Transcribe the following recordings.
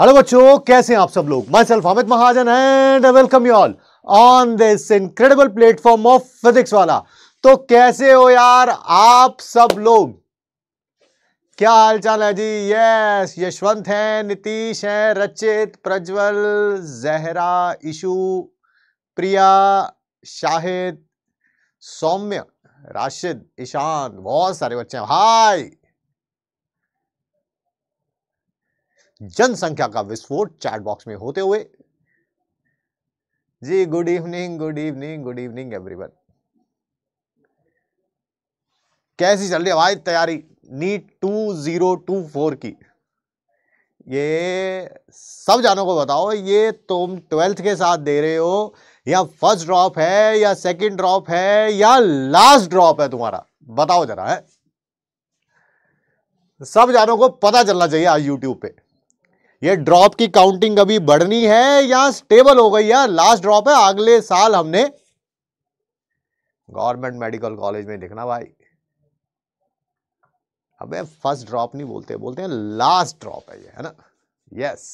Hello बच्चों कैसे हैं आप सब लोग myself Amit Mahajan and welcome you all on this incredible platform of Physics Wallah तो कैसे हो यार आप सब लोग क्या हाल चाल है जी यस यशवंत हैं नीतीश हैं रचित प्रज्वल जहरा ईशु प्रिया शाहिद सौम्य राशिद ईशान बहुत सारे बच्चे हैं भाई जनसंख्या का विस्फोट चैट बॉक्स में होते हुए ji good evening good evening good evening everyone कैसी चल रही है भाई तैयारी NEET two zero two four की ये सब जानों को बताओ ये तुम ट्वेल्थ के साथ दे रहे हो या फर्स्ट ड्रॉप है या सेकंड ड्रॉप है या लास्ट ड्रॉप है तुम्हारा बताओ जरा है सब जानों को पता चलना चाहिए आज यूट्यूब पे ये ड्रॉप की काउंटिंग अभी बढ़नी है या स्टेबल हो गई है लास्ट ड्रॉप है अगले साल हमने गवर्नमेंट मेडिकल कॉलेज में लिखना भाई अबे फर्स्ट ड्रॉप नहीं बोलते बोलते हैं लास्ट ड्रॉप है ये है ना यस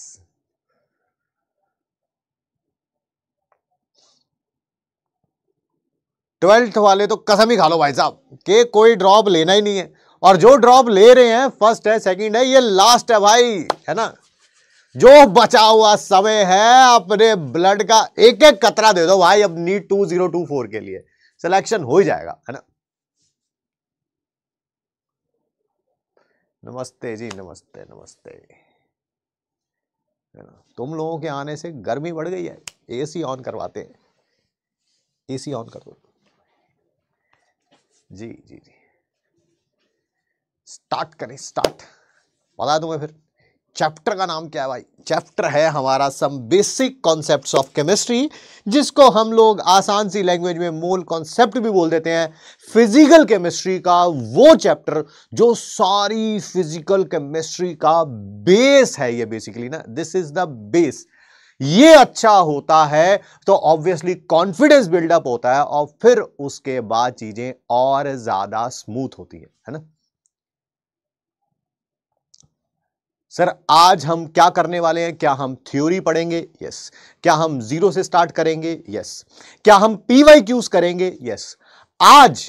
ट्वेल्थ वाले तो कसम ही खा लो भाई साहब के कोई ड्रॉप लेना ही नहीं है और जो ड्रॉप ले रहे हैं फर्स्ट है सेकंड है ये लास्ट है भाई है ना जो बचा हुआ समय है अपने ब्लड का एक एक कतरा दे दो भाई अब NEET two zero two four के लिए सिलेक्शन हो ही जाएगा है ना नमस्ते जी नमस्ते नमस्ते है ना तुम लोगों के आने से गर्मी बढ़ गई है एसी ऑन करवाते हैं एसी ऑन कर दो जी जी जी स्टार्ट करें स्टार्ट बता दूंगा फिर चैप्टर का नाम क्या है भाई चैप्टर है हमारा some basic concepts of chemistry जिसको हम लोग आसान सी लैंग्वेज में मूल कॉन्सेप्ट भी बोल देते हैं फिजिकल केमिस्ट्री का वो चैप्टर जो सारी फिजिकल केमिस्ट्री का बेस है ये बेसिकली ना दिस इज द बेस ये अच्छा होता है तो ऑब्वियसली कॉन्फिडेंस बिल्डअप होता है और फिर उसके बाद चीजें और ज्यादा स्मूथ होती है है ना सर आज हम क्या करने वाले हैं क्या हम थ्योरी पढ़ेंगे यस क्या हम जीरो से स्टार्ट करेंगे यस क्या हम पीवाई क्यूज करेंगे यस आज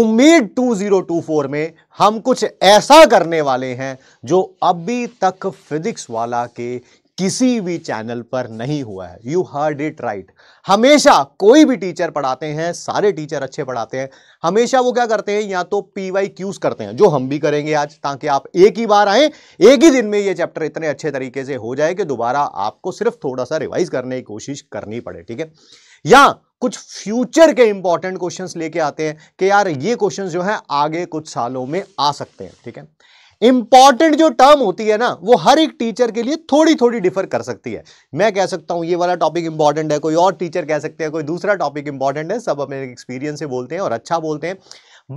उम्मीद 2024 में हम कुछ ऐसा करने वाले हैं जो अभी तक फिजिक्स वाला के किसी भी चैनल पर नहीं हुआ है यू हर्ड इट राइट हमेशा कोई भी टीचर पढ़ाते हैं सारे टीचर अच्छे पढ़ाते हैं हमेशा वो क्या करते हैं या तो पी वाई क्यूज करते हैं जो हम भी करेंगे आज ताकि आप एक ही बार आए एक ही दिन में ये चैप्टर इतने अच्छे तरीके से हो जाए कि दोबारा आपको सिर्फ थोड़ा सा रिवाइज करने की कोशिश करनी पड़े ठीक है या कुछ फ्यूचर के इंपॉर्टेंट क्वेश्चंस लेके आते हैं कि यार ये क्वेश्चंस जो है आगे कुछ सालों में आ सकते हैं ठीक है इंपॉर्टेंट जो टर्म होती है ना वो हर एक टीचर के लिए थोड़ी थोड़ी डिफर कर सकती है मैं कह सकता हूं ये वाला टॉपिक इंपॉर्टेंट है कोई और टीचर कह सकते हैं कोई दूसरा टॉपिक इंपॉर्टेंट है सब अपने एक्सपीरियंस से बोलते हैं और अच्छा बोलते हैं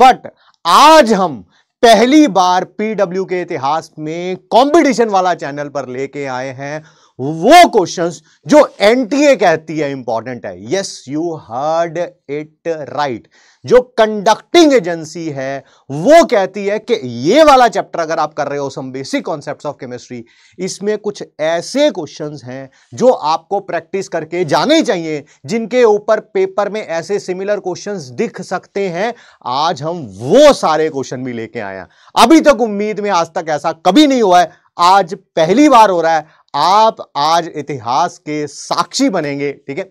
बट आज हम पहली बार पीडब्ल्यू के इतिहास में कंपटीशन वाला चैनल पर लेके आए हैं वो क्वेश्चंस जो एनटीए कहती है इंपॉर्टेंट है yes you heard it right जो कंडक्टिंग एजेंसी है वो कहती है कि ये वाला चैप्टर अगर आप कर रहे हो some basic concepts of chemistry इसमें कुछ ऐसे क्वेश्चंस हैं जो आपको प्रैक्टिस करके जाने चाहिए जिनके ऊपर पेपर में ऐसे सिमिलर क्वेश्चंस दिख सकते हैं आज हम वो सारे क्वेश्चन भी लेके आए हैं अभी तक उम्मीद में आज तक ऐसा कभी नहीं हुआ है आज पहली बार हो रहा है आप आज इतिहास के साक्षी बनेंगे ठीक है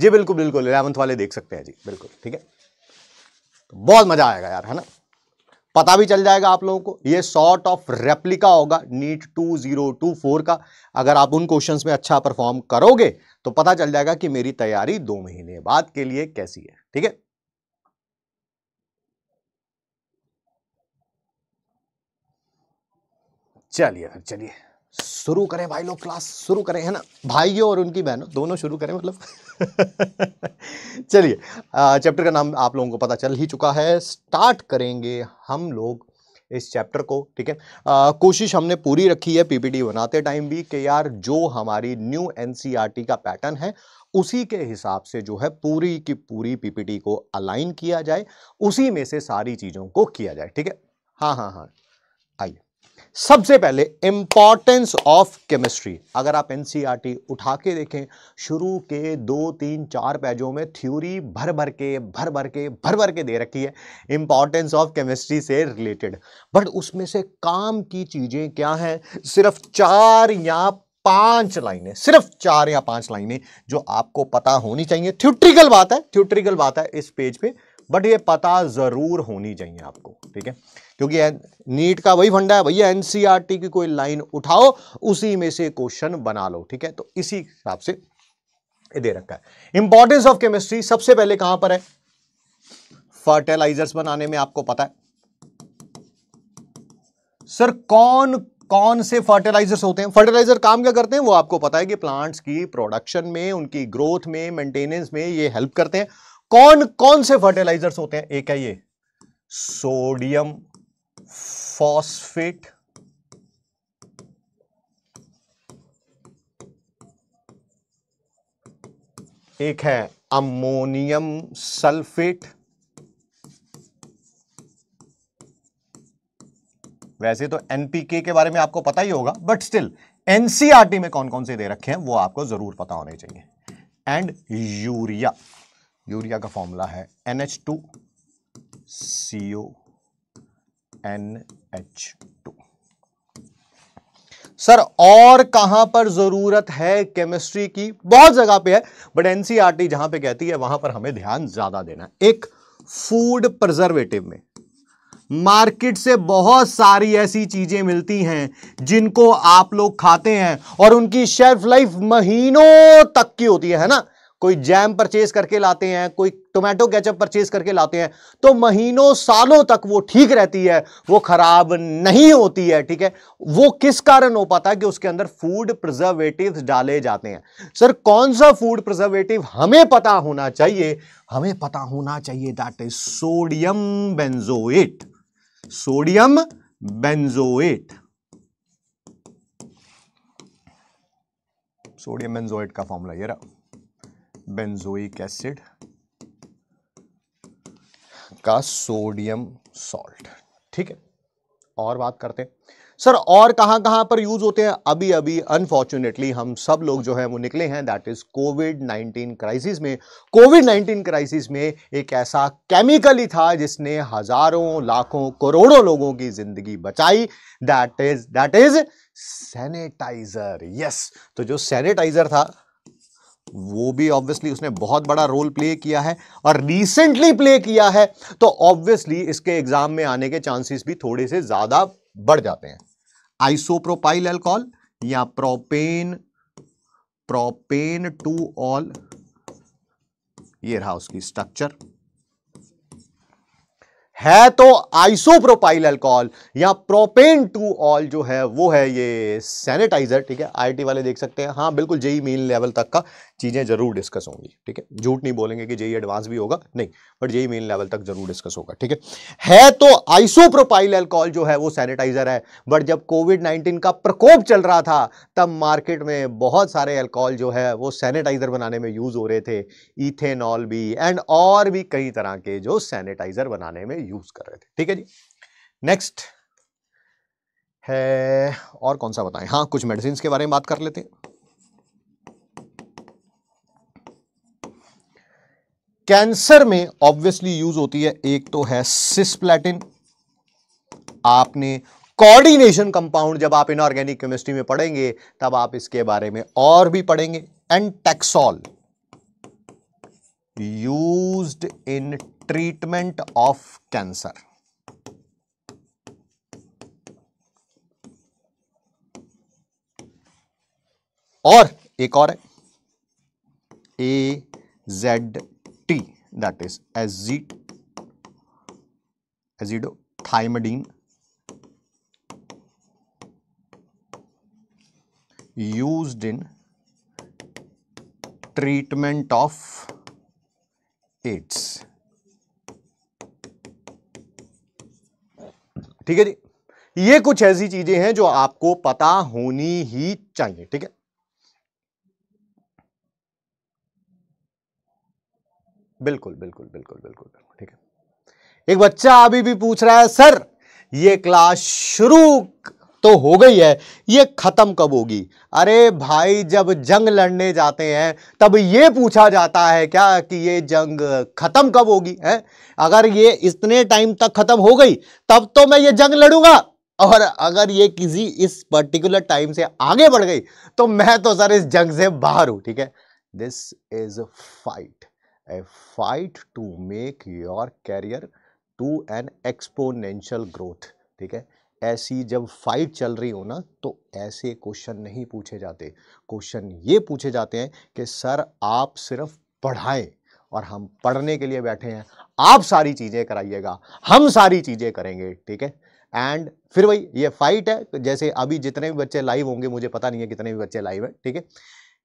जी बिल्कुल बिल्कुल इलेवंथ वाले देख सकते हैं जी बिल्कुल ठीक है तो बहुत मजा आएगा यार है ना पता भी चल जाएगा आप लोगों को ये सॉर्ट ऑफ रेप्लिका होगा NEET two zero two four का अगर आप उन क्वेश्चंस में अच्छा परफॉर्म करोगे तो पता चल जाएगा कि मेरी तैयारी दो महीने बाद के लिए कैसी है ठीक है चलिए चलिए शुरू करें भाई लोग क्लास शुरू करें है ना भाइयों और उनकी बहनों दोनों शुरू करें मतलब चलिए चैप्टर का नाम आप लोगों को पता चल ही चुका है स्टार्ट करेंगे हम लोग इस चैप्टर को ठीक है कोशिश हमने पूरी रखी है पीपीटी बनाते टाइम भी कि यार जो हमारी न्यू एनसीईआरटी e का पैटर्न है उसी के हिसाब से जो है पूरी की पूरी पीपीटी को अलाइन किया जाए उसी में से सारी चीज़ों को किया जाए ठीक है हाँ हाँ हाँ सबसे पहले इंपॉर्टेंस ऑफ केमिस्ट्री अगर आप एनसीईआरटी e उठा के देखें शुरू के दो तीन चार पेजों में थ्योरी भर भर के भर भर के भर भर के दे रखी है इंपॉर्टेंस ऑफ केमिस्ट्री से रिलेटेड बट उसमें से काम की चीज़ें क्या हैं सिर्फ चार या पांच लाइनें सिर्फ चार या पांच लाइनें जो आपको पता होनी चाहिए थ्यूट्रिकल बात है थ्यूट्रिकल बात है इस पेज पे बट ये पता ज़रूर होनी चाहिए आपको ठीक है क्योंकि नीट का वही फंडा है भैया एनसीईआरटी e की कोई लाइन उठाओ उसी में से क्वेश्चन बना लो ठीक है तो इसी हिसाब से दे रखा है इंपॉर्टेंस ऑफ केमिस्ट्री सबसे पहले कहां पर है फर्टिलाइजर्स बनाने में आपको पता है सर कौन कौन से फर्टिलाइजर्स होते हैं फर्टिलाइजर काम क्या करते हैं वो आपको पता है कि प्लांट्स की प्रोडक्शन में उनकी ग्रोथ में मेंटेनेंस में ये हेल्प करते हैं कौन कौन से फर्टिलाइजर्स होते हैं एक है ये सोडियम फॉस्फेट एक है अमोनियम सल्फेट वैसे तो एनपीके के बारे में आपको पता ही होगा बट स्टिल एनसीआरटी में कौन कौन से दे रखे हैं वो आपको जरूर पता होने चाहिए एंड यूरिया यूरिया का फॉर्मूला है N H two C O N H two sir और कहां पर जरूरत है केमिस्ट्री की बहुत जगह पे है बट एनसीईआरटी जहां पे कहती है वहां पर हमें ध्यान ज्यादा देना एक फूड प्रिजर्वेटिव में मार्केट से बहुत सारी ऐसी चीजें मिलती हैं जिनको आप लोग खाते हैं और उनकी शेल्फ लाइफ महीनों तक की होती है ना कोई जैम परचेज करके लाते हैं कोई टोमेटो केचप परचेज करके लाते हैं तो महीनों सालों तक वो ठीक रहती है वो खराब नहीं होती है ठीक है वो किस कारण हो पाता है कि उसके अंदर फूड प्रिजर्वेटिव डाले जाते हैं सर कौन सा फूड प्रिजर्वेटिव हमें पता होना चाहिए हमें पता होना चाहिए that is sodium benzoate sodium benzoate sodium benzoate का फॉर्मूला ये रहा बेंजोइक एसिड का सोडियम सॉल्ट ठीक है और बात करते हैं सर और कहां कहां पर यूज होते हैं अभी अभी अनफॉर्चुनेटली हम सब लोग जो है वो निकले हैं दैट इज कोविड 19 क्राइसिस में कोविड 19 क्राइसिस में एक ऐसा केमिकल ही था जिसने हजारों लाखों करोड़ों लोगों की जिंदगी बचाई that is that is sanitiser yes तो जो सैनिटाइजर था वो भी ऑब्वियसली उसने बहुत बड़ा रोल प्ले किया है और रिसेंटली प्ले किया है तो ऑब्वियसली इसके एग्जाम में आने के चांसेस भी थोड़े से ज़्यादा बढ़ जाते हैं आइसोप्रोपाइल अल्कोहल या प्रोपेन प्रोपेन टू ऑल ये रहा उसकी स्ट्रक्चर है तो आइसोप्रोपाइल अल्कोहल या प्रोपेन टू ऑल जो है वो है ये सैनिटाइजर ठीक है आईटी वाले देख सकते हैं हाँ बिल्कुल जेई मेन लेवल तक का चीज़ें जरूर डिस्कस होंगी ठीक है झूठ नहीं बोलेंगे कि जेई एडवांस भी होगा नहीं बट जेई मेन लेवल तक जरूर डिस्कस होगा ठीक है है तो आइसोप्रोपाइल एल्कोहल जो है वो सैनिटाइजर है बट जब कोविड नाइन्टीन का प्रकोप चल रहा था तब मार्केट में बहुत सारे एल्कोहल जो है वो सैनिटाइजर बनाने में यूज़ हो रहे थे इथेनॉल भी एंड और भी कई तरह के जो सैनिटाइजर बनाने में यूज़ कर रहे थे ठीक है जी नेक्स्ट है और कौन सा बताएं हाँ कुछ मेडिसिन के बारे में बात कर लेते हैं कैंसर में ऑब्वियसली यूज होती है एक तो है सिस्प्लैटिन आपने कोऑर्डिनेशन कंपाउंड जब आप इनऑर्गेनिक केमिस्ट्री में पढ़ेंगे तब आप इसके बारे में और भी पढ़ेंगे and taxol used in treatment of cancer और एक और है A Z T that is azid azidothiamidine used in treatment of AIDS ठीक है जी ये कुछ ऐसी चीजें हैं जो आपको पता होनी ही चाहिए ठीक है बिल्कुल बिल्कुल बिल्कुल बिल्कुल बिल्कुल ठीक है एक बच्चा अभी भी पूछ रहा है सर ये क्लास शुरू तो हो गई है ये ख़त्म कब होगी अरे भाई जब जंग लड़ने जाते हैं तब ये पूछा जाता है क्या कि ये जंग ख़त्म कब होगी है अगर ये इतने टाइम तक ख़त्म हो गई तब तो मैं ये जंग लड़ूंगा और अगर ये किसी इस पर्टिकुलर टाइम से आगे बढ़ गई तो मैं तो सर इस जंग से बाहर हूं ठीक है this is fight a fight to make your career to an exponential growth ठीक है ऐसी जब फाइट चल रही हो ना तो ऐसे क्वेश्चन नहीं पूछे जाते क्वेश्चन ये पूछे जाते हैं कि सर आप सिर्फ पढ़ाएं और हम पढ़ने के लिए बैठे हैं आप सारी चीज़ें कराइएगा हम सारी चीज़ें करेंगे ठीक है एंड फिर वही ये फाइट है जैसे अभी जितने भी बच्चे लाइव होंगे मुझे पता नहीं है कितने भी बच्चे लाइव हैं ठीक है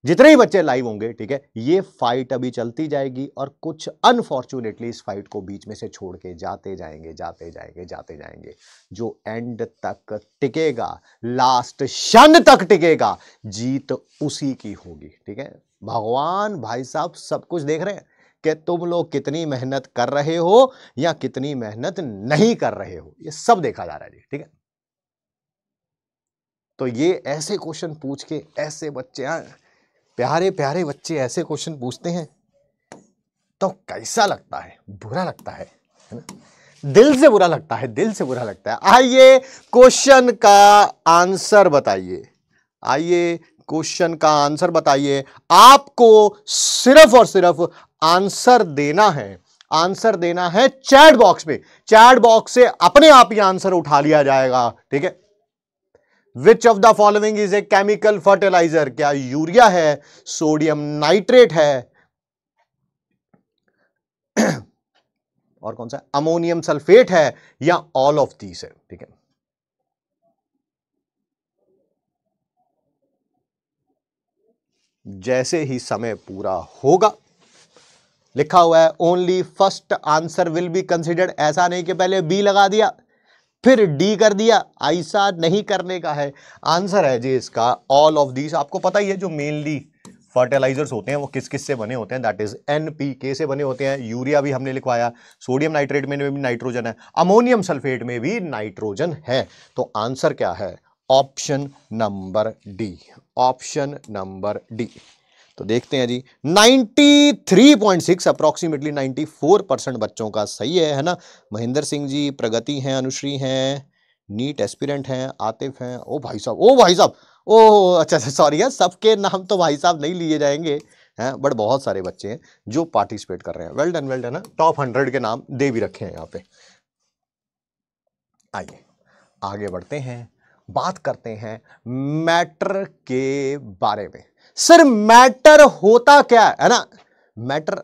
जितने ही बच्चे लाइव होंगे ठीक है ये फाइट अभी चलती जाएगी और कुछ अनफॉर्चुनेटली इस फाइट को बीच में से छोड़ के जाते जाएंगे जाते जाएंगे जाते जाएंगे जो एंड तक टिकेगा लास्ट क्षण तक टिकेगा जीत उसी की होगी ठीक है भगवान भाई साहब सब कुछ देख रहे हैं कि तुम लोग कितनी मेहनत कर रहे हो या कितनी मेहनत नहीं कर रहे हो ये सब देखा जा रहा है जी ठीक है तो ये ऐसे क्वेश्चन पूछ के ऐसे बच्चे हैं हाँ, प्यारे प्यारे बच्चे ऐसे क्वेश्चन पूछते हैं तो कैसा लगता है बुरा लगता है है ना दिल से बुरा लगता है दिल से बुरा लगता है आइए क्वेश्चन का आंसर बताइए आइए क्वेश्चन का आंसर बताइए आपको सिर्फ और सिर्फ आंसर देना है आंसर देना है चैट बॉक्स में चैट बॉक्स से अपने आप ही आंसर उठा लिया जाएगा ठीक है which of the following is a chemical fertiliser क्या यूरिया है सोडियम नाइट्रेट है और कौन सा अमोनियम सल्फेट है या ऑल ऑफ दीज है ठीक है जैसे ही समय पूरा होगा लिखा हुआ है only first answer will be considered ऐसा नहीं कि पहले बी लगा दिया फिर डी कर दिया ऐसा नहीं करने का है आंसर है जी इसका ऑल ऑफ दीज आपको पता ही है जो मेनली फर्टिलाइजर्स होते हैं वो किस किस से बने होते हैं दैट इज एन पी के से बने होते हैं यूरिया भी हमने लिखवाया सोडियम नाइट्रेट में भी नाइट्रोजन है अमोनियम सल्फेट में भी नाइट्रोजन है तो आंसर क्या है option number D option number D तो देखते हैं जी 93.6 अप्रॉक्सीमेटली 94 परसेंट बच्चों का सही है है ना महेंद्र सिंह जी प्रगति हैं अनुश्री हैं नीट एस्पिरेंट हैं आतिफ हैं ओ भाई साहब ओ भाई साहब ओ अच्छा अच्छा सॉरी है सबके नाम तो भाई साहब नहीं लिए जाएंगे हैं बट बहुत सारे बच्चे हैं जो पार्टिसिपेट कर रहे हैं well done well done top hundred के नाम दे भी रखे हैं यहाँ पे आइए आगे बढ़ते हैं बात करते हैं मैटर के बारे में सर मैटर होता क्या है ना मैटर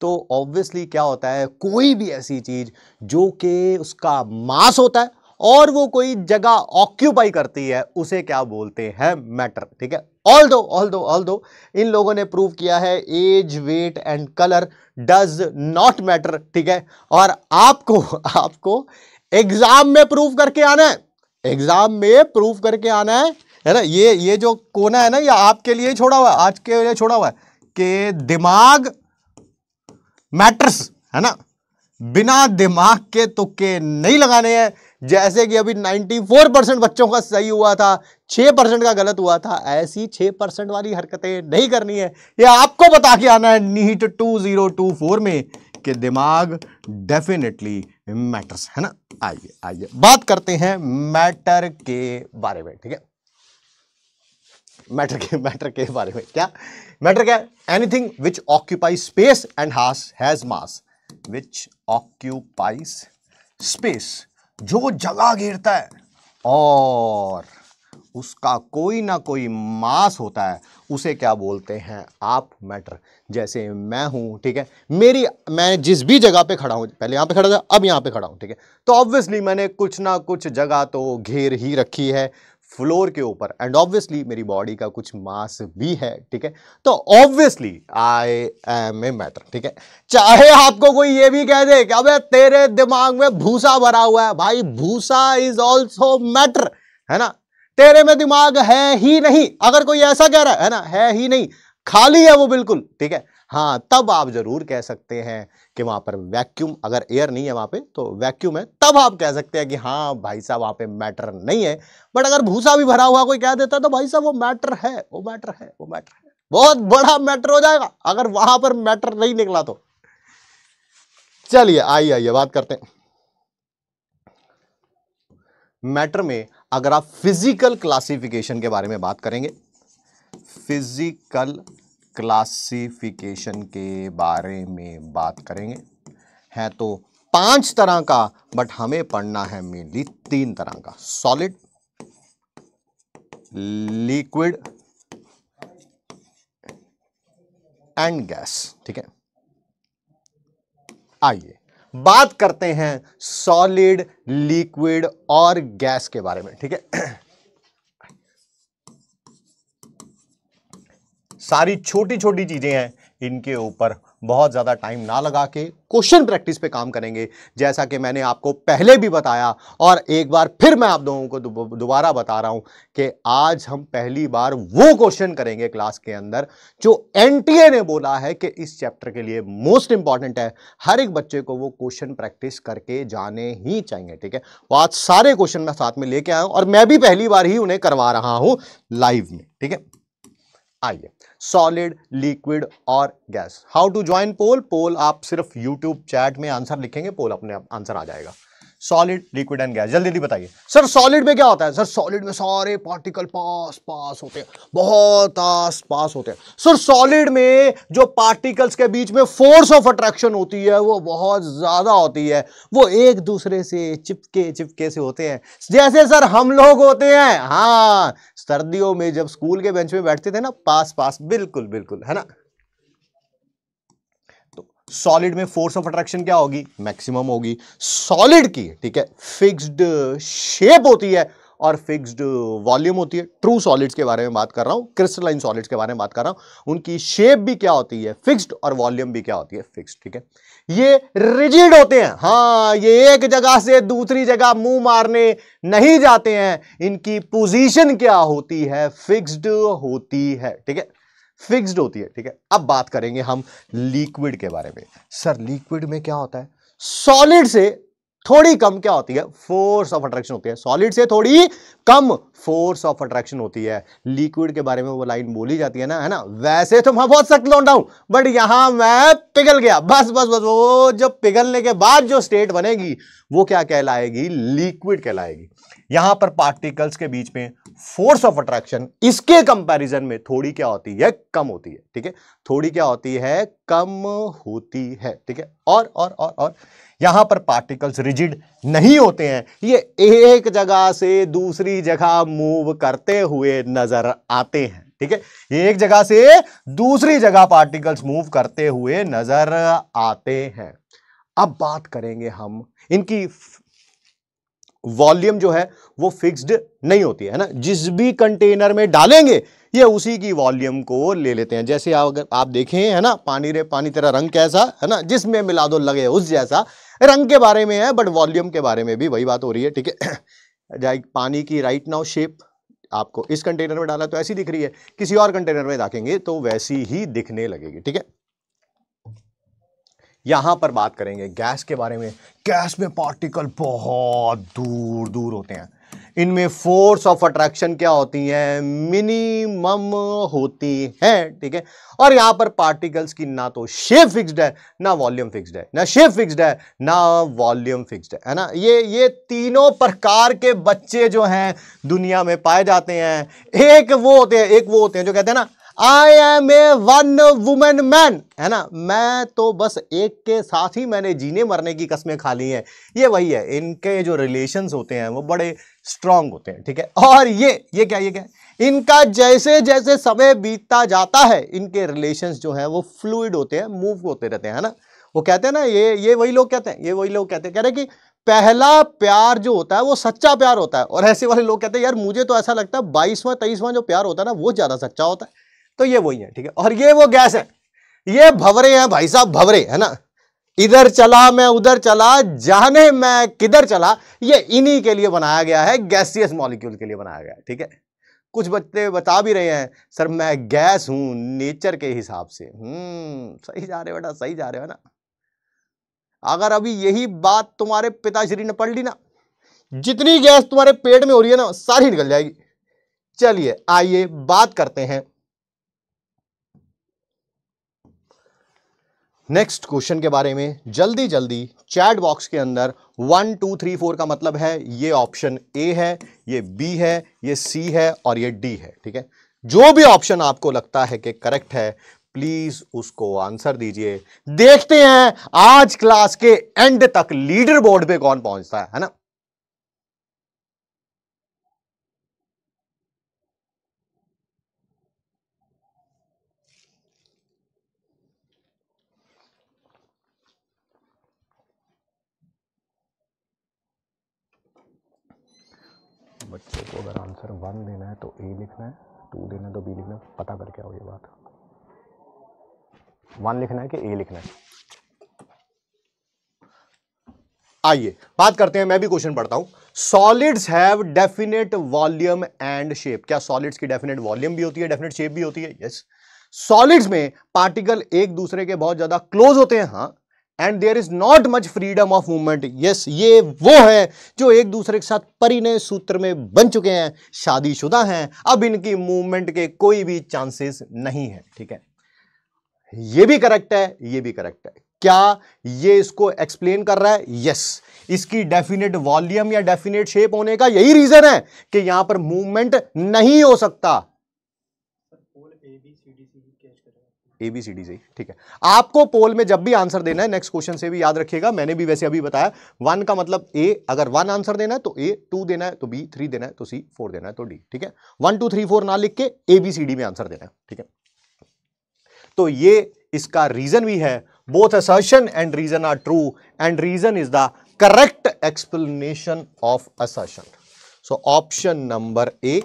तो ऑब्वियसली क्या होता है कोई भी ऐसी चीज जो कि उसका मास होता है और वो कोई जगह ऑक्यूपाई करती है उसे क्या बोलते हैं मैटर ठीक है ऑल दो ऑल दो ऑल दो इन लोगों ने प्रूव किया है age weight and colour does not matter ठीक है और आपको आपको एग्जाम में प्रूव करके आना है एग्जाम में प्रूव करके आना है है ना ये ये जो कोना है ना ये आपके लिए छोड़ा हुआ है आज के लिए छोड़ा हुआ है कि दिमाग मैटर्स है ना बिना दिमाग के तुक्के नहीं लगाने हैं जैसे कि अभी 94 परसेंट बच्चों का सही हुआ था 6 परसेंट का गलत हुआ था ऐसी 6 परसेंट वाली हरकतें नहीं करनी है ये आपको बता के आना है नीट 2024 में कि दिमाग डेफिनेटली मैटर्स है ना आइए आइए बात करते हैं मैटर के बारे में ठीक है मैटर के मैटर के बारे में क्या मैटर क्या है anything which occupy space and has mass which occupies space जो जगह घेरता है और उसका कोई ना कोई मास होता है उसे क्या बोलते हैं आप मैटर जैसे मैं हूं ठीक है मेरी मैं जिस भी जगह पे खड़ा हूं पहले यहां पे खड़ा था अब यहां पे खड़ा हूं ठीक है तो ऑब्वियसली मैंने कुछ ना कुछ जगह तो घेर ही रखी है फ्लोर के ऊपर एंड ऑब्वियसली मेरी बॉडी का कुछ मास भी है ठीक है तो obviously I am a matter ठीक है चाहे आपको कोई ये भी कह दे कि अबे तेरे दिमाग में भूसा भरा हुआ है भाई भूसा इज ऑल्सो मैटर है ना तेरे में दिमाग है ही नहीं अगर कोई ऐसा कह रहा है ना है ही नहीं खाली है वो बिल्कुल ठीक है हाँ तब आप ज़रूर कह सकते हैं कि वहाँ पर वैक्यूम अगर एयर नहीं है वहाँ पे तो वैक्यूम है तब आप कह सकते हैं कि हाँ भाई साहब वहाँ पे मैटर नहीं है बट अगर भूसा भी भरा हुआ कोई कह देता है तो भाई साहब वो मैटर है वो मैटर है वो मैटर है बहुत बड़ा मैटर हो जाएगा अगर वहाँ पर मैटर नहीं निकला तो चलिए आइए आइए बात करते हैं मैटर में अगर आप फिजिकल क्लासिफिकेशन के बारे में बात करेंगे फिजिकल क्लासिफिकेशन के बारे में बात करेंगे हैं तो पांच तरह का बट हमें पढ़ना है मेनली तीन तरह का सॉलिड लिक्विड एंड गैस ठीक है आइए बात करते हैं सॉलिड लिक्विड और गैस के बारे में ठीक है सारी छोटी छोटी चीज़ें हैं इनके ऊपर बहुत ज़्यादा टाइम ना लगा के क्वेश्चन प्रैक्टिस पे काम करेंगे जैसा कि मैंने आपको पहले भी बताया और एक बार फिर मैं आप लोगों को दोबारा बता रहा हूँ कि आज हम पहली बार वो क्वेश्चन करेंगे क्लास के अंदर जो एन ने बोला है कि इस चैप्टर के लिए मोस्ट इंपॉर्टेंट है हर एक बच्चे को वो क्वेश्चन प्रैक्टिस करके जाने ही चाहिए ठीक है वो आज सारे क्वेश्चन मैं साथ में लेके आया हूँ और मैं भी पहली बार ही उन्हें करवा रहा हूँ लाइव में ठीक है आइए सॉलिड लिक्विड और gas how to join poll poll आप सिर्फ यूट्यूब चैट में आंसर लिखेंगे पोल अपने आप आंसर आ जाएगा सॉलिड लिक्विड एंड गैस जल्दी जल्दी बताइए सर सॉलिड में क्या होता है सर सॉलिड में सारे पार्टिकल पास पास होते हैं बहुत आस पास होते हैं सर सॉलिड में जो पार्टिकल्स के बीच में फोर्स ऑफ अट्रैक्शन होती है वो बहुत ज़्यादा होती है वो एक दूसरे से चिपके चिपके से होते हैं जैसे सर हम लोग होते हैं हाँ सर्दियों में जब स्कूल के बेंच में बैठते थे ना पास पास बिल्कुल बिल्कुल है ना सॉलिड में फोर्स ऑफ अट्रैक्शन क्या होगी मैक्सिमम होगी सॉलिड की ठीक है फिक्स्ड शेप होती है और फिक्स्ड वॉल्यूम होती है ट्रू सॉलिड्स के बारे में बात कर रहा हूँ क्रिस्टलाइन सॉलिड्स के बारे में बात कर रहा हूँ उनकी शेप भी क्या होती है फिक्स्ड और वॉल्यूम भी क्या होती है फिक्स्ड ठीक है ये रिजिड होते हैं हाँ ये एक जगह से दूसरी जगह मुंह मारने नहीं जाते हैं इनकी पोजीशन क्या होती है फिक्स्ड होती है ठीक है फिक्स्ड होती है ठीक है अब बात करेंगे हम लिक्विड के बारे में सर लिक्विड में क्या होता है सॉलिड से थोड़ी कम क्या होती है फोर्स ऑफ अट्रैक्शन होती है सॉलिड से थोड़ी कम फोर्स ऑफ अट्रैक्शन होती है लिक्विड के बारे में वो लाइन बोली जाती है ना है ना वैसे तो मैं बहुत सख्त लौटा हूं बट यहां मैं पिघल गया बस बस बस वो जब पिघलने के बाद जो स्टेट बनेगी वो क्या कहलाएगी लिक्विड कहलाएगी यहां पर पार्टिकल्स के बीच में फोर्स ऑफ अट्रैक्शन इसके कंपैरिजन में थोड़ी क्या होती है कम होती है ठीक है थोड़ी क्या होती है कम होती है ठीक है और और और और यहां पर पार्टिकल्स रिजिड नहीं होते हैं ये एक जगह से दूसरी जगह मूव करते हुए नजर आते हैं ठीक है ये एक जगह से दूसरी जगह पार्टिकल्स मूव करते हुए नजर आते हैं अब बात करेंगे हम इनकी वॉल्यूम जो है वो फिक्स्ड नहीं होती है ना जिस भी कंटेनर में डालेंगे ये उसी की वॉल्यूम को ले लेते हैं जैसे अगर आप देखें है ना पानी रे पानी तेरा रंग कैसा है ना जिसमें मिला दो लगे उस जैसा रंग के बारे में है बट वॉल्यूम के बारे में भी वही बात हो रही है ठीक है पानी की राइट नाउ शेप आपको इस कंटेनर में डाला तो ऐसी दिख रही है किसी और कंटेनर में रखेंगे तो वैसी ही दिखने लगेगी ठीक है यहाँ पर बात करेंगे गैस के बारे में गैस में पार्टिकल बहुत दूर दूर होते हैं इनमें फोर्स ऑफ अट्रैक्शन क्या होती है मिनिमम होती है ठीक है और यहां पर पार्टिकल्स की ना तो शेप फिक्स्ड है ना वॉल्यूम फिक्स्ड है ना शेप फिक्स्ड है ना वॉल्यूम फिक्स्ड है है ना ये ये तीनों प्रकार के बच्चे जो हैं दुनिया में पाए जाते हैं एक वो होते हैं एक वो होते हैं जो कहते हैं ना I am a one women man है ना मैं तो बस एक के साथ ही मैंने जीने मरने की कस्में खा ली हैं ये वही है इनके जो रिलेशंस होते हैं वो बड़े स्ट्रांग होते हैं ठीक है और ये ये क्या ये क्या इनका जैसे जैसे समय बीतता जाता है इनके रिलेशंस जो हैं वो फ्लूड होते हैं मूव होते रहते हैं ना वो कहते हैं ना ये ये वही लोग कहते हैं ये वही लोग कहते हैं कह रहे कि पहला प्यार जो होता है वो सच्चा प्यार होता है और ऐसे वाले लोग कहते हैं यार मुझे तो ऐसा लगता है बाईसवां तेईसवां जो प्यार होता है ना वो ज़्यादा सच्चा होता है तो ये वही है ठीक है और ये वो गैस है ये भवरे हैं भाई साहब भवरे है ना इधर चला मैं उधर चला जाने मैं किधर चला ये इन्हीं के लिए बनाया गया है गैसियस मॉलिक्यूल के लिए बनाया गया है ठीक है कुछ बच्चे बता भी रहे हैं सर मैं गैस हूं नेचर के हिसाब से हम्म सही जा रहे हो बेटा सही जा रहे हो ना अगर अभी यही बात तुम्हारे पिताश्री ने पढ़ ली ना जितनी गैस तुम्हारे पेट में हो रही है ना सारी निकल जाएगी चलिए आइए बात करते हैं नेक्स्ट क्वेश्चन के बारे में जल्दी जल्दी चैट बॉक्स के अंदर वन टू थ्री फोर का मतलब है ये ऑप्शन ए है ये बी है ये सी है और ये डी है ठीक है जो भी ऑप्शन आपको लगता है कि करेक्ट है प्लीज उसको आंसर दीजिए देखते हैं आज क्लास के एंड तक लीडर बोर्ड पे कौन पहुंचता है है ना बच्चे को अगर आंसर वन देना है तो ए लिखना है टू देना है तो बी लिखना है पता करके आओ ये बात वन लिखना है कि ए लिखना है आइए बात करते हैं मैं भी क्वेश्चन पढ़ता हूं solids have definite volume and shape क्या सॉलिड्स की डेफिनेट वॉल्यूम भी होती है डेफिनेट शेप भी होती है यस yes. सॉलिड्स में पार्टिकल एक दूसरे के बहुत ज्यादा क्लोज होते हैं हाँ and there is not much freedom of movement yes ये वो है जो एक दूसरे के साथ परिणय सूत्र में बन चुके हैं शादीशुदा हैं अब इनकी मूवमेंट के कोई भी चांसेस नहीं है ठीक है ये भी करेक्ट है ये भी करेक्ट है क्या ये इसको एक्सप्लेन कर रहा है यस yes. इसकी डेफिनेट वॉल्यूम या डेफिनेट शेप होने का यही रीजन है कि यहां पर मूवमेंट नहीं हो सकता एबीसीडी से सी ठीक है आपको पोल में जब भी आंसर देना है नेक्स्ट क्वेश्चन से भी याद रखिएगा मैंने भी वैसे अभी बताया वन का मतलब ए अगर वन आंसर देना है तो ए टू देना है तो बी थ्री देना है तो सी फोर देना है तो डी ठीक है वन टू थ्री फोर ना लिख के एबीसीडी में आंसर देना है ठीक है तो ये इसका रीजन भी है both assertion and reason are true and reason is the correct explanation of assertion so option number A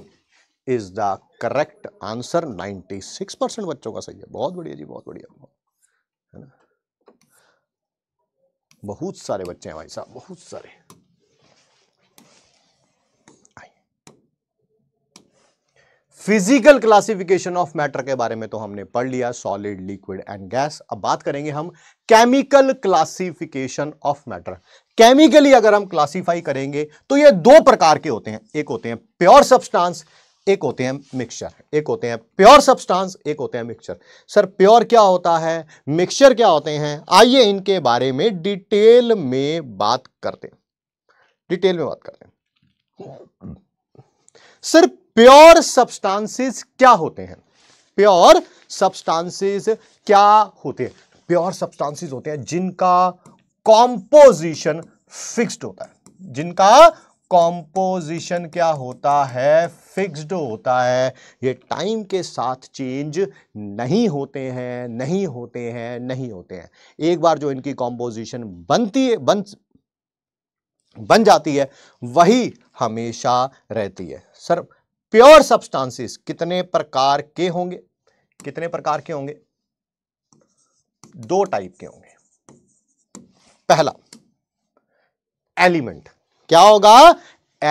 is the correct answer 96 percent बच्चों का सही है बहुत बढ़िया जी बहुत बढ़िया है ना बहुत सारे बच्चे हैं भाई साहब बहुत सारे फिजिकल क्लासिफिकेशन ऑफ मैटर के बारे में तो हमने पढ़ लिया सॉलिड लिक्विड एंड गैस अब बात करेंगे हम chemical classification of matter chemically अगर हम क्लासिफाई करेंगे तो ये दो प्रकार के होते हैं एक होते हैं प्योर सब्सटेंस एक होते हैं मिक्सचर एक होते हैं प्योर सब्सटेंस एक होते हैं मिक्सचर सर प्योर क्या होता है मिक्सचर क्या होते हैं आइए इनके बारे में डिटेल में बात करते हैं डिटेल में बात करते हैं सर प्योर सब्सटेंसेस क्या होते हैं प्योर सब्सटेंसेस क्या होते हैं प्योर सब्सटेंसेस होते हैं जिनका कॉम्पोजिशन फिक्स्ड होता है जिनका कॉम्पोजिशन क्या होता है फिक्स्ड होता है ये टाइम के साथ चेंज नहीं होते हैं नहीं होते हैं नहीं होते हैं एक बार जो इनकी कॉम्पोजिशन बनती है बन बन जाती है वही हमेशा रहती है सर प्योर सब्सटेंसेस कितने प्रकार के होंगे कितने प्रकार के होंगे दो टाइप के होंगे पहला एलिमेंट क्या होगा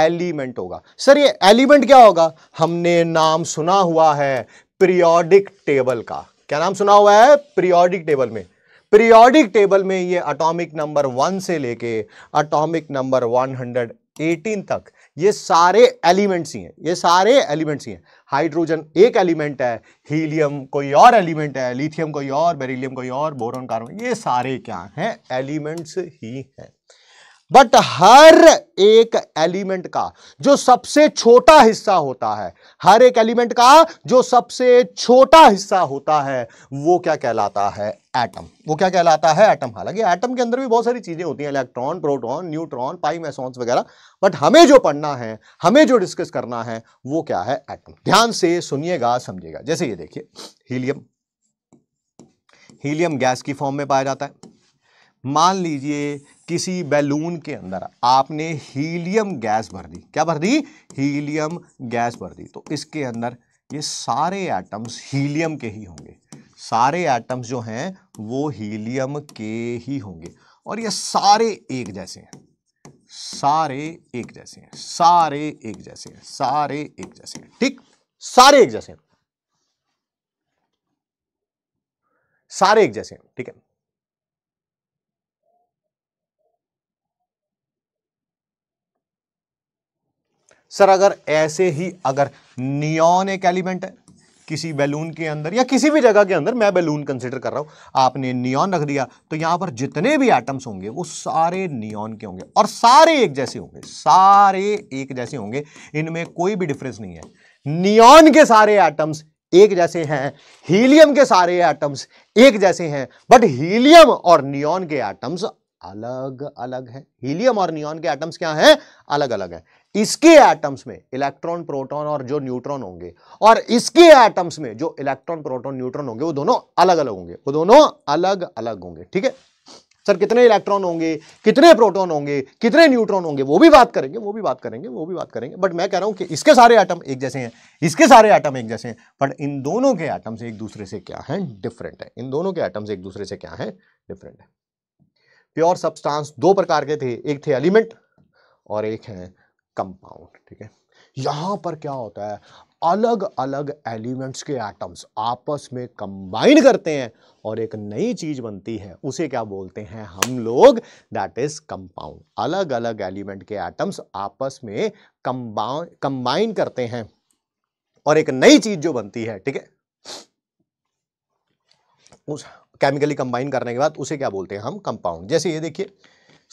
एलिमेंट होगा सर ये एलिमेंट क्या होगा हमने नाम सुना हुआ है पीरियोडिक टेबल का क्या नाम सुना हुआ है पीरियोडिक टेबल में पीरियोडिक टेबल में ये अटोमिक नंबर वन से लेके अटोमिक नंबर 118 तक ये सारे एलिमेंट्स ही हैं ये सारे एलिमेंट्स ही हैं हाइड्रोजन एक एलिमेंट है हीलियम कोई और एलिमेंट है लिथियम कोई और बेरिलियम कोई और बोरोन कार्बन ये सारे क्या हैं एलिमेंट्स ही हैं बट हर एक एलिमेंट का जो सबसे छोटा हिस्सा होता है हर एक एलिमेंट का जो सबसे छोटा हिस्सा होता है वो क्या कहलाता है एटम वो क्या कहलाता है एटम हालांकि एटम के अंदर भी बहुत सारी चीजें होती हैं electron proton neutron pi mesons वगैरह बट हमें जो पढ़ना है हमें जो डिस्कस करना है वो क्या है एटम ध्यान से सुनिएगा समझिएगा जैसे ये देखिए हीलियम हीलियम गैस की फॉर्म में पाया जाता है मान लीजिए किसी बैलून के अंदर आपने हीलियम गैस भर दी क्या भर दी हीलियम गैस भर दी तो इसके अंदर ये सारे एटम्स हीलियम के ही होंगे सारे एटम्स जो हैं वो हीलियम के ही होंगे और ये सारे एक जैसे हैं सारे एक जैसे हैं सारे एक जैसे हैं सारे एक जैसे हैं ठीक सारे एक जैसे हैं सारे एक जैसे हैं ठीक है सर अगर ऐसे ही अगर नियॉन एक एलिमेंट है किसी बैलून के अंदर या किसी भी जगह के अंदर मैं बैलून कंसिडर कर रहा हूँ आपने नियॉन रख दिया तो यहाँ पर जितने भी एटम्स होंगे वो सारे नियॉन के होंगे और सारे एक जैसे होंगे सारे एक जैसे होंगे इनमें कोई भी डिफरेंस नहीं है नियॉन के सारे एटम्स एक जैसे हैं हीलियम के सारे एटम्स एक जैसे हैं बट हीलियम और नियॉन के एटम्स अलग अलग हैं हीलियम और नियॉन के एटम्स क्या हैं अलग अलग हैं इसके एटम्स में इलेक्ट्रॉन प्रोटॉन और जो न्यूट्रॉन होंगे और इसके एटम्स में जो इलेक्ट्रॉन प्रोटॉन न्यूट्रॉन होंगे वो दोनों अलग अलग होंगे वो दोनों अलग अलग होंगे ठीक है सर कितने इलेक्ट्रॉन होंगे कितने प्रोटॉन होंगे कितने न्यूट्रॉन होंगे वो भी बात करेंगे वो भी बात करेंगे वो भी बात करेंगे बट मैं कह रहा हूं कि इसके सारे आइटम एक जैसे हैं इसके सारे आइटम एक जैसे हैं बट इन दोनों के आइटम्स एक दूसरे से क्या है डिफरेंट है इन दोनों के आइटम्स एक दूसरे से क्या है डिफरेंट है प्योर सब्सटांस दो प्रकार के थे एक थे एलिमेंट और एक है कंपाउंड ठीक है यहां पर क्या होता है अलग अलग एलिमेंट्स के एटम्स आपस में कंबाइन करते हैं और एक नई चीज़ बनती है उसे क्या बोलते हैं हम लोग दैट इज़ कंपाउंड अलग अलग एलिमेंट के एटम्स आपस में कंबाइन करते हैं और एक नई चीज़ जो बनती है ठीक है उस केमिकली कंबाइन करने के बाद उसे क्या बोलते हैं हम कंपाउंड जैसे ये देखिए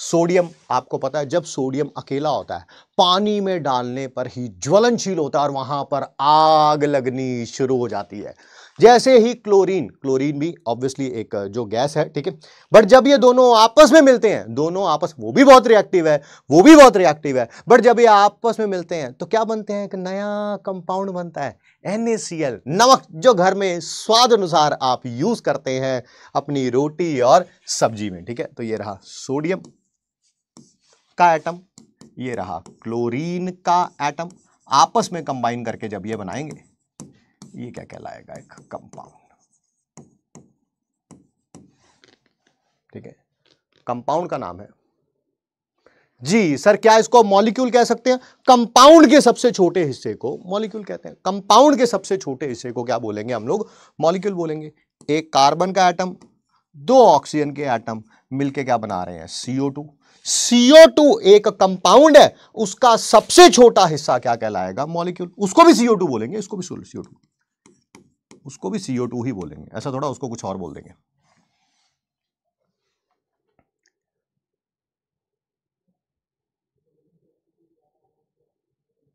सोडियम आपको पता है जब सोडियम अकेला होता है पानी में डालने पर ही ज्वलनशील होता है और वहाँ पर आग लगनी शुरू हो जाती है जैसे ही क्लोरीन क्लोरीन भी ऑब्वियसली एक जो गैस है ठीक है बट जब ये दोनों आपस में मिलते हैं दोनों आपस वो भी बहुत रिएक्टिव है वो भी बहुत रिएक्टिव है बट जब ये आपस में मिलते हैं तो क्या बनते हैं एक नया कंपाउंड बनता है एन नमक जो घर में स्वाद अनुसार आप यूज़ करते हैं अपनी रोटी और सब्जी में ठीक है तो ये रहा सोडियम किसका एटम ये रहा क्लोरीन का एटम आपस में कंबाइन करके जब ये बनाएंगे ये क्या कहलाएगा एक कंपाउंड ठीक है कंपाउंड का नाम है जी सर क्या इसको मॉलिक्यूल कह सकते हैं कंपाउंड के सबसे छोटे हिस्से को मॉलिक्यूल कहते हैं कंपाउंड के सबसे छोटे हिस्से को क्या बोलेंगे हम लोग मॉलिक्यूल बोलेंगे एक कार्बन का एटम दो ऑक्सीजन के एटम मिलके क्या बना रहे हैं सीओ टू CO2 एक कंपाउंड है उसका सबसे छोटा हिस्सा क्या कहलाएगा मॉलिक्यूल उसको भी CO2 बोलेंगे इसको भी CO2 उसको भी CO2 ही बोलेंगे ऐसा थोड़ा उसको कुछ और बोल देंगे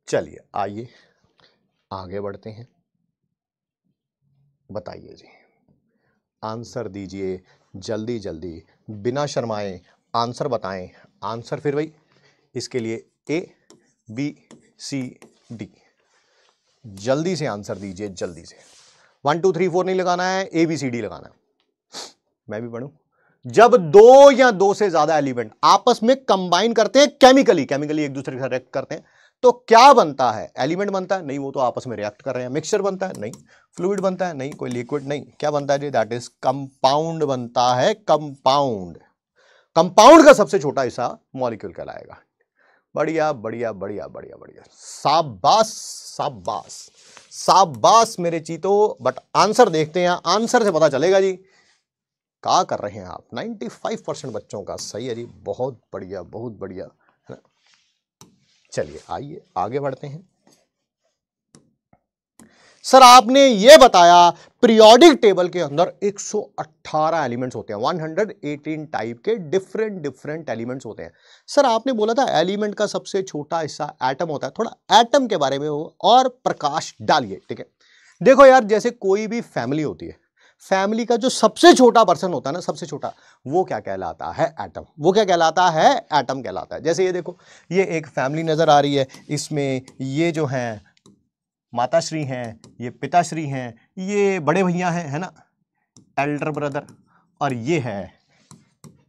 चलिए आइए आगे बढ़ते हैं बताइए जी आंसर दीजिए जल्दी जल्दी बिना शर्माए आंसर बताएं आंसर फिर वही इसके लिए ए बी सी डी जल्दी से आंसर दीजिए जल्दी से वन टू थ्री फोर नहीं लगाना है ए बी सी डी लगाना है मैं भी पढ़ू जब दो या दो से ज्यादा एलिमेंट आपस में कंबाइन करते हैं केमिकली केमिकली एक दूसरे के साथ रिएक्ट करते हैं तो क्या बनता है एलिमेंट बनता है नहीं वो तो आपस में रिएक्ट कर रहे हैं मिक्सचर बनता है नहीं फ्लूड बनता है नहीं कोई लिक्विड नहीं क्या बनता है जी दैट इज कंपाउंड बनता है कंपाउंड कंपाउंड का सबसे छोटा हिस्सा मॉलिक्यूल कहलाएगा बढ़िया बढ़िया बढ़िया बढ़िया बढ़िया साबास साबास साबास मेरे चीतो बट आंसर देखते हैं आंसर से पता चलेगा जी का कर रहे हैं आप 95 परसेंट बच्चों का सही है जी बहुत बढ़िया बहुत बढ़िया है ना चलिए आइए आगे बढ़ते हैं सर आपने ये बताया पीरियोडिक टेबल के अंदर 118 एलिमेंट्स होते हैं 118 टाइप के डिफरेंट डिफरेंट एलिमेंट्स होते हैं सर आपने बोला था एलिमेंट का सबसे छोटा हिस्सा एटम होता है थोड़ा एटम के बारे में हो और प्रकाश डालिए ठीक है देखो यार जैसे कोई भी फैमिली होती है फैमिली का जो सबसे छोटा पर्सन होता है ना सबसे छोटा वो क्या कहलाता है एटम वो क्या कहलाता है एटम कहलाता है जैसे ये देखो ये एक फैमिली नज़र आ रही है इसमें ये जो हैं माताश्री हैं ये पिताश्री हैं ये बड़े भैया हैं है ना एल्डर ब्रदर और ये है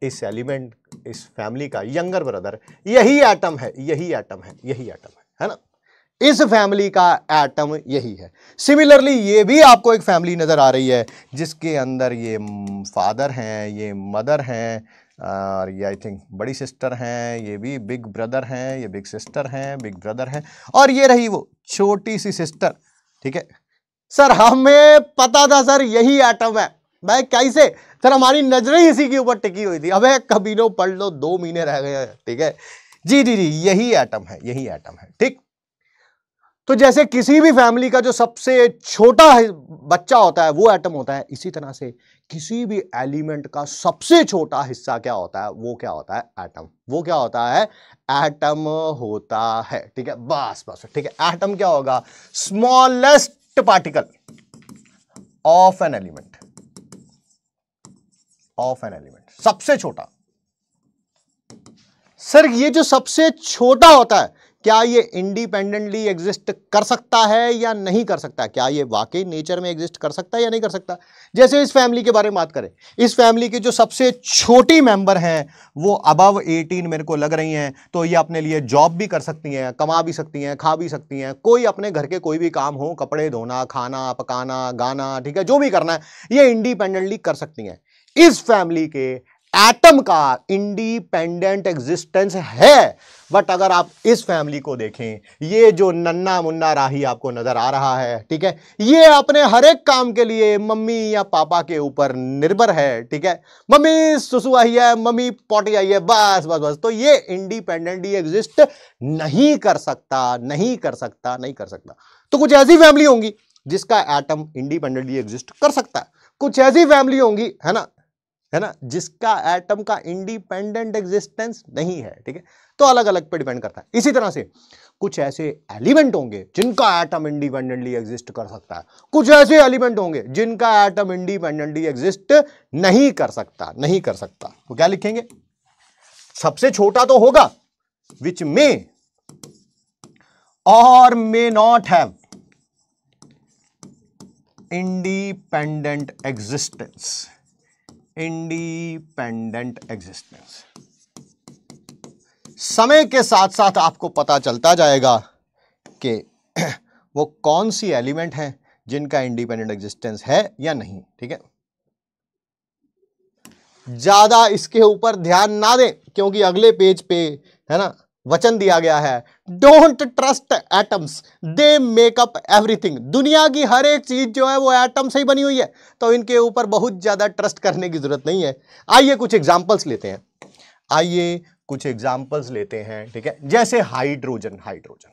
इस एलिमेंट इस फैमिली का यंगर ब्रदर यही एटम है यही एटम है यही एटम है है ना इस फैमिली का एटम यही है सिमिलरली ये भी आपको एक फैमिली नज़र आ रही है जिसके अंदर ये फादर हैं ये मदर हैं और ये आई थिंक बड़ी सिस्टर हैं ये भी बिग ब्रदर हैं ये बिग सिस्टर हैं बिग ब्रदर हैं और ये रही वो छोटी सी सिस्टर ठीक है सर हमें पता था सर यही आइटम है भाई कैसे सर हमारी नज़रें इसी के ऊपर टिकी हुई थी कभी कबीलों पढ़ लो दो महीने रह गए हैं ठीक है जी जी जी यही एटम है यही आइटम है ठीक तो जैसे किसी भी फैमिली का जो सबसे छोटा बच्चा होता है वो आइटम होता है इसी तरह से किसी भी एलिमेंट का सबसे छोटा हिस्सा क्या होता है वो क्या होता है एटम वो क्या होता है एटम होता है ठीक है बस बस ठीक है एटम क्या होगा smallest particle of an element of an element सबसे छोटा सर ये जो सबसे छोटा होता है क्या ये इंडिपेंडेंटली एग्जिस्ट कर सकता है या नहीं कर सकता क्या ये वाकई नेचर में एग्जिस्ट कर सकता है या नहीं कर सकता जैसे इस फैमिली के बारे में बात करें इस फैमिली के जो सबसे छोटी मेंबर हैं वो अबव 18 मेरे को लग रही हैं तो ये अपने लिए जॉब भी कर सकती हैं कमा भी सकती हैं खा भी सकती हैं कोई अपने घर के कोई भी काम हो कपड़े धोना खाना पकाना गाना ठीक है जो भी करना है ये इंडिपेंडेंटली कर सकती हैं इस फैमिली के एटम का इंडिपेंडेंट एग्जिस्टेंस है बट अगर आप इस फैमिली को देखें ये जो नन्ना मुन्ना राही आपको नजर आ रहा है ठीक है ये अपने हर एक काम के लिए मम्मी या पापा के ऊपर निर्भर है ठीक है मम्मी सुसु आई है मम्मी पोटी आई है बस बस बस तो ये इंडिपेंडेंटली एग्जिस्ट नहीं कर सकता नहीं कर सकता नहीं कर सकता तो कुछ ऐसी फैमिली होंगी जिसका एटम इंडिपेंडेंटली एग्जिस्ट कर सकता है कुछ ऐसी फैमिली होंगी है ना है ना जिसका एटम का इंडिपेंडेंट एग्जिस्टेंस नहीं है ठीक है तो अलग अलग पे डिपेंड करता है इसी तरह से कुछ ऐसे एलिमेंट होंगे जिनका एटम इंडिपेंडेंटली एग्जिस्ट कर सकता है कुछ ऐसे एलिमेंट होंगे जिनका एटम इंडिपेंडेंटली एग्जिस्ट नहीं कर सकता नहीं कर सकता तो क्या लिखेंगे सबसे छोटा तो होगा which may or may not have independent existence independent existence समय के साथ साथ आपको पता चलता जाएगा कि वो कौन सी एलिमेंट हैं जिनका इंडिपेंडेंट एग्जिस्टेंस है या नहीं ठीक है ज़्यादा इसके ऊपर ध्यान ना दें क्योंकि अगले पेज पे है ना वचन दिया गया है don't trust atoms they make up everything दुनिया की हर एक चीज़ जो है वो एटम से ही बनी हुई है तो इनके ऊपर बहुत ज़्यादा ट्रस्ट करने की ज़रूरत नहीं है आइए कुछ एग्जाम्पल्स लेते हैं आइए कुछ एग्जाम्पल्स लेते हैं ठीक है जैसे हाइड्रोजन हाइड्रोजन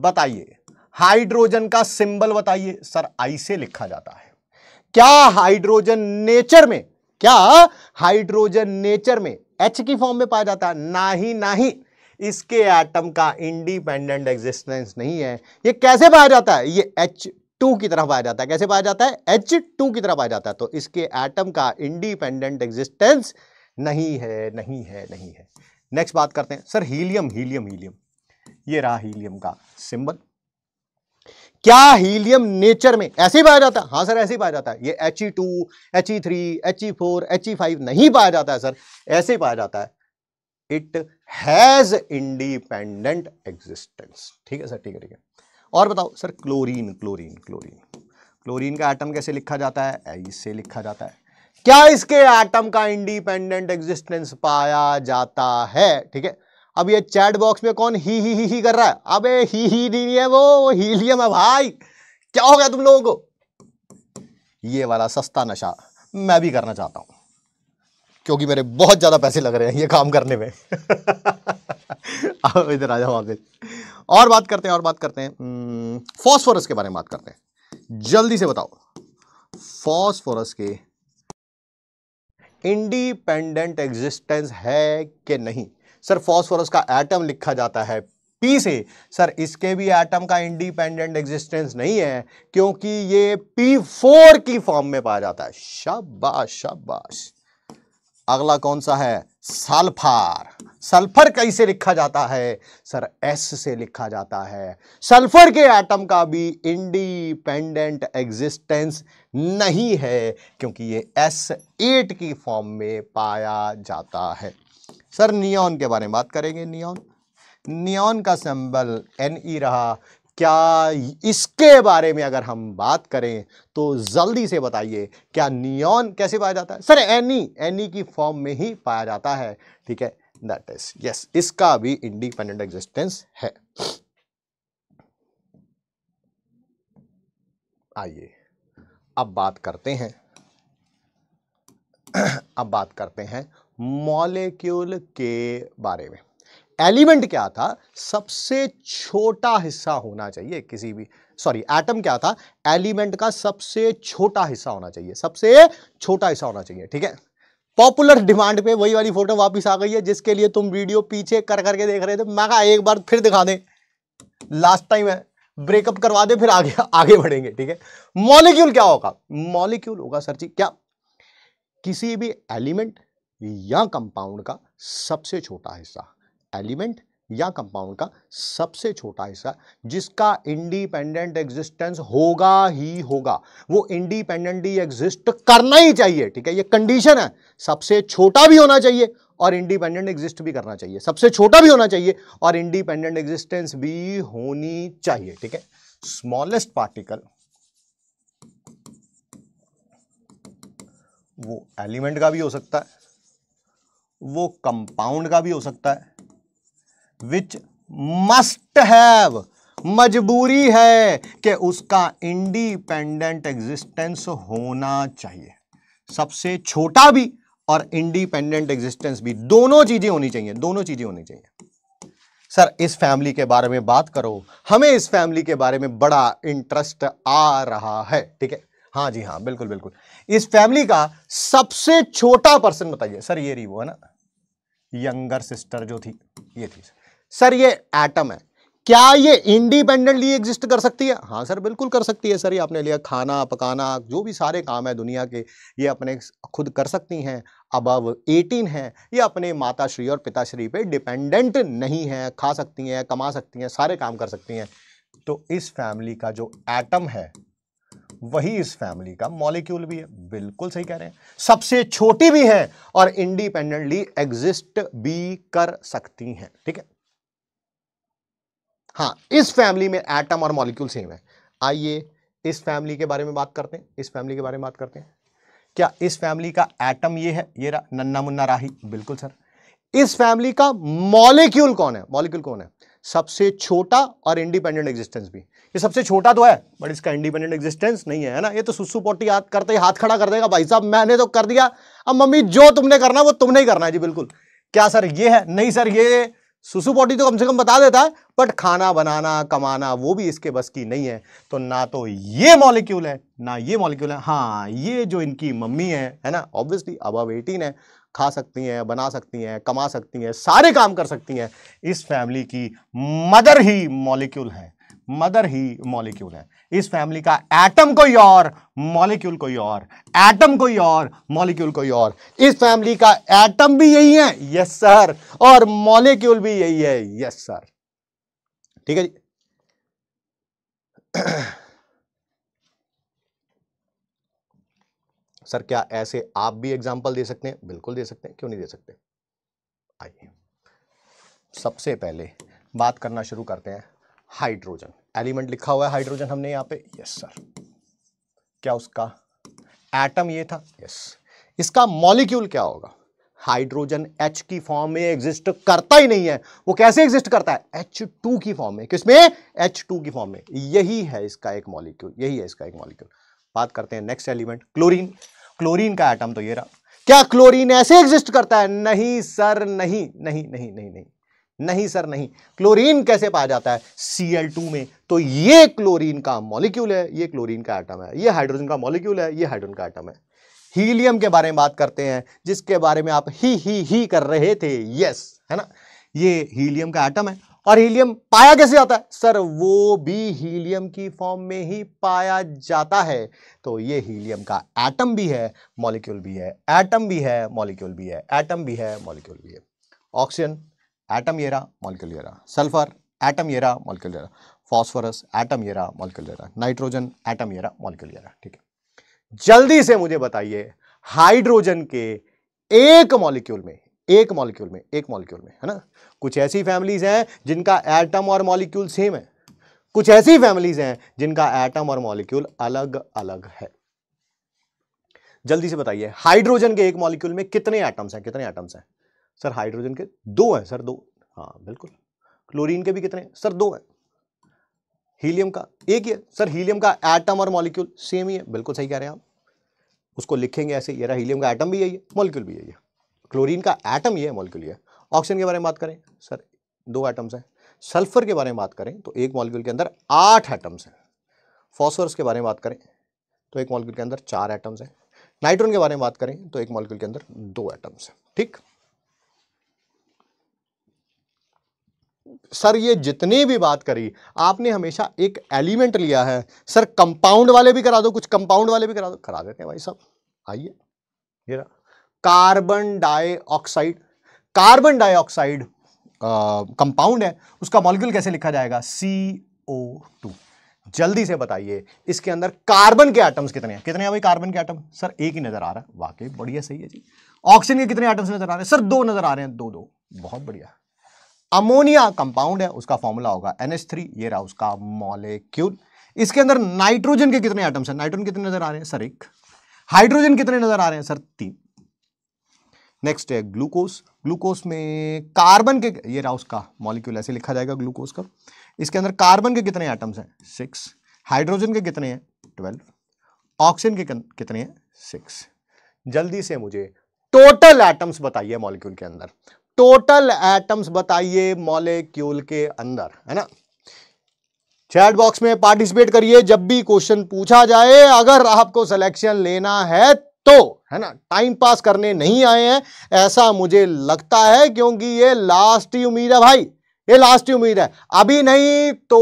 बताइए हाइड्रोजन का सिंबल बताइए सर आई से लिखा जाता है क्या हाइड्रोजन नेचर में क्या हाइड्रोजन नेचर में एच की फॉर्म में पाया जाता है ना ही ना ही इसके एटम का इंडिपेंडेंट एग्जिस्टेंस नहीं है ये कैसे पाया जाता है ये एच टू की तरफ पाया जाता है कैसे पाया जाता है एच टू की तरफ पाया जाता है तो इसके एटम का इंडिपेंडेंट एग्जिस्टेंस नहीं है नहीं है नहीं है नेक्स्ट बात करते हैं सर हीलियम हीलियम हीलियम ये रहा हीलियम का सिंबल क्या हीलियम नेचर में ऐसे ही पाया जाता है हाँ सर ऐसे ही पाया जाता है ये H E two H E three H E four H E five नहीं पाया जाता है सर ऐसे ही पाया जाता है इट हैज इंडिपेंडेंट एग्जिस्टेंस ठीक है सर ठीक है ठीक है और बताओ sir chlorine chlorine chlorine chlorine का एटम कैसे लिखा जाता है इससे लिखा जाता है क्या इसके एटम का इंडिपेंडेंट एग्जिस्टेंस पाया जाता है ठीक है अब ये चैट बॉक्स में कौन ही ही ही ही कर रहा है अबे ही ही नहीं है वो वो हीलियम है भाई क्या हो गया तुम लोगों को ये वाला सस्ता नशा मैं भी करना चाहता हूं क्योंकि मेरे बहुत ज़्यादा पैसे लग रहे हैं ये काम करने में अब इधर आ जाओ वापस और बात करते हैं और बात करते हैं फॉस्फोरस हम्म, के बारे में बात करते हैं जल्दी से बताओ फॉस्फोरस के इंडिपेंडेंट एग्जिस्टेंस है कि नहीं सर फॉस्फोरस का एटम लिखा जाता है पी से सर इसके भी एटम का इंडिपेंडेंट एग्जिस्टेंस नहीं है क्योंकि ये पी फोर की फॉर्म में पाया जाता है शाबाश शाबाश अगला कौन सा है सल्फर सल्फर कैसे लिखा जाता है सर एस से लिखा जाता है सल्फर के एटम का भी इंडिपेंडेंट एग्जिस्टेंस नहीं है क्योंकि ये एस एट की फॉर्म में पाया जाता है सर नियॉन के बारे में बात करेंगे नियॉन नियॉन का सिंबल एन ई रहा क्या इसके बारे में अगर हम बात करें तो जल्दी से बताइए क्या नियॉन कैसे पाया जाता है सर एनी एनी की फॉर्म में ही पाया जाता है ठीक है दैट इज यस इसका भी इंडिपेंडेंट एग्जिस्टेंस है आइए अब बात करते हैं अब बात करते हैं मॉलिक्यूल के बारे में एलिमेंट क्या था सबसे छोटा हिस्सा होना चाहिए किसी भी सॉरी एटम क्या था एलिमेंट का सबसे छोटा हिस्सा होना चाहिए सबसे छोटा हिस्सा होना चाहिए ठीक है पॉपुलर डिमांड पे वही वाली फोटो वापस आ गई है जिसके लिए तुम वीडियो पीछे कर करके देख रहे थे मैं कहा एक बार फिर दिखा दें लास्ट टाइम है ब्रेकअप करवा दे फिर आगे आगे बढ़ेंगे ठीक है मॉलिक्यूल क्या होगा मॉलिक्यूल होगा सर जी क्या किसी भी एलिमेंट या कंपाउंड का सबसे छोटा हिस्सा एलिमेंट या कंपाउंड का सबसे छोटा हिस्सा जिसका इंडिपेंडेंट एग्जिस्टेंस होगा ही होगा वो इंडिपेंडेंटली एग्जिस्ट करना ही चाहिए ठीक है ये कंडीशन है सबसे छोटा भी होना चाहिए और इंडिपेंडेंट एग्जिस्ट भी करना चाहिए सबसे छोटा भी होना चाहिए और इंडिपेंडेंट एग्जिस्टेंस भी होनी चाहिए ठीक है स्मॉलेस्ट पार्टिकल वो एलिमेंट का भी हो सकता है वो कंपाउंड का भी हो सकता है विच मस्ट हैव मजबूरी है कि उसका इंडिपेंडेंट एग्जिस्टेंस होना चाहिए सबसे छोटा भी और इंडिपेंडेंट एग्जिस्टेंस भी दोनों चीज़ें होनी चाहिए दोनों चीज़ें होनी चाहिए सर इस फैमिली के बारे में बात करो हमें इस फैमिली के बारे में बड़ा इंटरेस्ट आ रहा है ठीक है हाँ जी हाँ बिल्कुल बिल्कुल इस फैमिली का सबसे छोटा पर्सन बताइए सर ये रही वो है ना यंगर सिस्टर जो थी ये थी सर सर ये एटम है क्या ये इंडिपेंडेंटली एग्जिस्ट कर सकती है हाँ सर बिल्कुल कर सकती है सर ये आपने लिया खाना पकाना जो भी सारे काम है दुनिया के ये अपने खुद कर सकती हैं अबव 18 है ये अपने माता श्री और पिताश्री पे डिपेंडेंट नहीं है खा सकती हैं कमा सकती हैं सारे काम कर सकती हैं तो इस फैमिली का जो एटम है वही इस फैमिली का मॉलिक्यूल भी है बिल्कुल सही कह रहे हैं सबसे छोटी भी है और इंडिपेंडेंटली एग्जिस्ट भी कर सकती हैं ठीक है हाँ इस फैमिली में एटम और मॉलिक्यूल सेम है आइए इस फैमिली के बारे में बात करते हैं इस फैमिली के बारे में बात करते हैं क्या इस फैमिली का एटम ये है ये रा, नन्ना मुन्ना राही बिल्कुल सर इस फैमिली का मॉलिक्यूल कौन है मॉलिक्यूल कौन है सबसे छोटा और इंडिपेंडेंट एग्जिस्टेंस भी ये सबसे छोटा तो है बट इसका इंडिपेंडेंट एग्जिस्टेंस नहीं है ना ये तो सुसु पोटी याद करते ही हाथ खड़ा कर देगा भाई साहब मैंने तो कर दिया अब मम्मी जो तुमने करना वो तुमने ही करना है जी बिल्कुल क्या सर ये है नहीं सर ये सुसुपोटी तो कम से कम बता देता है बट खाना बनाना कमाना वो भी इसके बस की नहीं है तो ना तो ये मॉलिक्यूल है ना ये मॉलिक्यूल है हाँ ये जो इनकी मम्मी है है ना ऑब्वियसली अब एटीन है खा सकती हैं बना सकती हैं कमा सकती हैं सारे काम कर सकती हैं इस फैमिली की मदर ही मॉलिक्यूल है मदर ही मॉलिक्यूल है इस फैमिली का एटम कोई और मॉलिक्यूल कोई और एटम कोई और मॉलिक्यूल कोई और इस फैमिली का एटम भी यही है यस सर और मॉलिक्यूल भी यही है यस सर ठीक है जी सर क्या ऐसे आप भी एग्जाम्पल दे सकते हैं बिल्कुल दे सकते हैं क्यों नहीं दे सकते आइए सबसे पहले बात करना शुरू करते हैं हाइड्रोजन एलिमेंट लिखा हुआ है हाइड्रोजन हमने यहां पे यस सर क्या उसका एटम ये था यस इसका मॉलिक्यूल क्या होगा हाइड्रोजन H की फॉर्म में एग्जिस्ट करता ही नहीं है वो कैसे एग्जिस्ट करता है H2 की फॉर्म में किसमें H2 की फॉर्म में यही है इसका एक मॉलिक्यूल यही है इसका एक मॉलिक्यूल बात करते हैं नेक्स्ट एलिमेंट क्लोरीन क्लोरीन का एटम तो ये रहा क्या क्लोरीन ऐसे एग्जिस्ट करता है नहीं सर नहीं नहीं नहीं नहीं नहीं नहीं सर नहीं क्लोरीन कैसे पाया जाता है Cl2 में तो ये क्लोरीन का मॉलिक्यूल है ये क्लोरीन का आइटम है ये हाइड्रोजन का मॉलिक्यूल है ये हाइड्रोजन का आइटम है हीलियम के बारे में बात करते हैं जिसके बारे में आप ही ही ही कर रहे थे यस है ना ये हीलियम का आइटम है और हीलियम पाया कैसे जाता है सर वो भी हीलियम की फॉर्म में ही पाया जाता है तो ये हीलियम का एटम भी है मॉलिक्यूल भी है एटम भी है मॉलिक्यूल भी है एटम भी है मॉलिक्यूल भी है oxygen atom era, molecule era. Sulfur, atom era, molecule era. Phosphorus atom era molecule era nitrogen atom era molecule era ठीक है जल्दी से मुझे बताइए हाइड्रोजन के एक मॉलिक्यूल में एक मॉलिक्यूल में एक मॉलिक्यूल में है ना कुछ ऐसी फैमिलीज हैं जिनका एटम और मॉलिक्यूल सेम है कुछ ऐसी फैमिलीज हैं जिनका एटम और मॉलिक्यूल अलग अलग है जल्दी से बताइए हाइड्रोजन के एक मॉलिक्यूल में कितने एटम्स हैं कितने एटम्स हैं सर हाइड्रोजन के दो हैं सर दो हाँ बिल्कुल क्लोरीन के भी कितने सर दो हैं हीलियम का एक ही है सर हीलियम का एटम और मॉलिक्यूल सेम ही है बिल्कुल सही कह रहे हैं आप उसको लिखेंगे ऐसे ये रहा हीलियम का एटम भी यही है मॉलिक्यूल भी यही है क्लोरीन का एटम ये है मॉलिक्यूल ये ऑक्सीजन के बारे में बात करें सर दो एटम्स हैं सल्फर के बारे में बात करें तो एक मॉलिक्यूल के अंदर आठ एटम्स हैं फॉस्फोरस के बारे में बात करें तो एक मॉलिक्यूल के अंदर चार एटम्स हैं नाइट्रोन के बारे में बात करें तो एक मॉलिक्यूल के अंदर दो एटम्स हैं ठीक सर ये जितनी भी बात करी आपने हमेशा एक एलिमेंट लिया है सर कंपाउंड वाले भी करा दो कुछ कंपाउंड वाले भी करा दो करा देते हैं भाई साहब आइए carbon dioxide carbon dioxide compound है उसका मॉलिक्यूल कैसे लिखा जाएगा सी ओ टू जल्दी से बताइए इसके अंदर कार्बन के आइटम्स कितने हैं कितने हैं भाई कार्बन के आइटम सर एक ही नज़र आ रहा है वाकई बढ़िया सही है जी ऑक्सीजन के कितने आइटम्स नज़र आ रहे हैं सर दो नज़र आ रहे हैं दो दो बहुत बढ़िया अमोनिया कंपाउंड है उसका फॉर्मूला होगा एनएच थ्री ये रहा उसका मॉलिक्यूल इसके अंदर नाइट्रोजन के कितने आइटम्स हैं नाइट्रोजन कितने नजर आ रहे हैं सर एक हाइड्रोजन कितने नजर आ रहे हैं सर तीन नेक्स्ट है ग्लूकोस ग्लूकोस में कार्बन के ये रहा उसका मॉलिक्यूल ऐसे लिखा जाएगा ग्लूकोस का इसके अंदर कार्बन के कितने आइटम्स हैं सिक्स हाइड्रोजन के कितने हैं ट्वेल्व ऑक्सीजन के कितने हैं सिक्स जल्दी से मुझे टोटल एटम्स बताइए मॉलिक्यूल के अंदर टोटल एटम्स बताइए मॉलिक्यूल के अंदर है ना चैट बॉक्स में पार्टिसिपेट करिए जब भी क्वेश्चन पूछा जाए अगर आपको सिलेक्शन लेना है तो है ना टाइम पास करने नहीं आए हैं ऐसा मुझे लगता है क्योंकि ये लास्ट ही उम्मीद है भाई ये लास्ट ही उम्मीद है अभी नहीं तो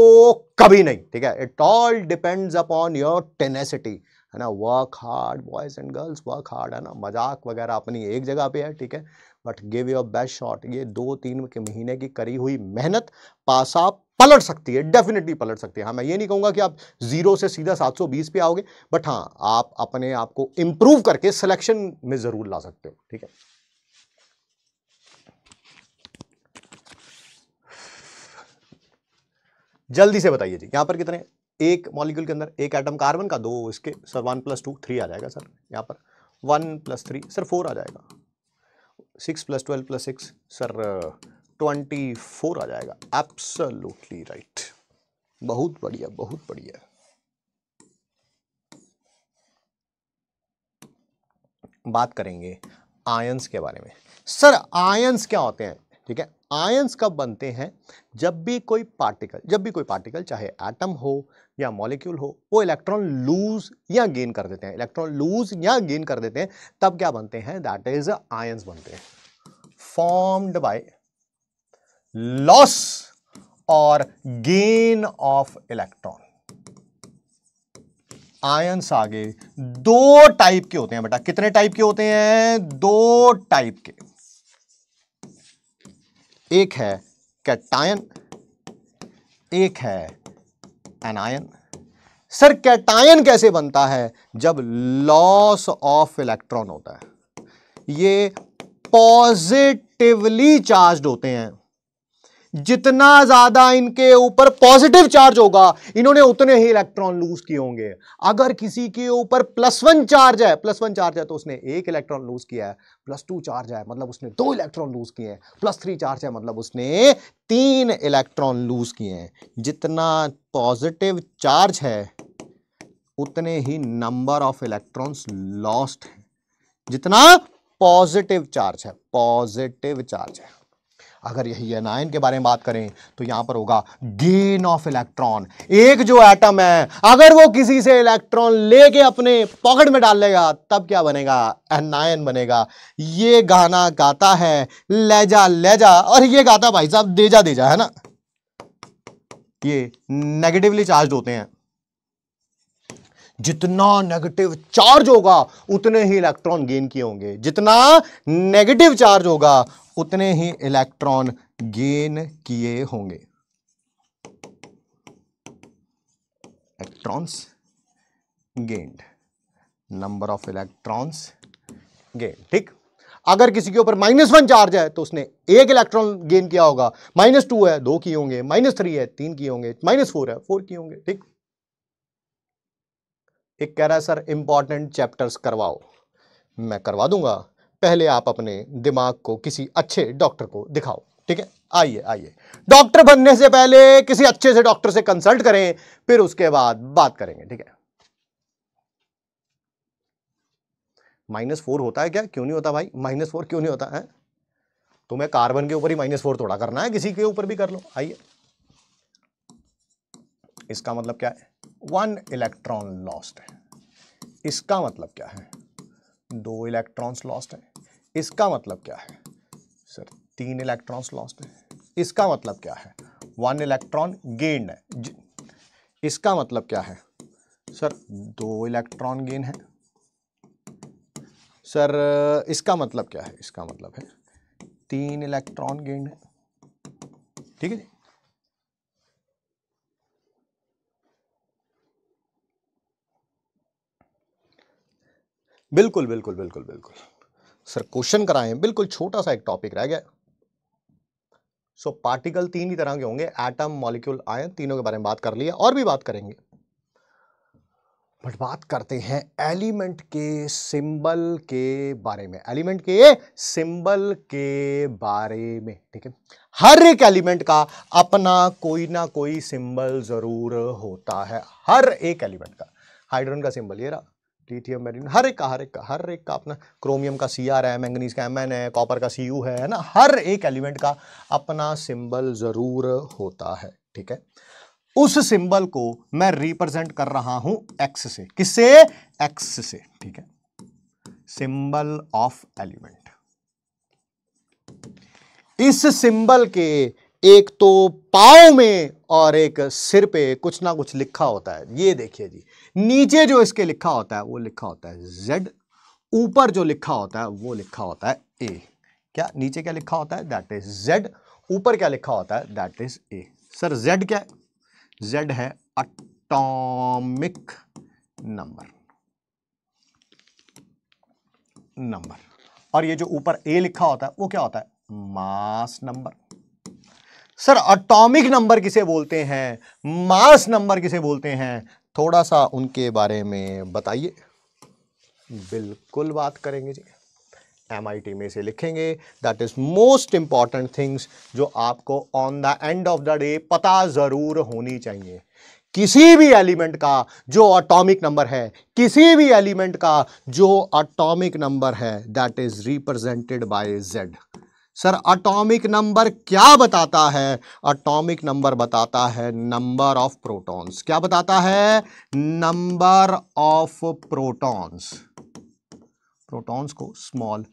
कभी नहीं ठीक है it all depends upon your tenacity है ना work hard boys and girls work hard है ना मजाक वगैरह अपनी एक जगह पे है ठीक है but give your best shot ये दो तीन के महीने की करी हुई मेहनत पासा पलट सकती है डेफिनेटली पलट सकती है हाँ मैं ये नहीं कहूंगा कि आप जीरो से सीधा 720 पे आओगे बट हाँ आप अपने आप को इम्प्रूव करके सिलेक्शन में ज़रूर ला सकते हो ठीक है जल्दी से बताइए जी यहां पर कितने एक मॉलिक्यूल के अंदर एक एटम कार्बन का दो इसके sir one plus two three आ जाएगा सर यहां पर one plus three sir four आ जाएगा six plus twelve plus six sir twenty four आ जाएगा एप्सलूटली राइट बहुत बढ़िया बहुत बढ़िया बात करेंगे आयंस के बारे में सर आयंस क्या होते हैं ठीक है आयंस कब बनते हैं जब भी कोई पार्टिकल जब भी कोई पार्टिकल चाहे एटम हो या मॉलिक्यूल हो वो इलेक्ट्रॉन लूज या गेन कर देते हैं इलेक्ट्रॉन लूज या गेन कर देते हैं तब क्या बनते हैं दैट इज आयंस बनते हैं फॉर्म्ड बाय लॉस और गेन ऑफ इलेक्ट्रॉन आयंस आगे दो टाइप के होते हैं बेटा कितने टाइप के होते हैं दो टाइप के एक है कैटायन एक है एनायन सर कैटायन कैसे बनता है जब लॉस ऑफ इलेक्ट्रॉन होता है ये पॉजिटिवली चार्ज्ड होते हैं जितना ज्यादा इनके ऊपर पॉजिटिव चार्ज होगा इन्होंने उतने ही इलेक्ट्रॉन लूज किए होंगे अगर किसी के ऊपर प्लस वन चार्ज है प्लस वन चार्ज है तो उसने एक इलेक्ट्रॉन लूज किया है प्लस टू चार्ज है मतलब उसने दो इलेक्ट्रॉन लूज किए हैं प्लस थ्री चार्ज है मतलब उसने तीन इलेक्ट्रॉन लूज किए हैं जितना पॉजिटिव चार्ज है उतने ही नंबर ऑफ इलेक्ट्रॉन्स लॉस्ट हैं जितना पॉजिटिव चार्ज है पॉजिटिव चार्ज है अगर यही एनायन के बारे में बात करें तो यहां पर होगा गेन ऑफ इलेक्ट्रॉन एक जो एटम है अगर वो किसी से इलेक्ट्रॉन लेके अपने पॉकेट में डाल लेगा तब क्या बनेगा एनायन बनेगा ये गाना गाता है ले जा और ये गाता भाई साहब दे जा दे जा है ना ये नेगेटिवली चार्ज होते हैं जितना नेगेटिव चार्ज होगा उतने ही इलेक्ट्रॉन गेन किए होंगे जितना नेगेटिव चार्ज होगा उतने ही इलेक्ट्रॉन गेन किए होंगे electrons gained number of electrons gain ठीक अगर किसी के ऊपर माइनस वन चार्ज है तो उसने एक इलेक्ट्रॉन गेन किया होगा माइनस टू है दो किए होंगे माइनस थ्री है तीन किए होंगे माइनस फोर है फोर किए होंगे ठीक एक कह रहा है सर इंपॉर्टेंट चैप्टर्स करवाओ मैं करवा दूंगा पहले आप अपने दिमाग को किसी अच्छे डॉक्टर को दिखाओ ठीक है आइए आइए डॉक्टर बनने से पहले किसी अच्छे से डॉक्टर से कंसल्ट करें फिर उसके बाद बात करेंगे ठीक है माइनस फोर होता है क्या क्यों नहीं होता भाई माइनस फोर क्यों नहीं होता है तुम्हें कार्बन के ऊपर ही माइनस फोर थोड़ा करना है किसी के ऊपर भी कर लो आइए इसका मतलब क्या है वन इलेक्ट्रॉन लॉस्ट है इसका मतलब क्या है दो इलेक्ट्रॉन्स लॉस्ट है इसका मतलब क्या है सर तीन इलेक्ट्रॉन्स लॉस्ट है इसका मतलब क्या है वन इलेक्ट्रॉन गेन है इसका मतलब क्या है सर दो इलेक्ट्रॉन गेन है सर इसका मतलब क्या है इसका मतलब है तीन इलेक्ट्रॉन गेन है ठीक है जी बिल्कुल बिल्कुल बिल्कुल बिल्कुल सर क्वेश्चन कराएं बिल्कुल छोटा सा एक टॉपिक रह गया सो so, पार्टिकल तीन ही तरह के होंगे एटम मॉलिक्यूल आयन तीनों के बारे में बात कर लिया और भी बात करेंगे बट बात करते हैं एलिमेंट के सिंबल के बारे में एलिमेंट के सिंबल के बारे में ठीक है हर एक एलिमेंट का अपना कोई ना कोई सिंबल ज़रूर होता है हर एक एलिमेंट का हाइड्रोजन का सिंबल ये रहा लिथियम मैरिन हर एक का हर एक का हर एक का अपना क्रोमियम का सी आर है मैंगनीज का एम एन है कॉपर का सी यू है है ना हर एक एलिमेंट का अपना सिंबल ज़रूर होता है ठीक है उस सिंबल को मैं रिप्रेजेंट कर रहा हूं एक्स से किससे एक्स से ठीक है सिंबल ऑफ एलिमेंट इस सिंबल के एक तो पाओ में और एक सिर पे कुछ ना कुछ लिखा होता है ये देखिए जी नीचे जो इसके लिखा होता है वो लिखा होता है जेड ऊपर जो लिखा होता है वो लिखा होता है ए क्या नीचे क्या लिखा होता है दैट इज Z ऊपर क्या लिखा होता है that is A sir Z क्या है जेड है अटोमिक नंबर नंबर और ये जो ऊपर ए लिखा होता है वो क्या होता है mass number sir atomic number किसे बोलते हैं मास नंबर किसे बोलते हैं थोड़ा सा उनके बारे में बताइए बिल्कुल बात करेंगे जी एम में से लिखेंगे that is most important things जो आपको on the end of the day पता ज़रूर होनी चाहिए किसी भी एलिमेंट का जो ऑटोमिक नंबर है किसी भी एलिमेंट का जो ऑटोमिक नंबर है that is represented by Z sir atomic number क्या बताता है अटोमिक नंबर बताता है नंबर ऑफ प्रोटॉन्स क्या बताता है नंबर ऑफ प्रोटॉन्स प्रोटॉन्स को स्मॉल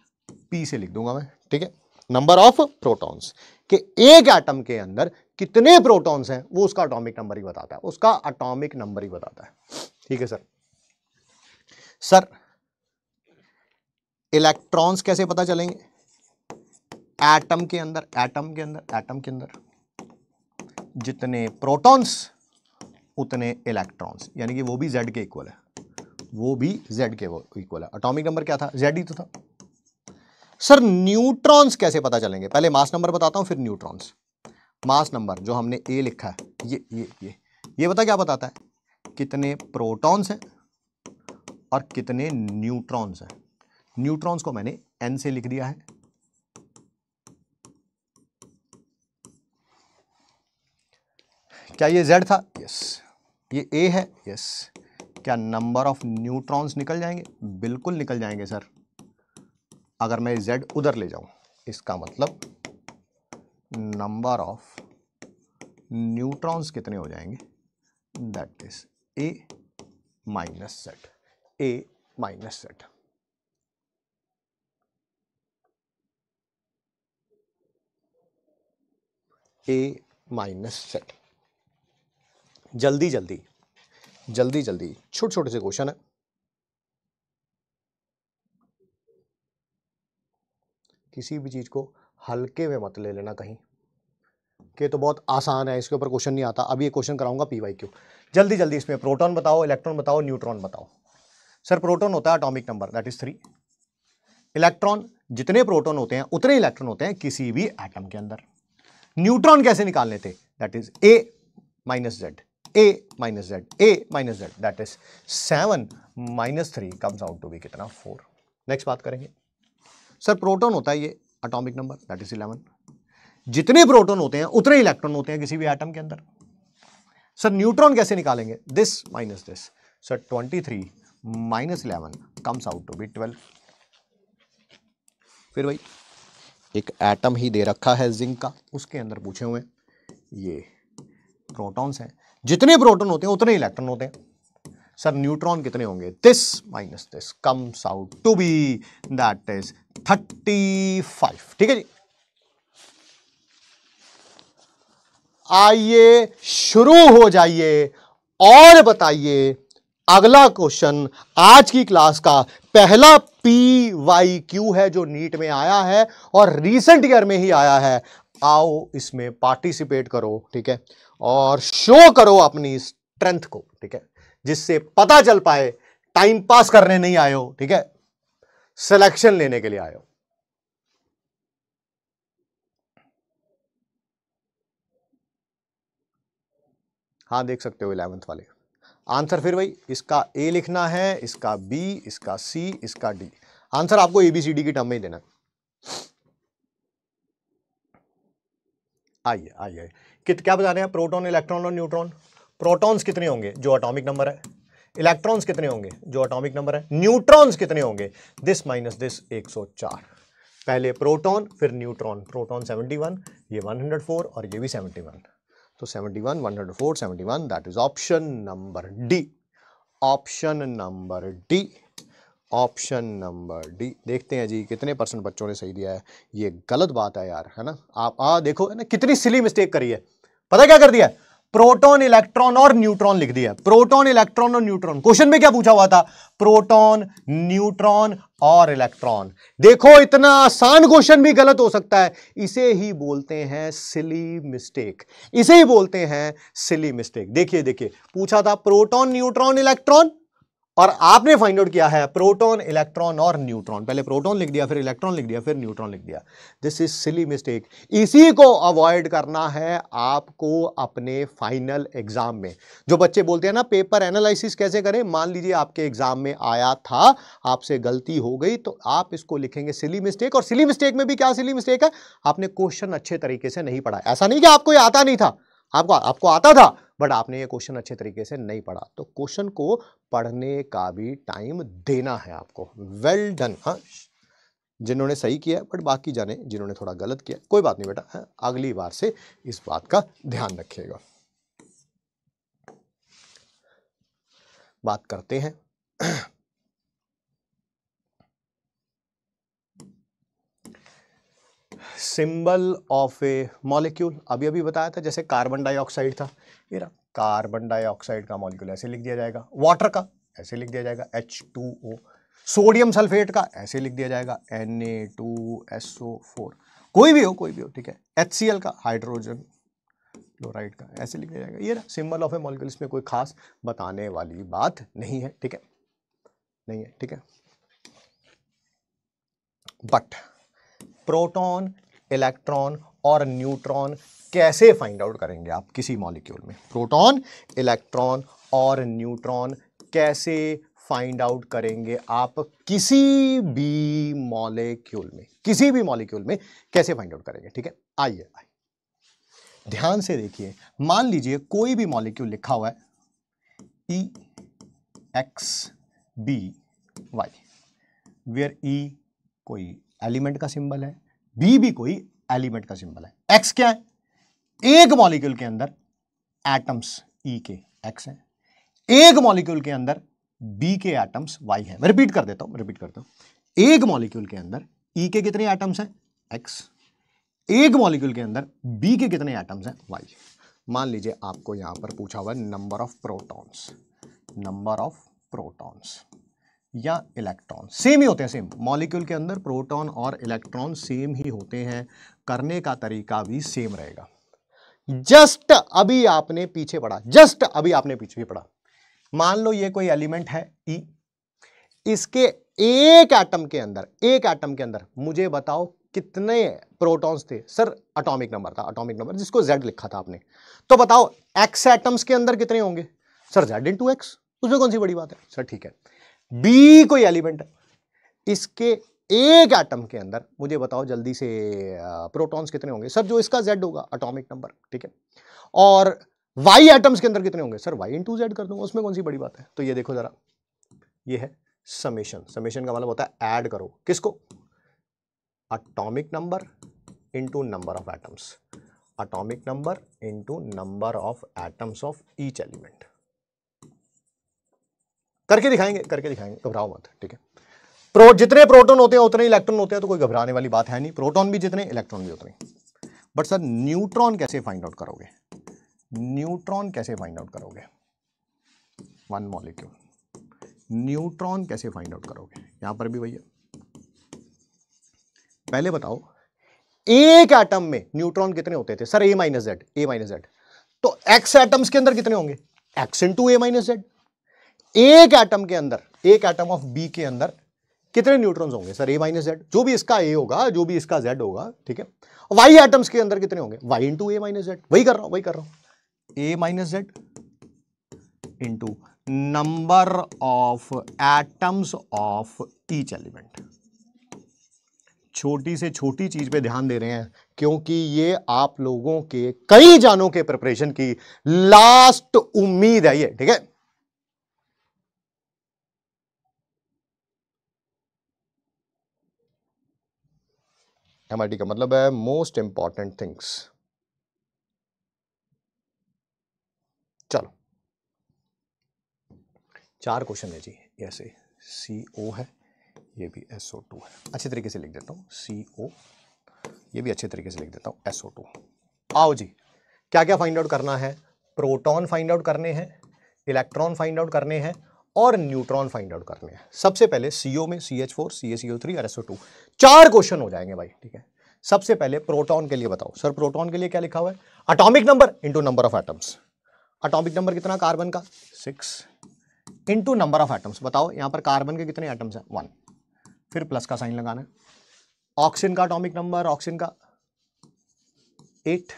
पी से लिख दूंगा मैं ठीक है नंबर ऑफ प्रोटॉन्स कि एक एटम के अंदर कितने प्रोटॉन्स हैं वो उसका अटोमिक नंबर ही बताता है उसका अटोमिक नंबर ही बताता है ठीक है सर सर इलेक्ट्रॉन्स कैसे पता चलेंगे एटम के अंदर एटम के अंदर एटम के अंदर जितने प्रोटॉन्स उतने इलेक्ट्रॉन्स यानी कि वो भी जेड के इक्वल है वो भी जेड के इक्वल है अटोमिक नंबर क्या था जेड ही तो था सर न्यूट्रॉन्स कैसे पता चलेंगे पहले मास नंबर बताता हूँ फिर न्यूट्रॉन्स मास नंबर जो हमने ए लिखा है ये ये ये ये पता क्या बताता है कितने प्रोटॉन्स हैं और कितने न्यूट्रॉन्स हैं न्यूट्रॉन्स को मैंने एन से लिख दिया है क्या ये जेड था यस ये ए है यस क्या नंबर ऑफ न्यूट्रॉन्स निकल जाएंगे बिल्कुल निकल जाएंगे सर अगर मैं जेड उधर ले जाऊं इसका मतलब नंबर ऑफ न्यूट्रॉन्स कितने हो जाएंगे that is A minus Z A minus Z A minus Z जल्दी जल्दी जल्दी जल्दी छोटे छोटे से क्वेश्चन है किसी भी चीज़ को हल्के में मत ले लेना कहीं के तो बहुत आसान है इसके ऊपर क्वेश्चन नहीं आता अभी ये क्वेश्चन कराऊंगा पी वाई क्यू जल्दी जल्दी इसमें प्रोटॉन बताओ इलेक्ट्रॉन बताओ न्यूट्रॉन बताओ सर प्रोटॉन होता है atomic number that is three electron जितने प्रोटॉन होते हैं उतने इलेक्ट्रॉन होते हैं किसी भी एटम के अंदर न्यूट्रॉन कैसे निकालने थे that is A minus Z a minus z, a minus z that is 7 minus 3 comes out to be कितना 4. नेक्स्ट बात करेंगे सर प्रोटॉन होता है ये अटोमिक नंबर दैट इज 11. जितने प्रोटॉन होते हैं उतने इलेक्ट्रॉन होते हैं किसी भी एटम के अंदर सर न्यूट्रॉन कैसे निकालेंगे this minus this sir 23 minus eleven comes out to be twelve फिर भाई एक एटम ही दे रखा है जिंक का उसके अंदर पूछे हुए ये प्रोटॉन्स हैं जितने प्रोटोन होते हैं उतने इलेक्ट्रॉन होते हैं सर न्यूट्रॉन कितने होंगे this minus this comes out to be that is thirty five ठीक है जी आइए शुरू हो जाइए और बताइए अगला क्वेश्चन आज की क्लास का पहला पी वाई क्यू है जो नीट में आया है और रीसेंट ईयर में ही आया है आओ इसमें पार्टिसिपेट करो ठीक है और शो करो अपनी स्ट्रेंथ को ठीक है जिससे पता चल पाए टाइम पास करने नहीं आयो ठीक है सिलेक्शन लेने के लिए आयो हाँ देख सकते हो इलेवेंथ वाले आंसर फिर भाई इसका ए लिखना है इसका बी इसका सी इसका डी आंसर आपको ए बी सी डी की टर्म में ही देना आइए आइए कित क्या बता रहे हैं प्रोटॉन इलेक्ट्रॉन और न्यूट्रॉन प्रोटॉन्स कितने होंगे जो अटोमिक नंबर है इलेक्ट्रॉन्स कितने होंगे जो अटोमिक नंबर है न्यूट्रॉन्स कितने होंगे दिस माइनस दिस 104 पहले प्रोटॉन फिर न्यूट्रॉन प्रोटॉन 71 ये 104 और ये भी 71 तो 71 104 71 that is option number D option number D option number D देखते हैं जी कितने परसेंट बच्चों ने सही दिया है ये गलत बात है यार है ना आप आ देखो है ना कितनी सिली मिस्टेक करी है पता क्या कर दिया प्रोटॉन इलेक्ट्रॉन और न्यूट्रॉन लिख दिया प्रोटॉन इलेक्ट्रॉन और न्यूट्रॉन क्वेश्चन में क्या पूछा हुआ था प्रोटॉन न्यूट्रॉन और इलेक्ट्रॉन देखो इतना आसान क्वेश्चन भी गलत हो सकता है इसे ही बोलते हैं सिली मिस्टेक इसे ही बोलते हैं सिली मिस्टेक देखिए देखिए पूछा था प्रोटॉन न्यूट्रॉन इलेक्ट्रॉन और आपने फाइंड आउट किया है प्रोटॉन इलेक्ट्रॉन और न्यूट्रॉन पहले प्रोटॉन लिख दिया फिर इलेक्ट्रॉन लिख दिया फिर न्यूट्रॉन लिख दिया दिस इज सिली मिस्टेक इसी को अवॉइड करना है आपको अपने फाइनल एग्जाम में जो बच्चे बोलते हैं ना पेपर एनालिसिस कैसे करें मान लीजिए आपके एग्जाम में आया था आपसे गलती हो गई तो आप इसको लिखेंगे सिली मिस्टेक और सिली मिस्टेक में भी क्या सिली मिस्टेक है आपने क्वेश्चन अच्छे तरीके से नहीं पढ़ा ऐसा नहीं कि आपको आता नहीं था आपको आपको आता था बट आपने ये क्वेश्चन अच्छे तरीके से नहीं पढ़ा तो क्वेश्चन को पढ़ने का भी टाइम देना है आपको वेल well डन हाँ जिन्होंने सही किया बट बाकी जाने जिन्होंने थोड़ा गलत किया कोई बात नहीं बेटा हाँ, अगली बार से इस बात का ध्यान रखिएगा बात करते हैं सिंबल ऑफ ए मॉलिक्यूल अभी अभी बताया था जैसे कार्बन डाइऑक्साइड था ये रहा कार्बन डाइऑक्साइड का मॉलिक्यूल ऐसे लिख दिया जाएगा वाटर का ऐसे लिख दिया जाएगा H two O sodium sulphate का ऐसे लिख दिया जाएगा N A two S O four कोई भी हो कोई भी हो ठीक है एच सी एल का हाइड्रोजन क्लोराइड का ऐसे लिख दिया जाएगा ये रहा सिंबल ऑफ ए मॉलिक्यूल इसमें कोई खास बताने वाली बात नहीं है ठीक है नहीं है ठीक है बट प्रोटॉन इलेक्ट्रॉन और न्यूट्रॉन कैसे फाइंड आउट करेंगे आप किसी मॉलिक्यूल में प्रोटॉन इलेक्ट्रॉन और न्यूट्रॉन कैसे फाइंड आउट करेंगे आप किसी भी मॉलिक्यूल में किसी भी मॉलिक्यूल में कैसे फाइंड आउट करेंगे ठीक है आइए आइए ध्यान से देखिए मान लीजिए कोई भी मॉलिक्यूल लिखा हुआ है E X B Y where E कोई एलिमेंट का सिंबल है बी भी कोई एलिमेंट का सिंबल है एक्स क्या है एक मॉलिक्यूल के अंदर एटम्स ई e के एक्स है एक मॉलिक्यूल के अंदर बी के एटम्स वाई है मैं रिपीट कर देता हूं रिपीट करता हूं एक मॉलिक्यूल के अंदर ई e के कितने एटम्स हैं एक्स एक मॉलिक्यूल के अंदर बी के कितने एटम्स हैं वाई मान लीजिए आपको यहां पर पूछा हुआ है number of protons number of protons या इलेक्ट्रॉन सेम ही होते हैं सेम मॉलिक्यूल के अंदर प्रोटॉन और इलेक्ट्रॉन सेम ही होते हैं करने का तरीका भी सेम रहेगा जस्ट अभी आपने पीछे पढ़ा जस्ट अभी आपने पीछे पढ़ा मान लो ये कोई एलिमेंट है ई e। इसके एक एटम के अंदर एक एटम के अंदर मुझे बताओ कितने प्रोटॉन्स थे सर अटोमिक नंबर था अटोमिक नंबर जिसको जेड लिखा था आपने तो बताओ एक्स एटम्स के अंदर कितने होंगे सर जेड इंटू एक्स उसमें कौन सी बड़ी बात है सर ठीक है बी कोई एलिमेंट है इसके एक एटम के अंदर मुझे बताओ जल्दी से प्रोटॉन्स कितने होंगे सर जो इसका जेड होगा अटोमिक नंबर ठीक है और वाई एटम्स के अंदर कितने होंगे सर वाई इंटू जेड कर दूंगा उसमें कौन सी बड़ी बात है तो ये देखो जरा ये है समेशन समेशन का मतलब होता है एड करो किसको atomic number into number of atoms atomic number into number of atoms of each element करके दिखाएंगे करके दिखाएंगे घबराओ मत ठीक है प्रो जितने प्रोटोन होते हैं उतने इलेक्ट्रॉन होते हैं तो कोई घबराने वाली बात है नहीं प्रोटोन भी जितने इलेक्ट्रॉन भी उतने बट सर न्यूट्रॉन कैसे फाइंड आउट करोगे न्यूट्रॉन कैसे फाइंड आउट करोगे वन मॉलिक्यूल न्यूट्रॉन कैसे फाइंड आउट करोगे यहां पर भी भैया पहले बताओ एक एटम में न्यूट्रॉन कितने होते थे sir A minus Z A minus Z तो एक्स एटम्स के अंदर कितने होंगे X into A minus Z एक एटम के अंदर एक एटम ऑफ बी के अंदर कितने न्यूट्रॉन्स होंगे सर ए माइनस जेड जो भी इसका ए होगा जो भी इसका जेड होगा ठीक है वाई एटम्स के अंदर कितने होंगे Y into A minus Z वही कर रहा हूं वही कर रहा हूं A minus Z into number of atoms of each element छोटी से छोटी चीज पे ध्यान दे रहे हैं क्योंकि ये आप लोगों के कई जानों के प्रिपरेशन की लास्ट उम्मीद है ये ठीक है एम का मतलब है मोस्ट इंपॉर्टेंट थिंग्स चलो चार क्वेश्चन है जी ऐसे सी ओ है ये भी एस ओ टू है अच्छे तरीके से लिख देता हूँ सी ओ ये भी अच्छे तरीके से लिख देता हूँ एस ओ टू आओ जी क्या क्या फाइंड आउट करना है प्रोटॉन फाइंड आउट करने हैं इलेक्ट्रॉन फाइंड आउट करने हैं और न्यूट्रॉन फाइंड आउट करने हैं सबसे पहले सीओ में C H four C S CO three SO two चार क्वेश्चन हो जाएंगे भाई ठीक है सबसे पहले प्रोटॉन के लिए बताओ सर प्रोटॉन के लिए क्या लिखा हुआ है atomic number into number of atoms atomic number कितना कार्बन का six into number of atoms बताओ यहां पर कार्बन के कितने एटम्स हैं वन फिर प्लस का साइन लगाना ऑक्सीजन का अटोमिक नंबर ऑक्सीजन का eight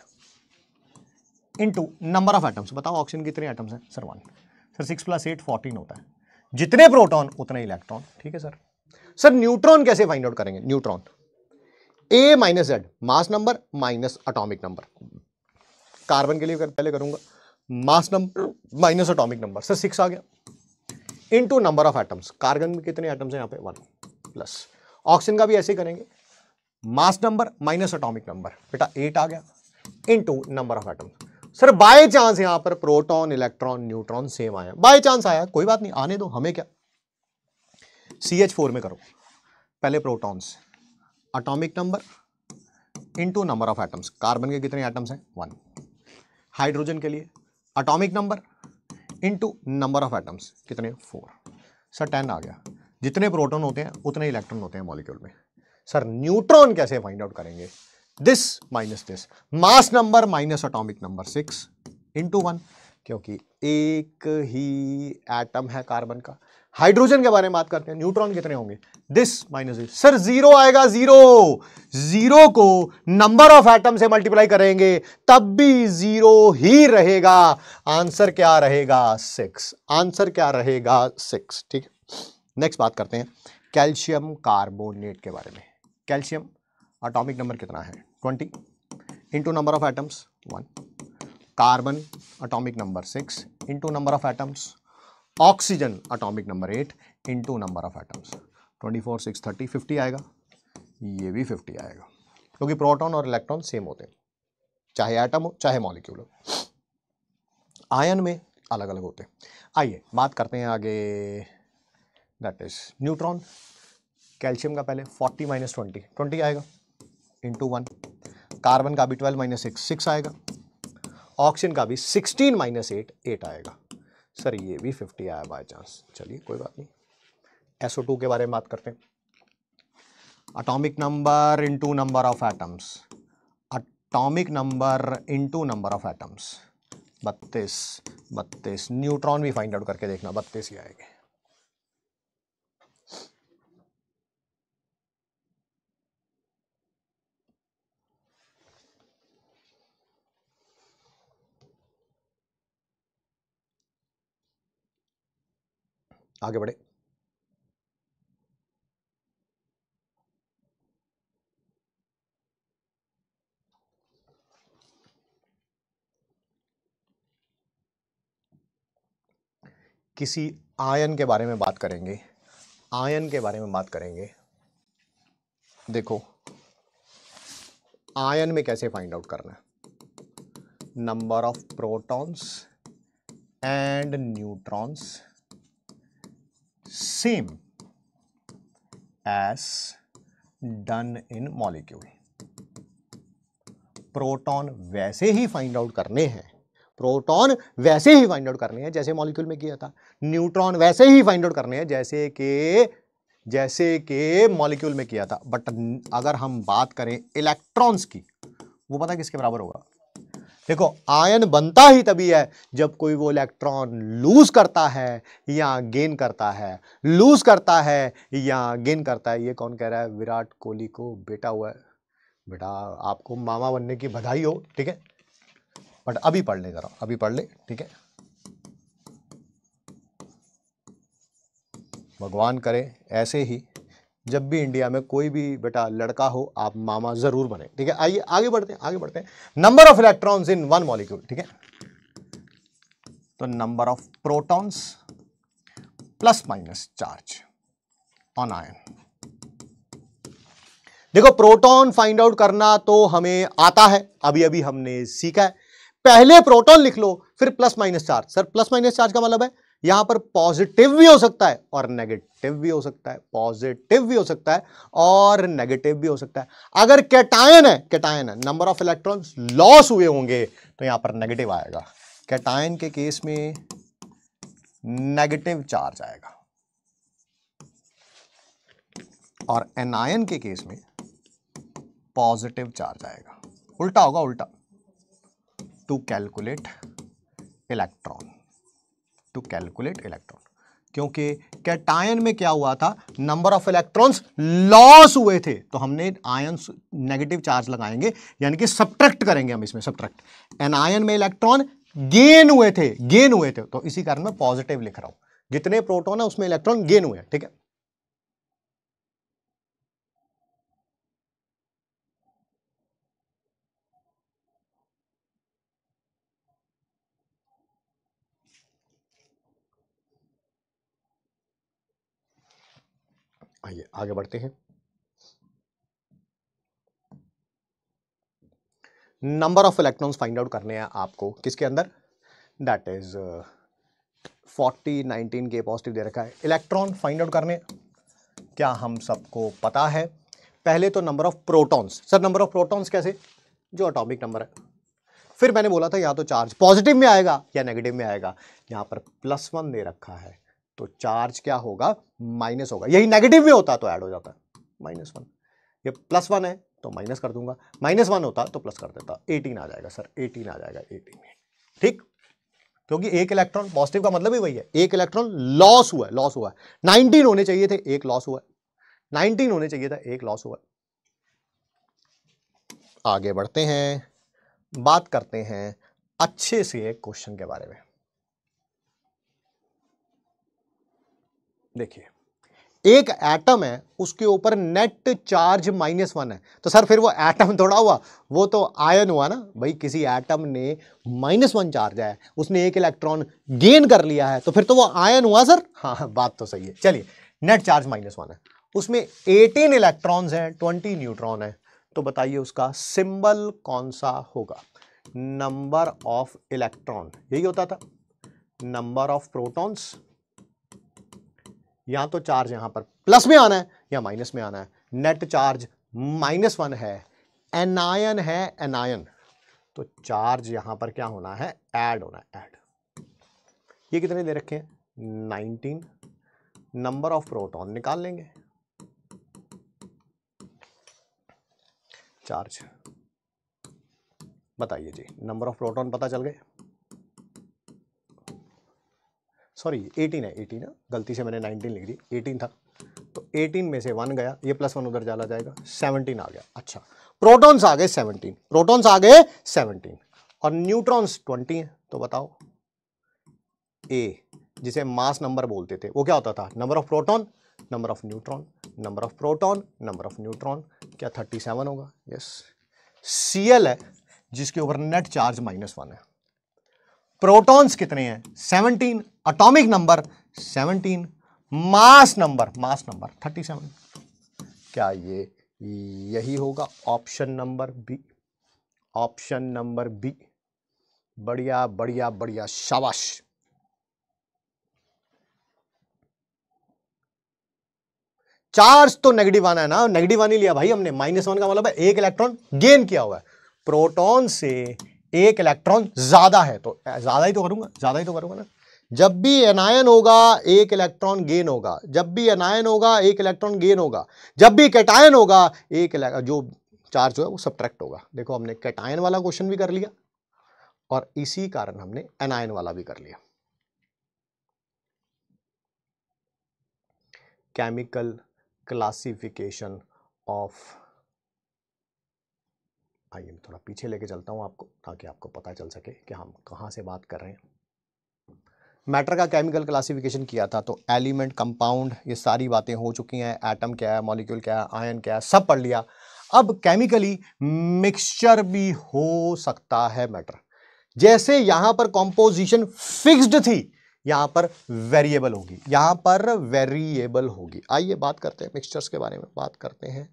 into number of atoms बताओ ऑक्सीजन कितने एटम्स हैं सर वन फिर सिक्स प्लस एट फोर्टीन होता है जितने प्रोटॉन उतने इलेक्ट्रॉन ठीक है सर सर न्यूट्रॉन कैसे फाइंड आउट करेंगे neutron A minus Z mass number minus atomic number carbon के लिए कर, पहले करूंगा mass number minus atomic number sir six आ गया into number of atoms carbon में कितने एटम्स हैं यहाँ पे वन प्लस ऑक्सीजन का भी ऐसे ही करेंगे mass number minus atomic number बेटा एट आ गया into number of atoms sir by chance यहां पर प्रोटॉन इलेक्ट्रॉन न्यूट्रॉन सेम आया बाय चांस आया कोई बात नहीं आने दो हमें क्या सी एच फोर में करो पहले protons atomic number into number of atoms carbon के कितने एटम्स हैं वन हाइड्रोजन के लिए atomic number into number of atoms कितने फोर सर टेन आ गया जितने प्रोटॉन होते हैं उतने इलेक्ट्रॉन होते हैं मॉलिक्यूल में सर न्यूट्रॉन कैसे फाइंड आउट करेंगे this minus this mass number minus atomic number six into one क्योंकि एक ही एटम है कार्बन का हाइड्रोजन के बारे में बात करते हैं न्यूट्रॉन कितने होंगे this minus this sir zero आएगा जीरो जीरो को नंबर ऑफ एटम से मल्टीप्लाई करेंगे तब भी जीरो ही रहेगा आंसर क्या रहेगा सिक्स आंसर क्या रहेगा सिक्स ठीक है नेक्स्ट बात करते हैं कैल्शियम कार्बोनेट के बारे में कैल्शियम अटोमिक नंबर कितना है 20 into number of atoms 1 carbon atomic number 6 into number of atoms oxygen atomic number 8 into number of atoms 24 6 30 50 आएगा ये भी 50 आएगा क्योंकि प्रोटॉन और इलेक्ट्रॉन सेम होते हैं चाहे एटम हो चाहे मॉलिक्यूल हो आयन में अलग अलग होते हैं आइए बात करते हैं आगे दैट इज न्यूट्रॉन कैल्शियम का पहले 40 माइनस ट्वेंटी ट्वेंटी आएगा इंटू वन कार्बन का भी ट्वेल्व माइनस सिक्स सिक्स आएगा ऑक्सीजन का भी सिक्सटीन माइनस एट एट आएगा सर ये भी फिफ्टी आया बाय चांस चलिए कोई बात नहीं एसओ टू के बारे में बात करते हैं atomic number into number of atoms atomic number into number of atoms बत्तीस बत्तीस न्यूट्रॉन भी फाइंड आउट करके देखना बत्तीस ही आएगा आगे बढ़े किसी आयन के बारे में बात करेंगे आयन के बारे में बात करेंगे देखो आयन में कैसे फाइंड आउट करना है number of protons and neutrons same as done in molecule proton वैसे ही फाइंड आउट करने हैं प्रोटॉन वैसे ही फाइंड आउट करने हैं जैसे मॉलिक्यूल में किया था न्यूट्रॉन वैसे ही फाइंड आउट करने हैं जैसे के जैसे के मॉलिक्यूल में किया था बट अगर हम बात करें इलेक्ट्रॉन्स की वो पता किसके बराबर होगा देखो आयन बनता ही तभी है जब कोई वो इलेक्ट्रॉन लूज करता है या गेन करता है लूज करता है या गेन करता है ये कौन कह रहा है विराट कोहली को बेटा हुआ है बेटा आपको मामा बनने की बधाई हो ठीक है बट अभी पढ़ ले जरा अभी पढ़ ले ठीक है भगवान करे ऐसे ही जब भी इंडिया में कोई भी बेटा लड़का हो आप मामा ज़रूर बने ठीक है आइए आगे बढ़ते हैं आगे बढ़ते हैं number of electrons in one molecule ठीक है तो number of protons plus minus charge on ion देखो प्रोटॉन फाइंड आउट करना तो हमें आता है अभी अभी हमने सीखा है पहले प्रोटॉन लिख लो फिर plus minus charge sir plus minus charge का मतलब है यहां पर पॉजिटिव भी हो सकता है और नेगेटिव नेगेटिव भी हो सकता है पॉजिटिव भी हो सकता है और नेगेटिव भी हो सकता है अगर कैटायन है कैटायन है नंबर ऑफ इलेक्ट्रॉन लॉस हुए होंगे तो यहां पर नेगेटिव आएगा कैटायन के केस में नेगेटिव चार्ज आएगा और एनायन के केस में पॉजिटिव चार्ज आएगा उल्टा होगा उल्टा to calculate electron to calculate electron क्योंकि कैटायन में क्या हुआ था नंबर ऑफ इलेक्ट्रॉन्स लॉस हुए थे तो हमने आयन नेगेटिव चार्ज लगाएंगे यानी कि सब्ट्रैक्ट करेंगे हम इसमें सब्ट्रैक्ट एन आयन में इलेक्ट्रॉन गेन हुए थे गेन हुए थे तो इसी कारण मैं पॉजिटिव लिख रहा हूं जितने प्रोटोन है उसमें इलेक्ट्रॉन गेन हुए ठीक है आइए आगे बढ़ते हैं number of electrons find out करने हैं आपको किसके अंदर दैट इज फोर्टी नाइनटीन के पॉजिटिव दे रखा है इलेक्ट्रॉन फाइंड आउट करने क्या हम सबको पता है पहले तो number of protons sir number of protons कैसे जो अटोमिक नंबर है फिर मैंने बोला था या तो चार्ज पॉजिटिव में आएगा या नेगेटिव में आएगा यहाँ पर प्लस वन दे रखा है तो चार्ज क्या होगा माइनस होगा यही नेगेटिव में होता तो ऐड हो जाता है माइनस वन ये प्लस वन है तो माइनस कर दूंगा माइनस वन होता तो प्लस कर देता एटीन आ जाएगा सर एटीन आ जाएगा एटीन ठीक क्योंकि एक इलेक्ट्रॉन पॉजिटिव का मतलब ही वही है एक इलेक्ट्रॉन लॉस हुआ है लॉस हुआ है नाइनटीन होने चाहिए थे एक लॉस हुआ नाइनटीन होने चाहिए था एक लॉस हुआ आगे बढ़ते हैं बात करते हैं अच्छे से क्वेश्चन के बारे में देखिए एक एटम है उसके ऊपर नेट चार्ज माइनस वन है तो सर फिर वो एटम थोड़ा हुआ वो तो आयन हुआ ना भाई किसी एटम ने माइनस वन चार्ज है उसने एक इलेक्ट्रॉन गेन कर लिया है तो फिर तो वो आयन हुआ सर हाँ, हाँ बात तो सही है चलिए नेट चार्ज माइनस वन है उसमें एटीन इलेक्ट्रॉन्स हैं ट्वेंटी न्यूट्रॉन है तो बताइए उसका सिंबल कौन सा होगा नंबर ऑफ इलेक्ट्रॉन यही होता था नंबर ऑफ प्रोटॉन्स या तो चार्ज यहां पर प्लस में आना है या माइनस में आना है नेट चार्ज माइनस वन है एनायन है एनायन तो चार्ज यहां पर क्या होना है ऐड होना है ऐड ये कितने दे रखे हैं नाइनटीन नंबर ऑफ प्रोटॉन निकाल लेंगे चार्ज बताइए जी नंबर ऑफ प्रोटॉन पता चल गए सॉरी एटीन है एटीन है हाँ? गलती से मैंने नाइनटीन लिख दी एटीन था तो एटीन में से वन गया ये प्लस वन उधर चला जाएगा सेवनटीन आ गया अच्छा प्रोटॉन्स आ गए सेवनटीन प्रोटॉन्स आ गए सेवनटीन और न्यूट्रॉन्स ट्वेंटी हैं तो बताओ ए जिसे मास नंबर बोलते थे वो क्या होता था number of proton number of neutron number of proton number of neutron क्या थर्टी सेवन होगा यस सी एल है जिसके ऊपर नेट चार्ज माइनस वन है प्रोटॉन्स कितने हैं 17 atomic number 17 mass number mass number 37 क्या ये यही होगा option number B option number B बढ़िया बढ़िया बढ़िया शाबाश चार्ज तो नेगेटिव आना है ना नेगेटिव आने लिया भाई हमने माइनस वन का मतलब है एक इलेक्ट्रॉन गेन किया हुआ है प्रोटॉन से एक इलेक्ट्रॉन ज़्यादा है तो ज़्यादा ही तो करूंगा ज़्यादा ही तो करूंगा ना जब भी एनायन होगा एक इलेक्ट्रॉन गेन होगा जब भी एनायन होगा एक इलेक्ट्रॉन गेन होगा जब भी कैटायन होगा एक जो चार्ज जो है वो सब्ट्रैक्ट होगा देखो हमने कैटायन वाला क्वेश्चन भी कर लिया और इसी कारण हमने एनायन वाला भी कर लिया केमिकल क्लासिफिकेशन ऑफ आइए मैं थोड़ा पीछे लेके चलता हूँ आपको ताकि आपको पता चल सके कि हम कहाँ से बात कर रहे हैं मैटर का केमिकल क्लासिफिकेशन किया था तो एलिमेंट कंपाउंड ये सारी बातें हो चुकी हैं एटम क्या है मॉलिक्यूल क्या है आयन क्या है सब पढ़ लिया अब केमिकली मिक्सचर भी हो सकता है मैटर जैसे यहां पर कॉम्पोजिशन फिक्स्ड थी यहां पर वेरिएबल होगी यहां पर वेरिएबल होगी आइए बात करते हैं मिक्सचर्स के बारे में बात करते हैं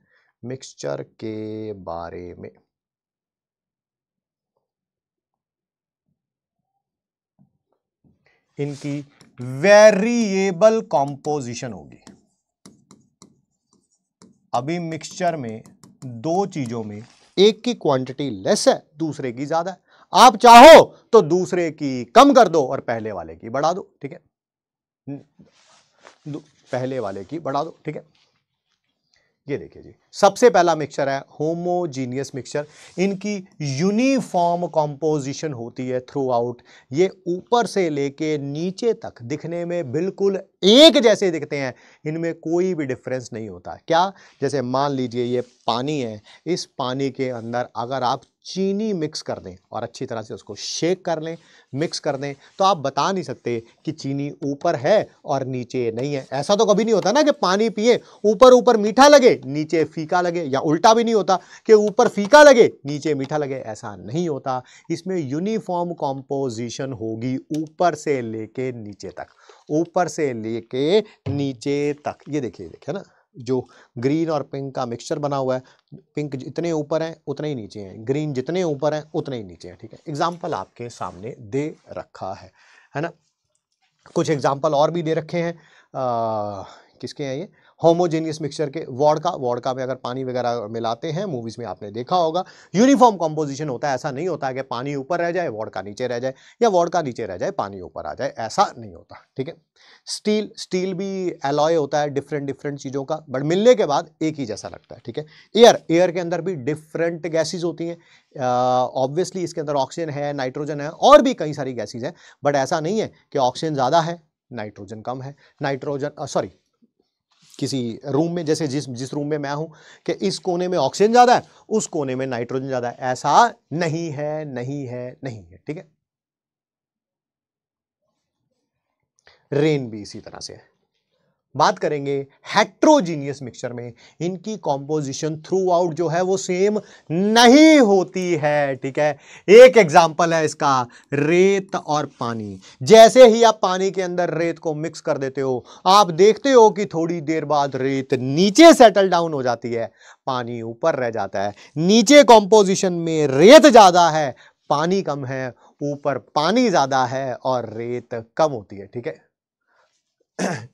मिक्सचर के बारे में इनकी वेरिएबल कॉम्पोजिशन होगी अभी मिक्सचर में दो चीजों में एक की क्वांटिटी लेस है दूसरे की ज्यादा है आप चाहो तो दूसरे की कम कर दो और पहले वाले की बढ़ा दो ठीक है पहले वाले की बढ़ा दो ठीक है ये देखिए जी सबसे पहला मिक्सचर है होमोजीनियस मिक्सचर इनकी यूनिफॉर्म कॉम्पोजिशन होती है थ्रू आउट ये ऊपर से लेके नीचे तक दिखने में बिल्कुल एक जैसे दिखते हैं इनमें कोई भी डिफरेंस नहीं होता क्या जैसे मान लीजिए ये पानी है इस पानी के अंदर अगर आप चीनी मिक्स कर दें और अच्छी तरह से उसको शेक कर लें मिक्स कर दें तो आप बता नहीं सकते कि चीनी ऊपर है और नीचे नहीं है ऐसा तो कभी नहीं होता ना कि पानी पिए ऊपर ऊपर मीठा लगे नीचे फीका लगे या उल्टा भी नहीं होता कि ऊपर फीका लगे नीचे मीठा लगे ऐसा नहीं होता इसमें यूनिफॉर्म कॉम्पोजिशन होगी ऊपर से लेके नीचे तक ऊपर से लेके नीचे तक ये देखिए देखिए ना जो ग्रीन और पिंक का मिक्सचर बना हुआ है पिंक जितने ऊपर हैं उतने ही नीचे हैं ग्रीन जितने ऊपर हैं उतने ही नीचे हैं ठीक है एग्जाम्पल आपके सामने दे रखा है है ना कुछ एग्जाम्पल और भी दे रखे हैं आ, किसके हैं ये होमोजेनियस मिक्सचर के वॉडका वॉडका में अगर पानी वगैरह मिलाते हैं मूवीज़ में आपने देखा होगा यूनिफॉर्म कॉम्पोजिशन होता है ऐसा नहीं होता है कि पानी ऊपर रह जाए वॉडका नीचे रह जाए या वॉडका नीचे रह जाए पानी ऊपर आ जाए ऐसा नहीं होता ठीक है स्टील स्टील भी एलॉय होता है डिफरेंट डिफरेंट चीज़ों का बट मिलने के बाद एक ही जैसा लगता है ठीक है एयर एयर के अंदर भी डिफरेंट गैसेज होती हैं ऑब्वियसली इसके अंदर ऑक्सीजन है नाइट्रोजन है और भी कई सारी गैसेज हैं बट ऐसा नहीं है कि ऑक्सीजन ज़्यादा है नाइट्रोजन कम है नाइट्रोजन सॉरी किसी रूम में जैसे जिस जिस रूम में मैं हूं कि इस कोने में ऑक्सीजन ज़्यादा है उस कोने में नाइट्रोजन ज़्यादा है ऐसा नहीं है नहीं है नहीं है ठीक है रेन भी इसी तरह से है बात करेंगे हेट्रोजीनियस मिक्सचर में इनकी कॉम्पोजिशन थ्रू आउट जो है वो सेम नहीं होती है ठीक है एक एग्जाम्पल है इसका रेत और पानी जैसे ही आप पानी के अंदर रेत को मिक्स कर देते हो आप देखते हो कि थोड़ी देर बाद रेत नीचे सेटल डाउन हो जाती है पानी ऊपर रह जाता है नीचे कॉम्पोजिशन में रेत ज़्यादा है पानी कम है ऊपर पानी ज़्यादा है और रेत कम होती है ठीक है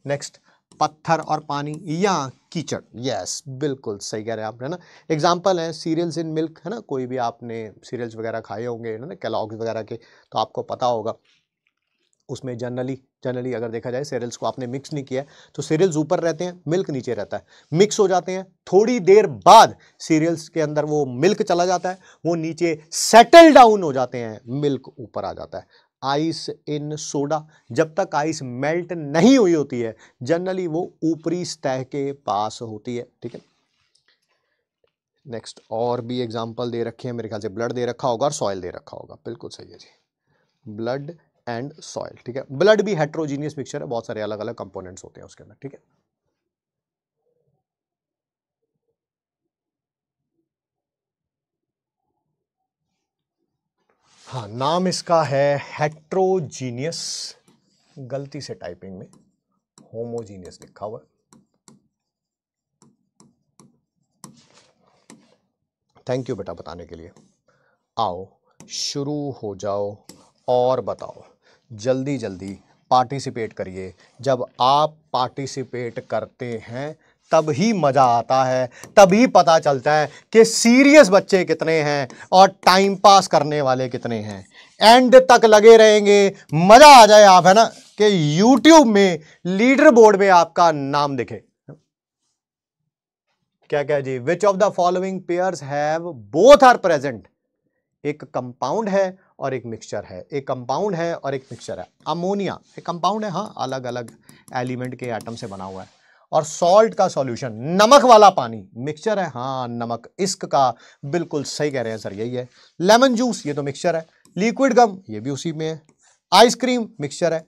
नेक्स्ट पत्थर और पानी या कीचड़ यस बिल्कुल सही कह रहे हैं आपने ना एग्जाम्पल है सीरियल्स इन मिल्क है ना कोई भी आपने सीरियल्स वगैरह खाए होंगे है ना कैलॉग्स वगैरह के तो आपको पता होगा उसमें जनरली जनरली अगर देखा जाए सीरियल्स को आपने मिक्स नहीं किया तो सीरियल्स ऊपर रहते हैं मिल्क नीचे रहता है मिक्स हो जाते हैं थोड़ी देर बाद सीरियल्स के अंदर वो मिल्क चला जाता है वो नीचे सेटल डाउन हो जाते हैं मिल्क ऊपर आ जाता है आइस इन सोडा जब तक आइस मेल्ट नहीं हुई होती है जनरली वो ऊपरी सतह के पास होती है ठीक है नेक्स्ट और भी एग्जांपल दे रखे हैं मेरे ख्याल से ब्लड दे रखा होगा और सॉयल दे रखा होगा बिल्कुल सही है जी ब्लड एंड सॉयल ठीक है ब्लड भी हेट्रोजीनियस मिक्सचर है बहुत सारे अलग अलग कंपोनेंट्स होते हैं उसके अंदर ठीक है हाँ नाम इसका है हेट्रोजीनियस गलती से टाइपिंग में होमोजीनियस लिखा हुआ थैंक यू बेटा बताने के लिए आओ शुरू हो जाओ और बताओ जल्दी जल्दी पार्टिसिपेट करिए जब आप पार्टिसिपेट करते हैं तब ही मज़ा आता है तभी पता चलता है कि सीरियस बच्चे कितने हैं और टाइम पास करने वाले कितने हैं एंड तक लगे रहेंगे मज़ा आ जाए आप है ना कि यूट्यूब में लीडर बोर्ड में आपका नाम दिखे क्या क्या जी which of the following pairs have both are present एक कंपाउंड है और एक मिक्सचर है एक कंपाउंड है और एक मिक्सचर है अमोनिया एक कंपाउंड है हाँ अलग अलग एलिमेंट के आइटम से बना हुआ है और सॉल्ट का सॉल्यूशन नमक वाला पानी मिक्सचर है हाँ नमक इश्क का बिल्कुल सही कह रहे हैं सर यही है लेमन जूस ये तो मिक्सचर है लिक्विड गम ये भी उसी में है आइसक्रीम मिक्सचर है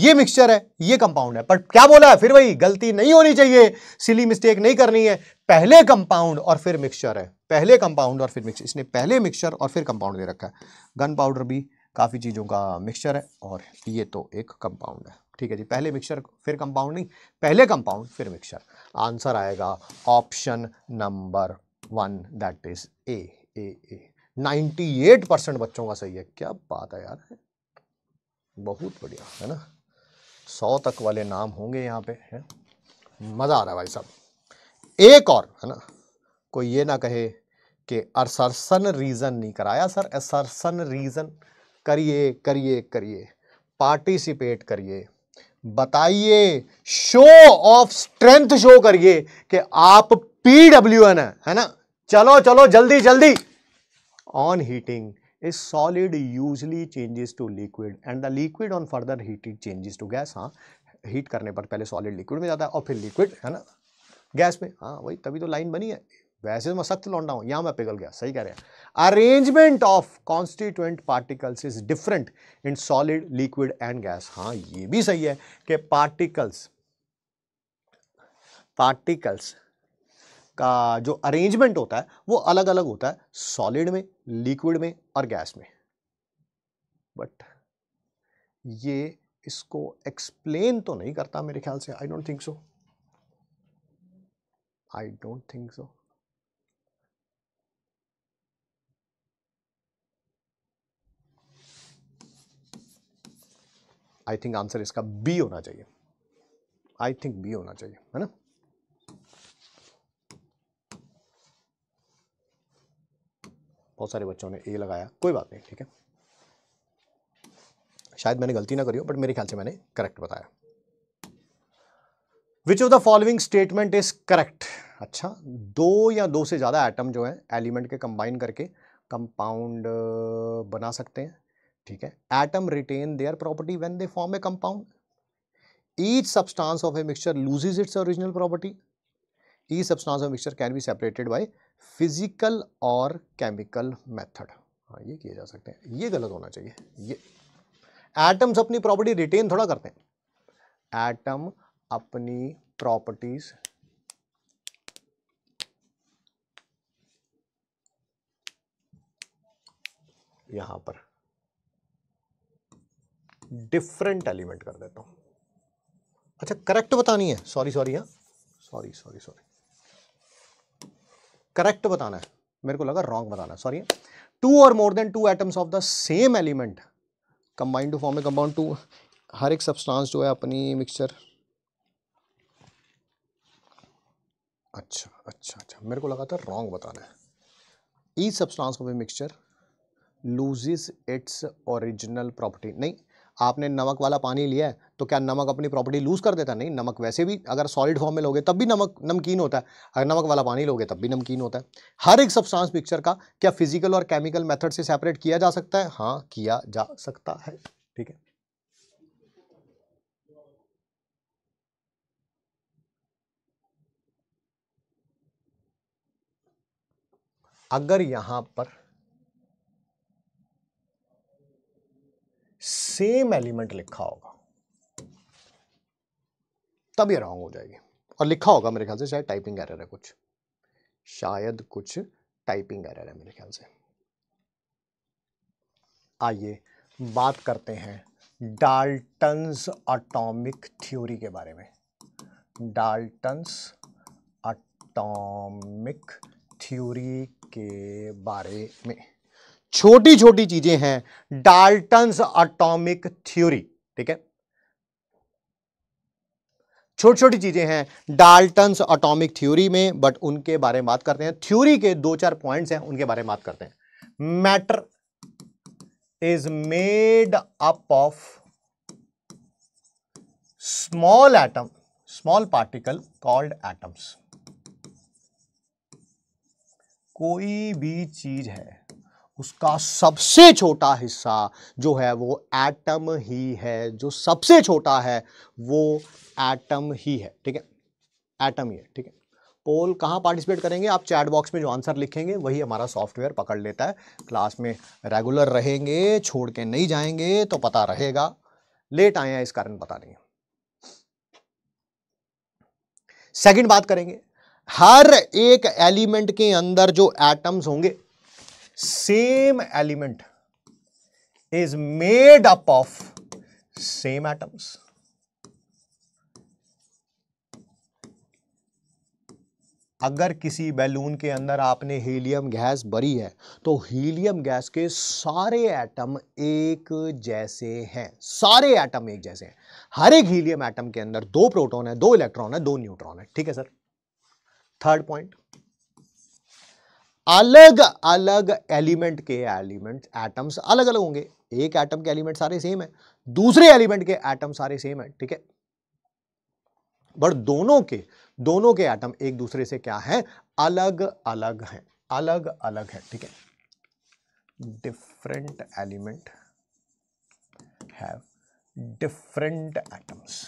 ये मिक्सचर है ये कंपाउंड है पर क्या बोला है फिर वही गलती नहीं होनी चाहिए सिली मिस्टेक नहीं करनी है पहले कंपाउंड और फिर मिक्सचर है पहले कंपाउंड और फिर मिक्सर इसने पहले मिक्सचर और फिर कंपाउंड दे रखा है गन पाउडर भी काफ़ी चीज़ों का मिक्सचर है और ये तो एक कंपाउंड है ठीक है जी पहले मिक्सचर फिर कंपाउंड नहीं पहले कंपाउंड फिर मिक्सचर आंसर आएगा option number one that is A A A 98 percent बच्चों का सही है क्या बात है यार बहुत बढ़िया है ना सौ तक वाले नाम होंगे यहाँ पे है मज़ा आ रहा है भाई साहब एक और है ना कोई ये ना कहे कि असरसन रीज़न नहीं कराया सर असरसन रीज़न करिए करिए करिए पार्टिसिपेट करिए बताइए शो ऑफ स्ट्रेंथ शो करिए कि आप पीडब्ल्यूएन है है ना चलो चलो जल्दी जल्दी on heating is solid usually changes to liquid and the liquid on further heating changes to gas हाँ हीट करने पर पहले सॉलिड लिक्विड में जाता है और फिर लिक्विड है ना गैस में हाँ वही तभी तो लाइन बनी है वैसे तो मैं सख्त लौंडा हूं यहां मैं पिघल गया सही कह रहे हैं arrangement of constituent particles is different in solid liquid and gas हाँ ये भी सही है कि पार्टिकल्स पार्टिकल्स का जो अरेंजमेंट होता है वो अलग अलग होता है सॉलिड में लिक्विड में और गैस में बट ये इसको एक्सप्लेन तो नहीं करता मेरे ख्याल से I don't think so I don't think so I think answer इसका बी होना चाहिए आई थिंक बी होना चाहिए है ना बहुत सारे बच्चों ने ए लगाया कोई बात नहीं ठीक है शायद मैंने गलती ना करी हो बट मेरे ख्याल से मैंने करेक्ट बताया which of the following statement is correct अच्छा दो या दो से ज़्यादा एटम जो है एलिमेंट के कंबाइन करके कंपाउंड बना सकते हैं ठीक है atom retain their property when they form a compound each substance of a mixture loses its original property each substance of mixture can be separated by physical और केमिकल मेथड हाँ ये किए जा सकते हैं ये गलत होना चाहिए ये एटम्स अपनी प्रॉपर्टी रिटेन थोड़ा करते हैं एटम अपनी प्रॉपर्टीज यहां पर डिफरेंट एलिमेंट कर देता हूं अच्छा करेक्ट बतानी है सॉरी सॉरी हाँ सॉरी सॉरी सॉरी करेक्ट बताना है मेरे को लगा रॉन्ग बताना सॉरी टू और more than two atoms of the same element combined to form a compound to हर एक सब्सटेंस जो है अपनी मिक्सचर अच्छा अच्छा अच्छा मेरे को लगा था रॉन्ग बताना है E substance of a mixture loses its original property नहीं आपने नमक वाला पानी लिया है तो क्या नमक अपनी प्रॉपर्टी लूज़ कर देता नहीं नमक वैसे भी अगर सॉलिड फॉर्म में लोगे तब भी नमक नमकीन होता है अगर नमक वाला पानी लोगे तब भी नमकीन होता है हर एक सब्सटेंस पिक्चर का क्या फिजिकल और केमिकल मेथड से सेपरेट किया जा सकता है हाँ किया जा सकता है ठीक है अगर यहाँ पर सेम एलिमेंट लिखा होगा तब ये रॉन्ग हो जाएगी और लिखा होगा मेरे ख्याल से शायद टाइपिंग एरर है कुछ शायद कुछ टाइपिंग एरर है मेरे ख्याल से आइए बात करते हैं डाल्टन्स एटॉमिक थ्योरी के बारे में डाल्टन्स एटॉमिक थ्योरी के बारे में छोटी छोटी चीजें हैं डाल्टन्स अटोमिक थ्योरी ठीक है छोटी छोटी चीजें हैं डाल्टन्स अटोमिक थ्योरी में बट उनके बारे में बात करते हैं थ्योरी के दो चार पॉइंट्स हैं उनके बारे में बात करते हैं matter is made up of small atom small particle called atoms कोई भी चीज है उसका सबसे छोटा हिस्सा जो है वो एटम ही है जो सबसे छोटा है वो एटम ही है ठीक है एटम ही है ठीक है पोल कहाँ पार्टिसिपेट करेंगे आप चैट बॉक्स में जो आंसर लिखेंगे वही हमारा सॉफ्टवेयर पकड़ लेता है क्लास में रेगुलर रहेंगे छोड़ के नहीं जाएंगे तो पता रहेगा लेट आए हैं इस कारण पता नहीं सेकंड बात करेंगे हर एक एलिमेंट के अंदर जो एटम्स होंगे same element is made up of same atoms अगर किसी बैलून के अंदर आपने हीलियम गैस भरी है तो हीलियम गैस के सारे एटम एक जैसे हैं सारे एटम एक जैसे हैं हर एक हीलियम एटम के अंदर दो प्रोटॉन है दो इलेक्ट्रॉन है दो न्यूट्रॉन है ठीक है सर थर्ड पॉइंट अलग अलग एलिमेंट के एलिमेंट एटम्स अलग अलग होंगे एक एटम के एलिमेंट सारे सेम है दूसरे एलिमेंट के एटम सारे सेम है ठीक है बट दोनों के दोनों के एटम एक दूसरे से क्या है अलग अलग हैं अलग अलग है ठीक है different element have different atoms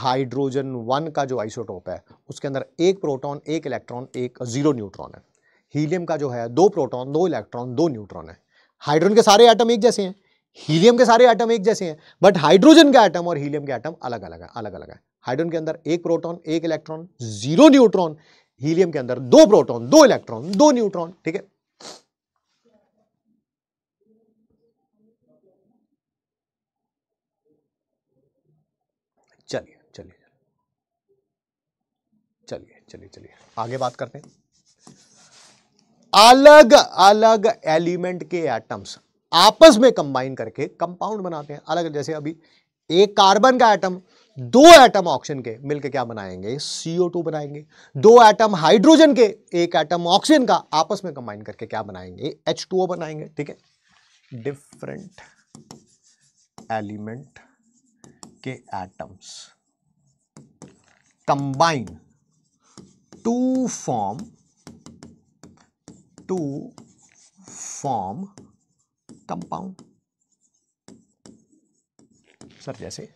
hydrogen one का जो आइसोटोप है उसके अंदर एक प्रोटॉन एक इलेक्ट्रॉन एक ज़ीरो न्यूट्रॉन है हीलियम का जो है दो प्रोटॉन दो इलेक्ट्रॉन दो न्यूट्रॉन है हाइड्रोजन के सारे आइटम एक जैसे हैं हीलियम के सारे आइटम एक जैसे हैं बट हाइड्रोजन के आइटम और हीलियम के आइटम अलग अलग है अलग अलग है हाइड्रोजन के अंदर एक प्रोटॉन एक इलेक्ट्रॉन जीरो न्यूट्रॉन हीलियम के अंदर दो प्रोटॉन दो इलेक्ट्रॉन दो न्यूट्रॉन ठीक है चलिए चलिए आगे बात करते हैं अलग अलग एलिमेंट के एटम्स आपस में कंबाइन करके कंपाउंड बनाते हैं अलग जैसे अभी एक कार्बन का एटम दो एटम ऑक्सीजन के मिलके क्या बनाएंगे CO2 बनाएंगे दो एटम हाइड्रोजन के एक एटम ऑक्सीजन का आपस में कंबाइन करके क्या बनाएंगे H2O बनाएंगे ठीक है डिफरेंट एलिमेंट के atoms combine to form to form compound sir जैसे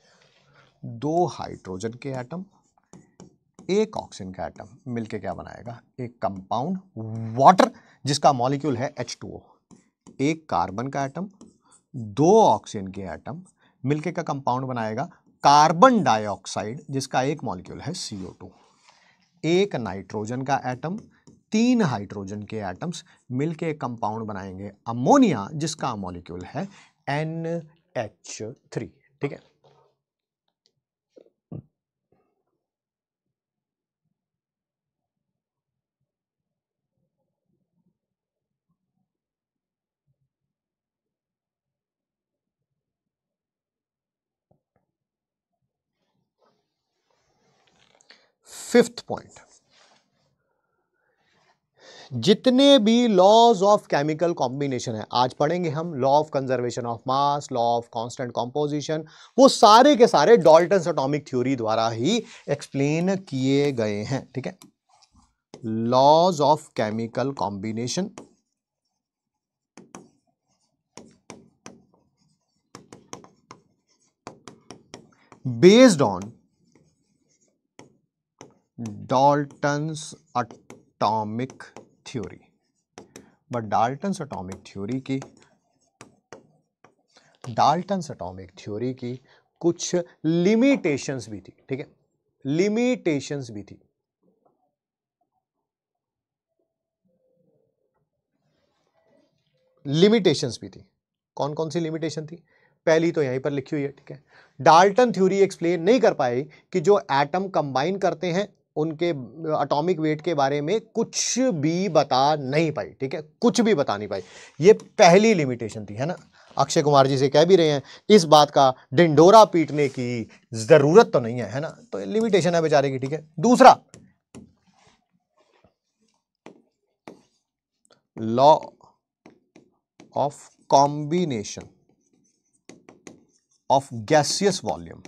दो हाइड्रोजन के एटम एक ऑक्सीजन का एटम मिलके क्या बनाएगा एक कंपाउंड वाटर जिसका मॉलिक्यूल है H2O एक कार्बन का एटम दो ऑक्सीजन के एटम मिलके का कंपाउंड बनाएगा कार्बन डाइऑक्साइड जिसका एक मॉलिक्यूल है CO2 एक नाइट्रोजन का एटम तीन हाइड्रोजन के एटम्स मिलके कंपाउंड बनाएंगे अमोनिया जिसका मॉलिक्यूल है एन एच थ्री ठीक है फिफ्थ पॉइंट जितने भी लॉज ऑफ केमिकल कॉम्बिनेशन है आज पढ़ेंगे हम law of conservation of mass law of constant composition वो सारे के सारे डॉल्टन एटॉमिक थ्योरी द्वारा ही एक्सप्लेन किए गए हैं ठीक है laws of chemical combination based on Dalton's atomic theory but Dalton's atomic theory की डाल्टन्स अटोमिक थ्योरी की कुछ लिमिटेशंस भी थी ठीक है लिमिटेशंस भी थी लिमिटेशंस भी थी कौन कौन सी लिमिटेशन थी पहली तो यहीं पर लिखी हुई है ठीक है डाल्टन थ्योरी एक्सप्लेन नहीं कर पाई कि जो एटम कंबाइन करते हैं उनके अटोमिक वेट के बारे में कुछ भी बता नहीं पाई ठीक है कुछ भी बता नहीं पाई ये पहली लिमिटेशन थी है ना अक्षय कुमार जी से कह भी रहे हैं इस बात का डिंडोरा पीटने की ज़रूरत तो नहीं है है ना तो लिमिटेशन है बेचारे की ठीक है दूसरा law of combination of gaseous volume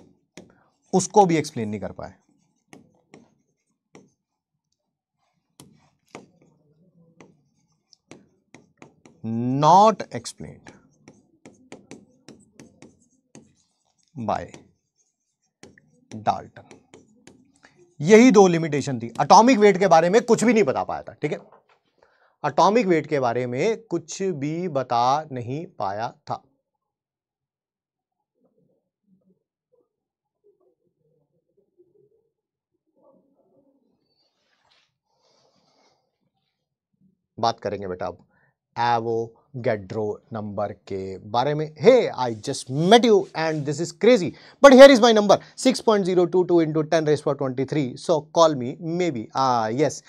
उसको भी एक्सप्लेन नहीं कर पाए not explained by डाल्टन यही दो लिमिटेशन थी अटोमिक वेट के बारे में कुछ भी नहीं बता पाया था ठीक है अटोमिक वेट के बारे में कुछ भी बता नहीं पाया था बात करेंगे बेटा अब एवो गैड्रो नंबर के बारे में hey I just met you and this is crazy but here is my number 6.022 point zero two two into ten raise for twenty three so call me maybe आ यस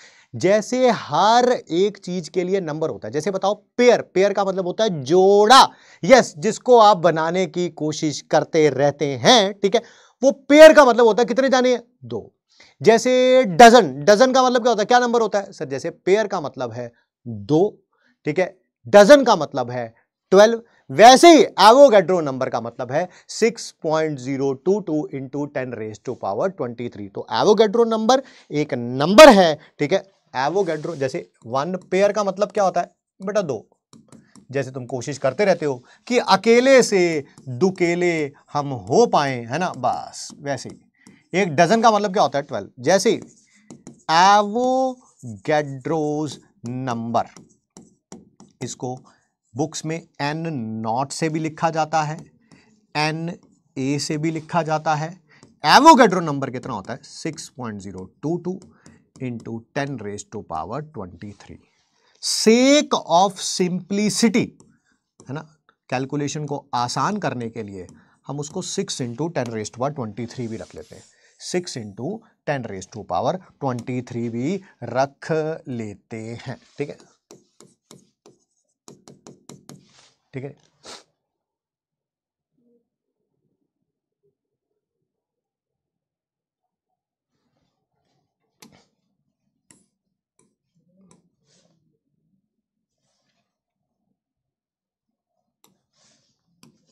जैसे हर एक चीज के लिए नंबर होता है जैसे बताओ पेयर पेयर का मतलब होता है जोड़ा यस yes, जिसको आप बनाने की कोशिश करते रहते हैं ठीक है वो पेयर का मतलब होता है कितने जाने है? दो जैसे डजन डजन का मतलब क्या होता है क्या नंबर होता है सर जैसे पेयर का मतलब है दो ठीक है डजन का मतलब है ट्वेल्व वैसे ही एवोगेड्रो नंबर का मतलब है 6.022 into ten raise to power three तो एवोगेड्रो नंबर एक नंबर है ठीक है एवोगेड्रो जैसे वन पेयर का मतलब क्या होता है बेटा दो जैसे तुम कोशिश करते रहते हो कि अकेले से दुकेले हम हो पाए है ना बस वैसे ही एक डजन का मतलब क्या होता है ट्वेल्व जैसे एवोगेड्रोज नंबर इसको बुक्स में एन नॉट से भी लिखा जाता है एन ए से भी लिखा जाता है एवोगेड्रो नंबर कितना होता है six point zero two two into ten raise to power twenty three sake of simplicity है ना कैलकुलेशन को आसान करने के लिए हम उसको six into ten raise to power twenty three भी रख लेते हैं six into ten raise to power twenty three भी रख लेते हैं ठीक है ठीक है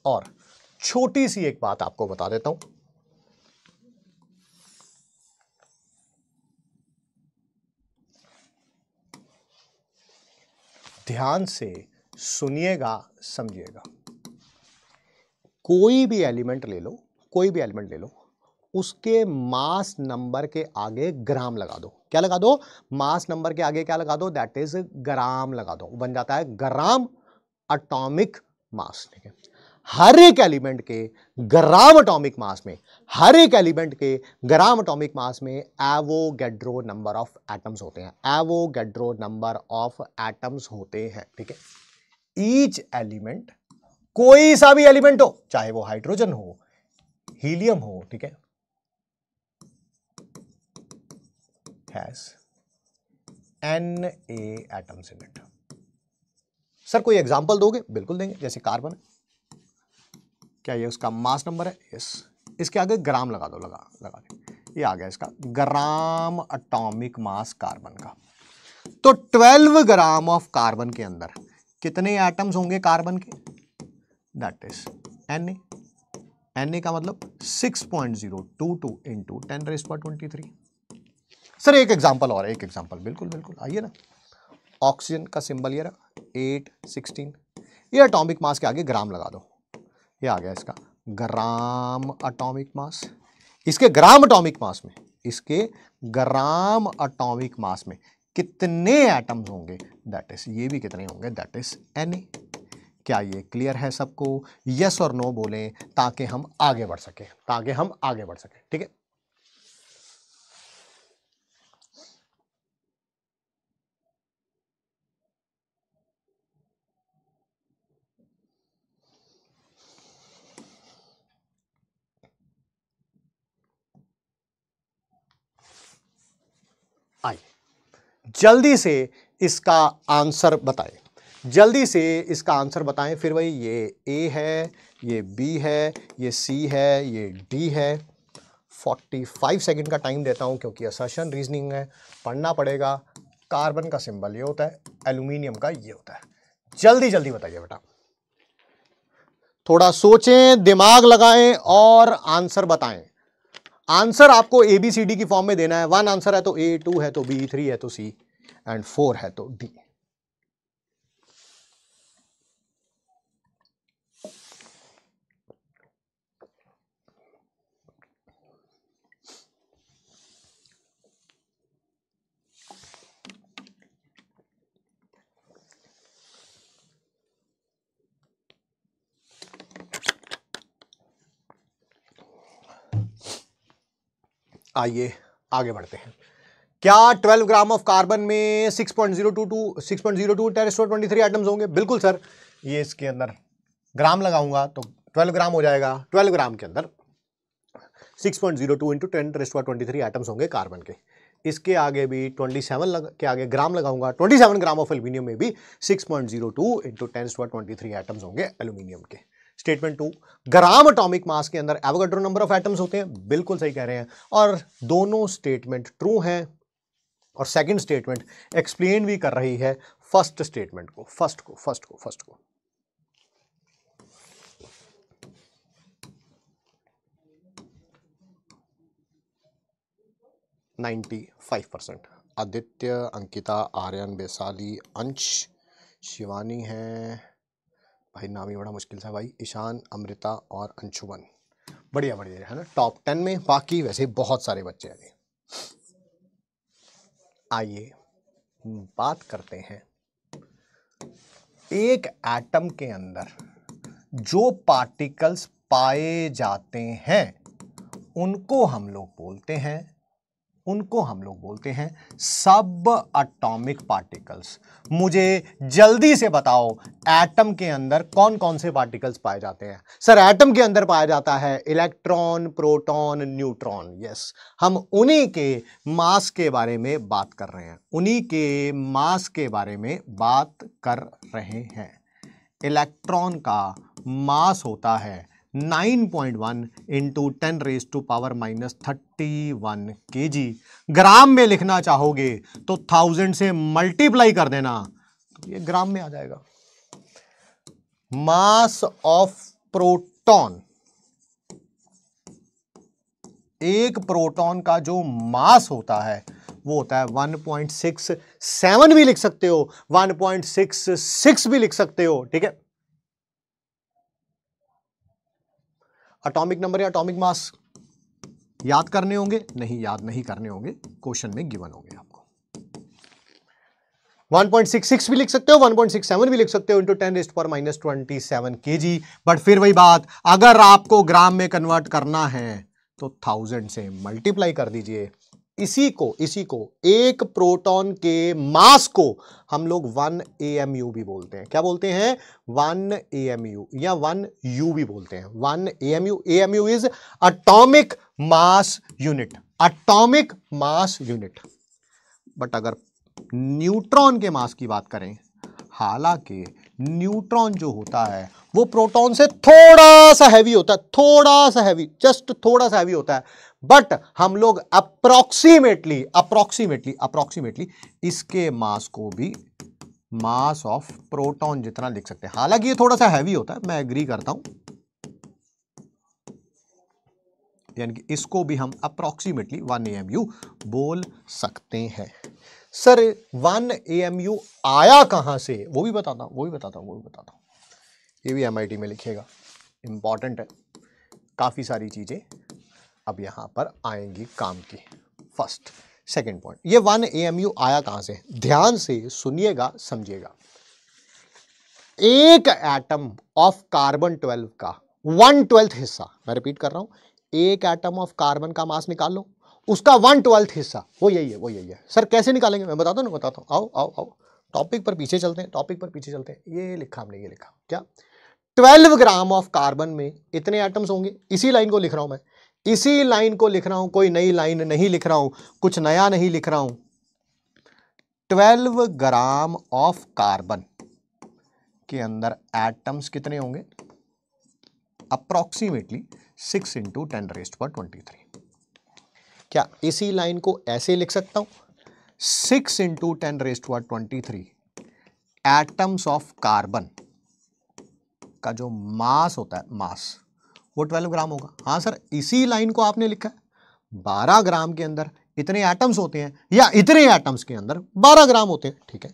और छोटी सी एक बात आपको बता देता हूं ध्यान से सुनिएगा समझिएगा कोई भी एलिमेंट ले लो कोई भी एलिमेंट ले लो उसके मास नंबर के आगे ग्राम लगा दो क्या लगा दो मास नंबर के आगे क्या लगा दो दैट इज ग्राम लगा दो बन जाता है ग्राम अटोमिक मास हर एक एलिमेंट के ग्राम अटोमिक मास में हर एक एलिमेंट के ग्राम अटोमिक मास में एवोगेड्रो नंबर ऑफ एटम्स होते हैं एवोगेड्रो नंबर ऑफ एटम्स होते हैं ठीक है ईच एलिमेंट कोई सा भी एलिमेंट हो चाहे वो हाइड्रोजन हो हीलियम हो ठीक है has N A atoms in it sir कोई एग्जांपल दोगे बिल्कुल देंगे जैसे कार्बन क्या ये उसका मास नंबर है यस इसके आगे ग्राम लगा दो लगा लगा दे ये आ गया इसका ग्राम अटोमिक मास कार्बन का तो 12 ग्राम ऑफ कार्बन के अंदर कितने एटम्स होंगे कार्बन के दैट इज एन एन का मतलब 6.022 point zero two two into ten raise पर ट्वेंटी थ्री सर एक एग्जांपल और एक एग्जांपल बिल्कुल बिल्कुल आइए ना ऑक्सीजन का सिंबल ये रहा एट सिक्सटीन ये अटोमिक मास के आगे ग्राम लगा दो ये आ गया इसका ग्राम अटोमिक मास इसके ग्राम अटोमिक मास में इसके ग्राम अटोमिक मास में कितने एटम्स होंगे दैट इज़ ये भी कितने होंगे दैट इज़ एन क्या ये क्लियर है सबको यस और नो बोलें ताकि हम आगे बढ़ सकें ताकि हम आगे बढ़ सकें ठीक है जल्दी से इसका आंसर बताएं जल्दी से इसका आंसर बताएं फिर वही ये ए है ये बी है ये सी है ये डी है 45 सेकंड का टाइम देता हूँ क्योंकि असर्शन रीजनिंग है पढ़ना पड़ेगा कार्बन का सिंबल ये होता है एल्यूमिनियम का ये होता है जल्दी जल्दी बताइए बेटा थोड़ा सोचें दिमाग लगाएं और आंसर बताएं आंसर आपको ए बी सी डी की फॉर्म में देना है वन आंसर है तो ए टू है तो बी थ्री है तो सी एंड फोर है तो डी आइए आगे बढ़ते हैं क्या 12 ग्राम ऑफ कार्बन में 6.022 point zero two two six point zero two twenty three items होंगे बिल्कुल सर ये इसके अंदर ग्राम लगाऊंगा तो 12 ग्राम हो जाएगा 12 ग्राम के अंदर 6.02 point zero two into ten टेरिस्टवा ट्वेंटी थ्री आइटम्स होंगे कार्बन के इसके आगे भी 27 लग, के आगे ग्राम लगाऊंगा 27 ग्राम ऑफ एल्यूमिनियम में भी 6.02 point zero two into ten twenty three items होंगे एल्यूमिनियम के statement two gram atomic mass के अंदर एवोगाड्रो नंबर ऑफ एटम्स होते हैं बिल्कुल सही कह रहे हैं और दोनों स्टेटमेंट ट्रू हैं और सेकंड स्टेटमेंट एक्सप्लेन भी कर रही है फर्स्ट स्टेटमेंट को फर्स्ट को फर्स्ट को फर्स्ट को ninety five percent Aditya Ankita Aryan Baisali Ansh Shivani है भाई नाम ही बड़ा मुश्किल था भाई ईशान अमृता और अंशुमन बढ़िया बढ़िया है ना टॉप टेन में बाकी वैसे बहुत सारे बच्चे हैं आइए बात करते हैं एक एटम के अंदर जो पार्टिकल्स पाए जाते हैं उनको हम लोग बोलते हैं उनको हम लोग बोलते हैं सब अटोमिक पार्टिकल्स मुझे जल्दी से बताओ एटम के अंदर कौन कौन से पार्टिकल्स पाए जाते हैं सर एटम के अंदर पाया जाता है इलेक्ट्रॉन प्रोटॉन न्यूट्रॉन यस हम उन्हीं के मास के बारे में बात कर रहे हैं उन्हीं के मास के बारे में बात कर रहे हैं इलेक्ट्रॉन का मास होता है 9.1 into ten raise to power minus thirty one K G ग्राम में लिखना चाहोगे तो थाउजेंड से मल्टीप्लाई कर देना तो ये ग्राम में आ जाएगा मास ऑफ प्रोटॉन एक प्रोटॉन का जो मास होता है वो होता है 1.67 भी लिख सकते हो 1.66 भी लिख सकते हो ठीक है अटोमिक नंबर या अटोमिक मास याद करने होंगे नहीं याद नहीं करने होंगे क्वेश्चन में गिवन होंगे आपको 1.66 भी लिख सकते हो 1.67 भी लिख सकते हो इंटू टेन रेस्ट पर minus twenty seven K G but फिर वही बात अगर आपको ग्राम में कन्वर्ट करना है तो थाउजेंड से मल्टीप्लाई कर दीजिए इसी को इसी को एक प्रोटॉन के मास को हम लोग वन ए भी बोलते हैं क्या बोलते हैं वन ए या वन यू भी बोलते हैं one A M U A M U is atomic mass unit atomic mass unit but अगर न्यूट्रॉन के मास की बात करें हालांकि न्यूट्रॉन जो होता है वो प्रोटॉन से थोड़ा सा हैवी होता है थोड़ा सा हैवी जस्ट थोड़ा सा हैवी होता है बट हम लोग अप्रोक्सीमेटली अप्रोक्सीमेटली अप्रोक्सीमेटली इसके मास को भी मास ऑफ प्रोटॉन जितना लिख सकते हैं हालांकि ये थोड़ा सा हैवी होता है मैं एग्री करता हूं यानी कि इसको भी हम अप्रोक्सीमेटली वन ए बोल सकते हैं सर वन ए आया कहां से वो भी बताता हूं वो भी बताता हूं वो भी बताता हूं ये भी एम में लिखेगा इंपॉर्टेंट है काफ़ी सारी चीज़ें अब यहाँ पर आएंगी काम की फर्स्ट सेकंड पॉइंट ये वन ए आया कहां से ध्यान से सुनिएगा समझिएगा एक एटम ऑफ कार्बन ट्वेल्व का वन ट्वेल्थ हिस्सा मैं रिपीट कर रहा हूं एक एटम ऑफ कार्बन का मास निकाल लो उसका वन ट्वेल्थ हिस्सा वो यही है वो यही है सर कैसे निकालेंगे मैं बताता हूँ ना बताता हूँ आओ आओ आओ टॉपिक पर पीछे चलते हैं टॉपिक पर पीछे चलते हैं ये लिखा हमने ये लिखा क्या 12 ग्राम ऑफ कार्बन में इतने एटम्स होंगे इसी लाइन को लिख रहा हूं मैं इसी लाइन को लिख रहा हूं कोई नई लाइन नहीं लिख रहा हूं कुछ नया नहीं लिख रहा हूं ट्वेल्व ग्राम ऑफ कार्बन के अंदर एटम्स कितने होंगे approximately six into ten raised पर ट्वेंटी थ्री क्या इसी लाइन को ऐसे लिख सकता हूं सिक्स इंटू टेन रेस्ट पर twenty three atoms of carbon का जो मास होता है मास वो ट्वेल्व ग्राम होगा हाँ सर इसी लाइन को आपने लिखा है बारह ग्राम के अंदर इतने एटम्स होते हैं या इतने एटम्स के अंदर बारह ग्राम होते हैं ठीक है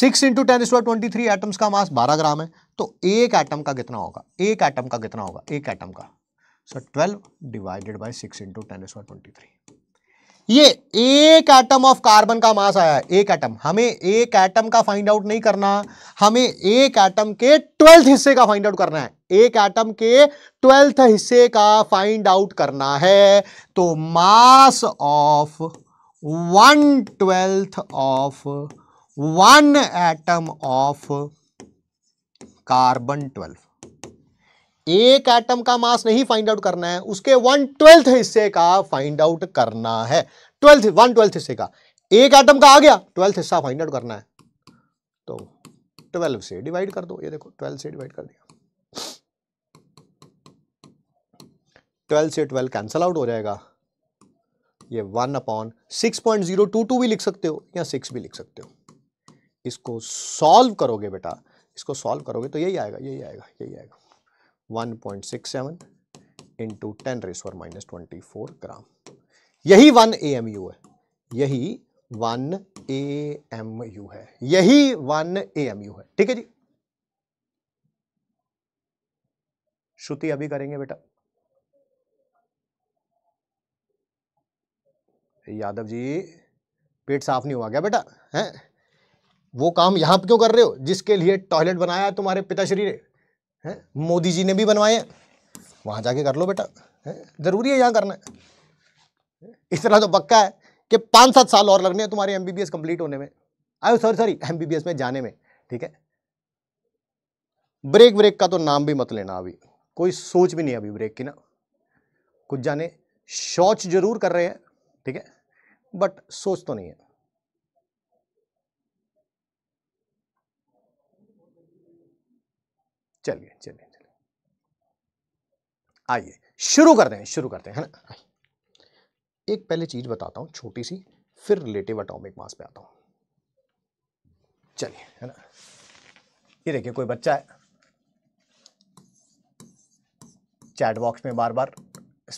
six into ten square twenty three atoms का मास बारह ग्राम है तो एक एटम का कितना होगा एक एटम का कितना होगा एक एटम का sir twelve divided by six into ten square twenty three ये एक एटम ऑफ कार्बन का मास आया है एक एटम हमें एक एटम का फाइंड आउट नहीं करना हमें एक एटम के ट्वेल्थ हिस्से का फाइंड आउट करना है एक एटम के ट्वेल्थ हिस्से का फाइंड आउट करना है तो mass of one twelfth of one atom of carbon twelve एक एटम का मास नहीं फाइंड आउट करना है उसके वन ट्वेल्थ हिस्से का फाइंड आउट करना है ट्वेल्थ वन ट्वेल्थ हिस्से का एक एटम का आ गया ट्वेल्थ हिस्सा फाइंड आउट करना है तो ट्वेल्व से डिवाइड कर दो ये देखो ट्वेल्व से डिवाइड कर दिया ट्वेल्व से ट्वेल्व कैंसल आउट हो जाएगा ये one upon six point zero two two भी लिख सकते हो या सिक्स भी लिख सकते हो इसको सॉल्व करोगे बेटा इसको सॉल्व करोगे तो यही आएगा यही आएगा यही आएगा 1.67 into ten raise power minus twenty four gram यही वन ए है यही वन ए है यही वन AMU एम यू है ठीक है जी श्रुति अभी करेंगे बेटा यादव जी पेट साफ नहीं हुआ गया बेटा हैं वो काम यहाँ पे क्यों कर रहे हो जिसके लिए टॉयलेट बनाया तुम्हारे पिताश्री ने हैं मोदी जी ने भी बनवाए हैं वहाँ जाके कर लो बेटा है ज़रूरी है यहाँ करना है इस तरह तो पक्का है कि पाँच सात साल और लगने हैं तुम्हारे एम बी कंप्लीट होने में आयो सॉरी सॉरी एम बी में जाने में ठीक है ब्रेक ब्रेक का तो नाम भी मत लेना अभी कोई सोच भी नहीं अभी ब्रेक की ना कुछ जाने शौच जरूर कर रहे हैं ठीक है बट सोच तो नहीं है चलिए चलिए चलिए आइए शुरू करते हैं शुरू करते हैं है ना एक पहले चीज़ बताता हूं छोटी सी फिर रिलेटिव अटोमिक मास पे आता हूं चलिए है ना ये देखिए कोई बच्चा है चैट बॉक्स में बार बार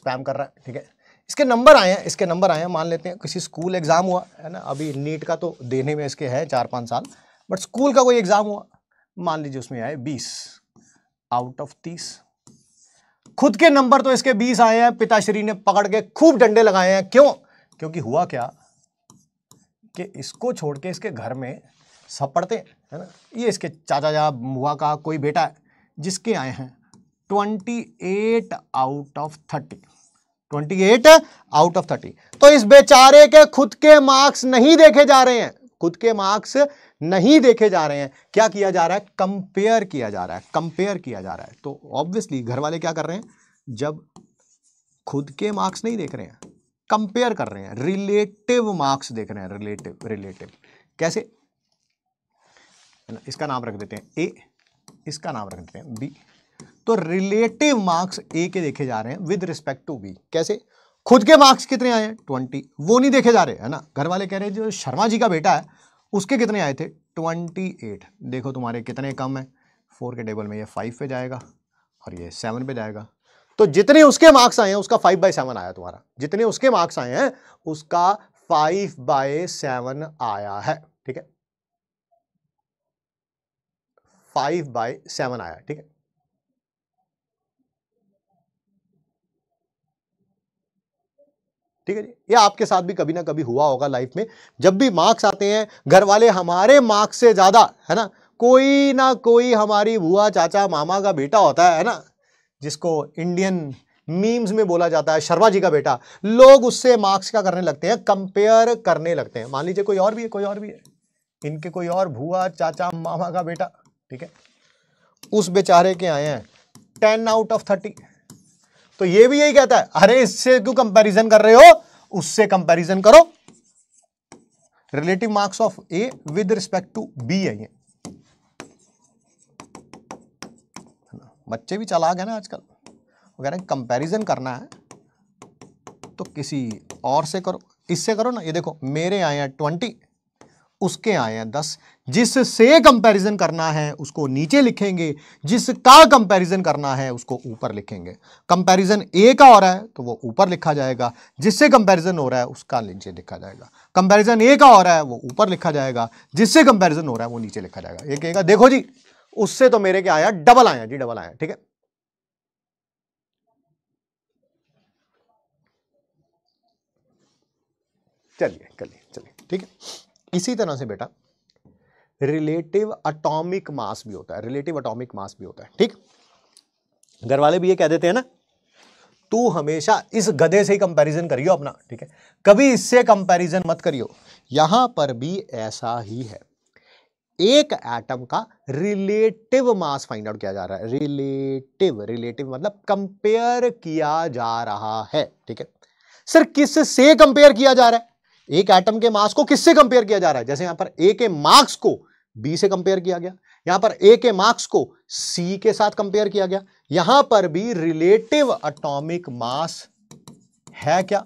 स्पैम कर रहा है ठीक है इसके नंबर आए हैं इसके नंबर आए हैं मान लेते हैं किसी स्कूल एग्ज़ाम हुआ है ना अभी नीट का तो देने में इसके है चार पाँच साल बट स्कूल का कोई एग्ज़ाम हुआ मान लीजिए उसमें आए बीस आउट ऑफ तीस खुद के नंबर तो इसके बीस आए हैं पिताश्री ने पकड़ के खूब डंडे लगाए हैं क्यों क्योंकि हुआ क्या कि इसको छोड़ के इसके घर में सब पढ़ते है ना ये इसके चाचा जा मुआ का कोई बेटा है जिसके आए हैं twenty eight out of thirty twenty eight out of thirty तो इस बेचारे के खुद के मार्क्स नहीं देखे जा रहे हैं खुद के मार्क्स नहीं देखे जा रहे हैं क्या किया जा रहा है कंपेयर किया जा रहा है कंपेयर किया जा रहा है तो ऑब्वियसली घर वाले क्या कर रहे हैं जब खुद के मार्क्स नहीं देख रहे हैं कंपेयर कर रहे हैं रिलेटिव मार्क्स देख रहे हैं रिलेटिव रिलेटिव कैसे इसका नाम रख देते हैं ए इसका नाम रख देते हैं बी तो रिलेटिव मार्क्स ए के देखे जा रहे हैं विद रिस्पेक्ट टू बी कैसे खुद के मार्क्स कितने आए हैं ट्वेंटी वो नहीं देखे जा रहे है ना घर वाले कह रहे हैं जो शर्मा जी का बेटा है उसके कितने आए थे ट्वेंटी एट देखो तुम्हारे कितने कम है फोर के टेबल में ये फाइव पे जाएगा और ये सेवन पे जाएगा तो जितने उसके मार्क्स आए हैं उसका फाइव बाई सेवन आया तुम्हारा जितने उसके मार्क्स आए हैं उसका फाइव बाय सेवन आया है ठीक है फाइव बाय सेवन आया ठीक है ठीक है जी ये आपके साथ भी कभी ना कभी हुआ होगा लाइफ में जब भी मार्क्स आते हैं घर वाले हमारे मार्क्स से ज़्यादा है ना कोई ना कोई हमारी बुआ चाचा मामा का बेटा होता है ना जिसको इंडियन मीम्स में बोला जाता है शर्मा जी का बेटा लोग उससे मार्क्स का करने लगते हैं कंपेयर करने लगते हैं मान लीजिए कोई और भी है कोई और भी है इनके कोई और भुआ चाचा मामा का बेटा ठीक है उस बेचारे के आए हैं टेन आउट ऑफ थर्टी तो ये भी यही कहता है अरे इससे क्यों कंपैरिजन कर रहे हो उससे कंपैरिजन करो relative marks of A with respect to B है ये बच्चे भी चला गए ना आजकल वो कह रहे हैं कंपैरिजन करना है तो किसी और से करो इससे करो ना ये देखो मेरे आए हैं ट्वेंटी उसके आए हैं दस जिससे कंपैरिजन करना है उसको नीचे लिखेंगे जिसका कंपैरिजन करना है उसको ऊपर लिखेंगे कंपैरिजन ए का हो रहा है तो वो ऊपर लिखा जाएगा जिससे कंपैरिजन हो रहा है उसका नीचे लिखा जाएगा कंपैरिजन ए का हो रहा है वो ऊपर लिखा जाएगा जिससे कंपैरिजन हो रहा है वो नीचे लिखा जाएगा ये कहेगा देखो जी उससे तो मेरे क्या आया डबल आया जी डबल आया ठीक है चलिए चलिए चलिए ठीक है इसी तरह से बेटा रिलेटिव अटोमिक मास भी होता है रिलेटिव अटोमिक मास भी होता है ठीक घर वाले भी ये कह देते हैं ना तू हमेशा इस गधे से ही कंपैरिजन करियो अपना ठीक है कभी इससे कंपैरिजन मत करियो यहां पर भी ऐसा ही है एक एटम का रिलेटिव मास फाइंड आउट किया जा रहा है रिलेटिव रिलेटिव मतलब कंपेयर किया जा रहा है ठीक है सर किस से कंपेयर किया जा रहा है एक एटम के मास को किससे कंपेयर किया जा रहा है जैसे यहां पर ए के मार्क्स को बी से कंपेयर किया गया यहां पर ए के मार्क्स को सी के साथ कंपेयर किया गया यहां पर भी रिलेटिव अटोमिक मास है क्या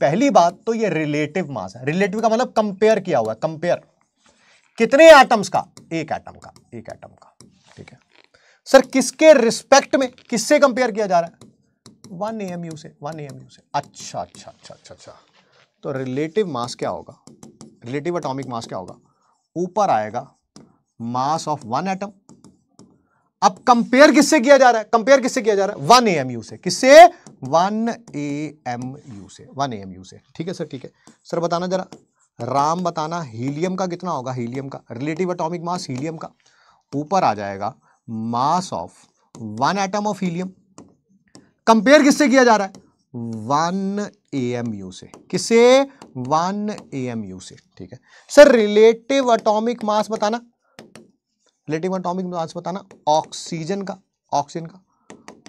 पहली बात तो ये रिलेटिव मास है रिलेटिव का मतलब कंपेयर किया हुआ है कंपेयर कितने एटम्स का एक एटम का एक एटम का ठीक है सर किसके रिस्पेक्ट में किससे कंपेयर किया जा रहा है वन एम यू से वन एम यू से अच्छा अच्छा अच्छा अच्छा अच्छा तो रिलेटिव मास क्या होगा रिलेटिव अटोमिक मास क्या होगा ऊपर आएगा मास ऑफ वन एटम अब कंपेयर किससे किया जा रहा है कंपेयर किससे किया जा रहा है वन ए एम से किससे वन ए एम से वन ए एम से ठीक है सर ठीक है सर बताना जरा राम बताना हीलियम का कितना होगा हीलियम का रिलेटिव अटोमिक मास हीलियम का ऊपर आ जाएगा mass of one atom of helium compare किससे किया जा रहा है वन एएमयू से किसे वन एएमयू से ठीक है सर रिलेटिव अटोमिक मास बताना रिलेटिव अटोमिक मास बताना ऑक्सीजन का ऑक्सीजन का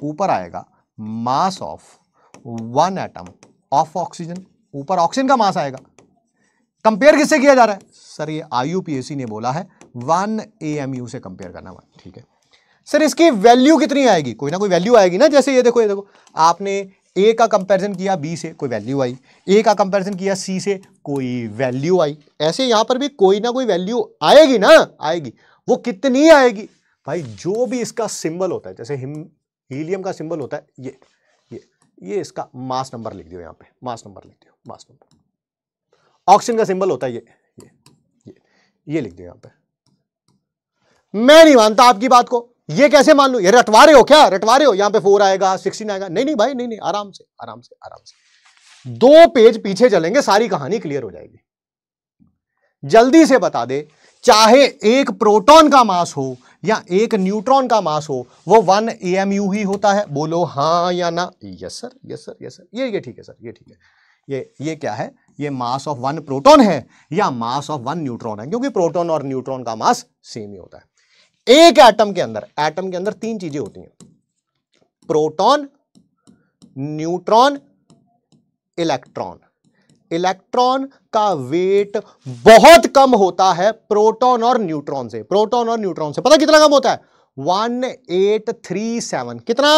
ऊपर आएगा mass of one atom of oxygen ऊपर ऑक्सीजन का मास आएगा कंपेयर किससे किया जा रहा है सर ये आईयूपीएसी ने बोला है वन एएमयू से कंपेयर करना ठीक है सर इसकी वैल्यू कितनी आएगी कोई ना कोई वैल्यू आएगी ना जैसे ये देखो ये देखो आपने ए का कंपैरिजन किया बी से कोई वैल्यू आई ए का कंपैरिजन किया सी से कोई वैल्यू आई ऐसे यहां पर भी कोई ना कोई वैल्यू आएगी ना आएगी वो कितनी आएगी भाई जो भी इसका सिंबल होता है जैसे हीलियम का सिंबल होता है ये ये ये इसका मास नंबर लिख दियो यहां पे मास नंबर लिख दियो मास नंबर ऑक्सीजन का सिंबल होता है ये ये ये ये लिख दियो यहां पे मैं नहीं मानता आपकी बात को ये कैसे मान लू ये रटवा रहे हो क्या रटवा रहे हो यहां पे फोर आएगा सिक्सटीन आएगा नहीं नहीं भाई नहीं नहीं आराम से आराम से आराम से दो पेज पीछे चलेंगे सारी कहानी क्लियर हो जाएगी जल्दी से बता दे चाहे एक प्रोटॉन का मास हो या एक न्यूट्रॉन का मास हो वो वन ए एम यू ही होता है बोलो हाँ या ना yes sir yes sir yes sir ये ये ठीक है सर ये ठीक है ये ये क्या है ये मास ऑफ वन प्रोटॉन है या मास ऑफ वन न्यूट्रॉन है क्योंकि प्रोटॉन और न्यूट्रॉन का मास सेम ही होता है एक एटम के अंदर एटम के अंदर तीन चीजें होती हैं प्रोटॉन न्यूट्रॉन इलेक्ट्रॉन इलेक्ट्रॉन का वेट बहुत कम होता है प्रोटॉन और न्यूट्रॉन से प्रोटॉन और न्यूट्रॉन से पता कितना कम होता है 1837 कितना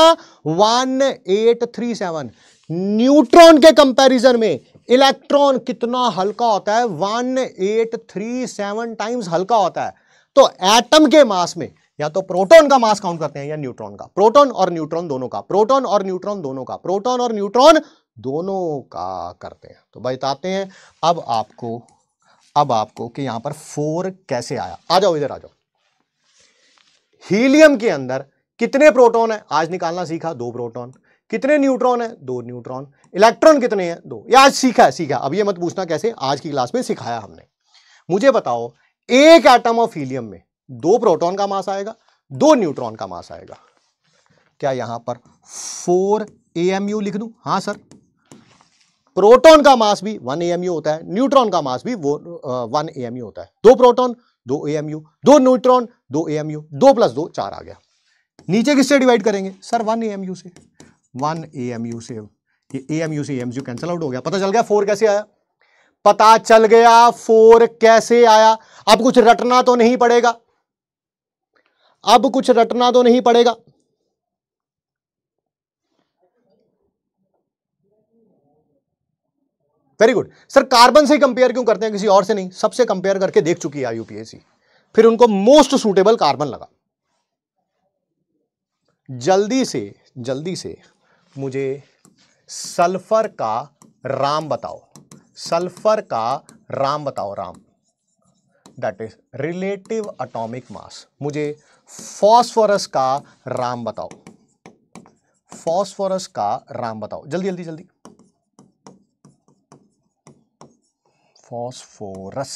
1837 न्यूट्रॉन के कंपैरिजन में इलेक्ट्रॉन कितना हल्का होता है 1837 टाइम्स हल्का होता है तो एटम के मास में या तो प्रोटॉन का मास काउंट करते हैं या न्यूट्रॉन का प्रोटॉन और न्यूट्रॉन दोनों का प्रोटॉन और न्यूट्रॉन दोनों का प्रोटॉन और न्यूट्रॉन दोनों का करते हैं तो बताते हैं अब आपको अब आपको कि यहां पर फोर कैसे आया आ जाओ इधर आ जाओ हीलियम के अंदर कितने प्रोटॉन है आज निकालना सीखा दो प्रोटॉन कितने न्यूट्रॉन है दो न्यूट्रॉन इलेक्ट्रॉन कितने हैं दो ये आज सीखा है सीखा अब ये मत पूछना कैसे आज की क्लास में सिखाया हमने मुझे बताओ एक एटम ऑफ हीलियम में दो प्रोटॉन का मास आएगा दो न्यूट्रॉन का मास आएगा क्या यहां पर फोर ए लिख दू हां सर प्रोटॉन का मास भी वन ए एमयू होता है न्यूट्रॉन का मास भी वो वन ए होता है दो प्रोटॉन दो ए दो न्यूट्रॉन दो ए दो प्लस दो चार आ गया नीचे किससे डिवाइड करेंगे सर वन ए से वन ए से ये ए से एम कैंसिल आउट हो गया पता चल गया फोर कैसे आया पता चल गया फोर कैसे आया अब कुछ रटना तो नहीं पड़ेगा अब कुछ रटना तो नहीं पड़ेगा वेरी गुड सर कार्बन से कंपेयर क्यों करते हैं किसी और से नहीं सबसे कंपेयर करके देख चुकी है यूपीएससी फिर उनको मोस्ट सूटेबल कार्बन लगा जल्दी से जल्दी से मुझे सल्फर का राम बताओ सल्फर का राम बताओ RAM that is relative atomic mass मुझे फॉस्फोरस का राम बताओ फॉस्फोरस का राम बताओ जल्दी जल्दी जल्दी फॉस्फोरस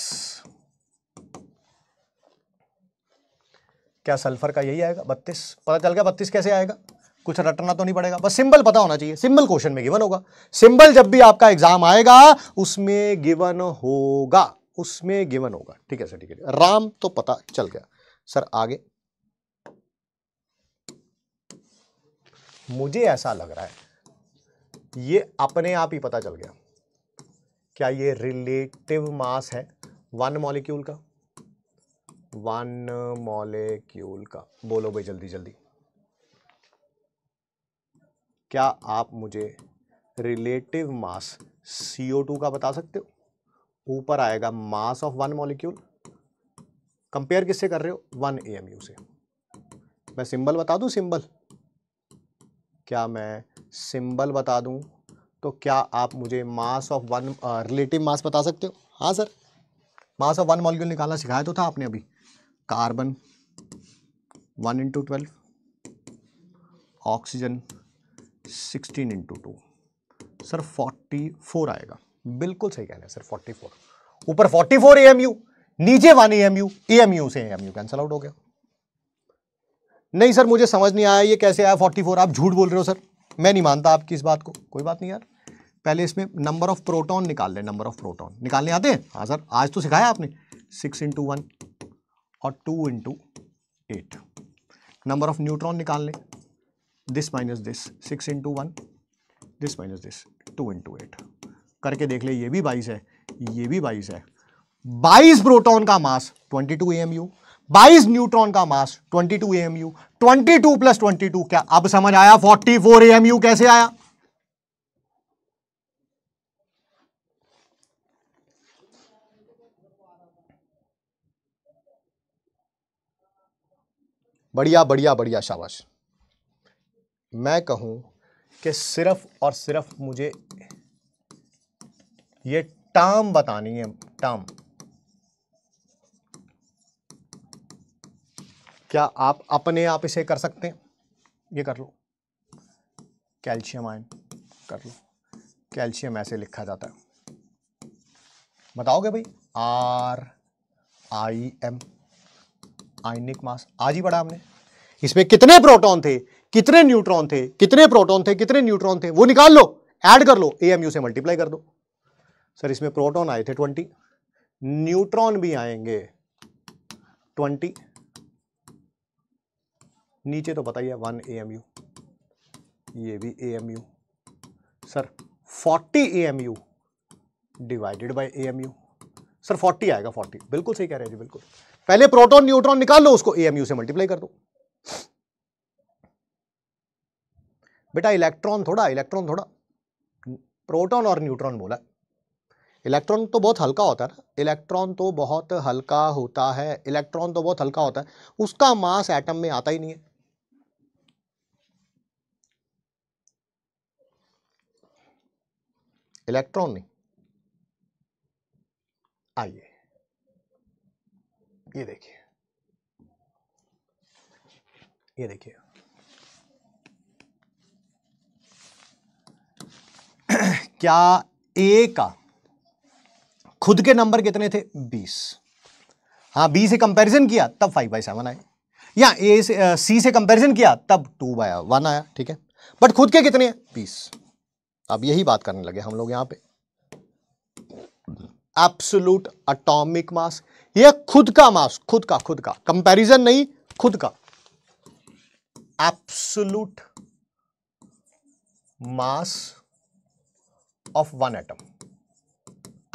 क्या सल्फर का यही आएगा बत्तीस पता चल गया बत्तीस कैसे आएगा कुछ रटना तो नहीं पड़ेगा बस सिंबल पता होना चाहिए सिंबल क्वेश्चन में गिवन होगा सिंबल जब भी आपका एग्जाम आएगा उसमें गिवन होगा उसमें गिवन होगा ठीक है सर ठीक है राम तो पता चल गया सर आगे मुझे ऐसा लग रहा है ये अपने आप ही पता चल गया क्या ये रिलेटिव मास है वन मॉलिक्यूल का वन मॉलिक्यूल का बोलो भाई जल्दी जल्दी क्या आप मुझे relative mass C O to का बता सकते हो ऊपर आएगा mass of one molecule compare किससे कर रहे हो वन ए एम यू से मैं सिंबल बता दूं सिंबल क्या मैं सिंबल बता दूं तो क्या आप मुझे mass of one relative mass बता सकते हो हाँ sir mass of one molecule निकालना सिखाया तो था आपने अभी carbon one into twelve oxygen sixteen into two sir forty four आएगा बिल्कुल सही कहना है सर फोर्टी फोर ऊपर forty four A M U नीचे one A M U A M U से A M U cancel out हो गया नहीं सर मुझे समझ नहीं आया ये कैसे आया फोर्टी फोर आप झूठ बोल रहे हो सर मैं नहीं मानता आपकी इस बात को कोई बात नहीं यार पहले इसमें नंबर ऑफ प्रोटॉन निकाल लें नंबर ऑफ प्रोटॉन निकालने आते हैं हाँ सर आज तो सिखाया आपने सिक्स इंटू वन और two into eight number of neutron निकाल लें this minus this six into one this minus this two into eight करके देख ले ये भी बाईस है ये भी बाईस है बाईस प्रोटॉन का mass twenty two M U बाईस न्यूट्रॉन का mass twenty two M U twenty two plus twenty two क्या अब समझ आया फोर्टी फोर एम यू कैसे आया बढ़िया बढ़िया बढ़िया शाबाश मैं कहूं कि सिर्फ़ और सिर्फ मुझे ये टर्म बतानी है टर्म क्या आप अपने आप इसे कर सकते हैं ये कर लो कैल्शियम आयन कर लो कैल्शियम ऐसे लिखा जाता है बताओगे भाई आर आई एम आयनिक मास आज ही पढ़ा हमने इसमें कितने प्रोटॉन थे कितने न्यूट्रॉन थे कितने प्रोटॉन थे कितने न्यूट्रॉन थे वो निकाल लो ऐड कर लो एएमयू से मल्टीप्लाई कर दो सर इसमें प्रोटॉन आए थे ट्वेंटी न्यूट्रॉन भी आएंगे ट्वेंटी नीचे तो बताइए वन ए एम यू ये भी A M U sir forty A M U divided by A M U sir forty आएगा फोर्टी बिल्कुल सही कह रहे हैं जी बिल्कुल पहले प्रोटॉन न्यूट्रॉन निकाल लो उसको ए एम यू से मल्टीप्लाई कर दो बेटा इलेक्ट्रॉन थोड़ा इलेक्ट्रॉन थोड़ा प्रोटॉन और न्यूट्रॉन बोला इलेक्ट्रॉन तो बहुत हल्का होता है ना इलेक्ट्रॉन तो बहुत हल्का होता है इलेक्ट्रॉन तो बहुत हल्का होता है उसका मास एटम में आता ही नहीं है इलेक्ट्रॉन नहीं आइए ये देखिए ये देखिए क्या ए का खुद के नंबर कितने थे बीस हाँ बी से कंपैरिजन किया तब फाइव बाई सेवन आए या ए से सी से कंपैरिजन किया तब टू बाय वन आया ठीक है बट खुद के कितने हैं बीस अब यही बात करने लगे हम लोग यहां पे एब्सोलूट अटोमिक मास ये खुद का मास खुद का खुद का कंपैरिजन नहीं खुद का absolute mass of one atom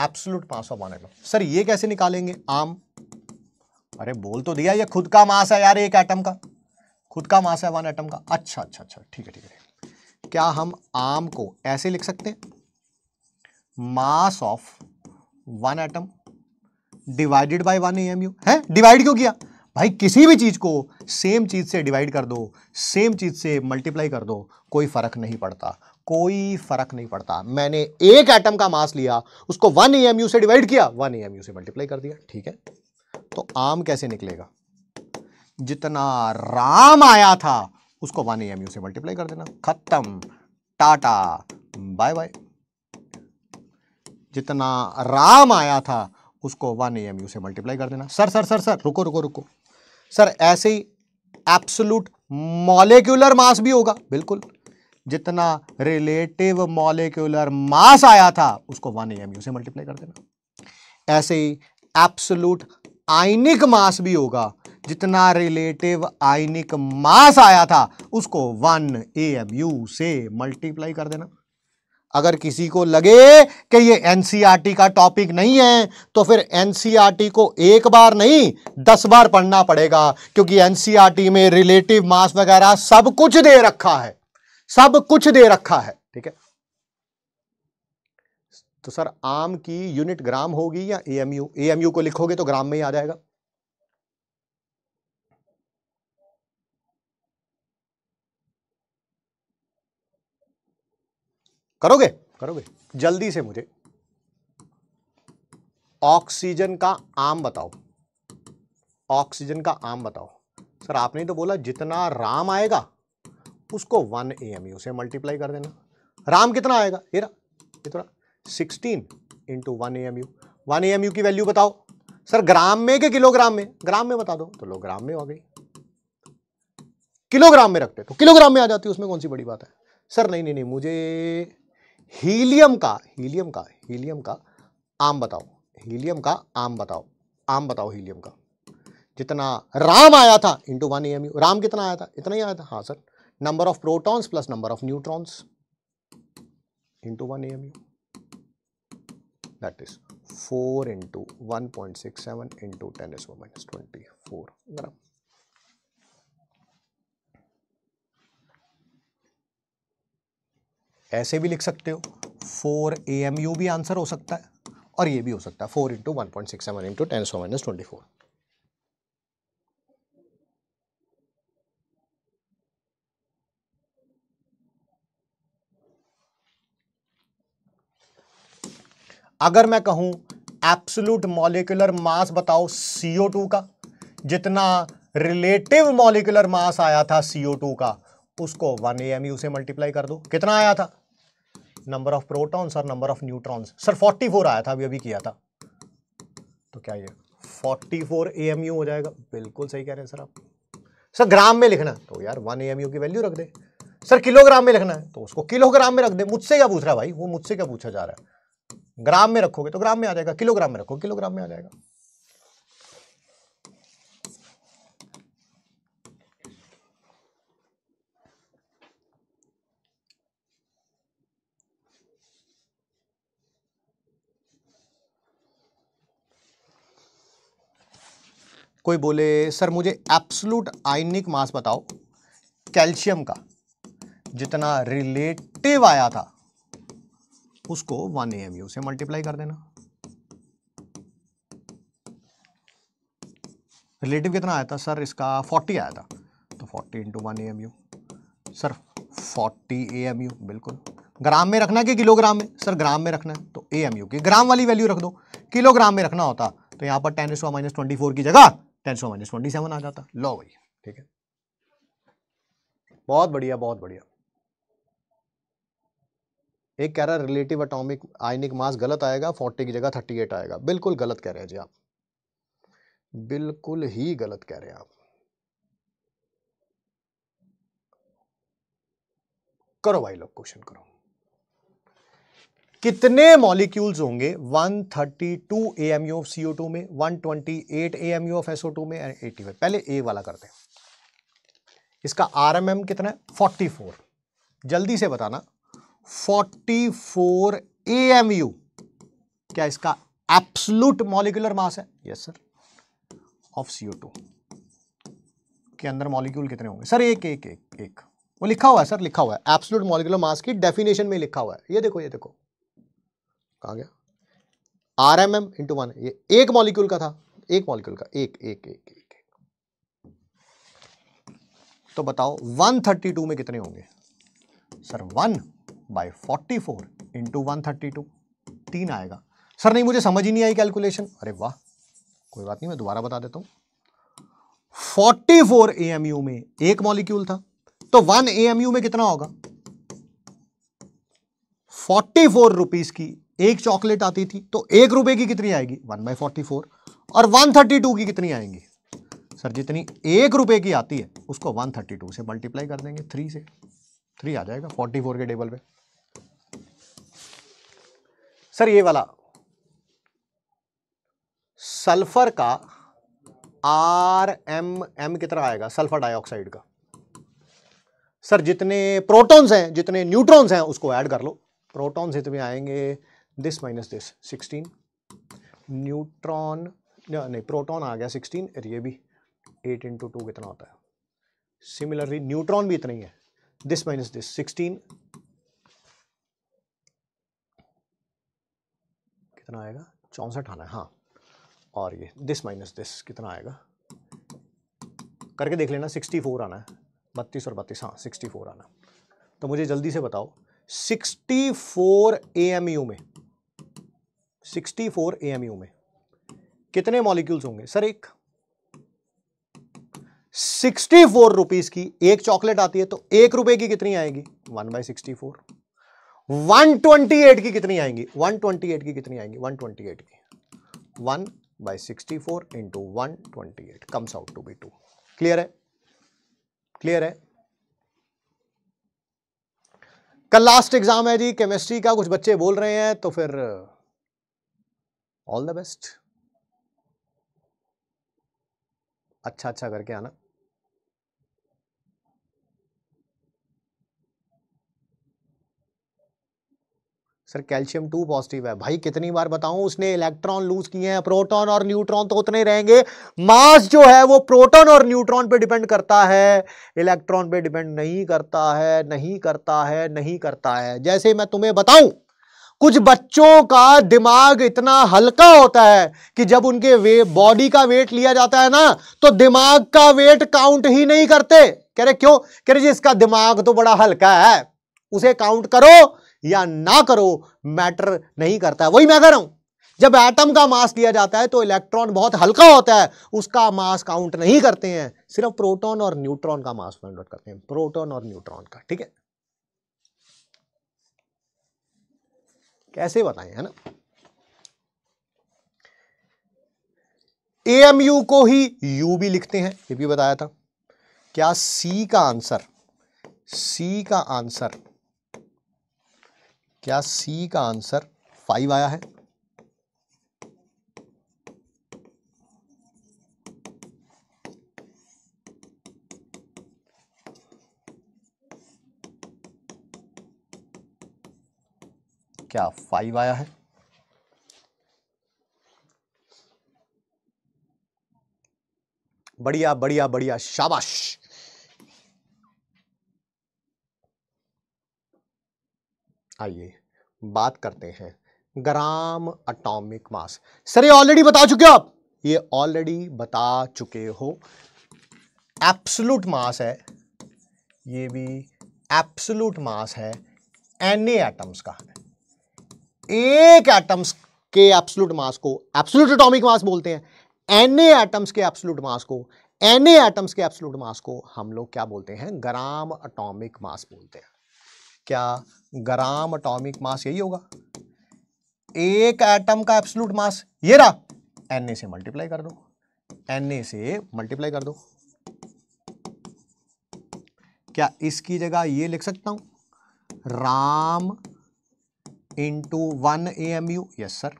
absolute mass of one atom sir ये कैसे निकालेंगे आम अरे बोल तो दिया ये खुद का मास है यार एक एटम का खुद का मास है वन एटम का अच्छा अच्छा अच्छा ठीक है ठीक है क्या हम आम को ऐसे लिख सकते हैं mass of one atom divided by one M U है डिवाइड क्यों किया भाई किसी भी चीज़ को सेम चीज़ से डिवाइड कर दो सेम चीज़ से मल्टीप्लाई कर दो कोई फ़र्क नहीं पड़ता कोई फर्क नहीं पड़ता मैंने एक एटम का मास लिया उसको वन ए से डिवाइड किया वन ए से मल्टीप्लाई कर दिया ठीक है तो आम कैसे निकलेगा जितना राम आया था उसको वन ए से मल्टीप्लाई कर देना खत्म टाटा बाय बाय जितना राम आया था उसको वन ए से मल्टीप्लाई कर देना सर सर सर सर रुको रुको रुको सर ऐसे ही एप्सोलूट मॉलिक्यूलर मास भी होगा बिल्कुल जितना रिलेटिव मॉलिक्यूलर मास आया था उसको वन एम यू से मल्टीप्लाई कर देना ऐसे ही एप्सलूट आइनिक मास भी होगा जितना रिलेटिव आइनिक मास आया था उसको वन ए एम यू से मल्टीप्लाई कर देना अगर किसी को लगे कि ये टी e का टॉपिक नहीं है तो फिर टी e को एक बार नहीं दस बार पढ़ना पड़ेगा क्योंकि टी e में रिलेटिव मास वगैरह सब कुछ दे रखा है सब कुछ दे रखा है ठीक है तो सर आम की यूनिट ग्राम होगी या एएमयू एएमयू को लिखोगे तो ग्राम में ही आ जाएगा करोगे करोगे जल्दी से मुझे ऑक्सीजन का आम बताओ ऑक्सीजन का आम बताओ सर आपने तो बोला जितना राम आएगा उसको वन ए एम यू से मल्टीप्लाई कर देना राम कितना आएगा ये रहा sixteen into one A M U one A M U की वैल्यू बताओ सर ग्राम में के किलोग्राम में ग्राम में बता दो तो लो ग्राम में हो गई किलोग्राम में रखते तो किलोग्राम में आ जाती है उसमें कौन सी बड़ी बात है सर नहीं नहीं नहीं मुझे हीलियम का हीलियम का हीलियम का आम बताओ हीलियम का आम बताओ आम बताओ हीलियम का जितना राम आया था into one M U RAM कितना आया था इतना ही आया था हाँ sir number of protons plus number of neutrons into 1 AMU. That is 4 into 1.67 into 10 is 1 minus 24 gram. ऐसे भी लिख सकते हो 4 AMU भी आंसर हो सकता है और ये भी हो सकता है 4 into one point six seven into ten so minus twenty अगर मैं कहूं एप्सुलूट मॉलिकुलर मास बताओ CO2 का जितना रिलेटिव मॉलिकुलर मास आया था CO2 का उसको वन ए से मल्टीप्लाई कर दो कितना आया था नंबर ऑफ प्रोटॉन्स और नंबर ऑफ न्यूट्रॉन्स सर 44 आया था अभी अभी किया था तो क्या ये 44 एएमयू हो जाएगा बिल्कुल सही कह रहे हैं सर आप सर ग्राम में लिखना तो यार वन एएमयू की वैल्यू रख दे सर किलोग्राम में लिखना है तो उसको किलोग्राम में रख दे मुझसे क्या पूछ रहा है भाई वो मुझसे क्या पूछा जा रहा है ग्राम में रखोगे तो ग्राम में आ जाएगा किलोग्राम में रखो किलोग्राम में आ जाएगा कोई बोले सर मुझे एप्सलूट आयनिक मास बताओ कैल्शियम का जितना रिलेटिव आया था उसको वन ए एमयू से मल्टीप्लाई कर देना रिलेटिव कितना आया था सर इसका फोर्टी आया था तो forty into one A sir forty A M U बिल्कुल ग्राम में रखना कि किलोग्राम में सर ग्राम में रखना है तो ए एमयू की ग्राम वाली वैल्यू रख दो किलोग्राम में रखना होता तो यहाँ पर टेन सौ माइनस ट्वेंटी फोर की जगह टेन सौ माइनस ट्वेंटी सेवन आ जाता लो भाई ठीक है बहुत बढ़िया बहुत बढ़िया एक कह रहा है रिलेटिव अटोमिक आयनिक मास गलत आएगा 40 की जगह 38 आएगा बिल्कुल गलत कह रहे हैं जी आप बिल्कुल ही गलत कह रहे हैं आप करो भाई लोग क्वेश्चन करो कितने मॉलिक्यूल्स होंगे 132 यू ऑफ टू में 128 यू ऑफ टू में एंड फाइव पहले ए वाला करते हैं इसका आरएमएम कितना है 44 जल्दी से बताना 44 फोर क्या इसका एप्सलूट मॉलिकुलर मास है yes sir of CO two के अंदर मॉलिक्यूल कितने होंगे सर एक एक एक एक वो लिखा हुआ है सर लिखा हुआ है एप्सलूट मॉलिकुलर मास की डेफिनेशन में लिखा हुआ है ये देखो ये देखो कहा गया R M M into one ये एक मॉलिक्यूल का था एक मॉलिक्यूल का एक एक एक एक, एक। तो बताओ 132 में कितने होंगे sir one by forty four into one thirty two तीन आएगा सर नहीं मुझे समझ ही नहीं आई कैलकुलेशन अरे वाह कोई बात नहीं मैं दोबारा बता देता हूं फोर्टी फोर ए एम में एक मॉलिक्यूल था तो वन ए एम में कितना होगा फोर्टी फोर रुपीज की एक चॉकलेट आती थी तो एक रुपए की कितनी आएगी वन बाई फोर्टी फोर और वन थर्टी टू की कितनी आएंगी सर जितनी एक रुपए की आती है उसको वन थर्टी टू से मल्टीप्लाई कर देंगे थ्री से थ्री आ जाएगा फोर्टी फोर के टेबल पे सर ये वाला सल्फर का आर एम एम कितना आएगा सल्फर डाइऑक्साइड का सर जितने प्रोटॉन्स हैं जितने न्यूट्रॉन्स हैं उसको ऐड कर लो प्रोटॉन्स इतने आएंगे this minus this sixteen neutron नहीं प्रोटॉन आ गया सिक्सटीन और ये भी एट इंटू टू कितना होता है सिमिलरली न्यूट्रॉन भी इतना ही है दिस माइनस दिस सिक्सटीन कितना आएगा चौंसठ आना है हाँ और ये दिस माइनस दिस कितना आएगा करके देख लेना सिक्सटी फोर आना है बत्तीस और बत्तीस हाँ सिक्सटी फोर आना तो मुझे जल्दी से बताओ sixty four A M U में sixty four A M U में कितने मॉलिक्यूल्स होंगे सर एक सिक्सटी फोर रुपीज की एक चॉकलेट आती है तो एक रुपए की कितनी आएगी वन बाई सिक्सटी फोर 128 की कितनी आएंगी 128 की कितनी आएंगी 128 की 1 by sixty four into one twenty eight comes out to be two clear है क्लियर है कल लास्ट एग्जाम है जी केमिस्ट्री का कुछ बच्चे बोल रहे हैं तो फिर ऑल द बेस्ट अच्छा अच्छा करके आना सर कैल्शियम टू पॉजिटिव है भाई कितनी बार बताऊं उसने इलेक्ट्रॉन लूज किए हैं प्रोटॉन और न्यूट्रॉन तो उतने रहेंगे मास जो है वो प्रोटॉन और न्यूट्रॉन पे डिपेंड करता है इलेक्ट्रॉन पे डिपेंड नहीं करता है नहीं करता है नहीं करता है जैसे मैं तुम्हें बताऊं कुछ बच्चों का दिमाग इतना हल्का होता है कि जब उनके वे बॉडी का वेट लिया जाता है ना तो दिमाग का वेट काउंट ही नहीं करते कह रहे क्यों कह रहे जी इसका दिमाग तो बड़ा हल्का है उसे काउंट करो या ना करो मैटर नहीं करता है वही मैं कह रहा हूं जब एटम का मास लिया जाता है तो इलेक्ट्रॉन बहुत हल्का होता है उसका मास काउंट नहीं करते हैं सिर्फ प्रोटॉन और न्यूट्रॉन का मास फाइंड आउट करते हैं प्रोटॉन और न्यूट्रॉन का ठीक है कैसे बताएं है ना एएमयू को ही यू भी लिखते हैं ये भी बताया था क्या सी का आंसर सी का आंसर क्या सी का आंसर फाइव आया है क्या फाइव आया है बढ़िया बढ़िया बढ़िया शाबाश आइए बात करते हैं ग्राम अटोमिक मास सर ये ऑलरेडी बता चुके हो आप ये ऑलरेडी बता चुके हो एप्सलूट मास है ये भी एप्सलूट मास है एन एटम्स का एक एटम्स के एप्सलूट मास को एप्सलूट अटोमिक मास बोलते हैं एन एटम्स के एप्सलूट मास को एन एटम्स के एप्सलूट मास को हम लोग क्या बोलते हैं ग्राम अटोमिक मास बोलते हैं क्या ग्राम अटोमिक मास यही होगा एक एटम का एब्सोल्यूट मास ये रहा एन से मल्टीप्लाई कर दो एन से मल्टीप्लाई कर दो क्या इसकी जगह ये लिख सकता हूं राम into one A M U yes sir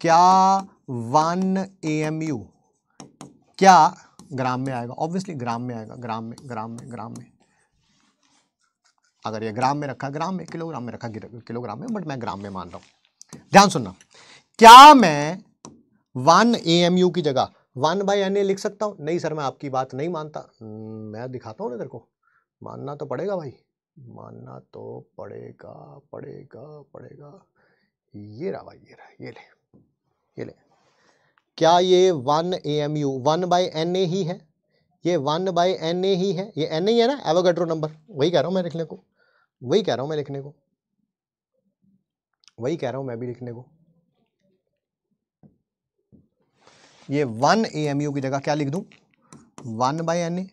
क्या वन ए एम यू क्या ग्राम में आएगा ऑब्वियसली ग्राम में आएगा ग्राम में ग्राम में ग्राम में अगर ये ग्राम में रखा ग्राम में किलोग्राम में रखा किलोग्राम में बट मैं ग्राम में मान रहा हूं ध्यान सुनना क्या मैं वन ए एम यू की जगह वन बाई एन ए लिख सकता हूं नहीं सर मैं आपकी बात नहीं मानता hmm, मैं दिखाता हूं ना तेरे को मानना तो पड़ेगा भाई मानना तो पड़ेगा पड़ेगा पड़ेगा ये रहा भाई ये रहा ये ले ये ले क्या ये one A M U one by N A ही है ये वन बाई एन ए ही है ये एन ए ही है ना एवोगेड्रो नंबर वही कह रहा हूँ मैं लिखने को वही कह रहा हूँ मैं लिखने को वही कह रहा हूँ मैं भी लिखने को ये वन ए एम यू की जगह क्या लिख दूँ वन बाई एन ए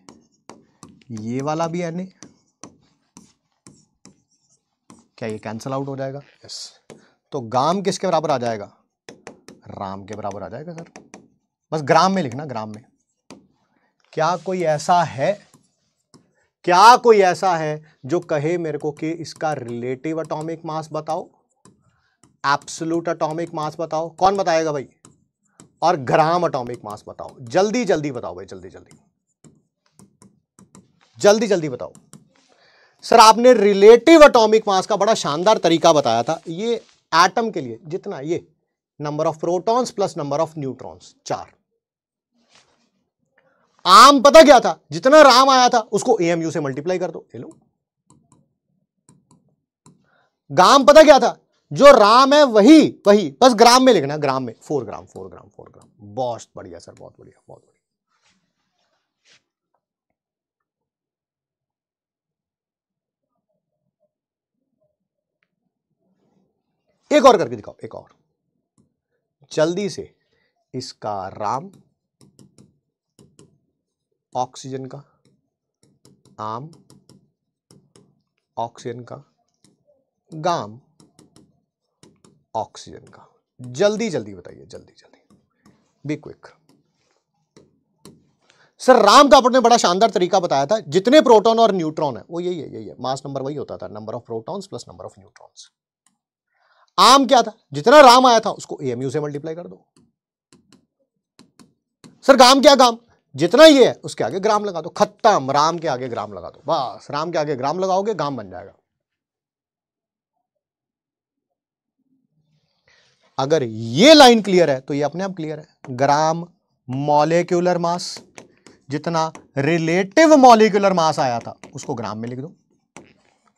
ये वाला भी एन ए क्या ये कैंसिल आउट हो जाएगा यस yes. तो गाम किसके बराबर आ जाएगा राम के बराबर आ जाएगा सर बस ग्राम में लिखना ग्राम में क्या कोई ऐसा है क्या कोई ऐसा है जो कहे मेरे को कि इसका रिलेटिव अटोमिक मास बताओ एप्सलूट अटोमिक मास बताओ कौन बताएगा भाई और ग्राम अटोमिक मास बताओ जल्दी जल्दी बताओ भाई जल्दी जल्दी जल्दी जल्दी बताओ सर आपने रिलेटिव अटोमिक मास का बड़ा शानदार तरीका बताया था ये एटम के लिए जितना ये number of protons plus number of neutrons चार आम पता क्या था जितना राम आया था उसको एएमयू से मल्टीप्लाई कर दो हेलो ग्राम पता क्या था जो राम है वही वही बस ग्राम में लिखना ग्राम में four gram four gram four gram बहुत बढ़िया सर बहुत बढ़िया बहुत बढ़िया एक और करके दिखाओ एक और जल्दी से इसका राम ऑक्सीजन का आम ऑक्सीजन का गाम ऑक्सीजन का जल्दी जल्दी बताइए जल्दी जल्दी बी क्विक सर राम का आपने बड़ा शानदार तरीका बताया था जितने प्रोटॉन और न्यूट्रॉन है वो यही है यही है मास नंबर वही होता था number of protons plus number of neutrons आम क्या था जितना राम आया था उसको एएमयू से मल्टीप्लाई कर दो सर काम क्या काम जितना ये है उसके आगे ग्राम लगा दो खत्म राम के आगे ग्राम लगा दो बस राम के आगे ग्राम लगाओगे गाम बन जाएगा अगर ये लाइन क्लियर है तो ये अपने आप क्लियर है ग्राम मॉलिक्यूलर मास जितना रिलेटिव मॉलिक्यूलर मास आया था उसको ग्राम में लिख दो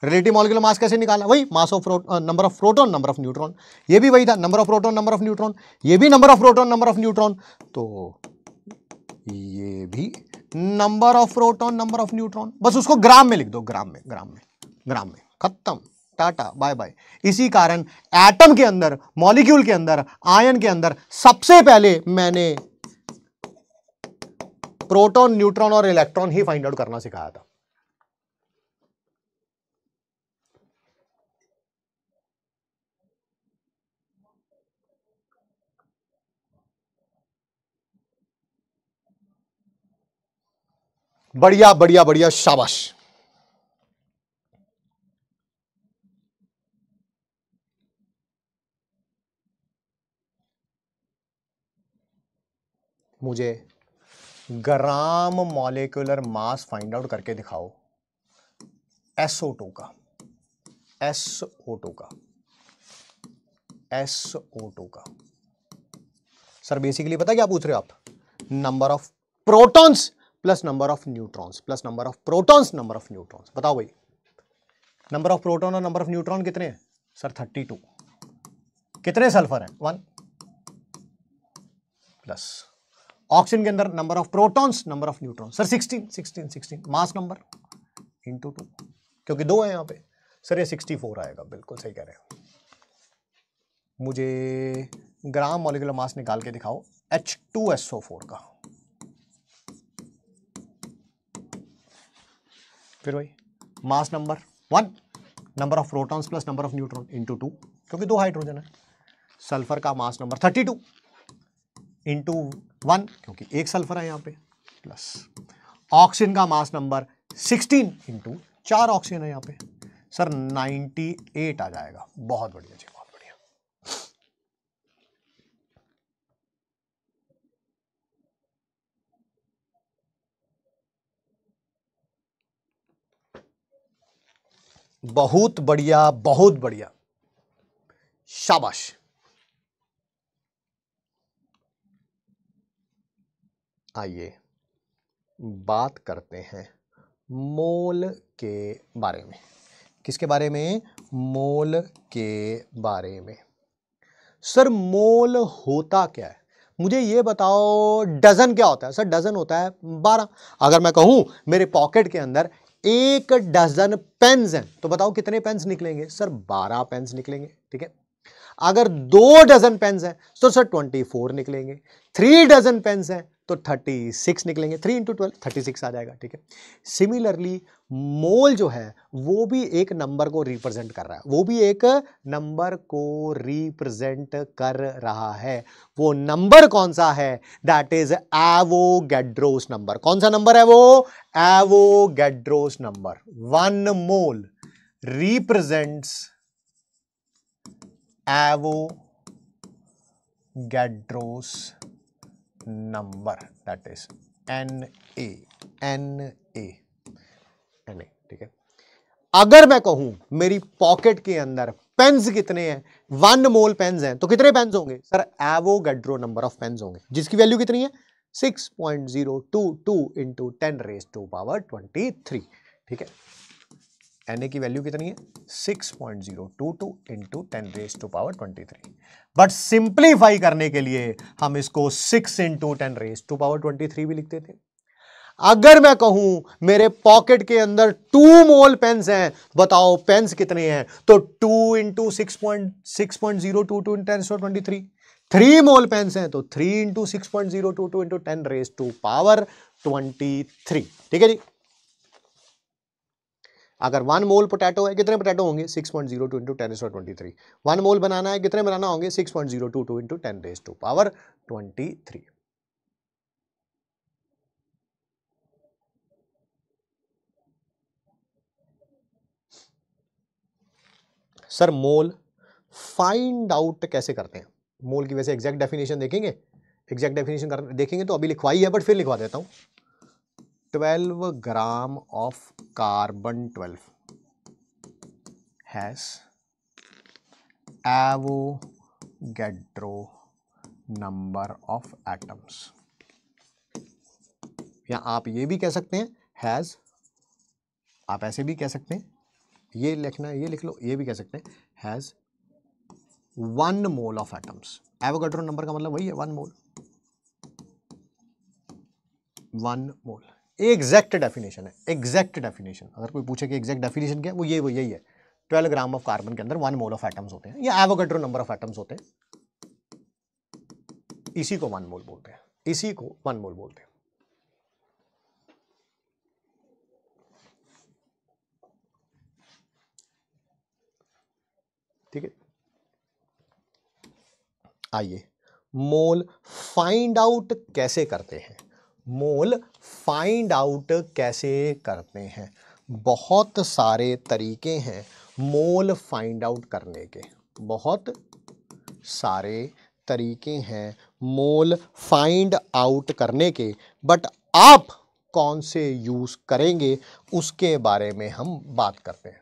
रिलेटिव मॉलिकुलर मास कैसे निकाला वही mass of number of proton number of neutron ये भी वही था number of proton number of neutron ये भी number of proton number of neutron तो ये भी number of proton number of neutron बस उसको ग्राम में लिख दो ग्राम में ग्राम में ग्राम में खत्म टाटा बाय बाय इसी कारण एटम के अंदर मॉलिक्यूल के अंदर आयन के अंदर सबसे पहले मैंने प्रोटॉन न्यूट्रॉन और इलेक्ट्रॉन ही फाइंड आउट करना सिखाया था बढ़िया बढ़िया बढ़िया शाबाश मुझे gram molecular mass find out करके दिखाओ एसओ टू का एसओ टू का एसओ टू का सर बेसिकली पता क्या पूछ रहे हो आप number of protons plus number of neutrons plus number of protons number of neutrons बताओ भाई नंबर ऑफ प्रोटॉन और नंबर ऑफ न्यूट्रॉन कितने हैं सर थर्टी टू कितने सल्फर हैं वन प्लस ऑक्सीजन के अंदर number of protons number of neutron sir sixteen sixteen sixteen mass number into two क्योंकि दो है यहाँ पे सर ये सिक्सटी फोर आएगा बिल्कुल सही कह रहे हैं मुझे ग्राम मॉलिकुलर मास निकाल के दिखाओ H two S O four का फिर वही mass number one number of protons plus number of neutron into two क्योंकि दो हाइड्रोजन है सल्फर का mass number thirty two into one क्योंकि एक सल्फर है यहाँ पे प्लस ऑक्सीजन का मास नंबर सिक्सटीन इंटू चार ऑक्सीजन है यहाँ पे सर नाइन्टी एट आ जाएगा बहुत बढ़िया जी बहुत बढ़िया बहुत बढ़िया शाबाश आइए बात करते हैं मोल के बारे में किसके बारे में मोल के बारे में सर मोल होता क्या है मुझे ये बताओ डजन क्या होता है सर डजन होता है बारह अगर मैं कहूं मेरे पॉकेट के अंदर एक डजन पेन्स हैं तो बताओ कितने पेन्स निकलेंगे सर बारह पेन्स निकलेंगे ठीक है अगर दो डजन पेन्स हैं तो सर ट्वेंटी फोर निकलेंगे थ्री डजन पेन हैं तो थर्टी सिक्स निकलेंगे three into twelve thirty six आ जाएगा ठीक है सिमिलरली मोल जो है वो भी एक नंबर को रिप्रेजेंट कर रहा है वो भी एक नंबर को रिप्रेजेंट कर रहा है वो नंबर कौन सा है दैट इज एवोगेड्रोस नंबर कौन सा नंबर है वो Avogadro's number one mole represents is N A N A N A ठीक है अगर मैं कहूं मेरी पॉकेट के अंदर पेन्स कितने हैं वन मोल पेन्स हैं तो कितने पेन्स होंगे sir Avogadro number of pens होंगे जिसकी वैल्यू कितनी है 6.022 point zero two two into ten raise to power twenty three ठीक है एन ए की वैल्यू कितनी है six point zero two two into ten raise to power twenty three but simplify करने के लिए हम इसको six into ten raise to power twenty three भी लिखते थे अगर मैं कहूं मेरे पॉकेट के अंदर टू मोल पेंस हैं बताओ पेंस कितने हैं तो two into six point six point zero two two into ten twenty three three mole pens हैं तो three into six point zero two two into ten raise to power twenty three ठीक है जी अगर one mole potato है कितने potato होंगे six point zero two into ten एस twenty three one mole banana है कितने बनाना होंगे six point zero two two into ten डेज two power twenty three sir mole find out कैसे करते हैं मोल की वैसे एग्जैक्ट डेफिनेशन देखेंगे एग्जैक्ट डेफिनेशन कर देखेंगे तो अभी लिखवाई है बट फिर लिखवा देता हूँ ग्राम ऑफ कार्बन ट्वेल्व 12 एवो Avogadro नंबर ऑफ एटम्स या आप ये भी कह सकते हैं हैज़ आप ऐसे भी कह सकते हैं ये लिखना ये लिख लो ये भी कह सकते हैं has one mole of atoms Avogadro number का मतलब वही है one mole one mole exact definition है एग्जैक्ट डेफिनेशन अगर कोई पूछे कि एग्जैक्ट डेफिनेशन क्या है वो ये वो यही है ट्वेल्व ग्राम ऑफ कार्बन के अंदर वन मोल ऑफ एटम्स होते हैं या एवोगेड्रो नंबर ऑफ एटम्स होते हैं इसी को वन मोल बोलते हैं इसी को वन मोल बोलते हैं ठीक है आइए मोल फाइंड आउट कैसे करते हैं मोल फाइंड आउट कैसे करते हैं बहुत सारे तरीके हैं मोल फाइंड आउट करने के बहुत सारे तरीके हैं मोल फाइंड आउट करने के बट आप कौन से यूज़ करेंगे उसके बारे में हम बात करते हैं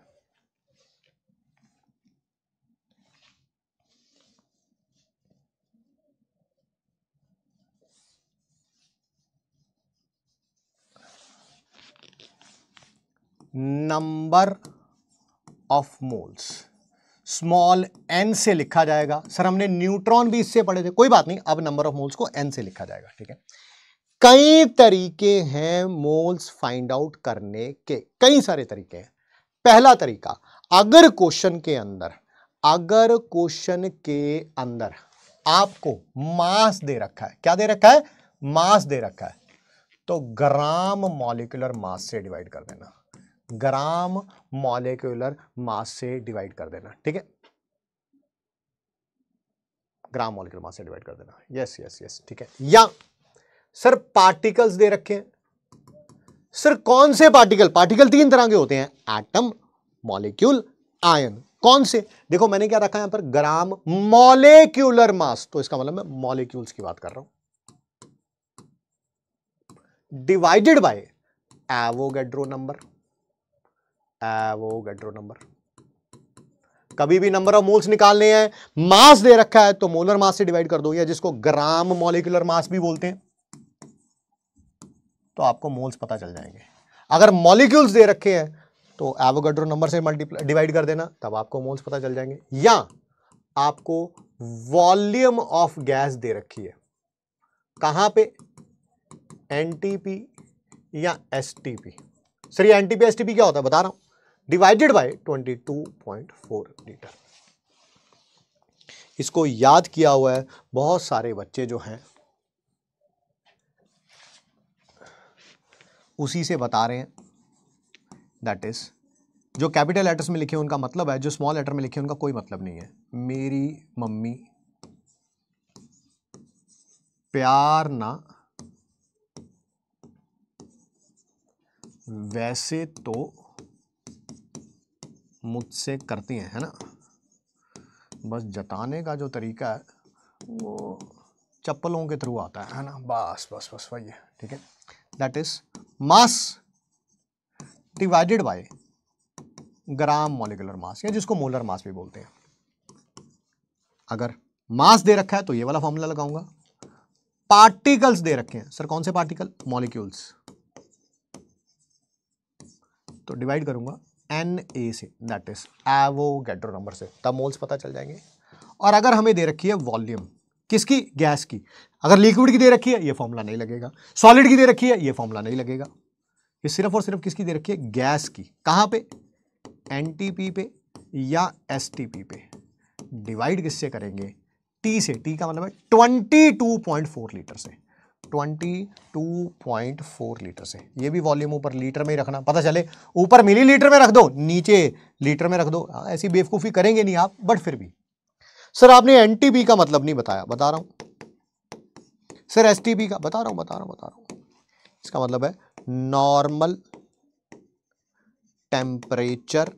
number of moles small N से लिखा जाएगा सर हमने न्यूट्रॉन भी इससे पढ़े थे कोई बात नहीं अब नंबर ऑफ मोल्स को एन से लिखा जाएगा ठीक है कई तरीके हैं मोल्स फाइंड आउट करने के कई सारे तरीके हैं पहला तरीका अगर क्वेश्चन के अंदर अगर क्वेश्चन के अंदर आपको मास दे रखा है क्या दे रखा है मास दे रखा है तो ग्राम मॉलिकुलर मास से डिवाइड कर देना ग्राम मॉलिकुलर मास से डिवाइड कर देना ठीक है ग्राम मॉलिकुलर मास से डिवाइड कर देना यस यस यस ठीक है या सर पार्टिकल्स दे रखे हैं सर कौन से पार्टिकल पार्टिकल तीन तरह के होते हैं एटम मॉलिक्यूल आयन कौन से देखो मैंने क्या रखा यहां पर ग्राम मॉलिक्यूलर मास तो इसका मतलब मैं मॉलिक्यूल्स की बात कर रहा हूं divided by Avogadro number Avogadro number कभी भी नंबर ऑफ मोल्स निकालने हैं मास दे रखा है तो मोलर मास से डिवाइड कर दो या जिसको ग्राम मॉलिकुलर मास भी बोलते हैं तो आपको मोल्स पता चल जाएंगे अगर मॉलिक्यूल्स दे रखे हैं तो एवोगेड्रो नंबर से मल्टीप्लाई डिवाइड कर देना तब आपको मोल्स पता चल जाएंगे या आपको वॉल्यूम ऑफ गैस दे रखी है कहां पे एनटीपी या एसटीपी सर ये एनटीपी एसटीपी क्या होता है बता रहा हूं डिवाइडेड बाय 22.4 लीटर इसको याद किया हुआ है बहुत सारे बच्चे जो हैं उसी से बता रहे हैं दैट इज़ जो कैपिटल लेटर्स में लिखे उनका मतलब है जो स्मॉल लेटर में लिखे उनका कोई मतलब नहीं है मेरी मम्मी प्यार ना वैसे तो मुझसे करती हैं है ना बस जताने का जो तरीका है वो चप्पलों के थ्रू आता है है ना बस बस बस वही है ठीक है that is mass divided by gram molecular mass या जिसको मोलर मास भी बोलते हैं अगर मास दे रखा है तो ये वाला फॉर्मूला लगाऊंगा पार्टिकल्स दे रखे हैं सर कौन से पार्टिकल मॉलिक्यूल्स तो डिवाइड करूंगा एन ए से दैट इज एवोगेड्रो नंबर से तब मोल्स पता चल जाएंगे और अगर हमें दे रखी है वॉल्यूम किसकी गैस की अगर लिक्विड की दे रखी है ये फॉर्मूला नहीं लगेगा सॉलिड की दे रखी है ये फॉर्मूला नहीं लगेगा ये सिर्फ और सिर्फ किसकी दे रखी है गैस की कहाँ पे पी पे या पी पे डिवाइड किससे करेंगे टी से टी का मतलब है 22.4 लीटर से 22.4 लीटर से ये भी वॉल्यूम ऊपर लीटर में ही रखना पता चले ऊपर मिली लीटर में रख दो नीचे लीटर में रख दो हाँ, ऐसी बेवकूफ़ी करेंगे नहीं आप बट फिर भी सर आपने एन का मतलब नहीं बताया बता रहा हूं सर एस का बता रहा हूं बता रहा हूं बता रहा हूं इसका मतलब है normal temperature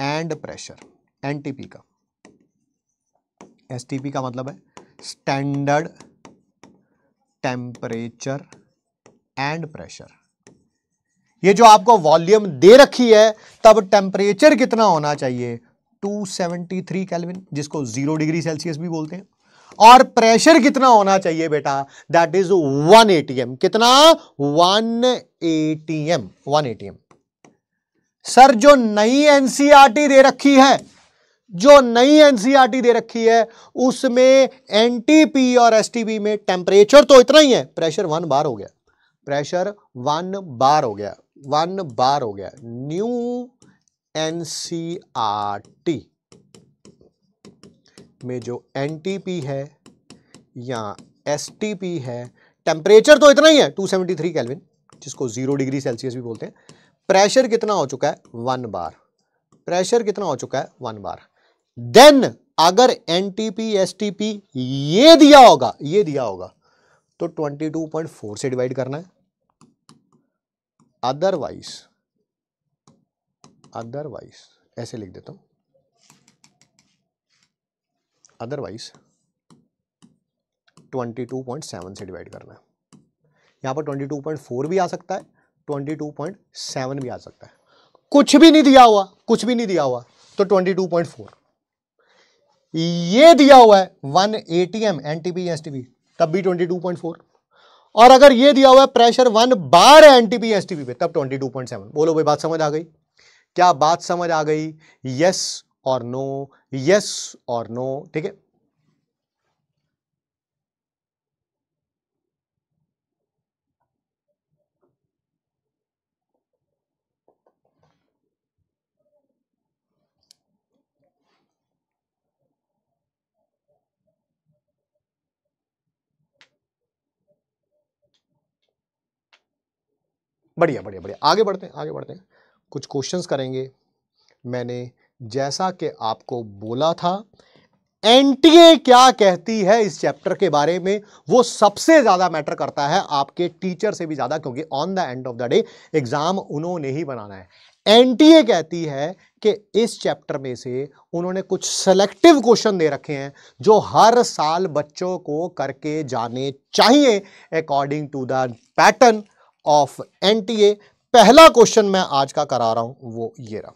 and pressure N का एस का मतलब है स्टैंडर्ड टेम्परेचर एंड प्रेशर ये जो आपको वॉल्यूम दे रखी है तब टेम्परेचर कितना होना चाहिए 273 केल्विन जिसको जीरो डिग्री सेल्सियस भी बोलते हैं और प्रेशर कितना होना चाहिए बेटा दैट इज 1 एटीएम कितना 1 एटीएम 1 एटीएम सर जो नई एनसीआरटी e दे रखी है जो नई एनसीईआरटी e दे रखी है उसमें एनटीपी और एसटीपी में टेम्परेचर तो इतना ही है प्रेशर वन बार हो गया प्रेशर वन बार हो गया वन बार हो गया न्यू एनसीईआरटी e में जो एनटीपी है या एसटीपी है टेम्परेचर तो इतना ही है 273 सेवेंटी जिसको जीरो डिग्री सेल्सियस भी बोलते हैं प्रेशर कितना हो चुका है वन बार प्रेशर कितना हो चुका है वन बार देन अगर एनटीपी एसटीपी ये दिया होगा ये दिया होगा तो 22.4 से डिवाइड करना है अदरवाइज अदरवाइज ऐसे लिख देता हूं अदरवाइज 22.7 से डिवाइड करना है यहां पर 22.4 भी आ सकता है 22.7 भी आ सकता है कुछ भी नहीं दिया हुआ कुछ भी नहीं दिया हुआ तो 22.4 ये दिया हुआ है वन एटीएम एनटीपी एसटीपी तब भी फोर और अगर ये दिया हुआ है प्रेशर वन बार है एनटीपी एसटीपी पे तब 22.7 बोलो भाई बात समझ आ गई क्या बात समझ आ गई यस और नो यस और नो ठीक है बढ़िया बढ़िया बढ़िया आगे बढ़ते हैं आगे बढ़ते हैं कुछ क्वेश्चंस करेंगे मैंने जैसा कि आपको बोला था एनटीए क्या कहती है इस चैप्टर के बारे में वो सबसे ज़्यादा मैटर करता है आपके टीचर से भी ज़्यादा क्योंकि on the end of the day exam उन्होंने ही बनाना है एनटीए कहती है कि इस चैप्टर में से उन्होंने कुछ सेलेक्टिव क्वेश्चन दे रखे हैं जो हर साल बच्चों को करके जाने चाहिए according to the pattern of NTA पहला क्वेश्चन मैं आज का करा रहा हूं वो ये रहा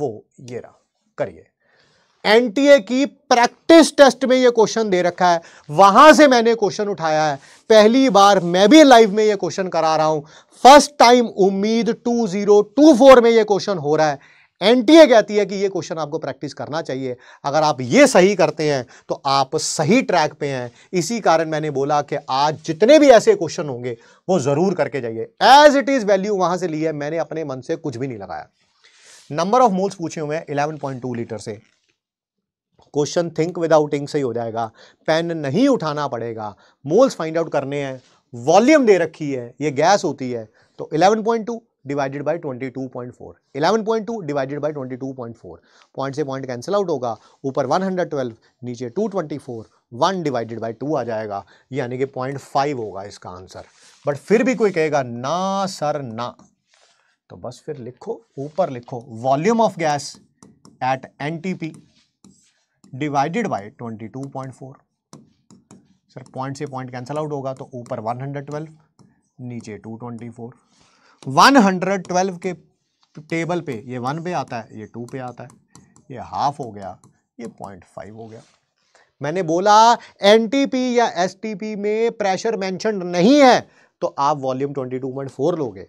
वो ये रहा करिए एनटीए की प्रैक्टिस टेस्ट में ये क्वेश्चन दे रखा है वहां से मैंने क्वेश्चन उठाया है पहली बार मैं भी लाइव में ये क्वेश्चन करा रहा हूं फर्स्ट टाइम उम्मीद 2024 में ये क्वेश्चन हो रहा है एनटीए कहती है कि ये क्वेश्चन आपको प्रैक्टिस करना चाहिए अगर आप ये सही करते हैं तो आप सही ट्रैक पे हैं इसी कारण मैंने बोला कि आज जितने भी ऐसे क्वेश्चन होंगे वो ज़रूर करके जाइए एज इट इज़ वैल्यू वहां से ली है मैंने अपने मन से कुछ भी नहीं लगाया नंबर ऑफ मोल्स पूछे हुए हैं टू लीटर से क्वेश्चन थिंक विदाउट इंक से ही हो जाएगा पेन नहीं उठाना पड़ेगा मोल्स फाइंड आउट करने हैं वॉल्यूम दे रखी है ये गैस होती है तो 11.2 divided by 22.4 11.2 divided by 22.4 point से पॉइंट कैंसिल आउट होगा ऊपर 112 नीचे 224 वन डिवाइडेड बाई टू आ जाएगा यानी कि पॉइंट फाइव होगा इसका आंसर बट फिर भी कोई कहेगा ना सर ना तो बस फिर लिखो ऊपर लिखो volume of gas at N T P divided by four sir point से पॉइंट कैंसिल आउट होगा तो ऊपर वन हंड्रेड ट्वेल्व नीचे टू ट्वेंटी फोर 112 के टेबल पे ये वन पे आता है ये टू पे आता है ये हाफ हो गया ये पॉइंट फाइव हो गया मैंने बोला एनटीपी या एसटीपी में प्रेशर मैंशन नहीं है तो आप वॉल्यूम 22.4 लोगे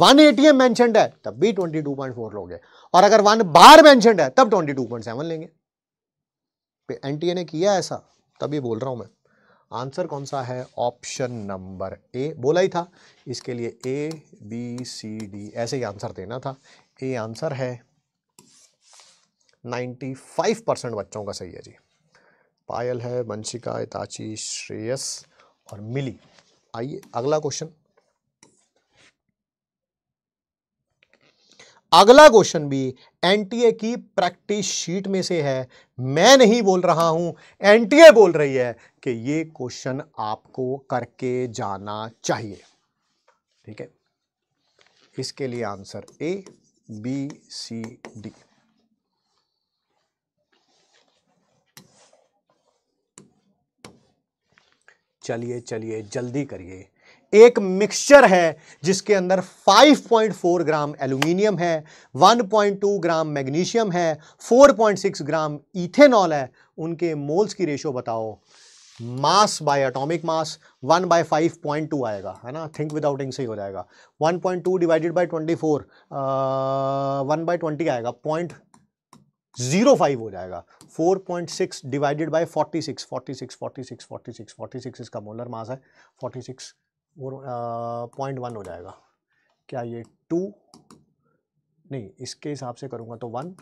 वन एटीएम मैंशन है तब भी 22.4 लोगे और अगर वन बार मैंशन है तब 22.7 लेंगे एनटीए ने किया ऐसा तभी बोल रहा हूं मैं आंसर कौन सा है ऑप्शन नंबर ए बोला ही था इसके लिए ए बी सी डी ऐसे ही आंसर देना था ए आंसर है 95 परसेंट बच्चों का सही है जी पायल है वंशिका इताची श्रेयस और मिली आइए अगला क्वेश्चन अगला क्वेश्चन भी एनटीए की प्रैक्टिस शीट में से है मैं नहीं बोल रहा हूं एनटीए बोल रही है कि ये क्वेश्चन आपको करके जाना चाहिए ठीक है इसके लिए answer A B C D चलिए चलिए जल्दी करिए एक मिक्सचर है जिसके अंदर 5.4 ग्राम एल्यूमिनियम है 1.2 ग्राम मैग्नीशियम है 4.6 ग्राम इथेनॉल है उनके मोल्स की रेशियो बताओ mass by atomic mass 1 by five आएगा है ना थिंक विदाउट इंग से ही हो जाएगा 1.2 divided by 24 four one by twenty आएगा पॉइंट जीरो फाइव हो जाएगा four point six divided by forty six forty six forty six forty six forty six इसका मोलर मास है फोर्टी सिक्स पॉइंट वन हो जाएगा क्या ये टू नहीं इसके हिसाब से करूँगा तो वन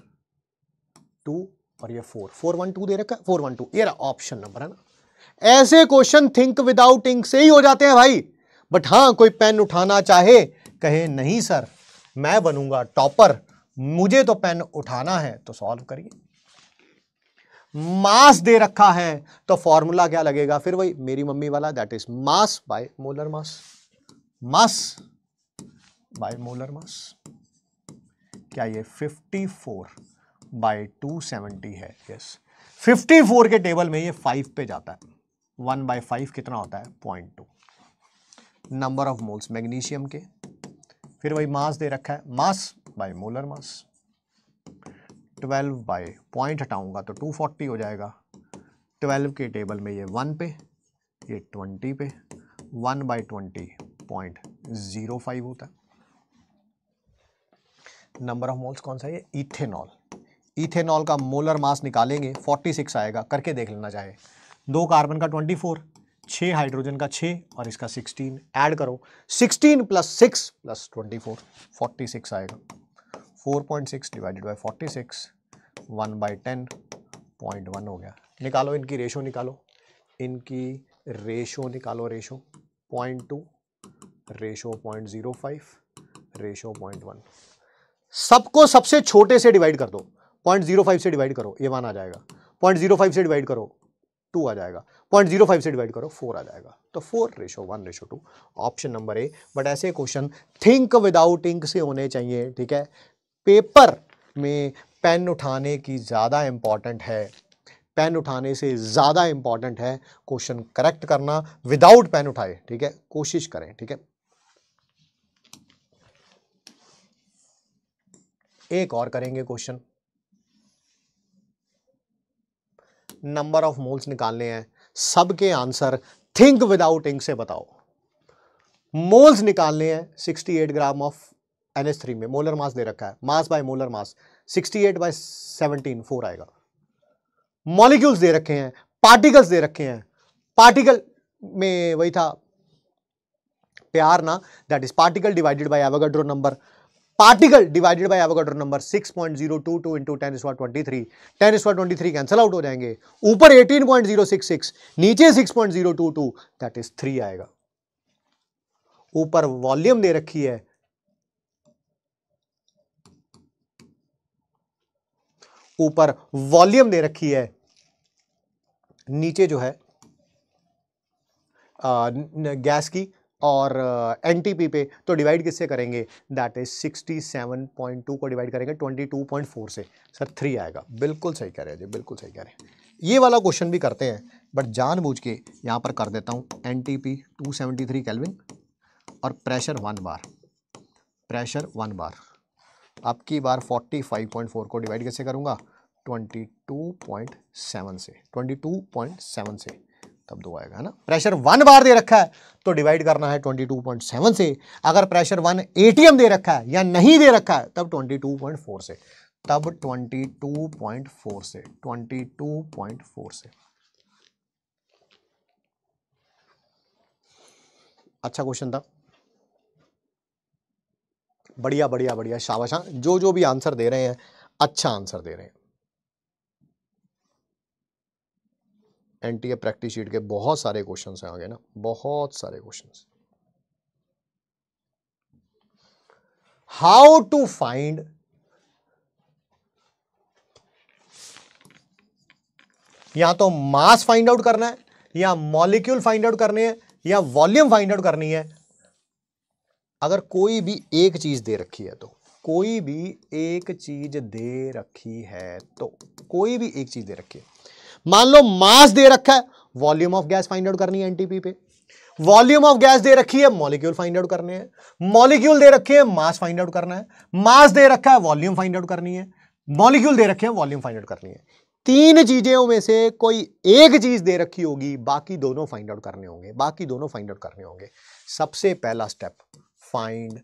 टू और ये फोर फोर वन टू दे रखा है फोर वन टू ये रहा ऑप्शन नंबर है ना ऐसे क्वेश्चन थिंक विदाउट इंक से ही हो जाते हैं भाई बट हाँ कोई पेन उठाना चाहे कहे नहीं सर मैं बनूंगा टॉपर मुझे तो पेन उठाना है तो सॉल्व करिए मास दे रखा है तो फॉर्मूला क्या लगेगा फिर वही मेरी मम्मी वाला that is mass by molar mass mass by molar mass क्या ये 54 बाय 270 है यस yes. 54 के टेबल में ये 5 पे जाता है 1 बाय फाइव कितना होता है point two number of moles magnesium के फिर वही मास दे रखा है mass by molar mass twelve by point हटाऊंगा तो टू फोर्टी हो जाएगा ट्वेल्व के टेबल में ये वन पे ये ट्वेंटी पे one by twenty point zero five होता है नंबर ऑफ मोल्स कौन सा ये इथेनॉल इथेनॉल का मोलर मास निकालेंगे फोर्टी सिक्स आएगा करके देख लेना चाहे दो कार्बन का ट्वेंटी फोर छः हाइड्रोजन का छः और इसका सिक्सटीन ऐड करो sixteen plus six plus twenty four forty six आएगा 4.6 divided by 46 1 by ten point one हो गया निकालो इनकी रेशो निकालो इनकी रेशो निकालो ratio point two ratio point zero five ratio point one सबको सबसे छोटे से डिवाइड कर दो पॉइंट जीरो फाइव से डिवाइड करो ये वन आ जाएगा पॉइंट जीरो फाइव से डिवाइड करो टू आ जाएगा पॉइंट जीरो फाइव से डिवाइड करो फोर आ जाएगा तो four ratio one ratio two option number A but ऐसे क्वेश्चन थिंक विदाउट इंक से होने चाहिए ठीक है पेपर में पेन उठाने की ज़्यादा इम्पॉर्टेंट है पेन उठाने से ज़्यादा इम्पॉर्टेंट है क्वेश्चन करेक्ट करना विदाउट पेन उठाए ठीक है कोशिश करें ठीक है एक और करेंगे क्वेश्चन नंबर ऑफ मोल्स निकालने हैं सबके आंसर थिंक विदाउट इंक से बताओ मोल्स निकालने हैं 68 gram of N S three में मोलर मास दे रखा है mass by molar mass 68 eight by seventeen four आएगा मॉलिक्यूल्स दे रखे हैं पार्टिकल्स दे रखे हैं पार्टिकल में वही था प्यार ना that is particle divided by Avogadro number particle divided by Avogadro number 6.022 point zero two two into ten स्वा ट्वेंटी थ्री कैंसिल आउट हो जाएंगे ऊपर 18.066 नीचे 6.022 दैट इज थ्री आएगा ऊपर वॉल्यूम दे रखी है ऊपर वॉल्यूम दे रखी है नीचे जो है आ, गैस की और एनटीपी पे तो डिवाइड किससे करेंगे दैट इज 67.2 को डिवाइड करेंगे 22.4 से सर थ्री आएगा बिल्कुल सही कह रहे हैं जी बिल्कुल सही कह रहे हैं ये वाला क्वेश्चन भी करते हैं बट जानबूझ के यहाँ पर कर देता हूँ N T P two seventy three kelvin और pressure one bar pressure one bar अब की बार 45.4 को डिवाइड कैसे करूँगा 22.7 से 22.7 से तब दो आएगा है ना प्रेशर वन बार दे रखा है तो डिवाइड करना है 22.7 से अगर प्रेशर वन एटीएम दे रखा है या नहीं दे रखा है तब 22.4 से तब 22.4 से 22.4 से अच्छा क्वेश्चन था बढ़िया बढ़िया बढ़िया शाबाश जो जो भी आंसर दे रहे हैं अच्छा आंसर दे रहे हैं N T A practice sheet के बहुत सारे क्वेश्चन हैं आगे ना बहुत सारे क्वेश्चन हाउ टू फाइंड या तो मास फाइंड आउट करना है या मॉलिक्यूल फाइंड आउट करने हैं या वॉल्यूम फाइंड आउट करनी है अगर कोई भी एक चीज़ दे रखी है तो कोई भी एक चीज़ दे रखी है तो कोई भी एक चीज़ दे रखी है मान लो मास दे रखा है volume of gas find out करनी है एनटीपी पे वॉल्यूम ऑफ गैस दे रखी है मॉलिक्यूल फाइंड आउट करने हैं मॉलिक्यूल दे रखे हैं मास फाइंड आउट करना है मास दे रखा है वॉल्यूम फाइंड आउट करनी है मॉलिक्यूल दे रखे हैं वॉल्यूम फाइंड आउट करनी है तीन चीजों में से कोई एक चीज दे रखी होगी बाकी दोनों फाइंड आउट करने होंगे बाकी दोनों फाइंड आउट करने होंगे सबसे पहला step find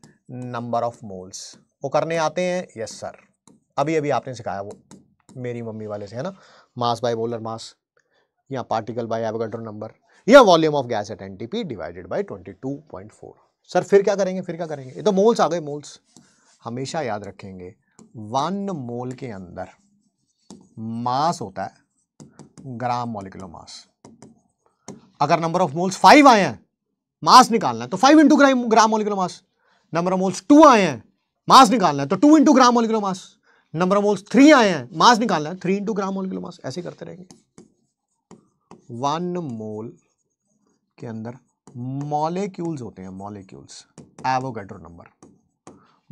number of moles वो करने आते हैं यस सर अभी अभी आपने सिखाया वो मेरी मम्मी वाले से है ना मास बाय बोलर मास या पार्टिकल बाय एवगड्रो नंबर या volume of gas at N divided by twenty two point four sir फिर क्या करेंगे फिर क्या करेंगे ये तो मोल्स आ गए मोल्स हमेशा याद रखेंगे वन मोल के अंदर मास होता है ग्राम मॉलिकुलर मास अगर नंबर ऑफ मोल्स फाइव आए हैं मास निकालना है तो five into gram gram molecular mass number moles two आए हैं मास निकालना है तो two into gram molecular mass number moles three आए हैं मास निकालना है three into gram molecular mass ऐसे करते रहेंगे वन मोल के अंदर मॉलिक्यूल्स होते हैं molecules Avogadro number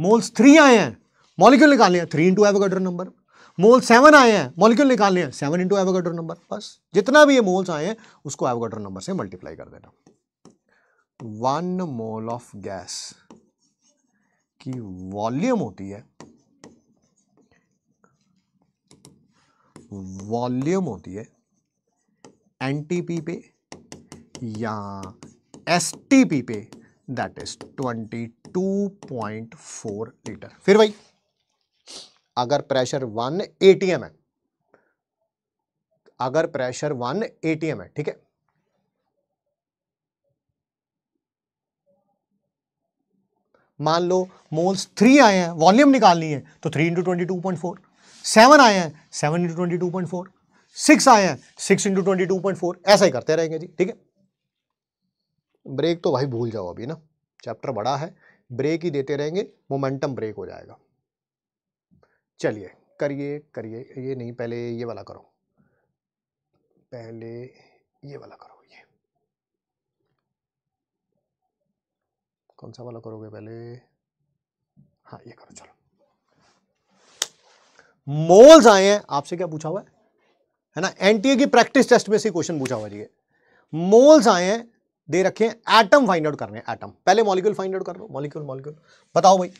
moles three आए हैं मॉलिक्यूल निकाल लिया three into Avogadro number mole seven आए हैं मॉलिक्यूल निकाल लिया सेवन इंटू एवोगेड्रो नंबर बस जितना भी ये मोल्स आए हैं उसको एवोगेड्रो नंबर से मल्टीप्लाई कर देना वन मोल ऑफ गैस की वॉल्यूम होती है वॉल्यूम होती है एनटीपी पे या एसटीपी पे दैट इज 22.4 लीटर फिर भाई अगर प्रेशर वन एटीएम है अगर प्रेशर वन एटीएम है ठीक है मान लो मोल्स थ्री आए हैं वॉल्यूम निकालनी है तो three into twenty two point four seven आए हैं seven into twenty two point four six आए हैं six into twenty two point four ऐसा ही करते रहेंगे जी ठीक है ब्रेक तो भाई भूल जाओ अभी ना चैप्टर बड़ा है ब्रेक ही देते रहेंगे मोमेंटम ब्रेक हो जाएगा चलिए करिए करिए ये नहीं पहले ये वाला करो पहले ये वाला करो कौन सा वाला करोगे पहले हाँ ये करो चलो मोल्स आए हैं आपसे क्या पूछा हुआ है है ना एनटीए की प्रैक्टिस टेस्ट में से क्वेश्चन पूछा हुआ जी मोल्स आए हैं दे रखे हैं एटम फाइंड आउट करने हैं एटम पहले मॉलिक्यूल फाइंड आउट कर लो मॉलिक्यूल मॉलिक्यूल बताओ भाई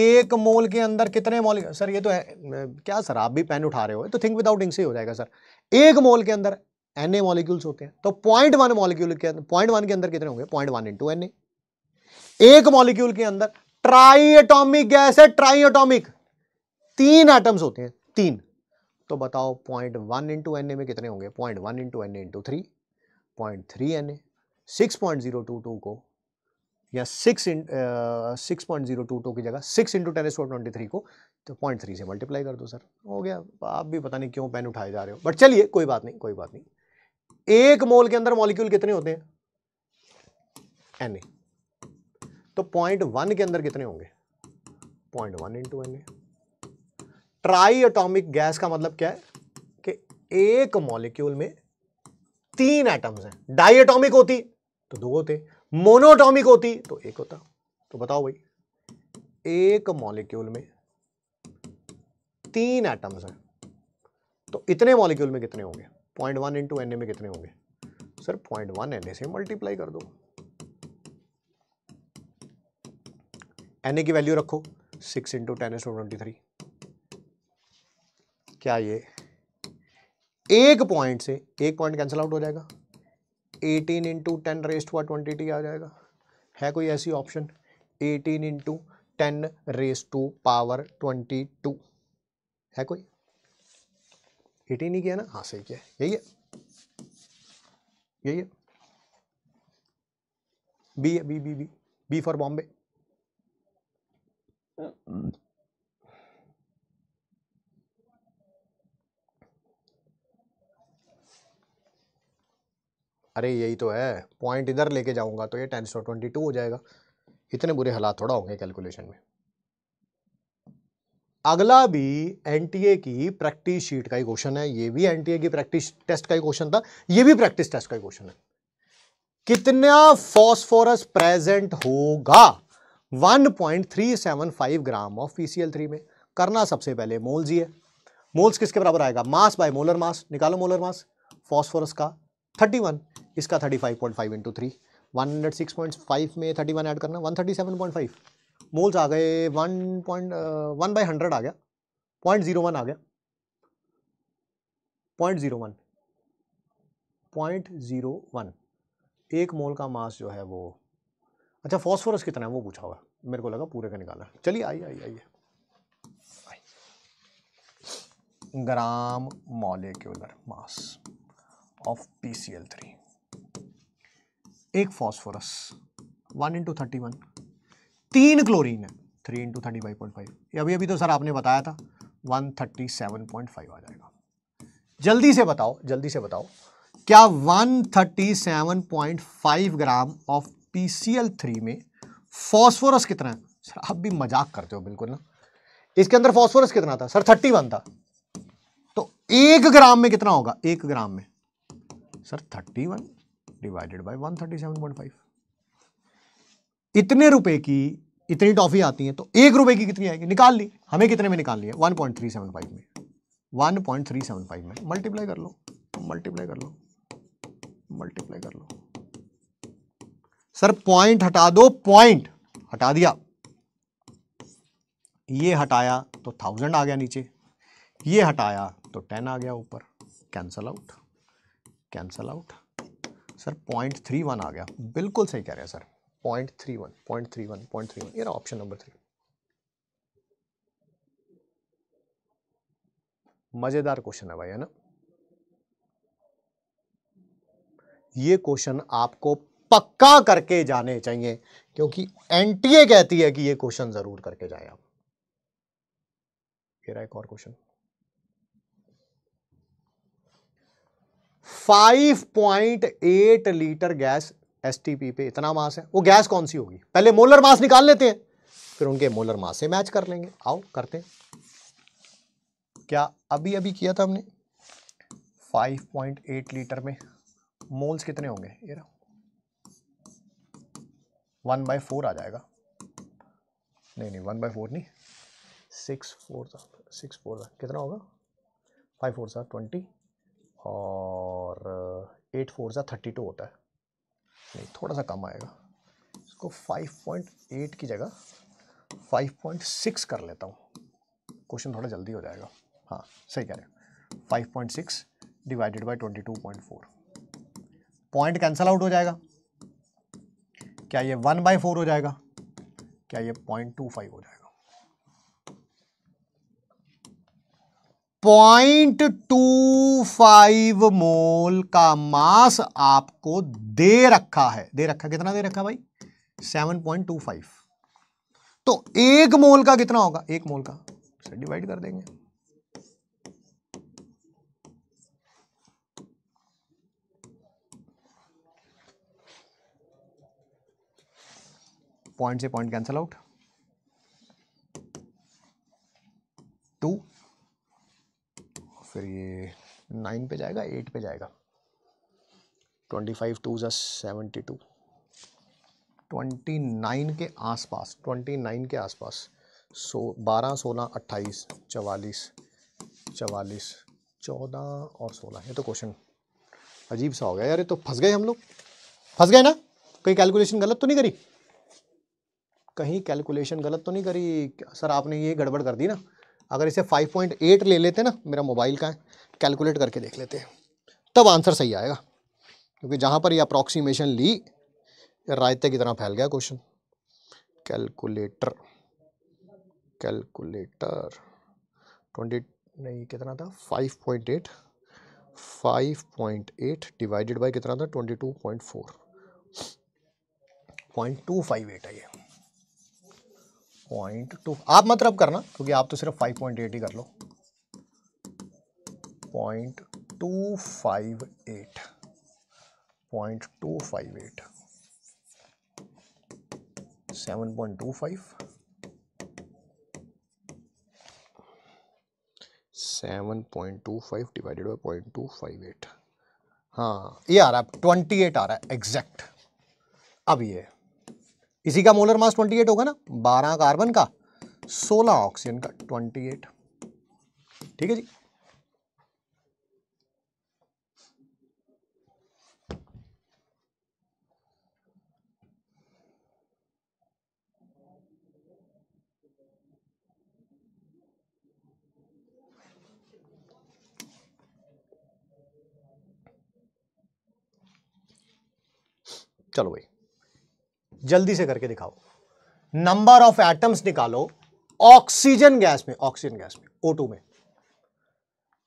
एक मोल के अंदर कितने मॉलिक्यूल सर ये तो है क्या सर आप भी पेन उठा रहे हो तो थिंक विदाउट इंग से हो जाएगा सर एक मोल के अंदर एन ए मॉलिक्यूल्स होते हैं तो पॉइंट वन मॉलिक्यूल के अंदर पॉइंट वन के अंदर कितने होंगे point one into N A एक मॉलिक्यूल के अंदर ट्राई एटोमिक गैस है ट्राई एटोमिक तीन एटम्स होते हैं तीन तो बताओ point one into N A में कितने होंगे point one into N A into three point three N A six point zero two two को या six six point zero two two की जगह सिक्स इंटू टेन एसो ट्वेंटी थ्री को तो पॉइंट थ्री से मल्टीप्लाई कर दो सर हो गया आप भी पता नहीं क्यों पेन उठाए जा रहे हो बट चलिए कोई बात नहीं कोई बात नहीं एक मोल के अंदर मॉलिक्यूल कितने होते हैं एन ए तो पॉइंट वन के अंदर कितने होंगे point one into N A triatomic gas का मतलब क्या है कि एक मॉलिक्यूल में तीन एटम्स हैं डाई एटॉमिक होती तो दो होते मोनोटॉमिक होती तो एक होता तो बताओ भाई एक मॉलिक्यूल में तीन एटम्स हैं तो इतने मॉलिक्यूल में कितने होंगे point one into N A में कितने होंगे sir point one N A से मल्टीप्लाई कर दो एन ए की वैल्यू रखो सिक्स इंटू टेन एस ट्वेंटी थ्री क्या ये एक पॉइंट से एक पॉइंट कैंसिल आउट हो जाएगा एटीन इंटू टेन रेस्ट हुआ ट्वेंटी टी आ जाएगा है कोई ऐसी option eighteen into ten raise to power twenty two है कोई एटीन ही किया ना हाँ सही किया यही है यही है बी है B B B B for Bombay hmm. अरे यही तो है पॉइंट इधर लेके जाऊंगा तो ये टेन सौ ट्वेंटी टू हो जाएगा इतने बुरे हालात थोड़ा होंगे कैलकुलेशन में अगला भी एनटीए की प्रैक्टिस शीट का ही क्वेश्चन है ये भी एनटीए की प्रैक्टिस टेस्ट का ही क्वेश्चन था ये भी प्रैक्टिस टेस्ट का ही क्वेश्चन है कितना फॉस्फोरस प्रेजेंट होगा 1.375 ग्राम ऑफ थ्री में करना सबसे पहले मोल्स ही है मोल्स किसके बराबर आएगा मास बाय मोलर मास निकालो मोलर मास फॉस्फोरस का 31 इसका 35.5 इंटू थ्री वन में 31 ऐड करना 137.5 मोल्स आ गए one point one by hundred आ गया पॉइंट आ गया point zero one point zero one एक मोल का मास जो है वो अच्छा फॉस्फोरस कितना है वो पूछा हुआ मेरे को लगा पूरे का निकालना चलिए आइए आइए आइए gram molecular mass of P C L three एक phosphorus one into thirty one तीन क्लोरीन है three into thirty five point five अभी अभी तो सर आपने बताया था one thirty seven point five आ जाएगा जल्दी से बताओ जल्दी से बताओ क्या one thirty seven point five gram of P में फॉस्फोरस कितना है सर आप भी मजाक करते हो बिल्कुल ना इसके अंदर फॉस्फोरस कितना था सर थर्टी वन था तो एक ग्राम में कितना होगा एक ग्राम में sir thirty one divided by one thirty seven point five इतने रुपए की इतनी टॉफी आती है तो एक रुपए की कितनी आएगी निकाल ली हमें कितने में निकाल लिया one point three seven five में one point three seven five में मल्टीप्लाई कर लो मल्टीप्लाई कर लो मल्टीप्लाई कर लो सर पॉइंट हटा दो पॉइंट हटा दिया ये हटाया तो थाउजेंड आ गया नीचे ये हटाया तो टेन आ गया ऊपर cancel out cancel out sir point three one आ गया बिल्कुल सही कह रहे हैं sir point three one point three one point three one ये ऑप्शन नंबर थ्री मज़ेदार क्वेश्चन है भाई है ना ये क्वेश्चन आपको पक्का करके जाने चाहिए क्योंकि एनटीए कहती है कि ये क्वेश्चन जरूर करके जाए आप फिर एक और question eight litre gas STP पे इतना मास है वो गैस कौन सी होगी पहले मोलर मास निकाल लेते हैं फिर उनके मोलर मास से मैच कर लेंगे आओ करते हैं क्या अभी अभी किया था हमने 5.8 लीटर में मोल्स कितने होंगे ये रहा वन बाई फोर आ जाएगा नहीं नहीं वन बाई फोर नहीं सिक्स फोर सिक्स फोर कितना होगा फाइव फोर सा ट्वेंटी और uh, एट फोर सा थर्टी टू होता है नहीं थोड़ा सा कम आएगा इसको फाइव पॉइंट एट की जगह फाइव पॉइंट सिक्स कर लेता हूँ क्वेश्चन थोड़ा जल्दी हो जाएगा हाँ सही कह रहे हैं five point six divided by twenty two point four point cancel out हो जाएगा क्या ये वन बाई फोर हो जाएगा क्या ये पॉइंट टू फाइव हो जाएगा पॉइंट टू फाइव मोल का मास आपको दे रखा है दे रखा कितना दे रखा भाई सेवन पॉइंट टू फाइव तो एक मोल का कितना होगा एक मोल का डिवाइड कर देंगे पॉइंट से पॉइंट कैंसिल आउट टू फिर ये नाइन पे जाएगा एट पे जाएगा ट्वेंटी फाइव टू जस सेवेंटी टू ट्वेंटी नाइन के आसपास ट्वेंटी नाइन के आसपास सो बारह सोलह अट्ठाईस चवालीस चवालीस चौदह और सोलह ये तो क्वेश्चन अजीब सा हो गया यार ये तो फंस गए हम लोग फंस गए ना कोई कैलकुलेशन गलत तो नहीं करी कहीं कैलकुलेशन गलत तो नहीं करी सर आपने ये गड़बड़ कर दी ना अगर इसे 5.8 ले लेते ना मेरा मोबाइल का है कैलकुलेट करके देख लेते हैं तब आंसर सही आएगा क्योंकि जहाँ पर ये अप्रॉक्सीमेशन ली रायते की तरह फैल गया क्वेश्चन कैलकुलेटर कैलकुलेटर ट्वेंटी नहीं कितना था 5.8 5.8 डिवाइडेड बाय कितना था 22.4 पॉइंट टू फाइव एट है ये पॉइंट टू आप मत रब करना क्योंकि आप तो सिर्फ फाइव पॉइंट एट ही कर लो point two five eight point two five eight seven point two five seven point two five divided by point two five eight हाँ ये आ रहा है ट्वेंटी एट आ रहा है एग्जैक्ट अब ये इसी का मोलर मास 28 होगा ना 12 कार्बन का 16 ऑक्सीजन का 28 ठीक है जी चलो भाई जल्दी से करके दिखाओ नंबर ऑफ एटम्स निकालो ऑक्सीजन गैस में ऑक्सीजन गैस में O2 में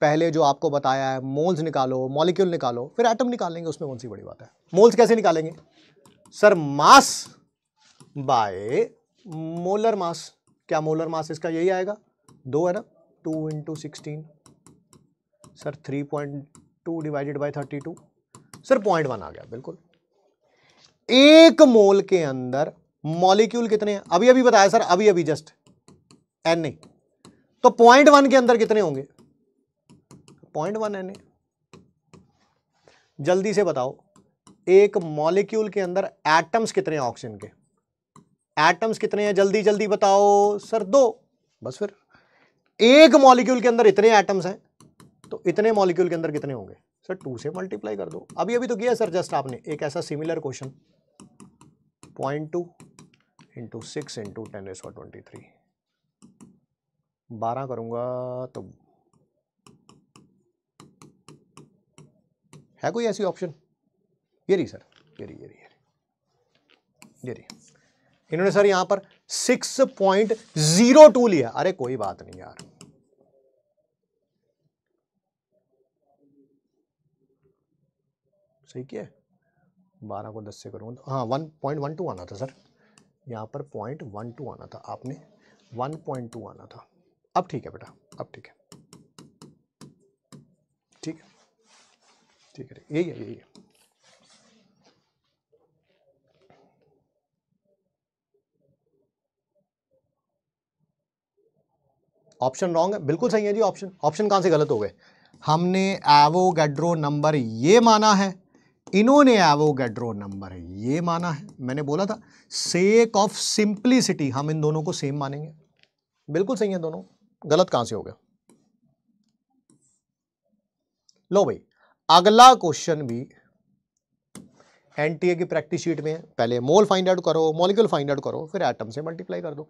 पहले जो आपको बताया है मोल्स निकालो मॉलिक्यूल निकालो फिर एटम निकालेंगे उसमें कौन सी बड़ी बात है मोल्स कैसे निकालेंगे sir mass by molar mass क्या मोलर मास इसका यही आएगा दो है ना two into sixteen sir three point two divided by thirty two sir point one आ गया बिल्कुल एक मोल के अंदर मॉलिक्यूल कितने हैं अभी अभी बताया सर अभी अभी जस्ट एन ए तो पॉइंट वन के अंदर कितने होंगे पॉइंट वन एन ए जल्दी से बताओ एक मॉलिक्यूल के अंदर एटम्स कितने हैं ऑक्सीजन के एटम्स कितने हैं जल्दी जल्दी बताओ सर दो बस फिर एक मॉलिक्यूल के अंदर इतने एटम्स हैं तो इतने मॉलिक्यूल के अंदर कितने होंगे सर टू से मल्टीप्लाई कर दो अभी अभी तो किया सर जस्ट आपने एक ऐसा similar question 0.2 into six into ten इस ट्वेंटी थ्री बारह करूँगा तो है कोई ऐसी ऑप्शन ये रही सर ये रही ये रही ये रही ये रही इन्होंने सर यहां पर सिक्स पॉइंट जीरो टू लिया अरे कोई बात नहीं यार सही क्या है बारह को दस से करूँगा तो हाँ वन पॉइंट वन टू आना था सर यहाँ पर पॉइंट वन टू आना था आपने वन पॉइंट टू आना था अब ठीक है बेटा अब ठीक है ठीक है ठीक है यही है यही है ऑप्शन रॉन्ग है बिल्कुल सही है जी ऑप्शन ऑप्शन कहां से गलत हो गए हमने एवोगेड्रो नंबर ये माना है इन्होंने एवोगेड्रो नंबर है ये माना है मैंने बोला था सेक ऑफ सिंप्लिसिटी हम इन दोनों को सेम मानेंगे बिल्कुल सही है दोनों गलत कहां से हो गया लो भाई अगला क्वेश्चन भी एनटीए की प्रैक्टिस शीट में है पहले मोल फाइंड आउट करो मॉलिक्यूल फाइंड आउट करो फिर एटम से मल्टीप्लाई कर दो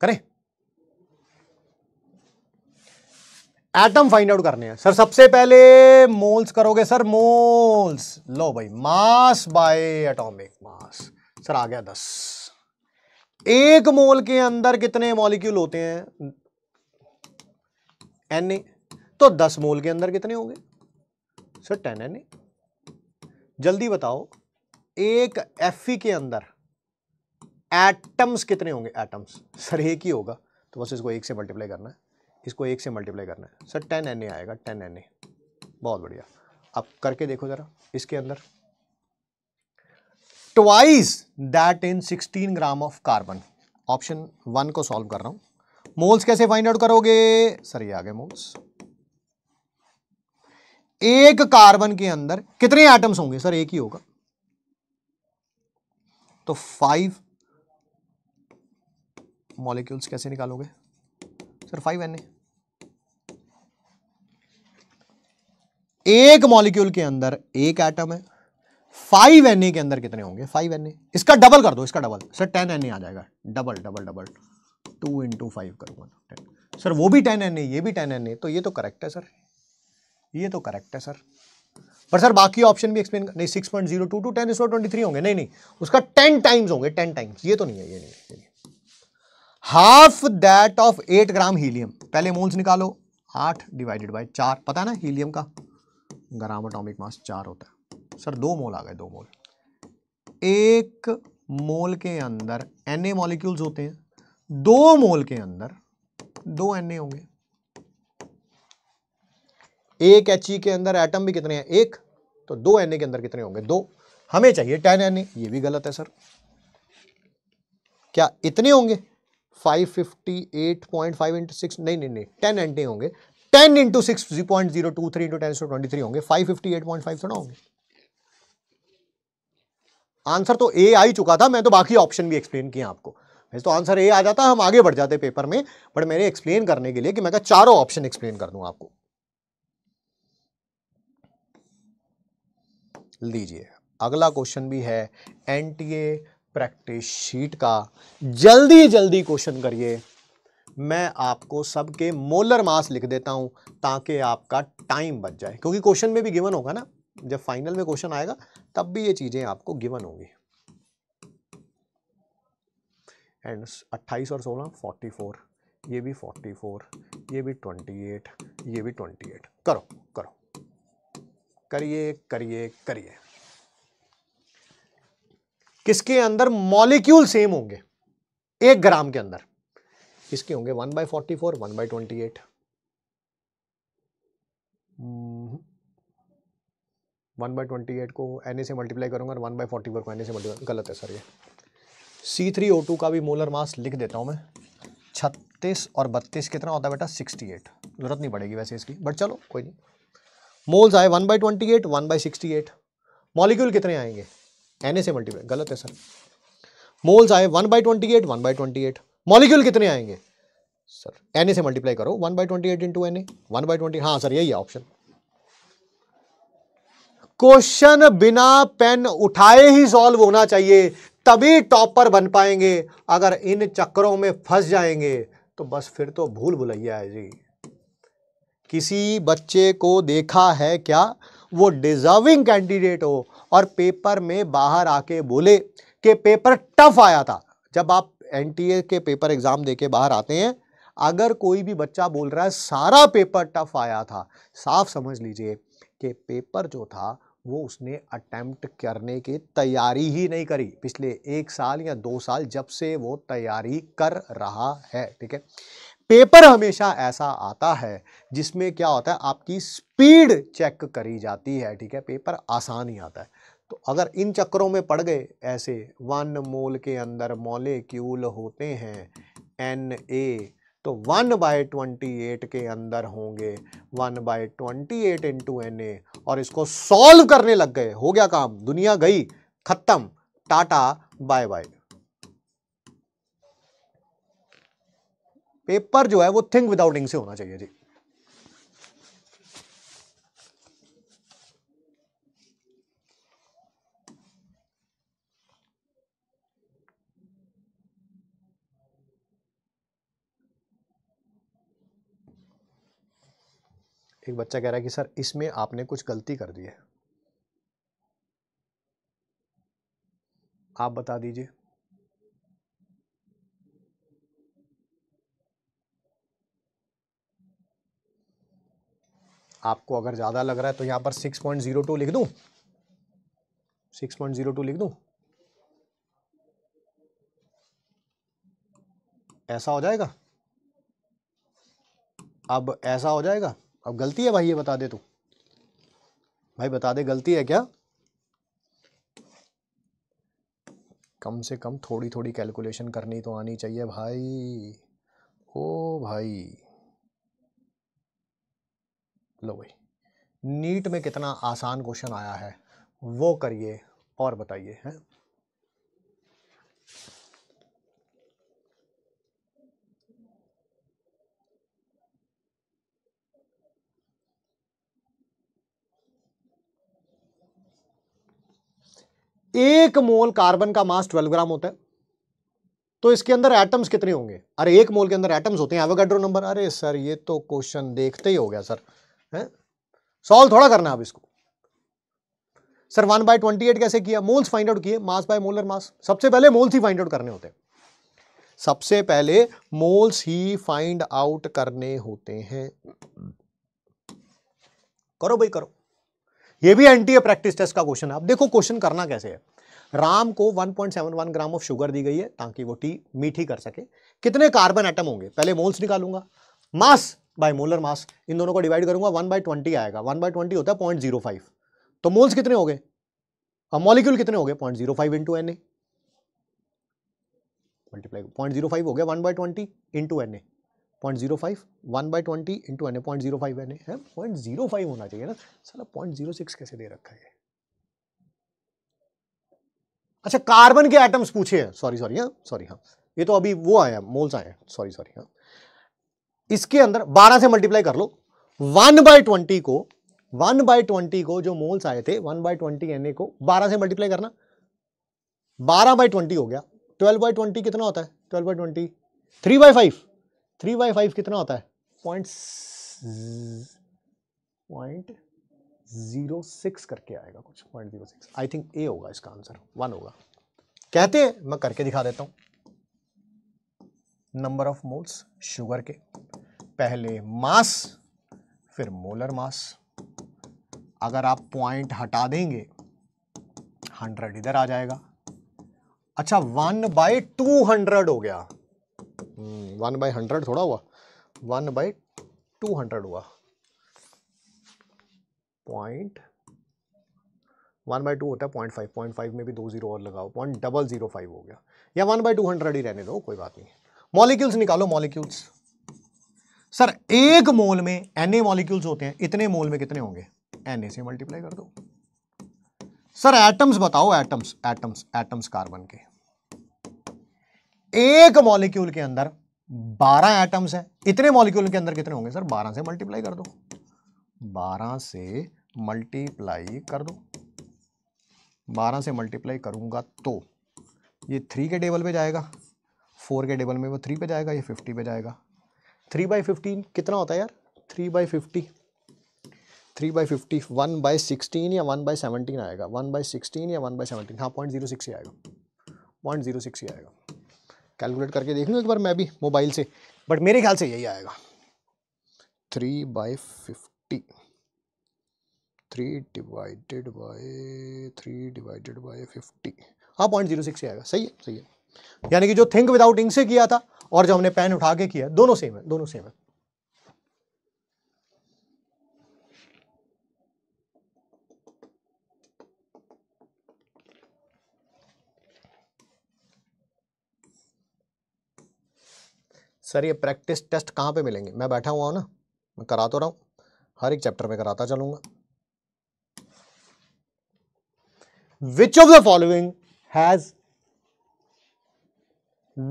करें एटम फाइंड आउट करने हैं सर सबसे पहले मोल्स करोगे सर मोल्स लो भाई mass by atomic mass sir आ गया दस एक मोल के अंदर कितने मॉलिक्यूल होते हैं एन ए तो दस मोल के अंदर कितने होंगे सर टेन एन ए जल्दी बताओ एक एफ के अंदर एटम्स कितने होंगे एटम्स सर एक ही होगा तो बस इसको एक से मल्टीप्लाई करना है इसको एक से मल्टीप्लाई करना है सर टेन एन आएगा टेन एन बहुत बढ़िया अब करके देखो ज़रा इसके अंदर twice that in 16 gram of carbon option one को सॉल्व कर रहा हूं मोल्स कैसे फाइंड आउट करोगे सर ये आ गए मोल्स एक कार्बन के अंदर कितने एटम्स होंगे सर एक ही होगा तो फाइव मॉलिक्यूल्स कैसे निकालोगे सर फाइव एन एक मॉलिक्यूल के अंदर एक एटम है फाइव एन के अंदर कितने होंगे फाइव एन इसका डबल कर दो इसका डबल सर टेन एन आ जाएगा double double double two into five करूंगा सर वो भी टेन एन ये भी टेन एन तो ये तो करेक्ट है सर ये तो करेक्ट है सर पर सर बाकी ऑप्शन भी एक्सप्लेन नहीं six point zero two two ten इस ट्वेंटी थ्री होंगे नहीं नहीं उसका टेन टाइम्स होंगे टेन टाइम्स ये तो नहीं है ये नहीं, ये नहीं। Half that of eight gram helium पहले मोल्स निकालो आठ डिवाइडेड बाई चार पता है ना हीलियम का ग्राम अटोमिक मास चार होता है सर दो मोल आ गए दो मोल एक मोल के अंदर एन ए मॉलिक्यूल्स होते हैं दो मोल के अंदर दो एन ए होंगे एक एच ई e के अंदर एटम भी कितने हैं एक तो दो एन ए के अंदर कितने होंगे दो हमें चाहिए टेन एन ए ये भी गलत है सर क्या इतने होंगे five fifty eight point five into six नहीं नहीं नहीं टेन एंटे होंगे ten into six point zero two three into ten twenty three होंगे five fifty eight point five थोड़ा होंगे आंसर तो ए आ ही चुका था मैं तो बाकी ऑप्शन भी एक्सप्लेन किया आपको वैसे तो आंसर ए आ जाता हम आगे बढ़ जाते पेपर में बट मैंने एक्सप्लेन करने के लिए कि मैं क्या चारों ऑप्शन एक्सप्लेन कर दूं आपको लीजिए अगला क्वेश्चन भी है N T A practice sheet का जल्दी जल्दी क्वेश्चन करिए मैं आपको सबके मोलर मास लिख देता हूं ताकि आपका टाइम बच जाए क्योंकि क्वेश्चन में भी गिवन होगा ना जब फाइनल में क्वेश्चन आएगा तब भी ये चीज़ें आपको गिवन होंगी एंड 28 और 16 44 ये भी 44 ये भी 28 ये भी 28 करो करो करिए करिए करिए किसके अंदर मॉलिक्यूल सेम होंगे एक ग्राम के अंदर किसके होंगे one by forty four one by twenty eight hmm. One by twenty eight को एन ए से मल्टीप्लाई करूंगा वन बाय फोर्टी फोर को एन ए से मल्टीप्लाई गलत है सर ये सी थ्री ओ टू का भी मोलर मास लिख देता हूं मैं छत्तीस और बत्तीस कितना होता है बेटा सिक्सटी एट जरूरत नहीं पड़ेगी वैसे इसकी बट चलो कोई नहीं मोल्स आए one by twenty eight one by sixty eight molecule कितने आएंगे एन से मल्टीप्लाई गलत है सर मोल्स आए one by twenty eight one by twenty eight molecule कितने आएंगे सर एन से मल्टीप्लाई करो one by twenty eight into N A one by twenty हाँ सर यही है ऑप्शन क्वेश्चन बिना पेन उठाए ही सॉल्व होना चाहिए तभी टॉपर बन पाएंगे अगर इन चक्करों में फंस जाएंगे तो बस फिर तो भूल भुलैया है जी किसी बच्चे को देखा है क्या वो डिजर्विंग कैंडिडेट हो और पेपर में बाहर आके बोले कि पेपर टफ आया था जब आप एन के पेपर एग्ज़ाम दे के बाहर आते हैं अगर कोई भी बच्चा बोल रहा है सारा पेपर टफ आया था साफ समझ लीजिए कि पेपर जो था वो उसने अटैम्प्ट करने की तैयारी ही नहीं करी पिछले एक साल या दो साल जब से वो तैयारी कर रहा है ठीक है पेपर हमेशा ऐसा आता है जिसमें क्या होता है आपकी स्पीड चेक करी जाती है ठीक है पेपर आसान ही आता है तो अगर इन चक्रों में पड़ गए ऐसे वन मोल के अंदर मॉलिक्यूल होते हैं एन ए तो वन बाय ट्वेंटी एट के अंदर होंगे one by twenty eight into N A और इसको सॉल्व करने लग गए हो गया काम दुनिया गई खत्म टाटा बाय बाय पेपर जो है वो थिंक विदाउट इंग से होना चाहिए जी एक बच्चा कह रहा है कि सर इसमें आपने कुछ गलती कर दी है आप बता दीजिए आपको अगर ज़्यादा लग रहा है तो यहां पर 6.02 लिख दूं 6.02 लिख दूं ऐसा हो जाएगा अब ऐसा हो जाएगा अब गलती है भाई ये बता दे तू भाई बता दे गलती है क्या कम से कम थोड़ी थोड़ी कैलकुलेशन करनी तो आनी चाहिए भाई ओ भाई लो भाई नीट में कितना आसान क्वेश्चन आया है वो करिए और बताइए हैं एक मोल कार्बन का मास 12 ग्राम होता है तो इसके अंदर एटम्स कितने होंगे अरे एक मोल के अंदर एटम्स होते हैं एवोगाड्रो नंबर अरे सर ये तो क्वेश्चन देखते ही हो गया सर है सॉल्व थोड़ा करना आप इसको sir one by twenty eight कैसे किया मोल्स फाइंड आउट किए मास बाय मोलर मास सबसे पहले मोल्स ही फाइंड आउट करने होते हैं सबसे पहले मोल्स ही फाइंड आउट करने होते हैं करो भाई करो ये भी एनटीए प्रैक्टिस टेस्ट का क्वेश्चन है अब देखो क्वेश्चन करना कैसे है राम को 1.71 ग्राम ऑफ शुगर दी गई है ताकि वो टी मीठी कर सके कितने कार्बन एटम होंगे पहले मोल्स निकालूंगा मास बाय मोलर मास इन दोनों को डिवाइड करूंगा वन बाय ट्वेंटी आएगा वन बाय ट्वेंटी होता है पॉइंट जीरो फाइव तो मोल्स कितने हो गए और मॉलिक्यूल कितने हो गए point zero five into N A multiply point zero five हो गया one by twenty into N A point zero five one by twenty into N A point zero five N A है point zero five होना चाहिए ना साला point zero six कैसे दे रखा है अच्छा कार्बन के एटम्स पूछे हैं सॉरी सॉरी हाँ सॉरी हाँ ये तो अभी वो आया मोल्स आया सॉरी सॉरी हाँ इसके अंदर बारह से मल्टीप्लाई कर लो वन बाई ट्वेंटी को वन बाई ट्वेंटी को जो मोल्स आए थे one by twenty N A को बारह से मल्टीप्लाई करना बारह बाई ट्वेंटी हो गया ट्वेल्व बाई ट्वेंटी कितना होता है twelve by twenty three by five three by five कितना होता है पॉइंट पॉइंट जीरो सिक्स करके आएगा कुछ point zero six I think A होगा इसका आंसर वन होगा कहते हैं मैं करके दिखा देता हूं नंबर ऑफ मोल्स शुगर के पहले मास फिर मोलर मास अगर आप पॉइंट हटा देंगे हंड्रेड इधर आ जाएगा अच्छा वन बाई टू हंड्रेड हो गया वन बाई हंड्रेड थोड़ा हुआ वन बाई टू हंड्रेड हुआ पॉइंट वन बाई टू होता है पॉइंट फाइव पॉइंट फाइव में भी दो जीरो और लगाओ पॉइंट डबल जीरो फाइव हो गया या वन बाई टू हंड्रेड ही रहने दो कोई बात नहीं मॉलिक्यूल्स निकालो मॉलिक्यूल्स सर एक मोल में एन ए मॉलिक्यूल्स होते हैं इतने मोल में कितने होंगे एन ए से मल्टीप्लाई कर दो सर एटम्स बताओ एटम्स एटम्स एटम्स कार्बन के एक मॉलिक्यूल के अंदर 12 एटम्स हैं इतने मॉलिक्यूल के अंदर कितने होंगे सर 12 से मल्टीप्लाई कर दो 12 से मल्टीप्लाई कर दो 12 से मल्टीप्लाई करूंगा तो ये थ्री के टेबल पे जाएगा फोर के टेबल में वो थ्री पे जाएगा ये फिफ्टी पे जाएगा थ्री बाई फिफ्टीन कितना होता है यार three by fifty three by fifty one by sixteen या वन बाई सेवनटीन आएगा वन बाई सिक्सटीन या वन बाई सेवनटीन हाँ पॉइंट जीरो सिक्स ही आएगा पॉइंट जीरो सिक्स ही आएगा कैलकुलेट करके देख लूँ एक बार मैं भी मोबाइल से बट मेरे ख्याल से यही आएगा three by fifty three divided by three divided by fifty हाँ पॉइंट जीरो सिक्स आएगा सही है सही है यानी कि जो थिंक विदाउट इंक से किया था और जो हमने पेन उठा के किया दोनों सेम है दोनों सेम है सर ये प्रैक्टिस टेस्ट कहाँ पे मिलेंगे मैं बैठा हुआ हूँ ना मैं करा तो रहा हूँ हर एक चैप्टर में कराता चलूंगा which of the following has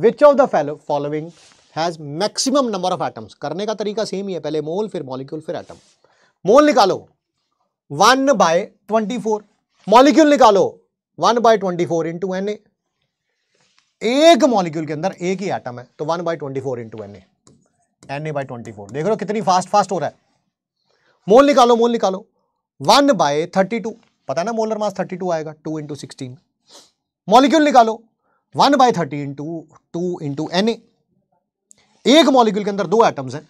which of the following has maximum number of atoms करने का तरीका सेम ही है पहले मोल फिर मॉलिक्यूल फिर एटम मोल निकालो one by twenty four molecule निकालो one by twenty four into N A एक मॉलिक्यूल के अंदर एक ही एटम है तो one by twenty four into N A N A by twenty four देख लो कितनी फास्ट फास्ट हो रहा है मोल निकालो मोल निकालो वन बाय थर्टी टू पता है ना मोलर मास थर्टी टू आएगा टू इंटू सिक्सटीन मॉलिक्यूल निकालो one by thirty into two into N A एक मॉलिक्यूल के अंदर दो एटम्स हैं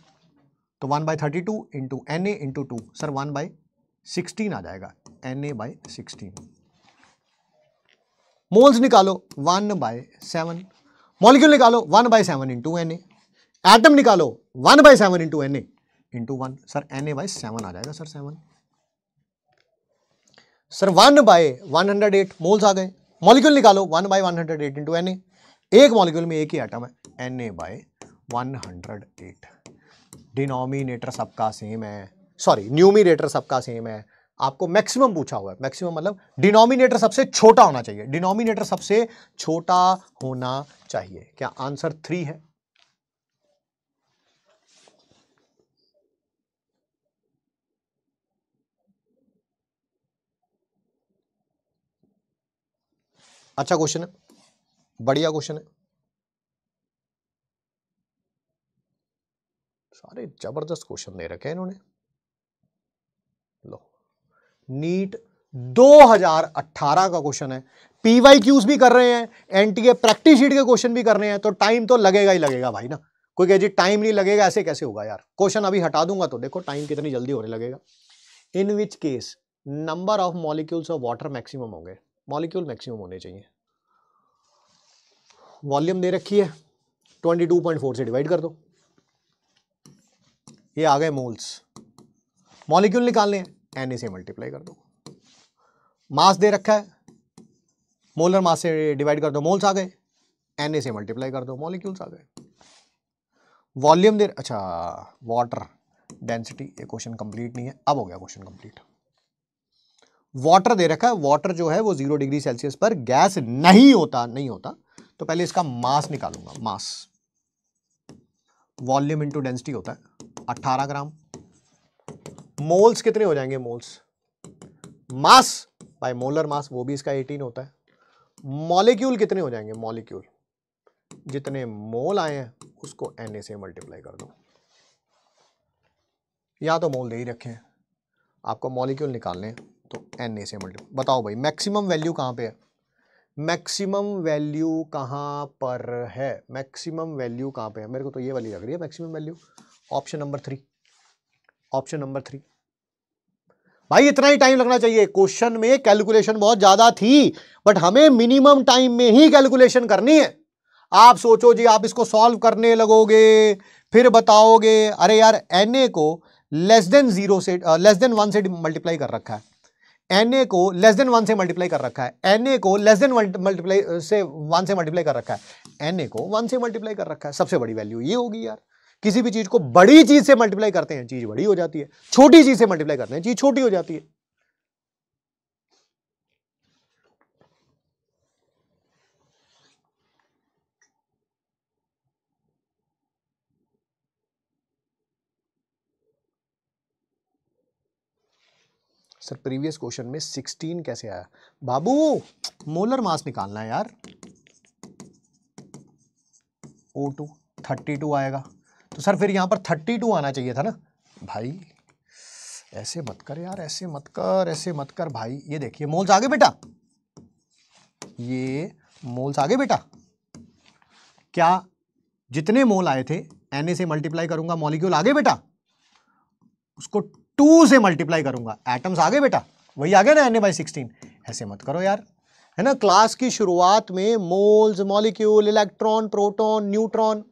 तो one by thirty two into N A into two sir one by sixteen आ जाएगा N A by sixteen moles निकालो वन बाय सेवन मॉलिक्यूल निकालो one by seven into N atom निकालो one by seven into N into one sir N A by seven आ जाएगा sir seven sir one by one hundred eight moles आ गए molecule निकालो one by one hundred eight into N एक molecule में एक ही एटम है N A by one hundred eight denominator सबका सेम है सॉरी न्यूमिनेटर सबका सेम है आपको मैक्सिमम पूछा हुआ है मैक्सिमम मतलब डिनोमिनेटर सबसे छोटा होना चाहिए डिनोमिनेटर सबसे छोटा होना चाहिए क्या आंसर थ्री है अच्छा क्वेश्चन है बढ़िया क्वेश्चन है सारे जबरदस्त क्वेश्चन दे रखे हैं इन्होंने नीट 2018 का क्वेश्चन है पीवाई क्यूज भी कर रहे हैं एनटीए प्रैक्टिस शीट के क्वेश्चन भी कर रहे हैं तो टाइम तो लगेगा ही लगेगा भाई ना कोई कह जी टाइम नहीं लगेगा ऐसे कैसे होगा यार क्वेश्चन अभी हटा दूंगा तो देखो टाइम कितनी जल्दी होने लगेगा in which case number of molecules of water maximum होंगे मॉलिक्यूल मैक्सिमम होने चाहिए वॉल्यूम दे रखी है 22.4 से डिवाइड कर दो ये आ गए मोल्स मॉलिक्यूल निकालने हैं एन इसे मल्टीप्लाई कर दो मास दे रखा है मोलर मास से डिवाइड कर दो मोल्स आ गए एन ए से मल्टीप्लाई कर दो मॉलिक्यूल्स आ गए वॉल्यूम दे अच्छा वाटर डेंसिटी ये क्वेश्चन कंप्लीट नहीं है अब हो गया क्वेश्चन कंप्लीट वाटर दे रखा है वाटर जो है वो जीरो डिग्री सेल्सियस पर गैस नहीं होता नहीं होता तो पहले इसका मास निकालूंगा मास वॉल्यूम इंटू डेंसिटी होता है 18 ग्राम मोल्स कितने हो जाएंगे moles mass by molar mass वो भी इसका 18 होता है मॉलिक्यूल कितने हो जाएंगे मॉलिक्यूल जितने मोल आए हैं उसको एन से मल्टीप्लाई कर दो या तो मोल दे ही रखे हैं आपको मॉलिक्यूल निकालने तो एन से मल्टीप्लाई बताओ भाई मैक्सिमम वैल्यू कहां पे है मैक्सिमम वैल्यू कहां पर है मैक्सिमम वैल्यू कहां पे है मेरे को तो ये वाली लग रही है maximum value option number three option number three भाई इतना ही टाइम लगना चाहिए क्वेश्चन में कैलकुलेशन बहुत ज्यादा थी बट हमें मिनिमम टाइम में ही कैलकुलेशन करनी है आप सोचो जी आप इसको सॉल्व करने लगोगे फिर बताओगे अरे यार एन को लेस देन जीरो से लेस देन वन से मल्टीप्लाई कर रखा है एन को लेस देन वन से मल्टीप्लाई कर रखा है एन को लेस देन मल्टीप्लाई से वन से मल्टीप्लाई कर रखा है एन को वन से मल्टीप्लाई कर रखा है सबसे बड़ी वैल्यू ये होगी यार किसी भी चीज को बड़ी चीज से मल्टीप्लाई करते हैं चीज बड़ी हो जाती है छोटी चीज से मल्टीप्लाई करते हैं चीज छोटी हो जाती है सर प्रीवियस क्वेश्चन में 16 कैसे आया बाबू मोलर मास निकालना है यार O2 32 आएगा तो सर फिर यहाँ पर थर्टी टू आना चाहिए था ना भाई ऐसे मत कर यार ऐसे मत कर ऐसे मत कर भाई ये देखिए मोल्स आगे बेटा ये मोल्स आगे बेटा क्या जितने मोल आए थे एन से मल्टीप्लाई करूंगा मॉलिक्यूल आगे बेटा उसको टू से मल्टीप्लाई करूंगा एटम्स आगे बेटा वही आ गया ना एन ए बाई सिक्सटीन ऐसे मत करो यार है ना क्लास की शुरुआत में moles molecule electron proton neutron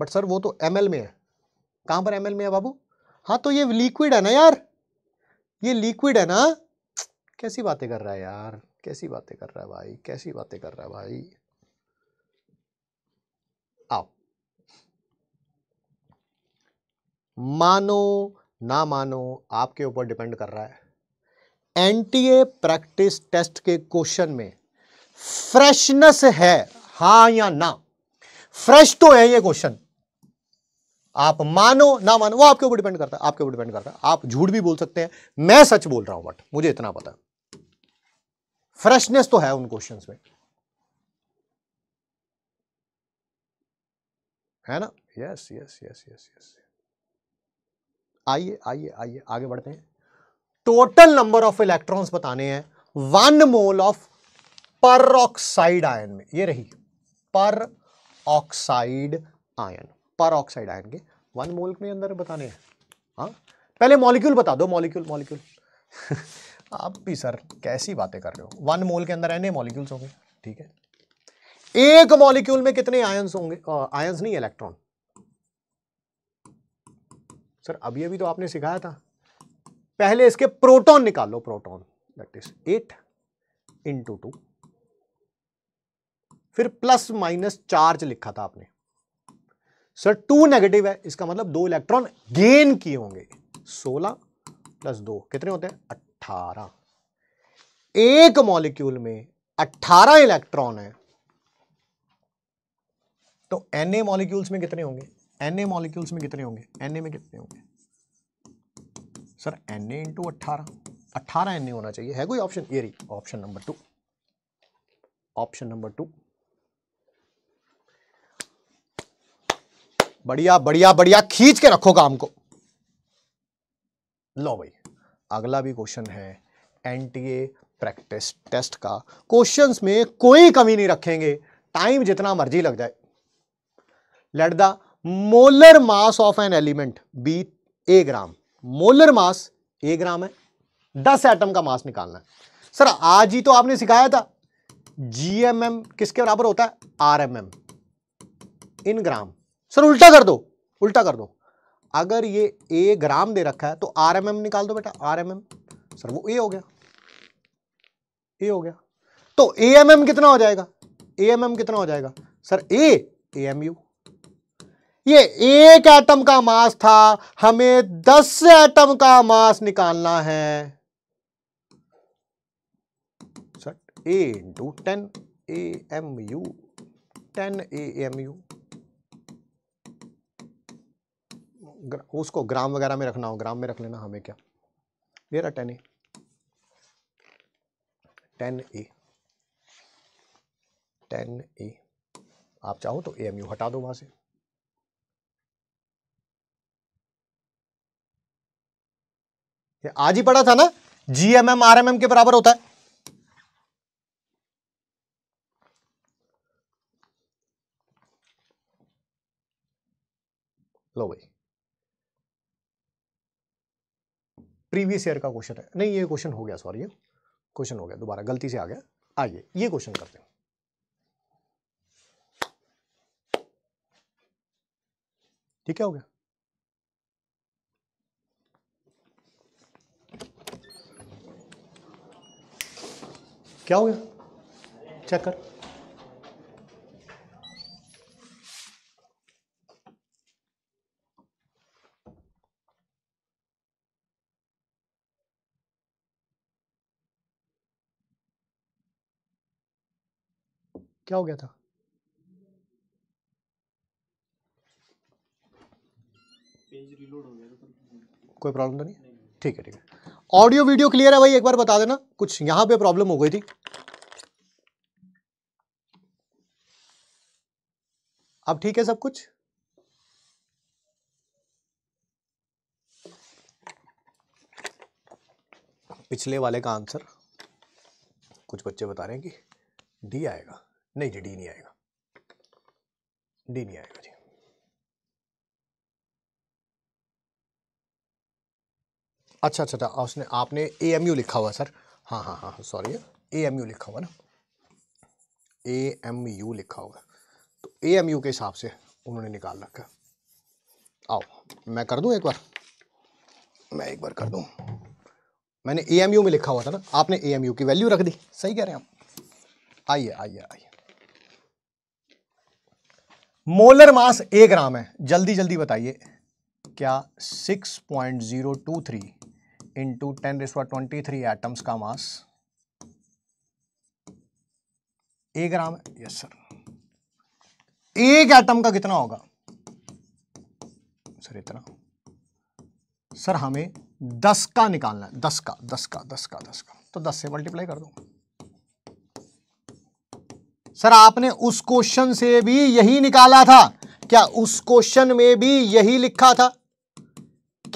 but sir वो तो एम में है कहां पर एम में है बाबू हाँ तो ये लिक्विड है ना यार ये लिक्विड है ना कैसी बातें कर रहा है यार कैसी बातें कर रहा है भाई कैसी बातें कर रहा है भाई आओ मानो ना मानो आपके ऊपर डिपेंड कर रहा है एनटीए प्रैक्टिस टेस्ट के क्वेश्चन में फ्रेशनेस है हा या ना फ्रेश तो है ये क्वेश्चन आप मानो ना मानो वो आपके ऊपर डिपेंड करता है आपके ऊपर डिपेंड करता है आप झूठ भी बोल सकते हैं मैं सच बोल रहा हूं बट मुझे इतना पता है फ्रेशनेस तो है उन क्वेश्चन में है ना yes yes yes yes yes आइए आइए आइए आगे बढ़ते हैं टोटल नंबर ऑफ इलेक्ट्रॉन्स बताने हैं one mole of peroxide ion में ये रही peroxide ion peroxide ion के वन मोल के अंदर बताने हैं हाँ पहले मॉलिक्यूल बता दो मॉलिक्यूल मॉलिक्यूल आप भी सर कैसी बातें कर रहे हो वन मोल के अंदर एन मॉलिक्यूल्स होंगे ठीक है एक मॉलिक्यूल में कितने आयंस होंगे आयंस नहीं इलेक्ट्रॉन सर अभी अभी तो आपने सिखाया था पहले इसके प्रोटॉन लो proton that is eight into two फिर प्लस माइनस चार्ज लिखा था आपने सर टू नेगेटिव है इसका मतलब दो इलेक्ट्रॉन गेन किए होंगे सोलह प्लस दो कितने होते हैं अट्ठारह एक मॉलिक्यूल में अट्ठारह इलेक्ट्रॉन है तो एन ए मॉलिक्यूल्स में कितने होंगे एन ए मॉलिक्यूल्स में कितने होंगे एन ए में कितने होंगे सर एन ए इंटू अट्ठारह अट्ठारह एन ए होना चाहिए है कोई ऑप्शन ये रही option number two option number two बढ़िया बढ़िया बढ़िया खींच के रखो काम को लो भाई अगला भी क्वेश्चन है एनटीए प्रैक्टिस टेस्ट का क्वेश्चंस में कोई कमी नहीं रखेंगे टाइम जितना मर्जी लग जाए let the molar mass of an element be a gram molar mass a gram है दस एटम का मास निकालना है सर आज ही तो आपने सिखाया था जीएमएम किसके बराबर होता है आरएमएम इन ग्राम सर उल्टा कर दो उल्टा कर दो अगर ये ए ग्राम दे रखा है तो आर एम एम निकाल दो बेटा आर एम एम सर वो ए हो गया ए हो गया तो ए एम एम कितना हो जाएगा ए एम एम कितना हो जाएगा सर ए एम यू ये एक एटम का मास था हमें दस एटम का मास निकालना है sir a into ten A M U ten A M U उसको ग्राम वगैरह में रखना हो ग्राम में रख लेना हमें क्या ये रहा ten a ten a ten a आप चाहो तो ए एम यू हटा दो वहां से आज ही पढ़ा था ना G M M R M M के बराबर होता है लो भाई प्रीवियस ईयर का क्वेश्चन है नहीं ये क्वेश्चन हो गया सॉरी क्वेश्चन हो गया दोबारा गलती से आ गया आइए ये क्वेश्चन करते हैं ठीक है हो गया क्या हो गया चेक कर क्या हो गया था पेज हो गया कोई प्रॉब्लम तो नहीं ठीक है ठीक है ऑडियो वीडियो क्लियर है भाई एक बार बता देना कुछ यहां पे प्रॉब्लम हो गई थी अब ठीक है सब कुछ पिछले वाले का आंसर कुछ बच्चे बता रहे हैं कि डी आएगा नहीं जी डी नहीं आएगा डी नहीं आएगा जी अच्छा अच्छा अच्छा उसने आपने ए एम यू लिखा हुआ सर हाँ हाँ हाँ सॉरी ए एम यू लिखा हुआ ना ए एम यू लिखा हुआ तो ए एम यू के हिसाब से उन्होंने निकाल रखा आओ मैं कर दूं एक बार मैं एक बार कर दूं मैंने ए एम यू में लिखा हुआ था ना आपने ए एम यू की वैल्यू रख दी सही कह रहे हैं आप आइए आइए आइए मोलर मास एक ग्राम है जल्दी जल्दी बताइए क्या 6.023 point zero two three into ten twenty three atoms का मास एक ग्राम है यस सर एक एटम का कितना होगा सर इतना सर हमें दस का निकालना है दस का दस का दस का दस का तो दस से मल्टीप्लाई कर दो सर आपने उस क्वेश्चन से भी यही निकाला था क्या उस क्वेश्चन में भी यही लिखा था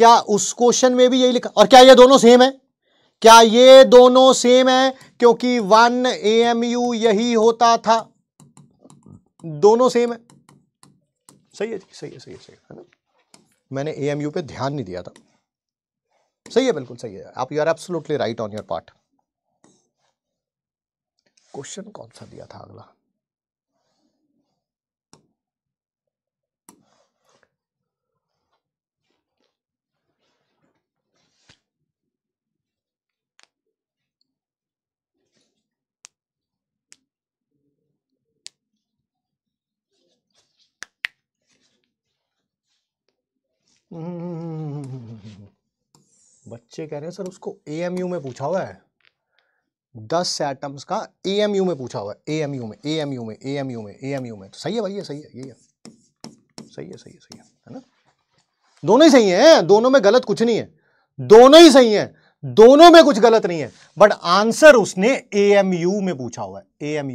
क्या उस क्वेश्चन में भी यही लिखा और क्या ये दोनों सेम है क्या ये दोनों सेम है क्योंकि वन ए एम यू यही होता था दोनों सेम है सही है सही है सही है सही है ना मैंने ए एम यू पे ध्यान नहीं दिया था सही है बिल्कुल सही है आप you are absolutely right on your part question कौन सा दिया था अगला हम्म, बच्चे कह रहे हैं सर उसको एएमयू में पूछा हुआ है दस एटम्स का ए में पूछा हुआ है ए में ए में ए में ए में तो सही है भाई सही है यही है सही है सही है सही है है ना दोनों ही सही है दोनों में गलत कुछ नहीं है दोनों ही सही है दोनों में कुछ गलत नहीं है बट आंसर उसने ए में पूछा हुआ है ए में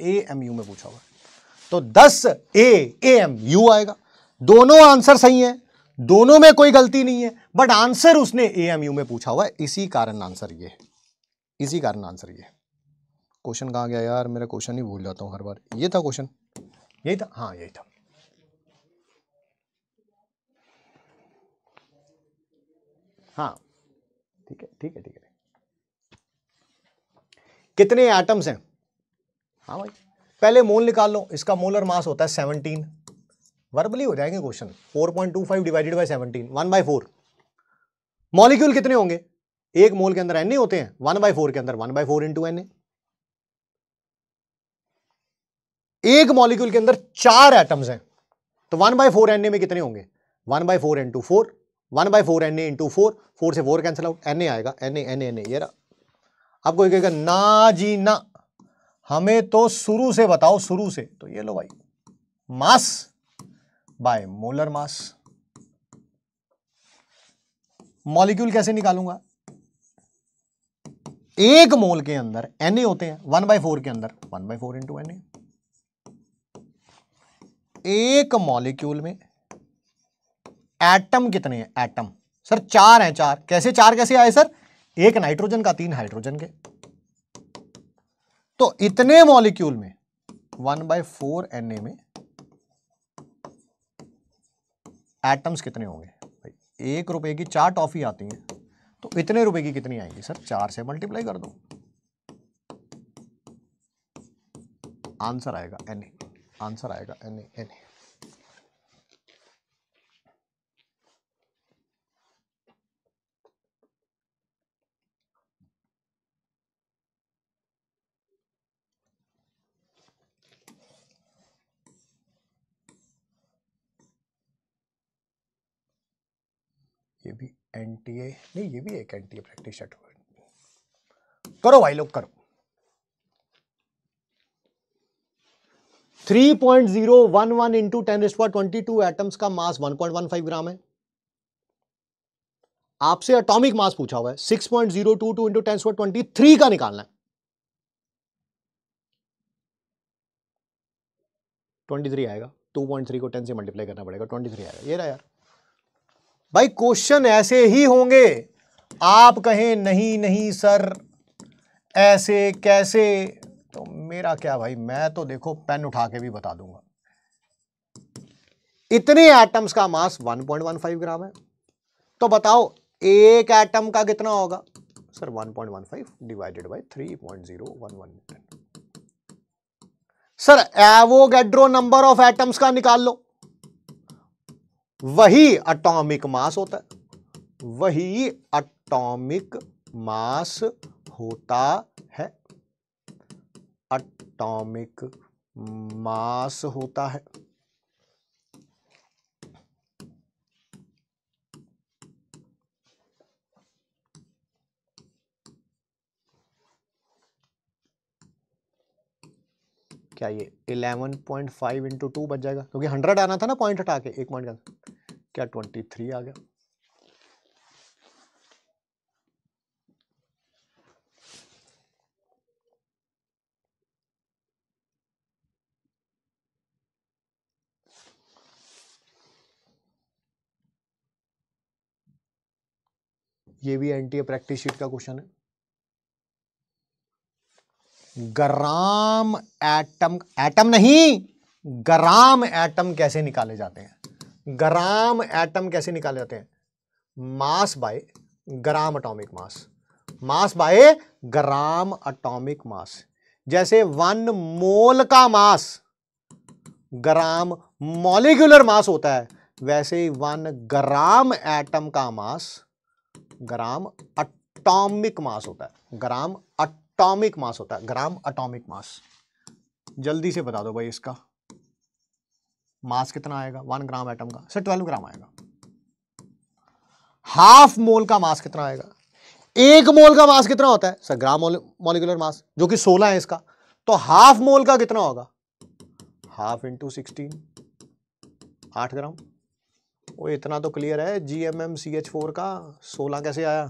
ए में पूछा हुआ है तो दस ए एम यू आएगा दोनों आंसर सही है दोनों में कोई गलती नहीं है बट आंसर उसने ए में पूछा हुआ है इसी कारण आंसर ये है इसी कारण आंसर ये क्वेश्चन कहाँ गया यार मेरा क्वेश्चन ही भूल जाता हूँ हर बार ये था क्वेश्चन यही था हाँ यही था हाँ ठीक है ठीक है ठीक है कितने एटम्स हैं हाँ भाई पहले मोल निकाल लो इसका मोलर मास होता है सेवनटीन वर्बली हो जाएंगे question four point two five divided by seventeen one by four molecule कितने होंगे एक मोल के अंदर एन ए होते हैं वन बाय फोर के अंदर one by four into N A एक मॉलिक्यूल के अंदर चार एटम्स हैं तो one by four N A में कितने होंगे one by four into four one by four N A into four four से four cancel out N A आएगा N A N A N A ये अब कोई कहेगा ना जी ना हमें तो शुरू से बताओ शुरू से तो ये लो भाई mass by molar mass molecule कैसे निकालूंगा एक मोल के अंदर एन ए होते हैं वन बाई फोर के अंदर one by four into N A एक मॉलिक्यूल में एटम कितने हैं एटम सर चार हैं चार कैसे चार कैसे आए सर एक नाइट्रोजन का तीन हाइड्रोजन के तो इतने मॉलिक्यूल में one by four N A में एटम्स कितने होंगे एक रुपए की चार टॉफी आती हैं तो इतने रुपए की कितनी आएगी सर चार से मल्टीप्लाई कर दो आंसर आएगा एन आंसर आएगा एन एन ये भी एनटीए नहीं ये भी एक NTA T A practice sheet करो भाई लोग करो 3.011 point zero one one into ten इस ट्वेंटी टू एटम्स का मास 1.15 ग्राम है आपसे एटॉमिक मास पूछा हुआ है 6.022 इंटू टेन ट्वेंटी थ्री का निकालना है ट्वेंटी थ्री आएगा 2.3 को 10 से मल्टीप्लाई करना पड़ेगा 23 आएगा ये रहा यार भाई क्वेश्चन ऐसे ही होंगे आप कहें नहीं नहीं सर ऐसे कैसे तो मेरा क्या भाई मैं तो देखो पेन उठा के भी बता दूंगा इतने एटम्स का मास 1.15 ग्राम है तो बताओ एक एटम का कितना होगा sir 1.15 divided by 3.011 sir Avogadro number of atoms का निकाल लो वही अटॉमिक मास होता है वही अटॉमिक मास होता है अटॉमिक मास होता है क्या ये eleven point five into two बच जाएगा क्योंकि हंड्रेड आना था ना पॉइंट हटा के एक पॉइंट का क्या ट्वेंटी थ्री आ गया ये भी एनटीए प्रैक्टिस शीट का क्वेश्चन है ग्राम एटम एटम नहीं ग्राम एटम कैसे निकाले जाते हैं ग्राम एटम कैसे निकाले जाते हैं mass by gram atomic mass mass by gram atomic mass जैसे वन मोल का मास ग्राम मॉलिक्यूलर मास होता है वैसे ही वन ग्राम एटम का मास ग्राम अटोमिक मास होता है ग्राम अट अटोमिक मास होता है ग्राम अटोमिक मास जल्दी से बता दो भाई इसका मास कितना आएगा वन ग्राम एटम का सर ट्वेल्व ग्राम आएगा हाफ मोल का मास कितना आएगा एक मोल का मास कितना होता है सर ग्राम मॉलिकुलर मास जो कि सोलह है इसका तो हाफ मोल का कितना होगा हाफ इंटू सिक्सटीन आठ ग्राम वो इतना तो क्लियर है G M M C H four का सोलह कैसे आया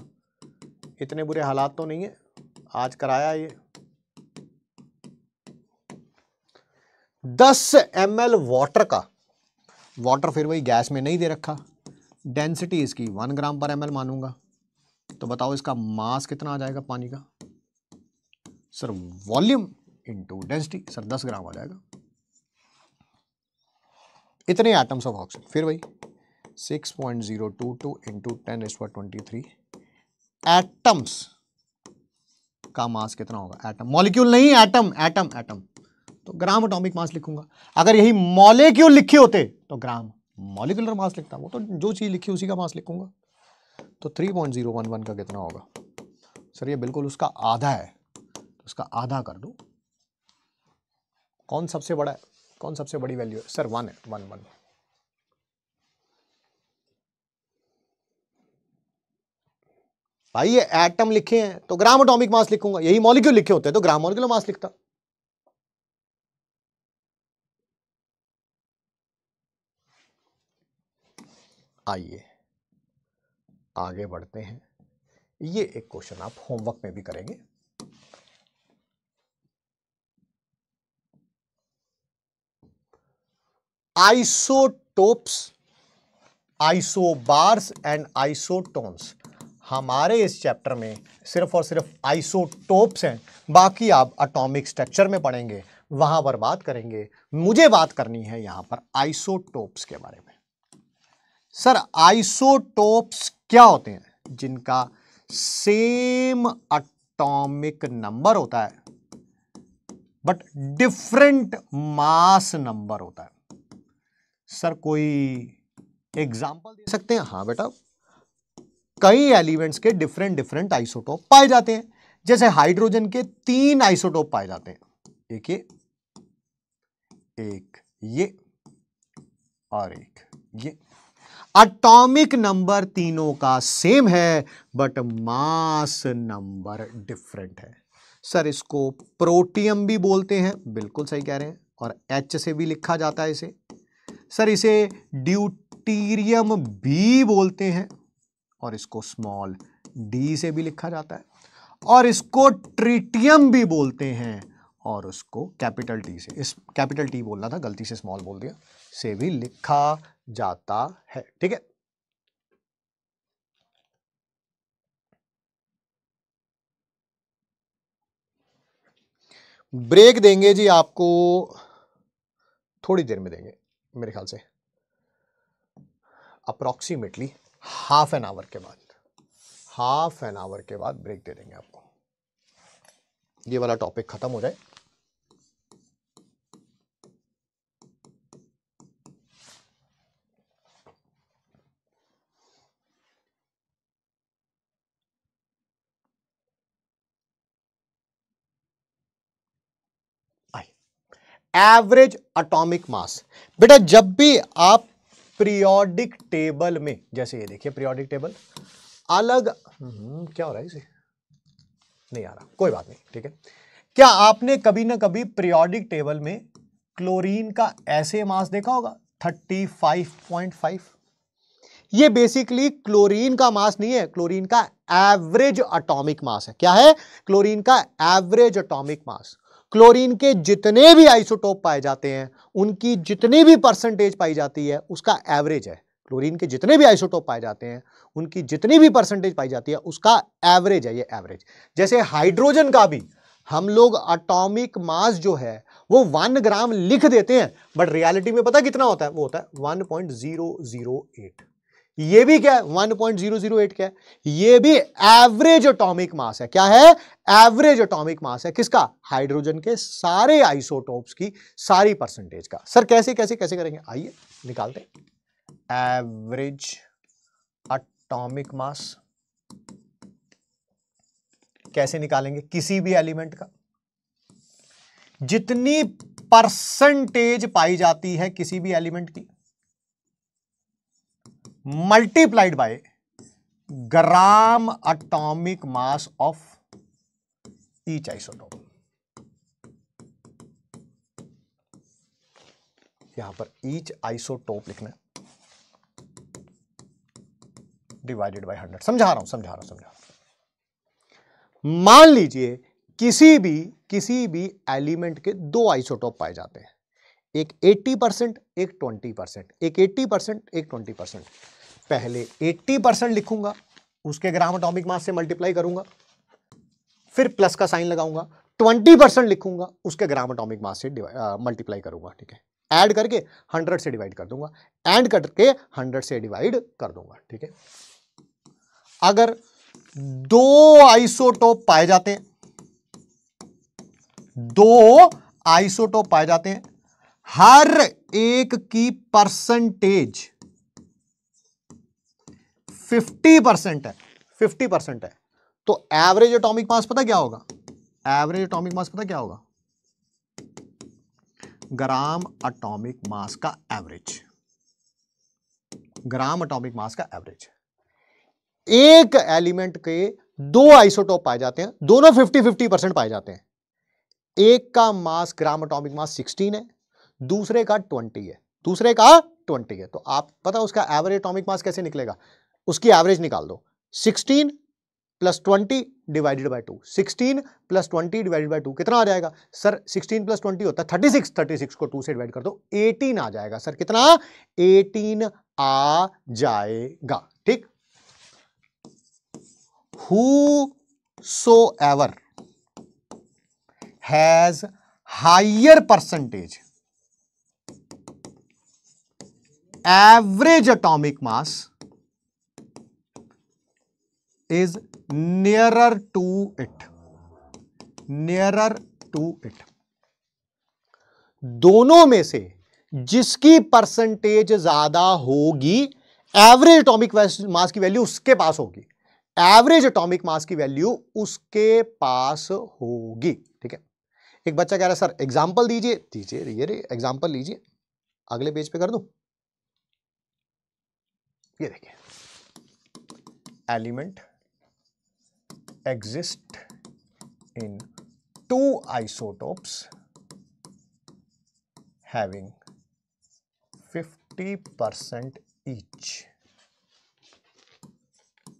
इतने बुरे हालात तो नहीं है आज कराया ये दस एम एल वाटर का वाटर फिर वही गैस में नहीं दे रखा डेंसिटी इसकी one gram per M L मानूंगा तो बताओ इसका मास कितना आ जाएगा पानी का sir volume into density sir दस ग्राम आ जाएगा इतने एटम्स ऑफ ऑक्सीजन फिर वही six point zero two two into ten एस पर ट्वेंटी थ्री एटम्स का मास कितना होगा एटम मॉलिक्यूल नहीं एटम एटम एटम तो ग्राम एटॉमिक मास लिखूंगा अगर यही मॉलिक्यूल लिखे होते तो ग्राम मॉलिकुलर मास लिखता वो तो जो चीज़ लिखी उसी का मास लिखूंगा तो 3.011 का कितना होगा सर ये बिल्कुल उसका आधा है तो उसका आधा कर दो कौन सबसे बड़ा है कौन सबसे बड़ी वैल्यू है सर वन है वन वन भाई ये एटम लिखे हैं तो ग्राम एटॉमिक मास लिखूंगा यही मॉलिक्यूल लिखे होते हैं तो ग्राम मॉलिक्यूल मास लिखता आइए आगे बढ़ते हैं ये एक क्वेश्चन आप होमवर्क में भी करेंगे आइसोटोप्स आइसोबार्स एंड आइसोटोन्स हमारे इस चैप्टर में सिर्फ और सिर्फ आइसोटोप्स हैं बाकी आप अटोमिक स्ट्रक्चर में पढ़ेंगे वहां पर बात करेंगे मुझे बात करनी है यहां पर आइसोटोप्स के बारे में सर आइसोटोप्स क्या होते हैं जिनका सेम अटोमिक नंबर होता है बट डिफरेंट मास नंबर होता है सर कोई एग्जाम्पल दे सकते हैं हाँ बेटा कई एलिमेंट्स के डिफरेंट डिफरेंट आइसोटोप पाए जाते हैं जैसे हाइड्रोजन के तीन आइसोटोप पाए जाते हैं एक ये एक ये और एक ये अटोमिक नंबर तीनों का सेम है बट मास नंबर डिफरेंट है सर इसको प्रोटियम भी बोलते हैं बिल्कुल सही कह रहे हैं और एच से भी लिखा जाता है इसे सर इसे ड्यूटीरियम भी बोलते हैं और इसको स्मॉल डी से भी लिखा जाता है और इसको ट्रिटियम भी बोलते हैं और उसको कैपिटल टी से इस कैपिटल टी बोलना था गलती से स्मॉल बोल दिया से भी लिखा जाता है ठीक है ब्रेक देंगे जी आपको थोड़ी देर में देंगे मेरे ख्याल से अप्रॉक्सीमेटली हाफ एन आवर के बाद हाफ एन आवर के बाद ब्रेक दे देंगे आपको ये वाला टॉपिक ख़त्म हो जाए एवरेज अटोमिक मास बेटा जब भी आप प्रियोडिक टेबल में जैसे ये देखिए प्रियोडिक टेबल अलग हम्म, क्या हो रहा है इसे नहीं आ रहा कोई बात नहीं ठीक है क्या आपने कभी ना कभी प्रियोडिक टेबल में क्लोरीन का ऐसे मास देखा होगा 35.5 ये बेसिकली क्लोरीन का मास नहीं है क्लोरीन का एवरेज अटोमिक मास है क्या है क्लोरीन का एवरेज अटोमिक मास क्लोरीन के जितने भी आइसोटोप पाए जाते हैं उनकी जितनी भी परसेंटेज पाई जाती है उसका एवरेज है क्लोरीन के जितने भी आइसोटोप पाए जाते हैं उनकी जितनी भी परसेंटेज पाई जाती है उसका एवरेज है ये एवरेज जैसे हाइड्रोजन का भी हम लोग अटोमिक मास जो है वो वन ग्राम लिख देते हैं बट रियलिटी में पता कितना होता है वो होता है एट ये भी क्या है 1.008 क्या है ये भी एवरेज एटॉमिक मास है क्या है एवरेज एटॉमिक मास है किसका हाइड्रोजन के सारे आइसोटोप्स की सारी परसेंटेज का सर कैसे कैसे कैसे करेंगे आइए निकालते एवरेज एटॉमिक मास कैसे निकालेंगे किसी भी एलिमेंट का जितनी परसेंटेज पाई जाती है किसी भी एलिमेंट की multiplied by gram atomic mass of each isotope यहां पर ईच आइसोटोप लिखना डिवाइडेड बाय हंड्रेड समझा रहा हूं समझा रहा हूं समझा रहा हूं मान लीजिए किसी भी किसी भी एलिमेंट के दो आइसोटोप पाए जाते हैं एक 80 परसेंट एक 20 परसेंट एक 80 परसेंट एक 20 परसेंट पहले 80 परसेंट लिखूंगा उसके ग्राम अटोमिक मास से मल्टीप्लाई करूंगा फिर प्लस का साइन लगाऊंगा 20 परसेंट लिखूंगा उसके ग्राम अटोमिक मास से मल्टीप्लाई करूंगा ठीक है ऐड करके 100 से डिवाइड कर दूंगा एंड करके 100 से डिवाइड कर दूंगा ठीक है अगर दो आइसोटोप पाए जाते हैं दो आइसोटोप पाए जाते हैं हर एक की परसेंटेज 50 परसेंट है 50 परसेंट है तो एवरेज एटॉमिक मास पता क्या होगा एवरेज एटॉमिक मास पता क्या होगा ग्राम अटोमिक मास का एवरेज ग्राम अटोमिक मास का एवरेज एक एलिमेंट के दो आइसोटोप पाए जाते हैं दोनों 50 50 परसेंट पाए जाते हैं एक का मास ग्राम अटोमिक मास 16 है दूसरे का ट्वेंटी है दूसरे का ट्वेंटी है तो आप पता उसका एवरेज एटॉमिक मास कैसे निकलेगा उसकी एवरेज निकाल दो sixteen plus twenty divided by two sixteen plus twenty divided by two कितना आ जाएगा सर सिक्सटीन प्लस ट्वेंटी होता है थर्टी सिक्स थर्टी सिक्स को टू से डिवाइड कर दो एटीन आ जाएगा सर कितना एटीन आ जाएगा ठीक whosoever has higher percentage average atomic mass is nearer to it nearer to it दोनों में से जिसकी परसेंटेज ज्यादा होगी एवरेज अटोमिक मास की वैल्यू उसके पास होगी एवरेज अटोमिक मास की वैल्यू उसके पास होगी ठीक है एक बच्चा कह रहा है सर एग्जांपल दीजिए दीजिए ये एग्जांपल लीजिए अगले पेज पे कर दूं ये देखिए element exist in two isotopes having 50 percent each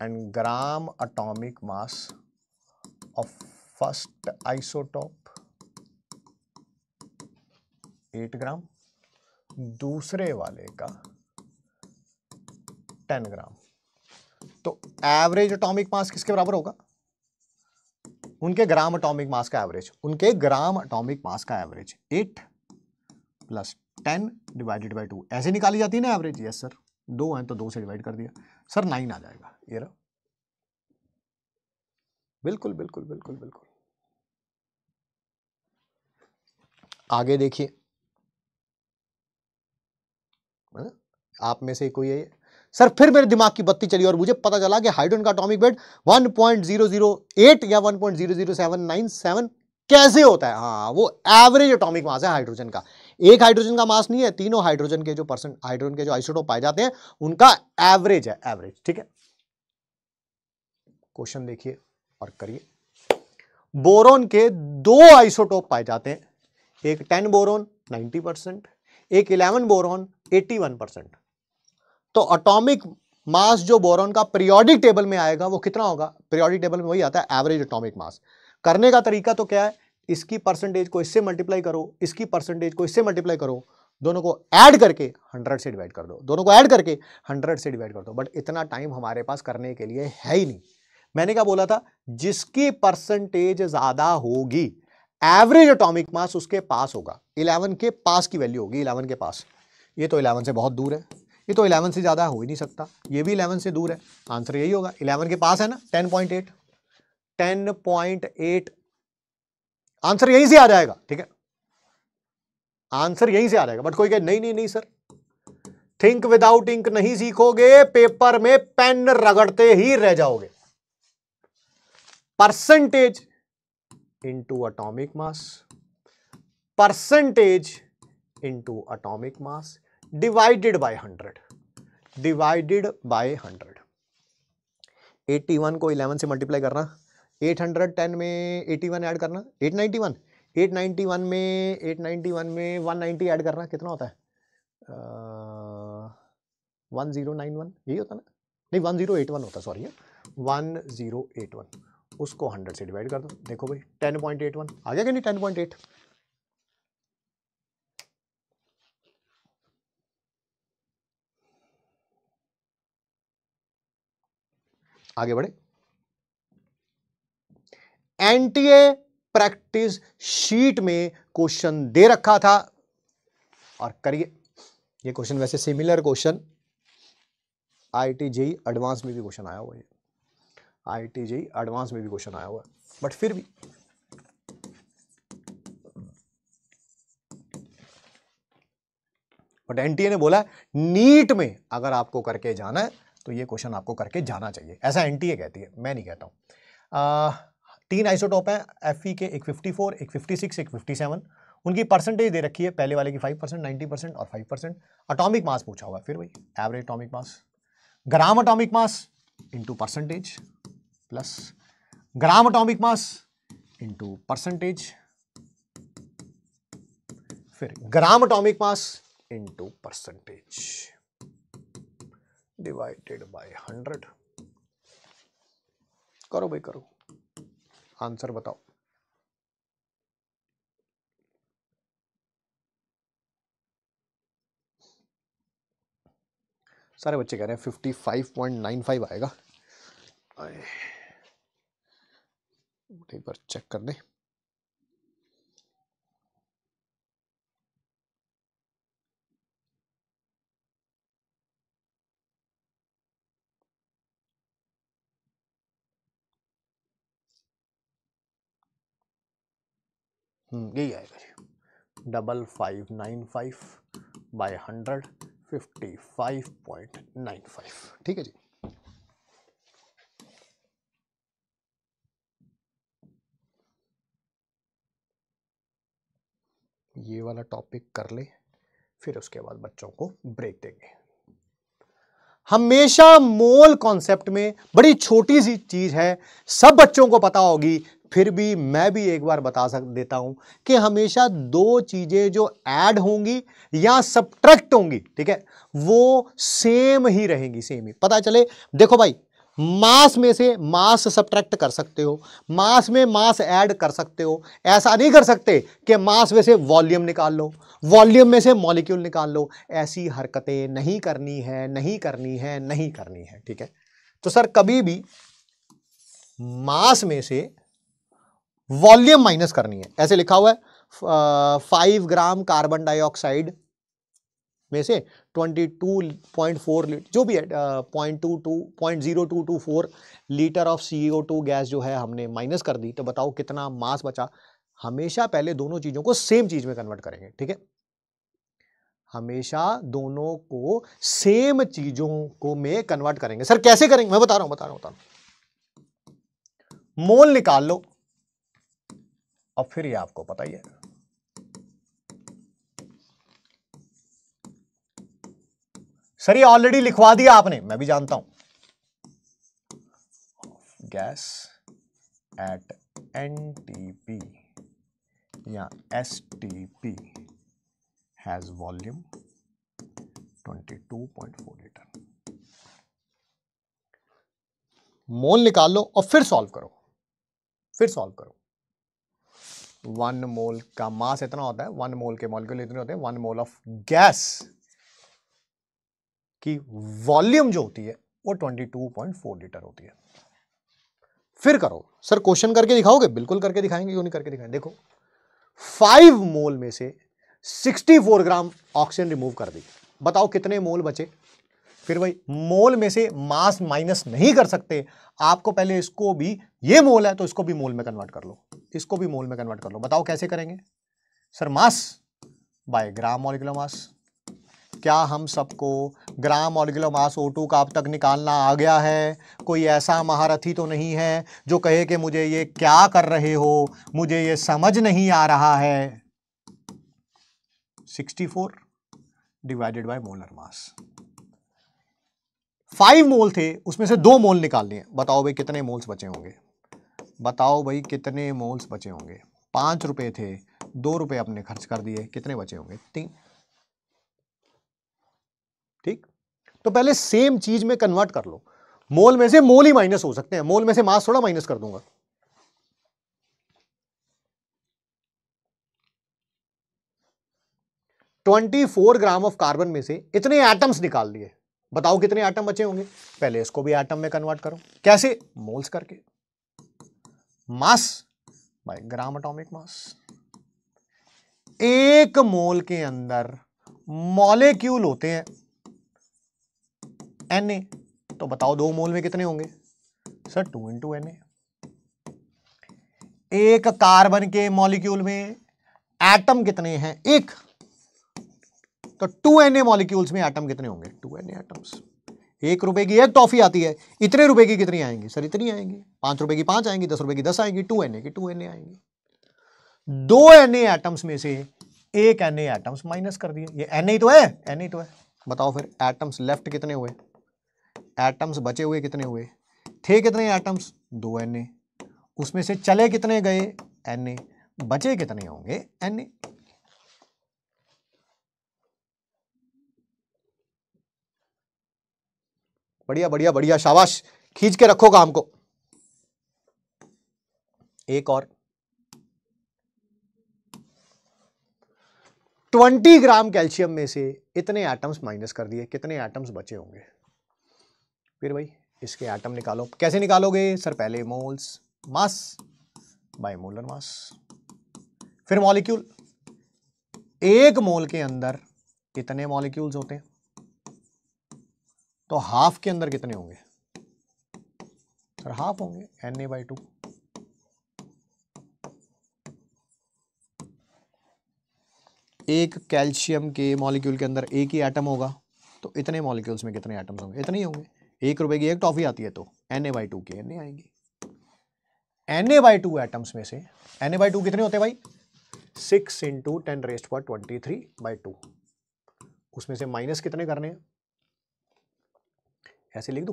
and gram atomic mass of first isotope 8 gram दूसरे वाले का टेन ग्राम तो एवरेज अटोमिक मास किसके बराबर होगा उनके ग्राम अटोमिक मास का एवरेज उनके ग्राम अटोमिक मास का average eight plus ten divided by two ऐसे निकाली जाती है ना एवरेज यस सर दो हैं तो दो से डिवाइड कर दिया सर नाइन आ जाएगा ये रहा बिल्कुल बिल्कुल बिल्कुल बिल्कुल आगे देखिए हाँ? आप में से कोई है सर फिर मेरे दिमाग की बत्ती चली और मुझे पता चला कि हाइड्रोजन का अटोमिक वेट 1.008 या 1.00797 कैसे होता है हाँ वो एवरेज एटॉमिक मास है हाइड्रोजन का एक हाइड्रोजन का मास नहीं है तीनों हाइड्रोजन के जो परसेंट हाइड्रोजन के जो आइसोटोप पाए जाते हैं उनका एवरेज है एवरेज ठीक है क्वेश्चन देखिए और करिए बोरोन के दो आइसोटोप पाए जाते हैं एक टेन बोरोन नाइनटी परसेंट एक eleven boron eighty one percent तो अटोमिक मास जो बोरोन का पीरियोडिक टेबल में आएगा वो कितना होगा पीरियोडिक टेबल में वही आता है एवरेज अटोमिक मास करने का तरीका तो क्या है इसकी परसेंटेज को इससे मल्टीप्लाई करो इसकी परसेंटेज को इससे मल्टीप्लाई करो दोनों को ऐड करके 100 से डिवाइड कर दो दोनों को ऐड करके 100 से डिवाइड कर दो बट इतना टाइम हमारे पास करने के लिए है ही नहीं मैंने क्या बोला था जिसकी परसेंटेज ज़्यादा होगी एवरेज अटोमिक मास उसके पास होगा 11 के पास की वैल्यू होगी 11 के पास ये तो 11 से बहुत दूर है ये तो इलेवन से ज़्यादा हो ही नहीं सकता ये भी इलेवन से दूर है आंसर यही होगा इलेवन के पास है ना ten point eight ten point eight answer यहीं से आ जाएगा ठीक है आंसर यहीं से आ जाएगा बट कोई कहे नहीं नहीं नहीं सर थिंक विदाउट इंक नहीं सीखोगे पेपर में पेन रगड़ते ही रह जाओगे percentage into atomic mass percentage into atomic mass divided by hundred divided by hundred eighty one को इलेवन से मल्टीप्लाई करना एट हंड्रेड टेन में एटी वन एड करना eight ninety one eight ninety one में eight ninety one में one ninety add करना कितना होता है वन ज़ीरो नाइन वन यही होता ना नहीं वन ज़ीरो एट वन होता sorry one zero eight one उसको हंड्रेड से डिवाइड कर दो देखो भाई टेन पॉइंट एट वन आ गया कि नहीं टेन पॉइंट एट आगे बढ़े एनटीए प्रैक्टिस शीट में क्वेश्चन दे रखा था और करिए ये क्वेश्चन वैसे similar question I T JEE advance में भी क्वेश्चन आया हुआ है आई टी जेई एडवांस में भी क्वेश्चन आया हुआ है बट फिर भी बट एनटीए ने बोला नीट में अगर आपको करके जाना है तो ये क्वेश्चन आपको करके जाना चाहिए ऐसा एन कहती है मैं नहीं कहता हूँ तीन आइसोटॉप हैं एफ के एक फिफ्टी एक फिफ्टी एक फिफ्टी उनकी परसेंटेज दे रखी है पहले वाले की फाइव परसेंट नाइन्टी परसेंट और फाइव परसेंट अटोमिक मास पूछा हुआ है फिर भाई average atomic mass gram atomic mass into percentage plus gram atomic mass into percentage फिर gram atomic mass into percentage divided by hundred करो भाई करो आंसर बताओ सारे बच्चे कह रहे हैं fifty five point nine five आएगा एक बार चेक कर लें हम्म, यही आएगा जी double five nine five by hundred fifty five point nine five ठीक है जी ये वाला टॉपिक कर ले फिर उसके बाद बच्चों को ब्रेक देंगे हमेशा मोल कॉन्सेप्ट में बड़ी छोटी सी चीज है सब बच्चों को पता होगी फिर भी मैं भी एक बार बता सक देता हूं कि हमेशा दो चीज़ें जो ऐड होंगी या सब्ट्रैक्ट होंगी ठीक है वो सेम ही रहेंगी सेम ही पता चले देखो भाई मास में से मास सब्ट्रैक्ट कर सकते हो मास में मास ऐड कर सकते हो ऐसा नहीं कर सकते कि मास में से वॉल्यूम निकाल लो वॉल्यूम में से मॉलिक्यूल निकाल लो ऐसी हरकतें नहीं करनी है नहीं करनी है नहीं करनी है ठीक है तो सर कभी भी मास में से वॉल्यूम माइनस करनी है ऐसे लिखा हुआ है फाइव ग्राम कार्बन डाइऑक्साइड में से 22.4 लीटर जो भी है point two two point zero two two four litre of C gas जो है हमने माइनस कर दी तो बताओ कितना मास बचा हमेशा पहले दोनों चीज़ों को सेम चीज़ में कन्वर्ट करेंगे ठीक है हमेशा दोनों को सेम चीज़ों को में कन्वर्ट करेंगे सर कैसे करेंगे मैं बता रहा हूं बता रहा हूं बता रहा हूं मोल निकाल लो अब फिर ये आपको पता ही है सर ये ऑलरेडी लिखवा दिया आपने मैं भी जानता हूं गैस एट एनटीपी या STP has volume 22.4 litre mole निकाल लो और फिर सॉल्व करो फिर सॉल्व करो वन मोल का मास इतना होता है वन मोल के मॉलिक्यूल इतने होते हैं वन मोल ऑफ गैस की वॉल्यूम जो होती है वो 22.4 लीटर होती है फिर करो सर क्वेश्चन करके दिखाओगे बिल्कुल करके दिखाएंगे क्यों नहीं करके दिखाएंगे देखो फाइव मोल में से 64 ग्राम ऑक्सीजन रिमूव कर दी बताओ कितने मोल बचे फिर भाई मोल में से मास माइनस नहीं कर सकते आपको पहले इसको भी ये मोल है तो इसको भी मोल में कन्वर्ट कर लो इसको भी मोल में कन्वर्ट कर लो बताओ कैसे करेंगे sir mass by gram molecular mass क्या हम सबको ग्राम मॉलिकुलर मास O2 का अब तक निकालना आ गया है कोई ऐसा महारथी तो नहीं है जो कहे कि मुझे ये क्या कर रहे हो मुझे ये समझ नहीं आ रहा है 64 divided by molar mass five mole थे उसमें से दो मोल निकालने हैं बताओ भाई कितने मोल्स बचे होंगे बताओ भाई कितने मोल्स बचे होंगे पाँच रुपये थे दो रुपये आपने खर्च कर दिए कितने बचे होंगे तीन ठीक तो पहले सेम चीज में कन्वर्ट कर लो मोल में से मोल ही माइनस हो सकते हैं मोल में से मास थोड़ा माइनस कर दूंगा twenty four gram of carbon में से इतने एटम्स निकाल लिए बताओ कितने एटम बचे होंगे पहले इसको भी एटम में कन्वर्ट करो कैसे मोल्स करके मास बाय ग्राम एटॉमिक मास एक मोल के अंदर मॉलिक्यूल होते हैं एन ए तो बताओ दो मोल में कितने होंगे सर टू इंटू एन एक कार्बन के मॉलिक्यूल में एटम कितने हैं एक तो टू एन ए मॉलिक्यूल्स में एटम कितने होंगे टू एन एटम्स एक रुपए की एक टॉफी आती है इतने रुपए की कितनी आएंगी सर इतनी आएंगी पांच रुपए की पांच आएंगी दस रुपए की दस आएंगी टू एन ए की टू एन ए आएंगी दो एन एटम्स में से एक एन एटम्स माइनस कर दिए ये एन तो है एन तो है बताओ फिर एटम्स लेफ्ट कितने हुए एटम्स बचे हुए कितने हुए थे कितने एटम्स दो एन उसमें से चले कितने गए एन बचे कितने होंगे एन बढ़िया बढ़िया बढ़िया शाबाश खींच के रखो काम को एक और ट्वेंटी ग्राम कैल्शियम में से इतने एटम्स माइनस कर दिए कितने एटम्स बचे होंगे फिर भाई इसके एटम निकालो कैसे निकालोगे सर पहले moles mass by molar mass फिर मॉलिक्यूल एक मोल के अंदर कितने मॉलिक्यूल्स होते हैं तो हाफ के अंदर कितने होंगे सर हाफ होंगे एन ए बाई टू एक कैल्शियम के मॉलिक्यूल के अंदर एक ही एटम होगा तो इतने मॉलिक्यूल्स में कितने एटम्स होंगे इतने ही होंगे एक रुपए की एक टॉफी आती है तो एन ए बाई टू के एन ए आएंगे N A by two atoms में से एन ए बाई टू कितने होते भाई सिक्स इंटू टेन रेस्ट पर ट्वेंटी थ्री बाई टू उसमें से माइनस कितने करने हैं ऐसे लिख दू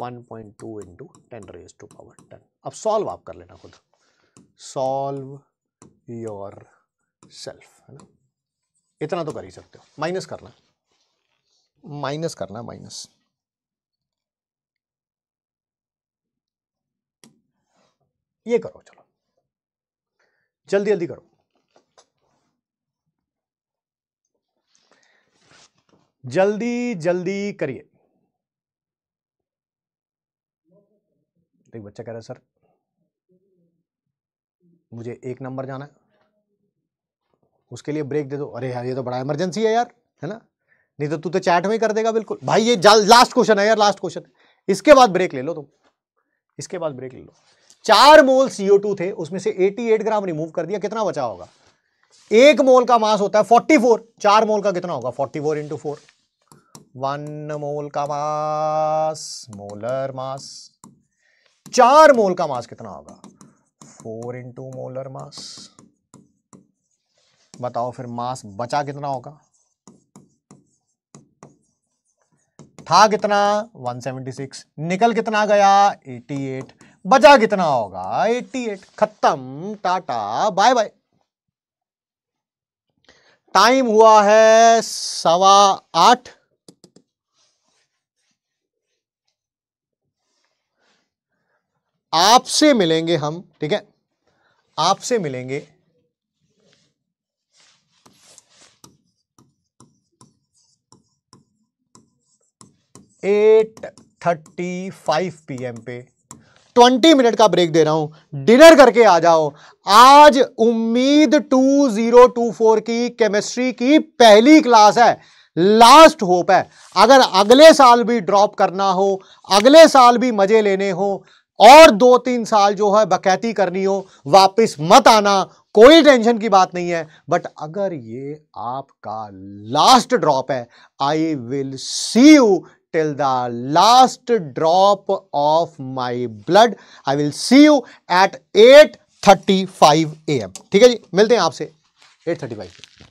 1.2 point two into ten raise to power ten अब सॉल्व आप कर लेना खुद सॉल्व योर सेल्फ है ना इतना तो कर ही सकते हो माइनस करना माइनस करना माइनस ये करो चलो जल्दी जल्दी करो जल्दी जल्दी करिए तो एक बच्चा कह रहा है सर मुझे एक नंबर जाना है उसके लिए ब्रेक दे दो अरे यार ये तो बड़ा इमरजेंसी है यार है ना नहीं तो तू तो चैट में ही कर देगा बिल्कुल भाई ये लास्ट क्वेश्चन है यार लास्ट क्वेश्चन इसके बाद ब्रेक ले लो तुम इसके बाद ब्रेक ले लो चार मोल सीओ टू थे उसमें से 88 ग्राम रिमूव कर दिया कितना बचा होगा एक मोल का मास होता है 44 चार मोल का कितना होगा 44 four into four one mole का मास मोलर मास चार मोल का मास कितना होगा फोर इंटू मोलर मास बताओ फिर मास बचा कितना होगा था कितना 176 निकल कितना गया 88 बचा कितना होगा 88 खत्म टाटा बाय बाय टाइम हुआ है सवा आठ आपसे मिलेंगे हम ठीक है आपसे मिलेंगे eight thirty five P M पे ट्वेंटी मिनट का ब्रेक दे रहा हूं डिनर करके आ जाओ आज उम्मीद टू जीरो टू फोर की केमिस्ट्री की पहली क्लास है लास्ट होप है अगर अगले साल भी ड्रॉप करना हो अगले साल भी मजे लेने हो और दो तीन साल जो है बकैती करनी हो वापस मत आना कोई टेंशन की बात नहीं है बट अगर ये आपका लास्ट ड्रॉप है I will see you drop of my blood I will see you at eight thirty five 8:35 M ठीक है जी मिलते हैं आपसे 8:35 फाइव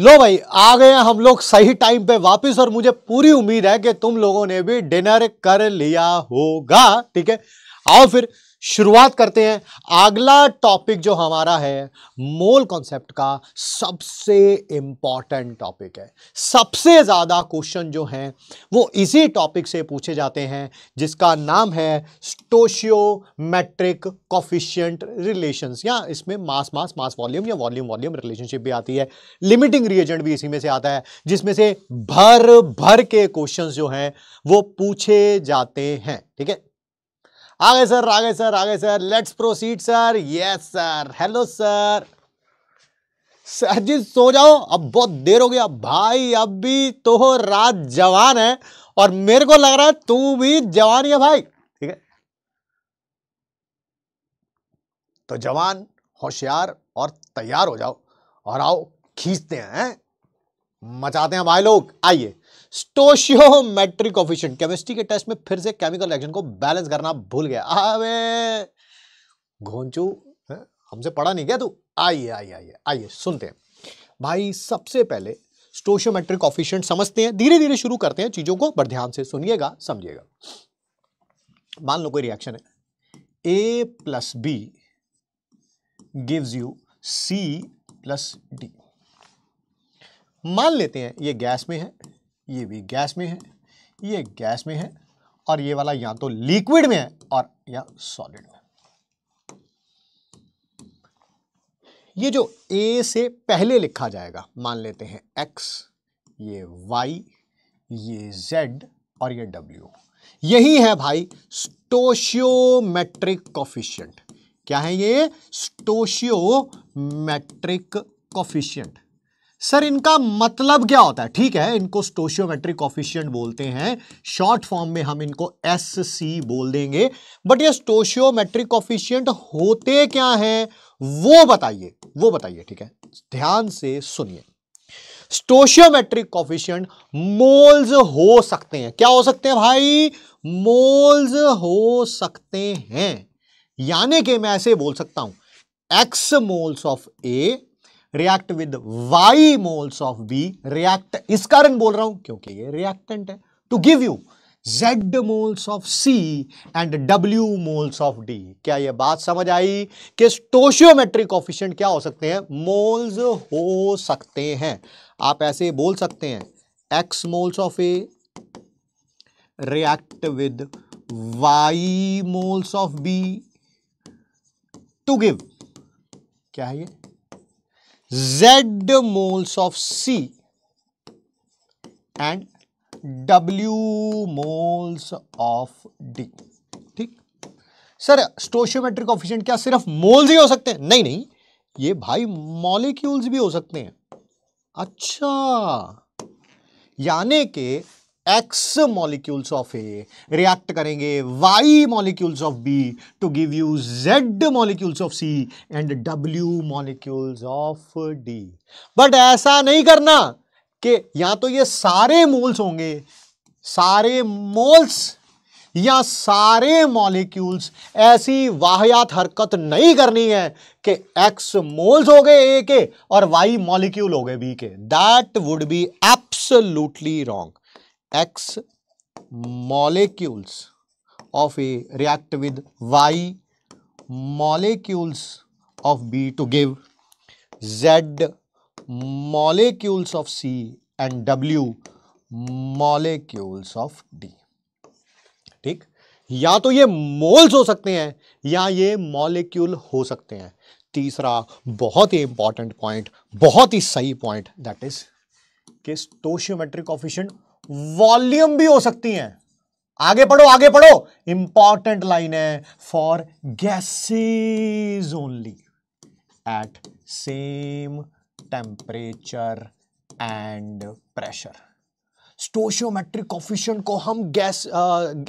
लो भाई आ गए हम लोग सही टाइम पे वापस और मुझे पूरी उम्मीद है कि तुम लोगों ने भी डिनर कर लिया होगा ठीक है आओ फिर शुरुआत करते हैं अगला टॉपिक जो हमारा है मोल कॉन्सेप्ट का सबसे इम्पॉर्टेंट टॉपिक है सबसे ज़्यादा क्वेश्चन जो हैं वो इसी टॉपिक से पूछे जाते हैं जिसका नाम है स्टोशियोमेट्रिक कॉफिशियंट रिलेशंस या इसमें मास मास मास वॉल्यूम या वॉल्यूम वॉल्यूम रिलेशनशिप भी आती है लिमिटिंग रिएजेंट भी इसी में से आता है जिसमें से भर भर के क्वेश्चन जो हैं वो पूछे जाते हैं ठीक है आ गए सर आ गए सर आ गए sir let's proceed sir yes sir hello sir sir जी सो जाओ अब बहुत देर हो गया भाई अब भी तो रात जवान है और मेरे को लग रहा है तू भी जवान ही है भाई ठीक है तो जवान होशियार और तैयार हो जाओ और आओ खींचते हैं मचाते हैं भाई लोग आइए स्टोशियोमेट्रिक ऑफिशियंट केमिस्ट्री के टेस्ट में फिर से केमिकल रिएक्शन को बैलेंस करना भूल गया अबे घोंचू हमसे पढ़ा नहीं क्या तू आइए आइए आइए आइए सुनते हैं भाई सबसे पहले स्टोशियोमेट्रिक ऑफिशियंट समझते हैं धीरे धीरे शुरू करते हैं चीज़ों को बड़े ध्यान से सुनिएगा समझिएगा मान लो कोई रिएक्शन है A plus B gives you C plus D मान लेते हैं ये गैस में है ये भी गैस में है ये गैस में है और ये वाला या तो लिक्विड में है और या सॉलिड में ये जो ए से पहले लिखा जाएगा मान लेते हैं एक्स ये वाई ये जेड और ये डब्ल्यू यही है भाई स्टोशियोमेट्रिक कॉफिशियंट क्या है ये स्टोशियोमेट्रिक कॉफिशियंट सर इनका मतलब क्या होता है ठीक है इनको स्टोशियोमेट्रिक ऑफिशियंट बोलते हैं शॉर्ट फॉर्म में हम इनको एस सी बोल देंगे बट ये स्टोशियोमेट्रिक ऑफिशियंट होते क्या हैं वो बताइए वो बताइए ठीक है ध्यान से सुनिए स्टोशियोमेट्रिक ऑफिशियंट मोल्स हो सकते हैं क्या हो सकते हैं भाई मोल्स हो सकते हैं यानी कि मैं ऐसे बोल सकता हूं X moles of A react with Y moles of B react इस कारण बोल रहा हूं क्योंकि ये रिएक्टेंट है to give you Z moles of C and W moles of D क्या यह बात समझ आई कि स्टोशियोमेट्रिक ऑफिशियंट क्या हो सकते हैं मोल्स हो सकते हैं आप ऐसे बोल सकते हैं X moles of A react with Y moles of B to give क्या है ये Z moles of C and W moles of D ठीक सर स्टोशियोमेट्रिक ऑफिशियंट क्या सिर्फ मोल्स ही हो सकते हैं नहीं नहीं ये भाई मॉलिक्यूल्स भी हो सकते हैं अच्छा यानी के X molecules of A react करेंगे Y molecules of B to give you Z molecules of C and W molecules of D but ऐसा नहीं करना कि या तो ये सारे मोल्स होंगे सारे मोल्स या सारे मॉलिक्यूल्स ऐसी वाहियात हरकत नहीं करनी है कि एक्स मोल्स हो गए ए के और वाई मॉलिक्यूल हो गए बी के that would be absolutely wrong x molecules of A react with Y molecules of B to give Z molecules of C and W molecules of D. ठीक या तो ये मोल्स हो सकते हैं या ये मॉलिक्यूल हो सकते हैं तीसरा बहुत ही इंपॉर्टेंट पॉइंट बहुत ही सही पॉइंट दैट इज कि स्टोशियोमेट्रिक ऑफिशियंट वॉल्यूम भी हो सकती हैं आगे पढ़ो आगे पढ़ो इंपॉर्टेंट लाइन है for gases only at same temperature and pressure stoichiometric coefficient को हम गैस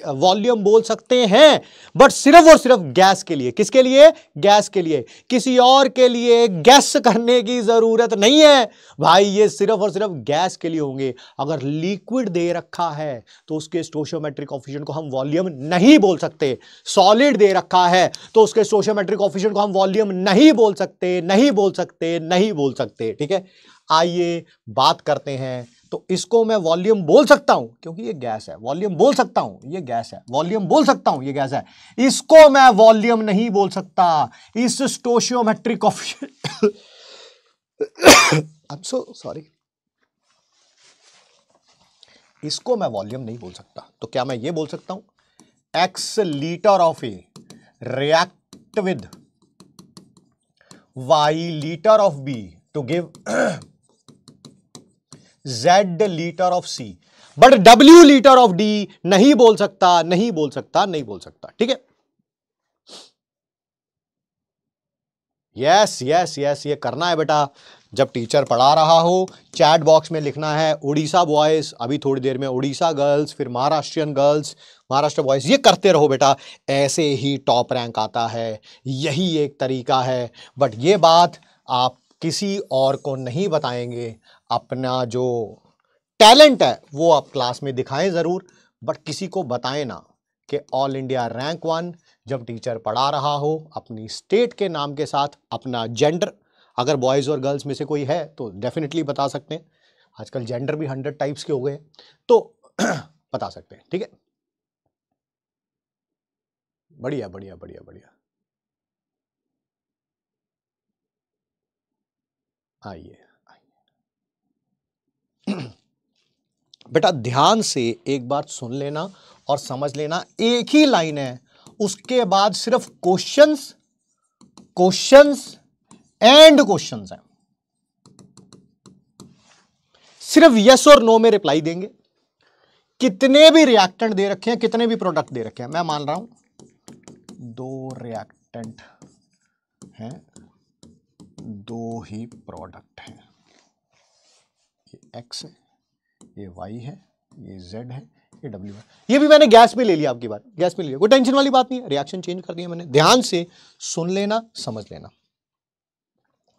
वॉल्यूम uh, बोल सकते हैं बट सिर्फ और सिर्फ गैस के लिए किसके लिए गैस के लिए किसी और के लिए गैस करने की ज़रूरत नहीं है भाई ये सिर्फ और सिर्फ गैस के लिए होंगे अगर लिक्विड दे रखा है तो उसके स्टोशियोमेट्रिक कॉफिशियंट को हम वॉल्यूम नहीं बोल सकते सॉलिड दे रखा है तो उसके स्टोशियोमेट्रिक कॉफिशियंट को हम वॉल्यूम नहीं बोल सकते नहीं बोल सकते नहीं बोल सकते ठीक है आइए बात करते हैं तो इसको मैं वॉल्यूम बोल सकता हूं क्योंकि ये गैस है वॉल्यूम बोल सकता हूं ये गैस है वॉल्यूम बोल सकता हूं ये गैस है इसको मैं वॉल्यूम नहीं बोल सकता इस स्टोशियोमेट्रिक ऑफ सो सॉरी इसको मैं वॉल्यूम नहीं बोल सकता तो क्या मैं ये बोल सकता हूं X litre of A react with Y litre of B to give Z litre of C but W litre of D नहीं बोल सकता नहीं बोल सकता नहीं बोल सकता ठीक है यस यस यस ये करना है बेटा जब टीचर पढ़ा रहा हो चैट बॉक्स में लिखना है उड़ीसा बॉयज़ अभी थोड़ी देर में उड़ीसा गर्ल्स फिर महाराष्ट्रियन गर्ल्स महाराष्ट्र बॉयज़ ये करते रहो बेटा ऐसे ही टॉप रैंक आता है यही एक तरीका है बट ये बात आप किसी और को नहीं बताएंगे अपना जो टैलेंट है वो आप क्लास में दिखाएं ज़रूर बट किसी को बताएं ना कि ऑल इंडिया रैंक वन जब टीचर पढ़ा रहा हो अपनी स्टेट के नाम के साथ अपना जेंडर अगर बॉयज़ और गर्ल्स में से कोई है तो डेफिनेटली बता सकते हैं आजकल जेंडर भी हंड्रेड टाइप्स के हो गए तो बता सकते हैं ठीक है बढ़िया बढ़िया बढ़िया बढ़िया आइए बेटा ध्यान से एक बार सुन लेना और समझ लेना एक ही लाइन है उसके बाद सिर्फ क्वेश्चंस क्वेश्चंस एंड क्वेश्चंस हैं सिर्फ यस और नो में रिप्लाई देंगे कितने भी रिएक्टेंट दे रखे हैं कितने भी प्रोडक्ट दे रखे हैं मैं मान रहा हूं दो रिएक्टेंट हैं दो ही प्रोडक्ट हैं एक्स है ये वाई है ये जेड है ये डब्ल्यू है ये भी मैंने गैस में ले लिया आपकी बात गैस में ले लिया कोई टेंशन वाली बात नहीं है रिएक्शन चेंज कर दिया मैंने ध्यान से सुन लेना समझ लेना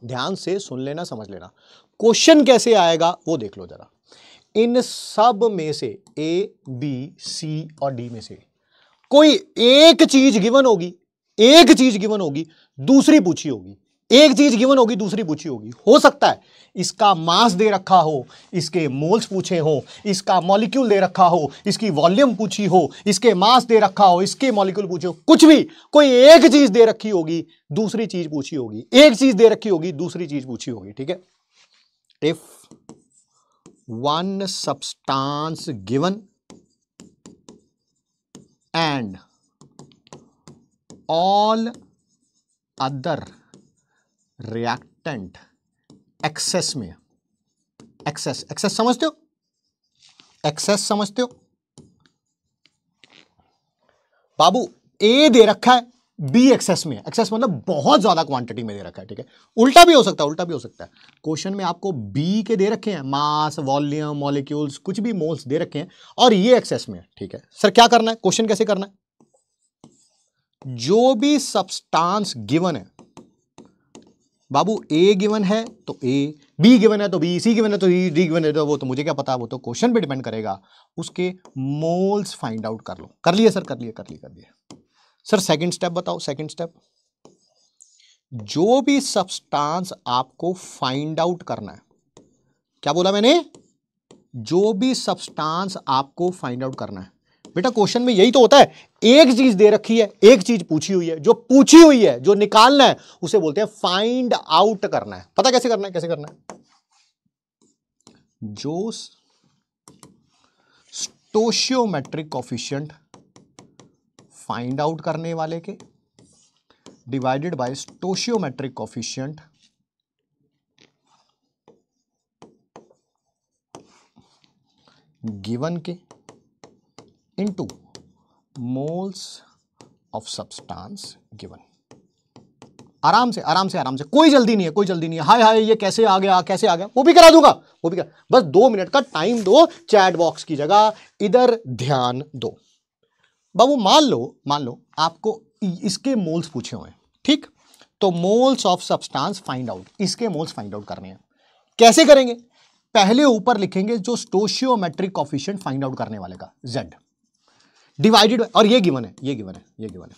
ध्यान से सुन लेना समझ लेना क्वेश्चन कैसे आएगा वो देख लो जरा इन सब में से ए बी सी और डी में से कोई एक चीज गिवन होगी एक चीज गिवन होगी दूसरी पूछी होगी एक चीज गिवन होगी दूसरी पूछी होगी हो सकता है इसका मास दे रखा हो इसके मोल्स पूछे हो इसका मॉलिक्यूल दे रखा हो इसकी वॉल्यूम पूछी हो इसके मास दे रखा हो इसके मॉलिक्यूल पूछे हो कुछ भी कोई एक चीज दे रखी होगी दूसरी चीज पूछी होगी एक चीज दे रखी होगी दूसरी चीज पूछी होगी ठीक है if one substance given and all other reactant excess में एक्सेस एक्सेस समझते हो एक्सेस समझते हो बाबू ए दे रखा है बी एक्सेस में एक्सेस मतलब बहुत ज्यादा क्वांटिटी में दे रखा है ठीक है उल्टा भी हो सकता है उल्टा भी हो सकता है क्वेश्चन में आपको बी के दे रखे हैं मास वॉल्यूम मॉलिक्यूल्स कुछ भी मोल्स दे रखे हैं और ये एक्सेस में ठीक है सर क्या करना है क्वेश्चन कैसे करना है जो भी सबस्टांस गिवन है बाबू ए गिवन है तो ए बी गिवन है तो बी सी गिवन है तो ई डी गिवन है तो वो तो मुझे क्या पता वो तो क्वेश्चन पे डिपेंड करेगा उसके मोल्स फाइंड आउट कर लो कर लिए सर कर लिए कर लिए कर लिए सर सेकंड स्टेप बताओ सेकंड स्टेप जो भी सब्सटेंस आपको फाइंड आउट करना है क्या बोला मैंने जो भी सब्सटेंस आपको फाइंड आउट करना है बेटा क्वेश्चन में यही तो होता है एक चीज दे रखी है एक चीज पूछी हुई है जो पूछी हुई है जो निकालना है उसे बोलते हैं फाइंड आउट करना है पता कैसे करना है कैसे करना है जो स्टोशियोमेट्रिक ऑफिशियंट फाइंड आउट करने वाले के divided by stoichiometric coefficient given के into moles of substance given आराम से आराम से आराम से कोई जल्दी नहीं है कोई जल्दी नहीं है हाय हाय ये कैसे आ गया कैसे आ गया वो भी करा दूंगा वो भी करा बस दो मिनट का टाइम दो चैट बॉक्स की जगह इधर ध्यान दो बाबू मान लो मान लो आपको इसके मोल्स पूछे हुए हैं ठीक तो moles of substance find out इसके मोल्स फाइंड आउट करने हैं कैसे करेंगे पहले ऊपर लिखेंगे जो स्टोशियोमेट्रिक कॉफिशियंट फाइंड आउट करने वाले का जेड डिवाइडेड और ये गिवन है ये गिवन है ये गिवन है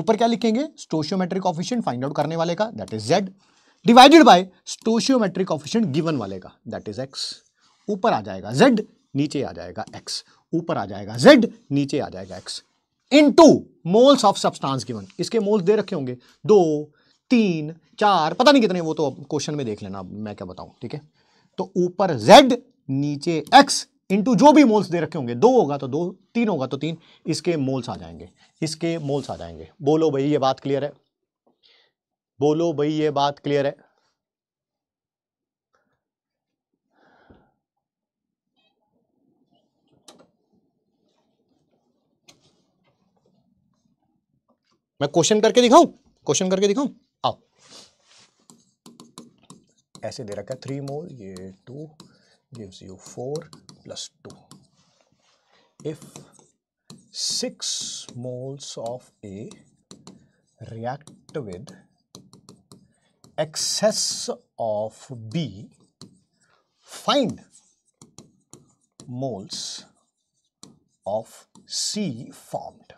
ऊपर क्या लिखेंगे स्टोशियोमेट्रिक ऑफिशियंट फाइंड आउट करने वाले का that is Z divided by stoichiometric coefficient given वाले का दैट इज एक्स ऊपर आ जाएगा जेड नीचे आ जाएगा एक्स ऊपर आ जाएगा जेड नीचे आ जाएगा X into moles of substance given इसके मोल्स दे रखे होंगे दो तीन चार पता नहीं कितने वो तो क्वेश्चन में देख लेना मैं क्या बताऊं ठीक है तो ऊपर जेड नीचे एक्स इंटू जो भी मोल्स दे रखे होंगे दो होगा तो दो तीन होगा तो तीन इसके मोल्स आ जाएंगे इसके मोल्स आ जाएंगे बोलो भाई ये बात क्लियर है बोलो भाई ये बात क्लियर है मैं क्वेश्चन करके दिखाऊं क्वेश्चन करके दिखाऊं आओ ऐसे दे रखा है थ्री मोल ये two gives you 4 plus 2. If 6 moles of A react with excess of B, find moles of C formed.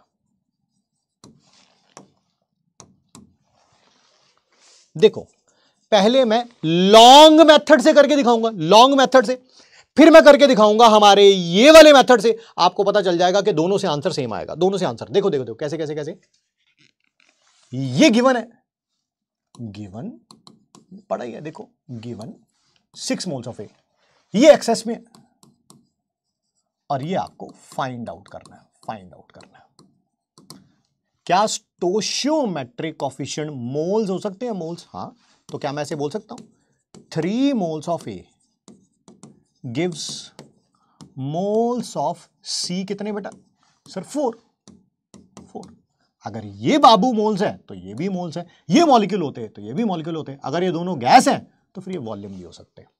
देखो पहले मैं लॉन्ग मेथड से करके दिखाऊंगा लॉन्ग मेथड से फिर मैं करके दिखाऊंगा हमारे ये वाले मेथड से आपको पता चल जाएगा कि दोनों से आंसर सेम आएगा दोनों से आंसर देखो देखो देखो कैसे कैसे कैसे ये गिवन है गिवन पढ़ाई है देखो given six moles of A ये एक्सेस में और ये आपको फाइंड आउट करना है फाइंड आउट करना है क्या स्टोशियोमेट्रिक ऑफिशियंट मोल्स हो सकते हैं मोल्स हाँ तो क्या मैं ऐसे बोल सकता हूं three moles of A gives moles of C कितने बेटा सर फोर फोर अगर ये बाबू मोल्स है तो ये भी मोल्स है ये मॉलिक्यूल होते हैं तो ये भी मॉलिक्यूल होते हैं अगर ये दोनों गैस हैं तो फिर ये वॉल्यूम भी हो सकते हैं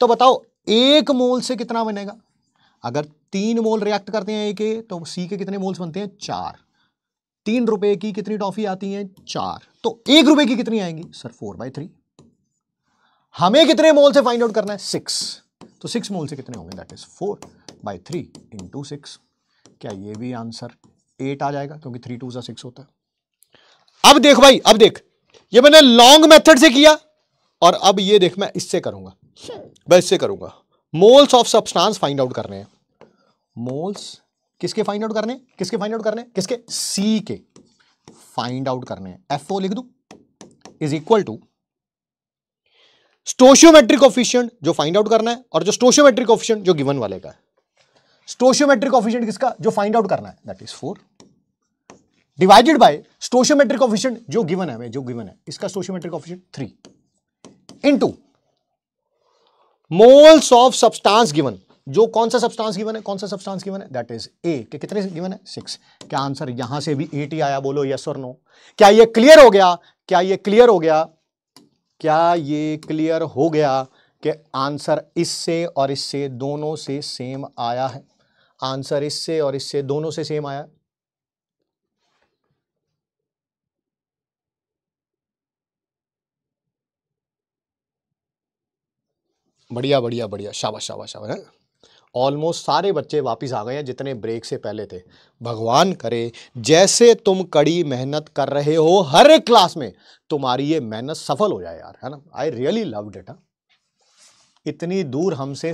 तो बताओ एक मोल से कितना बनेगा अगर तीन मोल रिएक्ट करते हैं ए के तो सी के कितने मोल्स बनते हैं चार तीन रुपए की कितनी टॉफी आती है चार तो एक रुपए की कितनी आएंगी सर फोर बाई थ्री हमें कितने मोल से फाइंड आउट करना है सिक्स तो सिक्स मोल से कितने होंगे that is four by three into six क्या ये भी आंसर एट आ जाएगा क्योंकि थ्री टू सा सिक्स होता है अब देख भाई अब देख ये मैंने लॉन्ग मेथड से किया और अब ये देख मैं इससे करूंगा मैं इससे करूंगा moles of substance find out करने हैं मोल्स किसके फाइंड आउट करने किसके फाइंड आउट करने किसके सी के फाइंड आउट करने एफ ओ लिख दू is equal to stoichiometric coefficient जो फाइंड आउट करना है और जो स्टोशियोमेट्रिक ऑफिशियंट जो गिवन वाले का स्टोशियोमेट्रिक ऑफिशियंट किसका जो फाइंड आउट करना है that is four divided by stoichiometric coefficient जो गिवन है जो गिवन है इसका stoichiometric coefficient three into moles of substance given जो कौन सा सब्सटेंस गिवन है कौन सा सब्सटेंस गिवन है दैट इज ए के कितने गिवन है सिक्स क्या आंसर यहां से भी एट ही आया बोलो यस और नो क्या ये क्लियर हो गया क्या ये क्लियर हो गया क्या ये क्लियर हो गया कि आंसर इससे और इससे दोनों से सेम आया है आंसर इससे और इससे दोनों से सेम आया बढ़िया बढ़िया बढ़िया शाबाश शाबाश शाबाश है ऑलमोस्ट सारे बच्चे वापस आ गए हैं जितने ब्रेक से पहले थे भगवान करे जैसे तुम कड़ी मेहनत कर रहे हो हर क्लास में तुम्हारी ये मेहनत सफल हो जाए यार है ना आई रियली लव डेटा इतनी दूर हमसे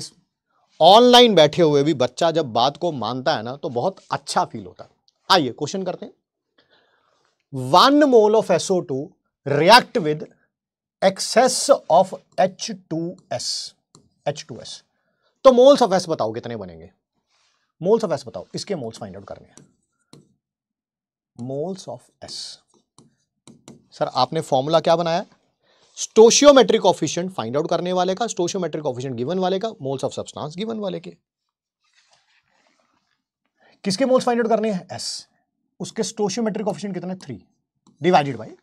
ऑनलाइन बैठे हुए भी बच्चा जब बात को मानता है ना तो बहुत अच्छा फील होता है आइए क्वेश्चन करते हैं one mole of SO two react with excess of H two S H two S तो मोल्स ऑफ एस बताओ कितने बनेंगे मोल्स ऑफ एस बताओ इसके मोल्स फाइंड आउट करने हैं मोल्स ऑफ एस सर आपने फॉर्मूला क्या बनाया स्टोशियोमेट्रिक ऑफिशियंट फाइंड आउट करने वाले का स्टोशियोमेट्रिक ऑफिशियंट गिवन वाले का मोल्स ऑफ सब्सटेंस गिवन वाले के किसके मोल्स फाइंड आउट करने हैं एस उसके स्टोशियोमेट्रिक ऑफिशियंट कितने three divided by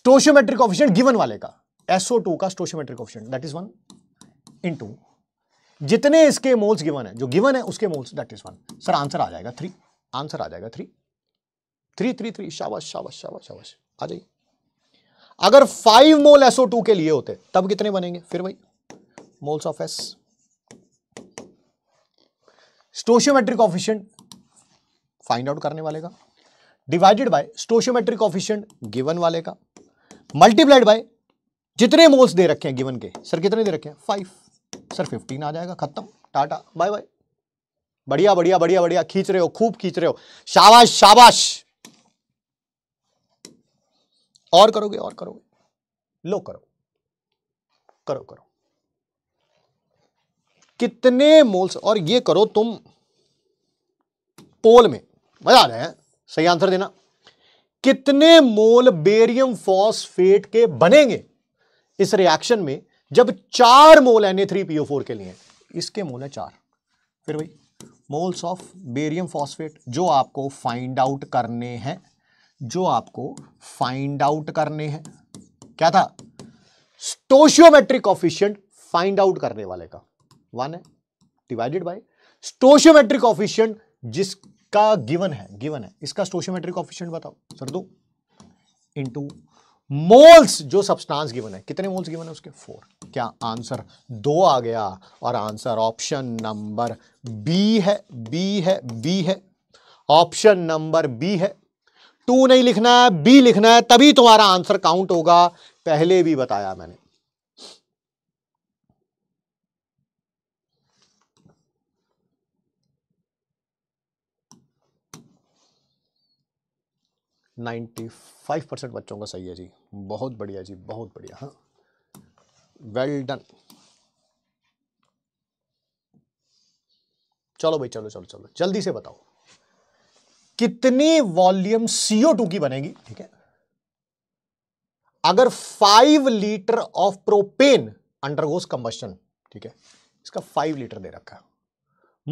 stoichiometric coefficient given वाले का एसओ टू का stoichiometric coefficient that is one two जितने इसके मोल्स गिवन है जो गिवन है उसके moles that is one sir answer आ जाएगा थ्री आंसर आ जाएगा थ्री थ्री थ्री थ्री शाबाश शाबाश शाबाश शाबाश आ जाइए अगर फाइव मोल एसओ टू के लिए होते तब कितने बनेंगे फिर भाई moles of S stoichiometric coefficient find out करने वाले का divided by stoichiometric coefficient given वाले का मल्टीप्लाइड बाय जितने मोल्स दे रखे हैं गिवन के सर कितने दे रखे हैं फाइव सर फिफ्टीन आ जाएगा खत्म टाटा बाय बाय बढ़िया बढ़िया बढ़िया बढ़िया खींच रहे हो खूब खींच रहे हो शाबाश शाबाश और करोगे और करोगे लो करो करो करो कितने मोल्स और ये करो तुम पोल में मजा आ रहा है सही आंसर देना कितने मोल बेरियम फॉस्फेट के बनेंगे इस रिएक्शन में जब चार mole N A three PO four के लिए इसके मोल है चार फिर भाई मोल्स ऑफ बेरियम फॉस्फेट जो आपको फाइंड आउट करने हैं जो आपको फाइंड आउट करने हैं क्या था स्टोशियोमेट्रिक ऑफिशियंट फाइंड आउट करने वाले का वन है डिवाइडेड बाय स्टोशियोमेट्रिक ऑफिशियंट जिसका गिवन है गिवन है इसका स्टोशियोमेट्रिक ऑफिशियंट बताओ सर दो इंटू मोल्स जो सब्सटेंस गिवन है कितने मोल्स गिवन है उसके फोर क्या आंसर दो आ गया और आंसर ऑप्शन नंबर बी है बी है बी है ऑप्शन नंबर बी है टू नहीं लिखना है बी लिखना है तभी तुम्हारा आंसर काउंट होगा पहले भी बताया मैंने नाइन्टी फाइव परसेंट बच्चों का सही है जी बहुत बढ़िया जी बहुत बढ़िया हाँ वेल डन चलो भाई चलो चलो चलो जल्दी से बताओ कितनी वॉल्यूम CO2 की बनेगी ठीक है अगर five litre of propane undergoes combustion ठीक है इसका फाइव लीटर दे रखा है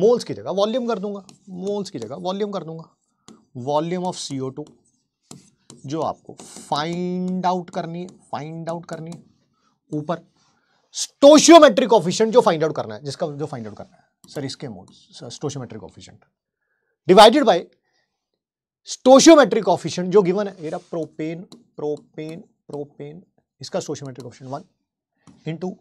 मोल्स की जगह वॉल्यूम कर दूंगा मोल्स की जगह वॉल्यूम कर दूंगा वॉल्यूम ऑफ CO2 जो आपको फाइंड आउट करनी है फाइंड आउट करनी है ऊपर स्टोशियोमेट्रिक ऑफिशियंट जो फाइंड आउट करना है जिसका जो फाइंड आउट करना है सर इसके mode stoichiometric coefficient divided by stoichiometric coefficient जो गिवन है मेरा प्रोपेन प्रोपेन प्रोपेन इसका स्टोशियोमेट्रिक ऑफिशियंट वन इंटू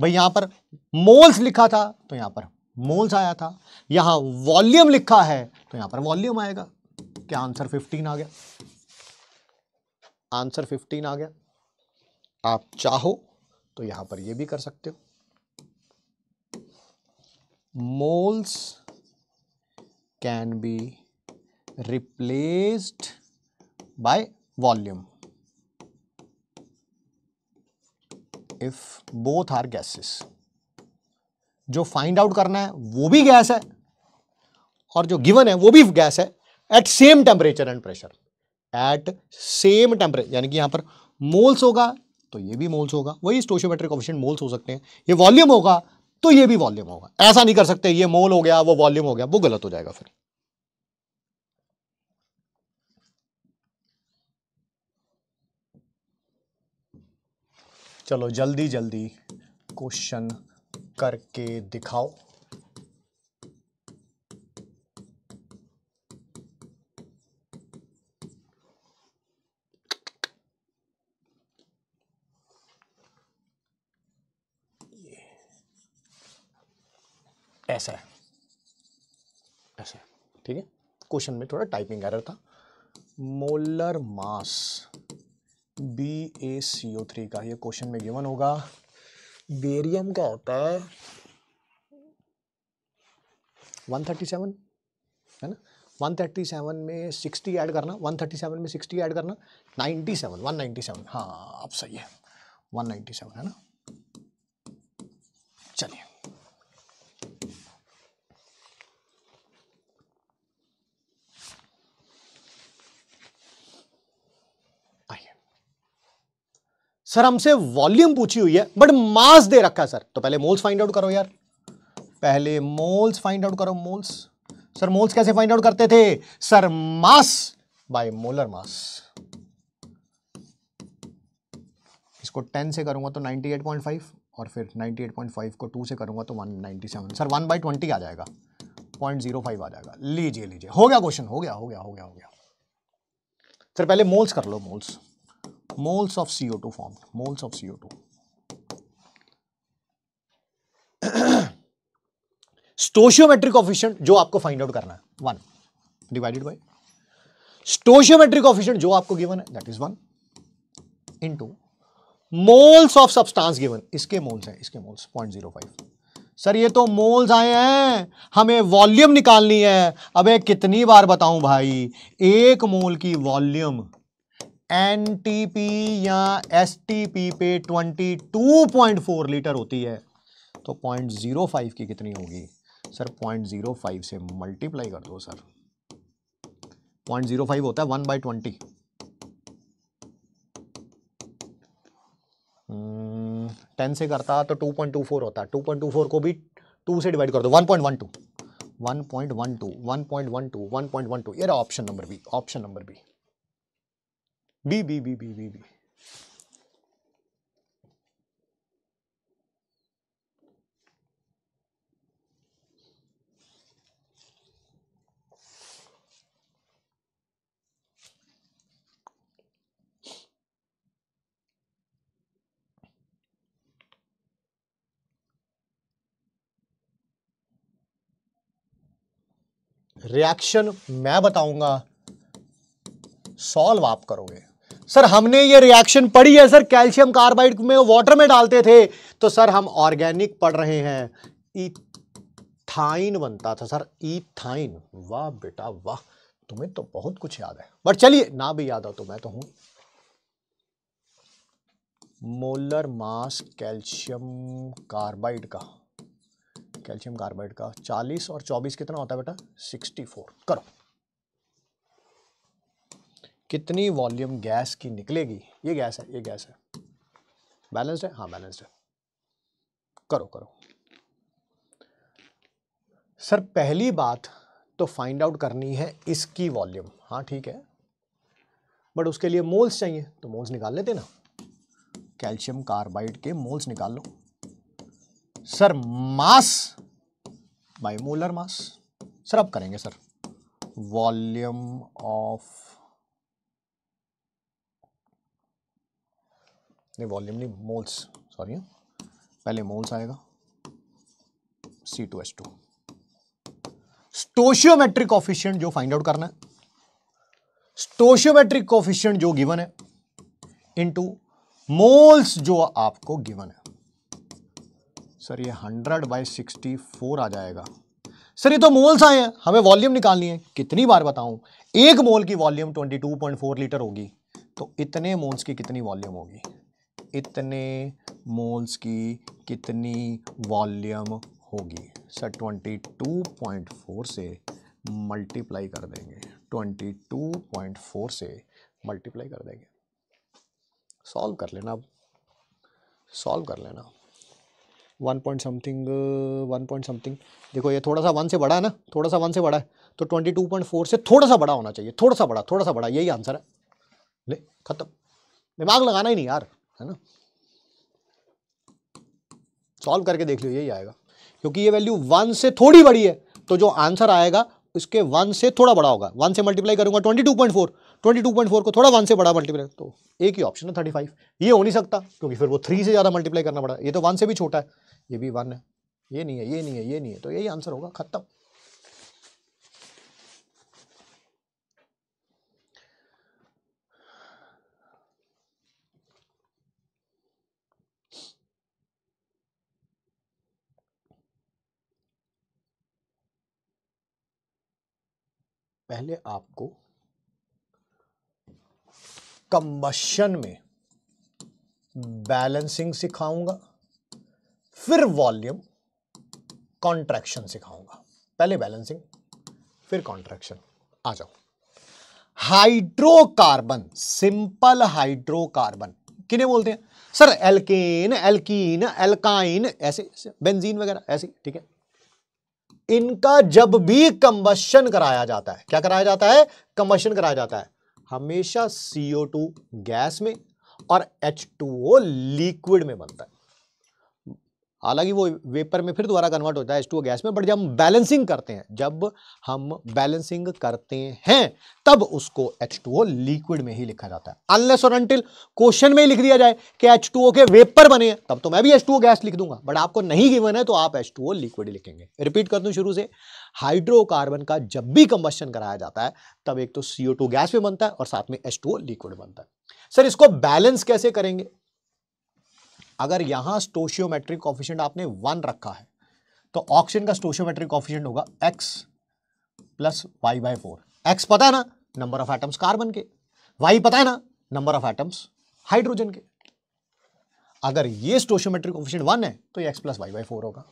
भाई यहां पर मोल्स लिखा था तो यहां पर मोल्स आया था यहां वॉल्यूम लिखा है तो यहां पर वॉल्यूम आएगा क्या आंसर 15 आ गया आंसर फिफ्टीन आ गया आप चाहो तो यहां पर ये भी कर सकते हो moles can be replaced by volume if both are gases जो फाइंड आउट करना है वो भी गैस है और जो गिवन है वो भी गैस है at same temperature and pressure at same temperature यानी कि यहां पर मोल्स होगा तो ये भी मोल्स होगा वही स्टोशियोमेट्रिक ऑप्शन मोल्स हो सकते हैं ये वॉल्यूम होगा तो ये भी वॉल्यूम होगा ऐसा नहीं कर सकते ये मोल हो गया वो वॉल्यूम हो गया वो गलत हो जाएगा फिर चलो जल्दी जल्दी क्वेश्चन करके दिखाओ ऐसा है ऐसा है ठीक है क्वेश्चन में थोड़ा टाइपिंग एरर था molar mass B A C O three का ये क्वेश्चन में गिवन होगा बेरियम का होता है 137 है ना 137 में 60 ऐड करना 137 में 60 ऐड करना 97 197 हाँ अब सही है 197 है ना सर हमसे वॉल्यूम पूछी हुई है बट मास दे रखा है सर तो पहले मोल्स फाइंड आउट करो यार पहले मोल्स फाइंड आउट करो मोल्स सर मोल्स कैसे फाइंड आउट करते थे sir mass by molar mass इसको 10 से करूंगा तो 98.5 और फिर 98.5 को 2 से करूंगा तो 197 सर 1 बाई ट्वेंटी आ जाएगा 0.05 आ जाएगा लीजिए लीजिए हो गया क्वेश्चन हो गया हो गया हो गया हो गया सर पहले मोल्स कर लो moles moles of CO2 formed, moles of CO2. Stoichiometric coefficient जो आपको फाइंड आउट करना है one divided by stoichiometric coefficient जो आपको गिवन है that is one into moles of substance given इसके मोल्स हैं इसके moles point zero five sir ये तो मोल्स आए हैं हमें वॉल्यूम निकालनी है अबे कितनी बार बताऊं भाई एक मोल की वॉल्यूम पी या पी पे 22.4 लीटर होती है तो 0.05 की कितनी होगी सर 0.05 से मल्टीप्लाई कर दो सर 0.05 होता है वन बाई ट्वेंटी टेन से करता तो 2.24 होता 2.24 को भी टू से डिवाइड कर दो 1.12 1.12 1.12 1.12 ये रहा option number B option number B B B B B B B reaction मैं बताऊंगा सॉल्व आप करोगे सर हमने ये रिएक्शन पढ़ी है सर कैल्शियम कार्बाइड में वाटर में डालते थे तो सर हम ऑर्गेनिक पढ़ रहे हैं इथाइन बनता था सर इथाइन वाह बेटा वाह तुम्हें तो बहुत कुछ याद है बट चलिए ना भी याद हो तो मैं तो हूं मोलर मास कैल्शियम कार्बाइड का कैल्शियम कार्बाइड का 40 और 24 कितना होता है बेटा 64 करो कितनी वॉल्यूम गैस की निकलेगी ये गैस है ये गैस है बैलेंस्ड है हाँ बैलेंस्ड है करो करो सर पहली बात तो फाइंड आउट करनी है इसकी वॉल्यूम हाँ ठीक है बट उसके लिए मोल्स चाहिए तो मोल्स निकाल लेते ना कैल्शियम कार्बाइड के मोल्स निकाल लो sir mass by molar mass sir अब करेंगे सर वॉल्यूम ऑफ नहीं वॉल्यूम नहीं मोल्स सॉरी पहले मोल्स आएगा C two S two stoichiometric coefficient जो फाइंड आउट करना है स्टोशियोमेट्रिक ऑफिशियंट जो गिवन है इनटू मोल्स जो आपको गिवन है सर ये हंड्रेड बाई सिक्सटी फोर आ जाएगा सर ये तो मोल्स आए हैं हमें वॉल्यूम निकालनी है कितनी बार बताऊं एक मोल की volume twenty two point four litre होगी तो इतने मोल्स की कितनी वॉल्यूम होगी इतने मोल्स की कितनी वॉल्यूम होगी सर 22.4 से मल्टीप्लाई कर देंगे 22.4 से मल्टीप्लाई कर देंगे सॉल्व कर लेना अब सॉल्व कर लेना one point something one point something देखो ये थोड़ा सा वन से बड़ा है ना थोड़ा सा वन से बड़ा है तो ट्वेंटी टू पॉइंट फोर से थोड़ा सा बड़ा होना चाहिए थोड़ा सा बड़ा थोड़ा सा बड़ा यही आंसर है ले खत्म दिमाग लगाना ही नहीं यार है ना सॉल्व करके देख लो यही आएगा क्योंकि ये वैल्यू वन से थोड़ी बड़ी है तो जो आंसर आएगा उसके वन से थोड़ा बड़ा होगा वन से मल्टीप्लाई करूंगा twenty two point four twenty two point four को थोड़ा वन से बड़ा मल्टीप्लाई तो एक ही ऑप्शन है थर्टी फाइव ये हो नहीं सकता क्योंकि फिर वो थ्री से ज़्यादा मल्टीप्लाई करना पड़ा ये तो वन से भी छोटा है ये भी वन है ये नहीं है ये नहीं है ये नहीं है तो यही आंसर होगा खत्म पहले आपको कंबशन में बैलेंसिंग सिखाऊंगा फिर वॉल्यूम कॉन्ट्रैक्शन सिखाऊंगा पहले बैलेंसिंग फिर कॉन्ट्रैक्शन आ जाओ हाइड्रोकार्बन सिंपल हाइड्रोकार्बन किन्हें बोलते हैं सर एल्केन एल्कीन एल्काइन ऐसे बेंजीन वगैरह ऐसे ठीक है इनका जब भी कंबशन कराया जाता है क्या कराया जाता है कंबशन कराया जाता है हमेशा CO2 गैस में और H2O लिक्विड में बनता है हालांकि वो वेपर में फिर दोबारा कन्वर्ट होता है एस टू गैस में बट जब हम बैलेंसिंग करते हैं जब हम बैलेंसिंग करते हैं तब उसको एच टू ओ लिक्विड में ही लिखा जाता है अनलेस और अनटिल क्वेश्चन में ही लिख दिया जाए कि एच टू ओ के वेपर बने हैं तब तो मैं भी एच टू ओ गैस लिख दूंगा बट आपको नहीं गिवन है तो आप एच टू ओ लिक्विड लिखेंगे रिपीट कर दूँ शुरू से हाइड्रोकार्बन का जब भी कंबस्टन कराया जाता है तब एक तो सी टू गैस में बनता है और साथ में एच टू ओ लिक्विड बनता है सर इसको बैलेंस कैसे करेंगे अगर यहां स्टोशियोमेट्रिक ऑफिशियंट आपने वन रखा है तो ऑक्सीजन का स्टोशियोमेट्रिक ऑफिशियंट होगा x plus y by four x पता है ना नंबर ऑफ एटम्स कार्बन के वाई पता है ना नंबर ऑफ एटम्स हाइड्रोजन के अगर ये स्टोशियोमेट्रिक ऑफिशियंट वन है तो ये x plus y by four होगा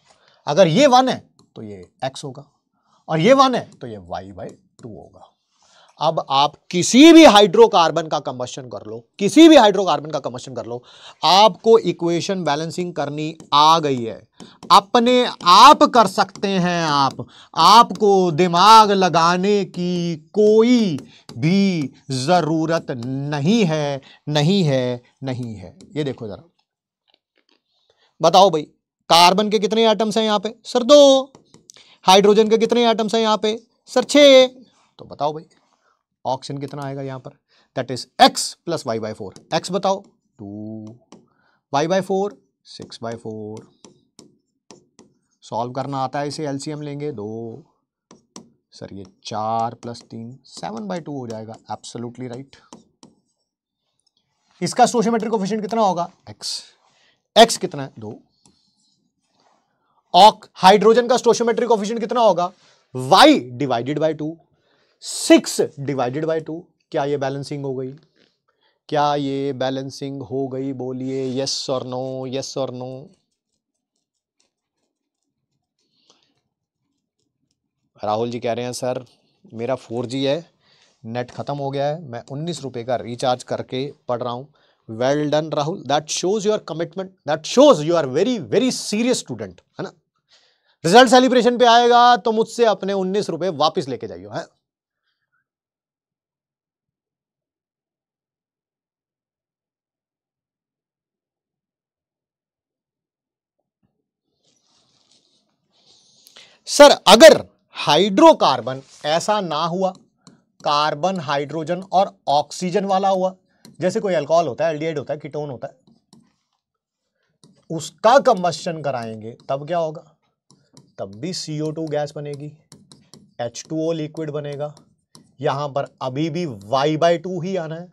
अगर ये वन है तो ये एक्स होगा और ये वन है तो ये वाई बाई टू होगा अब आप किसी भी हाइड्रोकार्बन का कंबशन कर लो किसी भी हाइड्रोकार्बन का कंबशन कर लो आपको इक्वेशन बैलेंसिंग करनी आ गई है अपने आप कर सकते हैं आप आपको दिमाग लगाने की कोई भी ज़रूरत नहीं है नहीं है नहीं है ये देखो ज़रा बताओ भाई कार्बन के कितने आइटम्स हैं यहां पे सर दो हाइड्रोजन के कितने आइटम्स हैं यहाँ पे सर छे तो बताओ भाई ऑक्सीजन कितना आएगा यहाँ पर that is x plus y by four x बताओ two y by four six by four solve करना आता है इसे एलसीएम लेंगे दो सर ये चार प्लस तीन सेवन बाई टू हो जाएगा एब्सोल्युटली राइट इसका सोशियोमेट्रिक कोफिशियंट कितना होगा एक्स एक्स कितना है दो ऑक हाइड्रोजन का स्टोशियोमेट्रिक कोफिशियंट कितना होगा y divided by two six divided by two क्या ये बैलेंसिंग हो गई क्या ये बैलेंसिंग हो गई बोलिए यस और नो यस और नो राहुल जी कह रहे हैं सर मेरा फोर जी है नेट ख़त्म हो गया है मैं उन्नीस रुपए का रिचार्ज करके पढ़ रहा हूं well done Rahul that shows your commitment that shows you are very very serious student है ना रिजल्ट सेलिब्रेशन पे आएगा तो मुझसे अपने उन्नीस रुपये वापस लेके जाइए है सर अगर हाइड्रोकार्बन ऐसा ना हुआ कार्बन हाइड्रोजन और ऑक्सीजन वाला हुआ जैसे कोई अल्कोहल होता है एल्डिहाइड होता है कीटोन होता है उसका कंबस्टन कराएंगे तब क्या होगा तब भी CO2 गैस बनेगी H2O लिक्विड बनेगा यहां पर अभी भी y बाई टू ही आना है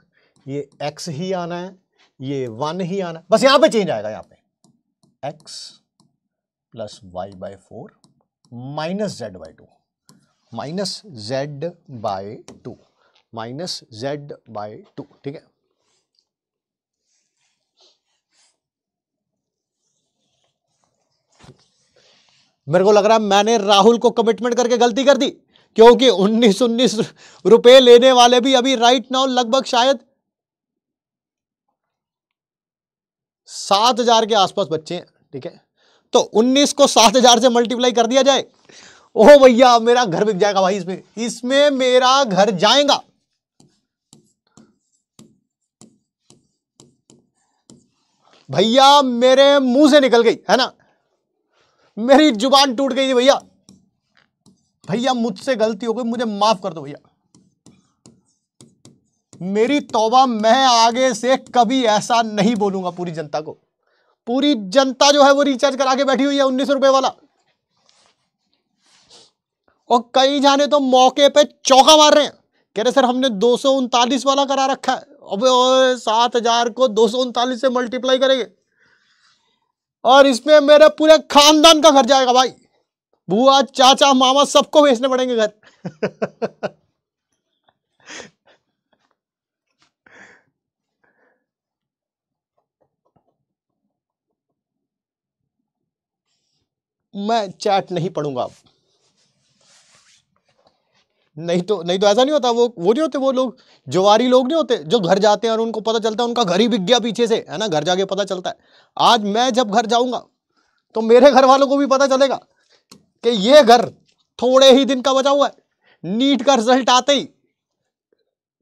ये x ही आना है ये वन ही आना है बस यहां पे चेंज आएगा यहां पे x plus y by four minus z by two minus z by two minus z by two ठीक है मेरे को लग रहा है मैंने राहुल को कमिटमेंट करके गलती कर दी क्योंकि उन्नीस उन्नीस रुपए लेने वाले भी अभी राइट नाउ लगभग शायद सात हजार के आसपास बच्चे हैं ठीक है तो 19 को 7000 से मल्टीप्लाई कर दिया जाए ओह भैया मेरा घर बिक जाएगा भाई इसमें इसमें मेरा घर जाएगा भैया मेरे मुंह से निकल गई है ना मेरी जुबान टूट गई थी भैया भैया मुझसे गलती हो गई मुझे माफ कर दो भैया मेरी तौबा मैं आगे से कभी ऐसा नहीं बोलूंगा पूरी जनता को पूरी जनता जो है वो रिचार्ज करा के बैठी हुई है उन्नीस रुपए वाला और कई जाने तो मौके पे चौका मार रहे हैं कह रहे सर हमने दो वाला करा रखा है अब सात हजार को दो से मल्टीप्लाई करेंगे और इसमें मेरे पूरे खानदान का घर जाएगा भाई बुआ चाचा मामा सबको भेजने पड़ेंगे घर मैं चैट नहीं पढ़ूंगा नहीं तो नहीं तो ऐसा नहीं होता वो वो नहीं होते वो लोग जोवारी लोग नहीं होते जो घर जाते हैं और उनको पता चलता है उनका घर ही बिक गया पीछे से है ना घर जाके पता चलता है आज मैं जब घर जाऊंगा तो मेरे घर वालों को भी पता चलेगा कि ये घर थोड़े ही दिन का बचा हुआ है नीट का रिजल्ट आते ही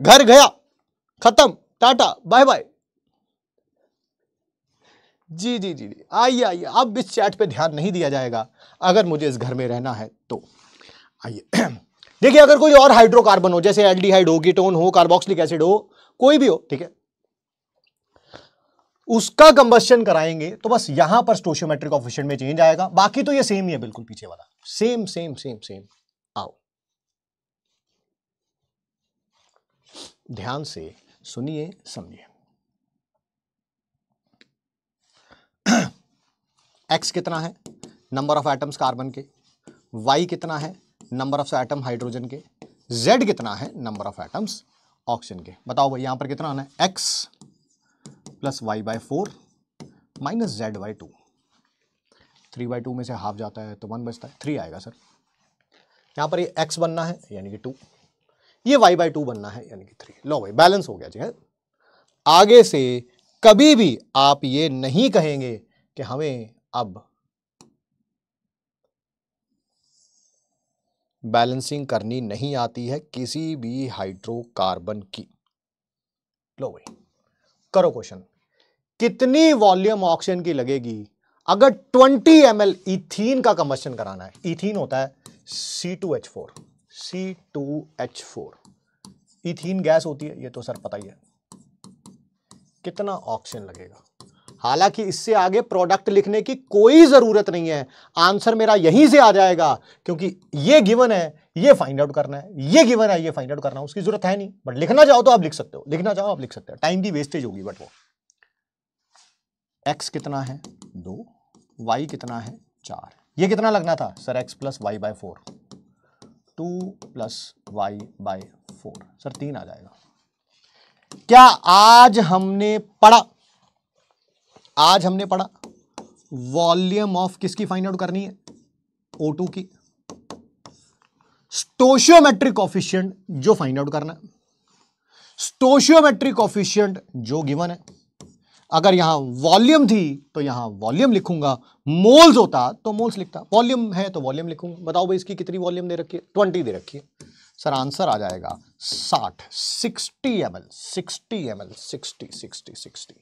घर गया खत्म टाटा बाय बाय जी जी जी जी आइए आइए अब इस चैट पे ध्यान नहीं दिया जाएगा अगर मुझे इस घर में रहना है तो आइए देखिए अगर कोई और हाइड्रोकार्बन हो जैसे एल्डिहाइड हो गिटोन हो कार्बोक्सिलिक एसिड हो कोई भी हो ठीक है उसका कंबस्शन कराएंगे तो बस यहां पर स्टोशियोमेट्रिक ऑफिशियंट में चेंज आएगा बाकी तो ये सेम ही है बिल्कुल पीछे वाला सेम सेम सेम सेम आओ ध्यान से सुनिए समझिए एक्स कितना है नंबर ऑफ एटम्स कार्बन के वाई कितना है नंबर ऑफ एटम हाइड्रोजन के जेड कितना है नंबर ऑफ एटम्स ऑक्सीजन के बताओ भाई यहाँ पर कितना आना है x plus y by four minus z by two three by two में से हाफ जाता है तो वन बचता है थ्री आएगा सर यहाँ पर ये एक्स बनना है यानी कि टू ये वाई बाई टू बनना है यानी कि थ्री लो भाई बैलेंस हो गया जी है आगे से कभी भी आप ये नहीं कहेंगे कि हमें अब बैलेंसिंग करनी नहीं आती है किसी भी हाइड्रोकार्बन की लो भाई करो क्वेश्चन कितनी वॉल्यूम ऑक्सीजन की लगेगी अगर 20 एम इथीन का कंबस्टन कराना है इथीन होता है C2H4 C2H4 इथीन गैस होती है ये तो सर पता ही है कितना ऑक्सीजन लगेगा हालांकि इससे आगे प्रोडक्ट लिखने की कोई ज़रूरत नहीं है आंसर मेरा यहीं से आ जाएगा क्योंकि ये गिवन है ये फाइंड आउट करना है ये गिवन है ये फाइंड आउट करना है उसकी ज़रूरत है नहीं बट लिखना चाहो तो आप लिख सकते हो लिखना चाहो आप लिख सकते हो टाइम की वेस्टेज होगी बट वो एक्स कितना है दो वाई कितना है चार ये कितना लगना था sir x plus y by four two plus y by four sir तीन आ जाएगा क्या आज हमने पढ़ा आज हमने पढ़ा वॉल्यूम ऑफ किसकी फाइंड आउट करनी है O2 की स्टोशियोमेट्रिक ऑफिशियंट जो फाइंड आउट करना है स्टोशियोमेट्रिक ऑफिशियंट जो गिवन है अगर यहां वॉल्यूम थी तो यहां वॉल्यूम लिखूंगा मोल्स होता तो मोल्स लिखता वॉल्यूम है तो वॉल्यूम लिखूंगा बताओ भाई इसकी कितनी वॉल्यूम दे रखी है ट्वेंटी दे रखी है सर आंसर आ जाएगा साठ sixty M L sixty M L sixty sixty sixty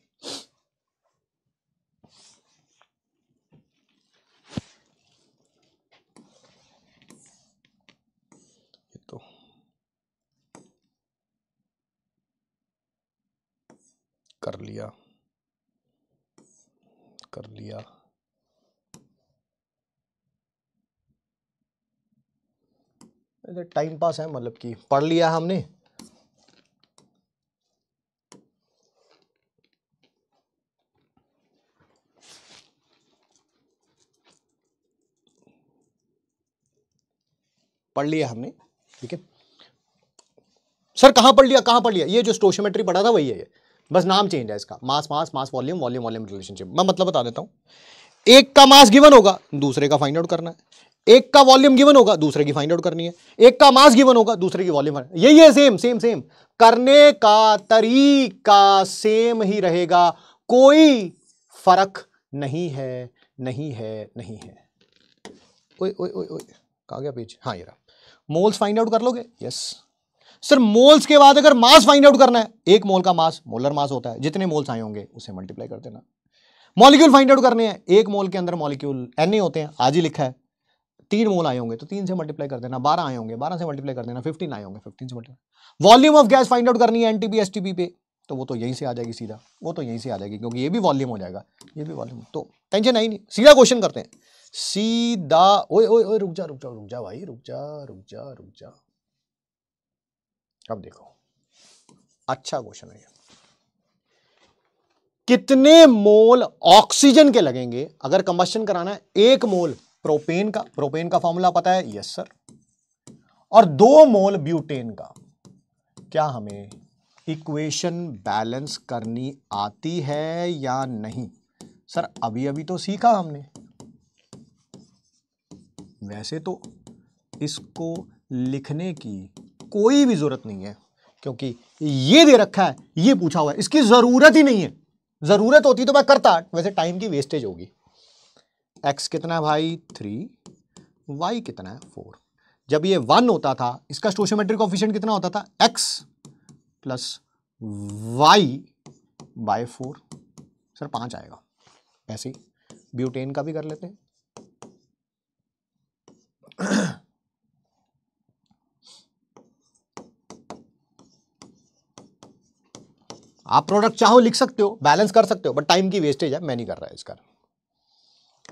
तो। कर लिया कर लिया टाइम पास है मतलब कि पढ़ लिया हमने पढ़ लिया हमने ठीक है सर कहां पढ़ लिया कहां पढ़ लिया ये जो स्टोशोमेट्री पढ़ा था वही है ये बस नाम चेंज है इसका mass mass mass volume volume volume relationship मैं मतलब बता देता हूं एक का मास गिवन होगा दूसरे का फाइंड आउट करना है एक का वॉल्यूम गिवन होगा दूसरे की फाइंड आउट करनी है एक का मास गिवन होगा दूसरे की वॉल्यूम यही है सेम सेम सेम करने का तरीका सेम ही रहेगा कोई फर्क नहीं है नहीं है नहीं है ओए ओए ओए ओए कहा गया पेज हाँ ये मोल्स फाइंड आउट कर लोगे यस सर मोल्स के बाद अगर मास फाइंड आउट करना है एक मोल का मास मोलर मास होता है जितने मोल्स आए होंगे उसे मल्टीप्लाई कर देना मॉलिक्यूल फाइंड आउट करने हैं एक मोल के अंदर मॉलिक्यूल एन होते हैं आज ही लिखा है तीन मोल आए होंगे तो तीन से मल्टीप्लाई कर देना बारह आए होंगे बारह से मल्टीप्लाई कर देना फिफ्टीन आए होंगे फिफ्टीन से multiply volume of gas find out करनी है एन टी पे तो वो तो यहीं से आ जाएगी सीधा वो तो यहीं से आ जाएगी क्योंकि ये भी वॉल्यूम हो जाएगा ये भी वॉल्यूम तो टेंशन आई नहीं सीधा क्वेश्चन करते हैं सीधा ओए ओए ओए रुक जा रुक जा रुक जा भाई रुक जा रुक जा रुक जा अब देखो अच्छा क्वेश्चन है ये कितने मोल ऑक्सीजन के लगेंगे अगर कंबस्टन कराना है एक मोल प्रोपेन का प्रोपेन का फॉर्मूला पता है यस सर और दो मोल ब्यूटेन का क्या हमें इक्वेशन बैलेंस करनी आती है या नहीं सर अभी अभी तो सीखा हमने वैसे तो इसको लिखने की कोई भी ज़रूरत नहीं है क्योंकि ये दे रखा है ये पूछा हुआ है इसकी ज़रूरत ही नहीं है ज़रूरत होती तो मैं करता वैसे टाइम की वेस्टेज होगी एक्स कितना है भाई थ्री वाई कितना है फोर जब ये वन होता था इसका स्टोशोमेट्रिक ऑफिशियंट कितना होता था x plus y by four sir पांच आएगा ऐसे ही ब्यूटेन का भी कर लेते हैं आप प्रोडक्ट चाहो लिख सकते हो बैलेंस कर सकते हो बट टाइम की वेस्टेज है मैं नहीं कर रहा है इसका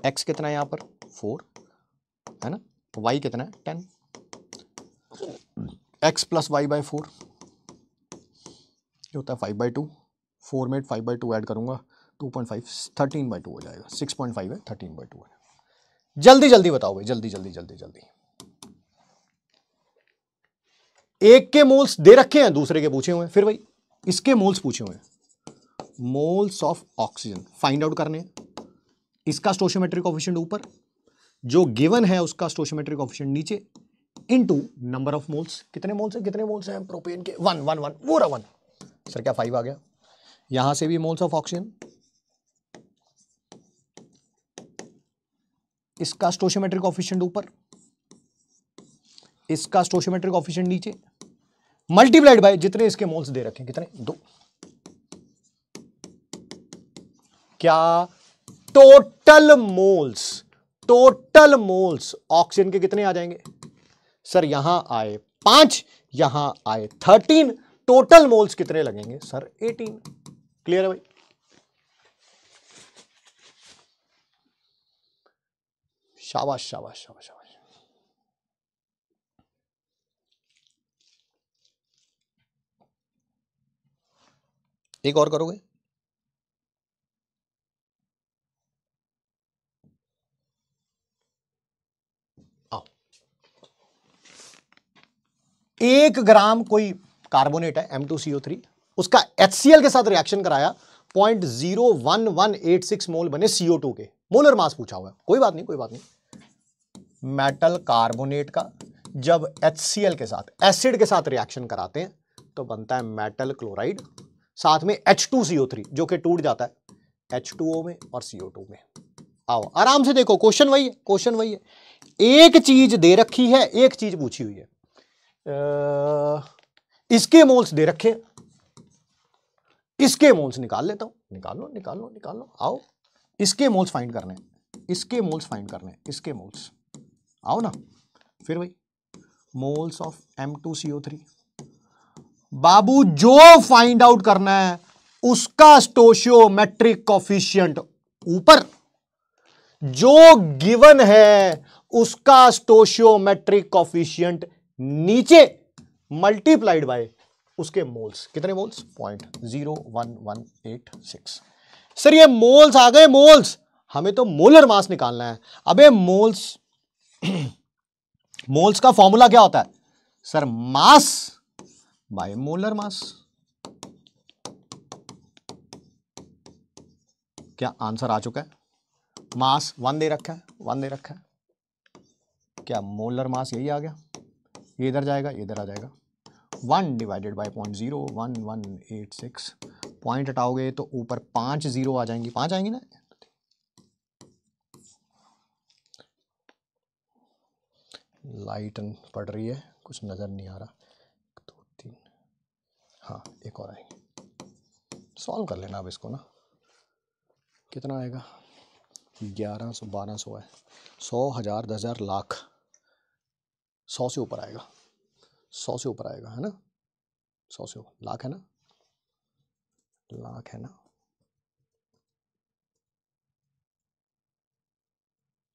x कितना है यहाँ पर फोर है ना y कितना है ten x plus y by four ये होता है फाइव बाई टू फोर में फाइव बाई टू ऐड करूँगा two point five thirteen by two हो जाएगा सिक्स पॉइंट फाइव है थर्टीन बाई टू है जल्दी जल्दी बताओ भाई जल्दी जल्दी जल्दी जल्दी एक के मोल्स दे रखे हैं दूसरे के पूछे हुए हैं फिर भाई इसके मोल्स पूछे हुए हैं moles of oxygen find out करने हैं इसका स्टोशोमेट्रिक ऑफिशियंट ऊपर जो गिवन है उसका स्टोशोमेट्रिक ऑफिशियंट नीचे इनटू नंबर ऑफ मोल्स कितने मोल्स हैं कितने मोल्स हैं प्रोपेन के वन वन वन वो रन सर क्या फाइव आ गया यहां से भी मोल्स ऑफ ऑक्सीजन इसका स्टोशोमेट्रिक ऑफिशियंट ऊपर इसका स्टोशोमेट्रिक ऑफिशियंट नीचे मल्टीप्लाइड बाय जितने इसके मोल्स दे रखे कितने दो क्या total moles total moles oxygen के कितने आ जाएंगे सर यहां आए पांच यहां आए थर्टीन टोटल मोल्स कितने लगेंगे सर एटीन क्लियर है भाई शाबाश शाबाश शाबाश शाबाश एक और करोगे एक ग्राम कोई कार्बोनेट है M two C O three उसका एच सी एल के साथ रिएक्शन कराया point zero one one eight six mole बने सीओ टू के मोलर मास पूछा हुआ है कोई बात नहीं कोई बात नहीं मेटल कार्बोनेट का जब एच सी एल के साथ एसिड के साथ रिएक्शन कराते हैं तो बनता है मेटल क्लोराइड साथ में एच टू सीओ थ्री जो कि टूट जाता है एच टू ओ में और सीओ टू में आओ आराम से देखो क्वेश्चन वही है क्वेश्चन वही है एक चीज दे रखी है एक चीज पूछी हुई है इसके मोल्स दे रखे इसके मोल्स निकाल लेता हूं निकाल लो निकाल लो निकाल लो आओ इसके मोल्स फाइंड करने इसके मोल्स फाइंड करने इसके मोल्स आओ ना फिर भाई moles of M two CO three बाबू जो फाइंड आउट करना है उसका स्टोशियोमेट्रिक कॉफिशियंट ऊपर जो गिवन है उसका स्टोशियोमेट्रिक कॉफिशियंट नीचे मल्टीप्लाइड बाय उसके मोल्स कितने moles point zero one one eight six sir ये मोल्स आ गए मोल्स हमें तो मोलर मास निकालना है अबे मोल्स मोल्स का फॉर्मूला क्या होता है sir mass by molar mass क्या आंसर आ चुका है मास वन दे रखा है वन दे रखा है क्या मोलर मास यही आ गया ये इधर जाएगा ये इधर आ जाएगा one divided by point zero one one eight six point हटाओगे तो ऊपर पाँच ज़ीरो आ जाएंगी पाँच आएंगी ना लाइट पड़ रही है कुछ नज़र नहीं आ रहा दो तो तीन हाँ एक और आएगी सॉल्व कर लेना अब इसको ना कितना आएगा ग्यारह सौ बारह सौ है सौ हज़ार दस हज़ार लाख सौ से ऊपर आएगा सौ से ऊपर आएगा है ना सौ से ऊपर लाख है ना लाख है ना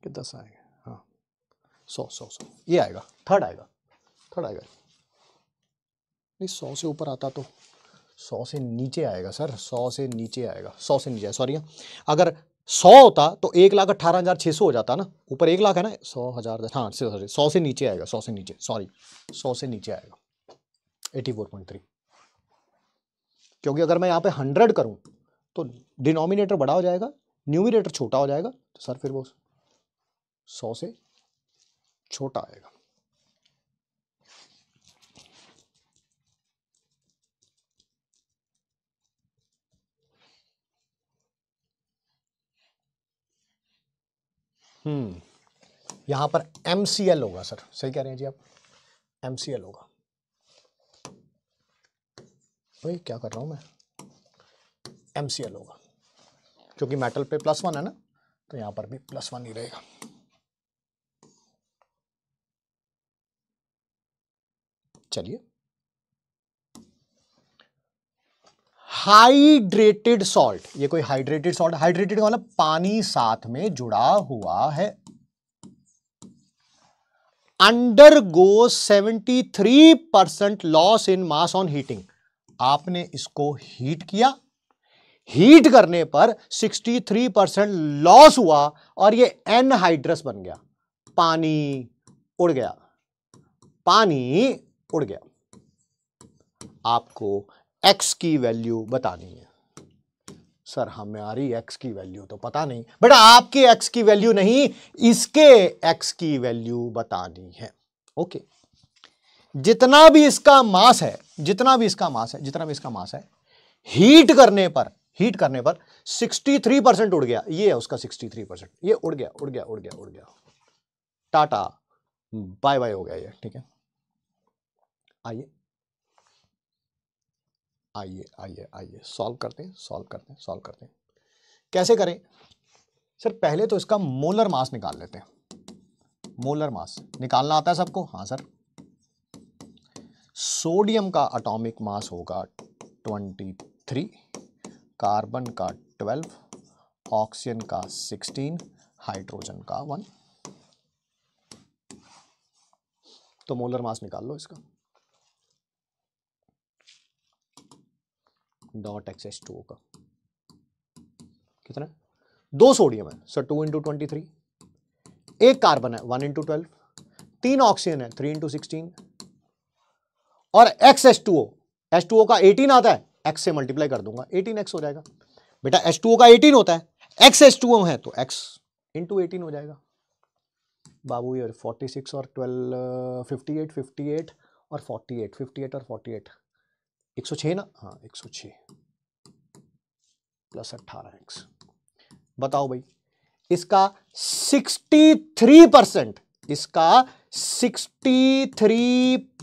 कि दस आएंगे हाँ सौ सौ सौ ये आएगा थर्ड आएगा थर्ड आएगा नहीं सौ से ऊपर आता तो सौ से नीचे आएगा सर सौ से नीचे आएगा सौ से नीचे सॉरी हाँ। अगर सौ होता तो एक लाख अट्ठारह हज़ार छः सौ हो जाता ना ऊपर एक लाख है ना सौ हज़ार हाँ सॉरी सौ से नीचे आएगा सौ से नीचे सॉरी सौ से नीचे आएगा एटी फोर पॉइंट थ्री क्योंकि अगर मैं यहाँ पे हंड्रेड करूँ तो डिनोमिनेटर बड़ा हो जाएगा न्यूमिनेटर छोटा हो जाएगा तो सर फिर वो सौ से छोटा आएगा हम्म। यहाँ पर एम सी एल होगा सर सही कह रहे हैं जी आप एम सी एल होगा भाई क्या कर रहा हूँ मैं एम सी एल होगा क्योंकि मेटल पे प्लस वन है ना तो यहाँ पर भी प्लस वन ही रहेगा चलिए हाइड्रेटेड सॉल्ट ये कोई हाइड्रेटेड सॉल्ट हाइड्रेटेड का मतलब पानी साथ में जुड़ा हुआ है undergo seventy three percent loss in mass on heating आपने इसको हीट किया हीट करने पर 63 परसेंट लॉस हुआ और ये एनहाइड्रस बन गया पानी उड़ गया पानी उड़ गया आपको एक्स की वैल्यू बतानी है सर हमारी एक्स की वैल्यू तो पता नहीं बट आपके एक्स की वैल्यू नहीं इसके एक्स की वैल्यू बतानी है ओके जितना भी इसका मास है जितना भी इसका मास है जितना भी इसका मास है हीट करने पर हीट करने पर 63 परसेंट उड़ गया ये है उसका 63 परसेंट ये उड़ गया उड़ गया उड़ गया उड़ गया टाटा बाय हम्म, बाय हो गया ये ठीक है आइए आइए आइए आइए सॉल्व करते हैं सॉल्व करते हैं सॉल्व करते हैं कैसे करें सर पहले तो इसका मोलर मास निकाल लेते हैं मोलर मास निकालना आता है सबको हाँ सर सोडियम का अटोमिक मास होगा 23 कार्बन का 12 ऑक्सीजन का 16 हाइड्रोजन का 1 तो मोलर मास निकाल लो इसका dot x S two O का कितना दो सोडियम है sir two into twenty three एक कार्बन है वन इंटू ट्वेल्व तीन ऑक्सीजन है थ्री इंटू सिक्सटीन और x S two O S two O का एटीन आता है एक्स से मल्टीप्लाई कर दूंगा एटीन एक्स हो जाएगा बेटा एस टू ओ का एटीन होता है एक्स एस टू ओ है तो एक्स इंटू एटीन हो जाएगा बाबू ये फोर्टी सिक्स और twelve fifty eight fifty eight और फोर्टी एट फिफ्टी एट और फोर्टी एट एक सौ छः ना हाँ एक सौ छः प्लस अट्ठारह एक्स बताओ भाई इसका सिक्सटी थ्री परसेंट इसका सिक्सटी थ्री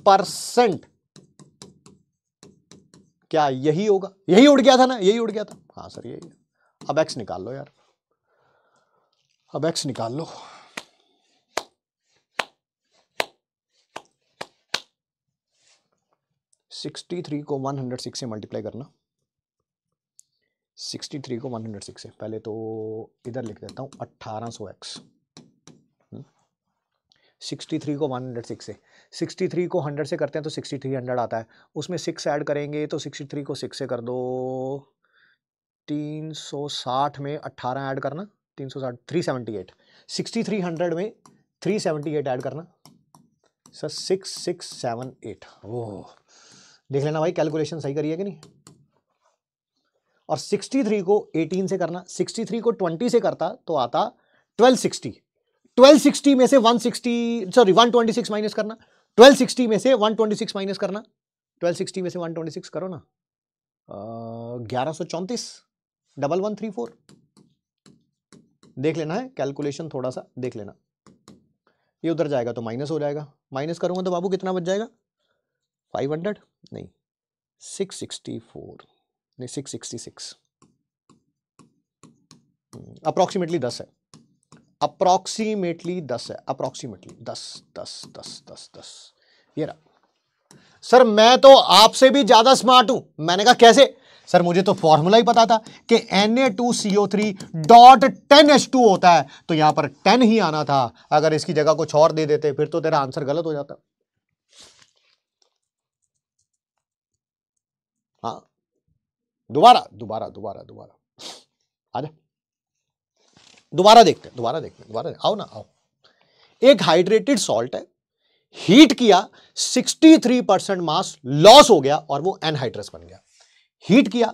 परसेंट क्या यही होगा यही उड़ गया था ना यही उड़ गया था हाँ सर यही अब एक्स निकाल लो यार अब एक्स निकाल लो 63 को 106 से मल्टीप्लाई करना 63 को 106 से पहले तो इधर लिख देता हूँ अट्ठारह सौ एक्स हम्म। सिक्सटी थ्री को वन हंड्रेड सिक्स से सिक्सटी थ्री को हंड्रेड से करते हैं तो सिक्सटी थ्री हंड्रेड आता है उसमें सिक्स ऐड करेंगे तो सिक्सटी थ्री को सिक्स से कर दो तीन सौ साठ में अट्ठारह ऐड करना तीन सौ साठ three eight sixty three hundred में थ्री एट ऐड करना sir six six seven eight oh देख लेना भाई कैलकुलेशन सही करिए कि नहीं और 63 को 18 से करना 63 को 20 से करता तो आता 1260 1260 में से 160 सॉरी 126 माइनस करना 1260 में से 126 माइनस करना 1260 में से 126 करो ना ग्यारह सौ चौंतीस डबल वन थ्री फोर देख लेना है कैलकुलेशन थोड़ा सा देख लेना ये उधर जाएगा तो माइनस हो जाएगा माइनस करूंगा तो बाबू कितना बच जाएगा फाइव हंड्रेड नहीं सिक्स सिक्सटी फोर नहीं सिक्स सिक्सटी सिक्स अप्रॉक्सीमेटली दस है अप्रॉक्सीमेटली दस है अप्रॉक्सीमेटली दस दस दस दस दस ये रहा सर मैं तो आपसे भी ज़्यादा स्मार्ट हूं मैंने कहा कैसे सर मुझे तो फॉर्मूला ही पता था कि Na2CO3 डॉट 10H2 होता है तो यहां पर 10 ही आना था अगर इसकी जगह कुछ और दे देते फिर तो तेरा आंसर गलत हो जाता हाँ दोबारा दोबारा दोबारा दोबारा आ जा दोबारा देखते हैं दोबारा देखते हैं दोबारा आओ ना आओ एक हाइड्रेटेड सॉल्ट है हीट किया 63 परसेंट मास लॉस हो गया और वो एनहाइड्रस बन गया हीट किया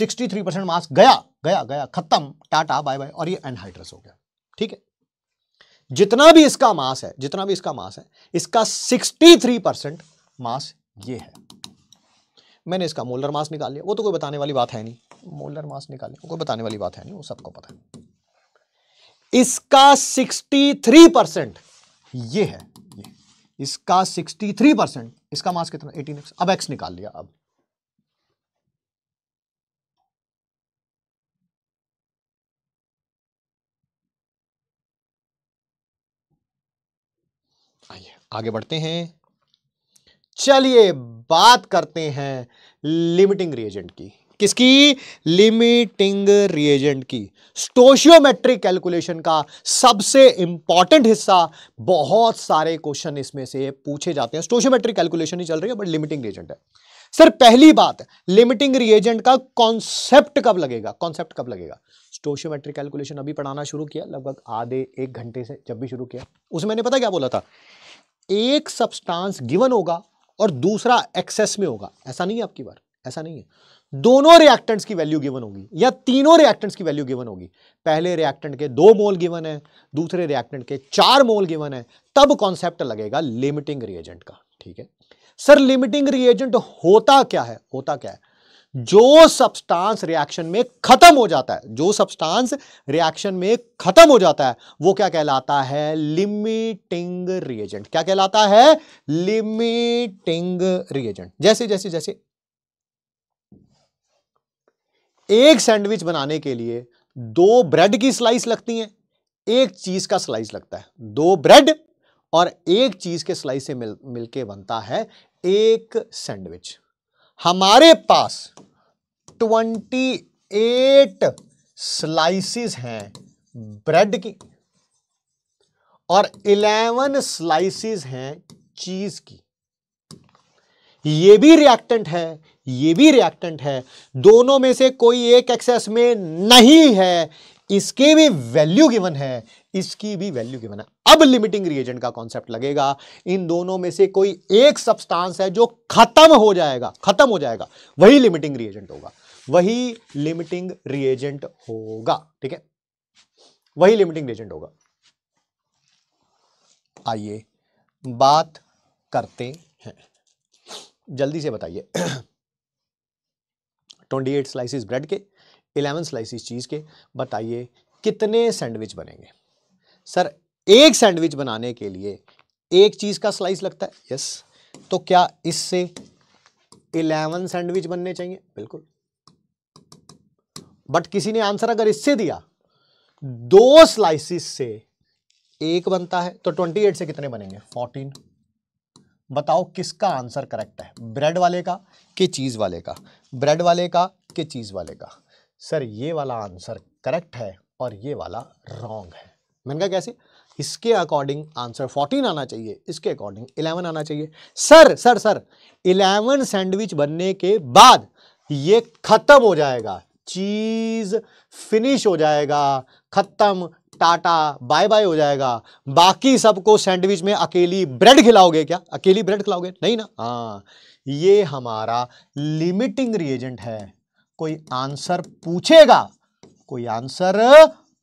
63 परसेंट मास गया गया गया खत्म टाटा बाय बाय और ये एनहाइड्रस हो गया ठीक है जितना भी इसका मास है जितना भी इसका मास है इसका 63 परसेंट मास ये है मैंने इसका मोलर मास निकाल लिया वो तो कोई बताने वाली बात है नहीं मोलर मास निकाल लिया कोई बताने वाली बात है नहीं वो सबको पता है इसका सिक्सटी थ्री परसेंट ये है ये इसका सिक्सटी थ्री परसेंट इसका मास कितना एटीन एक्स अब एक्स निकाल लिया अब आइए आगे बढ़ते हैं चलिए बात करते हैं लिमिटिंग रिएजेंट की किसकी लिमिटिंग रिएजेंट की स्टोशियोमेट्रिक कैलकुलेशन का सबसे इंपॉर्टेंट हिस्सा बहुत सारे क्वेश्चन इसमें से पूछे जाते हैं स्टोशियोमेट्रिक कैलकुलेशन ही चल रही है बट लिमिटिंग रिएजेंट है सर पहली बात लिमिटिंग रिएजेंट का कॉन्सेप्ट कब लगेगा कॉन्सेप्ट कब लगेगा स्टोशियोमेट्रिक कैलकुलेशन अभी पढ़ाना शुरू किया लगभग आधे एक घंटे से जब भी शुरू किया उसमें मैंने पता क्या बोला था एक सब्सटांस गिवन होगा और दूसरा एक्सेस में होगा ऐसा नहीं है आपकी बार ऐसा नहीं है दोनों रिएक्टेंट्स की वैल्यू गिवन होगी या तीनों रिएक्टेंट्स की वैल्यू गिवन होगी पहले रिएक्टेंट के दो मोल गिवन है दूसरे रिएक्टेंट के चार मोल गिवन है तब कॉन्सेप्ट लगेगा लिमिटिंग रिएजेंट का ठीक है सर लिमिटिंग रिएजेंट होता क्या है होता क्या है जो सब्सटेंस रिएक्शन में खत्म हो जाता है जो सब्सटेंस रिएक्शन में खत्म हो जाता है वो क्या कहलाता है लिमिटिंग रिएजेंट क्या कहलाता है लिमिटिंग रिएजेंट जैसे जैसे जैसे एक सैंडविच बनाने के लिए दो ब्रेड की स्लाइस लगती हैं एक चीज का स्लाइस लगता है दो ब्रेड और एक चीज के स्लाइस से मिल मिलके बनता है एक सैंडविच हमारे पास ट्वेंटी एट हैं ब्रेड की और इलेवन स्लाइसिस हैं चीज की ये भी रिएक्टेंट है ये भी रिएक्टेंट है दोनों में से कोई एक एक्सेस में नहीं है इसके भी वैल्यू गिवन है इसकी भी वैल्यू गिवन है अब लिमिटिंग रिएजेंट का कॉन्सेप्ट लगेगा इन दोनों में से कोई एक सब्सटेंस है जो खत्म हो जाएगा खत्म हो जाएगा वही लिमिटिंग रिएजेंट होगा वही लिमिटिंग रिएजेंट होगा ठीक है वही लिमिटिंग रिएजेंट होगा आइए बात करते हैं जल्दी से बताइए ट्वेंटी एट स्लाइसिस ब्रेड के इलेवन स्लाइसिस चीज़ के बताइए कितने सैंडविच बनेंगे सर एक सैंडविच बनाने के लिए एक चीज़ का स्लाइस लगता है यस तो क्या इससे इलेवन सैंडविच बनने चाहिए बिल्कुल बट किसी ने आंसर अगर इससे दिया दो स्लाइसिस से एक बनता है तो ट्वेंटी एट से कितने बनेंगे फोर्टीन बताओ किसका आंसर करेक्ट है ब्रेड वाले का कि चीज़ वाले का ब्रेड वाले का कि चीज़ वाले का सर ये वाला आंसर करेक्ट है और ये वाला रॉन्ग है मैंने कहा कैसे इसके अकॉर्डिंग आंसर फोर्टीन आना चाहिए इसके अकॉर्डिंग इलेवन आना चाहिए sir sir sir eleven sandwich बनने के बाद ये खत्म हो जाएगा चीज फिनिश हो जाएगा खत्म टाटा बाय बाय हो जाएगा बाकी सबको सैंडविच में अकेली ब्रेड खिलाओगे क्या अकेली ब्रेड खिलाओगे नहीं ना हाँ ये हमारा लिमिटिंग रिएजेंट है कोई आंसर पूछेगा कोई आंसर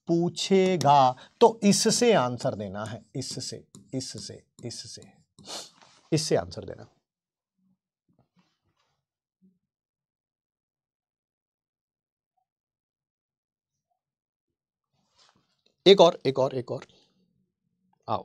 पूछेगा तो इससे आंसर देना है इससे इससे इससे इससे आंसर देना एक और एक और एक और आओ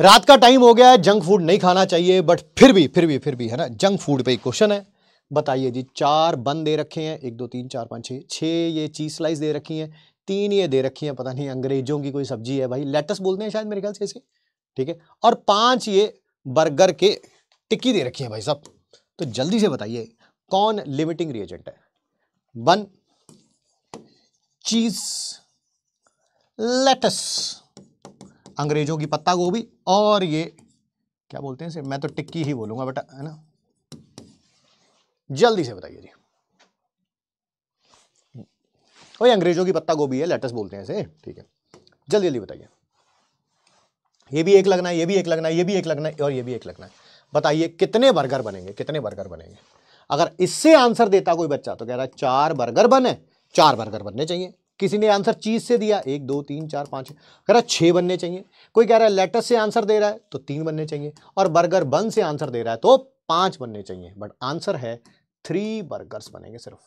रात का टाइम हो गया है जंक फूड नहीं खाना चाहिए बट फिर भी फिर भी फिर भी है ना जंक फूड पे क्वेश्चन है बताइए जी चार बन दे रखे हैं एक दो तीन चार पाँच छः छः ये चीज स्लाइस दे रखी हैं तीन ये दे रखी हैं पता नहीं अंग्रेजों की कोई सब्जी है भाई लेटस बोलते हैं शायद मेरे ख्याल से इसे ठीक है और पाँच ये बर्गर के टिक्की दे रखी है भाई साहब तो जल्दी से बताइए कौन लिमिटिंग रिएजेंट है बन चीज लेटस अंग्रेजों की पत्ता गोभी और ये क्या बोलते हैं इसे मैं तो टिक्की ही बोलूँगा बेटा है ना जल्दी से बताइए जी वही अंग्रेजों की पत्ता गोभी है लेटस बोलते हैं इसे ठीक है जल्दी जल्दी बताइए ये भी एक लगना है ये भी एक लगना है ये भी एक लगना है और ये भी एक लगना है बताइए कितने बर्गर बनेंगे कितने बर्गर बनेंगे अगर इससे आंसर देता कोई बच्चा तो कह रहा है चार बर्गर बने चार बर्गर बनने चाहिए किसी ने आंसर चीज से दिया एक दो तीन चार पाँच कह रहा है छः बनने चाहिए कोई कह रहा है लेटस से आंसर दे रहा है तो तीन बनने चाहिए और बर्गर बन से आंसर दे रहा है तो पाँच बनने चाहिए बट आंसर है थ्री बर्गर्स बनेंगे सिर्फ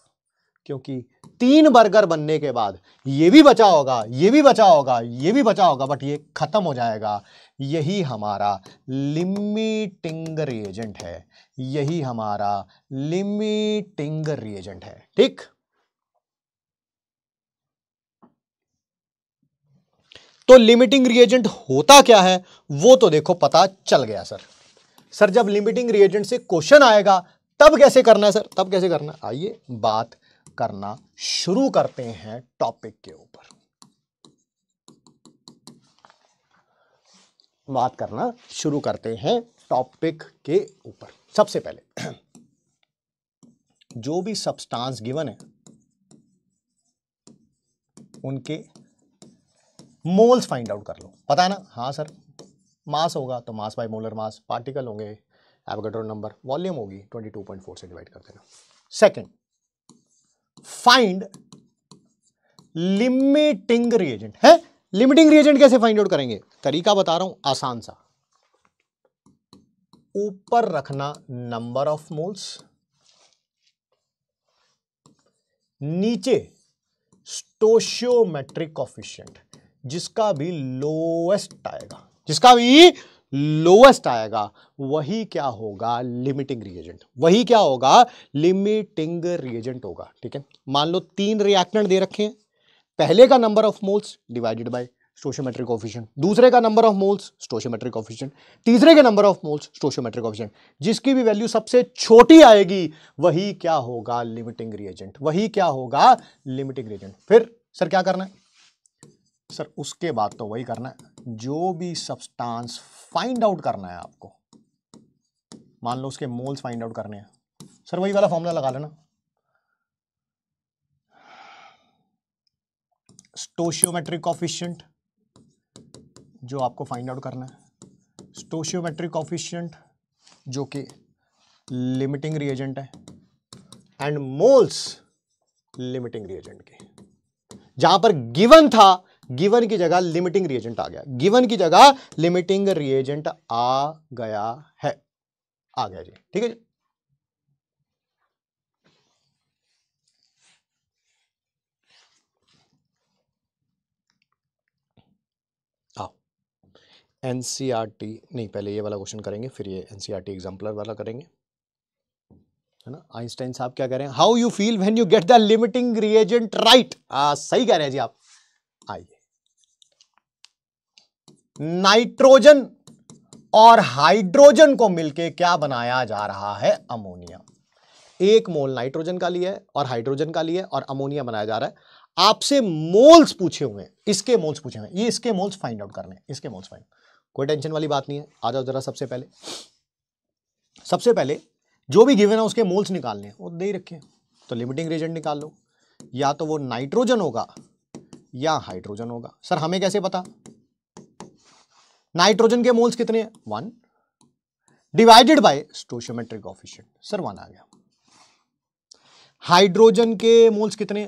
क्योंकि तीन बर्गर बनने के बाद ये भी बचा होगा ये भी बचा होगा ये भी बचा होगा बट ये ख़त्म हो जाएगा यही हमारा लिमिटिंग रिएजेंट है यही हमारा लिमिटिंग रिएजेंट है ठीक तो लिमिटिंग रिएजेंट होता क्या है वो तो देखो पता चल गया सर सर जब लिमिटिंग रिएजेंट से क्वेश्चन आएगा तब कैसे करना है सर तब कैसे करना आइए बात करना शुरू करते हैं टॉपिक के ऊपर बात करना शुरू करते हैं टॉपिक के ऊपर सबसे पहले जो भी सब्सटेंस गिवन है उनके मोल्स फाइंड आउट कर लो पता है ना हाँ सर मास होगा तो mass by molar mass particle होंगे एवोगेड्रो नंबर वॉल्यूम होगी 22.4 से डिवाइड कर देना सेकेंड फाइंड लिमिटिंग रिएजेंट है लिमिटिंग रिएजेंट कैसे फाइंड आउट करेंगे तरीका बता रहा हूं आसान सा ऊपर रखना नंबर ऑफ मोल्स नीचे स्टोशियोमेट्रिक ऑफिशियंट जिसका भी लोएस्ट आएगा जिसका भी लोवेस्ट आएगा वही क्या होगा लिमिटिंग रिएजेंट वही क्या होगा लिमिटिंग रिएजेंट होगा ठीक है मान लो तीन रिएक्टेंट दे रखे हैं पहले का number of moles divided by stoichiometric coefficient दूसरे का number of moles stoichiometric coefficient तीसरे के number of moles stoichiometric coefficient जिसकी भी वैल्यू सबसे छोटी आएगी वही क्या होगा लिमिटिंग रिएजेंट वही क्या होगा लिमिटिंग रिएजेंट फिर सर क्या करना है सर उसके बाद तो वही करना है जो भी सब्सटेंस फाइंड आउट करना है आपको मान लो उसके मोल्स फाइंड आउट करने हैं सर वही वाला फॉर्मूला लगा लेना स्टोशियोमेट्रिक ऑफिशियंट जो आपको फाइंड आउट करना है स्टोशियोमेट्रिक ऑफिशियंट जो कि लिमिटिंग रिएजेंट है एंड मोल्स लिमिटिंग रिएजेंट के जहां पर गिवन था गिवन की जगह लिमिटिंग रिएजेंट आ गया गिवन की जगह लिमिटिंग रिएजेंट आ गया है आ गया जी ठीक है जी एन e नहीं पहले ये वाला क्वेश्चन करेंगे फिर ये एन सी एग्जाम्पलर वाला करेंगे है ना आइंस्टाइन साहब क्या कह रहे हैं how you feel when you get the limiting reagent right सही कह रहे हैं जी आप आइए नाइट्रोजन और हाइड्रोजन को मिलके क्या बनाया जा रहा है अमोनिया एक मोल नाइट्रोजन का लिया है और हाइड्रोजन का लिया है और अमोनिया बनाया जा रहा है आपसे मोल्स पूछे हुए हैं इसके मोल्स पूछे हुए ये इसके मोल्स फाइंड आउट करने इसके मोल्स फाइंड कोई टेंशन वाली बात नहीं है आ जाओ जरा सबसे पहले सबसे पहले जो भी गिवन है उसके मोल्स निकालने वो दे रखे तो लिमिटिंग रेजेंट निकाल लो या तो वो नाइट्रोजन होगा या हाइड्रोजन होगा सर हमें कैसे पता नाइट्रोजन के मोल्स कितने one divided by stoichiometric coefficient sir one आ गया हाइड्रोजन के मोल्स कितने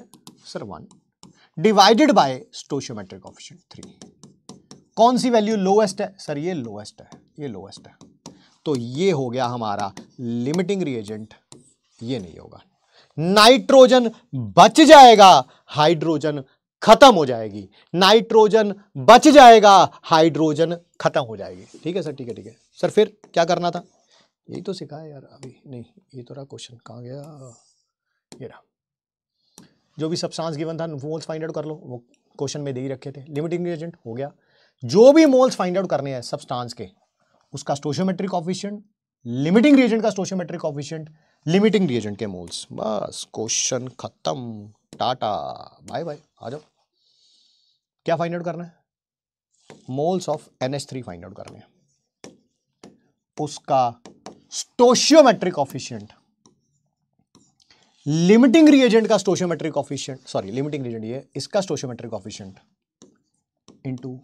sir one divided by stoichiometric coefficient three कौन सी वैल्यू लोएस्ट है सर ये लोएस्ट है ये लोएस्ट है तो ये हो गया हमारा लिमिटिंग रिएजेंट ये नहीं होगा नाइट्रोजन बच जाएगा हाइड्रोजन खत्म हो जाएगी नाइट्रोजन बच जाएगा हाइड्रोजन खत्म हो जाएगी ठीक है सर ठीक है ठीक है सर फिर क्या करना था यही तो सिखाया यार अभी नहीं ये तो रहा क्वेश्चन कहाँ गया ये रहा जो भी सब्सटेंस गिवन था मोल्स फाइंड आउट कर लो वो क्वेश्चन में दे ही रखे थे लिमिटिंग एजेंट हो गया जो भी मोल्स फाइंड आउट करने हैं सब्सटेंस के उसका स्टोशियोमेट्रिक ऑफिशियंट लिमिटिंग रिएजेंट का स्टोशियोमेट्रिक ऑफिशियंट लिमिटिंग रिएजेंट के मोल्स बस क्वेश्चन खत्म टाटा बाय बाय आ जाओ क्या फाइंड आउट करना है moles of N H three find out करने उसका स्टोशियोमेट्रिक ऑफिशियंट लिमिटिंग रिएजेंट का stoichiometric coefficient sorry limiting reagent ये इसका stoichiometric coefficient into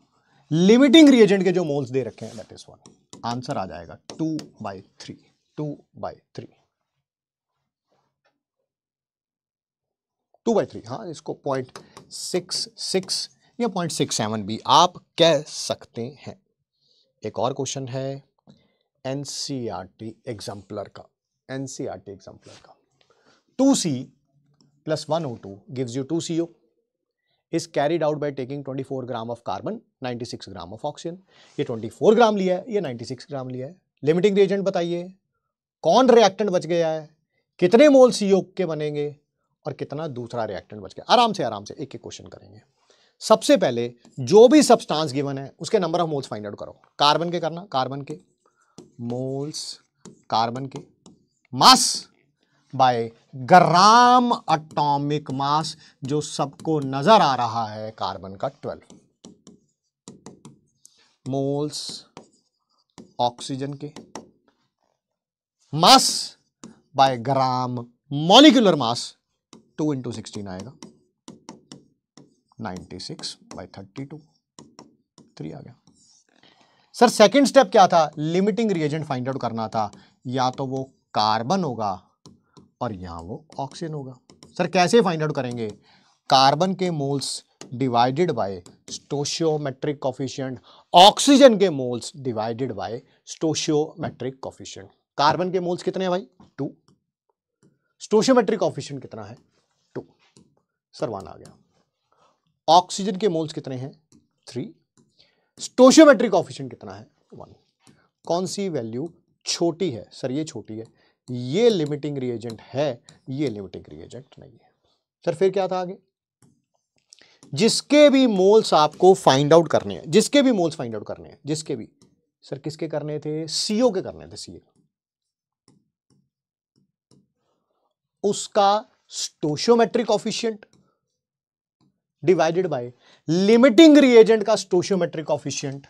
limiting reagent के जो मोल्स दे रखे हैं दैट इज वन आंसर आ जाएगा two by three two by three two by three हाँ इसको पॉइंट सिक्स सिक्स या पॉइंट सिक्स सेवन भी आप कह सकते हैं एक और क्वेश्चन है N C R T exemplar का N C R T exemplar का two C plus one O two gives you two C O is carried out by taking four gram of carbon six gram of oxygen ये four gram लिया है ये six gram लिया है limiting reagent बताइए कौन reactant बच गया है कितने मोल सी के बनेंगे और कितना दूसरा रिएक्टेंट बच गया आराम से आराम से एक एक क्वेश्चन करेंगे सबसे पहले जो भी सब्सटेंस गिवन है उसके number of moles find out करो कार्बन के करना कार्बन के मोल्स कार्बन के mass by gram atomic mass जो सबको नजर आ रहा है कार्बन का ट्वेल्व मोल्स ऑक्सीजन के mass by gram molecular mass two into sixteen आएगा ninety by thirty two three आ गया सर सेकंड स्टेप क्या था लिमिटिंग रिएजेंट फाइंड आउट करना था या तो वो कार्बन होगा और या वो ऑक्सीजन होगा सर कैसे फाइंड आउट करेंगे कार्बन के moles divided by stoichiometric coefficient oxygen के moles divided by stoichiometric coefficient carbon के मोल्स कितने हैं भाई टू स्टोशियोमेट्रिक कॉफिशियंट कितना है टू सर वन आ गया ऑक्सीजन के मोल्स कितने हैं थ्री स्टोशियोमेट्रिक ऑफिशियन कितना है वन कौन सी वैल्यू छोटी है सर ये छोटी है ये लिमिटिंग रिएजेंट है ये लिमिटिंग रिएजेंट नहीं है सर फिर क्या था आगे जिसके भी मोल्स आपको फाइंड आउट करने हैं जिसके भी मोल्स फाइंड आउट करने हैं जिसके भी सर किसके करने थे सीओ के करने थे सीए उसका stoichiometric coefficient divided by limiting reagent का stoichiometric coefficient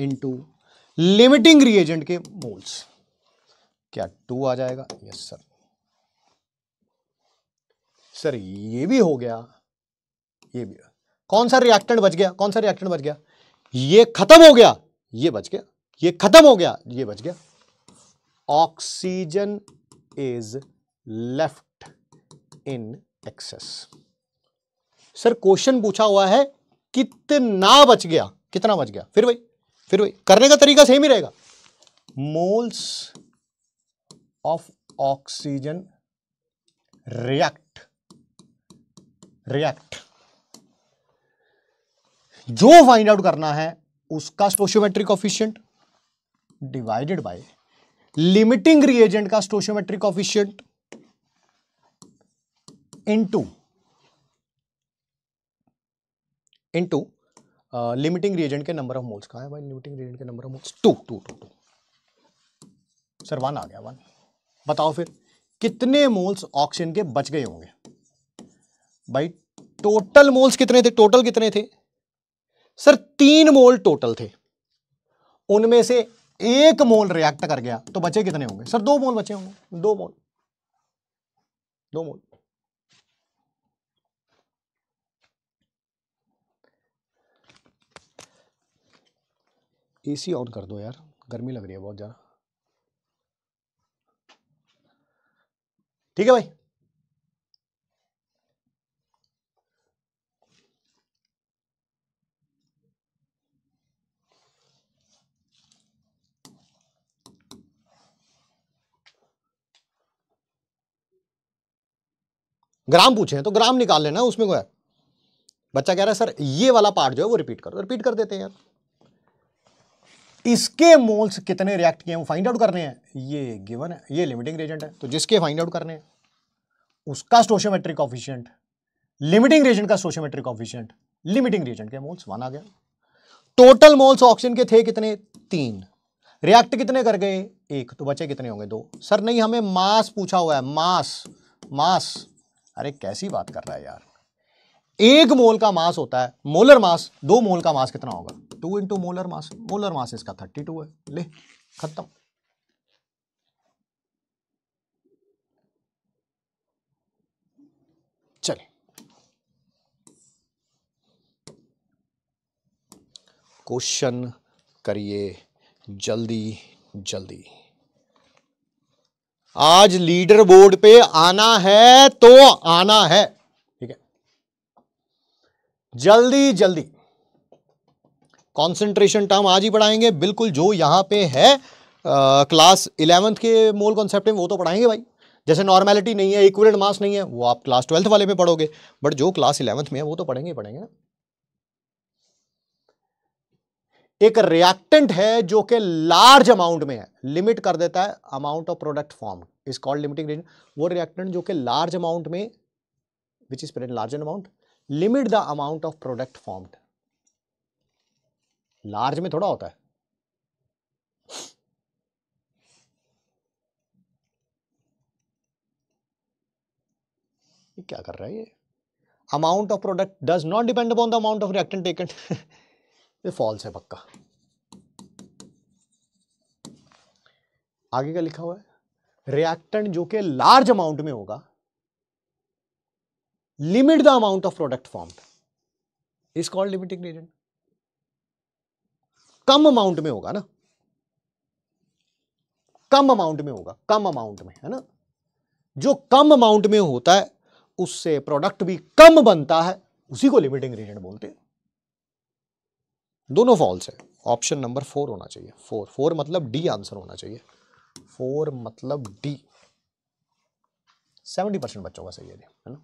into limiting reagent के मोल्स क्या टू आ जाएगा यस सर सर ये भी हो गया ये भी कौन सा रिएक्टेंट बच गया कौन सा रिएक्टेंट बच गया ये खत्म हो गया ये बच गया ये खत्म हो गया ये बच गया oxygen is left in excess sir question पूछा हुआ है कितना बच गया कितना बच गया फिर वही फिर वही करने का तरीका सेम ही रहेगा moles of oxygen react react जो फाइंड आउट करना है उसका stoichiometric coefficient divided by limiting reagent का stoichiometric coefficient into into limiting reagent के नंबर ऑफ मोल्स कहा है भाई लिमिटिंग रिएजेंट के number of moles two two two two sir one आ गया वन बताओ फिर कितने मोल्स ऑक्सीजन के बच गए होंगे भाई टोटल मोल्स कितने थे टोटल कितने थे सर तीन मोल टोटल थे उनमें से एक मोल रिएक्ट कर गया तो बचे कितने होंगे सर दो मोल बचे होंगे दो मोल दो मोल एसी ऑन कर दो यार गर्मी लग रही है बहुत ज़्यादा ठीक है भाई ग्राम पूछे हैं तो ग्राम निकाल लेना उसमें को यार बच्चा कह रहा है सर ये वाला पार्ट जो है वो रिपीट करो रिपीट कर देते हैं यार इसके मोल्स कितने रिएक्ट किए हैं वो फाइंड आउट करने हैं ये गिवन है ये लिमिटिंग रेजेंट है तो जिसके फाइंड आउट करने हैं उसका स्टोशोमेट्रिक ऑफिशियंट लिमिटिंग रेजेंट का स्टोशोमेट्रिक ऑफिशियंट लिमिटिंग रेजेंट के मोल्स वन आ गया टोटल मोल्स ऑक्सीजन के थे कितने तीन रिएक्ट कितने कर गए एक तो बचे कितने होंगे दो सर नहीं हमें मास पूछा हुआ है मास मास अरे कैसी बात कर रहा है यार एक मोल का मास होता है मोलर मास दो मोल का मास कितना होगा two into molar mass molar mass इसका थर्टी टू है ले खत्म चले क्वेश्चन करिए जल्दी जल्दी आज लीडर बोर्ड पे आना है तो आना है ठीक है जल्दी जल्दी कॉन्सेंट्रेशन टर्म आज ही पढ़ाएंगे बिल्कुल जो यहाँ पे है आ, क्लास इलेवंथ के मोल कॉन्सेप्ट में वो तो पढ़ाएंगे भाई जैसे नॉर्मेलिटी नहीं है इक्वलेंट मास नहीं है वो आप क्लास ट्वेल्थ वाले में पढ़ोगे बट जो क्लास इलेवंथ में है वो तो पढ़ेंगे पढ़ेंगे ना एक रिएक्टेंट है जो कि लार्ज अमाउंट में है लिमिट कर देता है amount of product form is called limiting reagent वो रिएक्टेंट जो कि लार्ज अमाउंट में which is present large amount limit the amount of product formed large में थोड़ा होता है ये क्या कर रहा है ये amount of product does not depend upon the amount of reactant taken ये फॉल्स है पक्का आगे का लिखा हुआ है रिएक्टेंट जो कि लार्ज अमाउंट में होगा limit the amount of product form is called limiting agent कम अमाउंट में होगा ना कम अमाउंट में होगा कम अमाउंट में है ना जो कम अमाउंट में होता है उससे प्रोडक्ट भी कम बनता है उसी को लिमिटिंग रिजेंट बोलते हैं दोनों फॉल्स है ऑप्शन नंबर फोर होना चाहिए फोर फोर मतलब डी आंसर होना चाहिए फोर मतलब डी सेवेंटी परसेंट बच्चों का सही है है ना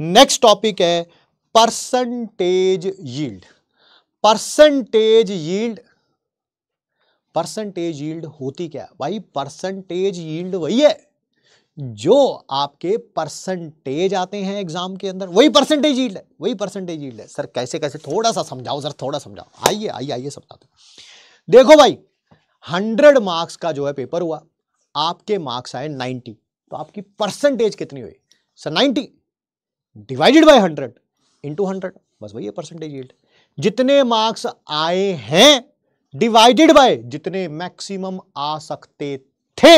नेक्स्ट टॉपिक है percentage yield percentage yield percentage yield होती क्या भाई परसेंटेज यील्ड वही है जो आपके परसेंटेज आते हैं एग्जाम के अंदर वही परसेंटेज यील्ड है वही परसेंटेज यील्ड है सर कैसे कैसे थोड़ा सा समझाओ सर थोड़ा समझाओ आइए आइए आइए समझाते देखो भाई हंड्रेड मार्क्स का जो है पेपर हुआ आपके मार्क्स आए नाइन्टी तो आपकी परसेंटेज कितनी हुई sir ninety divided by hundred into hundred बस वही है परसेंटेज यील्ड जितने मार्क्स आए हैं डिवाइडेड बाय जितने मैक्सिमम आ सकते थे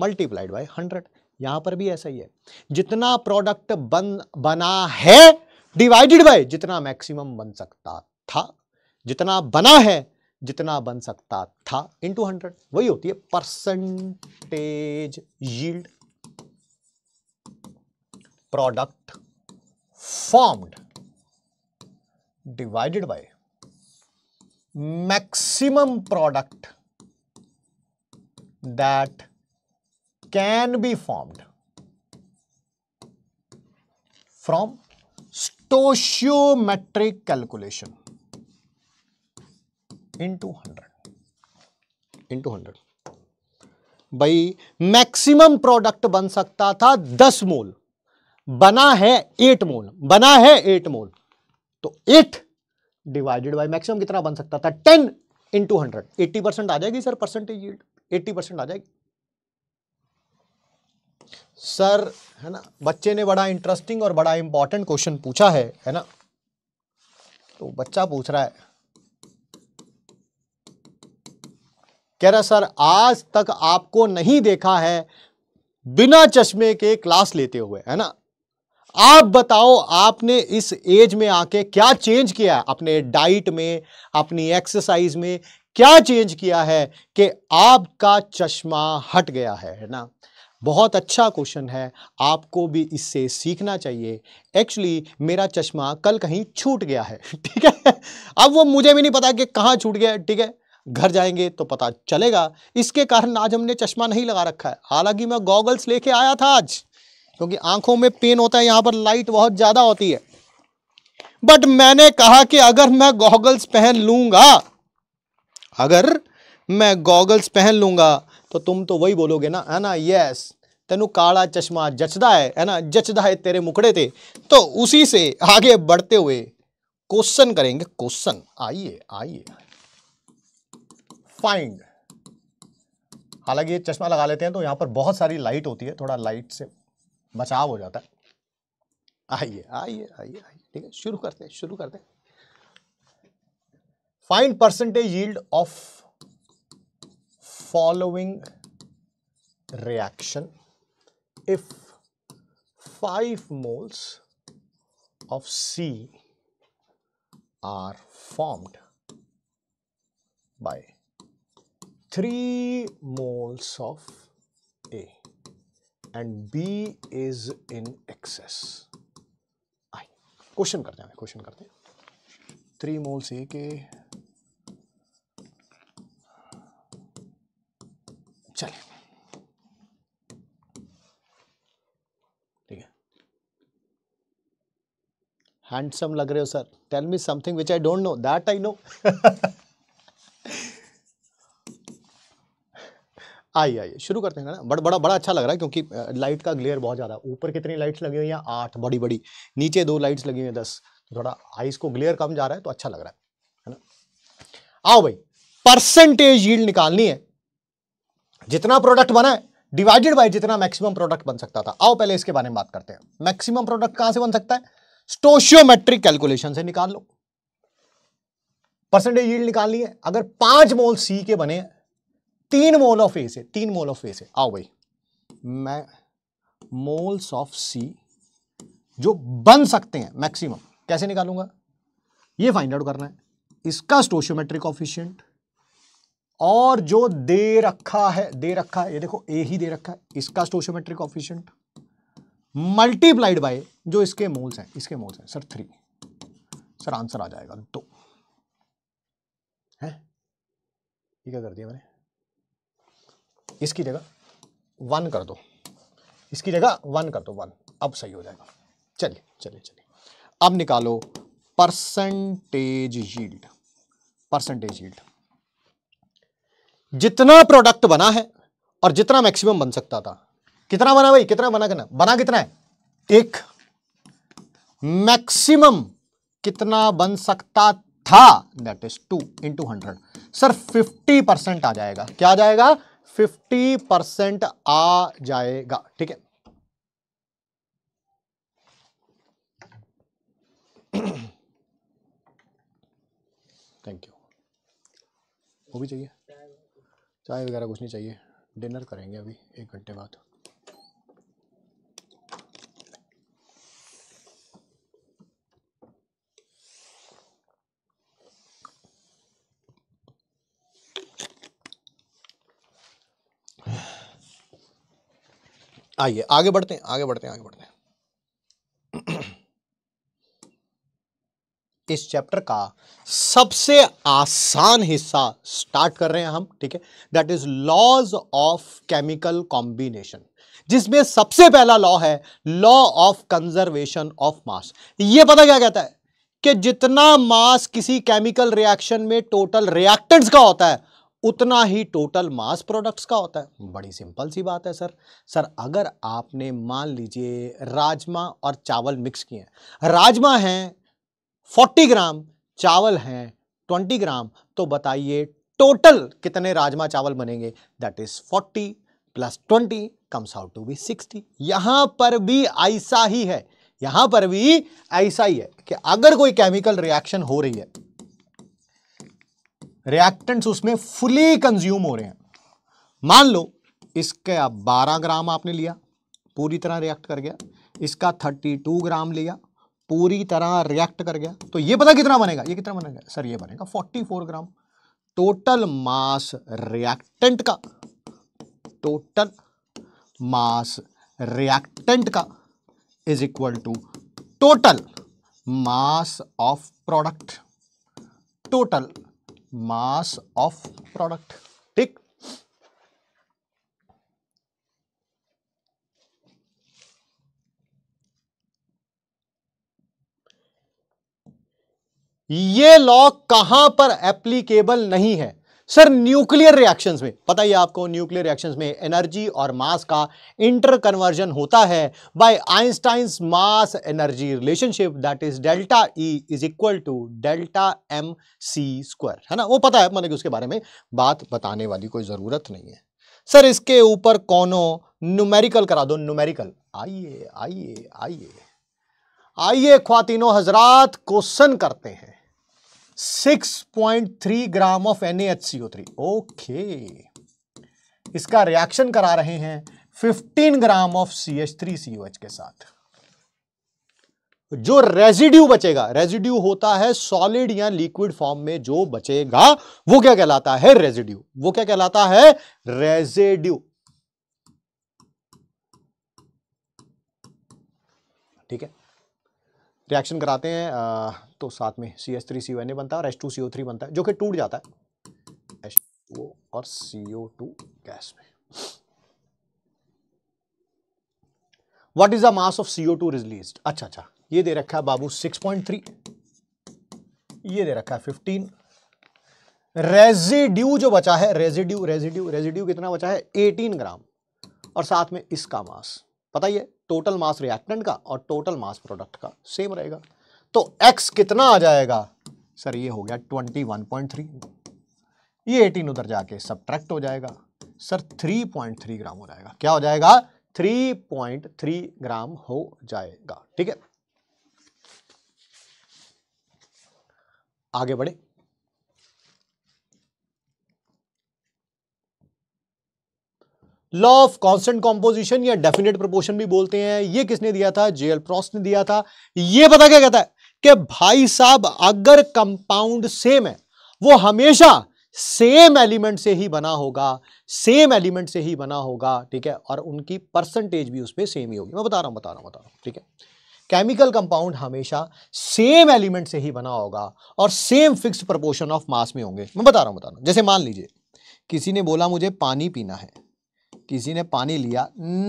मल्टीप्लाइड बाय हंड्रेड यहां पर भी ऐसा ही है जितना प्रोडक्ट बन बना है डिवाइडेड बाय जितना मैक्सिमम बन सकता था जितना बना है जितना बन सकता था इंटू हंड्रेड वही होती है percentage yield product formed divided by maximum product that can be formed from stoichiometric calculation into 100 into 100 भाई मैक्सिमम प्रोडक्ट बन सकता था 10 मोल बना है एट मोल बना है एट मोल तो एट डिवाइडेड बाई मैक्सिमम कितना बन सकता था ten into hundred eighty percent आ जाएगी सर परसेंटेज एट्टी परसेंट आ जाएगी सर है ना बच्चे ने बड़ा इंटरेस्टिंग और बड़ा इंपॉर्टेंट क्वेश्चन पूछा है है ना तो बच्चा पूछ रहा है कह रहा सर आज तक आपको नहीं देखा है बिना चश्मे के क्लास लेते हुए है ना आप बताओ आपने इस एज में आके क्या चेंज किया है अपने डाइट में अपनी एक्सरसाइज में क्या चेंज किया है कि आपका चश्मा हट गया है है ना बहुत अच्छा क्वेश्चन है आपको भी इससे सीखना चाहिए एक्चुअली मेरा चश्मा कल कहीं छूट गया है ठीक है अब वो मुझे भी नहीं पता कि कहाँ छूट गया ठीक है घर जाएंगे तो पता चलेगा इसके कारण आज हमने चश्मा नहीं लगा रखा है हालांकि मैं गॉगल्स लेके आया था आज क्योंकि आंखों में पेन होता है यहां पर लाइट बहुत ज़्यादा होती है बट मैंने कहा कि अगर मैं गॉगल्स पहन लूंगा अगर मैं गॉगल्स पहन लूंगा तो तुम तो वही बोलोगे ना है ना यस तेन काला चश्मा जचदा है है ना जचदा है तेरे मुखड़े थे तो उसी से आगे बढ़ते हुए क्वेश्चन करेंगे क्वेश्चन आइए आइए फाइंड हालांकि ये चश्मा लगा लेते हैं तो यहां पर बहुत सारी लाइट होती है थोड़ा लाइट से बचाव हो जाता है आइए आइए आइए आइए ठीक है शुरू करते हैं शुरू करते find percentage yield of following reaction if five moles of C R formed by three moles of and B is in excess आई क्वेश्चन करते हैं क्वेश्चन करते हैं थ्री मोल्स ए के चले हैंडसम लग रहे हो sir tell me something which I don't know that I know आइए आइए शुरू करते हैं ना बड़, बड़ा बड़ा अच्छा लग रहा है क्योंकि लाइट का ग्लेयर बहुत ज़्यादा ऊपर कितनी लाइट्स लगी हुई हैं आठ बड़ी बड़ी नीचे दो लाइट्स लगी हुई हैं दस तो थोड़ा आइस को ग्लेयर कम जा रहा है तो अच्छा लग रहा है है ना आओ भाई परसेंटेज यील्ड निकालनी है जितना प्रोडक्ट बना है डिवाइडेड बाय जितना मैक्सिमम प्रोडक्ट बन सकता था आओ पहले इसके बारे में बात करते हैं मैक्सिमम प्रोडक्ट कहां से बन सकता है स्टोशियोमेट्रिक कैलकुलेशन से निकाल लो परसेंटेज यील्ड निकालनी है अगर पांच मोल सी के बने तीन मोल ऑफ ए से तीन मोल ऑफ ए से आओ भाई मैं मोल्स ऑफ सी जो बन सकते हैं मैक्सिमम कैसे निकालूंगा ये फाइंड आउट करना है इसका स्टोशियोमेट्रिक ऑफिशियंट और जो दे रखा है दे रखा है ये देखो ए ही दे रखा है इसका स्टोशियोमेट्रिक ऑफिशियंट मल्टीप्लाइड बाय जो इसके मोल्स हैं इसके मोल्स हैं सर थ्री सर आंसर आ जाएगा दो है ये क्या कर दिया मैंने इसकी जगह वन कर दो इसकी जगह वन कर दो वन अब सही हो जाएगा चलिए चलिए चलिए अब निकालो परसेंटेज यील्ड परसेंटेज यील्ड जितना प्रोडक्ट बना है और जितना मैक्सिमम बन सकता था कितना बना भाई कितना बना कितना बना कितना है एक मैक्सिमम कितना बन सकता था that is two into hundred sir fifty percent आ जाएगा क्या आ जाएगा फिफ्टी परसेंट आ जाएगा ठीक है थैंक यू वो भी चाहिए चाय वगैरह कुछ नहीं चाहिए डिनर करेंगे अभी एक घंटे बाद आइए आगे बढ़ते हैं आगे बढ़ते हैं आगे बढ़ते हैं इस चैप्टर का सबसे आसान हिस्सा स्टार्ट कर रहे हैं हम ठीक है that is laws of chemical combination जिसमें सबसे पहला लॉ है law of conservation of mass ये पता क्या कहता है कि जितना मास किसी केमिकल रिएक्शन में टोटल रिएक्टेंट्स का होता है उतना ही टोटल मास प्रोडक्ट्स का होता है बड़ी सिंपल सी बात है सर सर अगर आपने मान लीजिए राजमा और चावल मिक्स किए हैं राजमा हैं 40 ग्राम चावल हैं 20 ग्राम तो बताइए टोटल कितने राजमा चावल बनेंगे that is 40 plus 20 comes out to be 60 यहां पर भी ऐसा ही है यहां पर भी ऐसा ही है कि अगर कोई केमिकल रिएक्शन हो रही है रिएक्टेंट्स उसमें फुली कंज्यूम हो रहे हैं मान लो इसके आप 12 ग्राम आपने लिया पूरी तरह रिएक्ट कर गया इसका 32 ग्राम लिया पूरी तरह रिएक्ट कर गया तो ये पता कितना बनेगा ये कितना बनेगा सर ये बनेगा 44 ग्राम टोटल मास रिएक्टेंट का टोटल मास रिएक्टेंट का is equal to total mass of product total mass of product ठीक ये लॉ कहां पर एप्लीकेबल नहीं है सर न्यूक्लियर रिएक्शंस में पता ही आपको न्यूक्लियर रिएक्शंस में एनर्जी और मास का इंटर कन्वर्जन होता है by Einstein's mass energy relationship that is delta E is equal to delta M C square है ना वो पता है मतलब उसके बारे में बात बताने वाली कोई ज़रूरत नहीं है सर इसके ऊपर कौनो न्यूमेरिकल करा दो न्यूमेरिकल आइए आइए आइए आइए ख्वातिनों हजरात क्वेश्चन करते हैं 6.3 ग्राम ऑफ NaHCO3 ओके इसका रिएक्शन करा रहे हैं 15 ग्राम ऑफ CH3COH के साथ जो रेजिड्यू बचेगा रेजिड्यू होता है सॉलिड या लिक्विड फॉर्म में जो बचेगा वो क्या कहलाता है रेजिड्यू वो क्या कहलाता है रेजिड्यू ठीक है रिएक्शन कराते हैं आ, तो साथ में C S three C O N A बनता है और S two C O three बनता है जो कि टूट जाता है एस टू ओ और सी ओ टू गैस में what is the mass of C O two release अच्छा अच्छा ये दे रखा है बाबू सिक्स पॉइंट थ्री ये दे रखा है फिफ्टीन रेजिड्यू जो बचा है रेजिड्यू रेजिड्यू रेजिड्यू कितना बचा है एटीन ग्राम और साथ में इसका मास पता ही है टोटल मास रिएक्टेंट का और टोटल मास प्रोडक्ट का सेम रहेगा तो x कितना आ जाएगा सर ये हो गया 21.3 ये 18 उधर जाके सब्ट्रैक्ट हो जाएगा सर 3.3 ग्राम हो जाएगा क्या हो जाएगा 3.3 ग्राम हो जाएगा ठीक है आगे बढ़े लॉ ऑफ कांस्टेंट कॉम्पोजिशन या डेफिनेट प्रोपोर्शन भी बोलते हैं ये किसने दिया था जेएल प्रॉस ने दिया था ये पता क्या कहता है कि भाई साहब अगर कंपाउंड सेम है वो हमेशा सेम एलिमेंट से ही बना होगा सेम एलिमेंट से ही बना होगा ठीक है और उनकी परसेंटेज भी उस पर सेम ही होगी मैं बता रहा हूँ बता रहा हूँ बता रहा हूं ठीक है केमिकल कंपाउंड हमेशा सेम एलिमेंट से ही बना होगा और same fix proportion of mass में होंगे मैं बता रहा हूँ बता रहा हूँ जैसे मान लीजिए किसी ने बोला मुझे पानी पीना है किसी ने पानी लिया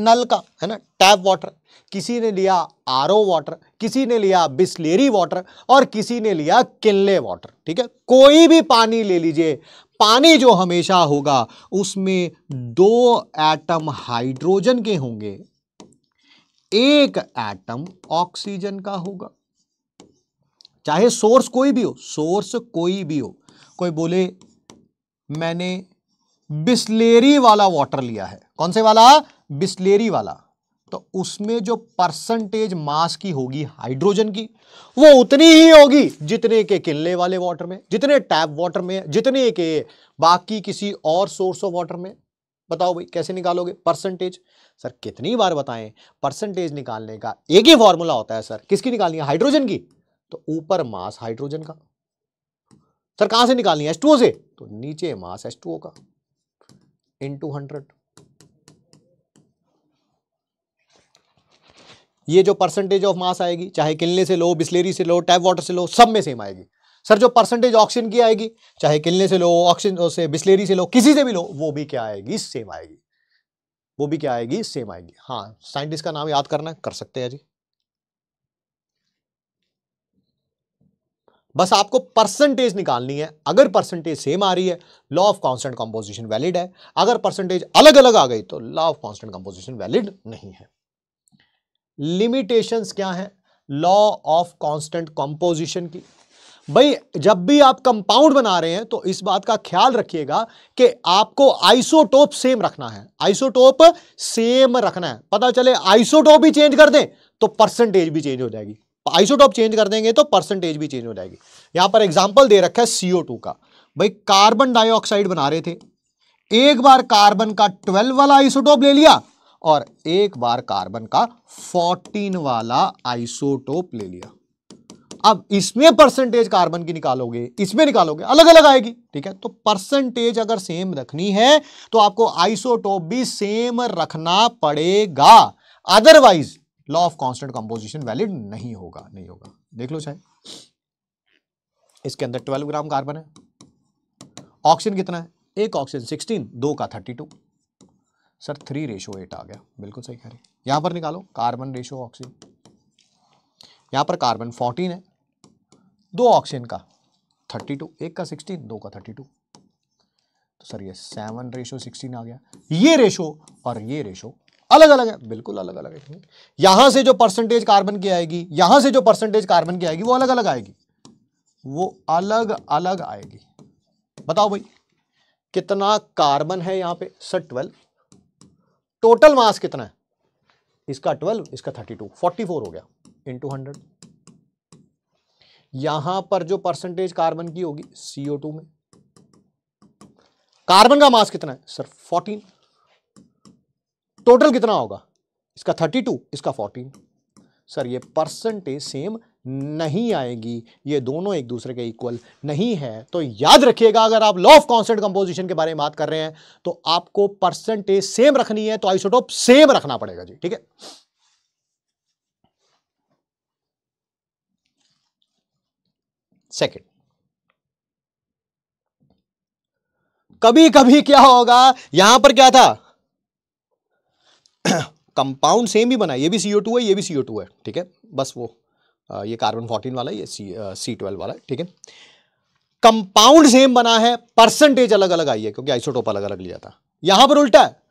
नल का है ना टैप वाटर किसी ने लिया आर वाटर किसी ने लिया बिस्लेरी वाटर और किसी ने लिया किले वाटर ठीक है कोई भी पानी ले लीजिए पानी जो हमेशा होगा उसमें दो एटम हाइड्रोजन के होंगे एक एटम ऑक्सीजन का होगा चाहे सोर्स कोई भी हो सोर्स कोई भी हो कोई बोले मैंने बिस्लेरी वाला वाटर लिया है कौन से वाला बिस्लेरी वाला तो उसमें जो परसेंटेज मास की होगी हाइड्रोजन की वो उतनी ही होगी जितने के किले वाले वाटर में जितने टैप वाटर में जितने के बाकी किसी और सोर्स ऑफ वाटर में बताओ भाई कैसे निकालोगे परसेंटेज सर कितनी बार बताएं परसेंटेज निकालने का एक ही फॉर्मूला होता है सर किसकी निकालनी है हाइड्रोजन की तो ऊपर मास हाइड्रोजन का सर कहां से निकालनी है एस से तो नीचे मास एस का इंटू हंड्रेड ये जो परसेंटेज ऑफ मास आएगी चाहे किलने से लो बिस्लेरी से लो टैप वाटर से लो सब में सेम आएगी सर जो परसेंटेज ऑक्सीजन की आएगी चाहे किलने से लो ऑक्सीजन से बिस्लेरी से लो किसी से भी लो वो भी क्या आएगी सेम आएगी वो भी क्या आएगी सेम आएगी हाँ साइंटिस्ट का नाम याद करना कर सकते हैं जी बस आपको परसेंटेज निकालनी है अगर परसेंटेज सेम आ रही है law of constant composition valid है अगर परसेंटेज अलग अलग आ गई तो law of constant composition valid नहीं है लिमिटेशंस क्या है लॉ ऑफ कांस्टेंट कंपोजिशन की भाई जब भी आप कंपाउंड बना रहे हैं तो इस बात का ख्याल रखिएगा कि आपको आइसोटोप सेम रखना है आइसोटोप सेम रखना है पता चले आइसोटोप ही चेंज कर दें तो परसेंटेज भी चेंज हो जाएगी आइसोटॉप चेंज कर देंगे तो परसेंटेज भी चेंज हो जाएगी यहां पर एग्जाम्पल दे रखा है सीओ का भाई कार्बन डाइऑक्साइड बना रहे थे एक बार कार्बन का ट्वेल्व वाला आइसोटोप ले लिया और एक बार कार्बन का फोर्टीन वाला आइसोटोप ले लिया अब इसमें परसेंटेज कार्बन की निकालोगे इसमें निकालोगे अलग अलग आएगी ठीक है तो परसेंटेज अगर सेम रखनी है तो आपको आइसोटोप भी सेम रखना पड़ेगा otherwise law of constant composition valid नहीं होगा नहीं होगा देख लो चाहे इसके अंदर ट्वेल्व ग्राम कार्बन है ऑक्सीजन कितना है एक ऑक्सीजन सिक्सटीन दो का thirty two sir three ratio eight आ गया बिल्कुल सही कह रहे यहाँ पर निकालो कार्बन रेशो ऑक्सीजन यहाँ पर कार्बन फोर्टीन है दो ऑक्सीजन का थर्टी टू एक का सिक्सटीन दो का थर्टी टू तो सर ये सेवन रेशो सिक्सटीन आ गया ये रेशो और ये रेशो अलग अलग है बिल्कुल अलग अलग है यहां से जो परसेंटेज कार्बन की आएगी यहां से जो परसेंटेज कार्बन की आएगी वो अलग अलग आएगी वो अलग अलग आएगी बताओ भाई कितना कार्बन है यहां पे सर ट्वेल्व टोटल मास कितना है इसका ट्वेल्व इसका थर्टी टू फोर्टी फोर हो गया इन टू हंड्रेड यहां पर जो परसेंटेज कार्बन की होगी सीओ टू में कार्बन का मास कितना है सर फोर्टीन टोटल कितना होगा इसका थर्टी टू इसका फोर्टीन सर ये परसेंटेज सेम नहीं आएगी ये दोनों एक दूसरे के इक्वल नहीं है तो याद रखिएगा अगर आप लॉ ऑफ कॉन्सेंट कंपोजिशन के बारे में बात कर रहे हैं तो आपको परसेंटेज सेम रखनी है तो आइसोटोप सेम रखना पड़ेगा जी ठीक है सेकेंड कभी कभी क्या होगा यहां पर क्या था कंपाउंड सेम ही बना ये भी सी है ये भी सी है ठीक है बस वो आ, ये कार्बन फोर्टीन वाला ये सी ट्वेल्व वाला है ठीक है कंपाउंड सेम बना है परसेंटेज अलग अलग आई है क्योंकि आइसोटोप अलग अलग लिया था यहां पर उल्टा है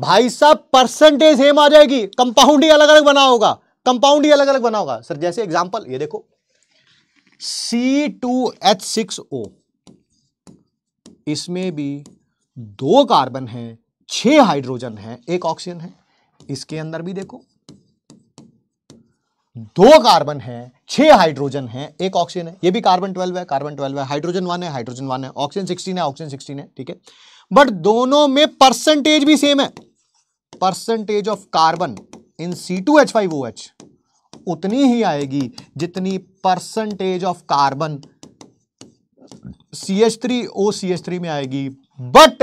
भाई साहब परसेंटेज सेम आ जाएगी कंपाउंड ही अलग अलग बना होगा कंपाउंड ही अलग अलग बना होगा सर जैसे एग्जाम्पल ये देखो C two H six O इसमें भी दो कार्बन है छह हाइड्रोजन है एक ऑक्सीजन है इसके अंदर भी देखो दो कार्बन है छह हाइड्रोजन है एक ऑक्सीजन है ये भी कार्बन ट्वेल्व है कार्बन ट्वेल्व है हाइड्रोजन वन है हाइड्रोजन वन है ऑक्सीजन सिक्सटीन है ऑक्सीजन सिक्सटीन है ठीक है बट दोनों में परसेंटेज भी सेम है percentage of carbon in C two H five O H उतनी ही आएगी जितनी percentage of carbon C H three O C H three में आएगी बट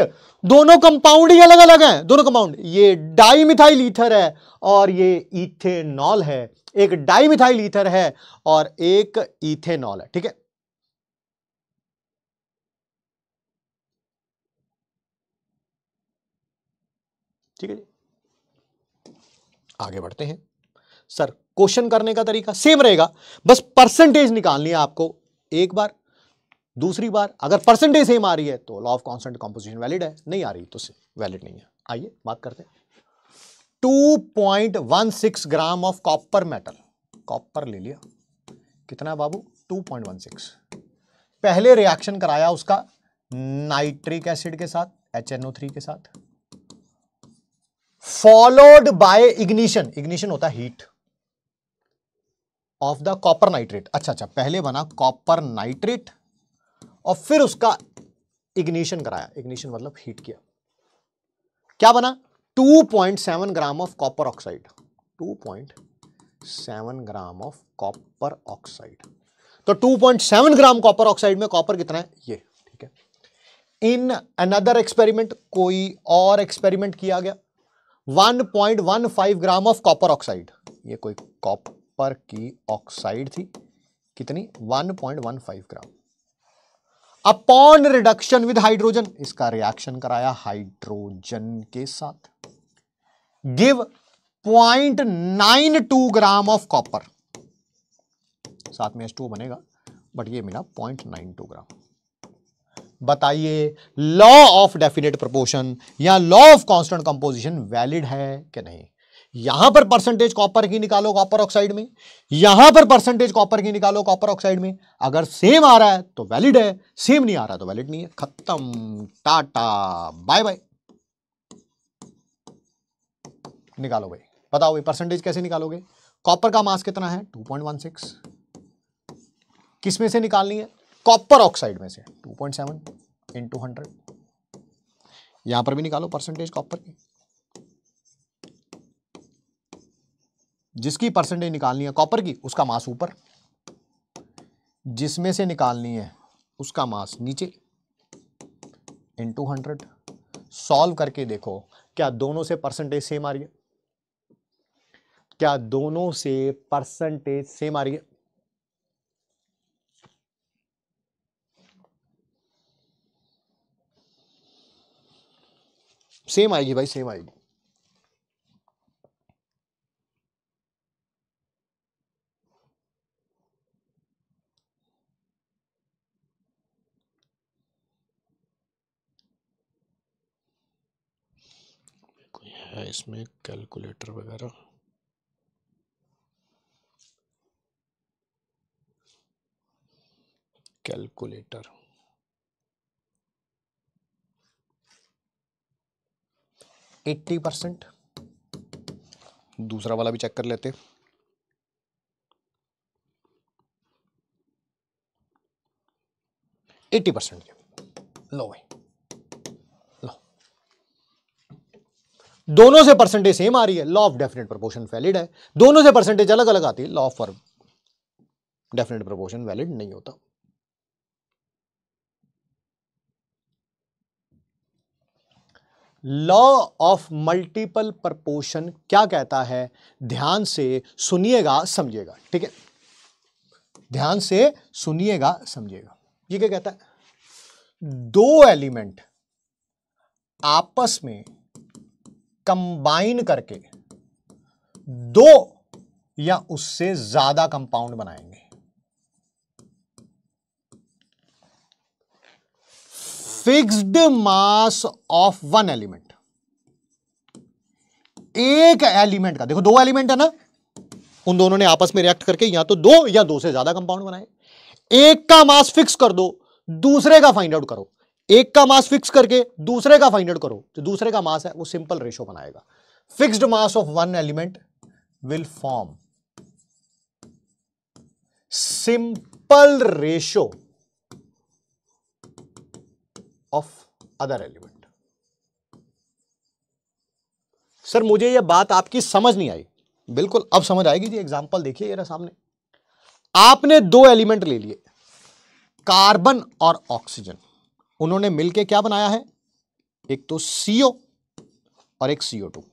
दोनों कंपाउंड ही अलग अलग हैं दोनों कंपाउंड ये डाईमिथाइल ईथर है और ये इथेनॉल है एक डाईमिथाइल ईथर है और एक इथेनॉल है ठीक है ठीक है जी आगे बढ़ते हैं सर क्वेश्चन करने का तरीका सेम रहेगा बस परसेंटेज निकालनी है आपको एक बार दूसरी बार अगर परसेंटेज सेम आ रही है तो law of constant composition valid है नहीं आ रही तो वैलिड नहीं है आइए बात करते हैं 2.16 gram of copper metal copper ले लिया कितना बाबू 2.16 पहले रिएक्शन कराया उसका नाइट्रिक एसिड के साथ HNO3 के साथ फॉलोड बाय इग्निशन इग्निशन होता है heat of the copper nitrate अच्छा अच्छा पहले बना कॉपर नाइट्रेट और फिर उसका इग्निशन कराया इग्निशन मतलब हीट किया क्या बना 2.7 gram of copper oxide 2.7 gram of copper oxide तो 2.7 ग्राम कॉपर ऑक्साइड में कॉपर कितना है ये ठीक है इन अनदर एक्सपेरिमेंट कोई और एक्सपेरिमेंट किया गया 1.15 ग्राम ऑफ कॉपर ऑक्साइड ये कोई कॉपर की ऑक्साइड थी कितनी 1.15 gram upon reduction with hydrogen इसका रिएक्शन कराया हाइड्रोजन के साथ give point nine two gram of copper साथ में एस टू बनेगा बट ये मिला पॉइंट नाइन टू ग्राम बताइए लॉ ऑफ डेफिनेट प्रपोर्शन या law of constant composition valid है कि नहीं यहां पर परसेंटेज कॉपर की निकालो कॉपर ऑक्साइड में यहां पर परसेंटेज कॉपर की निकालो कॉपर ऑक्साइड में अगर सेम आ रहा है तो वैलिड है सेम नहीं आ रहा तो वैलिड नहीं है खत्म टाटा बाय बाय निकालो भाई बताओ भाई परसेंटेज कैसे निकालोगे कॉपर का मास कितना है 2.16 किस में से निकालनी है कॉपर ऑक्साइड में से 2.7 पॉइंट सेवन इंटू हंड्रेड यहां पर भी निकालो परसेंटेज कॉपर की जिसकी परसेंटेज निकालनी है कॉपर की उसका मास ऊपर जिसमें से निकालनी है उसका मास नीचे इन टू हंड्रेड सॉल्व करके देखो क्या दोनों से परसेंटेज सेम आ रही है क्या दोनों से परसेंटेज सेम आ रही है सेम आएगी भाई सेम आएगी है इसमें कैलकुलेटर वगैरह कैलकुलेटर एट्टी परसेंट दूसरा वाला भी चेक कर लेते एट्टी परसेंट लो भाई दोनों से परसेंटेज सेम आ रही है law of definite proportion valid है दोनों से परसेंटेज अलग अलग आती है law for definite proportion valid नहीं होता लॉ ऑफ मल्टीपल प्रपोर्शन क्या कहता है ध्यान से सुनिएगा समझिएगा ठीक है ध्यान से सुनिएगा समझिएगा ये क्या कहता है दो एलिमेंट आपस में कंबाइन करके दो या उससे ज्यादा कंपाउंड बनाएंगे fixed mass of one element एक एलिमेंट का देखो दो एलिमेंट है ना उन दोनों ने आपस में रिएक्ट करके या तो दो या दो से ज्यादा कंपाउंड बनाए एक का मास फिक्स कर दो दूसरे का फाइंड आउट करो एक का मास फिक्स करके दूसरे का फाइंड आउट करो जो दूसरे का मास है वो सिंपल रेशो बनाएगा fixed mass of one element will form simple ratio of other element sir मुझे यह बात आपकी समझ नहीं आई बिल्कुल अब समझ आएगी जी एग्जाम्पल देखिए मेरा सामने आपने दो एलिमेंट ले लिए कार्बन और ऑक्सीजन उन्होंने मिलके क्या बनाया है एक तो सीओ और एक सीओ टू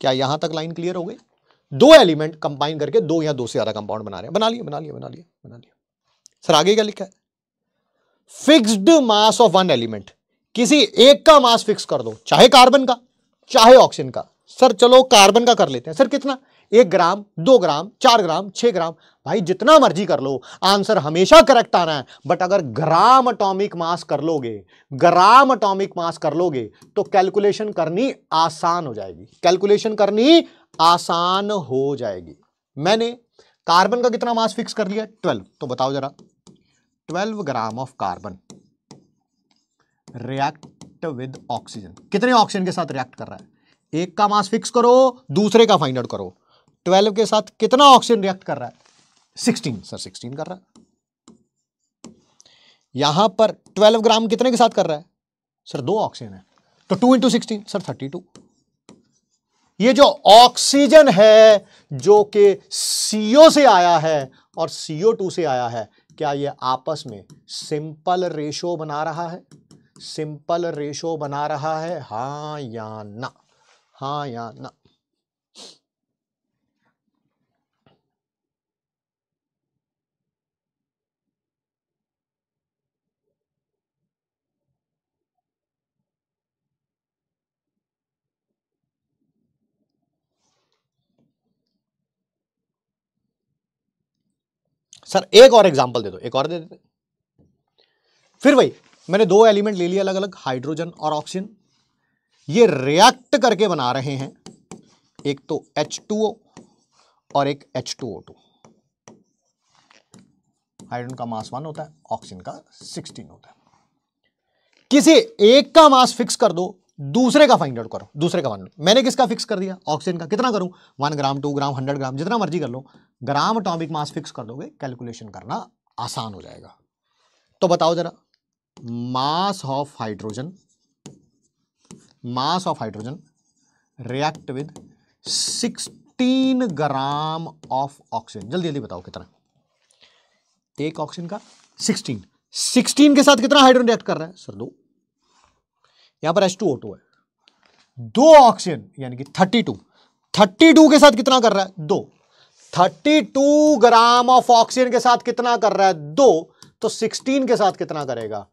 क्या यहां तक लाइन क्लियर हो गई दो एलिमेंट कंबाइन करके दो या दो से ज्यादा कंपाउंड बना रहे हैं बना लिए बना लिया बना लिए बना लिया सर आगे क्या लिखा है fixed mass of one element किसी एक का मास फिक्स कर दो चाहे कार्बन का चाहे ऑक्सीजन का सर चलो कार्बन का कर लेते हैं सर कितना एक ग्राम दो ग्राम चार ग्राम छः ग्राम भाई जितना मर्जी कर लो आंसर हमेशा करेक्ट आना है बट अगर ग्राम अटोमिक मास कर लोगे ग्राम अटोमिक मास कर लोगे तो कैलकुलेशन करनी आसान हो जाएगी कैलकुलेशन करनी आसान हो जाएगी मैंने कार्बन का कितना मास फिक्स कर लिया ट्वेल्व तो बताओ जरा twelve gram of carbon react with oxygen कितने ऑक्सीजन के साथ रिएक्ट कर रहा है एक का मास फिक्स करो दूसरे का फाइंड आउट करो ट्वेल्व के साथ कितना ऑक्सीजन रिएक्ट कर रहा है सिक्सटीन सर सिक्सटीन कर रहा है यहां पर ट्वेल्व ग्राम कितने के साथ कर रहा है सर दो ऑक्सीजन है तो two into sixteen sir thirty two ये जो ऑक्सीजन है जो कि सीओ से आया है और सीओ टू से आया है क्या ये आपस में सिंपल रेशो बना रहा है सिंपल रेशो बना रहा है हा या ना हा या ना सर एक और एग्जाम्पल दे दो एक और दे देते फिर वही मैंने दो एलिमेंट ले लिया अलग अलग हाइड्रोजन और ऑक्सीजन ये रिएक्ट करके बना रहे हैं एक तो H2O और एक H2O2 हाइड्रोजन का मास वन होता है ऑक्सीजन का सिक्सटीन होता है किसी एक का मास फिक्स कर दो दूसरे का फाइंड आउट करो दूसरे का फाइंड मैंने किसका फिक्स कर दिया ऑक्सीजन का कितना करूं one gram two gram hundred gram जितना मर्जी कर लो ग्राम अटोमिक मास फिक्स कर दोगे कैलकुलेशन करना आसान हो जाएगा तो बताओ जरा mass of hydrogen mass of hydrogen react with sixteen gram of oxygen जल्दी जल्दी बताओ कितना एक ऑक्सीजन का सिक्सटीन सिक्सटीन के साथ कितना हाइड्रोजन रिएक्ट कर रहा है सर दो यहां पर एच टू ओ टू है दो ऑक्सीजन यानी कि थर्टी टू थर्टी टू के साथ कितना कर रहा है दो thirty two gram of oxygen के साथ कितना कर रहा है दो तो सिक्सटीन के साथ कितना करेगा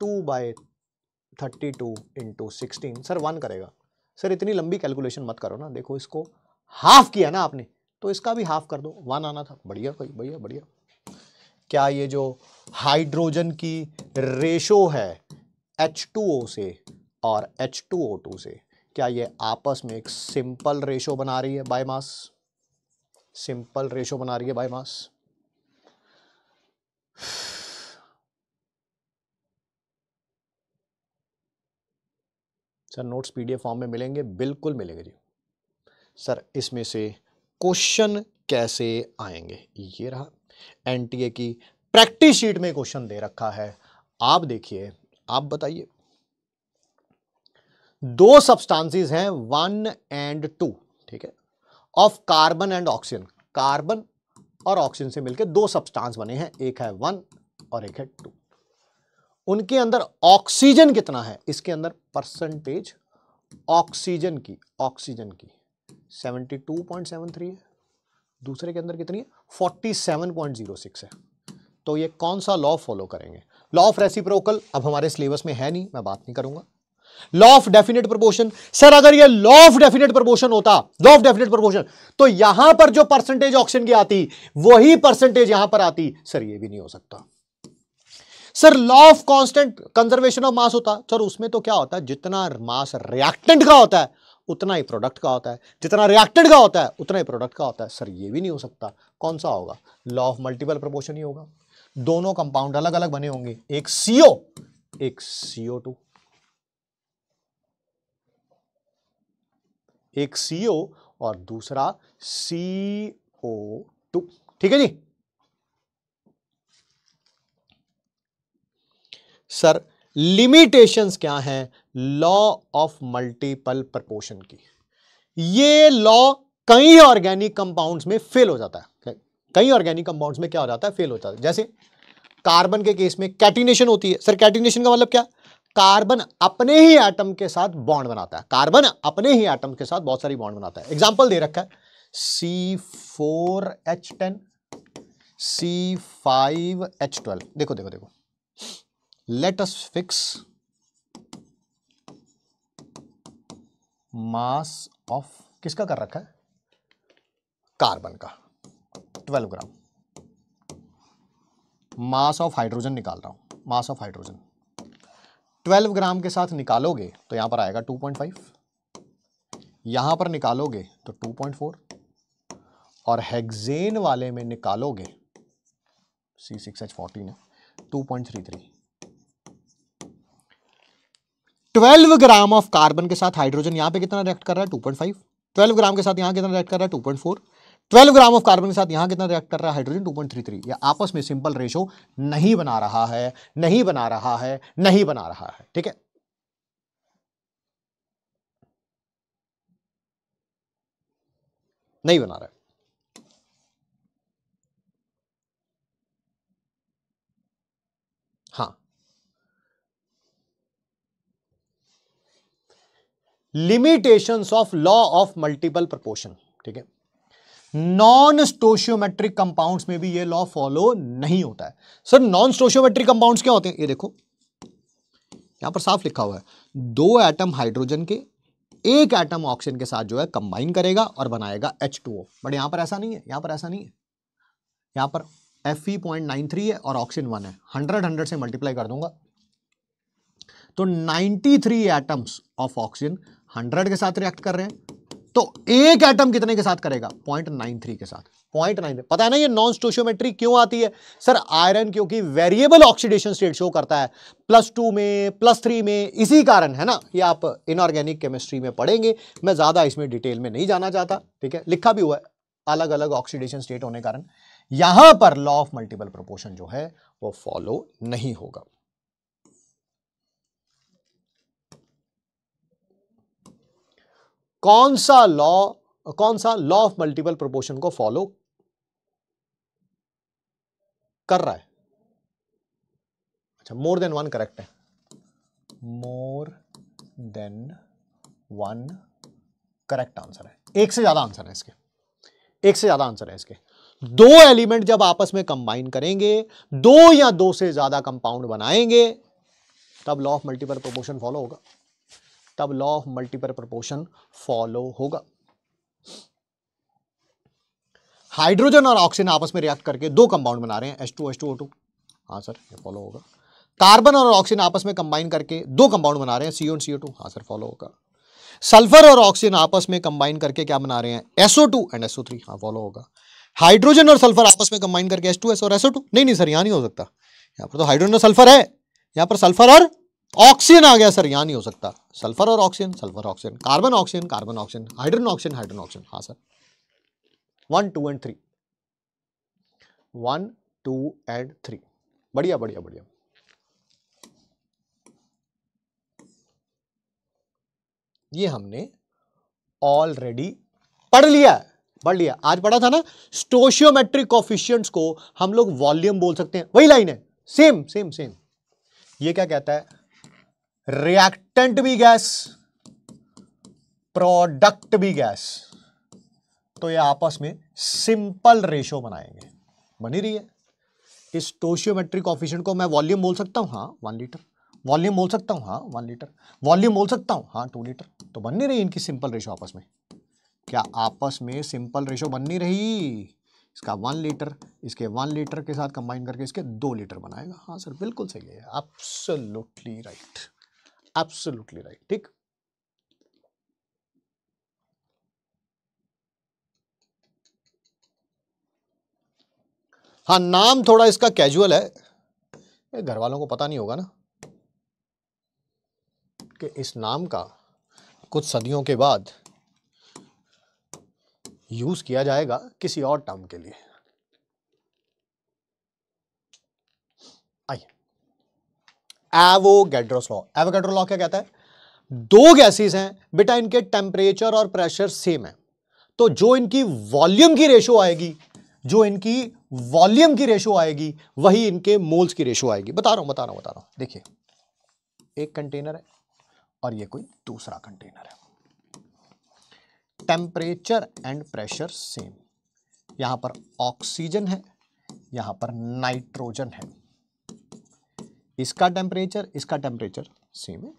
two by thirty two into sixteen sir one करेगा सर इतनी लंबी कैलकुलेशन मत करो ना देखो इसको हाफ किया ना आपने तो इसका भी हाफ कर दो वन आना था बढ़िया भाई बढ़िया बढ़िया क्या ये जो हाइड्रोजन की रेशो है H2O से और H2O2 से क्या ये आपस में एक सिंपल रेशो बना रही है बाय मास सिंपल रेशो बना रही है by mass sir notes PDF form में मिलेंगे बिल्कुल मिलेंगे जी सर इसमें से क्वेश्चन कैसे आएंगे ये रहा एनटीए की प्रैक्टिस शीट में क्वेश्चन दे रखा है आप देखिए आप बताइए दो सब्सटेंसेस हैं वन एंड टू ठीक है of carbon and oxygen carbon और ऑक्सीजन से मिलकर दो सब्सटेंस बने हैं एक है वन और एक है टू उनके अंदर ऑक्सीजन कितना है इसके अंदर परसेंटेज ऑक्सीजन की ऑक्सीजन की 72.73 है दूसरे के अंदर कितनी है 47.06 है तो ये कौन सा लॉ फॉलो करेंगे लॉ ऑफ रेसिप्रोकल अब हमारे सिलेबस में है नहीं मैं बात नहीं करूंगा law of definite proportion sir अगर ये लॉ ऑफ डेफिनेट प्रपोर्शन होता लॉ ऑफ डेफिनेट प्रपोर्शन तो यहां पर जो परसेंटेज ऑप्शन की आती वही परसेंटेज यहां पर आती सर ये भी नहीं हो सकता sir law of constant conservation of mass होता सर उसमें तो क्या होता है जितना मास रिएक्टेंट का होता है उतना ही प्रोडक्ट का होता है जितना रिएक्टेड का होता है उतना ही प्रोडक्ट का होता है सर ये भी नहीं हो सकता कौन सा होगा लॉ ऑफ मल्टीपल प्रपोर्शन ही होगा दोनों कंपाउंड अलग अलग बने होंगे एक सीओ एक सीओ टू एक सी ओ और दूसरा सी ओ टू ठीक है जी सर लिमिटेशंस क्या हैं लॉ ऑफ मल्टीपल प्रपोशन की ये लॉ कई ऑर्गेनिक कंपाउंड्स में फेल हो जाता है कई ऑर्गेनिक कंपाउंड्स में क्या हो जाता है फेल हो जाता है जैसे कार्बन के केस में कैटिनेशन होती है सर कैटिनेशन का मतलब क्या कार्बन अपने ही एटम के साथ बॉन्ड बनाता है कार्बन अपने ही एटम के साथ बहुत सारी बॉन्ड बनाता है एग्जाम्पल दे रखा है C four H ten C five H twelve देखो देखो देखो let us fix mass of किसका कर रखा है कार्बन का 12 ग्राम मास ऑफ हाइड्रोजन निकाल रहा हूं मास ऑफ हाइड्रोजन 12 ग्राम के साथ निकालोगे तो यहां पर आएगा 2.5 यहां पर निकालोगे तो 2.4 और हेक्सेन वाले में निकालोगे सी सिक्स एच फोर्टीन है two point three three twelve gram of carbon के साथ हाइड्रोजन यहां पे कितना रिएक्ट कर रहा है two point five twelve gram के साथ यहां कितना रिएक्ट कर रहा है two point four 12 gram of carbon के साथ यहां कितना रिएक्ट कर रहा है हाइड्रोजन 2.33 या आपस में सिंपल रेशो नहीं बना रहा है नहीं बना रहा है नहीं बना रहा है ठीक है नहीं बना रहा है हाँ limitations of law of multiple proportion ठीक है नॉन स्टोशियोमेट्रिक कंपाउंड्स में भी ये लॉ फॉलो नहीं होता है सर नॉन स्टोशियोमेट्रिक कंपाउंड्स क्या होते हैं ये देखो यहां पर साफ लिखा हुआ है दो एटम हाइड्रोजन के एक एटम ऑक्सीजन के साथ जो है कंबाइन करेगा और बनाएगा एच टू ओ बट यहां पर ऐसा नहीं है यहां पर ऐसा नहीं है यहां पर F E point nine three है और ऑक्सीजन वन है हंड्रेड हंड्रेड से मल्टीप्लाई कर दूंगा तो ninety three atoms of oxygen hundred के साथ रिएक्ट कर रहे हैं तो एक एटम कितने के साथ करेगा पॉइंट नाइन थ्री के साथ पॉइंट नाइन पता है ना ये नॉन स्टोशियोमेट्री क्यों आती है सर आयरन क्योंकि वेरिएबल ऑक्सीडेशन स्टेट शो करता है प्लस टू में प्लस थ्री में इसी कारण है ना ये आप इनऑर्गेनिक केमिस्ट्री में पढ़ेंगे मैं ज़्यादा इसमें डिटेल में नहीं जाना चाहता ठीक है लिखा भी हुआ है अलग अलग ऑक्सीडेशन स्टेट होने कारण यहां पर लॉ ऑफ मल्टीपल प्रोपोर्शन जो है वो फॉलो नहीं होगा कौन सा लॉ कौन सा लॉ ऑफ मल्टीपल प्रोपोर्शन को फॉलो कर रहा है अच्छा मोर देन वन करेक्ट है more than one correct answer है एक से ज्यादा आंसर है इसके एक से ज्यादा आंसर है इसके दो एलिमेंट जब आपस में कंबाइन करेंगे दो या दो से ज्यादा कंपाउंड बनाएंगे तब law of multiple proportion follow होगा तब law of multiple proportion follow होगा हाइड्रोजन और ऑक्सीजन आपस में रिएक्ट करके दो कंपाउंड बना रहे हैं S two S two O two हाँ सर ये फॉलो होगा कार्बन और ऑक्सीजन आपस में कंबाइन करके दो कंपाउंड बना रहे हैं सीओ एंड सीओ टू हाँ सर फॉलो होगा सल्फर और ऑक्सीजन आपस में कंबाइन करके क्या बना रहे हैं SO two and SO three हाँ फॉलो होगा हाइड्रोजन और सल्फर आपस में कंबाइन करके एस टू एस और एसओ टू नहीं नहीं सर यहाँ नहीं हो सकता यहाँ पर तो हाइड्रोजन और सल्फर है यहाँ पर सल्फर और ऑक्सीजन आ गया सर यहाँ नहीं हो सकता सल्फर और oxygen sulphur oxygen carbon oxygen carbon oxygen hydrogen oxygen hydrogen oxygen हाँ sir one two and three one two and three बढ़िया बढ़िया बढ़िया ये हमने ऑलरेडी पढ़ लिया पढ़ लिया आज पढ़ा था ना स्टोशियोमेट्रिक कॉफिशियंट को हम लोग वॉल्यूम बोल सकते हैं वही लाइन है सेम सेम सेम ये क्या कहता है रिएक्टेंट भी गैस प्रोडक्ट भी गैस तो ये आपस में सिंपल रेशो बनाएंगे बनी रही है इस टोशियोमेट्रिक ऑफिशियंट को मैं वॉल्यूम बोल सकता हूँ हाँ वन लीटर वॉल्यूम बोल सकता हूं हाँ वन लीटर वॉल्यूम बोल सकता हूँ हाँ टू लीटर हाँ, तो बन नहीं रही इनकी सिंपल रेशो आपस में क्या आपस में सिंपल रेशो बन नहीं रही इसका वन लीटर इसके वन लीटर के साथ कंबाइन करके इसके दो लीटर बनाएगा हाँ सर बिल्कुल सही है absolutely right right. Absolutely right ठीक हाँ नाम थोड़ा इसका कैजुअल है घर वालों को पता नहीं होगा ना कि इस नाम का कुछ सदियों के बाद यूज़ किया जाएगा किसी और टर्म के लिए आइए एवोगेड्रोस लॉ एवोगेड्रो लॉ क्या कहता है दो गैसेस हैं बेटा इनके टेम्परेचर और प्रेशर सेम है तो जो इनकी वॉल्यूम की रेशो आएगी जो इनकी वॉल्यूम की रेशो आएगी वही इनके मोल्स की रेशो आएगी बता रहा हूं बता रहा हूं बता रहा हूं देखिए एक कंटेनर है और ये कोई दूसरा कंटेनर है टेम्परेचर एंड प्रेशर सेम यहां पर ऑक्सीजन है यहां पर नाइट्रोजन है इसका टेम्परेचर इसका टेम्परेचर सेम है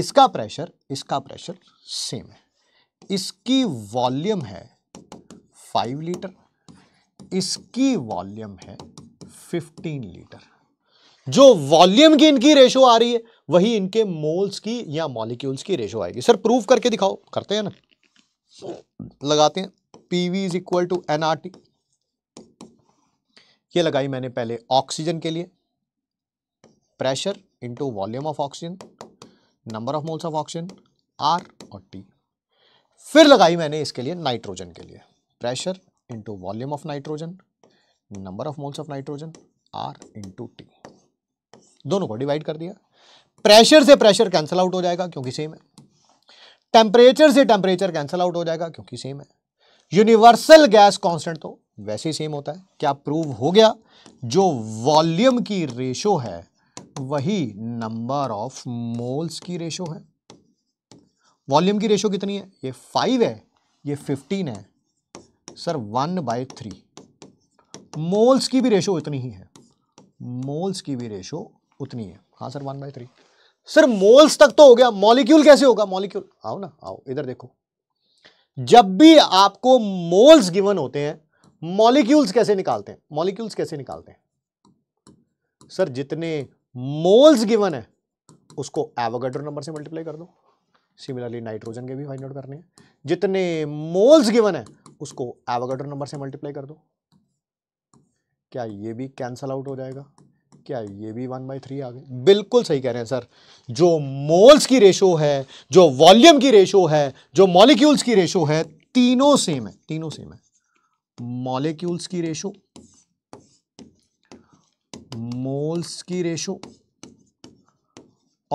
इसका प्रेशर इसका प्रेशर सेम है इसकी वॉल्यूम है फाइव लीटर इसकी वॉल्यूम है फिफ्टीन लीटर जो वॉल्यूम की इनकी रेशो आ रही है वही इनके मोल्स की या मॉलिक्यूल्स की रेशो आएगी सर प्रूफ करके दिखाओ करते हैं ना लगाते हैं PV is equal to NRT ये लगाई मैंने पहले ऑक्सीजन के लिए pressure into volume of oxygen number of moles of oxygen R और टी फिर लगाई मैंने इसके लिए नाइट्रोजन के लिए pressure into volume of nitrogen number of moles of nitrogen R into T दोनों को डिवाइड कर दिया प्रेशर से प्रेशर कैंसिल आउट हो जाएगा क्योंकि सेम है टेम्परेचर से टेम्परेचर कैंसिल आउट हो जाएगा क्योंकि सेम है यूनिवर्सल गैस कॉन्स्टेंट तो वैसे ही सेम होता है क्या प्रूव हो गया जो वॉल्यूम की रेशो है वही नंबर ऑफ मोल्स की रेशो है वॉल्यूम की रेशो कितनी है ये फाइव है ये फिफ्टीन है sir one by three moles की भी रेशो उतनी ही है मोल्स की भी रेशो उतनी है हाँ sir one by three sir moles तक तो हो गया मॉलिक्यूल कैसे होगा मॉलिक्यूल आओ ना आओ इधर देखो जब भी आपको मोल्स गिवन होते हैं मॉलिक्यूल्स कैसे निकालते हैं मॉलिक्यूल्स कैसे निकालते हैं सर जितने मोल्स गिवन है उसको एवोगेड्रो नंबर से मल्टीप्लाई कर दो सिमिलरली नाइट्रोजन के भी फाइंड आउट करने हैं जितने मोल्स गिवन है उसको एवोगेड्रो नंबर से मल्टीप्लाई कर दो क्या ये भी कैंसल आउट हो जाएगा क्या ये भी वन बाई थ्री आ गए बिल्कुल सही कह रहे हैं सर जो मोल्स की रेशो है जो वॉल्यूम की रेशो है जो मॉलिक्यूल्स की रेशो है तीनों सेम है तीनों सेम है मॉलिक्यूल्स की रेशो मोल्स की रेशो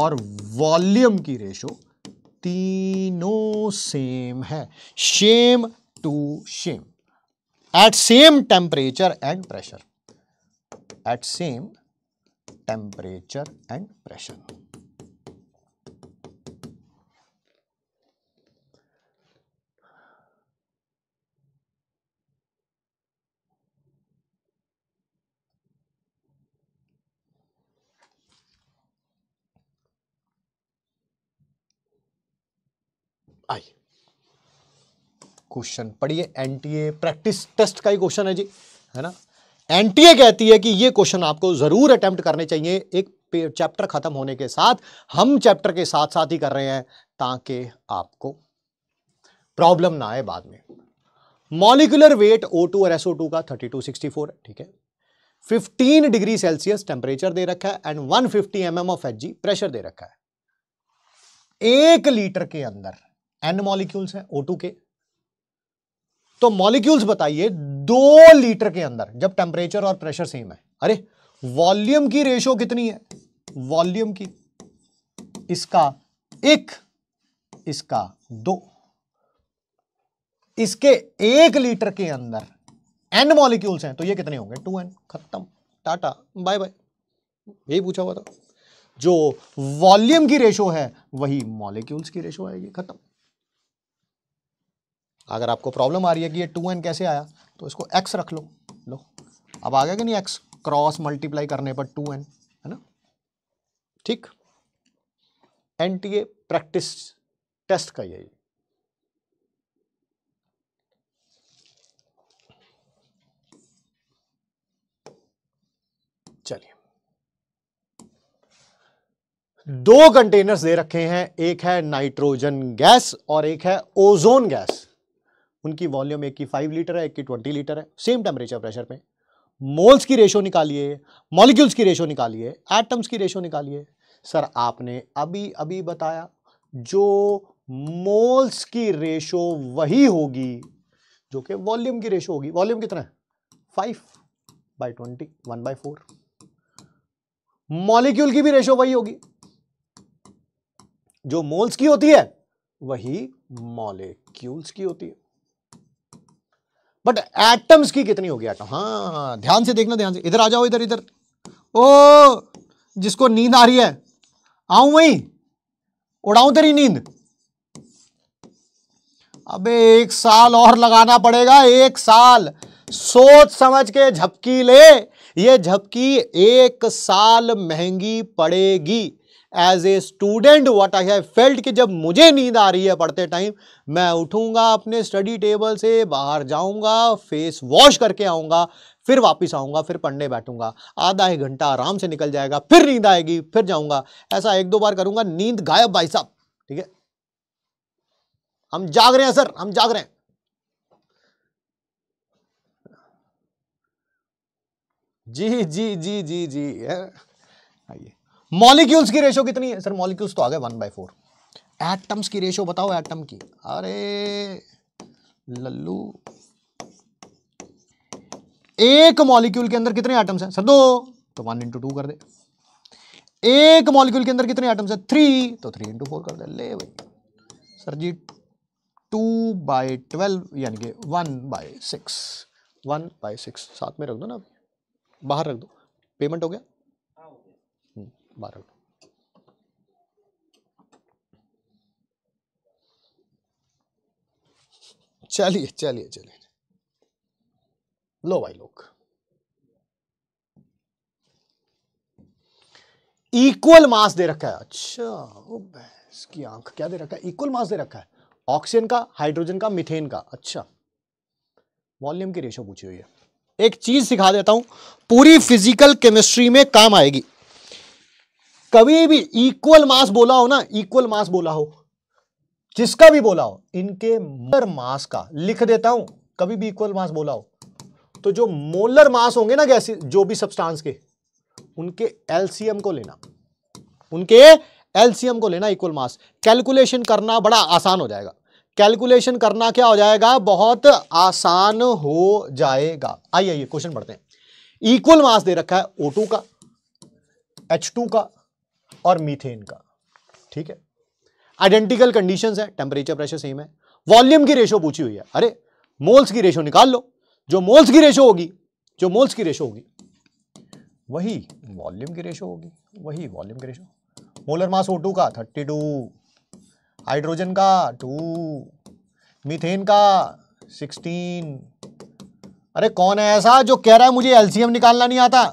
और वॉल्यूम की रेशो तीनों सेम है same to same at same temperature and pressure at same temperature and pressure आइए क्वेश्चन पढ़िए एनटीए प्रैक्टिस टेस्ट का ही क्वेश्चन है जी है ना एनटीए कहती है कि ये क्वेश्चन आपको जरूर अटेम्प्ट करने चाहिए एक चैप्टर खत्म होने के साथ हम चैप्टर के साथ साथ ही कर रहे हैं ताकि आपको प्रॉब्लम ना आए बाद में मॉलिकुलर वेट O2 और SO2 का 3264 है ठीक है 15 डिग्री सेल्सियस टेम्परेचर दे रखा है and 150 M M of H pressure दे रखा है एक लीटर के अंदर एंड मॉलिक्यूल्स हैं O2 के तो मॉलिक्यूल्स बताइए दो लीटर के अंदर जब टेम्परेचर और प्रेशर सेम है अरे वॉल्यूम की रेशो कितनी है वॉल्यूम की इसका एक इसका दो इसके एक लीटर के अंदर एन मॉलिक्यूल्स हैं तो ये कितने होंगे टू एन खत्म टाटा बाय बाय यही पूछा हुआ था जो वॉल्यूम की रेशो है वही मॉलिक्यूल्स की रेशो आएगी खत्म अगर आपको प्रॉब्लम आ रही है कि ये टू एन कैसे आया तो इसको एक्स रख लो लो अब आ गया कि नहीं एक्स क्रॉस मल्टीप्लाई करने पर टू एन है ना ठीक N T A practice test का यही चलिए दो कंटेनर्स दे रखे हैं एक है नाइट्रोजन गैस और एक है ओजोन गैस उनकी वॉल्यूम एक की फाइव लीटर है एक की ट्वेंटी लीटर है सेम टेम्परेचर प्रेशर पे मोल्स की रेशो निकालिए मॉलिक्यूल्स की रेशो निकालिए एटम्स की रेशो निकालिए सर आपने अभी अभी बताया जो मोल्स की रेशो वही होगी जो कि वॉल्यूम की रेशो होगी वॉल्यूम कितना है five by twenty one by four molecule की भी रेशो वही होगी जो मोल्स की होती है वही मॉलिक्यूल्स की होती है बट एटम्स की कितनी होगी एटम हाँ ध्यान से देखना ध्यान से इधर आ जाओ इधर इधर ओ जिसको नींद आ रही है आऊ वही उड़ाऊ तेरी नींद अबे एक साल और लगाना पड़ेगा एक साल सोच समझ के झपकी ले ये झपकी एक साल महंगी पड़ेगी as a student what I have felt कि जब मुझे नींद आ रही है पढ़ते टाइम मैं उठूंगा अपने स्टडी टेबल से बाहर जाऊंगा फेस वॉश करके आऊंगा फिर वापस आऊंगा फिर पढ़ने बैठूंगा आधा एक घंटा आराम से निकल जाएगा फिर नींद आएगी फिर जाऊंगा ऐसा एक दो बार करूंगा नींद गायब भाई साहब ठीक है हम जाग रहे हैं सर हम जाग रहे हैं जी जी जी जी जी आइए मॉलिक्यूल्स की रेशो कितनी है सर मॉलिक्यूल्स तो आ गए वन बाई फोर एटम्स की रेशो बताओ एटम की अरे लल्लू एक मॉलिक्यूल के अंदर कितने एटम्स हैं सर दो तो वन इंटू टू कर दे एक मॉलिक्यूल के अंदर कितने एटम्स हैं थ्री तो थ्री इंटू फोर कर दे ले भाई sir ji two by twelve यानी कि one by six one by six साथ में रख दो ना बाहर रख दो पेमेंट हो गया borrowed. चलिए चलिए चलिए लो भाई लोग इक्वल मास दे रखा है अच्छा इसकी आंख क्या दे रखा है इक्वल मास दे रखा है ऑक्सीजन का हाइड्रोजन का मिथेन का अच्छा वॉल्यूम की रेशो पूछी हुई है एक चीज सिखा देता हूं पूरी फिजिकल केमिस्ट्री में काम आएगी कभी भी इक्वल मास बोला हो ना इक्वल मास बोला हो जिसका भी बोला हो इनके मोलर मास का लिख देता हूं कभी भी इक्वल मास बोला हो तो जो मोलर मास होंगे ना गैसे जो भी सब्सटेंस के उनके एलसीएम को लेना उनके एलसीएम को लेना इक्वल मास कैलकुलेशन करना बड़ा आसान हो जाएगा कैलकुलेशन करना क्या हो जाएगा बहुत आसान हो जाएगा आइए आइए क्वेश्चन पढ़ते हैं इक्वल मास दे रखा है ओ का H2 का और मीथेन का ठीक है आइडेंटिकल कंडीशन है टेम्परेचर प्रेशर सेम है वॉल्यूम की रेशो पूछी हुई है अरे मोल्स की रेशो निकाल लो जो मोल्स की रेशो होगी जो मोल्स की रेशो होगी वही वॉल्यूम की रेशो होगी वही वॉल्यूम की रेशो मोलर मास ओ का थर्टी टू हाइड्रोजन का टू मीथेन का सिक्सटीन अरे कौन है ऐसा जो कह रहा है मुझे एलसीएम निकालना नहीं आता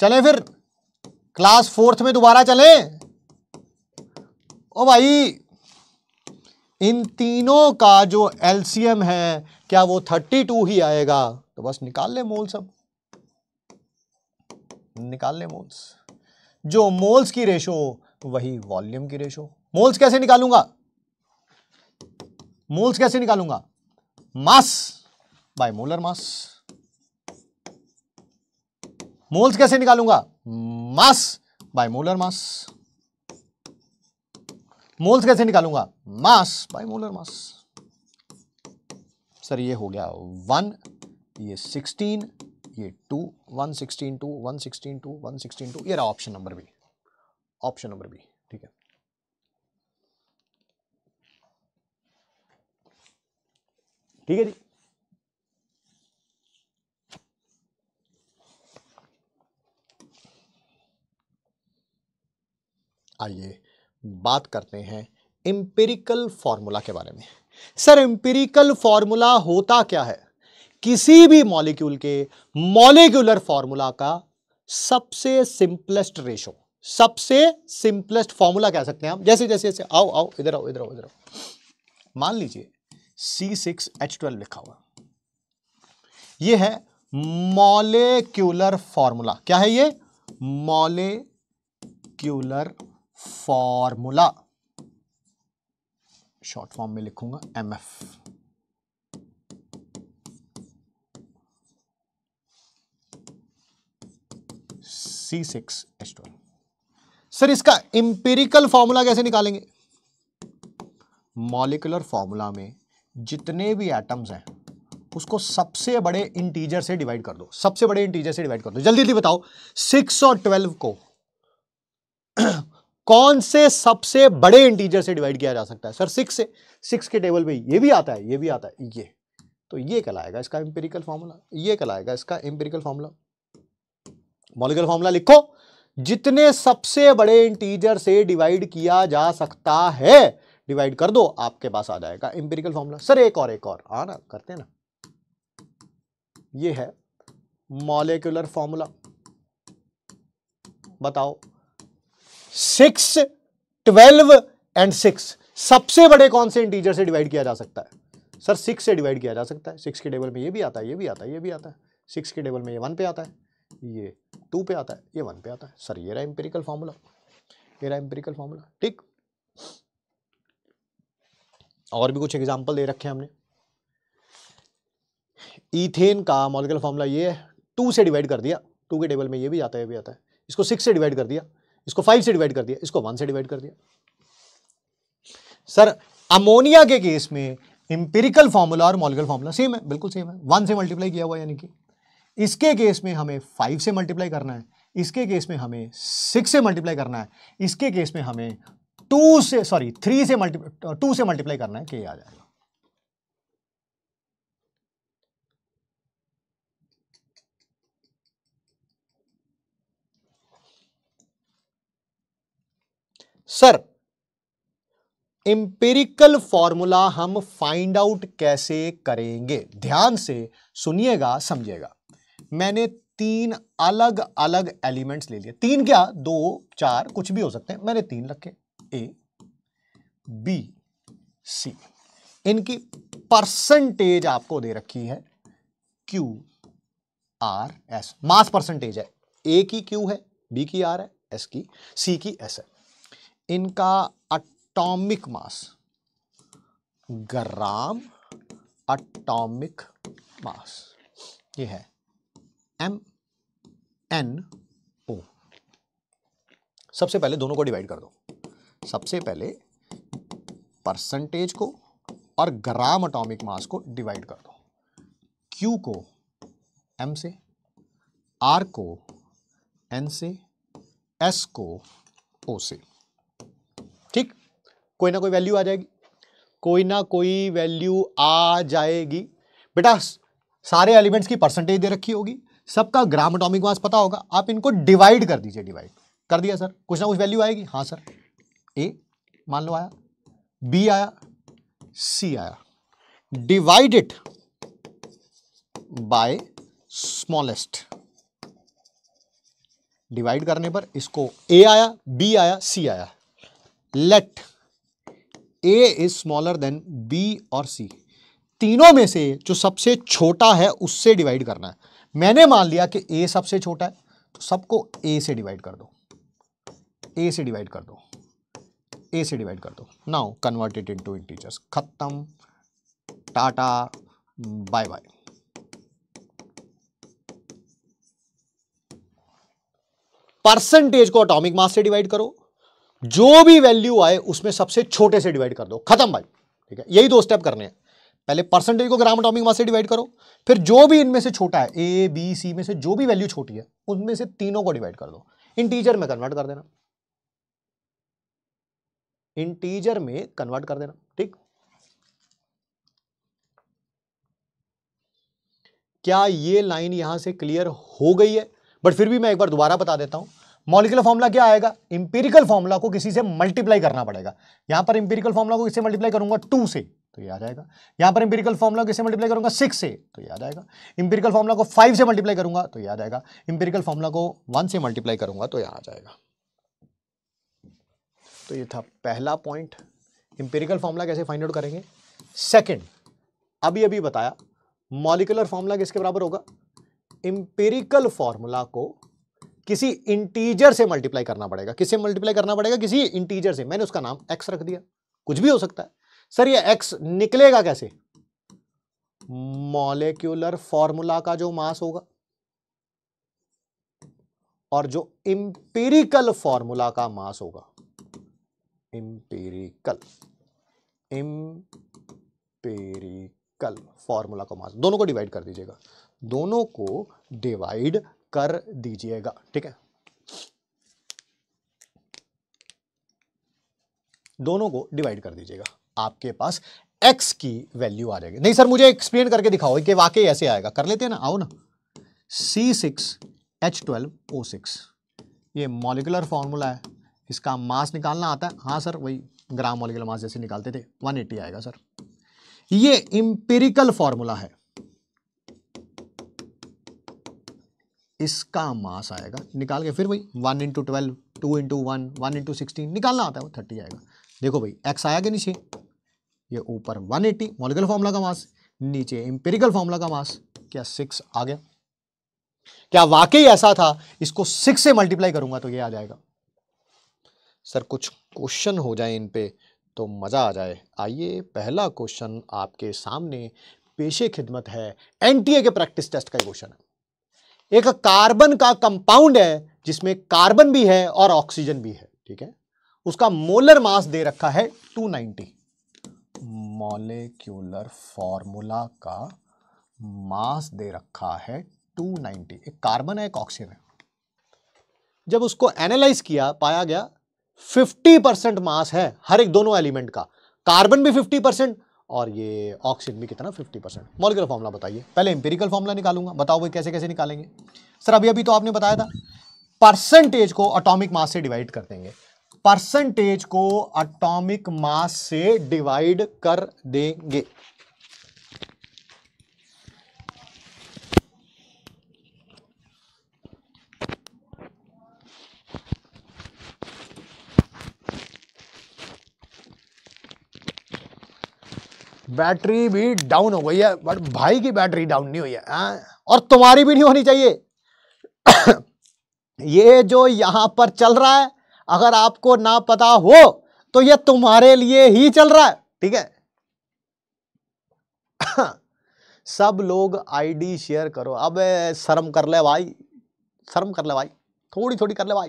चले फिर क्लास फोर्थ में दोबारा चले ओ भाई इन तीनों का जो एलसीएम है क्या वो थर्टी टू ही आएगा तो बस निकाल ले मोल सब निकाल ले मोल्स जो मोल्स की रेशो वही वॉल्यूम की रेशो मोल्स कैसे निकालूंगा मोल्स कैसे निकालूंगा mass by molar mass moles कैसे निकालूंगा mass by molar mass moles कैसे निकालूंगा mass by molar mass sir ये हो गया वन ये सिक्सटीन ये two one sixteen two one sixteen two one sixteen two ये रहा option number B option number B ठीक है ठीक है जी आइए बात करते हैं एम्पेरिकल फॉर्मूला के बारे में सर एम्पेरिकल फॉर्मूला होता क्या है किसी भी मॉलिक्यूल के मॉलिक्यूलर फॉर्मूला का सबसे सिंपलेस्ट रेशो सबसे सिंपलेस्ट फॉर्मूला कह सकते हैं हम जैसे जैसे जैसे आओ आओ इधर आओ इधर आओ इधर आओ मान लीजिए सी सिक्स एच ट्वेल्व लिखा हुआ ये है मॉलिक्यूलर फॉर्मूला क्या है ये मॉलिक्यूलर फॉर्मूला शॉर्ट फॉर्म में लिखूंगा M F C six H twelve sir इसका इंपेरिकल फॉर्मूला कैसे निकालेंगे मॉलिकुलर फॉर्मूला में जितने भी एटम्स हैं उसको सबसे बड़े इंटीजर से डिवाइड कर दो सबसे बड़े इंटीजर से डिवाइड कर दो जल्दी जल्दी बताओ सिक्स और ट्वेल्व को कौन से सबसे बड़े इंटीजर से डिवाइड किया जा सकता है सर सिक्स से सिक्स के टेबल पे ये भी आता है ये भी आता है ये तो ये कहलाएगा इसका एम्पेरिकल फॉर्मूला ये कहलाएगा इसका एम्पेरिकल फॉर्मूला मॉलिकल फॉर्मूला लिखो जितने सबसे बड़े इंटीजर से डिवाइड किया जा सकता है डिवाइड कर दो आपके पास आ जाएगा एम्पेरिकल फॉर्मूला सर एक और एक और आ हाँ ना करते हैं ना ये है मॉलिकुलर फॉर्मूला बताओ सिक्स ट्वेल्व एंड सिक्स सबसे बड़े कौन से इंटीजर से डिवाइड किया जा सकता है सर सिक्स से डिवाइड किया जा सकता है सिक्स के टेबल में ये भी आता है ये भी आता है ये भी आता है सिक्स के टेबल में ये वन पे आता है ये टू पे आता है ये वन पे आता है सर ये रहा एम्पेरिकल फॉर्मूला ये रहा एम्पेरिकल फॉर्मूला ठीक और भी कुछ एग्जाम्पल दे रखे हैं हमने ईथेन का मॉलिकल फॉर्मूला ये है टू से डिवाइड कर दिया टू के टेबल में ये भी आता है ये भी आता है इसको सिक्स से डिवाइड कर दिया इसको फाइव से डिवाइड कर दिया इसको वन से डिवाइड कर दिया सर अमोनिया के केस में इंपेरिकल फॉर्मूला और मॉलिकल फॉर्मूला सेम है बिल्कुल सेम है वन से मल्टीप्लाई किया हुआ यानी कि इसके केस में हमें फाइव से मल्टीप्लाई करना है इसके केस में हमें सिक्स से मल्टीप्लाई करना है इसके केस में हमें टू से सॉरी थ्री से मल्टीप्लाई टू से मल्टीप्लाई करना है के आ जाएगा सर एम्पेरिकल फॉर्मूला हम फाइंड आउट कैसे करेंगे ध्यान से सुनिएगा समझिएगा मैंने तीन अलग अलग एलिमेंट्स ले लिए तीन क्या दो चार कुछ भी हो सकते हैं मैंने तीन रखे ए बी सी इनकी परसेंटेज आपको दे रखी है Q R S mass percentage है ए की क्यू है बी की आर है एस की सी की एस है इनका अटोमिक मास ग्राम अटोमिक मास ये है एम एन ओ सबसे पहले दोनों को डिवाइड कर दो सबसे पहले परसेंटेज को और ग्राम अटोमिक मास को डिवाइड कर दो क्यू को एम से आर को एन से एस को ओ से कोई ना कोई वैल्यू आ जाएगी कोई ना कोई वैल्यू आ जाएगी बेटा सारे एलिमेंट्स की परसेंटेज दे रखी होगी सबका ग्राम अटोमिक मास पता होगा आप इनको डिवाइड कर दीजिए डिवाइड कर दिया सर कुछ ना कुछ वैल्यू आएगी हाँ सर ए मान लो आया बी आया सी आया डिवाइडेड बाय स्मॉलेस्ट डिवाइड करने पर इसको ए आया बी आया सी आया let A is smaller than B और सी तीनों में से जो सबसे छोटा है उससे डिवाइड करना है मैंने मान लिया कि ए सबसे छोटा है तो सबको ए से डिवाइड कर दो ए से डिवाइड कर दो ए से डिवाइड कर दो now converted into integers खत्म टाटा बाय बाय परसेंटेज को एटॉमिक मास से डिवाइड करो जो भी वैल्यू आए उसमें सबसे छोटे से डिवाइड कर दो खत्म भाई ठीक है यही दो स्टेप करने हैं पहले परसेंटेज को ग्राम अटोमिक मास से डिवाइड करो फिर जो भी इनमें से छोटा है ए बी सी में से जो भी वैल्यू छोटी है उनमें से तीनों को डिवाइड कर दो इंटीजर में कन्वर्ट कर देना इंटीजर में कन्वर्ट कर देना ठीक क्या ये लाइन यहां से क्लियर हो गई है बट फिर भी मैं एक बार दोबारा बता देता हूं मॉलिकुलर फॉर्मूला क्या आएगा इंपेरिकल फॉर्मूला को किसी से मल्टीप्लाई करना पड़ेगा यहां पर इंपेरिकल फॉर्मूला को किससे मल्टीप्लाई करूंगा टू से तो ये आ जाएगा यहां पर इंपेरिकल फॉर्मूला किससे मल्टीप्लाई करूंगा सिक्स से तो ये आ जाएगा इंपेरिकल फॉर्मूला को फाइव से मल्टीप्लाई करूंगा तो ये आ जाएगा इंपेरिकल फॉर्मूला को वन से मल्टीप्लाई करूंगा तो यहां आ जाएगा तो ये था पहला पॉइंट इंपेरिकल फॉर्मूला कैसे फाइंड आउट करेंगे सेकेंड अभी अभी बताया मॉलिकुलर फॉर्मूला किसके बराबर होगा इंपेरिकल फॉर्मूला को किसी इंटीजर से मल्टीप्लाई करना पड़ेगा किससे मल्टीप्लाई करना पड़ेगा किसी इंटीजर से मैंने उसका नाम एक्स रख दिया कुछ भी हो सकता है सर ये एक्स निकलेगा कैसे मॉलिक्यूलर फॉर्मूला का जो मास होगा और जो इंपेरिकल फॉर्मूला का मास होगा इंपेरिकल इंपेरिकल फॉर्मूला का मास दोनों को डिवाइड कर दीजिएगा दोनों को डिवाइड कर दीजिएगा ठीक है दोनों को डिवाइड कर दीजिएगा आपके पास एक्स की वैल्यू आ जाएगी नहीं सर मुझे एक्सप्लेन करके दिखाओ कि वाकई ऐसे आएगा कर लेते हैं ना आओ ना C six H twelve O six ये मॉलिकुलर फॉर्मूला है इसका मास निकालना आता है हाँ सर वही ग्राम मॉलिकुलर मास जैसे निकालते थे 180 आएगा सर ये इंपेरिकल फॉर्मूला है इसका मास आएगा निकाल के फिर भाई one into twelve two into one one into sixteen निकालना आता है वो थर्टी आएगा देखो भाई एक्स आया कि नीचे ये ऊपर वन एट्टी मॉलिकल फॉर्मूला का मास नीचे इंपेरिकल फॉर्मूला का मास क्या सिक्स आ गया क्या वाकई ऐसा था इसको सिक्स से मल्टीप्लाई करूंगा तो ये आ जाएगा सर कुछ क्वेश्चन हो जाए इन पे तो मज़ा आ जाए आइए पहला क्वेश्चन आपके सामने पेशे खिदमत है एनटीए के प्रैक्टिस टेस्ट का क्वेश्चन है एक कार्बन का कंपाउंड है जिसमें कार्बन भी है और ऑक्सीजन भी है ठीक है उसका मोलर मास दे रखा है 290 मॉलिक्यूलर फॉर्मूला का मास दे रखा है 290 एक कार्बन है एक ऑक्सीजन है जब उसको एनालाइज किया पाया गया 50 परसेंट मास है हर एक दोनों एलिमेंट का कार्बन भी 50 परसेंट और ये ऑक्सीजन भी कितना 50 परसेंट मॉलिकुलर फॉर्मूला बताइए पहले एम्पेरिकल फॉर्मूला निकालूंगा बताओ वो कैसे कैसे निकालेंगे सर अभी अभी तो आपने बताया था परसेंटेज को अटोमिक मास से डिवाइड कर देंगे परसेंटेज को अटोमिक मास से डिवाइड कर देंगे बैटरी भी डाउन हो गई है बट भाई की बैटरी डाउन नहीं हुई है आ? हाँ? और तुम्हारी भी नहीं होनी चाहिए ये जो यहां पर चल रहा है अगर आपको ना पता हो तो ये तुम्हारे लिए ही चल रहा है ठीक है सब लोग आईडी शेयर करो अब शर्म कर ले भाई शर्म कर ले भाई थोड़ी थोड़ी कर ले भाई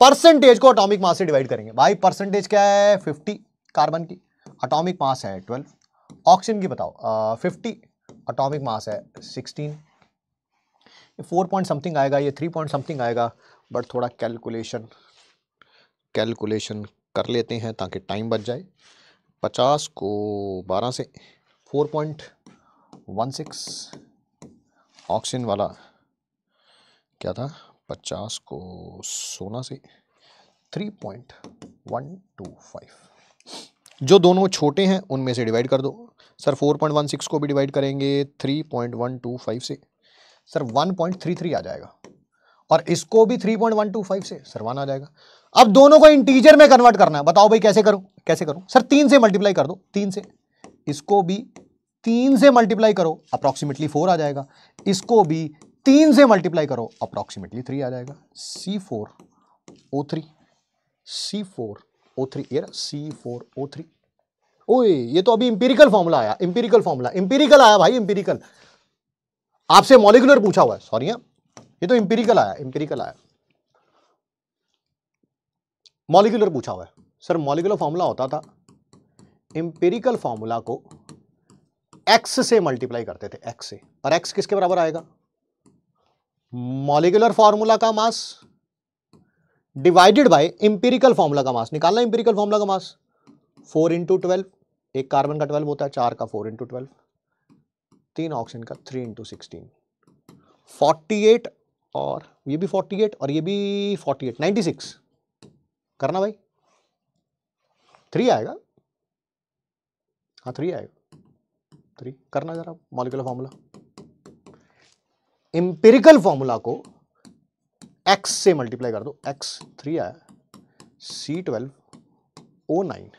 परसेंटेज को अटोमिक मास से डिवाइड करेंगे भाई परसेंटेज क्या है फिफ्टी कार्बन की अटोमिक मास है ट्वेल्व ऑक्सीजन की बताओ फिफ्टी अटोमिक मास है सिक्सटीन फोर पॉइंट समथिंग आएगा ये थ्री पॉइंट समथिंग आएगा बट थोड़ा कैलकुलेशन कैलकुलेशन कर लेते हैं ताकि टाइम बच जाए पचास को बारह से four point one six oxygen वाला क्या था पचास को सोलह से three point one two five जो दोनों छोटे हैं उनमें से डिवाइड कर दो सर 4.16 को भी डिवाइड करेंगे 3.125 से सर 1.33 आ जाएगा और इसको भी 3.125 से सर वन आ जाएगा अब दोनों को इंटीजर में कन्वर्ट करना है बताओ भाई कैसे करूं कैसे करूं सर तीन से मल्टीप्लाई कर दो तीन से इसको भी तीन से मल्टीप्लाई करो अप्रॉक्सीमेटली फोर आ जाएगा इसको भी तीन से मल्टीप्लाई करो अप्रॉक्सीमेटली थ्री आ जाएगा C four O three C four O3 three ये सी फोर ओ ओए ये तो अभी इंपेरिकल फॉर्मूला आया इंपेरिकल फॉर्मूला इंपेरिकल आया भाई इंपेरिकल आपसे मॉलिकुलर पूछा हुआ है सॉरी हाँ ये तो इंपेरिकल आया इंपेरिकल आया मॉलिकुलर पूछा हुआ है सर मॉलिकुलर फॉर्मूला होता था इंपेरिकल फॉर्मूला को एक्स से मल्टीप्लाई करते थे एक्स से और एक्स किसके बराबर आएगा मॉलिकुलर फॉर्मूला का mass divided by empirical formula का मास निकालना इंपेरिकल फॉर्मूला का मास फोर इंटू ट्वेल्व एक कार्बन का ट्वेल्व होता है चार का फोर इंटू ट्वेल्व तीन ऑक्सीजन का three into sixteen forty eight और ये भी फोर्टी एट और ये भी फोर्टी एट नाइन्टी सिक्स करना भाई थ्री आएगा हाँ थ्री आएगा थ्री करना जरा मॉलिकुलर फॉर्मूला इंपेरिकल फॉर्मूला को एक्स से मल्टीप्लाई कर दो एक्स थ्री आया C twelve O nine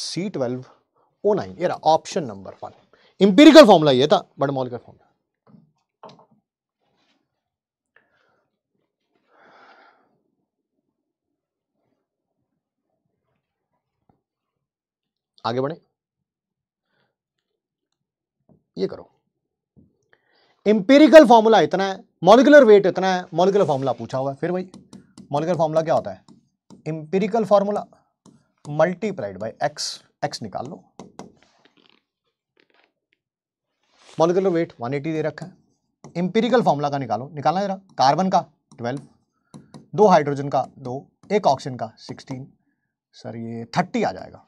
C twelve O nine ये रहा option number one empirical formula ये था बट मॉल का फॉर्मूला आगे बढ़े ये करो इंपेरिकल फॉर्मूला इतना है मॉलिकुलर वेट इतना है मॉलिकुलर फॉर्मूला पूछा हुआ है फिर भाई मॉलिकुलर फॉर्मूला क्या होता है empirical formula multiplied by X X निकाल लो मॉलिकुलर वेट 180 दे रखा है इंपेरिकल फॉर्मूला का निकालो निकालना जरा कार्बन का 12 दो हाइड्रोजन का दो एक ऑक्सीजन का 16 सर ये 30 आ जाएगा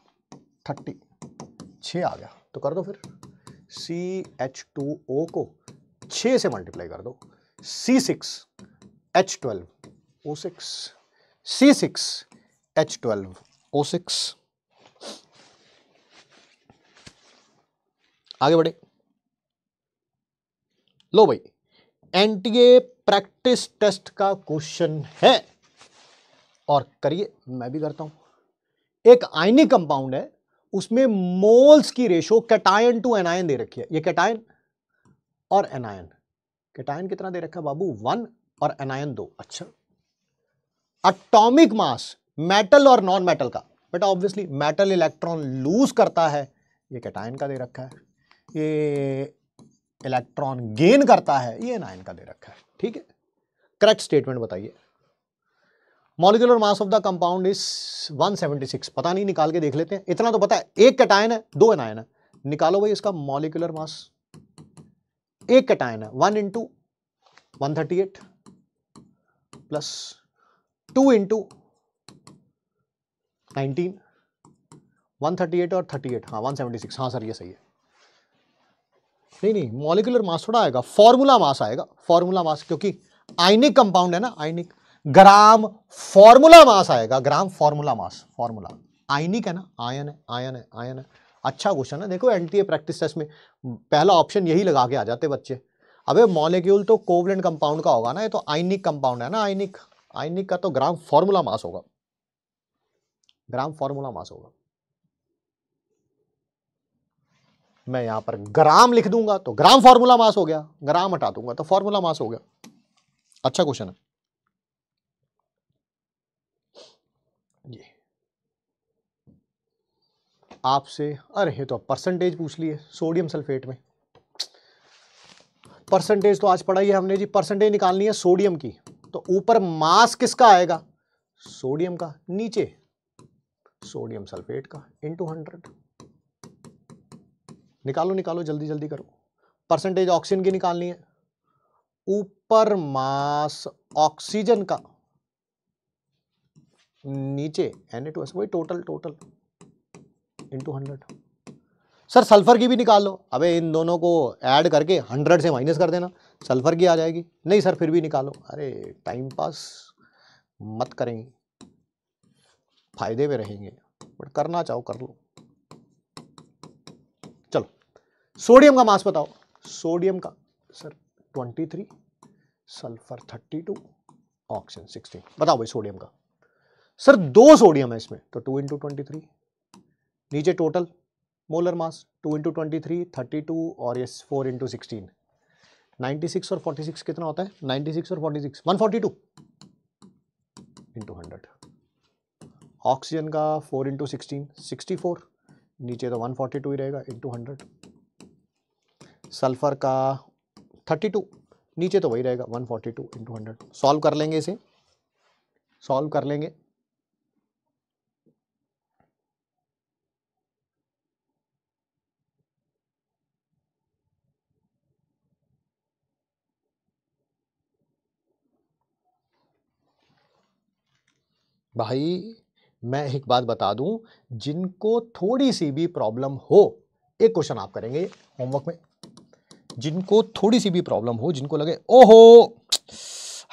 30 6 आ गया तो कर दो फिर सी एच टू ओ को छः से मल्टीप्लाई कर दो C six H twelve O six C six H twelve O six आगे बढ़े लो भाई एनटीए प्रैक्टिस टेस्ट का क्वेश्चन है और करिए मैं भी करता हूं एक आयनिक कंपाउंड है उसमें मोल्स की रेशो कैटायन टू एनायन दे रखी है ये कैटायन और एनायन कैटायन कितना दे रखा बाबू वन और एनायन दो अच्छा अटोमिक मास मेटल और नॉन मेटल का बेटा ऑब्वियसली मेटल इलेक्ट्रॉन लूज करता है ये कैटायन का दे रखा है ये इलेक्ट्रॉन गेन करता है ये एनायन का दे रखा है ठीक है करेक्ट स्टेटमेंट बताइए molecular mass of the compound is 176 पता नहीं निकाल के देख लेते हैं इतना तो पता है एक कैटायन है दो एनायन है निकालो भाई इसका मॉलिकुलर मास एक कटायन है one into one thirty eight plus two into nineteen one thirty eight और थर्टी एट हाँ वन सेवेंटी सिक्स हाँ सर ये सही है नहीं नहीं मॉलिकुलर मास थोड़ा आएगा फॉर्मूला मास आएगा फॉर्मूला मास क्योंकि आइनिक कंपाउंड है ना आइनिक ग्राम फॉर्मूला मास आएगा gram formula mass formula ionic है ना आयन है आयन है आयन है अच्छा क्वेश्चन है देखो एनटीए प्रैक्टिस टेस्ट में पहला ऑप्शन यही लगा के आ जाते बच्चे अबे मॉलिक्यूल तो कोवलेंट कंपाउंड का होगा ना ये तो आइनिक कंपाउंड है ना आइनिक आइनिक का तो ग्राम फॉर्मूला मास होगा ग्राम फॉर्मूला मास होगा मैं यहां पर ग्राम लिख दूंगा तो ग्राम फॉर्मूला मास हो गया ग्राम हटा दूंगा तो फॉर्मूला मास हो गया अच्छा क्वेश्चन है आपसे अरे तो आप परसेंटेज पूछ लिए सोडियम सल्फेट में परसेंटेज तो आज पढ़ाई है हमने जी परसेंटेज निकालनी है सोडियम की तो ऊपर मास किसका आएगा सोडियम का नीचे सोडियम सल्फेट का टू हंड्रेड निकालो निकालो जल्दी जल्दी करो परसेंटेज ऑक्सीजन की निकालनी है ऊपर मास ऑक्सीजन का नीचे एन ए टू एस वही total total into hundred sir sulphur की भी निकाल लो अबे इन दोनों को ऐड करके हंड्रेड से माइनस कर देना सल्फ़र की आ जाएगी नहीं सर फिर भी निकालो अरे टाइम पास मत करेंगे फ़ायदे में रहेंगे बट करना चाहो कर लो चलो सोडियम का मास बताओ सोडियम का sir twenty three sulphur thirty two oxygen sixteen बताओ भाई सोडियम का सर दो सोडियम है इसमें तो टू इंटू ट्वेंटी थ्री नीचे total molar mass two into twenty three thirty two और yes four into sixteen ninety six और फोर्टी सिक्स कितना होता है नाइन्टी सिक्स और forty six one forty two into hundred oxygen का four into sixteen sixty four नीचे तो one forty two ही रहेगा इंटू हंड्रेड सल्फ़र का थर्टी टू नीचे तो वही रहेगा one forty two into hundred solve कर लेंगे इसे सॉल्व कर लेंगे भाई मैं एक बात बता दूं जिनको थोड़ी सी भी प्रॉब्लम हो एक क्वेश्चन आप करेंगे होमवर्क में जिनको थोड़ी सी भी प्रॉब्लम हो जिनको लगे ओहो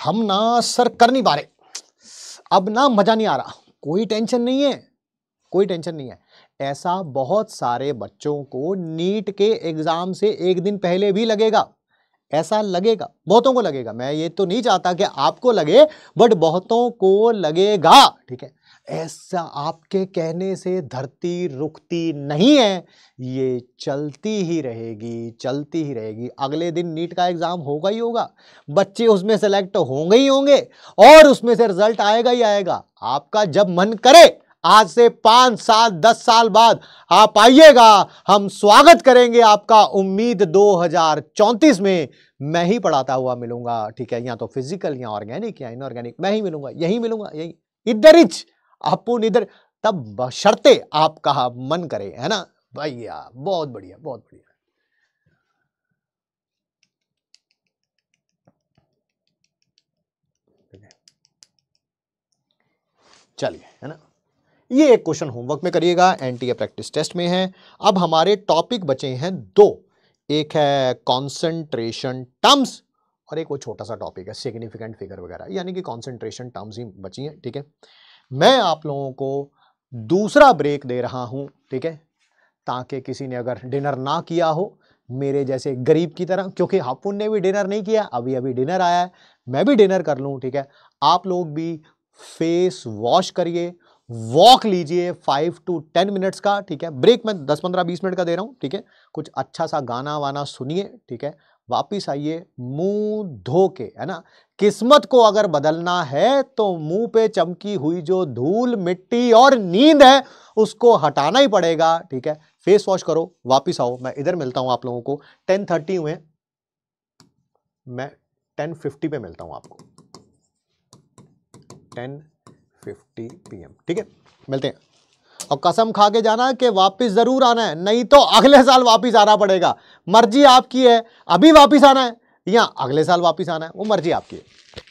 हम ना सर कर नहीं पा रहे अब ना मज़ा नहीं आ रहा कोई टेंशन नहीं है कोई टेंशन नहीं है ऐसा बहुत सारे बच्चों को नीट के एग्ज़ाम से एक दिन पहले भी लगेगा ऐसा लगेगा बहुतों को लगेगा मैं ये तो नहीं चाहता कि आपको लगे बट बहुतों को लगेगा ठीक है ऐसा आपके कहने से धरती रुकती नहीं है ये चलती ही रहेगी चलती ही रहेगी अगले दिन नीट का एग्ज़ाम होगा ही होगा बच्चे उसमें सेलेक्ट होंगे ही होंगे और उसमें से रिजल्ट आएगा ही आएगा आपका जब मन करे आज से पाँच साल दस साल बाद आप आइएगा हम स्वागत करेंगे आपका उम्मीद 2034 में मैं ही पढ़ाता हुआ मिलूंगा ठीक है या तो फिजिकल या ऑर्गेनिक या इनऑर्गेनिक मैं ही मिलूंगा यही मिलूंगा यही इधर इच अपुन इधर तब शर्ते आपका मन करे है ना भैया बहुत बढ़िया बहुत बढ़िया चलिए है ना ये एक क्वेश्चन होमवर्क में करिएगा एनटीए प्रैक्टिस टेस्ट में है अब हमारे टॉपिक बचे हैं दो एक है कॉन्सेंट्रेशन टर्म्स और एक वो छोटा सा टॉपिक है सिग्निफिकेंट फिगर वगैरह यानी कि कॉन्सेंट्रेशन टर्म्स ही बची हैं ठीक है मैं आप लोगों को दूसरा ब्रेक दे रहा हूँ ठीक है ताकि किसी ने अगर डिनर ना किया हो मेरे जैसे गरीब की तरह क्योंकि हापुन ने भी डिनर नहीं किया अभी अभी डिनर आया है मैं भी डिनर कर लूँ ठीक है आप लोग भी फेस वॉश करिए वॉक लीजिए फाइव टू टेन मिनट्स का ठीक है ब्रेक में दस पंद्रह बीस मिनट का दे रहा हूँ ठीक है कुछ अच्छा सा गाना वाना सुनिए ठीक है वापिस आइए मुंह धो के है ना किस्मत को अगर बदलना है तो मुंह पे चमकी हुई जो धूल मिट्टी और नींद है उसको हटाना ही पड़ेगा ठीक है फेस वॉश करो वापिस आओ मैं इधर मिलता हूँ आप लोगों को टेन थर्टी हुए मैं टेन फिफ्टी पे मिलता हूँ आपको टेन फिफ्टी पी ठीक है मिलते हैं और कसम खा के जाना कि वापस ज़रूर आना है नहीं तो अगले साल वापस आना पड़ेगा मर्जी आपकी है अभी वापस आना है या अगले साल वापस आना है वो मर्जी आपकी है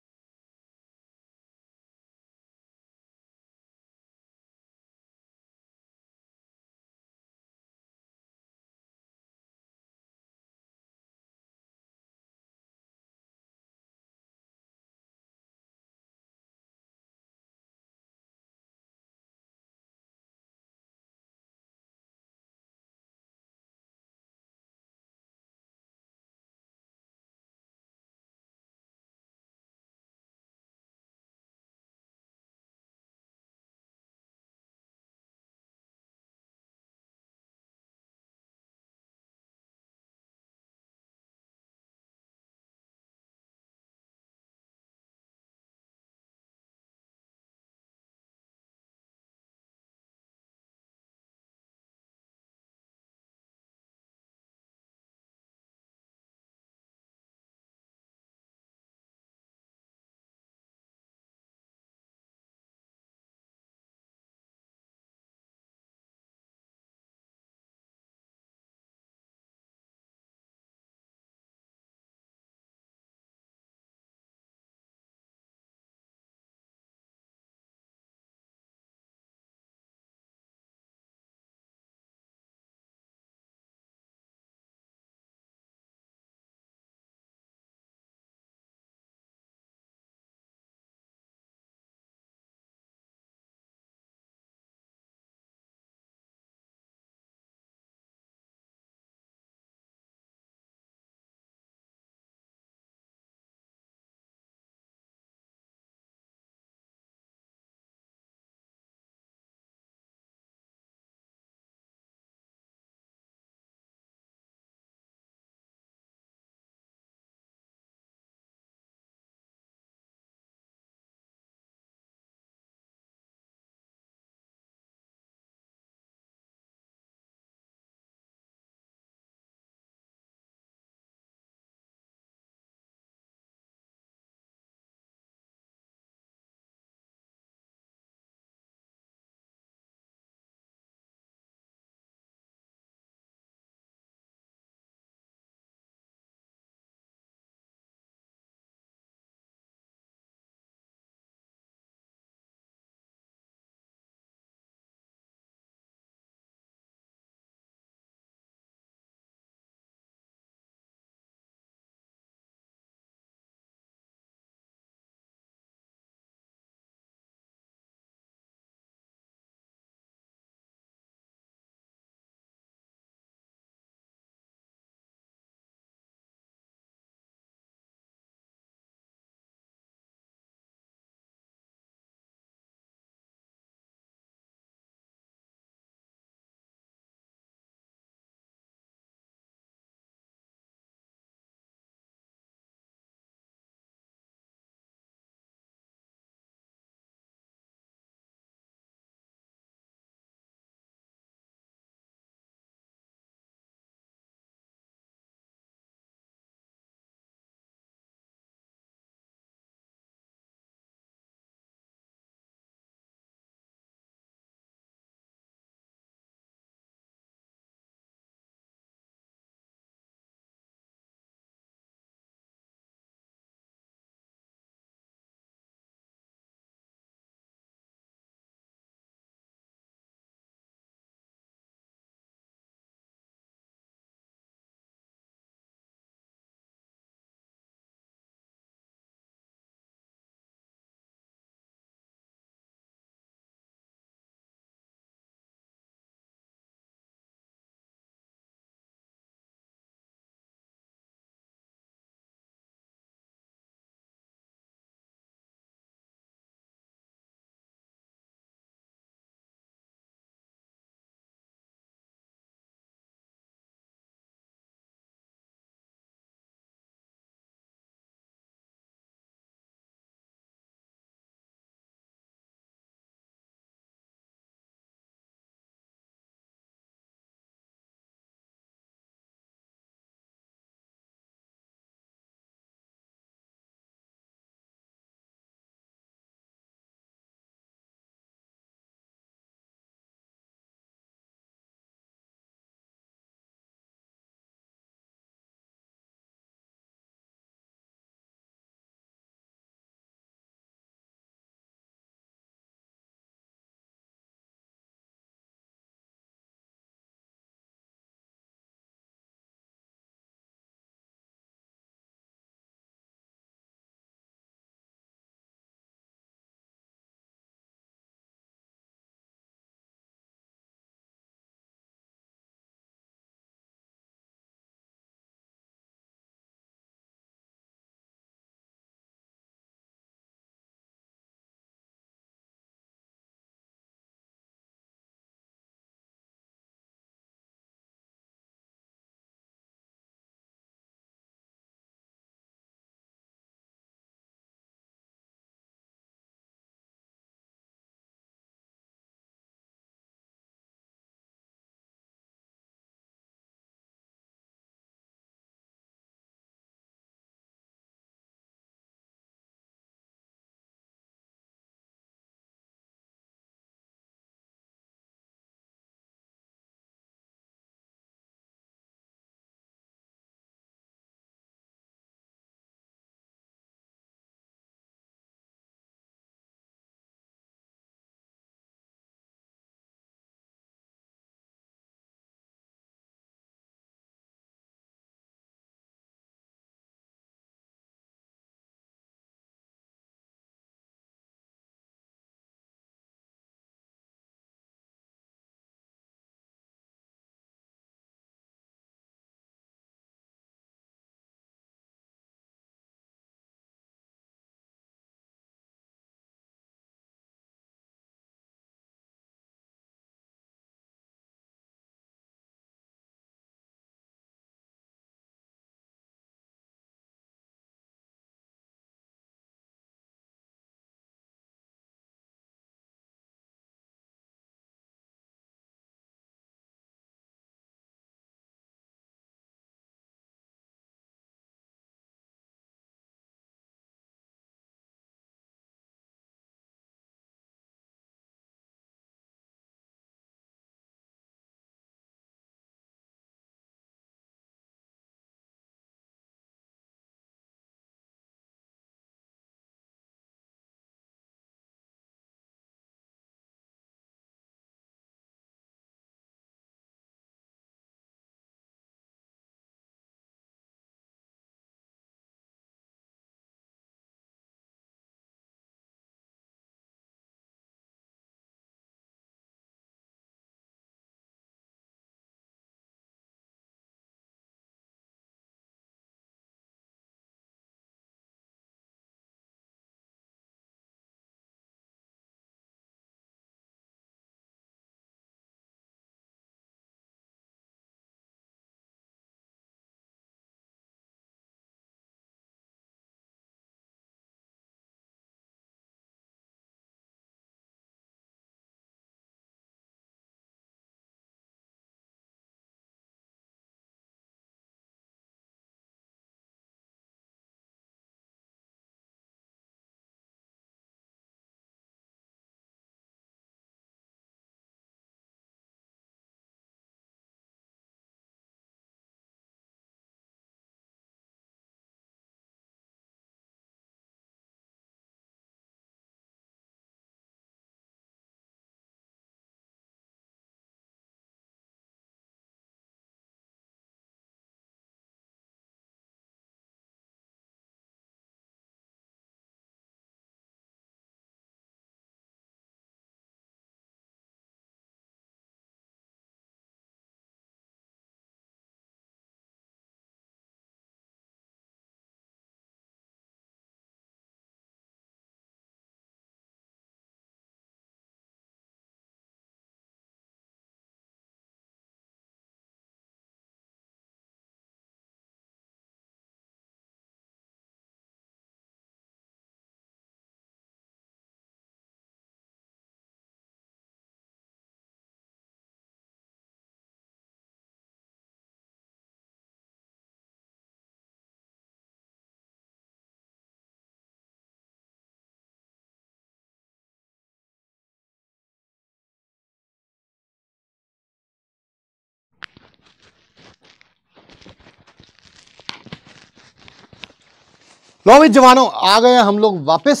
नौवीं जवानों आ गए हम लोग वापस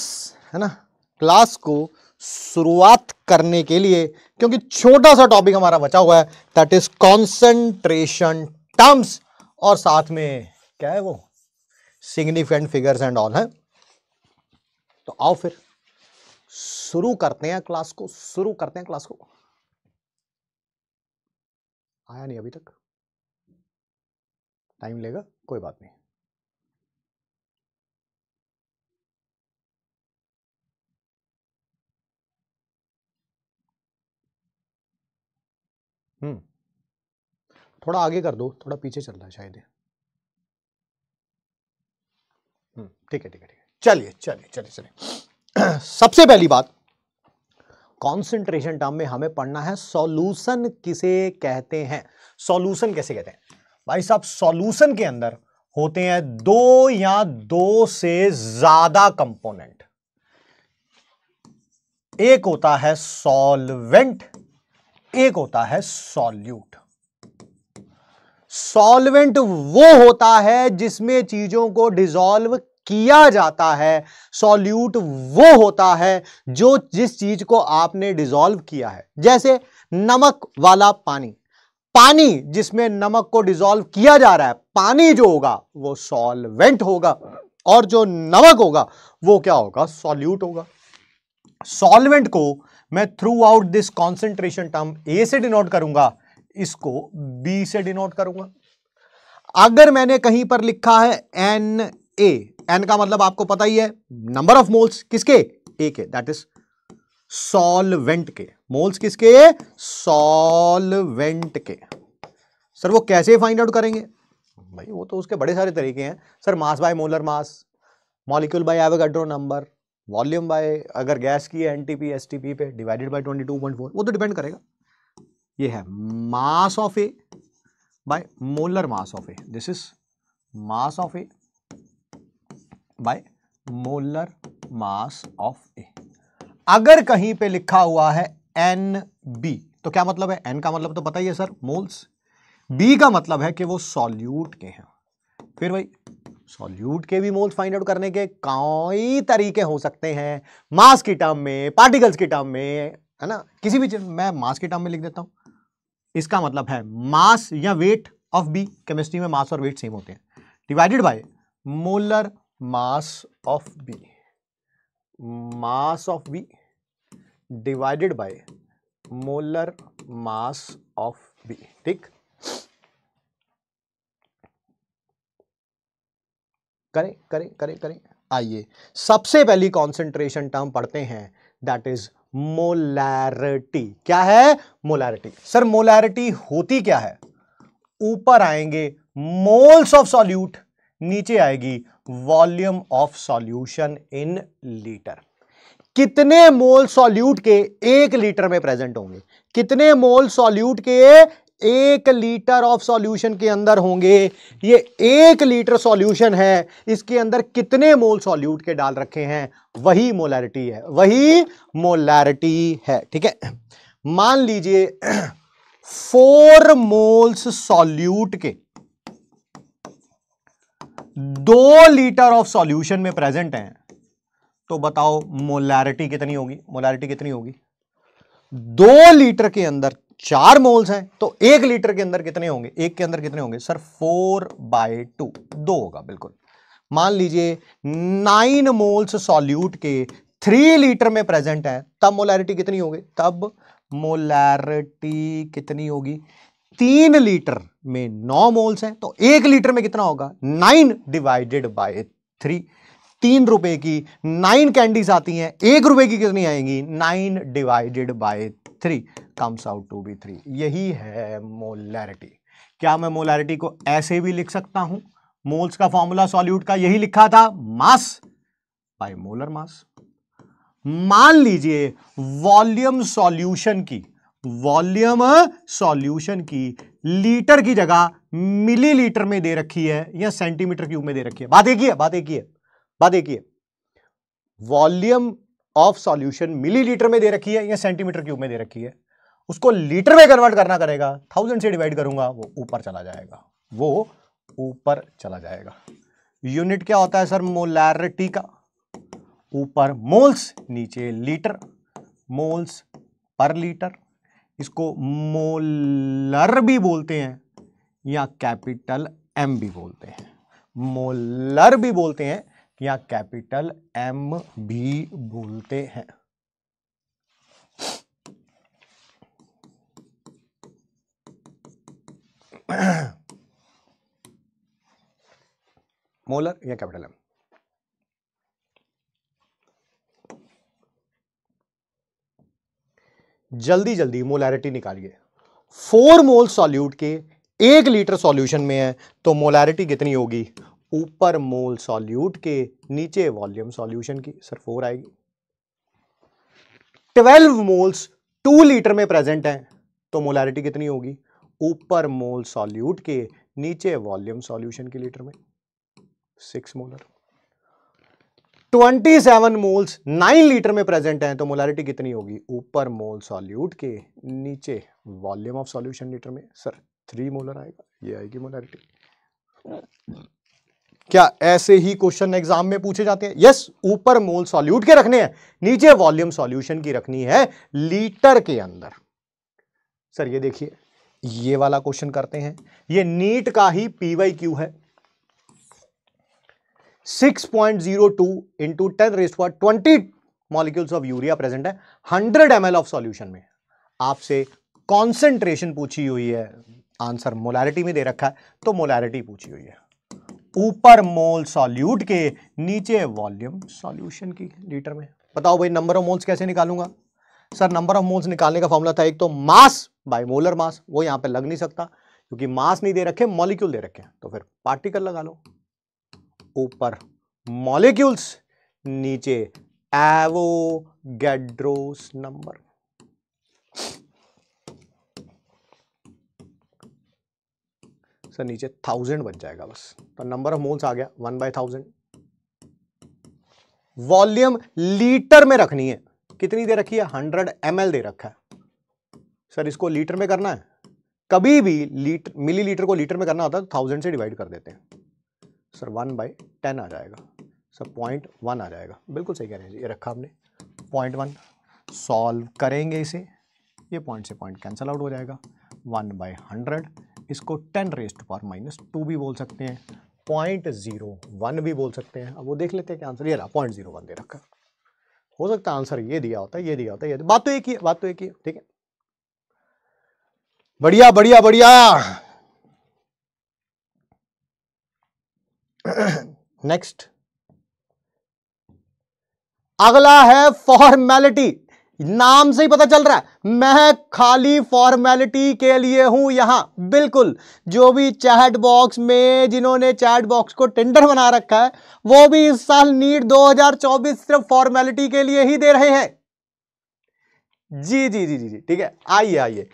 है ना क्लास को शुरुआत करने के लिए क्योंकि छोटा सा टॉपिक हमारा बचा हुआ है दैट इज कॉन्सेंट्रेशन टर्म्स और साथ में क्या है वो सिग्निफिकेंट फिगर्स एंड ऑल है तो आओ फिर शुरू करते हैं क्लास को शुरू करते हैं क्लास को आया नहीं अभी तक टाइम लेगा कोई बात नहीं थोड़ा आगे कर दो थोड़ा पीछे चल रहा है शायद हम्म। ठीक है ठीक है ठीक है चलिए चलिए चलिए चलिए सबसे पहली बात कॉन्सेंट्रेशन टर्म में हमें पढ़ना है सॉल्यूशन किसे कहते हैं सॉल्यूशन कैसे कहते हैं भाई साहब सॉल्यूशन के अंदर होते हैं दो या दो से ज्यादा कंपोनेंट एक होता है सॉल्वेंट एक होता है सॉल्यूट सॉल्वेंट वो होता है जिसमें चीजों को डिजॉल्व किया जाता है सॉल्यूट वो होता है जो जिस चीज को आपने डिजॉल्व किया है जैसे नमक वाला पानी पानी जिसमें नमक को डिजॉल्व किया जा रहा है पानी जो होगा वो सॉल्वेंट होगा और जो नमक होगा वो क्या होगा सॉल्यूट होगा सॉल्वेंट को मैं throughout this concentration term A से डिनोट करूंगा इसको बी से डिनोट करूंगा अगर मैंने कहीं पर लिखा है एन ए एन का मतलब आपको पता ही है नंबर ऑफ मोल्स किसके ए के दैट इज सॉल्वेंट के मोल्स किसके सॉल्वेंट के सर वो कैसे फाइंड आउट करेंगे भाई वो तो उसके बड़े सारे तरीके हैं sir mass by molar mass molecule by Avogadro number volume by अगर गैस की है एनटीपी एसटीपी एस पे divided by twenty two point four वो तो डिपेंड करेगा ये है mass of A by molar mass of A this is mass of A by molar mass of A अगर कहीं पे लिखा हुआ है एन बी तो क्या मतलब है एन का मतलब तो बताइए सर मोल्स बी का मतलब है कि वो सॉल्यूट के हैं फिर वही सॉल्यूट के भी मोल्स फाइंड आउट करने के कई तरीके हो सकते हैं मास की टर्म में पार्टिकल्स की टर्म में है ना किसी भी चीज मैं मास की टर्म में लिख देता हूं इसका मतलब है मास या वेट ऑफ बी केमिस्ट्री में मास और वेट सेम होते हैं divided by molar mass of B mass of B divided by molar mass of B ठीक करें करें करें करें आइए सबसे पहली कॉन्सेंट्रेशन टर्म पढ़ते हैं दैट इज मोलैरिटी क्या है मोलैरिटी सर मोलैरिटी होती क्या है ऊपर आएंगे मोल्स ऑफ सॉल्यूट नीचे आएगी volume of solution in litre कितने मोल सॉल्यूट के एक लीटर में प्रेजेंट होंगे कितने मोल सॉल्यूट के एक लीटर ऑफ सॉल्यूशन के अंदर होंगे ये एक लीटर सॉल्यूशन है इसके अंदर कितने मोल सॉल्यूट के डाल रखे हैं वही मोलैरिटी है वही मोलैरिटी है ठीक है मान लीजिए फोर मोल्स सॉल्यूट के दो लीटर ऑफ सॉल्यूशन में प्रेजेंट हैं तो बताओ मोलैरिटी कितनी होगी मोलैरिटी कितनी होगी दो लीटर के अंदर चार मोल्स हैं तो एक लीटर के अंदर कितने होंगे एक के अंदर कितने होंगे सर फोर बाय टू दो होगा बिल्कुल मान लीजिए नाइन मोल्स सॉल्यूट के थ्री लीटर में प्रेजेंट है तब मोलैरिटी कितनी होगी तब मोलैरिटी कितनी होगी तीन लीटर में नौ मोल्स हैं तो एक लीटर में कितना होगा नाइन डिवाइडेड बाय थ्री तीन रुपए की नाइन कैंडीज आती हैं एक रुपए की कितनी आएंगी nine divided by three comes out to be three यही है मोलैरिटी क्या मैं मोलैरिटी को ऐसे भी लिख सकता हूं मोल्स का फॉर्मूला सॉल्यूट का यही लिखा था मास बाय मोलर मास मान लीजिए वॉल्यूम सॉल्यूशन की वॉल्यूम सॉल्यूशन की लीटर की जगह मिलीलीटर में दे रखी है या सेंटीमीटर क्यूब में दे रखी है बात एक ही है बात एक ही है बात एक ही है वॉल्यूम ऑफ सॉल्यूशन मिलीलीटर में दे रखी है या सेंटीमीटर क्यूब में दे रखी है उसको लीटर में कन्वर्ट करना करेगा थाउजेंड से डिवाइड करूंगा वो ऊपर चला जाएगा वो ऊपर चला जाएगा यूनिट क्या होता है सर मोलैरिटी का ऊपर मोल्स नीचे लीटर मोल्स पर लीटर इसको मोलर भी बोलते हैं या कैपिटल एम भी बोलते हैं मोलर भी बोलते हैं या कैपिटल एम भी बोलते हैं मोलर या कैपिटल एम जल्दी जल्दी मोलैरिटी निकालिए फोर मोल सॉल्यूट के एक लीटर सॉल्यूशन में है तो मोलैरिटी कितनी होगी ऊपर मोल सॉल्यूट के नीचे वॉल्यूम सॉल्यूशन की सर फोर आएगी ट्वेल्व मोल्स टू लीटर में प्रेजेंट है तो मोलैरिटी कितनी होगी ऊपर मोल सॉल्यूट के नीचे वॉल्यूम सॉल्यूशन के लीटर में सिक्स मोलर 27 मोल्स 9 लीटर में प्रेजेंट हैं तो मोलैरिटी कितनी होगी ऊपर मोल सॉल्यूट के नीचे वॉल्यूम ऑफ सॉल्यूशन लीटर में सर थ्री मोलर आएगा ये आएगी मोलैरिटी क्या ऐसे ही क्वेश्चन एग्जाम में पूछे जाते हैं यस ऊपर मोल सॉल्यूट के रखने हैं नीचे वॉल्यूम सॉल्यूशन की रखनी है लीटर के अंदर सर ये देखिए ये वाला क्वेश्चन करते हैं ये नीट का ही पीवाई क्यू है 6.02 point zero two into ten raised twenty molecules of urea present है 100 एम ऑफ सॉल्यूशन में आपसे कॉन्सेंट्रेशन पूछी हुई है आंसर मोलैरिटी में दे रखा है तो मोलैरिटी पूछी हुई है ऊपर मोल सॉल्यूट के नीचे वॉल्यूम सॉल्यूशन की लीटर में बताओ भाई नंबर ऑफ मोल्स कैसे निकालूंगा सर नंबर ऑफ मोल्स निकालने का फॉर्मूला था एक तो मास बाय मोलर मास वो यहां पे लग नहीं सकता क्योंकि मास नहीं दे रखे मॉलिक्यूल दे रखे तो फिर पार्टिकल लगा लो ऊपर मॉलिक्यूल्स नीचे एवोगेड्रोस नंबर सर नीचे थाउजेंड बन जाएगा बस तो नंबर ऑफ मोल्स आ गया one by thousand volume litre में रखनी है कितनी दे रखी है हंड्रेड एम दे रखा है सर इसको लीटर में करना है कभी भी लीटर मिली लीटर को लीटर में करना होता है तो थाउजेंड से डिवाइड कर देते हैं सर वन बाई टेन आ जाएगा सर पॉइंट वन आ जाएगा बिल्कुल सही कह रहे हैं ये रखा हमने पॉइंट वन सॉल्व करेंगे इसे ये पॉइंट से पॉइंट कैंसल आउट हो जाएगा वन बाई हंड्रेड इसको ten rest power minus two भी बोल सकते हैं पॉइंट ज़ीरो वन भी बोल सकते हैं अब वो देख लेते हैं कि आंसर ये रहा पॉइंट ज़ीरो वन दे रखा हो सकता है आंसर ये दिया होता है ये दिया होता है ये बात तो एक ही है बात तो एक ही है ठीक है बढ़िया बढ़िया बढ़िया नेक्स्ट अगला है फॉर्मेलिटी नाम से ही पता चल रहा है मैं खाली फॉर्मेलिटी के लिए हूं यहां बिल्कुल जो भी चैट बॉक्स में जिन्होंने चैट बॉक्स को टेंडर बना रखा है वो भी इस साल नीट 2024 सिर्फ फॉर्मेलिटी के लिए ही दे रहे हैं जी जी जी जी जी ठीक है आइए आइए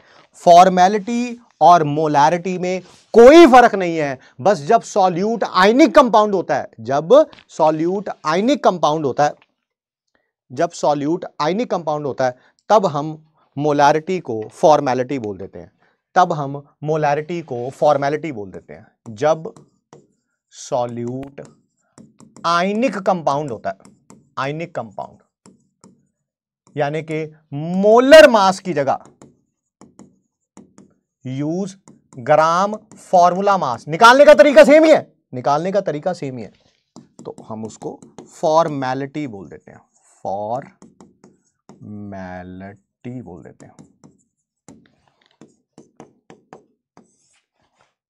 फॉर्मेलिटी और मोलैरिटी में कोई फर्क नहीं है बस जब सॉल्यूट आइनिक कंपाउंड होता है जब सॉल्यूट आइनिक कंपाउंड होता है जब सॉल्यूट आइनिक कंपाउंड होता है तब हम मोलारिटी को फॉर्मेलिटी बोल देते हैं तब हम मोलारिटी को फॉर्मेलिटी बोल देते हैं जब सॉल्यूट आइनिक कंपाउंड होता है आइनिक कंपाउंड यानी कि मोलर मास की जगह यूज ग्राम फॉर्मूला मास निकालने का तरीका सेम ही है निकालने का तरीका सेम ही है तो हम उसको फॉर्मेलिटी बोल देते हैं फॉर्मेलिटी बोल देते हैं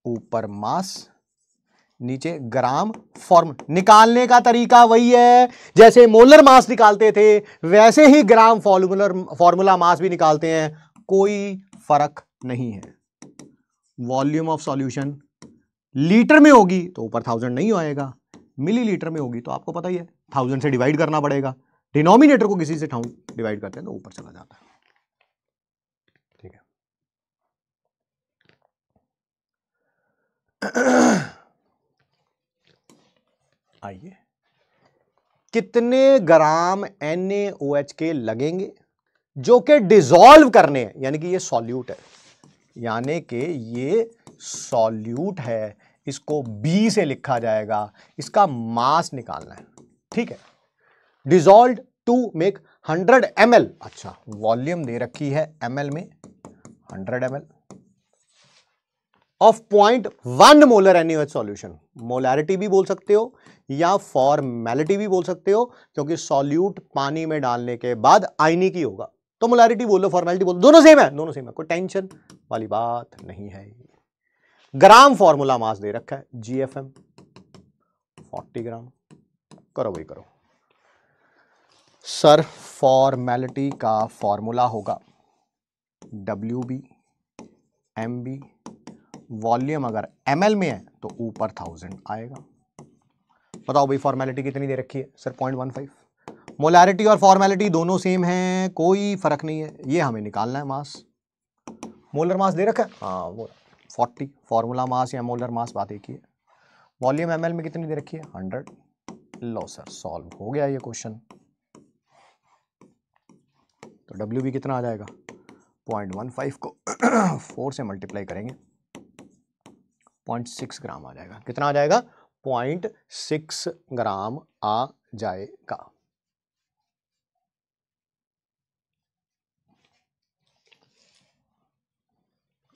ऊपर मास नीचे ग्राम फॉर्म निकालने का तरीका वही है जैसे मोलर मास निकालते थे वैसे ही ग्राम फॉर्मुलर फॉर्मूला मास भी निकालते हैं कोई फर्क नहीं है वॉल्यूम ऑफ सॉल्यूशन लीटर में होगी तो ऊपर थाउजेंड नहीं आएगा मिलीलीटर में होगी तो आपको पता ही है थाउजेंड से डिवाइड करना पड़ेगा डिनोमिनेटर को किसी से ठाउं डिवाइड करते हैं तो ऊपर चला जाता है ठीक है आइए कितने ग्राम एन के लगेंगे जो कि डिजोल्व करने हैं यानी कि ये सॉल्यूट है यानी कि ये सॉल्यूट है इसको बी से लिखा जाएगा इसका मास निकालना है ठीक है डिजॉल्व टू मेक 100 एम अच्छा वॉल्यूम दे रखी है एम में 100 M of point one molar NUH solution molarity भी बोल सकते हो या फॉर्मेलिटी भी बोल सकते हो क्योंकि सॉल्यूट पानी में डालने के बाद आईनी की होगा तो मोलैरिटी बोलो फॉर्मेलिटी बोलो दोनों सेम है दोनों सेम है कोई टेंशन वाली बात नहीं है ग्राम फॉर्मूला मास दे रखा है एम फोर्टी ग्राम करो भाई करो सर फॉर्मेलिटी का फॉर्मूला होगा W B M B volume अगर एम में है तो ऊपर थाउजेंड आएगा बताओ भाई फॉर्मेलिटी कितनी दे रखी है sir point one five molarity और फॉर्मेलिटी दोनों सेम हैं कोई फ़र्क नहीं है ये हमें निकालना है मास मोलर मास दे रखा है हाँ वो फोर्टी फार्मूला मास या मोलर मास बात एक ही है वॉल्यूम एम में कितनी दे रखी है हंड्रेड लो सर सॉल्व हो गया ये क्वेश्चन तो डब्ल्यू भी कितना आ जाएगा पॉइंट वन फाइव को फोर से मल्टीप्लाई करेंगे पॉइंट सिक्स ग्राम आ जाएगा कितना आ जाएगा पॉइंट सिक्स ग्राम आ जाएगा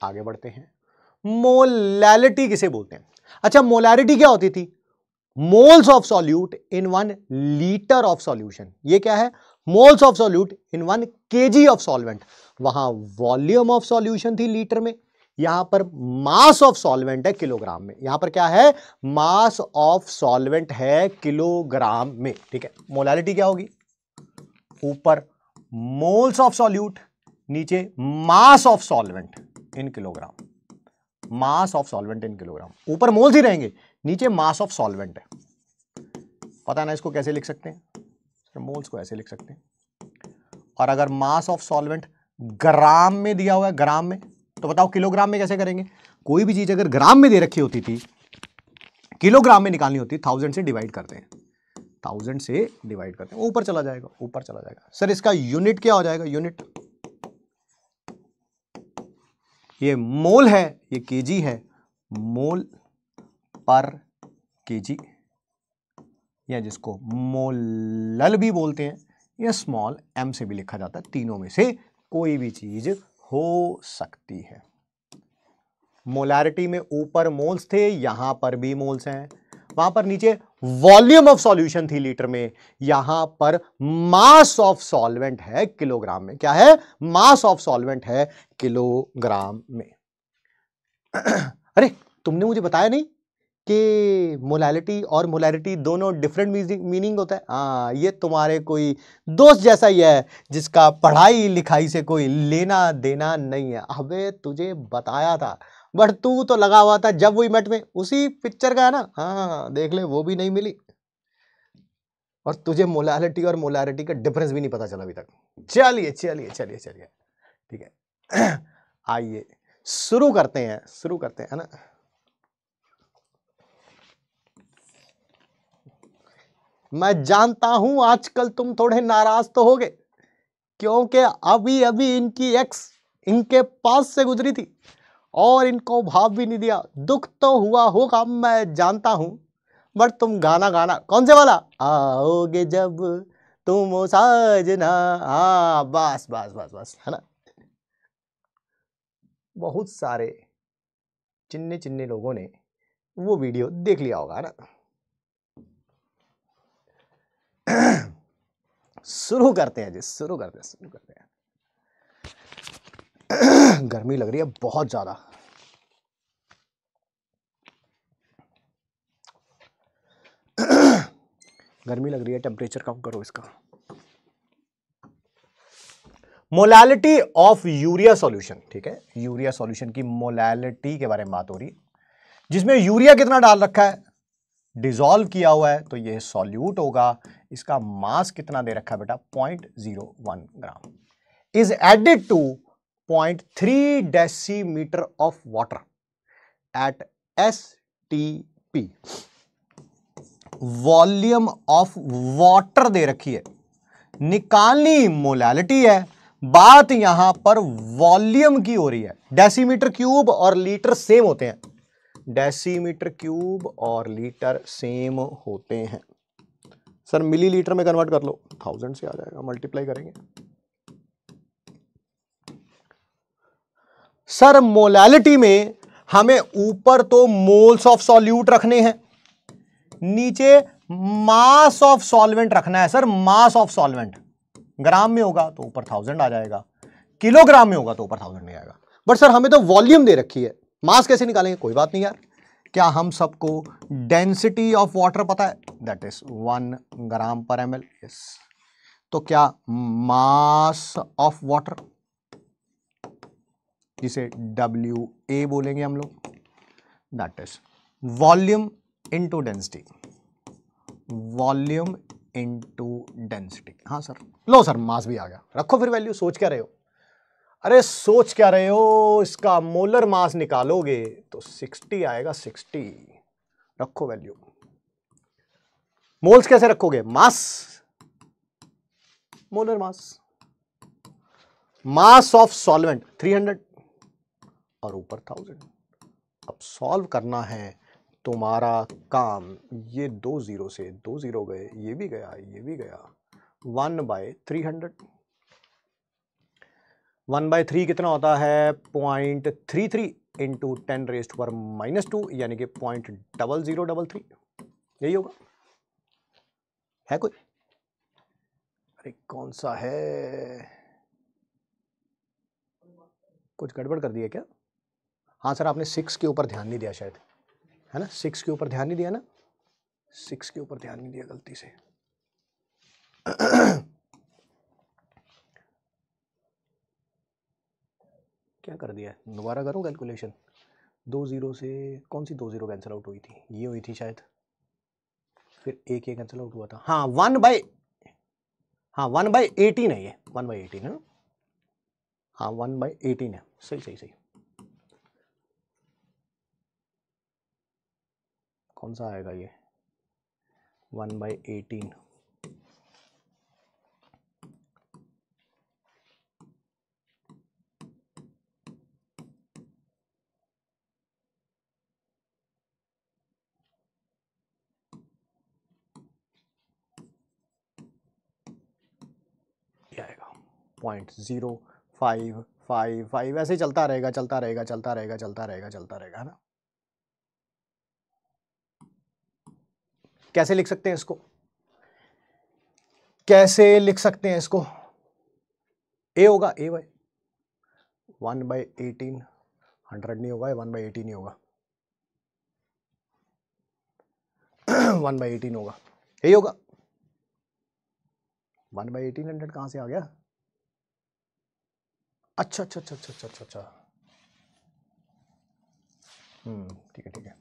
आगे बढ़ते हैं मोलैलिटी किसे बोलते हैं अच्छा मोलैरिटी क्या होती थी moles of solute in one litre of solution ये क्या है moles of solute in one KG of solvent वहां वॉल्यूम ऑफ सॉल्यूशन थी लीटर में यहां पर मास ऑफ सॉल्वेंट है किलोग्राम में यहां पर क्या है मास ऑफ सॉल्वेंट है किलोग्राम में ठीक है मोलैलिटी क्या होगी ऊपर मोल्स ऑफ सॉल्यूट नीचे mass of solvent in kilogram mass of solvent in kilogram ऊपर मोल्स ही रहेंगे नीचे मास ऑफ सॉल्वेंट है पता ना इसको कैसे लिख सकते हैं तो मोल्स को ऐसे लिख सकते हैं और अगर मास ऑफ सॉल्वेंट ग्राम में दिया हुआ है ग्राम में तो बताओ किलोग्राम में कैसे करेंगे कोई भी चीज़ अगर ग्राम में दे रखी होती थी किलोग्राम में निकालनी होती थाउजेंड से डिवाइड करते हैं थाउजेंड से डिवाइड करते हैं ऊपर चला जाएगा ऊपर चला जाएगा सर इसका यूनिट क्या हो जाएगा यूनिट ये मोल है ये केजी है मोल पर केजी या जिसको मोलल भी बोलते हैं या स्मॉल एम से भी लिखा जाता है तीनों में से कोई भी चीज़ हो सकती है मोलैरिटी में ऊपर मोल्स थे यहां पर भी मोल्स हैं वहां पर नीचे वॉल्यूम ऑफ सॉल्यूशन थी लीटर में यहां पर मास ऑफ सॉल्वेंट है किलोग्राम में क्या है मास ऑफ सॉल्वेंट है किलोग्राम में अरे तुमने मुझे बताया नहीं कि मोलैलिटी और मोलैलिटी दोनों डिफरेंट मीनिंग होता है हाँ ये तुम्हारे कोई दोस्त जैसा ही है जिसका पढ़ाई लिखाई से कोई लेना देना नहीं है अबे तुझे बताया था बट तू तो लगा हुआ था जब वो मेट में उसी पिक्चर का है ना हाँ, हाँ, हाँ देख ले वो भी नहीं मिली और तुझे मोलैलिटी और मोलैलिटी का डिफरेंस भी नहीं पता चला अभी तक चलिए चलिए चलिए चलिए ठीक है आइए शुरू करते हैं शुरू करते हैं है ना मैं जानता हूं आजकल तुम थोड़े नाराज तो गए क्योंकि अभी अभी इनकी एक्स इनके पास से गुजरी थी और इनको भाव भी नहीं दिया दुख तो हुआ होगा मैं जानता हूं बट तुम गाना गाना कौन से वाला आओगे जब तुम वो साजना हाँ बस बस बस बस है ना बहुत सारे चिन्ने चिन्ने लोगों ने वो वीडियो देख लिया होगा ना शुरू करते हैं जी शुरू करते हैं शुरू करते हैं गर्मी लग रही है बहुत ज़्यादा गर्मी लग रही है टेम्परेचर कम करो इसका मोलैलिटी ऑफ यूरिया सॉल्यूशन ठीक है यूरिया सॉल्यूशन की मोलैलिटी के बारे में बात हो रही है जिसमें यूरिया कितना डाल रखा है डिजॉल्व किया हुआ है तो यह सॉल्यूट होगा इसका मास कितना दे रखा है बेटा point zero one gram is added to point three decimetre of water at S T P volume of water दे रखी है निकालनी मोलैलिटी है बात यहां पर वॉल्यूम की हो रही है डेसीमीटर क्यूब और लीटर सेम होते हैं डेसीमीटर क्यूब और लीटर सेम होते हैं सर मिलीलीटर में कन्वर्ट कर लो थाउजेंड से आ जाएगा मल्टीप्लाई करेंगे सर मोलैलिटी में हमें ऊपर तो मोल्स ऑफ सॉल्यूट रखने हैं नीचे मास ऑफ सॉल्वेंट रखना है sir mass of solvent gram में होगा तो ऊपर थाउजेंड आ जाएगा किलोग्राम में होगा तो ऊपर थाउजेंड नहीं आएगा बट सर हमें तो वॉल्यूम दे रखी है मास कैसे निकालेंगे कोई बात नहीं यार क्या हम सबको डेंसिटी ऑफ वाटर पता है that is one gram per M L yes तो क्या मास ऑफ वाटर जिसे डब्ल्यू ए बोलेंगे हम लोग that is volume into density volume into density हाँ सर लो सर मास भी आ गया रखो फिर वैल्यू सोच क्या रहे हो अरे सोच क्या रहे हो इसका मोलर मास निकालोगे तो 60 आएगा 60 रखो वैल्यू मोल्स कैसे रखोगे mass molar mass mass of solvent 300 और ऊपर 1000 अब सॉल्व करना है तुम्हारा काम ये दो ज़ीरो से दो ज़ीरो गए ये भी गया ये भी गया one by three hundred one by three कितना होता है point three three into ten raised पर माइनस टू यानी कि point double zero double three यही होगा है कोई अरे कौन सा है कुछ गड़बड़ कर दिया क्या हाँ सर आपने सिक्स के ऊपर ध्यान नहीं दिया शायद है ना सिक्स के ऊपर ध्यान नहीं दिया ना सिक्स के ऊपर ध्यान नहीं दिया गलती से क्या कर दिया दोबारा करूँ कैलकुलेशन दो ज़ीरो से कौन सी दो ज़ीरो कैंसिल आउट हुई थी ये हुई थी शायद फिर एक ये कैंसिल आउट हुआ था हाँ वन बाई हाँ वन बाई एटीन है ये वन बाई एटीन है हाँ वन बाई एटीन है सही सही सही कौन सा आएगा ये one by eighteen point zero five five five ऐसे चलता रहेगा चलता रहेगा चलता रहेगा चलता रहेगा चलता रहेगा है ना कैसे लिख सकते हैं इसको कैसे लिख सकते हैं इसको ए होगा A by one by eighteen hundred नहीं होगा वन बाई एटीन ही होगा वन बाई एटीन होगा यही होगा वन बाई एटीन हंड्रेड कहां से आ गया अच्छा अच्छा अच्छा अच्छा अच्छा अच्छा अच्छा हम्म, ठीक है ठीक है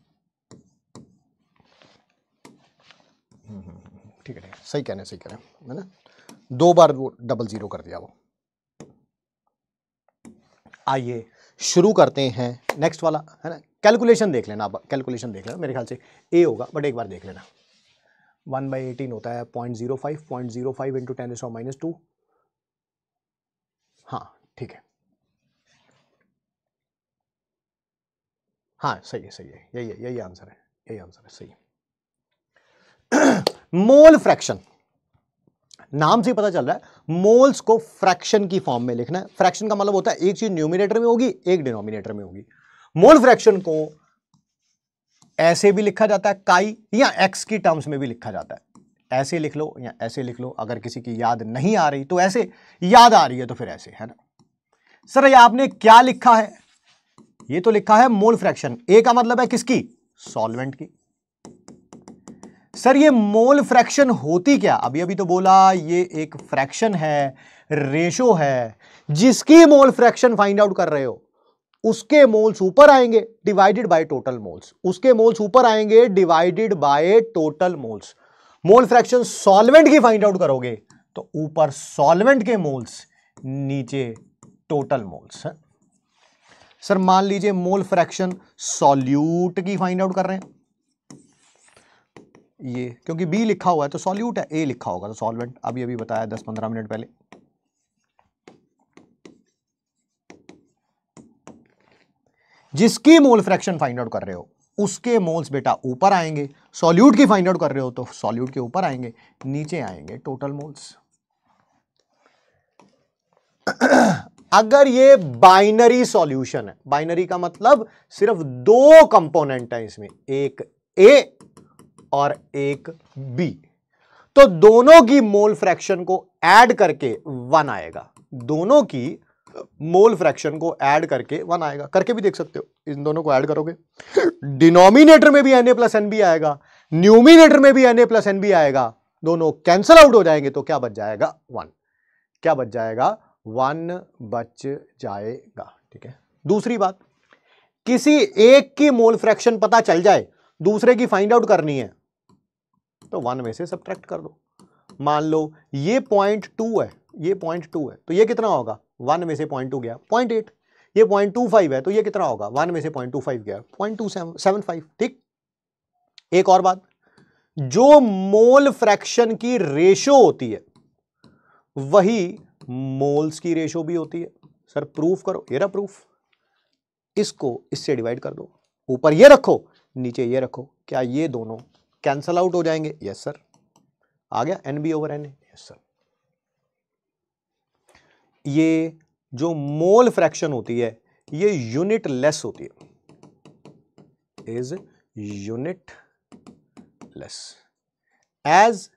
हम्म, हम्म, ठीक है ठीक है सही कह रहे हैं सही कह रहे हैं है ना दो बार वो डबल ज़ीरो कर दिया वो आइए शुरू करते हैं नेक्स्ट वाला है ना कैलकुलेशन देख लेना आप कैलकुलेशन देख लेना मेरे ख्याल से ए होगा बट एक बार देख लेना वन बाई एटीन होता है point zero five point zero five into ten S minus two हाँ ठीक है हाँ सही है सही है यही है यही आंसर है यही आंसर है सही मोल फ्रैक्शन नाम से पता चल रहा है मोल्स को फ्रैक्शन की फॉर्म में लिखना है फ्रैक्शन का मतलब होता है एक चीज न्यूमिनेटर में होगी एक डिनोमिनेटर में होगी मोल फ्रैक्शन को ऐसे भी लिखा जाता है काई या एक्स की टर्म्स में भी लिखा जाता है ऐसे लिख लो या ऐसे लिख लो अगर किसी की याद नहीं आ रही तो ऐसे याद आ रही है तो फिर ऐसे है ना सर आपने क्या लिखा है ये तो लिखा है मोल फ्रैक्शन ए का मतलब है किसकी सॉल्वेंट की सर ये मोल फ्रैक्शन होती क्या अभी अभी तो बोला ये एक फ्रैक्शन है रेशो है जिसकी मोल फ्रैक्शन फाइंड आउट कर रहे हो उसके मोल्स ऊपर आएंगे डिवाइडेड बाय टोटल मोल्स उसके मोल्स ऊपर आएंगे divided by total moles mole fraction solvent की फाइंड आउट करोगे तो ऊपर सॉल्वेंट के मोल्स नीचे टोटल मोल्स है सर मान लीजिए मोल फ्रैक्शन सॉल्यूट की फाइंड आउट कर रहे हैं ये क्योंकि बी लिखा हुआ है तो सॉल्यूट है ए लिखा होगा तो सॉल्वेंट अभी अभी बताया दस पंद्रह मिनट पहले जिसकी मोल फ्रैक्शन फाइंड आउट कर रहे हो उसके मोल्स बेटा ऊपर आएंगे सॉल्यूट की फाइंड आउट कर रहे हो तो सॉल्यूट के ऊपर आएंगे नीचे आएंगे टोटल मोल्स अगर ये बाइनरी सॉल्यूशन है बाइनरी का मतलब सिर्फ दो कंपोनेंट है इसमें एक ए और एक बी तो दोनों की मोल फ्रैक्शन को ऐड करके वन आएगा दोनों की मोल फ्रैक्शन को ऐड करके वन आएगा करके भी देख सकते हो इन दोनों को ऐड करोगे डिनोमिनेटर में भी N A plus N B आएगा न्यूमिनेटर में भी N A plus N B आएगा दोनों कैंसल आउट हो जाएंगे तो क्या बच जाएगा वन क्या बच जाएगा वन बच जाएगा ठीक है दूसरी बात किसी एक की मोल फ्रैक्शन पता चल जाए दूसरे की फाइंड आउट करनी है तो वन में से सब्ट्रैक्ट कर दो मान लो ये पॉइंट टू है ये पॉइंट टू है तो ये कितना होगा वन में से पॉइंट टू गया पॉइंट एट ये पॉइंट टू फाइव है तो ये कितना होगा वन में से पॉइंट टू फाइव गया point two seven seven five ठीक एक और बात जो मोल फ्रैक्शन की रेशो होती है वही मोल्स की रेशो भी होती है सर प्रूफ करो ये रहा प्रूफ इसको इससे डिवाइड कर दो ऊपर ये रखो नीचे ये रखो क्या ये दोनों कैंसल आउट हो जाएंगे यस सर आ गया N B over N yes sir ये जो मोल फ्रैक्शन होती है ये यूनिट लेस होती है is unitless as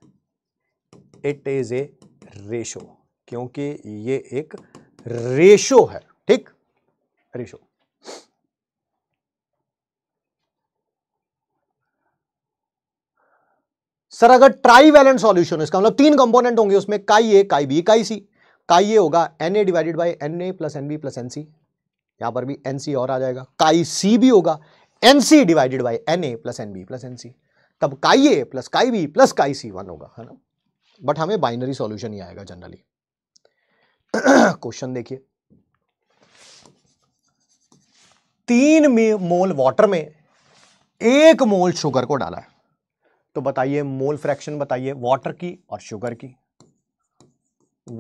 it is a ratio क्योंकि ये एक रेशो है ठीक रेशो सर अगर वैलेंट सॉल्यूशन इसका मतलब तीन कंपोनेंट होंगे उसमें काई ए काई बी काई सी काई ए होगा N A divided by N A plus N B plus N C यहां पर भी एन सी और आ जाएगा काई सी भी होगा N C divided by N A plus N B plus N C तब chi A plus chi B plus chi C one होगा है ना बट हमें बाइनरी सॉल्यूशन ही आएगा जनरली क्वेश्चन देखिए तीन मोल वाटर में एक मोल शुगर को डाला है तो बताइए मोल फ्रैक्शन बताइए वाटर की और शुगर की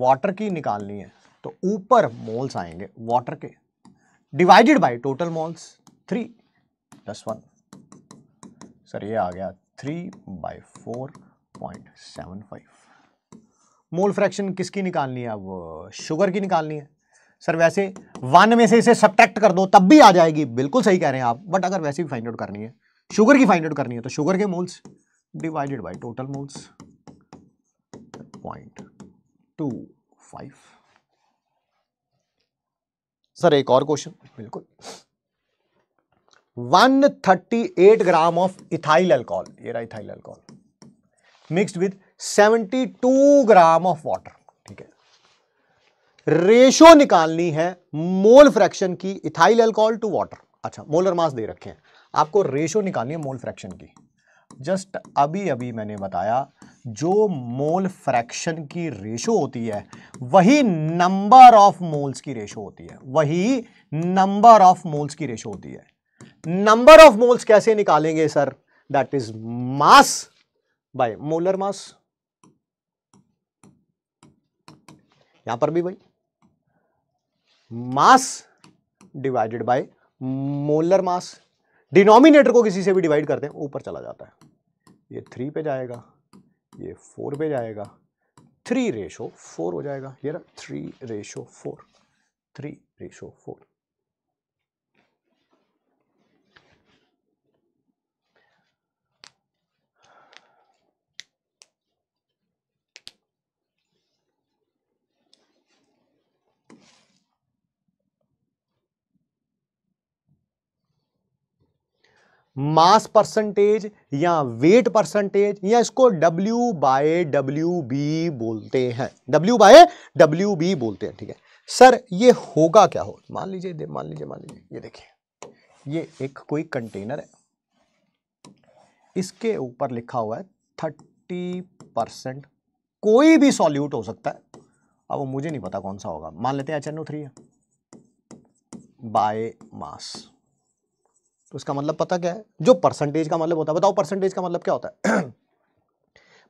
वाटर की निकालनी है तो ऊपर मोल्स आएंगे वाटर के divided by total moles three plus one sir ये आ गया three by four point seven five mole fraction किसकी निकालनी है अब शुगर की निकालनी है सर वैसे वन में से इसे सब्ट्रैक्ट कर दो तब भी आ जाएगी बिल्कुल सही कह रहे हैं आप बट अगर वैसे भी फाइंड आउट करनी है शुगर की फाइंड आउट करनी है तो शुगर के moles divided by total moles point two five sir एक और क्वेश्चन बिल्कुल 138 ग्राम ऑफ इथाइल अल्कोहल ये रहा ethyl alcohol mixed with 72 gram of water ठीक है रेशो निकालनी है मोल फ्रैक्शन की इथाइल अल्कोहल टू वाटर अच्छा मोलर मास दे रखे हैं आपको रेशो निकालनी है मोल फ्रैक्शन की जस्ट अभी अभी मैंने बताया जो मोल फ्रैक्शन की रेशो होती है वही नंबर ऑफ मोल्स की रेशो होती है वही नंबर ऑफ मोल्स की रेशो होती है नंबर ऑफ मोल्स कैसे निकालेंगे sir that is mass by molar mass यहां पर भी भाई mass divided by molar mass denominator को किसी से भी डिवाइड करते हैं ऊपर चला जाता है ये थ्री पे जाएगा ये फोर पे जाएगा थ्री रेशो फोर हो जाएगा ये three ratio four three ratio four mass percentage या वेट परसेंटेज या इसको W बाय डब्ल्यू बी बोलते हैं W बाय डब्ल्यू बी बोलते हैं ठीक है सर ये होगा क्या हो मान लीजिए मान लीजिए मान लीजिए ये देखिए ये एक कोई कंटेनर है इसके ऊपर लिखा हुआ है थर्टी परसेंट कोई भी सॉल्यूट हो सकता है अब वो मुझे नहीं पता कौन सा होगा मान लेते हैं एच एन ओ थ्री है बाय मास तो इसका मतलब पता क्या है जो परसेंटेज का मतलब होता है बताओ परसेंटेज का मतलब क्या होता है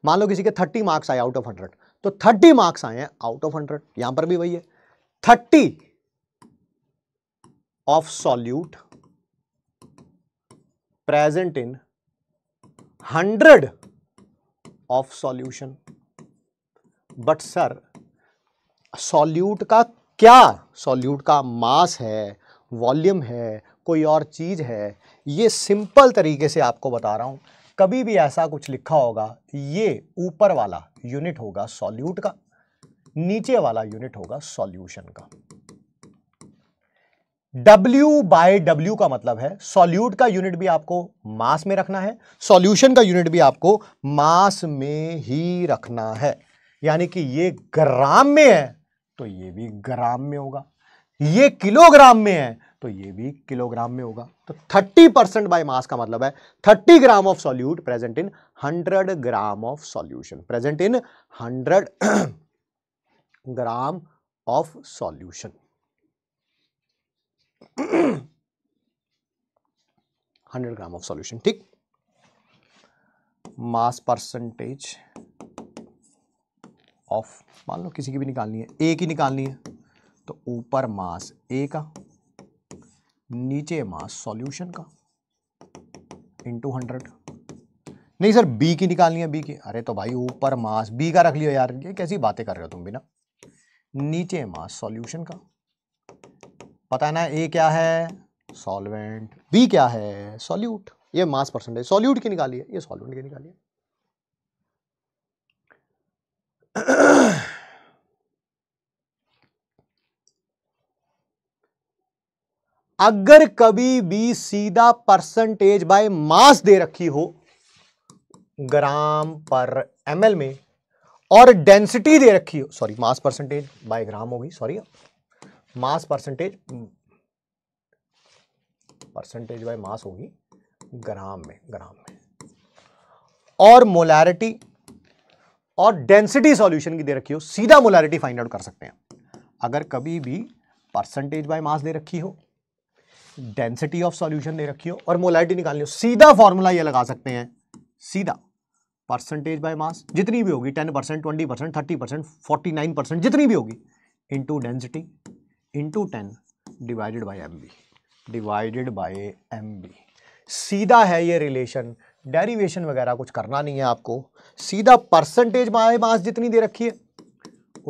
मान लो किसी के थर्टी मार्क्स आए आउट ऑफ हंड्रेड तो थर्टी मार्क्स आए हैं आउट ऑफ हंड्रेड यहां पर भी वही है thirty of solute present in hundred of solution but sir solute का क्या सॉल्यूट का मास है वॉल्यूम है कोई और चीज़ है ये सिंपल तरीके से आपको बता रहा हूँ कभी भी ऐसा कुछ लिखा होगा ये ऊपर वाला यूनिट होगा सॉल्यूट का नीचे वाला यूनिट होगा सॉल्यूशन का W बाय डब्ल्यू का मतलब है सॉल्यूट का यूनिट भी आपको मास में रखना है सॉल्यूशन का यूनिट भी आपको मास में ही रखना है यानी कि ये ग्राम में है तो ये भी ग्राम में होगा ये किलोग्राम में है तो ये भी किलोग्राम में होगा तो 30 परसेंट बाई मास का मतलब है 30 gram of solute present in 100 gram of solution present in 100 gram of solution 100 gram of solution ठीक मास परसेंटेज ऑफ मान लो किसी की भी निकालनी है ए की निकालनी है तो ऊपर मास ए का नीचे मास सॉल्यूशन का इंटू हंड्रेड नहीं सर बी की निकालनी है बी की अरे तो भाई ऊपर मास बी का रख लिया यार ये कैसी बातें कर रहे हो तुम बिना नीचे मास सॉल्यूशन का पता है ना ए क्या है सॉल्वेंट बी क्या है सॉल्यूट ये मास परसेंटेज सॉल्यूट की निकालिए ये सॉल्वेंट की निकालिए अगर कभी भी सीधा परसेंटेज बाय मास दे रखी हो ग्राम पर एमएल में और डेंसिटी दे रखी हो sorry mass percentage by gram होगी sorry mass percentage percentage by mass होगी ग्राम में ग्राम में और मोलैरिटी और डेंसिटी सॉल्यूशन की दे रखी हो सीधा मोलैरिटी फाइंड आउट कर सकते हैं अगर कभी भी परसेंटेज बाय मास दे रखी हो डेंसिटी ऑफ सॉल्यूशन ले रखी हो और मोलाइटी निकालनी हो सीधा फॉर्मूला ये लगा सकते हैं सीधा परसेंटेज बाय मास जितनी भी होगी ten percent twenty percent thirty percent forty nine percent जितनी भी होगी into density into ten divided by M B divided by M B सीधा है ये रिलेशन डेरीवेशन वगैरह कुछ करना नहीं है आपको सीधा परसेंटेज बाय मास जितनी दे रखी है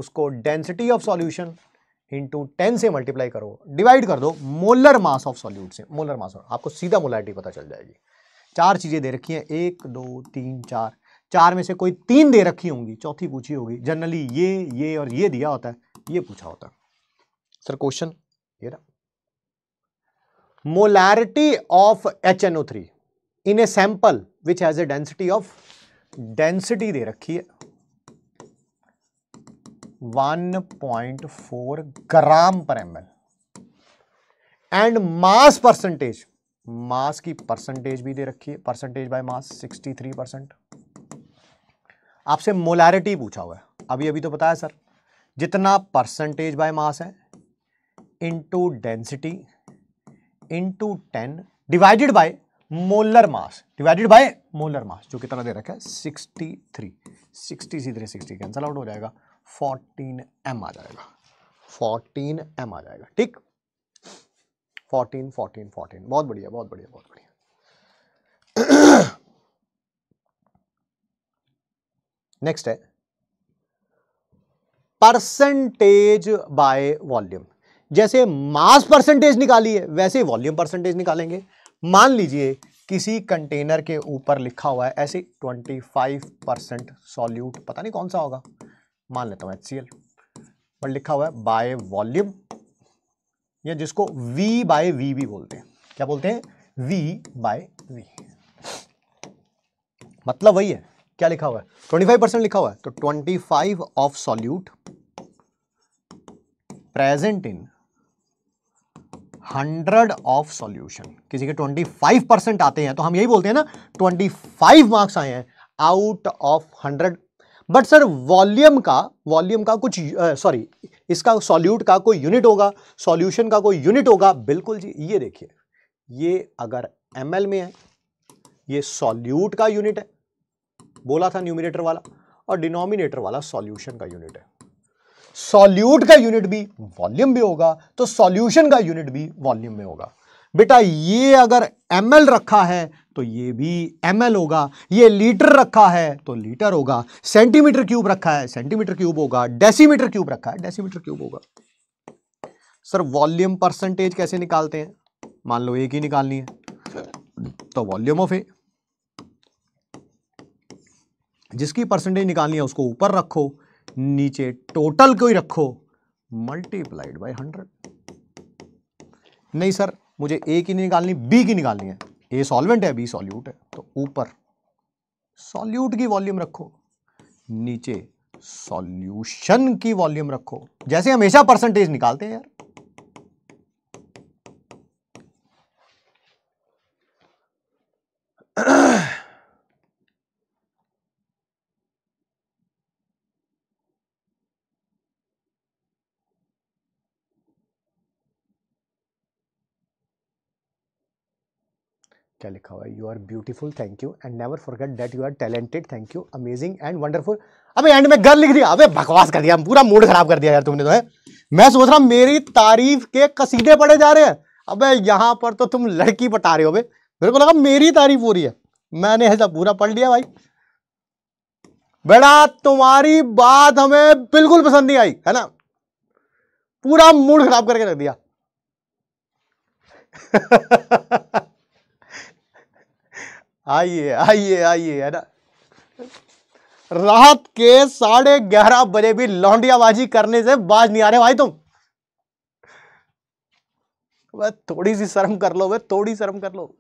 उसको density of solution into ten से मल्टीप्लाई करो डिवाइड कर दो मोलर मास ऑफ सॉल्यूट से मोलर मास आपको सीधा मोलारिटी पता चल जाएगी चार चीज़ें दे रखी हैं एक दो तीन चार चार में से कोई तीन दे रखी होंगी चौथी पूछी होगी जनरली ये ये और ये दिया होता है ये पूछा होता है सर क्वेश्चन ये ना molarity of H N O three in a sample which has a density of density दे रखी है 1.4 gram per M and mass percentage mass की परसेंटेज भी दे रखी है परसेंटेज बाय मास 63 परसेंट आपसे मोलैरिटी पूछा हुआ है अभी अभी तो बताया सर जितना परसेंटेज बाय मास है into density into ten divided by molar mass divided by molar mass जो कितना दे रखा है 63 60 सीधे 60 कैंसल आउट हो जाएगा फोर्टीन एम आ जाएगा फोर्टीन एम आ जाएगा ठीक फोर्टीन फोर्टीन फोर्टीन बहुत बढ़िया बहुत बढ़िया बहुत बढ़िया नेक्स्ट है परसेंटेज बाय वॉल्यूम जैसे मास परसेंटेज निकाली है वैसे वॉल्यूम परसेंटेज निकालेंगे मान लीजिए किसी कंटेनर के ऊपर लिखा हुआ है ऐसे 25 परसेंट सॉल्यूट पता नहीं कौन सा होगा मान लेता हूं एच पर लिखा हुआ है बाय वॉल्यूम या जिसको V बाय वी भी बोलते हैं क्या बोलते हैं V बाय वी मतलब वही है क्या लिखा हुआ है 25 परसेंट लिखा हुआ है तो 25 of solute present in 100 of solution किसी के 25 परसेंट आते हैं तो हम यही बोलते हैं ना 25 मार्क्स आए हैं out of hundred but sir volume का वॉल्यूम का कुछ सॉरी इसका सॉल्यूट का कोई यूनिट होगा सॉल्यूशन का कोई यूनिट होगा बिल्कुल जी ये देखिए ये अगर एम में है ये सॉल्यूट का यूनिट है बोला था न्यूमिनेटर वाला और डिनोमिनेटर वाला सॉल्यूशन का यूनिट है सॉल्यूट का यूनिट भी वॉल्यूम में होगा तो सॉल्यूशन का यूनिट भी वॉल्यूम में होगा बेटा ये अगर एम रखा है तो ये भी एम होगा ये लीटर रखा है तो लीटर होगा सेंटीमीटर क्यूब रखा है सेंटीमीटर क्यूब होगा डेसीमीटर क्यूब रखा है डेसीमीटर क्यूब होगा सर वॉल्यूम परसेंटेज कैसे निकालते हैं मान लो एक ही निकालनी है तो वॉल्यूम ऑफ ए जिसकी परसेंटेज निकालनी है उसको ऊपर रखो नीचे टोटल को ही रखो मल्टीप्लाइड बाय हंड्रेड नहीं सर मुझे ए की नहीं निकालनी बी की निकालनी है ए सॉल्वेंट है बी सॉल्यूट है तो ऊपर सॉल्यूट की वॉल्यूम रखो नीचे सॉल्यूशन की वॉल्यूम रखो जैसे हमेशा परसेंटेज निकालते हैं यार क्या लिखा हुआ है you are beautiful thank you and never forget that you are talented thank you amazing and wonderful अबे एंड में गर्ल लिख दिया अबे बकवास कर दिया पूरा मूड खराब कर दिया यार तुमने तो है मैं सोच रहा मेरी तारीफ के कसीदे पड़े जा रहे हैं अबे यहाँ पर तो तुम लड़की बता रहे हो बे मेरे को लगा मेरी तारीफ हो रही है मैंने ऐसा पूरा पढ़ लिया भाई बेटा तुम्हारी बात हमें बिल्कुल पसंद नहीं आई है ना पूरा मूड खराब करके रख दिया आइए आइए आइए है ना रात के साढ़े ग्यारह बजे भी लौंडियाबाजी करने से बाज नहीं आ रहे भाई तुम वह थोड़ी सी शर्म कर लो वह थोड़ी शर्म कर लो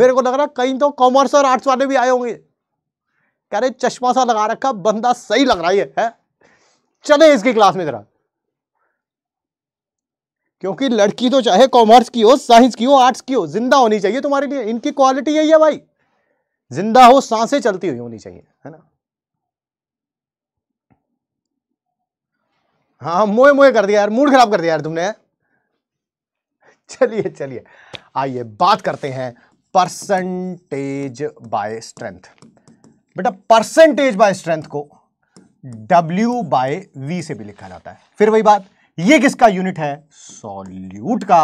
मेरे को लग रहा कहीं तो कॉमर्स और आर्ट्स वाले भी आए होंगे कह रहे चश्मा सा लगा रखा बंदा सही लग रहा है, है? चले इसकी क्लास में जरा क्योंकि लड़की तो चाहे कॉमर्स की हो साइंस की हो आर्ट्स की हो जिंदा होनी चाहिए तुम्हारे लिए इनकी क्वालिटी यही है भाई जिंदा हो सांसें चलती हुई होनी चाहिए है ना हाँ मोए मोए कर दिया यार मूड खराब कर दिया यार तुमने चलिए चलिए आइए बात करते हैं परसेंटेज बाय स्ट्रेंथ बेटा परसेंटेज बाय स्ट्रेंथ को डब्ल्यू बाय वी से भी लिखा जाता है फिर वही बात ये किसका यूनिट है सॉल्यूट का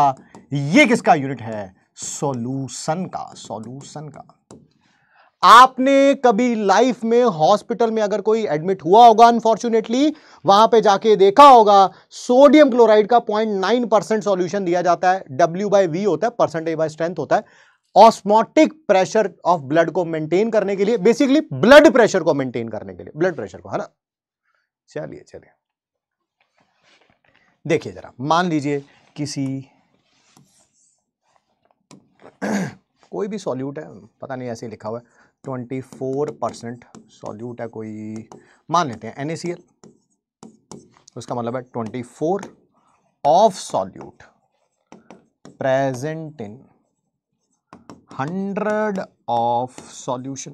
ये किसका यूनिट है सॉल्यूशन का सॉल्यूशन का आपने कभी लाइफ में हॉस्पिटल में अगर कोई एडमिट हुआ होगा अनफॉर्चुनेटली वहां पे जाके देखा होगा सोडियम क्लोराइड का 0.9 परसेंट सोल्यूशन दिया जाता है डब्ल्यू बाई वी होता है परसेंटेज बाय स्ट्रेंथ होता है ऑस्मोटिक प्रेशर ऑफ ब्लड को मेंटेन करने के लिए बेसिकली ब्लड प्रेशर को मेंटेन करने के लिए ब्लड प्रेशर को है ना चलिए चलिए देखिए ज़रा मान लीजिए किसी कोई भी सॉल्यूट है पता नहीं ऐसे ही लिखा हुआ है ट्वेंटी फोर परसेंट सॉल्यूट है कोई मान लेते हैं एन उसका मतलब है twenty four of solute present in hundred of solution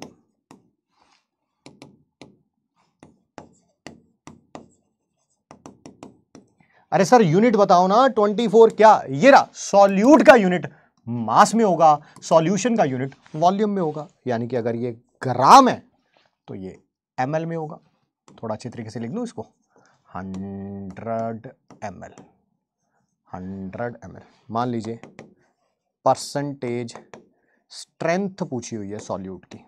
अरे सर यूनिट बताओ ना 24 क्या ये रहा सॉल्यूट का यूनिट मास में होगा सॉल्यूशन का यूनिट वॉल्यूम में होगा यानी कि अगर ये ग्राम है तो ये एम में होगा थोड़ा अच्छे तरीके से लिख लूँ इसको hundred M L hundred M L मान लीजिए परसेंटेज स्ट्रेंथ पूछी हुई है सॉल्यूट की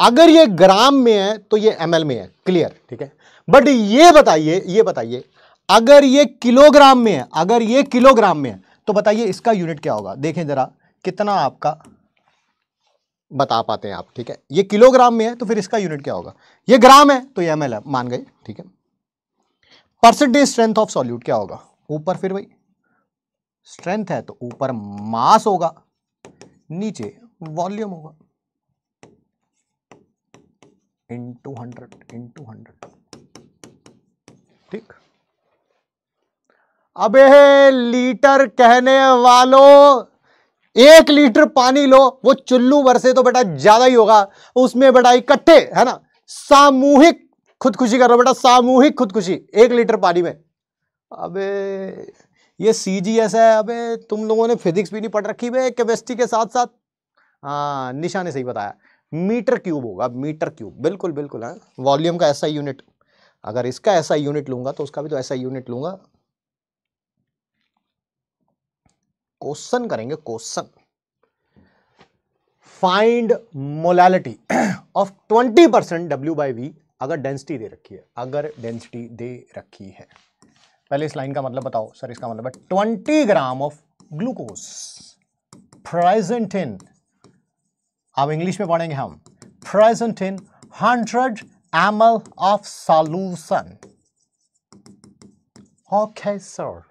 अगर ये ग्राम में है तो ये एम में है क्लियर ठीक है बट ये बताइए ये बताइए अगर ये किलोग्राम में है अगर ये किलोग्राम में है तो बताइए इसका यूनिट क्या होगा देखें जरा कितना आपका बता पाते हैं आप ठीक है ये किलोग्राम में है तो फिर इसका यूनिट क्या होगा ये ग्राम है तो ये एम है मान गए ठीक है परसेंटेज स्ट्रेंथ ऑफ सॉल्यूट क्या होगा ऊपर फिर भाई स्ट्रेंथ है तो ऊपर मास होगा नीचे वॉल्यूम होगा इंटू हंड्रेड इंटू हंड्रेड ठीक अबे लीटर कहने वालों एक लीटर पानी लो वो चुल्लू भर तो बेटा ज्यादा ही होगा उसमें बेटा इकट्ठे है ना सामूहिक खुदकुशी करो बेटा सामूहिक खुदकुशी एक लीटर पानी में अबे ये सीजीएस है अबे तुम लोगों ने फिजिक्स भी नहीं पढ़ रखी बे केमिस्ट्री के साथ साथ हाँ निशा ने सही बताया मीटर क्यूब होगा मीटर क्यूब बिल्कुल बिल्कुल हाँ वॉल्यूम का ऐसा यूनिट अगर इसका ऐसा यूनिट लूंगा तो उसका भी तो ऐसा यूनिट लूंगा क्वेश्चन करेंगे question find molality of twenty percent W by V अगर डेंसिटी दे रखी है अगर डेंसिटी दे रखी है पहले इस लाइन का मतलब बताओ सर इसका मतलब है twenty gram of glucose present in अब इंग्लिश में पढ़ेंगे हम present in hundred M L of solution okay sir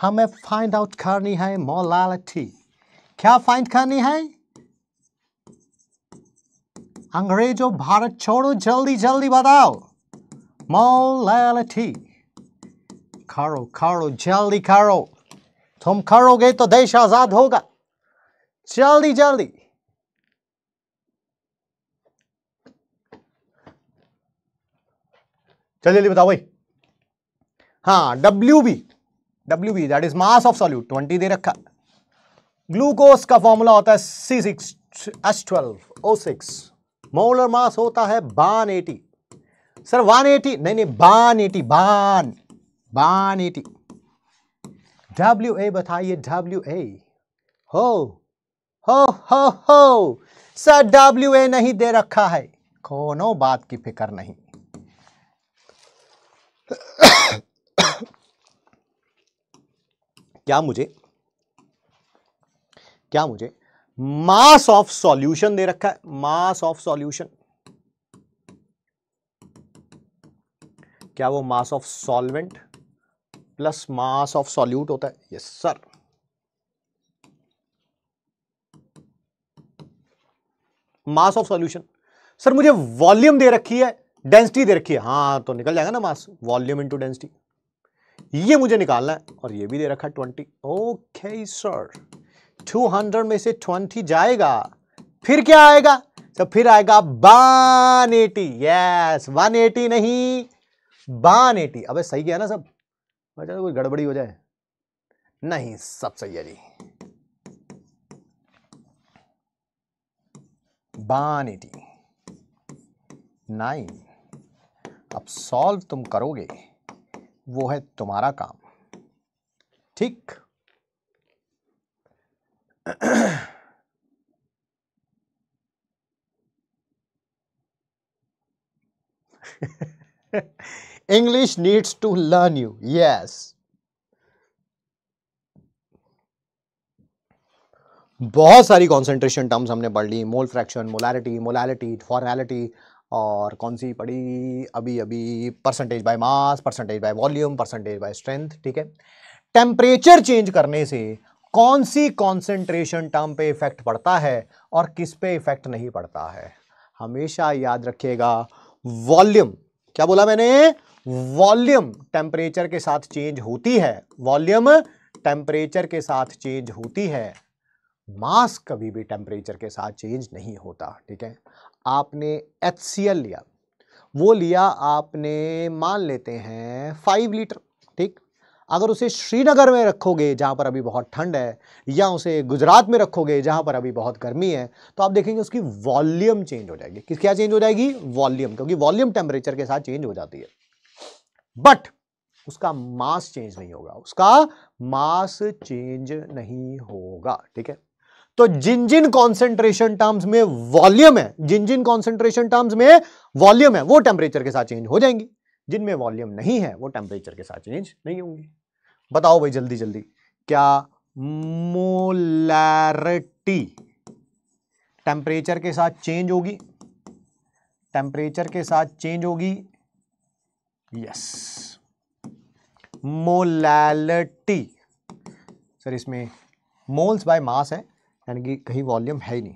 हमें फाइंड आउट करनी है मोलालिटी क्या फाइंड करनी है अंग्रेजों भारत छोड़ो जल्दी जल्दी बताओ मोलालिटी करो करो जल्दी करो तुम करोगे तो देश आज़ाद होगा जल्दी जल्दी चलिए जल्दी बताओ भाई हाँ W B W B that is mass of solute twenty दे रखा ग्लूकोज का फॉर्मूला होता है C six S twelve O six molar mass होता है बान एटी सर वन एटी नहीं नहीं बान एटी बान बान एटी डब्ल्यू ए बताइए डब्ल्यू ए हो हो हो हो सर डब्ल्यू ए नहीं दे रखा है कोनो बात की फिक्र नहीं क्या मुझे क्या मुझे मास ऑफ सॉल्यूशन दे रखा है मास ऑफ सॉल्यूशन क्या वो mass of solvent plus mass of solute होता है yes sir mass of solution sir मुझे वॉल्यूम दे रखी है डेंसिटी दे रखी है हाँ तो निकल जाएगा ना मास वॉल्यूम इंटू डेंसिटी ये मुझे निकालना है और ये भी दे रखा है twenty okay sir two hundred में से ट्वेंटी जाएगा फिर क्या आएगा तो फिर आएगा one eighty yes one eighty नहीं वन एटी अब सही गया ना सब अच्छा तो कोई गड़बड़ी हो जाए नहीं सब सही है जी वन एटी नाइन अब सॉल्व तुम करोगे वो है तुम्हारा काम ठीक English needs to learn you yes बहुत सारी कॉन्सेंट्रेशन टर्म्स हमने पढ़ ली mole fraction molarity molality formality और कौन सी पड़ी अभी अभी percentage by mass percentage by volume percentage by strength ठीक है टेम्परेचर चेंज करने से कौन सी कॉन्सेंट्रेशन टर्म पे इफेक्ट पड़ता है और किस पे इफेक्ट नहीं पड़ता है हमेशा याद रखिएगा वॉल्यूम क्या बोला मैंने वॉल्यूम टेम्परेचर के साथ चेंज होती है वॉल्यूम टेम्परेचर के साथ चेंज होती है मास कभी भी टेम्परेचर के साथ चेंज नहीं होता ठीक है आपने एच लिया वो लिया आपने मान लेते हैं फाइव लीटर ठीक अगर उसे श्रीनगर में रखोगे जहाँ पर अभी बहुत ठंड है या उसे गुजरात में रखोगे जहाँ पर अभी बहुत गर्मी है तो आप देखेंगे उसकी वॉल्यूम चेंज हो जाएगी किस क्या चेंज हो जाएगी वॉल्यूम क्योंकि वॉल्यूम टेम्परेचर के साथ चेंज हो जाती है बट उसका मास चेंज नहीं होगा उसका मास चेंज नहीं होगा ठीक है तो जिन जिन कॉन्सेंट्रेशन टर्म्स में वॉल्यूम है जिन जिन कॉन्सेंट्रेशन टर्म्स में वॉल्यूम है वो टेम्परेचर के साथ चेंज हो जाएंगी जिनमें वॉल्यूम नहीं है वो टेम्परेचर के साथ चेंज नहीं होंगी बताओ भाई जल्दी जल्दी क्या मोलैरिटी टेम्परेचर के साथ चेंज होगी टेम्परेचर के साथ चेंज होगी यस मोलैलिटी सर इसमें मोल्स बाय मास है यानी कि कहीं वॉल्यूम है ही नहीं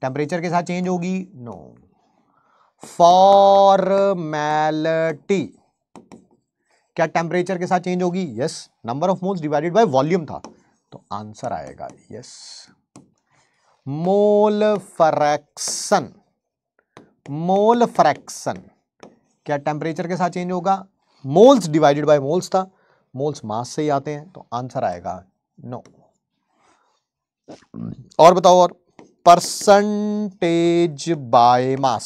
टेम्परेचर के साथ चेंज होगी नो फॉर्मेलिटी क्या टेम्परेचर के साथ चेंज होगी yes number of moles divided by volume था तो आंसर आएगा yes mole fraction mole fraction क्या टेम्परेचर के साथ चेंज होगा मोल्स डिवाइडेड बाय मोल्स था मोल्स मास से ही आते हैं तो आंसर आएगा नो no. और बताओ और परसेंटेज बाय मास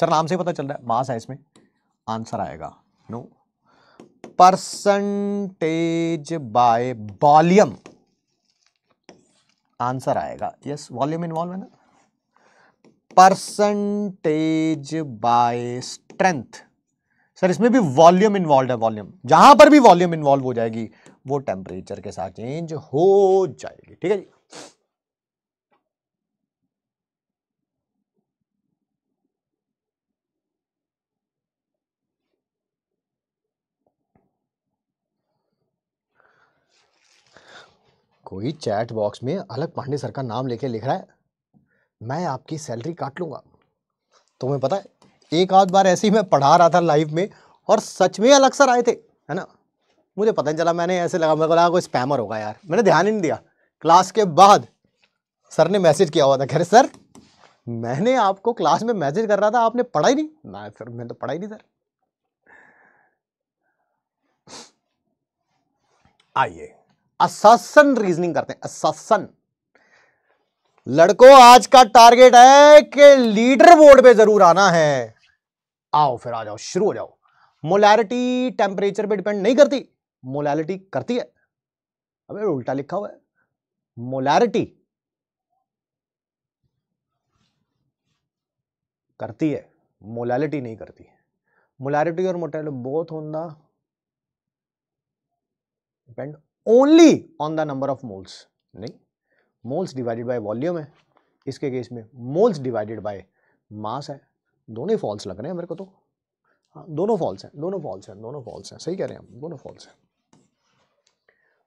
सर नाम से पता चल रहा है मास है इसमें आंसर आएगा no percentage by volume answer आएगा यस वॉल्यूम इन्वॉल्व है ना परसेंटेज बाय स्ट्रेंथ सर इसमें भी वॉल्यूम इन्वॉल्व है वॉल्यूम जहां पर भी वॉल्यूम इन्वॉल्व हो जाएगी वो टेम्परेचर के साथ चेंज हो जाएगी ठीक है जी कोई चैट बॉक्स में अलग पांडे सर का नाम लेके लिख रहा है मैं आपकी सैलरी काट लूंगा तुम्हें पता है एक आध बार ऐसे ही मैं पढ़ा रहा था लाइव में और सच में अलग सर आए थे है ना मुझे पता नहीं चला मैंने ऐसे लगा मेरे को लगा कोई स्पैमर होगा यार मैंने ध्यान ही नहीं दिया क्लास के बाद सर ने मैसेज किया हुआ था खेरे सर मैंने आपको क्लास में मैसेज कर रहा था आपने पढ़ा ही नहीं ना सर मैंने तो पढ़ा ही नहीं सर आइए असासन रीजनिंग करते हैं असासन लड़कों आज का टारगेट है कि लीडर बोर्ड पे जरूर आना है आओ फिर आ जाओ शुरू हो जाओ मोलैरिटी टेम्परेचर पे डिपेंड नहीं करती मोलैरिटी करती है अबे उल्टा लिखा हुआ है मोलैरिटी करती है मोलैलिटी नहीं करती मोलैरिटी और मोटेल both on the depend only on the number of moles नहीं मोल्स डिवाइडेड बाय वॉल्यूम है इसके केस में मोल्स डिवाइडेड बाय मास है दोनों ही फॉल्स लग रहे हैं मेरे को तो हाँ दोनों फॉल्स हैं दोनों फॉल्स हैं दोनों फॉल्स हैं सही कह रहे हैं हम दोनों फॉल्स हैं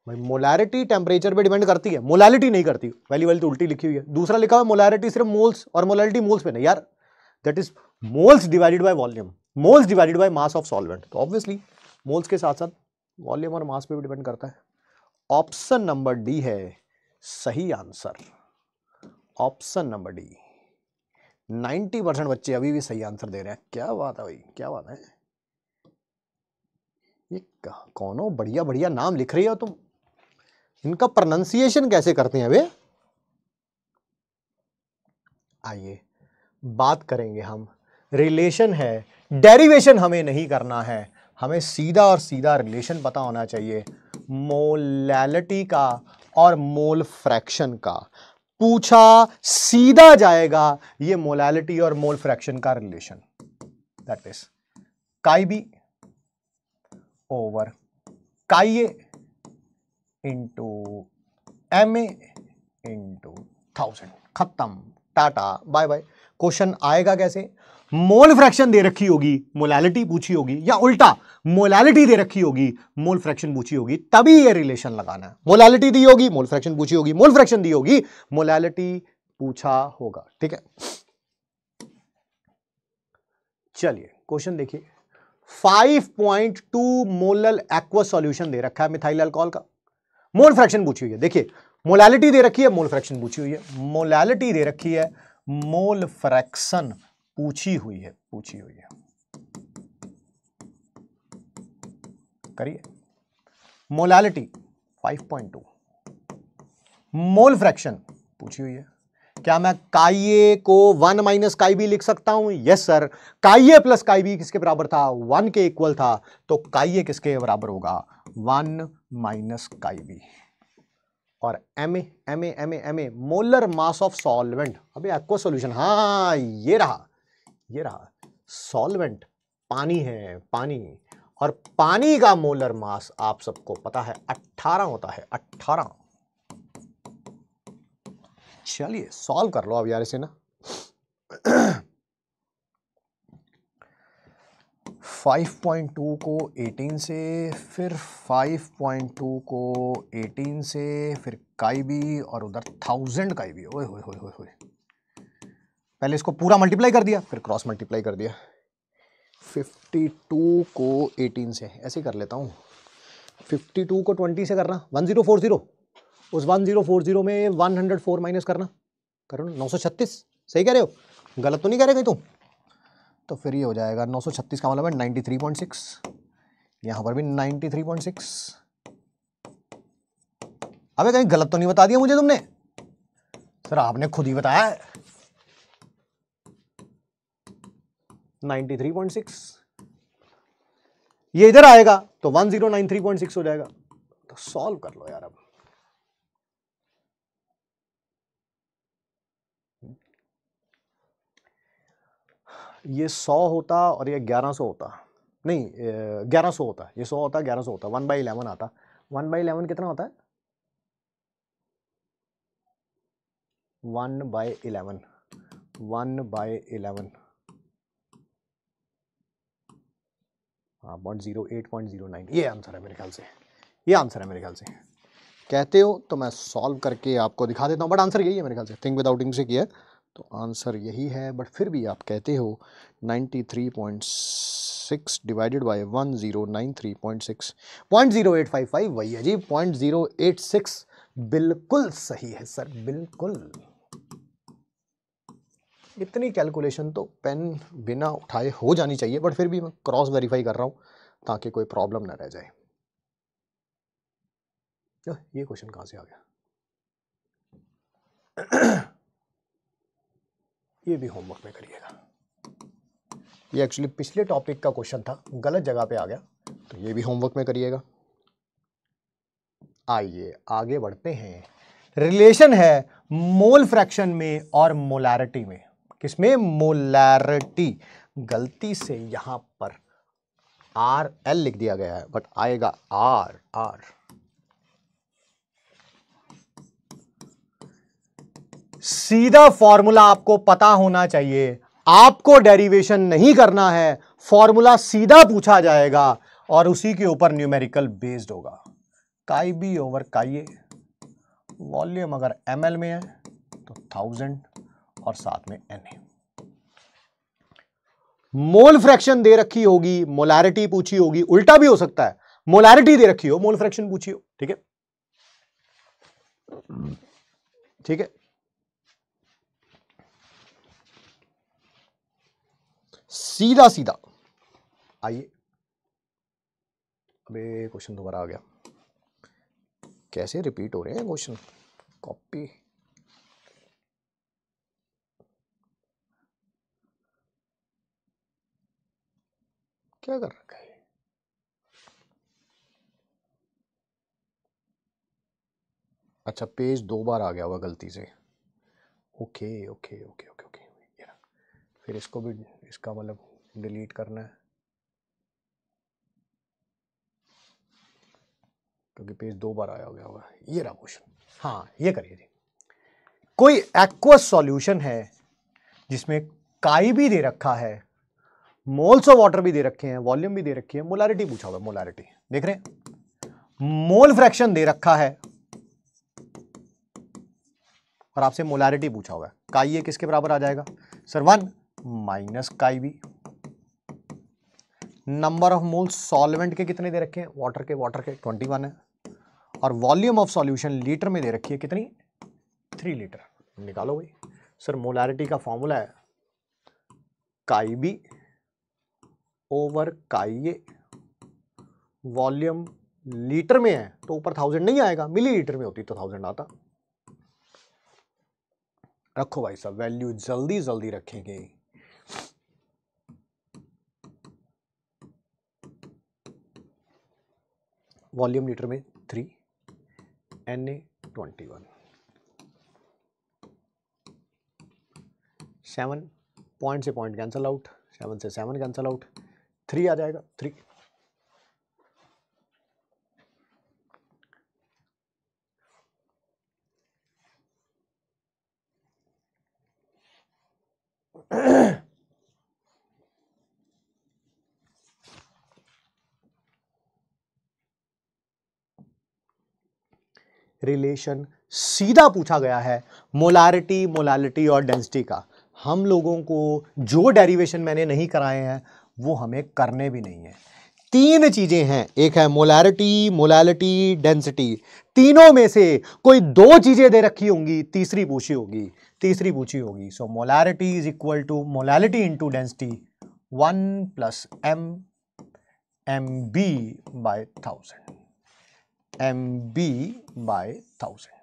भाई मोलैरिटी टेम्परेचर पे डिपेंड करती है मोलैरिटी नहीं करती पहली वाली तो उल्टी लिखी हुई है दूसरा लिखा हुआ मोलैरिटी सिर्फ मोल्स और मोलैरिटी मोल्स पे नहीं यार that is moles divided by volume moles divided by mass of solvent तो ऑब्वियसली मोल्स के साथ साथ वॉल्यूम और मास पे भी डिपेंड करता है ऑप्शन नंबर डी है सही answer option number D ninety percent बच्चे अभी भी सही आंसर दे रहे हैं क्या बात है भाई क्या बात है ये कौनो बढ़िया बढ़िया नाम लिख रही हो तुम इनका प्रोनाउंसिएशन कैसे करते हैं वे आइए बात करेंगे हम रिलेशन है डेरिवेशन हमें नहीं करना है हमें सीधा और सीधा रिलेशन पता होना चाहिए मोलैलिटी का और मोल फ्रैक्शन का पूछा सीधा जाएगा ये मोलैलिटी और मोल फ्रैक्शन का relation that is chi B over chi A into M A into thousand खत्म टाटा बाय बाय क्वेश्चन आएगा कैसे मोल फ्रैक्शन दे रखी होगी मोलैलिटी पूछी होगी या उल्टा मोलैलिटी दे रखी होगी मोल फ्रैक्शन पूछी होगी तभी ये रिलेशन लगाना है मोलैलिटी दी होगी मोल फ्रैक्शन पूछी होगी मोल फ्रैक्शन दी होगी मोलैलिटी पूछा होगा ठीक है चलिए क्वेश्चन देखिए 5.2 मोलल एक्वा सॉल्यूशन दे रखा है मिथाइल अल्कोहल का मोल फ्रैक्शन पूछी हुई है देखिए मोलैलिटी दे रखी है मोल फ्रैक्शन पूछी हुई है मोलैलिटी दे रखी है मोल फ्रैक्शन पूछी हुई है पूछी हुई है करिए मोलालिटी 5.2 मोल फ्रैक्शन पूछी हुई है क्या मैं काइए को वन माइनस काई भी लिख सकता हूं यस सर काइए प्लस काई भी किसके बराबर था वन के इक्वल था तो काइए किसके बराबर होगा वन माइनस काई भी और M M M M molar mass of solvent अबे एक्वा सॉल्यूशन हाँ ये रहा ये रहा सॉल्वेंट पानी है पानी और पानी का मोलर मास आप सबको पता है 18 होता है 18 चलिए सॉल्व कर लो अब यार इसे ना फाइव पॉइंट टू को एटीन से फिर फाइव पॉइंट टू को एटीन से फिर काई भी और उधर थाउजेंड काई भी ओए होए होए होए पहले इसको पूरा मल्टीप्लाई कर दिया फिर क्रॉस मल्टीप्लाई कर दिया 52 को 18 से ऐसे कर लेता हूँ 52 को 20 से करना 1040 उस 1040 में 104 माइनस करना करो नौ सही कह रहे हो गलत तो नहीं कह रहे कहीं तुम तो फिर ये हो जाएगा 936 का मतलब है 93.6 यहाँ पर भी 93.6 अबे कहीं गलत तो नहीं बता दिया मुझे तुमने सर आपने खुद ही बताया 93.6 ये इधर आएगा तो 1093.6 हो जाएगा तो सॉल्व कर लो यार अब ये 100 होता और ये 1100 होता नहीं 1100 होता ये 100 होता 1100 होता 1 बाई इलेवन आता 1 बाई इलेवन कितना होता है 1 बाई इलेवन 1 बाई इलेवन हाँ point zero eight point zero nine ये आंसर है मेरे ख्याल से ये आंसर है मेरे ख्याल से कहते हो तो मैं सॉल्व करके आपको दिखा देता हूँ बट आंसर यही है मेरे ख्याल से थिंक विदाउट से किया तो आंसर यही है बट फिर भी आप कहते हो ninety three point six divided by one zero nine three point six point zero eight five five वही है जी पॉइंट ज़ीरो एट सिक्स बिल्कुल सही है सर बिल्कुल इतनी कैलकुलेशन तो पेन बिना उठाए हो जानी चाहिए बट फिर भी मैं क्रॉस वेरीफाई कर रहा हूँ ताकि कोई प्रॉब्लम ना रह जाए तो ये क्वेश्चन कहाँ से आ गया ये भी होमवर्क में करिएगा ये एक्चुअली पिछले टॉपिक का क्वेश्चन था गलत जगह पे आ गया तो ये भी होमवर्क में करिएगा आइए आगे बढ़ते हैं रिलेशन है मोल फ्रैक्शन में और मोलारिटी में किसमें मोलैरिटी गलती से यहां पर आर एल लिख दिया गया है बट आएगा आर आर सीधा फॉर्मूला आपको पता होना चाहिए आपको डेरिवेशन नहीं करना है फॉर्मूला सीधा पूछा जाएगा और उसी के ऊपर न्यूमेरिकल बेस्ड होगा chi B over chi A volume अगर एम में है तो थाउजेंड और साथ में एन मोल फ्रैक्शन दे रखी होगी मोलैरिटी पूछी होगी उल्टा भी हो सकता है मोलैरिटी दे रखी हो मोल फ्रैक्शन पूछी हो ठीक है ठीक है सीधा सीधा आइए अबे क्वेश्चन दोबारा आ गया कैसे रिपीट हो रहे हैं क्वेश्चन कॉपी क्या कर रखा है अच्छा पेज दो बार आ गया हुआ गलती से okay okay okay okay okay ये फिर इसको भी इसका मतलब डिलीट करना है क्योंकि पेज दो बार आया हो गया होगा ये रहा क्वेश्चन हाँ ये करिए जी कोई एक्वस सॉल्यूशन है जिसमें काई भी दे रखा है मोल्स ऑफ वाटर भी दे रखे हैं वॉल्यूम भी दे रखी है मोलारिटी पूछा हुआ मोलारिटी देख रहे मोल फ्रैक्शन दे रखा है और आपसे मोलारिटी पूछा हुआ है काई ये किसके बराबर आ जाएगा सर वन माइनस काई भी नंबर ऑफ मोल सॉल्वेंट के कितने दे रखे हैं वाटर के वाटर के ट्वेंटी वन है और वॉल्यूम ऑफ सॉल्यूशन लीटर में दे रखी है कितनी थ्री लीटर निकालो भाई सर मोलारिटी का फॉर्मूला है काई बी ओवर का ये वॉल्यूम लीटर में है तो ऊपर थाउजेंड नहीं आएगा मिली लीटर में होती तो थाउजेंड आता रखो भाई साहब वैल्यू जल्दी जल्दी रखेंगे वॉल्यूम लीटर में three N A twenty one seven point से पॉइंट कैंसल आउट सेवन से सेवन कैंसल आउट थ्री आ जाएगा थ्री रिलेशन सीधा पूछा गया है मोलारिटी मोलालिटी और डेंसिटी का हम लोगों को जो डेरिवेशन मैंने नहीं कराए हैं वो हमें करने भी नहीं है तीन चीज़ें हैं एक है मोलैरिटी मोलैलिटी डेंसिटी तीनों में से कोई दो चीज़ें दे रखी होंगी तीसरी पूछी होगी तीसरी पूछी होगी so molarity is equal to molality to density one plus M M B by thousand M B by thousand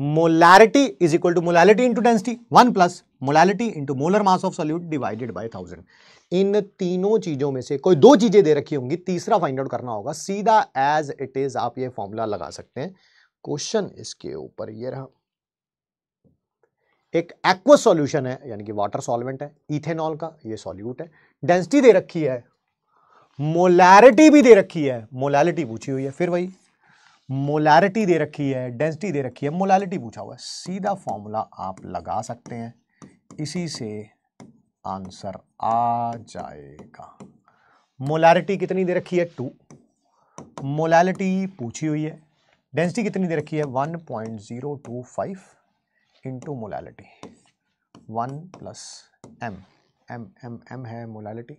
molarity is equal to molarity into density one plus molarity into molar mass of solute divided by thousand इन तीनों चीजों में से कोई दो चीजें दे रखी होंगी तीसरा फाइंड आउट करना होगा सीधा एज इट इज आप ये फॉर्मूला लगा सकते हैं क्वेश्चन इसके ऊपर ये रहा एक एक्व सोल्यूशन है यानी कि वाटर सॉल्वेंट है इथेनॉल का ये सॉल्यूट है डेंसिटी दे रखी है मोलैरिटी भी दे रखी है मोलैरिटी पूछी हुई है फिर वही मोलैरिटी दे रखी है डेंसिटी दे रखी है मोलैरिटी पूछा हुआ है सीधा फॉर्मूला आप लगा सकते हैं इसी से आंसर आ जाएगा मोलैरिटी कितनी दे रखी है टू मोलैलिटी पूछी हुई है डेंसिटी कितनी दे रखी है one point zero two five into molality one plus M M M M है molality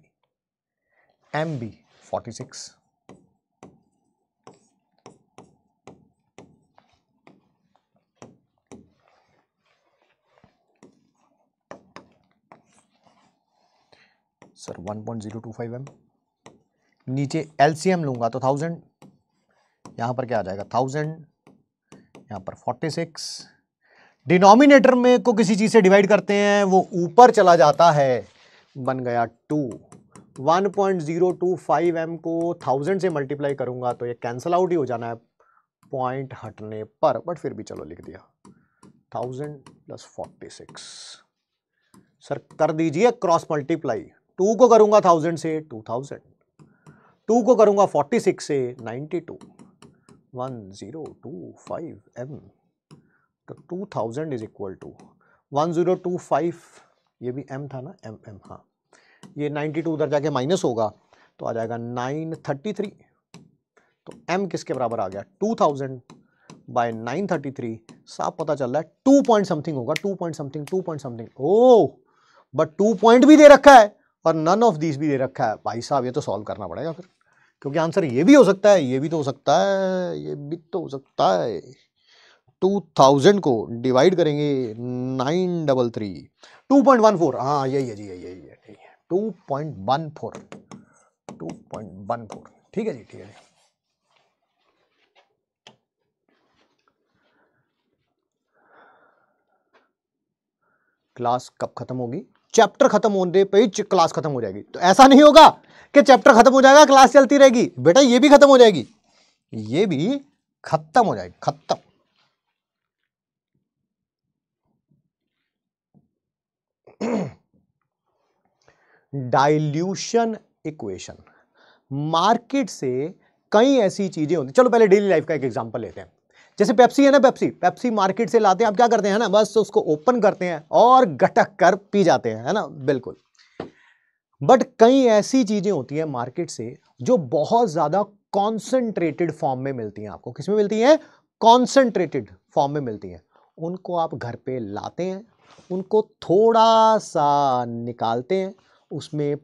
M B forty six sir 1.025 M नीचे एलसीएम लूँगा तो थाउजेंड यहाँ पर क्या आ जाएगा थाउजेंड यहाँ पर फोर्टी सिक्स डिनोमिनेटर में को किसी चीज़ से डिवाइड करते हैं वो ऊपर चला जाता है बन गया टू 1.025 एम को थाउजेंड से मल्टीप्लाई करूंगा तो ये कैंसिल आउट ही हो जाना है पॉइंट हटने पर बट फिर भी चलो लिख दिया thousand plus forty six sir कर दीजिए क्रॉस मल्टीप्लाई टू को करूंगा थाउजेंड से टू थाउजेंड टू को करूंगा फोर्टी सिक्स से ninety two one zero two five M तो two thousand is equal to one zero two five ये भी एम था ना एम एम हाँ ये नाइन्टी टू उधर जाके माइनस होगा तो आ जाएगा नाइन थर्टी थ्री तो एम किसके बराबर आ गया two thousand by nine thirty three साफ पता चल रहा है टू पॉइंट समथिंग होगा two point something two point something oh but two point भी दे रखा है और नन ऑफ दीज भी दे रखा है भाई साहब ये तो सॉल्व करना पड़ेगा फिर क्योंकि आंसर ये भी हो सकता है ये भी तो हो सकता है ये भी तो हो सकता है टू थाउजेंड को डिवाइड करेंगे nine double three two point one four हाँ यही है जी यही है यही है two point one four two point one four ठीक है जी ठीक है क्लास कब ख़त्म होगी चैप्टर खत्म होने पर ही क्लास खत्म हो जाएगी तो ऐसा नहीं होगा कि चैप्टर खत्म हो जाएगा क्लास चलती रहेगी बेटा ये भी खत्म हो जाएगी ये भी खत्म हो जाएगी खत्म डाइल्यूशन इक्वेशन मार्केट से कई ऐसी चीजें होती चलो पहले डेली लाइफ का एक एग्जांपल लेते हैं जैसे पेप्सी है ना पेप्सी पेप्सी मार्केट से लाते हैं आप क्या करते हैं ना बस उसको ओपन करते हैं और गटक कर पी जाते हैं है ना बिल्कुल बट कई ऐसी चीज़ें होती हैं मार्केट से जो बहुत ज़्यादा कॉन्सेंट्रेटेड फॉर्म में मिलती हैं आपको किस में मिलती हैं कॉन्सेंट्रेटेड फॉर्म में मिलती हैं उनको आप घर पे लाते हैं उनको थोड़ा सा निकालते हैं उसमें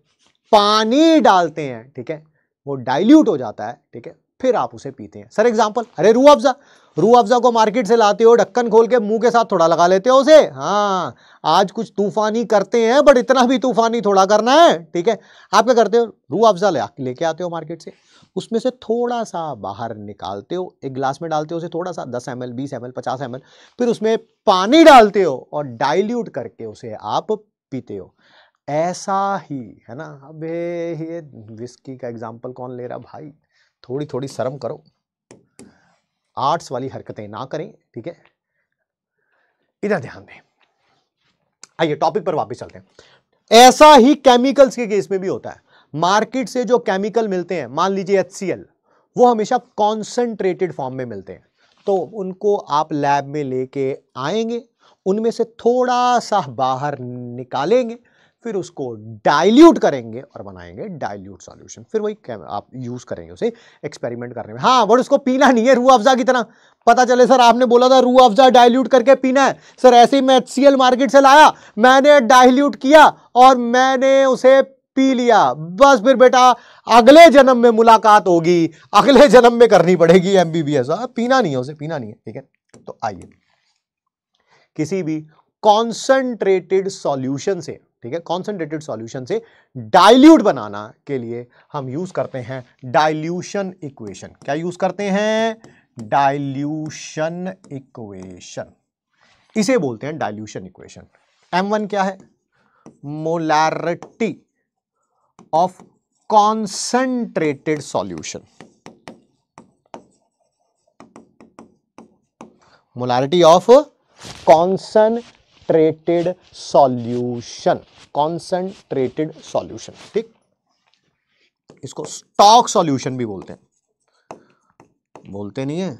पानी डालते हैं ठीक है वो डाइल्यूट हो जाता है ठीक है फिर आप उसे पीते हैं सर एग्जाम्पल अरे रू अफजा रू अफजा को मार्केट से लाते हो ढक्कन खोल के मुंह के साथ थोड़ा लगा लेते हो उसे हाँ आज कुछ तूफानी करते हैं बट इतना भी तूफानी थोड़ा करना है ठीक है आप क्या करते हो रू अफजा ले लेके आते हो मार्केट से उसमें से थोड़ा सा बाहर निकालते हो एक ग्लास में डालते हो उसे थोड़ा सा दस एम एल बीस एम एल पचास एम एल फिर उसमें पानी डालते हो और डाइल्यूट करके उसे आप पीते हो ऐसा ही है ना अबे ये विस्की का एग्जाम्पल कौन ले रहा भाई थोड़ी थोड़ी शर्म करो आर्ट्स वाली हरकतें ना करें ठीक है इधर ध्यान दें आइए टॉपिक पर वापस चलते हैं ऐसा ही केमिकल्स के केस में भी होता है मार्केट से जो केमिकल मिलते हैं मान लीजिए एच वो हमेशा कॉन्सेंट्रेटेड फॉर्म में मिलते हैं तो उनको आप लैब में लेके आएंगे उनमें से थोड़ा सा बाहर निकालेंगे फिर उसको डाइल्यूट करेंगे और बनाएंगे डाइल्यूट सॉल्यूशन फिर वही आप यूज़ करेंगे उसे एक्सपेरिमेंट करने में हाँ बट उसको पीना नहीं है रू अफजा की तरह पता चले सर आपने बोला था रू अफजा डाइल्यूट करके पीना है सर ऐसे ही मैं एच मार्केट से लाया मैंने डाइल्यूट किया और मैंने उसे पी लिया बस फिर बेटा अगले जन्म में मुलाकात होगी अगले जन्म में करनी पड़ेगी एमबीबीएस हाँ, पीना नहीं है उसे पीना नहीं है ठीक है तो आइए किसी भी कॉन्सेंट्रेटेड सॉल्यूशन से ठीक है कॉन्सेंट्रेटेड सॉल्यूशन से डाइल्यूट बनाना के लिए हम यूज करते हैं डाइल्यूशन इक्वेशन क्या यूज करते हैं डाइल्यूशन इक्वेशन इसे बोलते हैं डाइल्यूशन इक्वेशन एम वन क्या है molarity of concentrated solution molarity of concen concentrated solution concentrated solution ठीक इसको स्टॉक सॉल्यूशन भी बोलते हैं बोलते नहीं है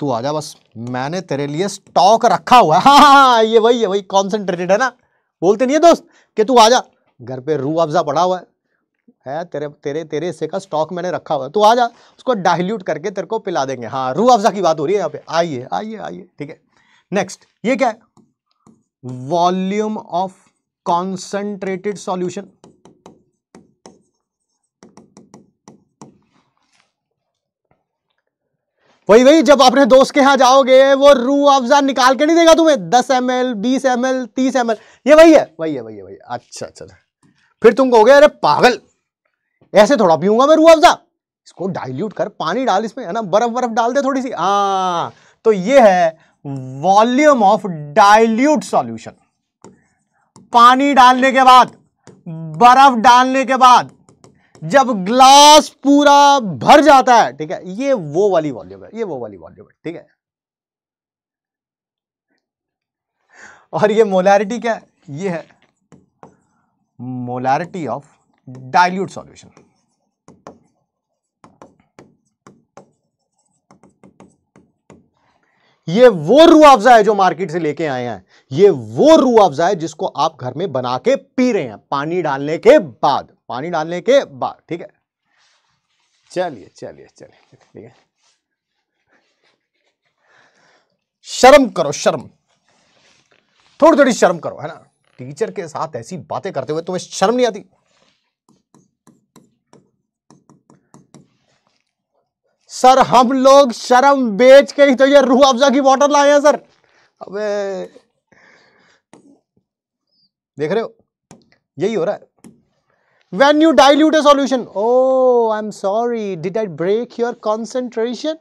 तू आजा बस मैंने तेरे लिए स्टॉक रखा हुआ है हाँ, हाँ हाँ ये वही है वही कॉन्सेंट्रेटेड है ना बोलते नहीं है दोस्त कि तू आजा घर पे रू अफजा पड़ा हुआ है है तेरे तेरे तेरे हिस्से का स्टॉक मैंने रखा हुआ है तू आ जा उसको डाइल्यूट करके तेरे को पिला देंगे हाँ रू अफजा की बात हो रही है यहाँ पे आइए आइए आइए ठीक है नेक्स्ट ये क्या है वॉल्यूम ऑफ कॉन्सेंट्रेटेड सॉल्यूशन वही वही जब अपने दोस्त के यहां जाओगे वो रू अफजा निकाल के नहीं देगा तुम्हें दस एम एल बीस एम एल तीस एम एल ये वही है वही है वही है वही अच्छा, अच्छा अच्छा फिर तुम कहोगे अरे पागल ऐसे थोड़ा पीऊंगा मैं रू अफजा इसको डाइल्यूट कर पानी डाल इसमें है ना बर्फ बर्फ डाल दे थोड़ी सी हाँ तो ये है वॉल्यूम ऑफ डाइल्यूट सॉल्यूशन पानी डालने के बाद बर्फ डालने के बाद जब ग्लास पूरा भर जाता है ठीक है ये वो वाली वॉल्यूम है ये वो वाली वॉल्यूम है ठीक है और ये मोलैरिटी क्या है ये है मोलैरिटी ऑफ डाइल्यूट सॉल्यूशन ये वो रू अफजा है जो मार्केट से लेके आए हैं ये वो रू अफजा है जिसको आप घर में बना के पी रहे हैं पानी डालने के बाद पानी डालने के बाद ठीक है चलिए चलिए चलिए ठीक है शर्म करो शर्म थोड़ी थोड़ी शर्म करो है ना टीचर के साथ ऐसी बातें करते हुए तुम्हें शर्म नहीं आती सर हम लोग शर्म बेच के ही तो ये रूह अफजा की बॉटल लाए हैं सर अबे देख रहे हो यही हो रहा है when you dilute a solution oh i'm sorry did i break your concentration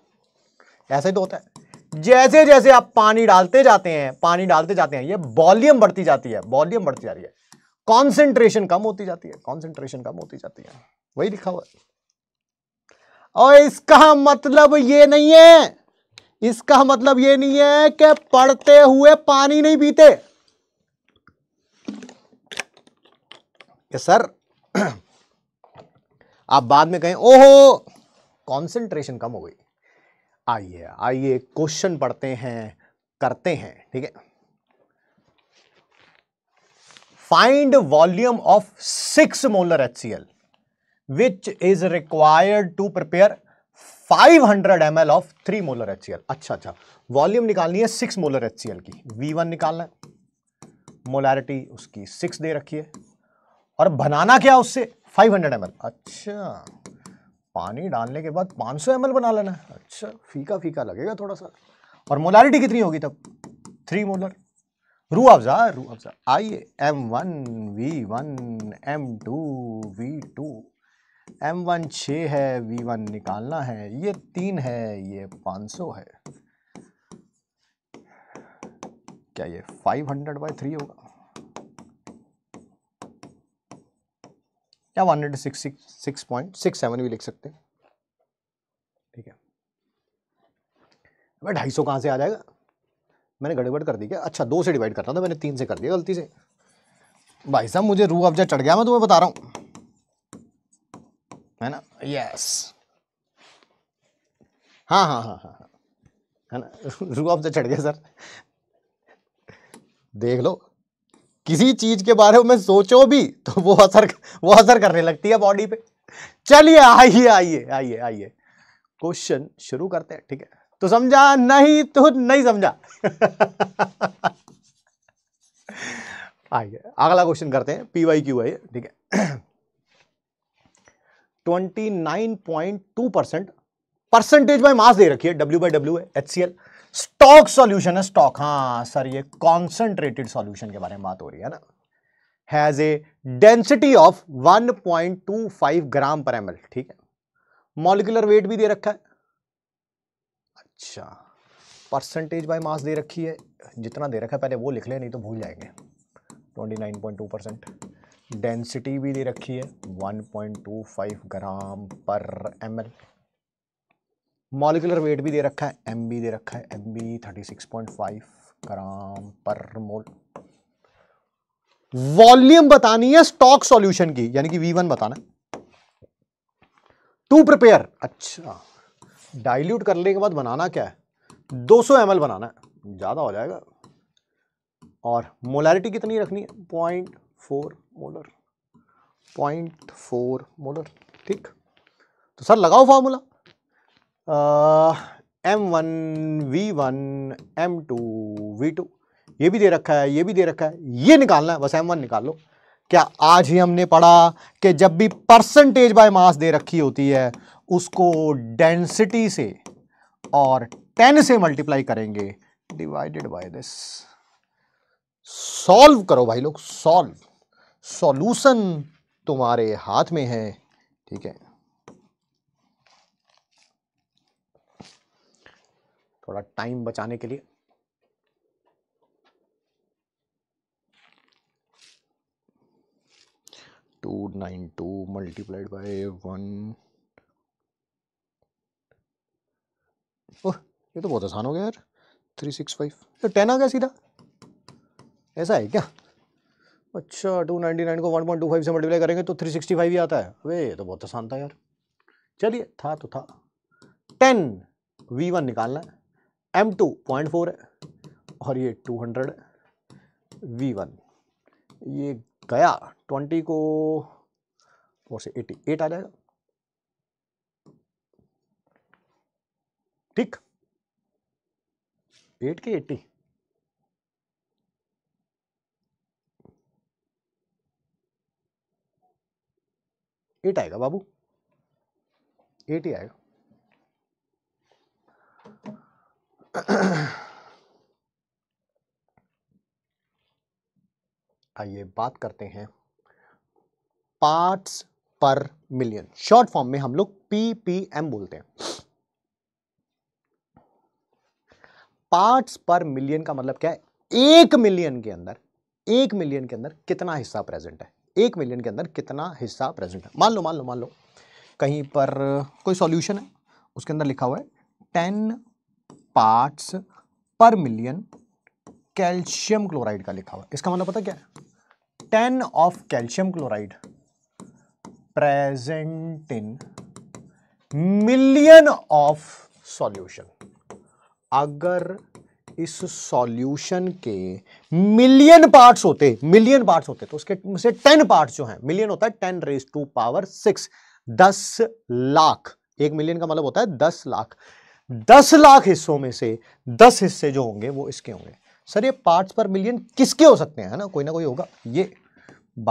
ऐसे तो होता है जैसे जैसे आप पानी डालते जाते हैं पानी डालते जाते हैं ये वॉल्यूम बढ़ती जाती है वॉल्यूम बढ़ती जा रही है कॉन्सेंट्रेशन कम होती जाती है कॉन्सेंट्रेशन कम होती जाती है वही लिखा हुआ है और इसका मतलब ये नहीं है इसका मतलब ये नहीं है कि पढ़ते हुए पानी नहीं पीते सर आप बाद में कहें ओहो कंसंट्रेशन कम हो गई आइए आइए क्वेश्चन पढ़ते हैं करते हैं ठीक है find volume of six molar H C L which is required to prepare 500 hundred M L of three molar H अच्छा अच्छा वॉल्यूम निकालनी है सिक्स मोलर एच की वी वन निकालना है मोलैरिटी उसकी सिक्स दे रखी है और बनाना क्या उससे 500 हंड्रेड एम अच्छा पानी डालने के बाद 500 सौ बना लेना है अच्छा फीका फीका लगेगा थोड़ा सा और मोलैरिटी कितनी होगी तब थ्री मोलर रू अफजा रू अफजा आइए M one V one M two V two M one छ है वी वन निकालना है ये तीन है ये पाँच सौ है क्या ये फाइव हंड्रेड बाई थ्री होगा या one hundred six six point six seven भी लिख सकते हैं ठीक है अबे ढाई सौ कहाँ से आ जाएगा मैंने गड़बड़ कर दी क्या अच्छा दो से डिवाइड करता था मैंने तीन से कर दिया गलती से भाई साहब मुझे रूह अफजा चढ़ गया मैं तुम्हें बता रहा हूँ है ना यस हाँ हाँ हाँ हाँ हाँ है ना रूह से तो चढ़ गया सर देख लो किसी चीज के बारे में सोचो भी तो वो असर वो असर करने लगती है बॉडी पे चलिए आइए आइए आइए आइए क्वेश्चन शुरू करते हैं ठीक है तो समझा नहीं तो नहीं समझा आइए अगला क्वेश्चन करते हैं पी वाई क्यू आई ठीक है 29.2 परसेंट परसेंटेज बाय मास दे रखी है W by W H C L stock solution है स्टॉक हाँ सर ये कॉन्सेंट्रेटेड सॉल्यूशन के बारे में बात हो रही है ना has a density of 1.25 gram per M ठीक है मॉलिकुलर वेट भी दे रखा है अच्छा परसेंटेज बाय मास दे रखी है जितना दे रखा है पहले वो लिख ले नहीं तो भूल जाएंगे 29.2 परसेंट डेंसिटी भी दे रखी है 1.25 gram per M L molecular weight भी दे रखा है एम बी दे रखा है M B thirty six point five gram per mole volume बतानी है स्टॉक सॉल्यूशन की यानी कि वन बताना टू प्रिपेयर अच्छा डाइल्यूट करने के बाद बनाना क्या है 200 ml बनाना है ज़्यादा हो जाएगा और मोलैरिटी कितनी रखनी है point four molar point four molar ठीक तो सर लगाओ formula M one V one M two V two ये भी दे रखा है ये भी दे रखा है ये निकालना है बस एम वन निकाल लो क्या आज ही हमने पढ़ा कि जब भी परसेंटेज बाय मास दे रखी होती है उसको डेंसिटी से और टेन से मल्टीप्लाई करेंगे डिवाइडेड बाय दिस सॉल्व करो भाई लोग सॉल्व सॉल्यूशन तुम्हारे हाथ में है ठीक है थोड़ा टाइम बचाने के लिए two nine two multiplied by one ओह ये तो बहुत आसान हो गया यार थ्री सिक्स फाइव टेन आ गया सीधा ऐसा है क्या अच्छा टू नाइन्टी नाइन को वन पॉइंट टू फाइव से मल्टीप्लाई करेंगे तो थ्री सिक्सटी फाइव ही आता है वे तो बहुत आसान था यार चलिए था तो था टेन वी वन निकालना है एम टू पॉइंट फोर है और ये टू हंड्रेड वी वन ये गया ट्वेंटी को फोर से एटी एट आ जाएगा ठीक एट के एट्टी एट आएगा बाबू एट ही आएगा आइए बात करते हैं parts per million short form में हम लोग पीपीएम बोलते हैं पार्ट्स पर मिलियन का मतलब क्या है एक मिलियन के अंदर एक मिलियन के अंदर कितना हिस्सा प्रेजेंट है एक मिलियन के अंदर कितना हिस्सा प्रेजेंट है मान लो मान लो मान लो कहीं पर कोई सॉल्यूशन है उसके अंदर लिखा हुआ है ten parts per million calcium chloride का लिखा हुआ है इसका मतलब पता क्या है ten of calcium chloride present in million of solution अगर इस सॉल्यूशन के मिलियन पार्ट्स होते मिलियन पार्ट्स होते तो उसके से टेन पार्ट्स जो हैं मिलियन होता है ten raise to power six दस लाख एक मिलियन का मतलब होता है दस लाख दस लाख हिस्सों में से दस हिस्से जो होंगे वो इसके होंगे सर ये पार्ट्स पर मिलियन किसके हो सकते हैं ना कोई ना कोई होगा ये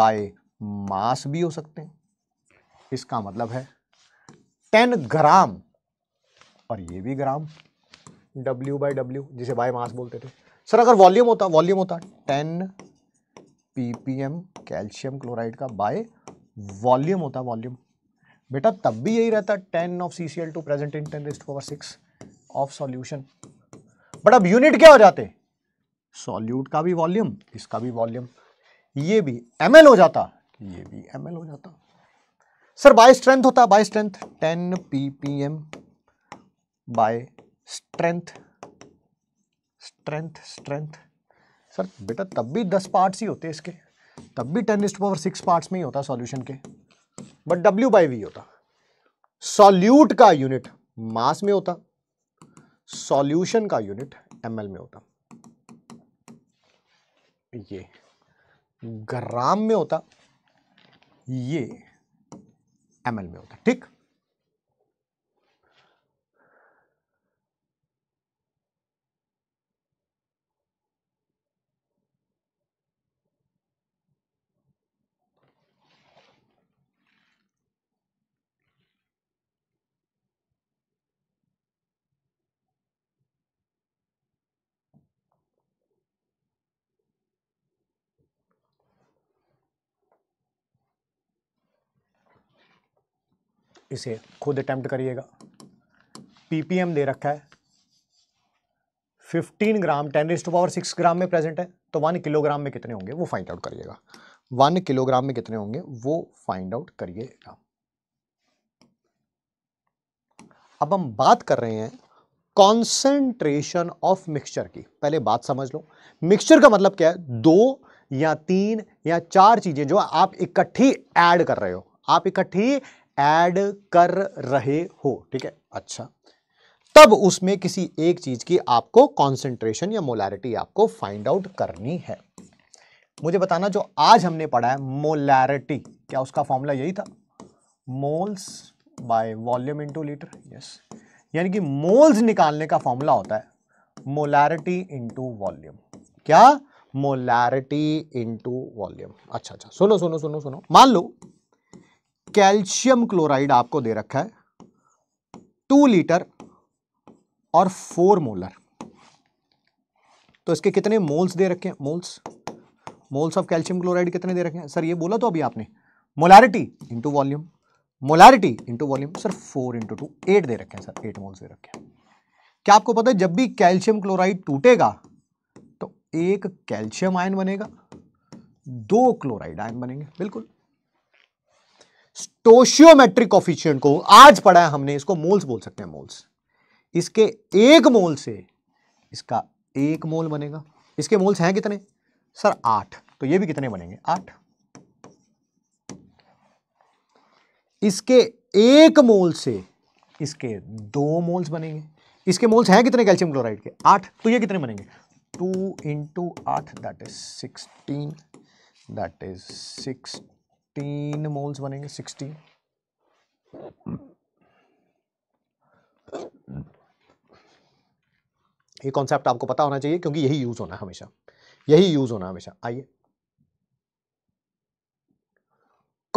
बाय मास भी हो सकते हैं इसका मतलब है टेन ग्राम और ये भी ग्राम डब्ल्यू बाई डब्ल्यू जिसे बाय मास बोलते थे सर अगर वॉल्यूम होता वॉल्यूम होता टेन पीपीएम कैल्शियम क्लोराइड का बाय वॉल्यूम होता वॉल्यूम बेटा तब भी यही रहता ten of C C L two present in ten rest power six of solution but अब यूनिट क्या हो जाते सॉल्यूट का भी वॉल्यूम इसका भी वॉल्यूम ये भी एम एल हो जाता ये भी एम एल हो जाता सर बाय स्ट्रेंथ होता by strength ten P P M by strength strength strength sir बेटा तब भी दस पार्ट्स ही होते इसके तब भी टेन इस्ट पावर सिक्स पार्ट्स में ही होता सॉल्यूशन के बट डब्ल्यू बाई वी होता सॉल्यूट का यूनिट मास में होता सॉल्यूशन का यूनिट एमएल में होता ये ग्राम में होता ये एमएल में होता ठीक इसे खुद अटैम्प्ट करिएगा पीपीएम दे रखा है 15 ग्राम 10 रेस्ट पावर 6 ग्राम में प्रेजेंट है तो 1 किलोग्राम में कितने होंगे वो फाइंड आउट करिएगा 1 किलोग्राम में कितने होंगे वो फाइंड आउट करिएगा अब हम बात कर रहे हैं कॉन्सेंट्रेशन ऑफ मिक्सचर की पहले बात समझ लो मिक्सचर का मतलब क्या है दो या तीन या चार चीज़ें जो आप इकट्ठी ऐड कर रहे हो आप इकट्ठी ऐड कर रहे हो ठीक है अच्छा तब उसमें किसी एक चीज की आपको कॉन्सेंट्रेशन या मोलैरिटी आपको फाइंड आउट करनी है मुझे बताना जो आज हमने पढ़ा है मोलैरिटी क्या उसका फॉर्मूला यही था moles by volume into litre yes यानी कि मोल्स निकालने का फॉर्मूला होता है मोलैरिटी इनटू वॉल्यूम क्या मोलैरिटी इनटू वॉल्यूम अच्छा अच्छा सुनो सुनो सुनो सुनो मान लो कैल्शियम क्लोराइड आपको दे रखा है टू लीटर और फोर मोलर तो इसके कितने मोल्स दे रखे हैं moles moles of calcium chloride कितने दे रखे हैं सर ये बोला तो अभी आपने molarity into volume molarity into volume sir four into two eight दे रखे हैं सर एट मोल्स दे रखे हैं क्या आपको पता है जब भी कैल्शियम क्लोराइड टूटेगा तो एक कैल्शियम आयन बनेगा दो क्लोराइड आयन बनेंगे बिल्कुल स्टोशियोमेट्रिक ऑफिशियंट को आज पढ़ा है हमने इसको मोल्स बोल सकते हैं मोल्स इसके एक मोल से इसका एक मोल बनेगा इसके मोल्स हैं कितने सर आठ तो ये भी कितने बनेंगे आठ इसके एक मोल से इसके दो मोल्स बनेंगे इसके मोल्स हैं कितने कैल्शियम क्लोराइड के आठ तो ये कितने बनेंगे टू इंटू आठ that is sixteen that is six sixteen moles बनेंगे सिक्सटीन ये कॉन्सेप्ट आपको पता होना चाहिए क्योंकि यही यूज होना है हमेशा यही यूज होना हमेशा आइए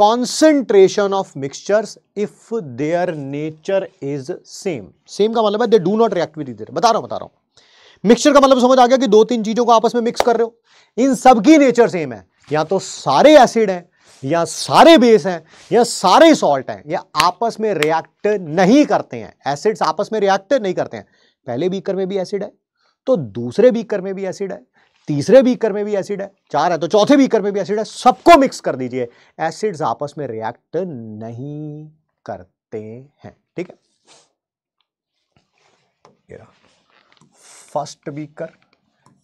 concentration of mixtures if their nature is same same का मतलब है they do not react with इधर बता रहा हूं बता रहा हूं मिक्सचर का मतलब समझ आ गया कि दो तीन चीजों को आपस में मिक्स कर रहे हो इन सबकी नेचर सेम है या तो सारे एसिड हैं या सारे बेस हैं या सारे सॉल्ट हैं या आपस में रिएक्ट नहीं करते हैं एसिड्स आपस में रिएक्ट नहीं करते हैं पहले बीकर में भी एसिड है तो दूसरे बीकर में भी एसिड है तीसरे बीकर में भी एसिड है चार है तो चौथे बीकर में भी एसिड है सबको मिक्स कर दीजिए एसिड्स आपस में रिएक्ट नहीं करते हैं ठीक है ये रहा फर्स्ट बीकर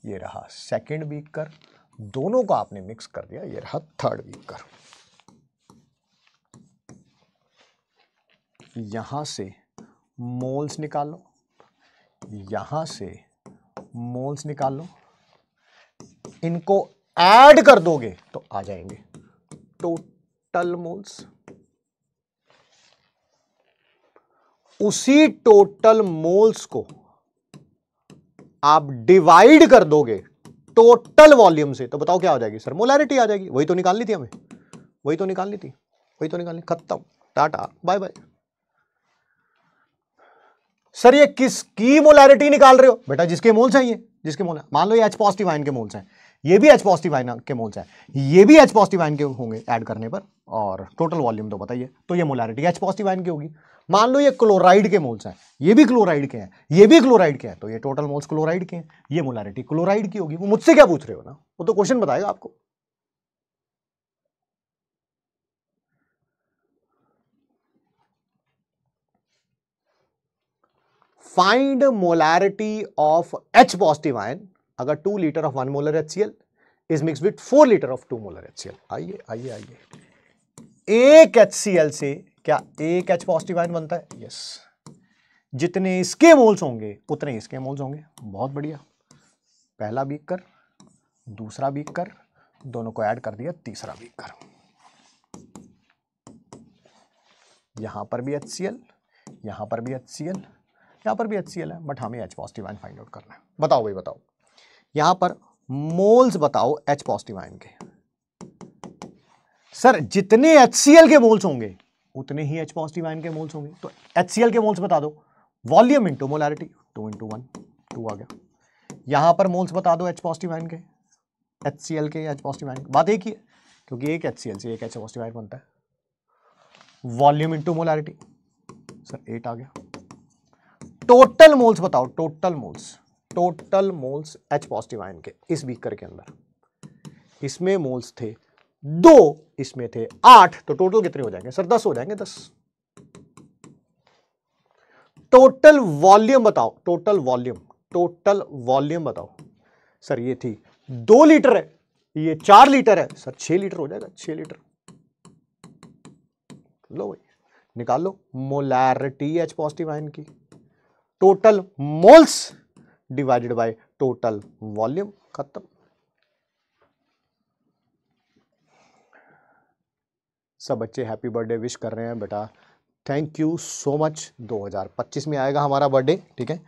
ये रहा सेकंड बीकर दोनों को आपने मिक्स कर दिया ये रहा थर्ड बीकर यहाँ से मोल्स निकालो यहाँ से मोल्स निकालो इनको ऐड कर दोगे तो आ जाएंगे टोटल मोल्स उसी टोटल मोल्स को आप डिवाइड कर दोगे टोटल वॉल्यूम से तो बताओ क्या हो जाएगी सर मोलैरिटी आ जाएगी वही तो निकालनी थी हमें वही तो निकालनी थी वही तो निकालनी खत्म टाटा बाय बाय सर ये किसकी मोलैरिटी निकाल रहे हो बेटा जिसके मोल्स हैं ये जिसके मोल मान लो ये एच पॉजिटिव आयन के मोल्स हैं ये भी एच पॉजिटिव आयन के मोल्स हैं ये भी एच पॉजिटिव आयन के होंगे ऐड करने पर और टोटल वॉल्यूम तो बताइए तो ये मोलैरिटी एच पॉजिटिव आयन की होगी मान लो ये क्लोराइड के मोल्स हैं ये भी क्लोराइड के हैं ये भी क्लोराइड के हैं तो ये टोटल मोल्स क्लोराइड के हैं ये मोलैरिटी क्लोराइड की होगी वो मुझसे क्या पूछ रहे हो ना वो तो क्वेश्चन बताएगा आपको find molarity of H positive ion अगर two litre of one molar H is mix with four litre of two molar H आइए आइए आइए एक एच से क्या एक एच पॉजिटिव आयन बनता है यस जितने इसके मोल्स होंगे उतने इसके मोल्स होंगे बहुत बढ़िया पहला बीक कर दूसरा बीक कर दोनों को ऐड कर दिया तीसरा बीक कर यहां पर भी एच सी एल यहां पर भी एच सी एल यहाँ पर भी एच है बट हमें H positive ion find out करना है बताओ भाई बताओ यहाँ पर मोल्स बताओ एच पॉजिटिव आइन के सर जितने एच के मोल्स होंगे उतने ही एच पॉजिटिव आइन के मोल्स होंगे तो एच के मोल्स बता दो volume into molarity two into one two आ गया यहाँ पर मोल्स बता दो एच पॉजिटिव आइन के एच के एच पॉजिटिव आइन बात एक ही है क्योंकि एक एच से एक एच पॉजिटिव आइन बनता है volume into molarity sir eight आ गया टोटल मोल्स बताओ total moles total moles H positive ion के इस बीकर के अंदर इसमें मोल्स थे दो इसमें थे आठ तो टोटल कितने हो जाएंगे सर दस हो जाएंगे दस टोटल वॉल्यूम बताओ टोटल वॉल्यूम टोटल वॉल्यूम बताओ सर ये थी दो लीटर है ये चार लीटर है सर छह लीटर हो जाएगा छह लीटर लो भाई निकाल लो मोलैरिटी एच पॉजिटिव आयन की total moles divided by total volume खत्म सब बच्चे हैप्पी बर्थडे विश कर रहे हैं बेटा थैंक यू सो मच 2025 में आएगा हमारा बर्थडे ठीक है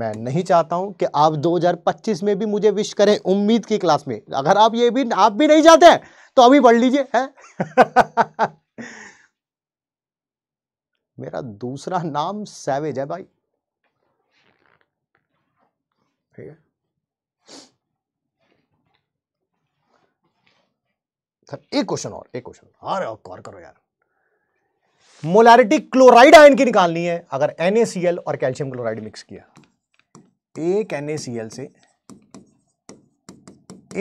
मैं नहीं चाहता हूं कि आप 2025 में भी मुझे विश करें उम्मीद की क्लास में अगर आप ये भी आप भी नहीं चाहते हैं तो अभी पढ़ लीजिए है मेरा दूसरा नाम सैवेज है भाई ठीक है एक क्वेश्चन और एक क्वेश्चन अरे और करो यार मोलैरिटी क्लोराइड आयन की निकालनी है अगर NaCl और कैल्शियम क्लोराइड मिक्स किया एक NaCl से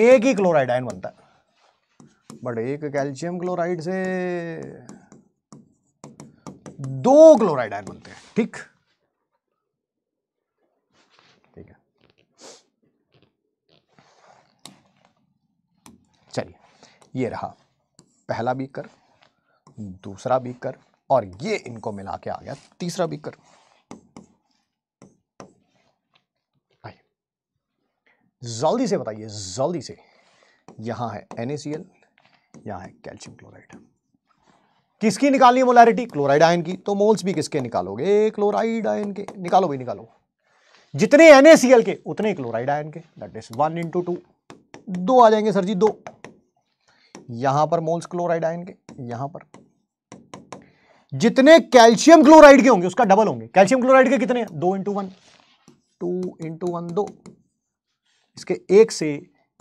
एक ही क्लोराइड आयन बनता है बट एक कैल्शियम क्लोराइड से दो क्लोराइड आयन बनते हैं ठीक ये रहा पहला बीकर दूसरा बीकर और ये इनको मिला के आ गया तीसरा बीकर जल्दी से बताइए जल्दी से यहां है NaCl यहां है कैल्शियम क्लोराइड किसकी निकालनी है मोलैरिटी क्लोराइड आयन की तो मोल्स भी किसके निकालोगे क्लोराइड आयन के निकालो भी निकालो जितने NaCl के उतने क्लोराइड आयन के that is one into two दो आ जाएंगे सर जी दो यहां पर मोल्स क्लोराइड आएंगे यहां पर जितने कैल्शियम क्लोराइड के होंगे उसका डबल होंगे कैल्शियम क्लोराइड के कितने दो into one two into one दो इसके एक से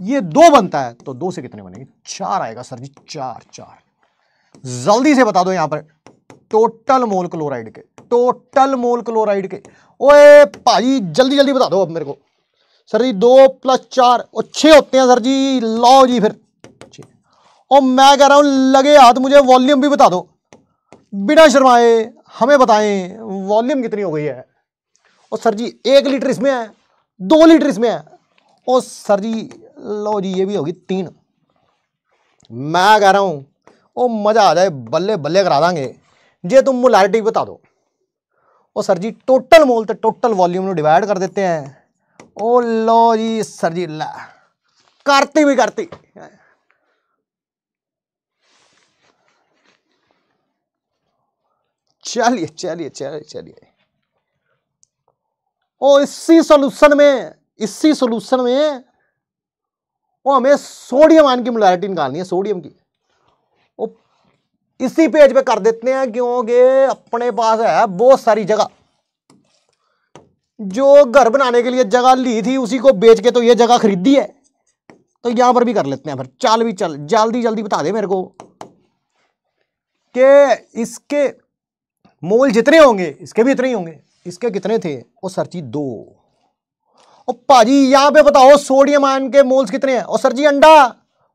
ये दो बनता है तो दो से कितने बनेंगे चार आएगा सर जी चार चार जल्दी से बता दो यहां पर टोटल मोल क्लोराइड के टोटल मोल क्लोराइड के ओए भाई जल्दी जल्दी बता दो अब मेरे को सर जी दो प्लस चार और होते हैं सर जी लो जी फिर और मैं कह रहा हूँ लगे हाथ मुझे वॉल्यूम भी बता दो बिना शर्माए हमें बताएं वॉल्यूम कितनी हो गई है और सर जी एक लीटर इसमें है दो लीटर इसमें है और सर जी लो जी ये भी होगी तीन मैं कह रहा हूँ ओ मज़ा आ जाए बल्ले बल्ले करा देंगे जे तुम मोलारिटी बता दो और सर जी टोटल मोल तो टोटल वॉल्यूम डिवाइड कर देते हैं ओ लो जी सर जी ला करती भी करती है चलिए चलिए चलिए चलिए ओ इसी सॉल्यूशन में इसी सॉल्यूशन में वो हमें सोडियम आयन की मोलैरिटी निकालनी है सोडियम की वो इसी पेज पे कर देते हैं क्योंकि अपने पास है बहुत सारी जगह जो घर बनाने के लिए जगह ली थी उसी को बेच के तो ये जगह खरीदी है तो यहां पर भी कर लेते हैं फिर चल भी चल जल्दी जल्दी बता दे मेरे को के इसके मोल जितने होंगे इसके भी इतने ही होंगे इसके कितने थे और सर जी दो और पाजी यहां पे बताओ सोडियम आयन के मोल्स कितने हैं और सर जी अंडा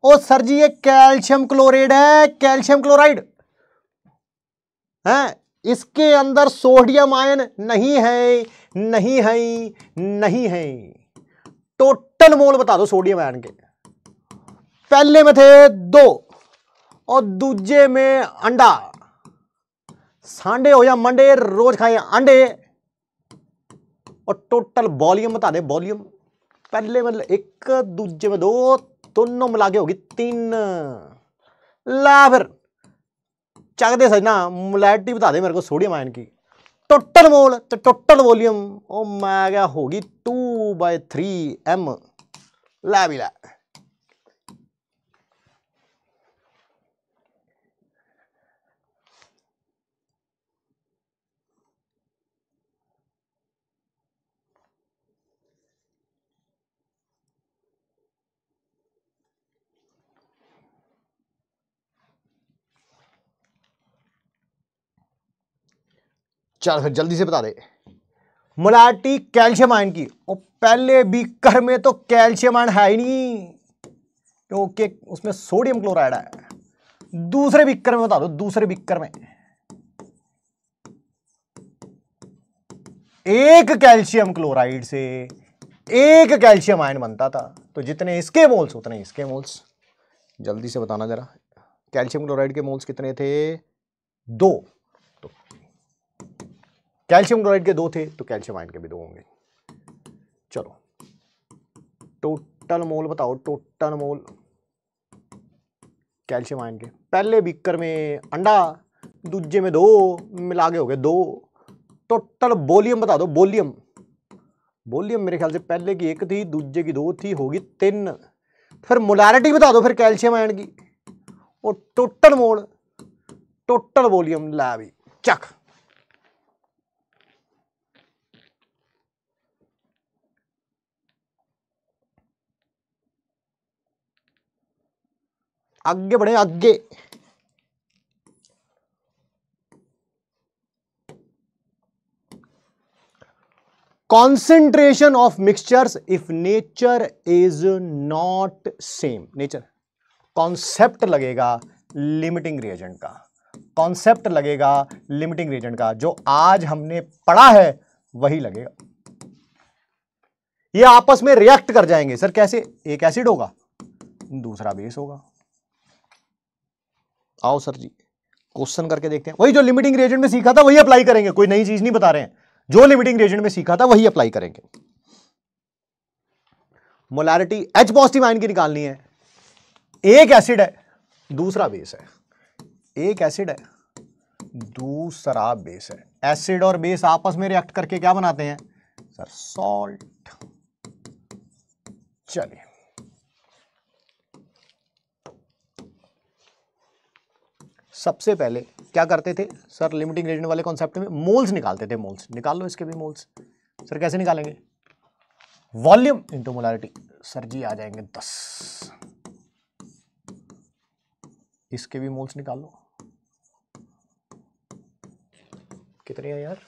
और सर जी ये कैल्शियम क्लोराइड है कैल्शियम क्लोराइड है इसके अंदर सोडियम आयन नहीं है नहीं है नहीं है टोटल मोल बता दो सोडियम आयन के पहले में थे दो और दूजे में अंडा ਸਾਂਡੇ ਹੋ ਜਾਂ ਮੰਡੇ ਰੋਜ਼ ਖਾਏ ਆਂਡੇ ਔਰ ਟੋਟਲ ਵੋਲੀਅਮ ਬਤਾ ਦੇ ਵੋਲੀਅਮ ਪਹਿਲੇ ਮਤਲਬ ਇੱਕ ਦੂਜੇ ਮੇ ਦੋ ਤਿੰਨੋਂ ਮਿਲਾ ਕੇ ਹੋ ਗਈ ਤਿੰਨ ਲੈ ਫਿਰ ਚੱਕਦੇ ਸਜਣਾ ਮੋਲੈਟੀ ਬਤਾ ਦੇ ਮੇਰੇ ਕੋ ਸੋਡੀਅਮ ਆਇਨ ਕੀ ਟੋਟਲ ਮੋਲ ਤੇ ਟੋਟਲ ਵੋਲੀਅਮ ਉਹ ਮੈਂ ਗਾ ਹੋ ਗਈ 2/3 ਐਮ ਲੈ ਵੀ ਲੈ चल फिर जल्दी से बता दे मोलाटी कैल्शियम आयन की और पहले कर में तो कैल्शियम आयन है ही नहीं क्योंकि उसमें सोडियम क्लोराइड है दूसरे बिक्कर में बता दो दूसरे बिक्कर में एक कैल्शियम क्लोराइड से एक कैल्शियम आयन बनता था तो जितने इसके मोल्स उतने इसके मोल्स जल्दी से बताना जरा कैल्शियम क्लोराइड के मोल्स कितने थे दो कैल्शियम क्लोराइड के दो थे तो कैल्शियम आयन के भी दो होंगे चलो टोटल मोल बताओ टोटल मोल कैल्शियम आयन के पहले बीकर में अंडा दूजे में दो मिला के हो गए दो टोटल बोलियम बता दो बोलियम बोलियम मेरे ख्याल से पहले की एक थी दूजे की दो थी होगी तीन फिर मोलारिटी बता दो फिर कैल्शियम आयन की और टोटल मोल टोटल बोलियम ला भी चख आगे बढ़े आगे concentration of mixtures if nature is not same nature concept लगेगा लिमिटिंग रिएजेंट का कॉन्सेप्ट लगेगा लिमिटिंग रिएजेंट का जो आज हमने पढ़ा है वही लगेगा ये आपस में रिएक्ट कर जाएंगे सर कैसे एक एसिड होगा दूसरा बेस होगा आओ सर जी क्वेश्चन करके देखते हैं वही जो लिमिटिंग रेजेंट में सीखा था वही अप्लाई करेंगे कोई नई चीज नहीं बता रहे हैं जो लिमिटिंग रेजेंट में सीखा था वही अप्लाई करेंगे मोलैरिटी एच पॉजिटिव आयन की निकालनी है एक एसिड है दूसरा बेस है एक एसिड है दूसरा बेस है एसिड और बेस आपस में रिएक्ट करके क्या बनाते हैं सर सॉल्ट चलिए सबसे पहले क्या करते थे सर लिमिटिंग रेजेंट वाले कॉन्सेप्ट में मोल्स निकालते थे मोल्स निकाल लो इसके भी मोल्स सर कैसे निकालेंगे वॉल्यूम इंटू मोलारिटी सर जी आ जाएंगे दस इसके भी मोल्स निकाल लो कितने हैं यार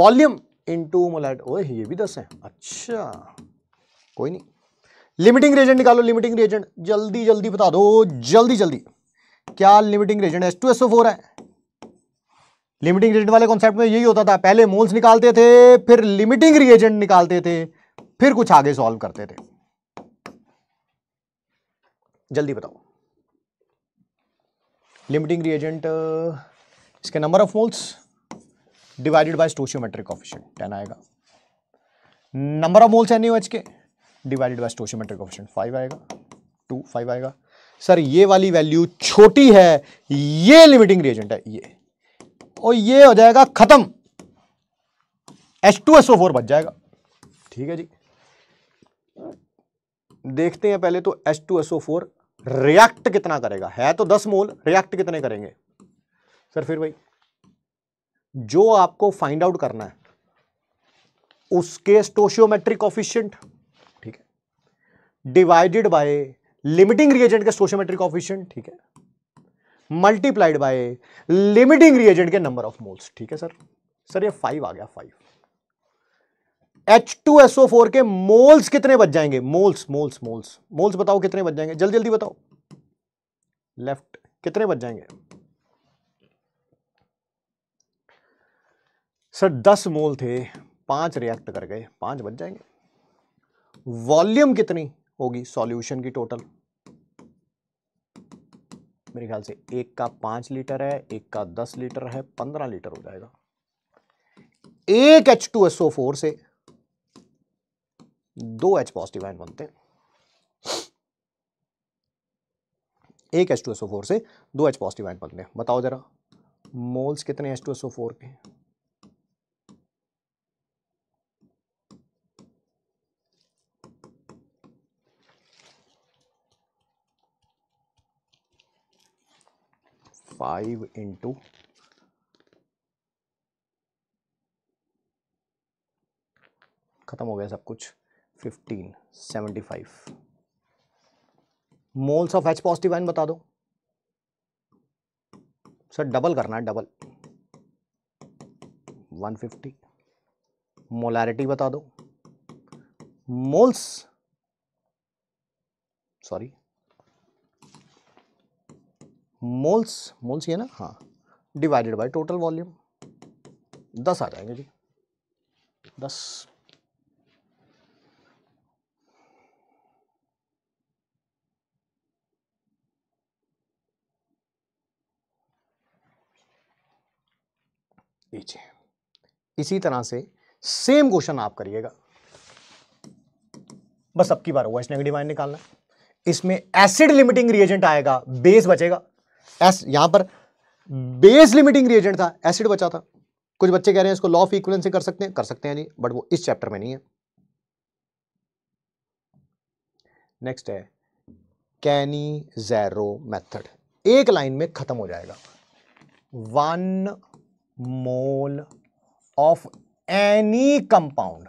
वॉल्यूम इंटू मोलारिटी ओए ये भी दस है अच्छा कोई नहीं लिमिटिंग रेजेंट निकालो लिमिटिंग रेजेंट जल्दी जल्दी बता दो जल्दी जल्दी क्या limiting reagent S two S O four है लिमिटिंग रेजेंट वाले कॉन्सेप्ट में यही होता था पहले मोल्स निकालते थे फिर लिमिटिंग रिएजेंट निकालते थे फिर कुछ आगे सॉल्व करते थे जल्दी बताओ लिमिटिंग रिएजेंट इसके number of moles divided by stoichiometric coefficient ten आएगा number of moles N U H के divided by stoichiometric coefficient five आएगा टू फाइव आएगा सर ये वाली वैल्यू छोटी है ये लिमिटिंग रिएजेंट है ये और ये हो जाएगा खत्म H2SO4 बच जाएगा ठीक है जी देखते हैं पहले तो H2SO4 रिएक्ट कितना करेगा है तो 10 मोल रिएक्ट कितने करेंगे सर फिर भाई जो आपको फाइंड आउट करना है उसके स्टोशियोमेट्रिक ऑफिशियंट ठीक है डिवाइडेड बाय लिमिटिंग रिएजेंट के सोशोमेट्रिक ऑफिशियंट ठीक है मल्टीप्लाइड बाय लिमिटिंग रिएजेंट के नंबर ऑफ मोल्स ठीक है सर सर ये फाइव आ गया five H two S O four के मोल्स कितने बच जाएंगे मोल्स मोल्स मोल्स मोल्स बताओ कितने बच जाएंगे जल्दी जल्दी बताओ लेफ्ट कितने बच जाएंगे सर दस मोल थे पांच रिएक्ट कर गए पांच बच जाएंगे वॉल्यूम कितनी होगी सॉल्यूशन की टोटल मेरे ख्याल से एक का पांच लीटर है एक का दस लीटर है पंद्रह लीटर हो जाएगा एक एच टू एसओ फोर से दो एच पॉजिटिव आयन बनते हैं एक एच टू एसओ फोर से दो एच पॉजिटिव आयन बनते हैं बताओ जरा मोल्स कितने एच टू एसओ फोर के फाइव इंटू ख़त्म हो गया सब कुछ fifteen seventy five moles of H positive ion बता दो सर डबल करना है डबल वन फिफ्टी मोलैरिटी बता दो मोल्स सॉरी मोल्स मोल्स ये ना हाँ डिवाइडेड बाय टोटल वॉल्यूम दस आ जाएंगे जी दस इसी तरह से सेम क्वेश्चन आप करिएगा बस अब की बार ओएस नेगेटिव आयन निकालना इसमें एसिड लिमिटिंग रिएजेंट आएगा बेस बचेगा एस यहां पर हम्म। बेस लिमिटिंग रिएजेंट था एसिड बचा था कुछ बच्चे कह रहे हैं इसको लॉ ऑफ इक्वलेंस कर सकते हैं कर सकते हैं नहीं बट वो इस चैप्टर में नहीं है नेक्स्ट है कैनी जैरो मेथड एक लाइन में खत्म हो जाएगा one mole of any compound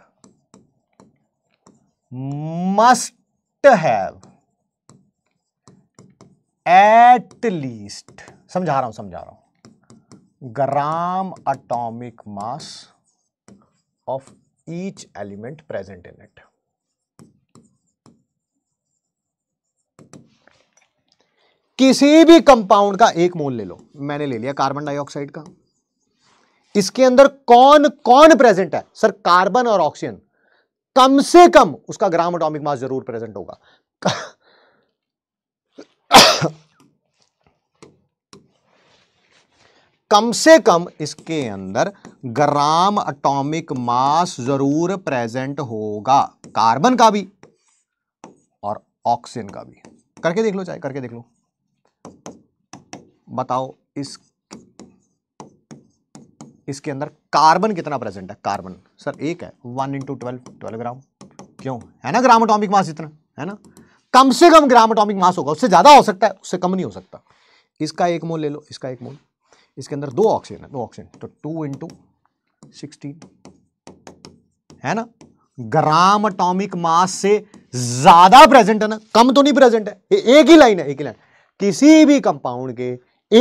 must have at least समझा रहा हूं समझा रहा हूं gram atomic mass of each element present in it किसी भी कंपाउंड का एक मोल ले लो मैंने ले लिया कार्बन डाइऑक्साइड का इसके अंदर कौन कौन प्रेजेंट है सर कार्बन और ऑक्सीजन कम से कम उसका ग्राम अटोमिक मास जरूर प्रेजेंट होगा कम से कम इसके अंदर ग्राम अटोमिक मास जरूर प्रेजेंट होगा कार्बन का भी और ऑक्सीजन का भी करके देख लो चाहे करके देख लो बताओ इस इसके अंदर कार्बन कितना प्रेजेंट है कार्बन सर एक है one into twelve twelve gram क्यों है ना ग्राम अटोमिक मास इतना है ना कम से कम ग्राम अटोमिक मास होगा उससे ज़्यादा हो सकता है उससे कम नहीं हो सकता इसका एक मोल ले लो इसका एक मोल इसके अंदर दो ऑक्सीजन है दो ऑक्सीजन तो टू इंटू सिक्सटीन है ना ग्राम अटोमिक मास से ज्यादा प्रेजेंट है ना कम तो नहीं प्रेजेंट है ए, एक ही लाइन है एक ही लाइन किसी भी कंपाउंड के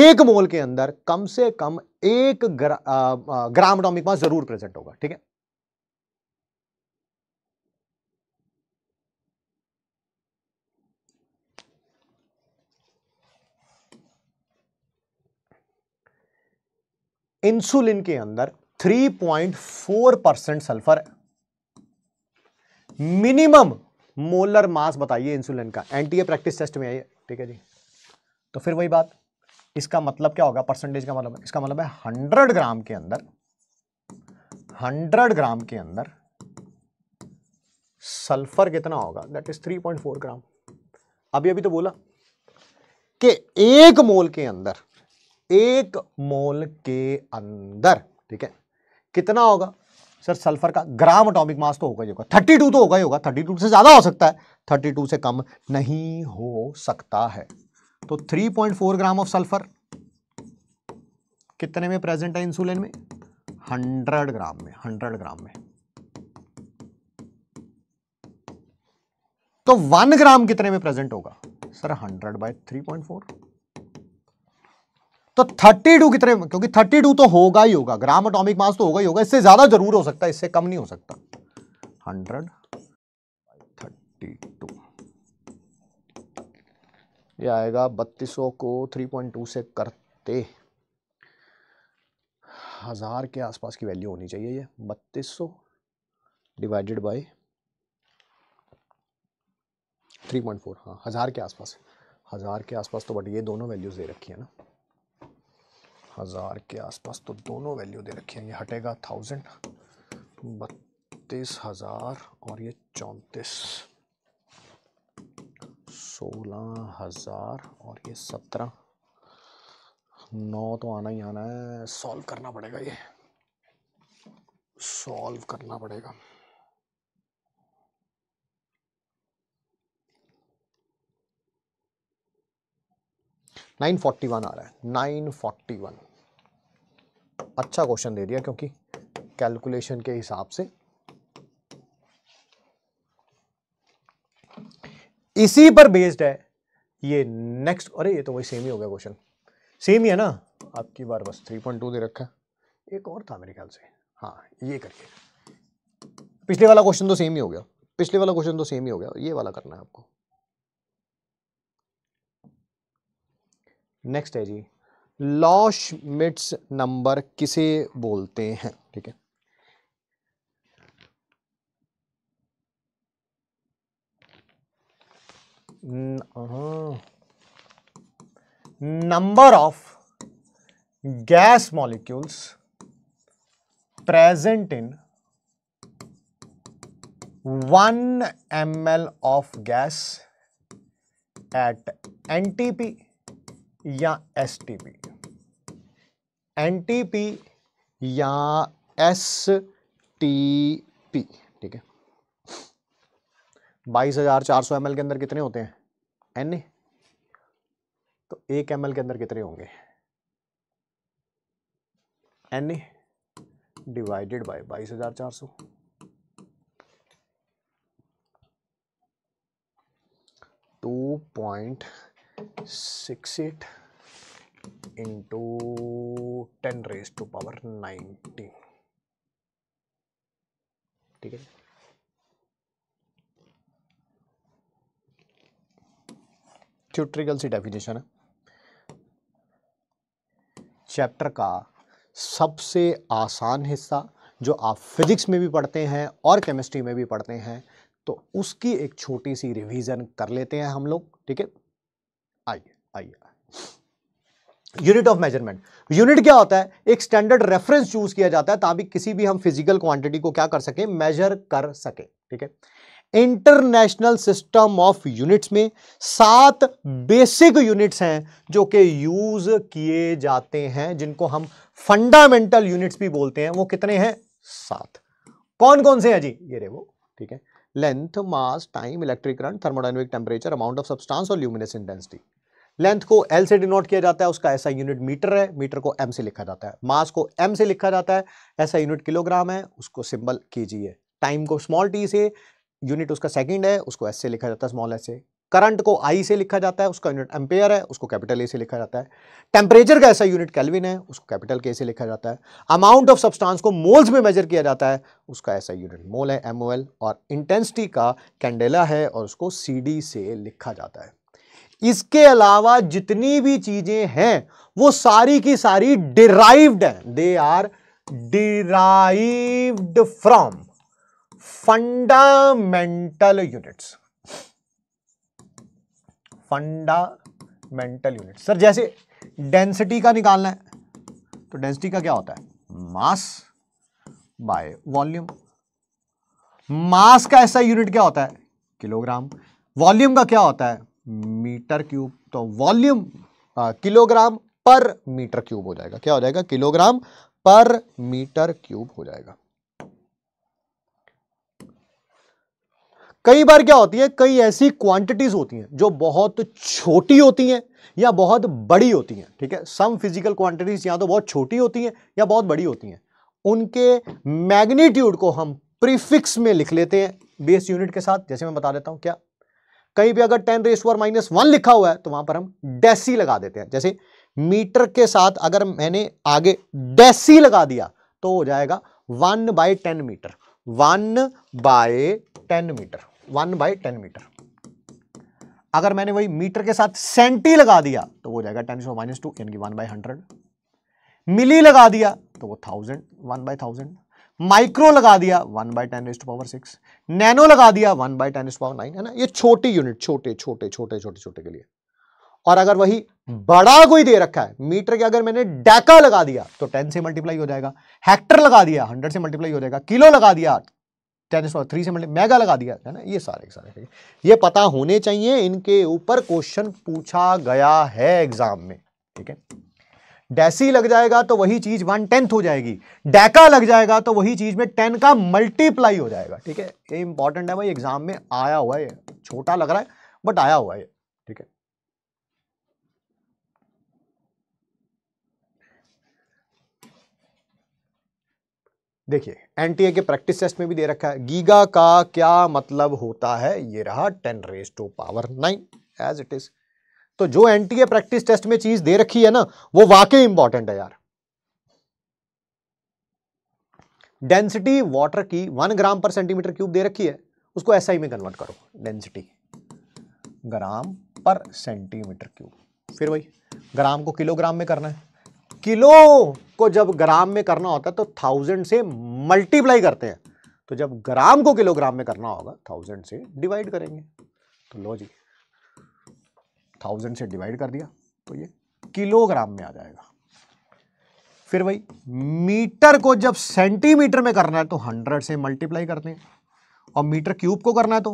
एक मोल के अंदर कम से कम एक ग्रा, आ, आ, ग्राम अटोमिक मास जरूर प्रेजेंट होगा ठीक है इंसुलिन के अंदर 3.4 परसेंट सल्फर है मिनिमम मोलर मास बताइए इंसुलिन का एनटीए प्रैक्टिस टेस्ट में आइए ठीक है जी तो फिर वही बात इसका मतलब क्या होगा परसेंटेज का मतलब इसका मतलब है हंड्रेड ग्राम के अंदर हंड्रेड ग्राम के अंदर सल्फर कितना होगा दैट इज 3.4 ग्राम अभी अभी तो बोला कि एक मोल के अंदर एक मोल के अंदर ठीक है कितना होगा सर सल्फर का ग्राम अटोमिक मास तो होगा ही होगा थर्टी टू तो होगा ही होगा थर्टी टू से ज़्यादा हो सकता है थर्टी टू से कम नहीं हो सकता है तो three point four gram of sulphur कितने में प्रेजेंट है इंसुलिन में हंड्रेड ग्राम में हंड्रेड ग्राम में तो वन ग्राम कितने में प्रेजेंट होगा sir hundred by three point four तो 32 कितने क्योंकि 32 तो होगा ही होगा ग्राम अटोमिक मास तो होगा ही होगा इससे ज्यादा जरूर हो सकता है इससे कम नहीं हो सकता 100 32 ये आएगा 3200 को 3.2 से करते हज़ार के आसपास की वैल्यू होनी चाहिए ये बत्तीस सौ डिवाइडेड बाय 3.4 हाँ हज़ार के आसपास हज़ार के आसपास तो बट ये दोनों वैल्यूज़ दे रखी है ना हज़ार के आसपास तो दोनों वैल्यू दे रखी हैं ये हटेगा थाउजेंड बत्तीस हज़ार और ये चौंतीस सोलह हज़ार और ये सत्रह नौ तो आना ही आना है सॉल्व करना पड़ेगा ये सॉल्व करना पड़ेगा नाइन फोर्टी वन आ रहा है नाइन फोर्टी वन अच्छा क्वेश्चन दे दिया क्योंकि कैलकुलेशन के हिसाब से इसी पर बेस्ड है ये नेक्स्ट अरे ये तो वही सेम ही हो गया क्वेश्चन सेम ही है ना आपकी बार बस थ्री पॉइंट टू दे रखा एक और था मेरे ख्याल से हाँ ये करिए पिछले वाला क्वेश्चन तो सेम ही हो गया पिछले वाला क्वेश्चन तो सेम ही हो गया ये वाला करना है आपको नेक्स्ट है जी लॉश मिट्स नंबर किसे बोलते हैं ठीक है number of gas molecules present present in 1 of gas at at NTP या S T P N T P या एस टी पी ठीक है बाईस हजार चार सौ एम के अंदर कितने होते हैं एन ए तो एक एम के अंदर कितने होंगे एन ए डिवाइडेड बाय बाईस हजार चार सौ two point six eight into ten raise to power ninety ठीक है ट्यूट्रिकल सी डेफिनेशन है चैप्टर का सबसे आसान हिस्सा जो आप फिजिक्स में भी पढ़ते हैं और केमिस्ट्री में भी पढ़ते हैं तो उसकी एक छोटी सी रिवीजन कर लेते हैं हम लोग ठीक है आइए आइए यूनिट ऑफ मेजरमेंट यूनिट क्या होता है एक स्टैंडर्ड रेफरेंस चूज किया जाता है ताकि किसी भी हम फिजिकल क्वांटिटी को क्या कर सके मेजर कर सके ठीक है इंटरनेशनल सिस्टम ऑफ यूनिट्स में सात बेसिक यूनिट्स हैं जो कि यूज किए जाते हैं जिनको हम फंडामेंटल यूनिट्स भी बोलते हैं वो कितने हैं सात कौन कौन से हैं जी ये रे वो ठीक है length mass time electric current thermodynamic temperature amount of substance और ल्यूमिनस इंटेंसिटी लेंथ को एल से डिनोट किया जाता है उसका ऐसा यूनिट मीटर है मीटर को एम से लिखा जाता है मास को एम से लिखा जाता है ऐसा यूनिट किलोग्राम है उसको सिंबल है टाइम को स्मॉल टी से यूनिट उसका सेकंड है उसको एस से लिखा जाता है स्मॉल एस से करंट को आई से लिखा जाता है उसका यूनिट एम्पेयर है उसको कैपिटल ए से लिखा जाता है टेम्परेचर का ऐसा यूनिट कैलविन है उसको कैपिटल के से लिखा जाता है अमाउंट ऑफ सब्सटेंस को मोल्स में मेजर किया जाता है उसका ऐसा यूनिट मोल है एम और इंटेंसिटी का कैंडेला है और उसको सी से लिखा जाता है इसके अलावा जितनी भी चीज़ें हैं वो सारी की सारी डिराइव्ड हैं they are derived from fundamental units fundamental unit sir जैसे डेंसिटी का निकालना है तो डेंसिटी का क्या होता है मास बाय वॉल्यूम मास का ऐसा यूनिट क्या होता है किलोग्राम वॉल्यूम का क्या होता है मीटर क्यूब तो volume kilogram per metre cube हो जाएगा क्या हो जाएगा किलोग्राम पर मीटर क्यूब हो जाएगा कई बार क्या होती है कई ऐसी क्वांटिटीज होती हैं जो बहुत छोटी होती हैं या बहुत बड़ी होती हैं ठीक है सम फिजिकल क्वांटिटीज या तो बहुत छोटी होती हैं या बहुत बड़ी होती हैं उनके मैग्नीट्यूड को हम प्रीफिक्स में लिख लेते हैं बेस यूनिट के साथ जैसे मैं बता देता हूं क्या कहीं भी अगर टेन रेस पर माइनस वन लिखा हुआ है तो वहां पर हम डेसी लगा देते हैं जैसे मीटर के साथ अगर मैंने आगे डेसी लगा दिया तो हो जाएगा one by ten metre one by ten metre one by ten metre अगर मैंने वही मीटर के साथ सेंटी लगा दिया तो वो जाएगा टेन सो माइनस टू यानी कि वन बाई हंड्रेड मिली लगा दिया तो वो thousand one by thousand micro लगा दिया one by ten is two power six nano लगा दिया one by ten is power nine है ना ये छोटी यूनिट छोटे छोटे छोटे छोटे छोटे के लिए और अगर वही बड़ा कोई दे रखा है मीटर के अगर मैंने डेका लगा दिया तो टेन से मल्टीप्लाई हो जाएगा हेक्टर लगा दिया हंड्रेड से मल्टीप्लाई हो जाएगा किलो लगा दिया टेन इस थ्री से मल्टी मतलब मेगा लगा दिया है ना ये सारे सारे ये पता होने चाहिए इनके ऊपर क्वेश्चन पूछा गया है एग्जाम में ठीक है डेसी लग जाएगा तो वही चीज वन टेंथ हो जाएगी डेका लग जाएगा तो वही चीज में टेन का मल्टीप्लाई हो जाएगा ठीक है ये इंपॉर्टेंट है भाई एग्जाम में आया हुआ है छोटा लग रहा है बट आया हुआ है देखिए एनटीए के प्रैक्टिस टेस्ट में भी दे रखा है गीगा का क्या मतलब होता है ये रहा ten raise to power nine as it is तो जो एनटीए प्रैक्टिस टेस्ट में चीज दे रखी है ना वो वाकई इंपॉर्टेंट है यार डेंसिटी वाटर की वन ग्राम पर सेंटीमीटर क्यूब दे रखी है उसको एसआई में कन्वर्ट करो डेंसिटी ग्राम पर सेंटीमीटर क्यूब फिर वही ग्राम को किलोग्राम में करना है किलो को जब ग्राम में करना होता है तो थाउजेंड से मल्टीप्लाई करते हैं तो जब ग्राम को किलोग्राम में करना होगा थाउजेंड से डिवाइड करेंगे तो लो जी थाउजेंड से डिवाइड कर दिया तो ये किलोग्राम में आ जाएगा फिर वही मीटर को जब सेंटीमीटर में करना है तो हंड्रेड से मल्टीप्लाई करते हैं और मीटर क्यूब को करना है तो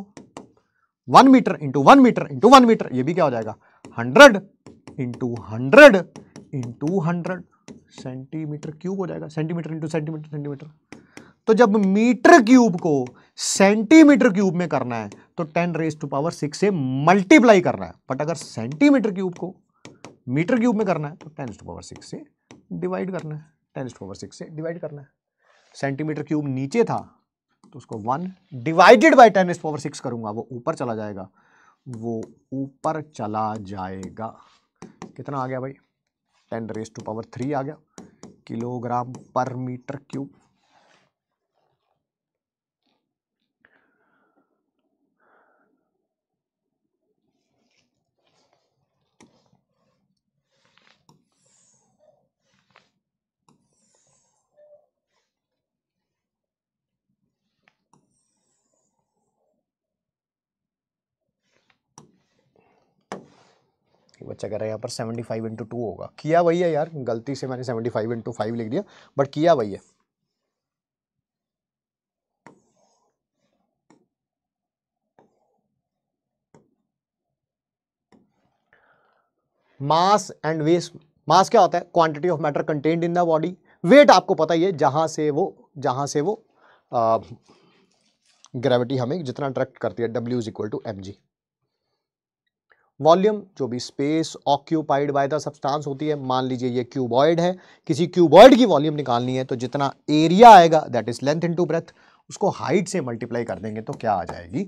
one metre into one metre into one metre ये भी क्या हो जाएगा hundred into hundred into hundred centimetre cube हो जाएगा सेंटीमीटर इंटू सेंटीमीटर सेंटीमीटर तो जब मीटर क्यूब को सेंटीमीटर क्यूब में करना है तो ten raise to power six से मल्टीप्लाई करना है बट अगर सेंटीमीटर क्यूब को मीटर क्यूब में करना है तो टेन टू पावर सिक्स से डिवाइड करना है टेन टू पावर सिक्स से डिवाइड करना है सेंटीमीटर क्यूब नीचे था तो उसको one divided by ten two power six करूंगा वो ऊपर चला जाएगा वो ऊपर चला जाएगा कितना आ गया भाई ten raise to power three आ गया किलोग्राम पर मीटर क्यूब थी बच्चा कह रहा है यहाँ पर सेवेंटी फाइव इंटू टू होगा किया वही है यार गलती से मैंने सेवेंटी फाइव इंटू फाइव लिख दिया बट किया वही है मास एंड वेस्ट मास क्या होता है quantity of matter content in the body weight आपको पता ही है जहां से वो जहां से वो ग्रेविटी हमें जितना अट्रैक्ट करती है W is equal to M G volume जो भी space occupied by the substance होती है मान लीजिए ये क्यूबॉइड है किसी क्यूबॉइड की वॉल्यूम निकालनी है तो जितना एरिया आएगा that is length into breadth उसको हाइट से मल्टीप्लाई कर देंगे तो क्या आ जाएगी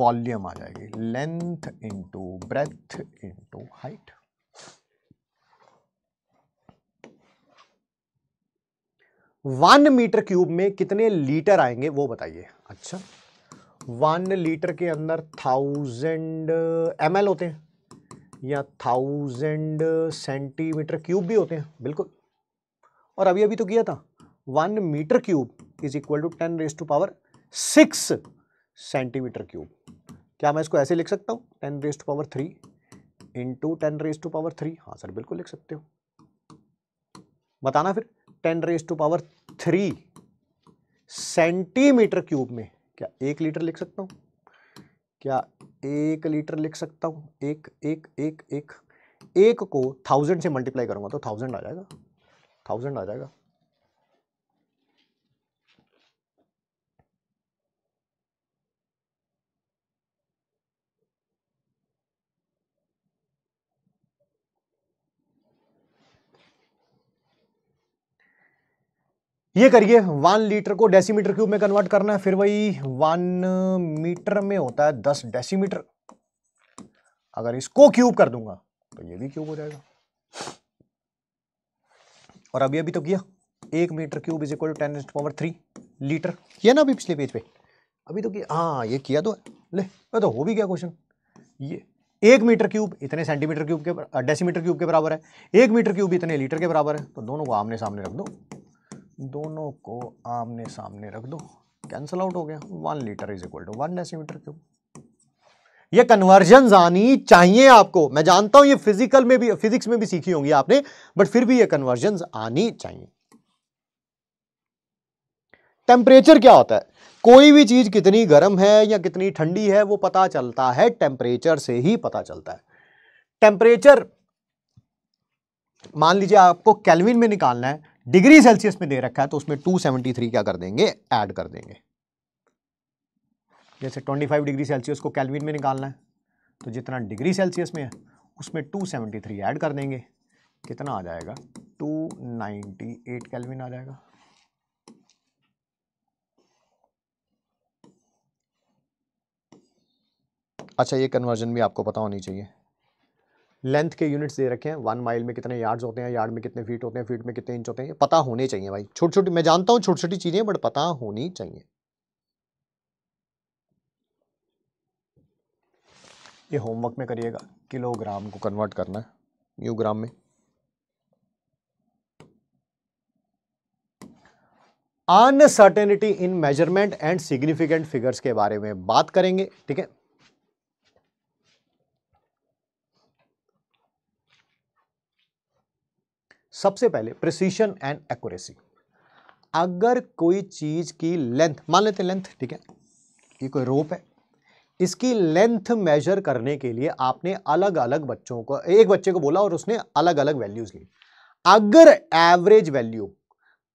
वॉल्यूम आ जाएगी length into breadth into height one metre cube में कितने लीटर आएंगे वो बताइए अच्छा वन लीटर के अंदर थाउजेंड एम होते हैं या थाउजेंड सेंटीमीटर क्यूब भी होते हैं बिल्कुल और अभी अभी तो किया था one metre cube is equal to ten raise to power six centimetre cube क्या मैं इसको ऐसे लिख सकता हूँ ten raise to power three into ten raise to power three हाँ सर बिल्कुल लिख सकते हो बताना फिर ten raise to power three centimetre cube में क्या एक लीटर लिख सकता हूँ क्या एक लीटर लिख सकता हूँ एक एक एक एक एक को थाउजेंड से मल्टीप्लाई करूँगा तो थाउजेंड आ जाएगा थाउजेंड आ जाएगा ये करिए वन लीटर को डेसीमीटर क्यूब में कन्वर्ट करना है फिर वही वन मीटर में होता है दस डेसीमीटर अगर इसको क्यूब कर दूंगा तो ये भी क्यूब हो जाएगा और अभी अभी तो किया एक metre cube is equal ten power three litre ये ना अभी पिछले पेज पे अभी तो किया हाँ ये किया तो ले तो हो भी गया क्वेश्चन ये एक मीटर क्यूब इतने सेंटीमीटर क्यूब के डेसीमीटर क्यूब के बराबर है एक मीटर क्यूब इतने लीटर के बराबर है तो दोनों को आमने सामने रख दो दोनों को आमने सामने रख दो कैंसिल आउट हो गया one litre is equal to one decimetre cube ये कन्वर्जन आनी चाहिए आपको मैं जानता हूं ये फिजिकल में भी फिजिक्स में भी सीखी होंगी आपने बट फिर भी ये कन्वर्जन आनी चाहिए टेम्परेचर क्या होता है कोई भी चीज कितनी गर्म है या कितनी ठंडी है वो पता चलता है टेम्परेचर से ही पता चलता है टेम्परेचर मान लीजिए आपको कैलविन में निकालना है डिग्री सेल्सियस में दे रखा है तो उसमें 273 क्या कर देंगे ऐड कर देंगे जैसे 25 डिग्री सेल्सियस को कैलविन में निकालना है तो जितना डिग्री सेल्सियस में है उसमें 273 ऐड कर देंगे कितना आ जाएगा 298 कैलविन आ जाएगा अच्छा ये कन्वर्जन भी आपको पता होनी चाहिए लेंथ के यूनिट्स दे रखे हैं वन माइल में कितने यार्ड्स होते हैं यार्ड में कितने फीट होते हैं फीट में कितने इंच होते हैं पता होने चाहिए भाई छोटी छोटी मैं जानता हूँ छोटी छोटी चीज़ें बट पता होनी चाहिए ये होमवर्क में करिएगा किलोग्राम को कन्वर्ट करना है यू ग्राम में uncertainty in measurement and significant figures के बारे में बात करेंगे ठीक है सबसे पहले प्रिसीशन एंड एक्यूरेसी अगर कोई चीज़ की लेंथ मान लेते लेंथ ठीक है ये कोई रोप है इसकी लेंथ मेजर करने के लिए आपने अलग अलग बच्चों को एक बच्चे को बोला और उसने अलग अलग वैल्यूज़ ली अगर एवरेज वैल्यू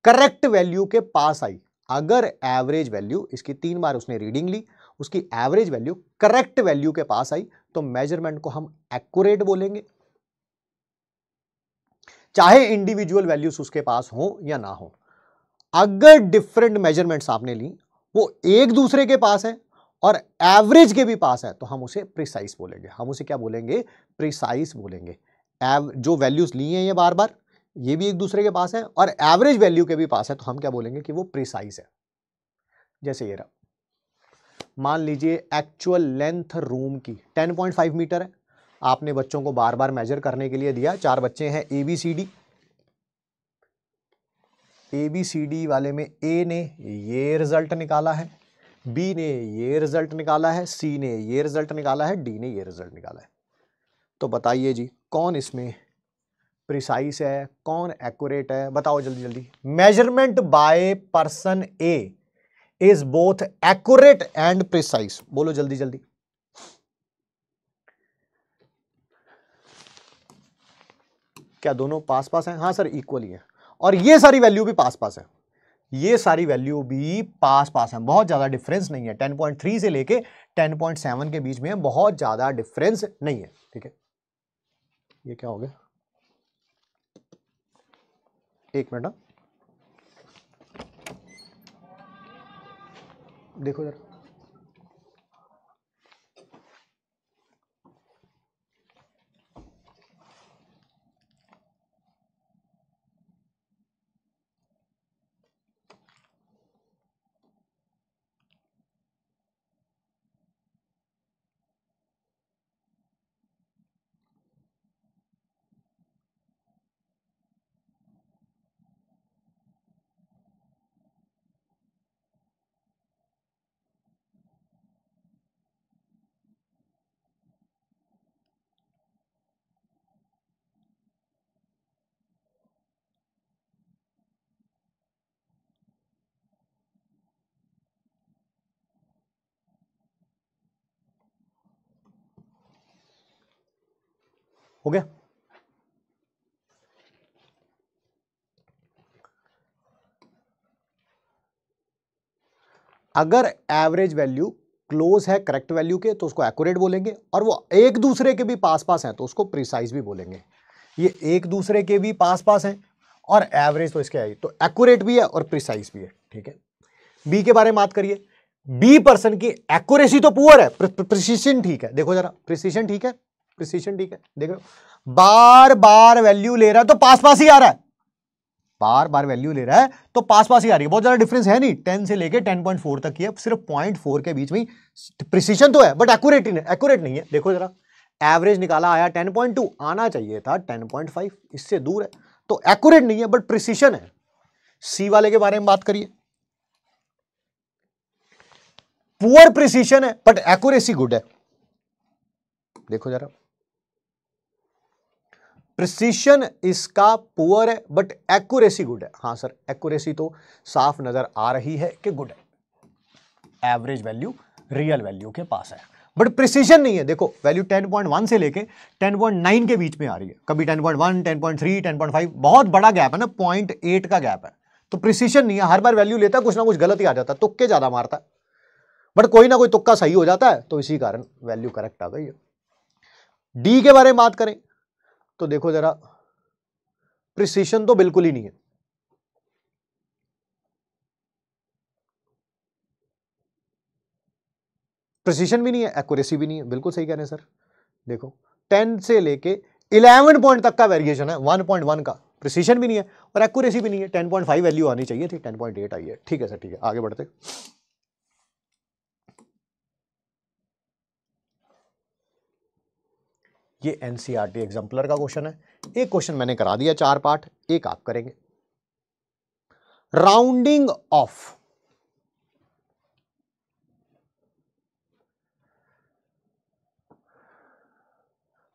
करेक्ट वैल्यू के पास आई अगर एवरेज वैल्यू इसकी तीन बार उसने रीडिंग ली उसकी एवरेज वैल्यू करेक्ट वैल्यू के पास आई तो मेजरमेंट को हम एक्यूरेट बोलेंगे चाहे इंडिविजुअल वैल्यूज उसके पास हो या ना हो अगर डिफरेंट मेजरमेंट्स आपने ली वो एक दूसरे के पास है और एवरेज के भी पास है तो हम उसे प्रिसाइज बोलेंगे हम उसे क्या बोलेंगे प्रिसाइज बोलेंगे जो वैल्यूज ली हैं ये बार बार ये भी एक दूसरे के पास है और एवरेज वैल्यू के भी पास है तो हम क्या बोलेंगे कि वो प्रिसाइज है जैसे ये रहा मान लीजिए एक्चुअल लेंथ रूम की 10.5 मीटर है आपने बच्चों को बार बार मेजर करने के लिए दिया चार बच्चे हैं A B C D A B C D वाले में ए ने ये रिज़ल्ट निकाला है बी ने ये रिज़ल्ट निकाला है सी ने ये रिज़ल्ट निकाला है डी ने ये रिज़ल्ट निकाला है तो बताइए जी कौन इसमें प्रिसाइस है कौन एक्यूरेट है बताओ जल्दी जल्दी measurement by person A is both accurate and precise बोलो जल्दी जल्दी क्या दोनों पास पास हैं हाँ सर इक्वल ही है और ये सारी वैल्यू भी पास पास है ये सारी वैल्यू भी पास पास है बहुत ज़्यादा डिफरेंस नहीं है 10.3 से लेके 10.7 के बीच में बहुत ज़्यादा डिफरेंस नहीं है ठीक है ये क्या हो गया एक मिनट हाँ। देखो जरा हो गया अगर एवरेज वैल्यू क्लोज है करेक्ट वैल्यू के तो उसको एक्यूरेट बोलेंगे और वो एक दूसरे के भी पास पास हैं तो उसको प्रिसाइज भी बोलेंगे ये एक दूसरे के भी पास पास हैं और एवरेज तो इसके आई तो एक्यूरेट भी है और प्रिसाइज भी है ठीक है बी के बारे में बात करिए बी पर्सन की एक्यूरेसी तो पुअर है प्रिसिशन ठीक है देखो जरा प्रिसिशन ठीक है प्रिसीशन ठीक है देख रहे हो बार बार वैल्यू ले रहा है तो पास पास ही आ रहा है बार बार वैल्यू ले रहा है तो पास पास ही आ रही है बहुत ज्यादा डिफरेंस है नहीं टेन से लेके टेन पॉइंट फोर तक की है सिर्फ पॉइंट फोर के बीच में प्रिसीशन तो है बट एक्यूरेट एक्यूरेट नहीं है देखो जरा एवरेज निकाला आया टेन पॉइंट टू आना चाहिए था टेन पॉइंट फाइव इससे दूर है तो एक्यूरेट नहीं है बट प्रिसीशन है सी वाले के बारे में बात करिए पुअर प्रिसीशन है बट एक्यूरेसी गुड है देखो जरा प्रिसीशन इसका पुअर है बट एक्यूरेसी गुड है हाँ सर एक्यूरेसी तो साफ नज़र आ रही है कि गुड है एवरेज वैल्यू रियल वैल्यू के पास है बट प्रिसीजन नहीं है देखो वैल्यू 10.1 से लेके 10.9 के बीच में आ रही है कभी 10.1, 10.3, 10.5 बहुत बड़ा गैप है ना 0.8 का गैप है तो प्रिसीजन नहीं है हर बार वैल्यू लेता कुछ ना कुछ गलत ही आ जाता है तुक्के ज़्यादा मारता है बट कोई ना कोई तुक्का सही हो जाता है तो इसी कारण वैल्यू करेक्ट आ गई है डी के बारे में बात करें तो देखो जरा प्रिसीशन तो बिल्कुल ही नहीं है प्रिसीशन भी नहीं है एक्यूरेसी भी नहीं है बिल्कुल सही कह रहे हैं सर देखो टेन से लेके इलेवन पॉइंट तक का वेरिएशन है वन पॉइंट वन का प्रिसीशन भी नहीं है और एक्यूरेसी भी नहीं है टेन पॉइंट फाइव वैल्यू आनी चाहिए थी टेन पॉइंट एट आई है ठीक है सर ठीक है आगे बढ़ते ये N C R T exemplar का क्वेश्चन है एक क्वेश्चन मैंने करा दिया चार पार्ट एक आप करेंगे राउंडिंग ऑफ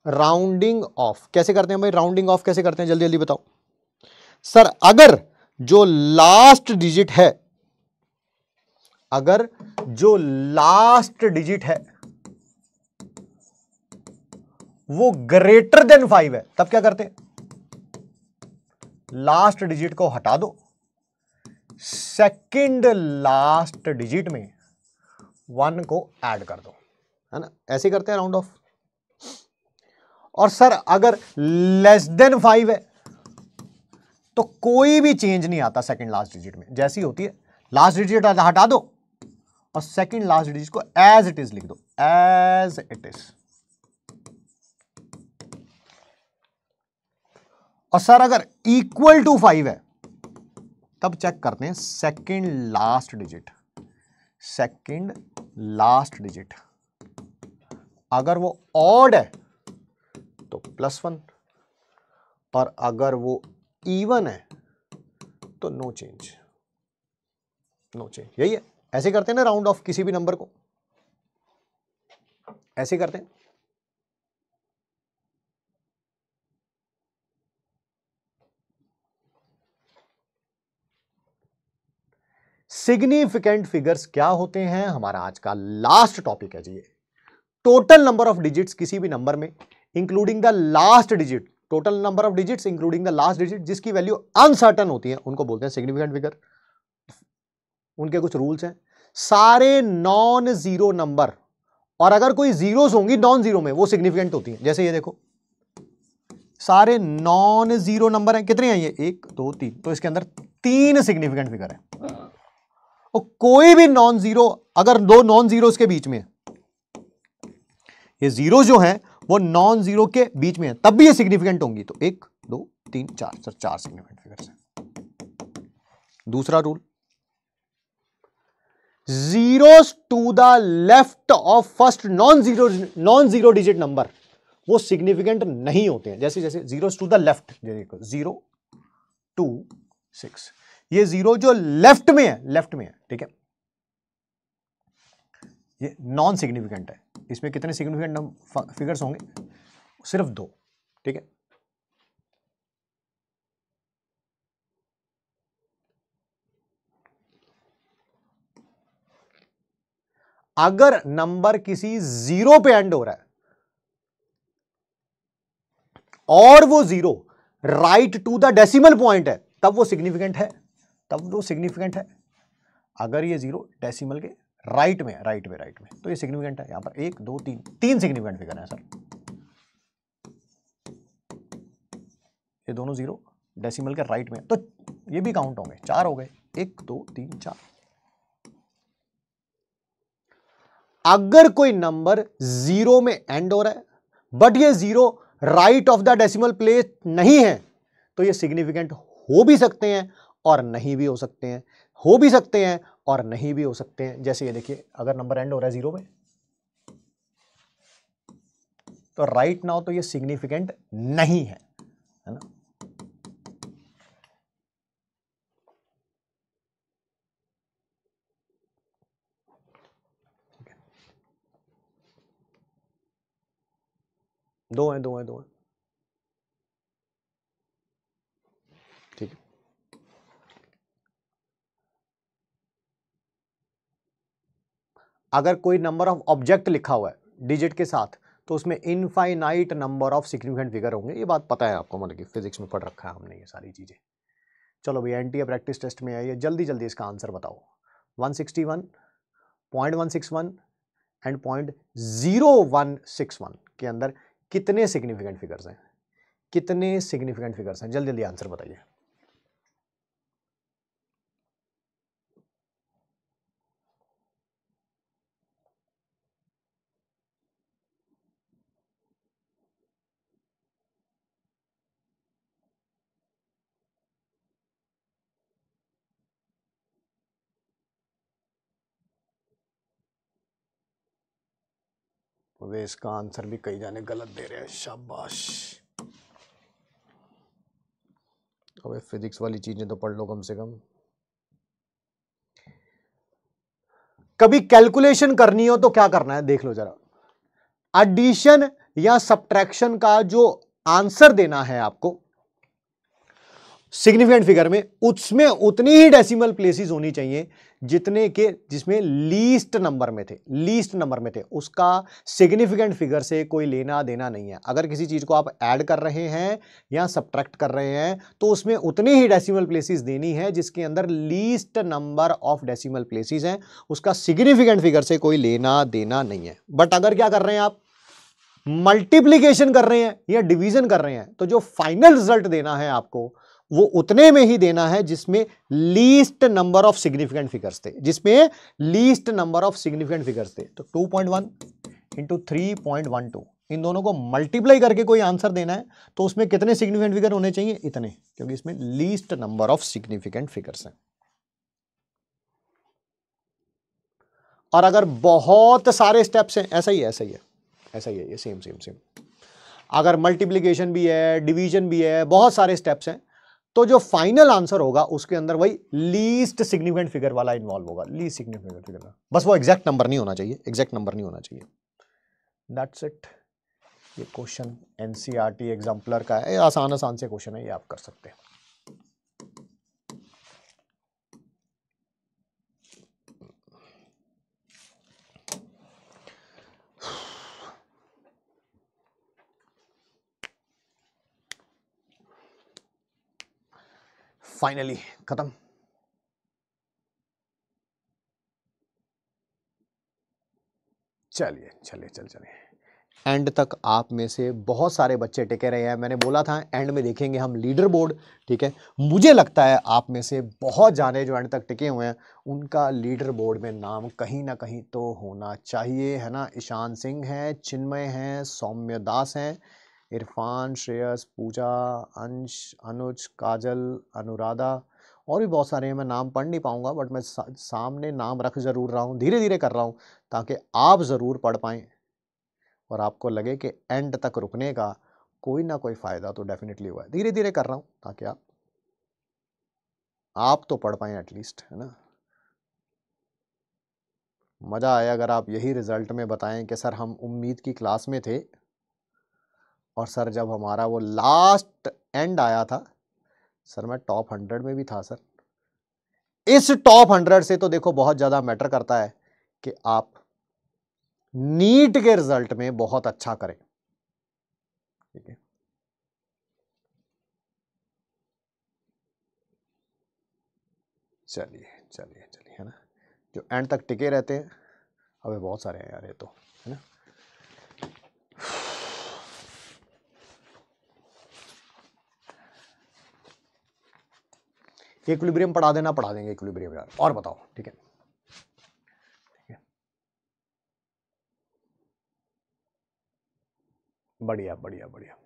राउंडिंग ऑफ कैसे करते हैं भाई राउंडिंग ऑफ कैसे करते हैं जल्दी जल्दी बताओ सर अगर जो लास्ट डिजिट है अगर जो लास्ट डिजिट है वो ग्रेटर देन फाइव है तब क्या करते लास्ट डिजिट को हटा दो सेकंड लास्ट डिजिट में वन को ऐड कर दो है ना ऐसे करते हैं राउंड ऑफ और सर अगर लेस देन फाइव है तो कोई भी चेंज नहीं आता सेकंड लास्ट डिजिट में जैसी होती है लास्ट डिजिट हटा दो और सेकंड लास्ट डिजिट को एज इट इज लिख दो एज इट इज और सर अगर इक्वल टू फाइव है तब चेक करते हैं second last digit second last digit अगर वो ऑड है तो प्लस वन और अगर वो इवन है तो नो चेंज नो चेंज यही है ऐसे करते हैं ना राउंड ऑफ किसी भी नंबर को ऐसे करते हैं सिग्निफिकेंट फिगर्स क्या होते हैं हमारा आज का लास्ट टॉपिक है जी ये टोटल नंबर ऑफ डिजिट्स किसी भी नंबर में including the last digit total number of digits including the last digit जिसकी वैल्यू अनसर्टन होती है उनको बोलते हैं सिग्निफिकेंट फिगर उनके कुछ रूल्स हैं सारे नॉन जीरो नंबर और अगर कोई जीरो होंगी नॉन जीरो में वो सिग्निफिकेंट होती है जैसे ये देखो सारे नॉन जीरो नंबर हैं कितने हैं ये एक दो तीन तो इसके अंदर तीन सिग्निफिकेंट फिगर है और कोई भी नॉन जीरो अगर दो नॉन जीरोस के बीच में ये जीरो जो है वो नॉन जीरो के बीच में है तब भी ये सिग्निफिकेंट होंगी तो एक दो तीन चार सर चार सिग्निफिकेंट फिगर्स हैं दूसरा rule zero to the left of first non zero non zero digit number वो सिग्निफिकेंट नहीं होते हैं जैसे जैसे zero to the left zero two six ये जीरो जो लेफ्ट में है लेफ्ट में है ठीक है ये नॉन सिग्निफिकेंट है इसमें कितने सिग्निफिकेंट फिगर्स होंगे सिर्फ दो ठीक है अगर नंबर किसी जीरो पे एंड हो रहा है और वो zero right to the decimal point है तब वो सिग्निफिकेंट है तब वो सिग्निफिकेंट है अगर ये जीरो डेसिमल के राइट में राइट में राइट में तो ये सिग्निफिकेंट है यहां पर एक दो तीन तीन सिग्निफिकेंट फिगर है सर ये दोनों जीरो डेसिमल के राइट में तो ये भी काउंट होंगे चार हो गए एक दो तीन चार अगर कोई नंबर जीरो में एंड हो रहा है बट ये zero right of the decimal place नहीं है तो ये सिग्निफिकेंट हो भी सकते हैं और नहीं भी हो सकते हैं हो भी सकते हैं और नहीं भी हो सकते हैं जैसे ये देखिए अगर नंबर एंड हो रहा है ज़ीरो में तो राइट नाउ तो ये सिग्निफिकेंट नहीं है है ना दो हैं दो हैं दो हैं अगर कोई नंबर ऑफ ऑब्जेक्ट लिखा हुआ है डिजिट के साथ तो उसमें infinite number of significant figure होंगे ये बात पता है आपको मतलब कि फिजिक्स में पढ़ रखा है हमने ये सारी चीज़ें चलो भैया एनटीए प्रैक्टिस टेस्ट में आइए जल्दी जल्दी इसका आंसर बताओ 161, 0.161 and point zero one six one के अंदर कितने सिग्निफिकेंट फिगर्स हैं कितने सिग्निफिकेंट फिगर्स हैं जल्दी जल्दी आंसर बताइए अरे इसका आंसर भी कई जाने गलत दे रहे हैं शाबाश अबे फिजिक्स वाली चीज़ें तो पढ़ लो कम से कम कभी कैलकुलेशन करनी हो तो क्या करना है देख लो जरा एडिशन या सब्ट्रैक्शन का जो आंसर देना है आपको सिग्निफिकेंट फिगर में उसमें उतनी ही डेसिमल प्लेसेस होनी चाहिए जितने के जिसमें लीस्ट नंबर में थे लीस्ट नंबर में थे उसका सिग्निफिकेंट फिगर से कोई लेना देना नहीं है अगर किसी चीज़ को आप ऐड कर रहे हैं या सब्ट्रैक्ट कर रहे हैं तो उसमें उतने ही डेसिमल प्लेसेस देनी है जिसके अंदर least number of decimal places हैं उसका सिग्निफिकेंट फिगर से कोई लेना देना नहीं है बट अगर क्या कर रहे हैं आप मल्टीप्लीकेशन कर रहे हैं या डिवीजन कर रहे हैं तो जो फाइनल रिजल्ट देना है आपको वो उतने में ही देना है जिसमें least number of significant figures थे जिसमें least number of significant figures थे तो 2.1 point one into three point one two इन दोनों को मल्टीप्लाई करके कोई आंसर देना है तो उसमें कितने सिग्निफिकेंट फिगर होने चाहिए इतने क्योंकि इसमें least number of significant figures हैं और अगर बहुत सारे स्टेप्स हैं ऐसा ही है ऐसा ही है ऐसा ही है ये सेम सेम सेम अगर मल्टीप्लीकेशन भी है डिवीजन भी है बहुत सारे स्टेप्स हैं तो जो फाइनल आंसर होगा उसके अंदर वही लीस्ट सिग्निफिकेंट फिगर वाला इन्वॉल्व होगा लीस्ट सिग्निफिकेंट फिगर वाला बस वो एग्जैक्ट नंबर नहीं होना चाहिए एग्जैक्ट नंबर नहीं होना चाहिए दैट्स इट ये क्वेश्चन एनसीईआरटी सी एग्जाम्पलर का है आसान आसान से क्वेश्चन है ये आप कर सकते हैं फाइनली ख़त्म चलिए चलिए चल चलिए एंड तक आप में से बहुत सारे बच्चे टिके रहे हैं मैंने बोला था एंड में देखेंगे हम लीडर बोर्ड ठीक है मुझे लगता है आप में से बहुत जाने जो एंड तक टिके हुए हैं उनका लीडर बोर्ड में नाम कहीं ना कहीं तो होना चाहिए है ना ईशान सिंह हैं चिन्मय हैं सौम्य दास हैं इरफान श्रेयस पूजा अंश अनुज काजल अनुराधा और भी बहुत सारे हैं मैं नाम पढ़ नहीं पाऊँगा बट मैं सा, सामने नाम रख ज़रूर रहा हूँ धीरे धीरे कर रहा हूँ ताकि आप ज़रूर पढ़ पाएँ और आपको लगे कि एंड तक रुकने का कोई ना कोई फ़ायदा तो डेफिनेटली हुआ है धीरे धीरे कर रहा हूँ ताकि आप आप तो पढ़ पाएँ एटलीस्ट है ना मज़ा आया अगर आप यही रिज़ल्ट में बताएं कि सर हम उम्मीद की क्लास में थे और सर जब हमारा वो लास्ट एंड आया था सर मैं टॉप हंड्रेड में भी था सर इस टॉप हंड्रेड से तो देखो बहुत ज़्यादा मैटर करता है कि आप नीट के रिजल्ट में बहुत अच्छा करें ठीक है चलिए चलिए चलिए है ना जो एंड तक टिके रहते हैं अबे बहुत सारे हैं यार ये तो इक्विलिब्रियम पढ़ा देना पढ़ा देंगे इक्विलिब्रियम यार और बताओ ठीक है बढ़िया बढ़िया बढ़िया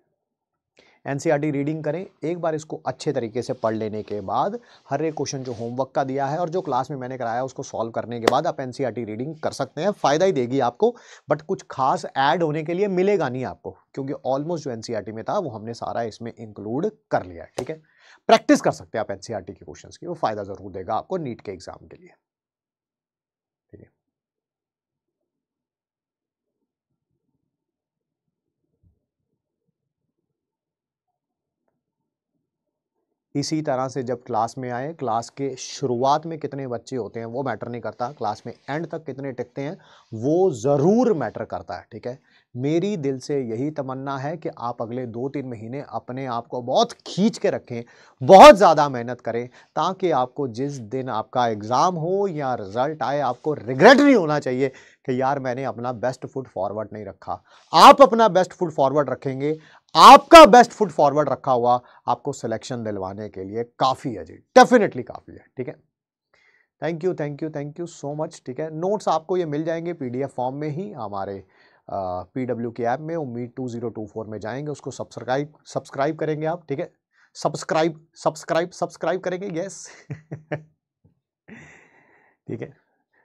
एनसीईआरटी रीडिंग e करें एक बार इसको अच्छे तरीके से पढ़ लेने के बाद हर एक क्वेश्चन जो होमवर्क का दिया है और जो क्लास में मैंने कराया उसको सॉल्व करने के बाद आप एनसीईआरटी रीडिंग e कर सकते हैं फ़ायदा ही देगी आपको बट कुछ खास ऐड होने के लिए मिलेगा नहीं आपको क्योंकि ऑलमोस्ट जो एन e में था वो हमने सारा इसमें इंक्लूड कर लिया ठीक है प्रैक्टिस कर सकते हैं आप एनसीईआरटी e के क्वेश्चन की वो फ़ायदा ज़रूर देगा आपको नीट के एग्ज़ाम के लिए ठीक है इसी तरह से जब क्लास में आए क्लास के शुरुआत में कितने बच्चे होते हैं वो मैटर नहीं करता क्लास में एंड तक कितने टिकते हैं वो ज़रूर मैटर करता है ठीक है मेरी दिल से यही तमन्ना है कि आप अगले दो तीन महीने अपने आप को बहुत खींच के रखें बहुत ज़्यादा मेहनत करें ताकि आपको जिस दिन आपका एग्ज़ाम हो या रिज़ल्ट आए आपको रिग्रेट नहीं होना चाहिए कि यार मैंने अपना बेस्ट फुट फॉरवर्ड नहीं रखा आप अपना बेस्ट फुट फॉरवर्ड रखेंगे आपका बेस्ट फुट फॉरवर्ड रखा हुआ आपको सिलेक्शन दिलवाने के लिए काफ़ी है जी डेफिनेटली काफ़ी है ठीक है thank you thank you thank you so much ठीक है नोट्स आपको ये मिल जाएंगे पीडीएफ फॉर्म में ही हमारे पी डब्ल्यू के ऐप में उम्मीद टू ज़ीरो टू फोर में जाएंगे उसको सब्सक्राइब सब्सक्राइब करेंगे आप ठीक है सब्सक्राइब सब्सक्राइब सब्सक्राइब करेंगे यस ठीक है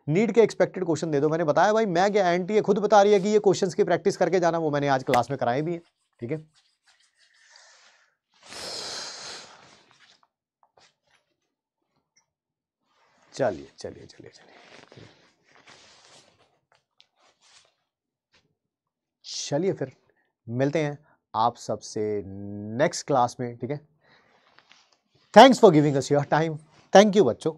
नीट के एक्सपेक्टेड क्वेश्चन दे दो मैंने बताया भाई मैं क्या एंटी है खुद बता रही है कि ये क्वेश्चंस की प्रैक्टिस करके जाना वो मैंने आज क्लास में कराए भी है ठीक है चलिए चलिए चलिए चलिए चलिए फिर मिलते हैं आप सबसे नेक्स्ट क्लास में ठीक है thanks for giving us your time thank you बच्चों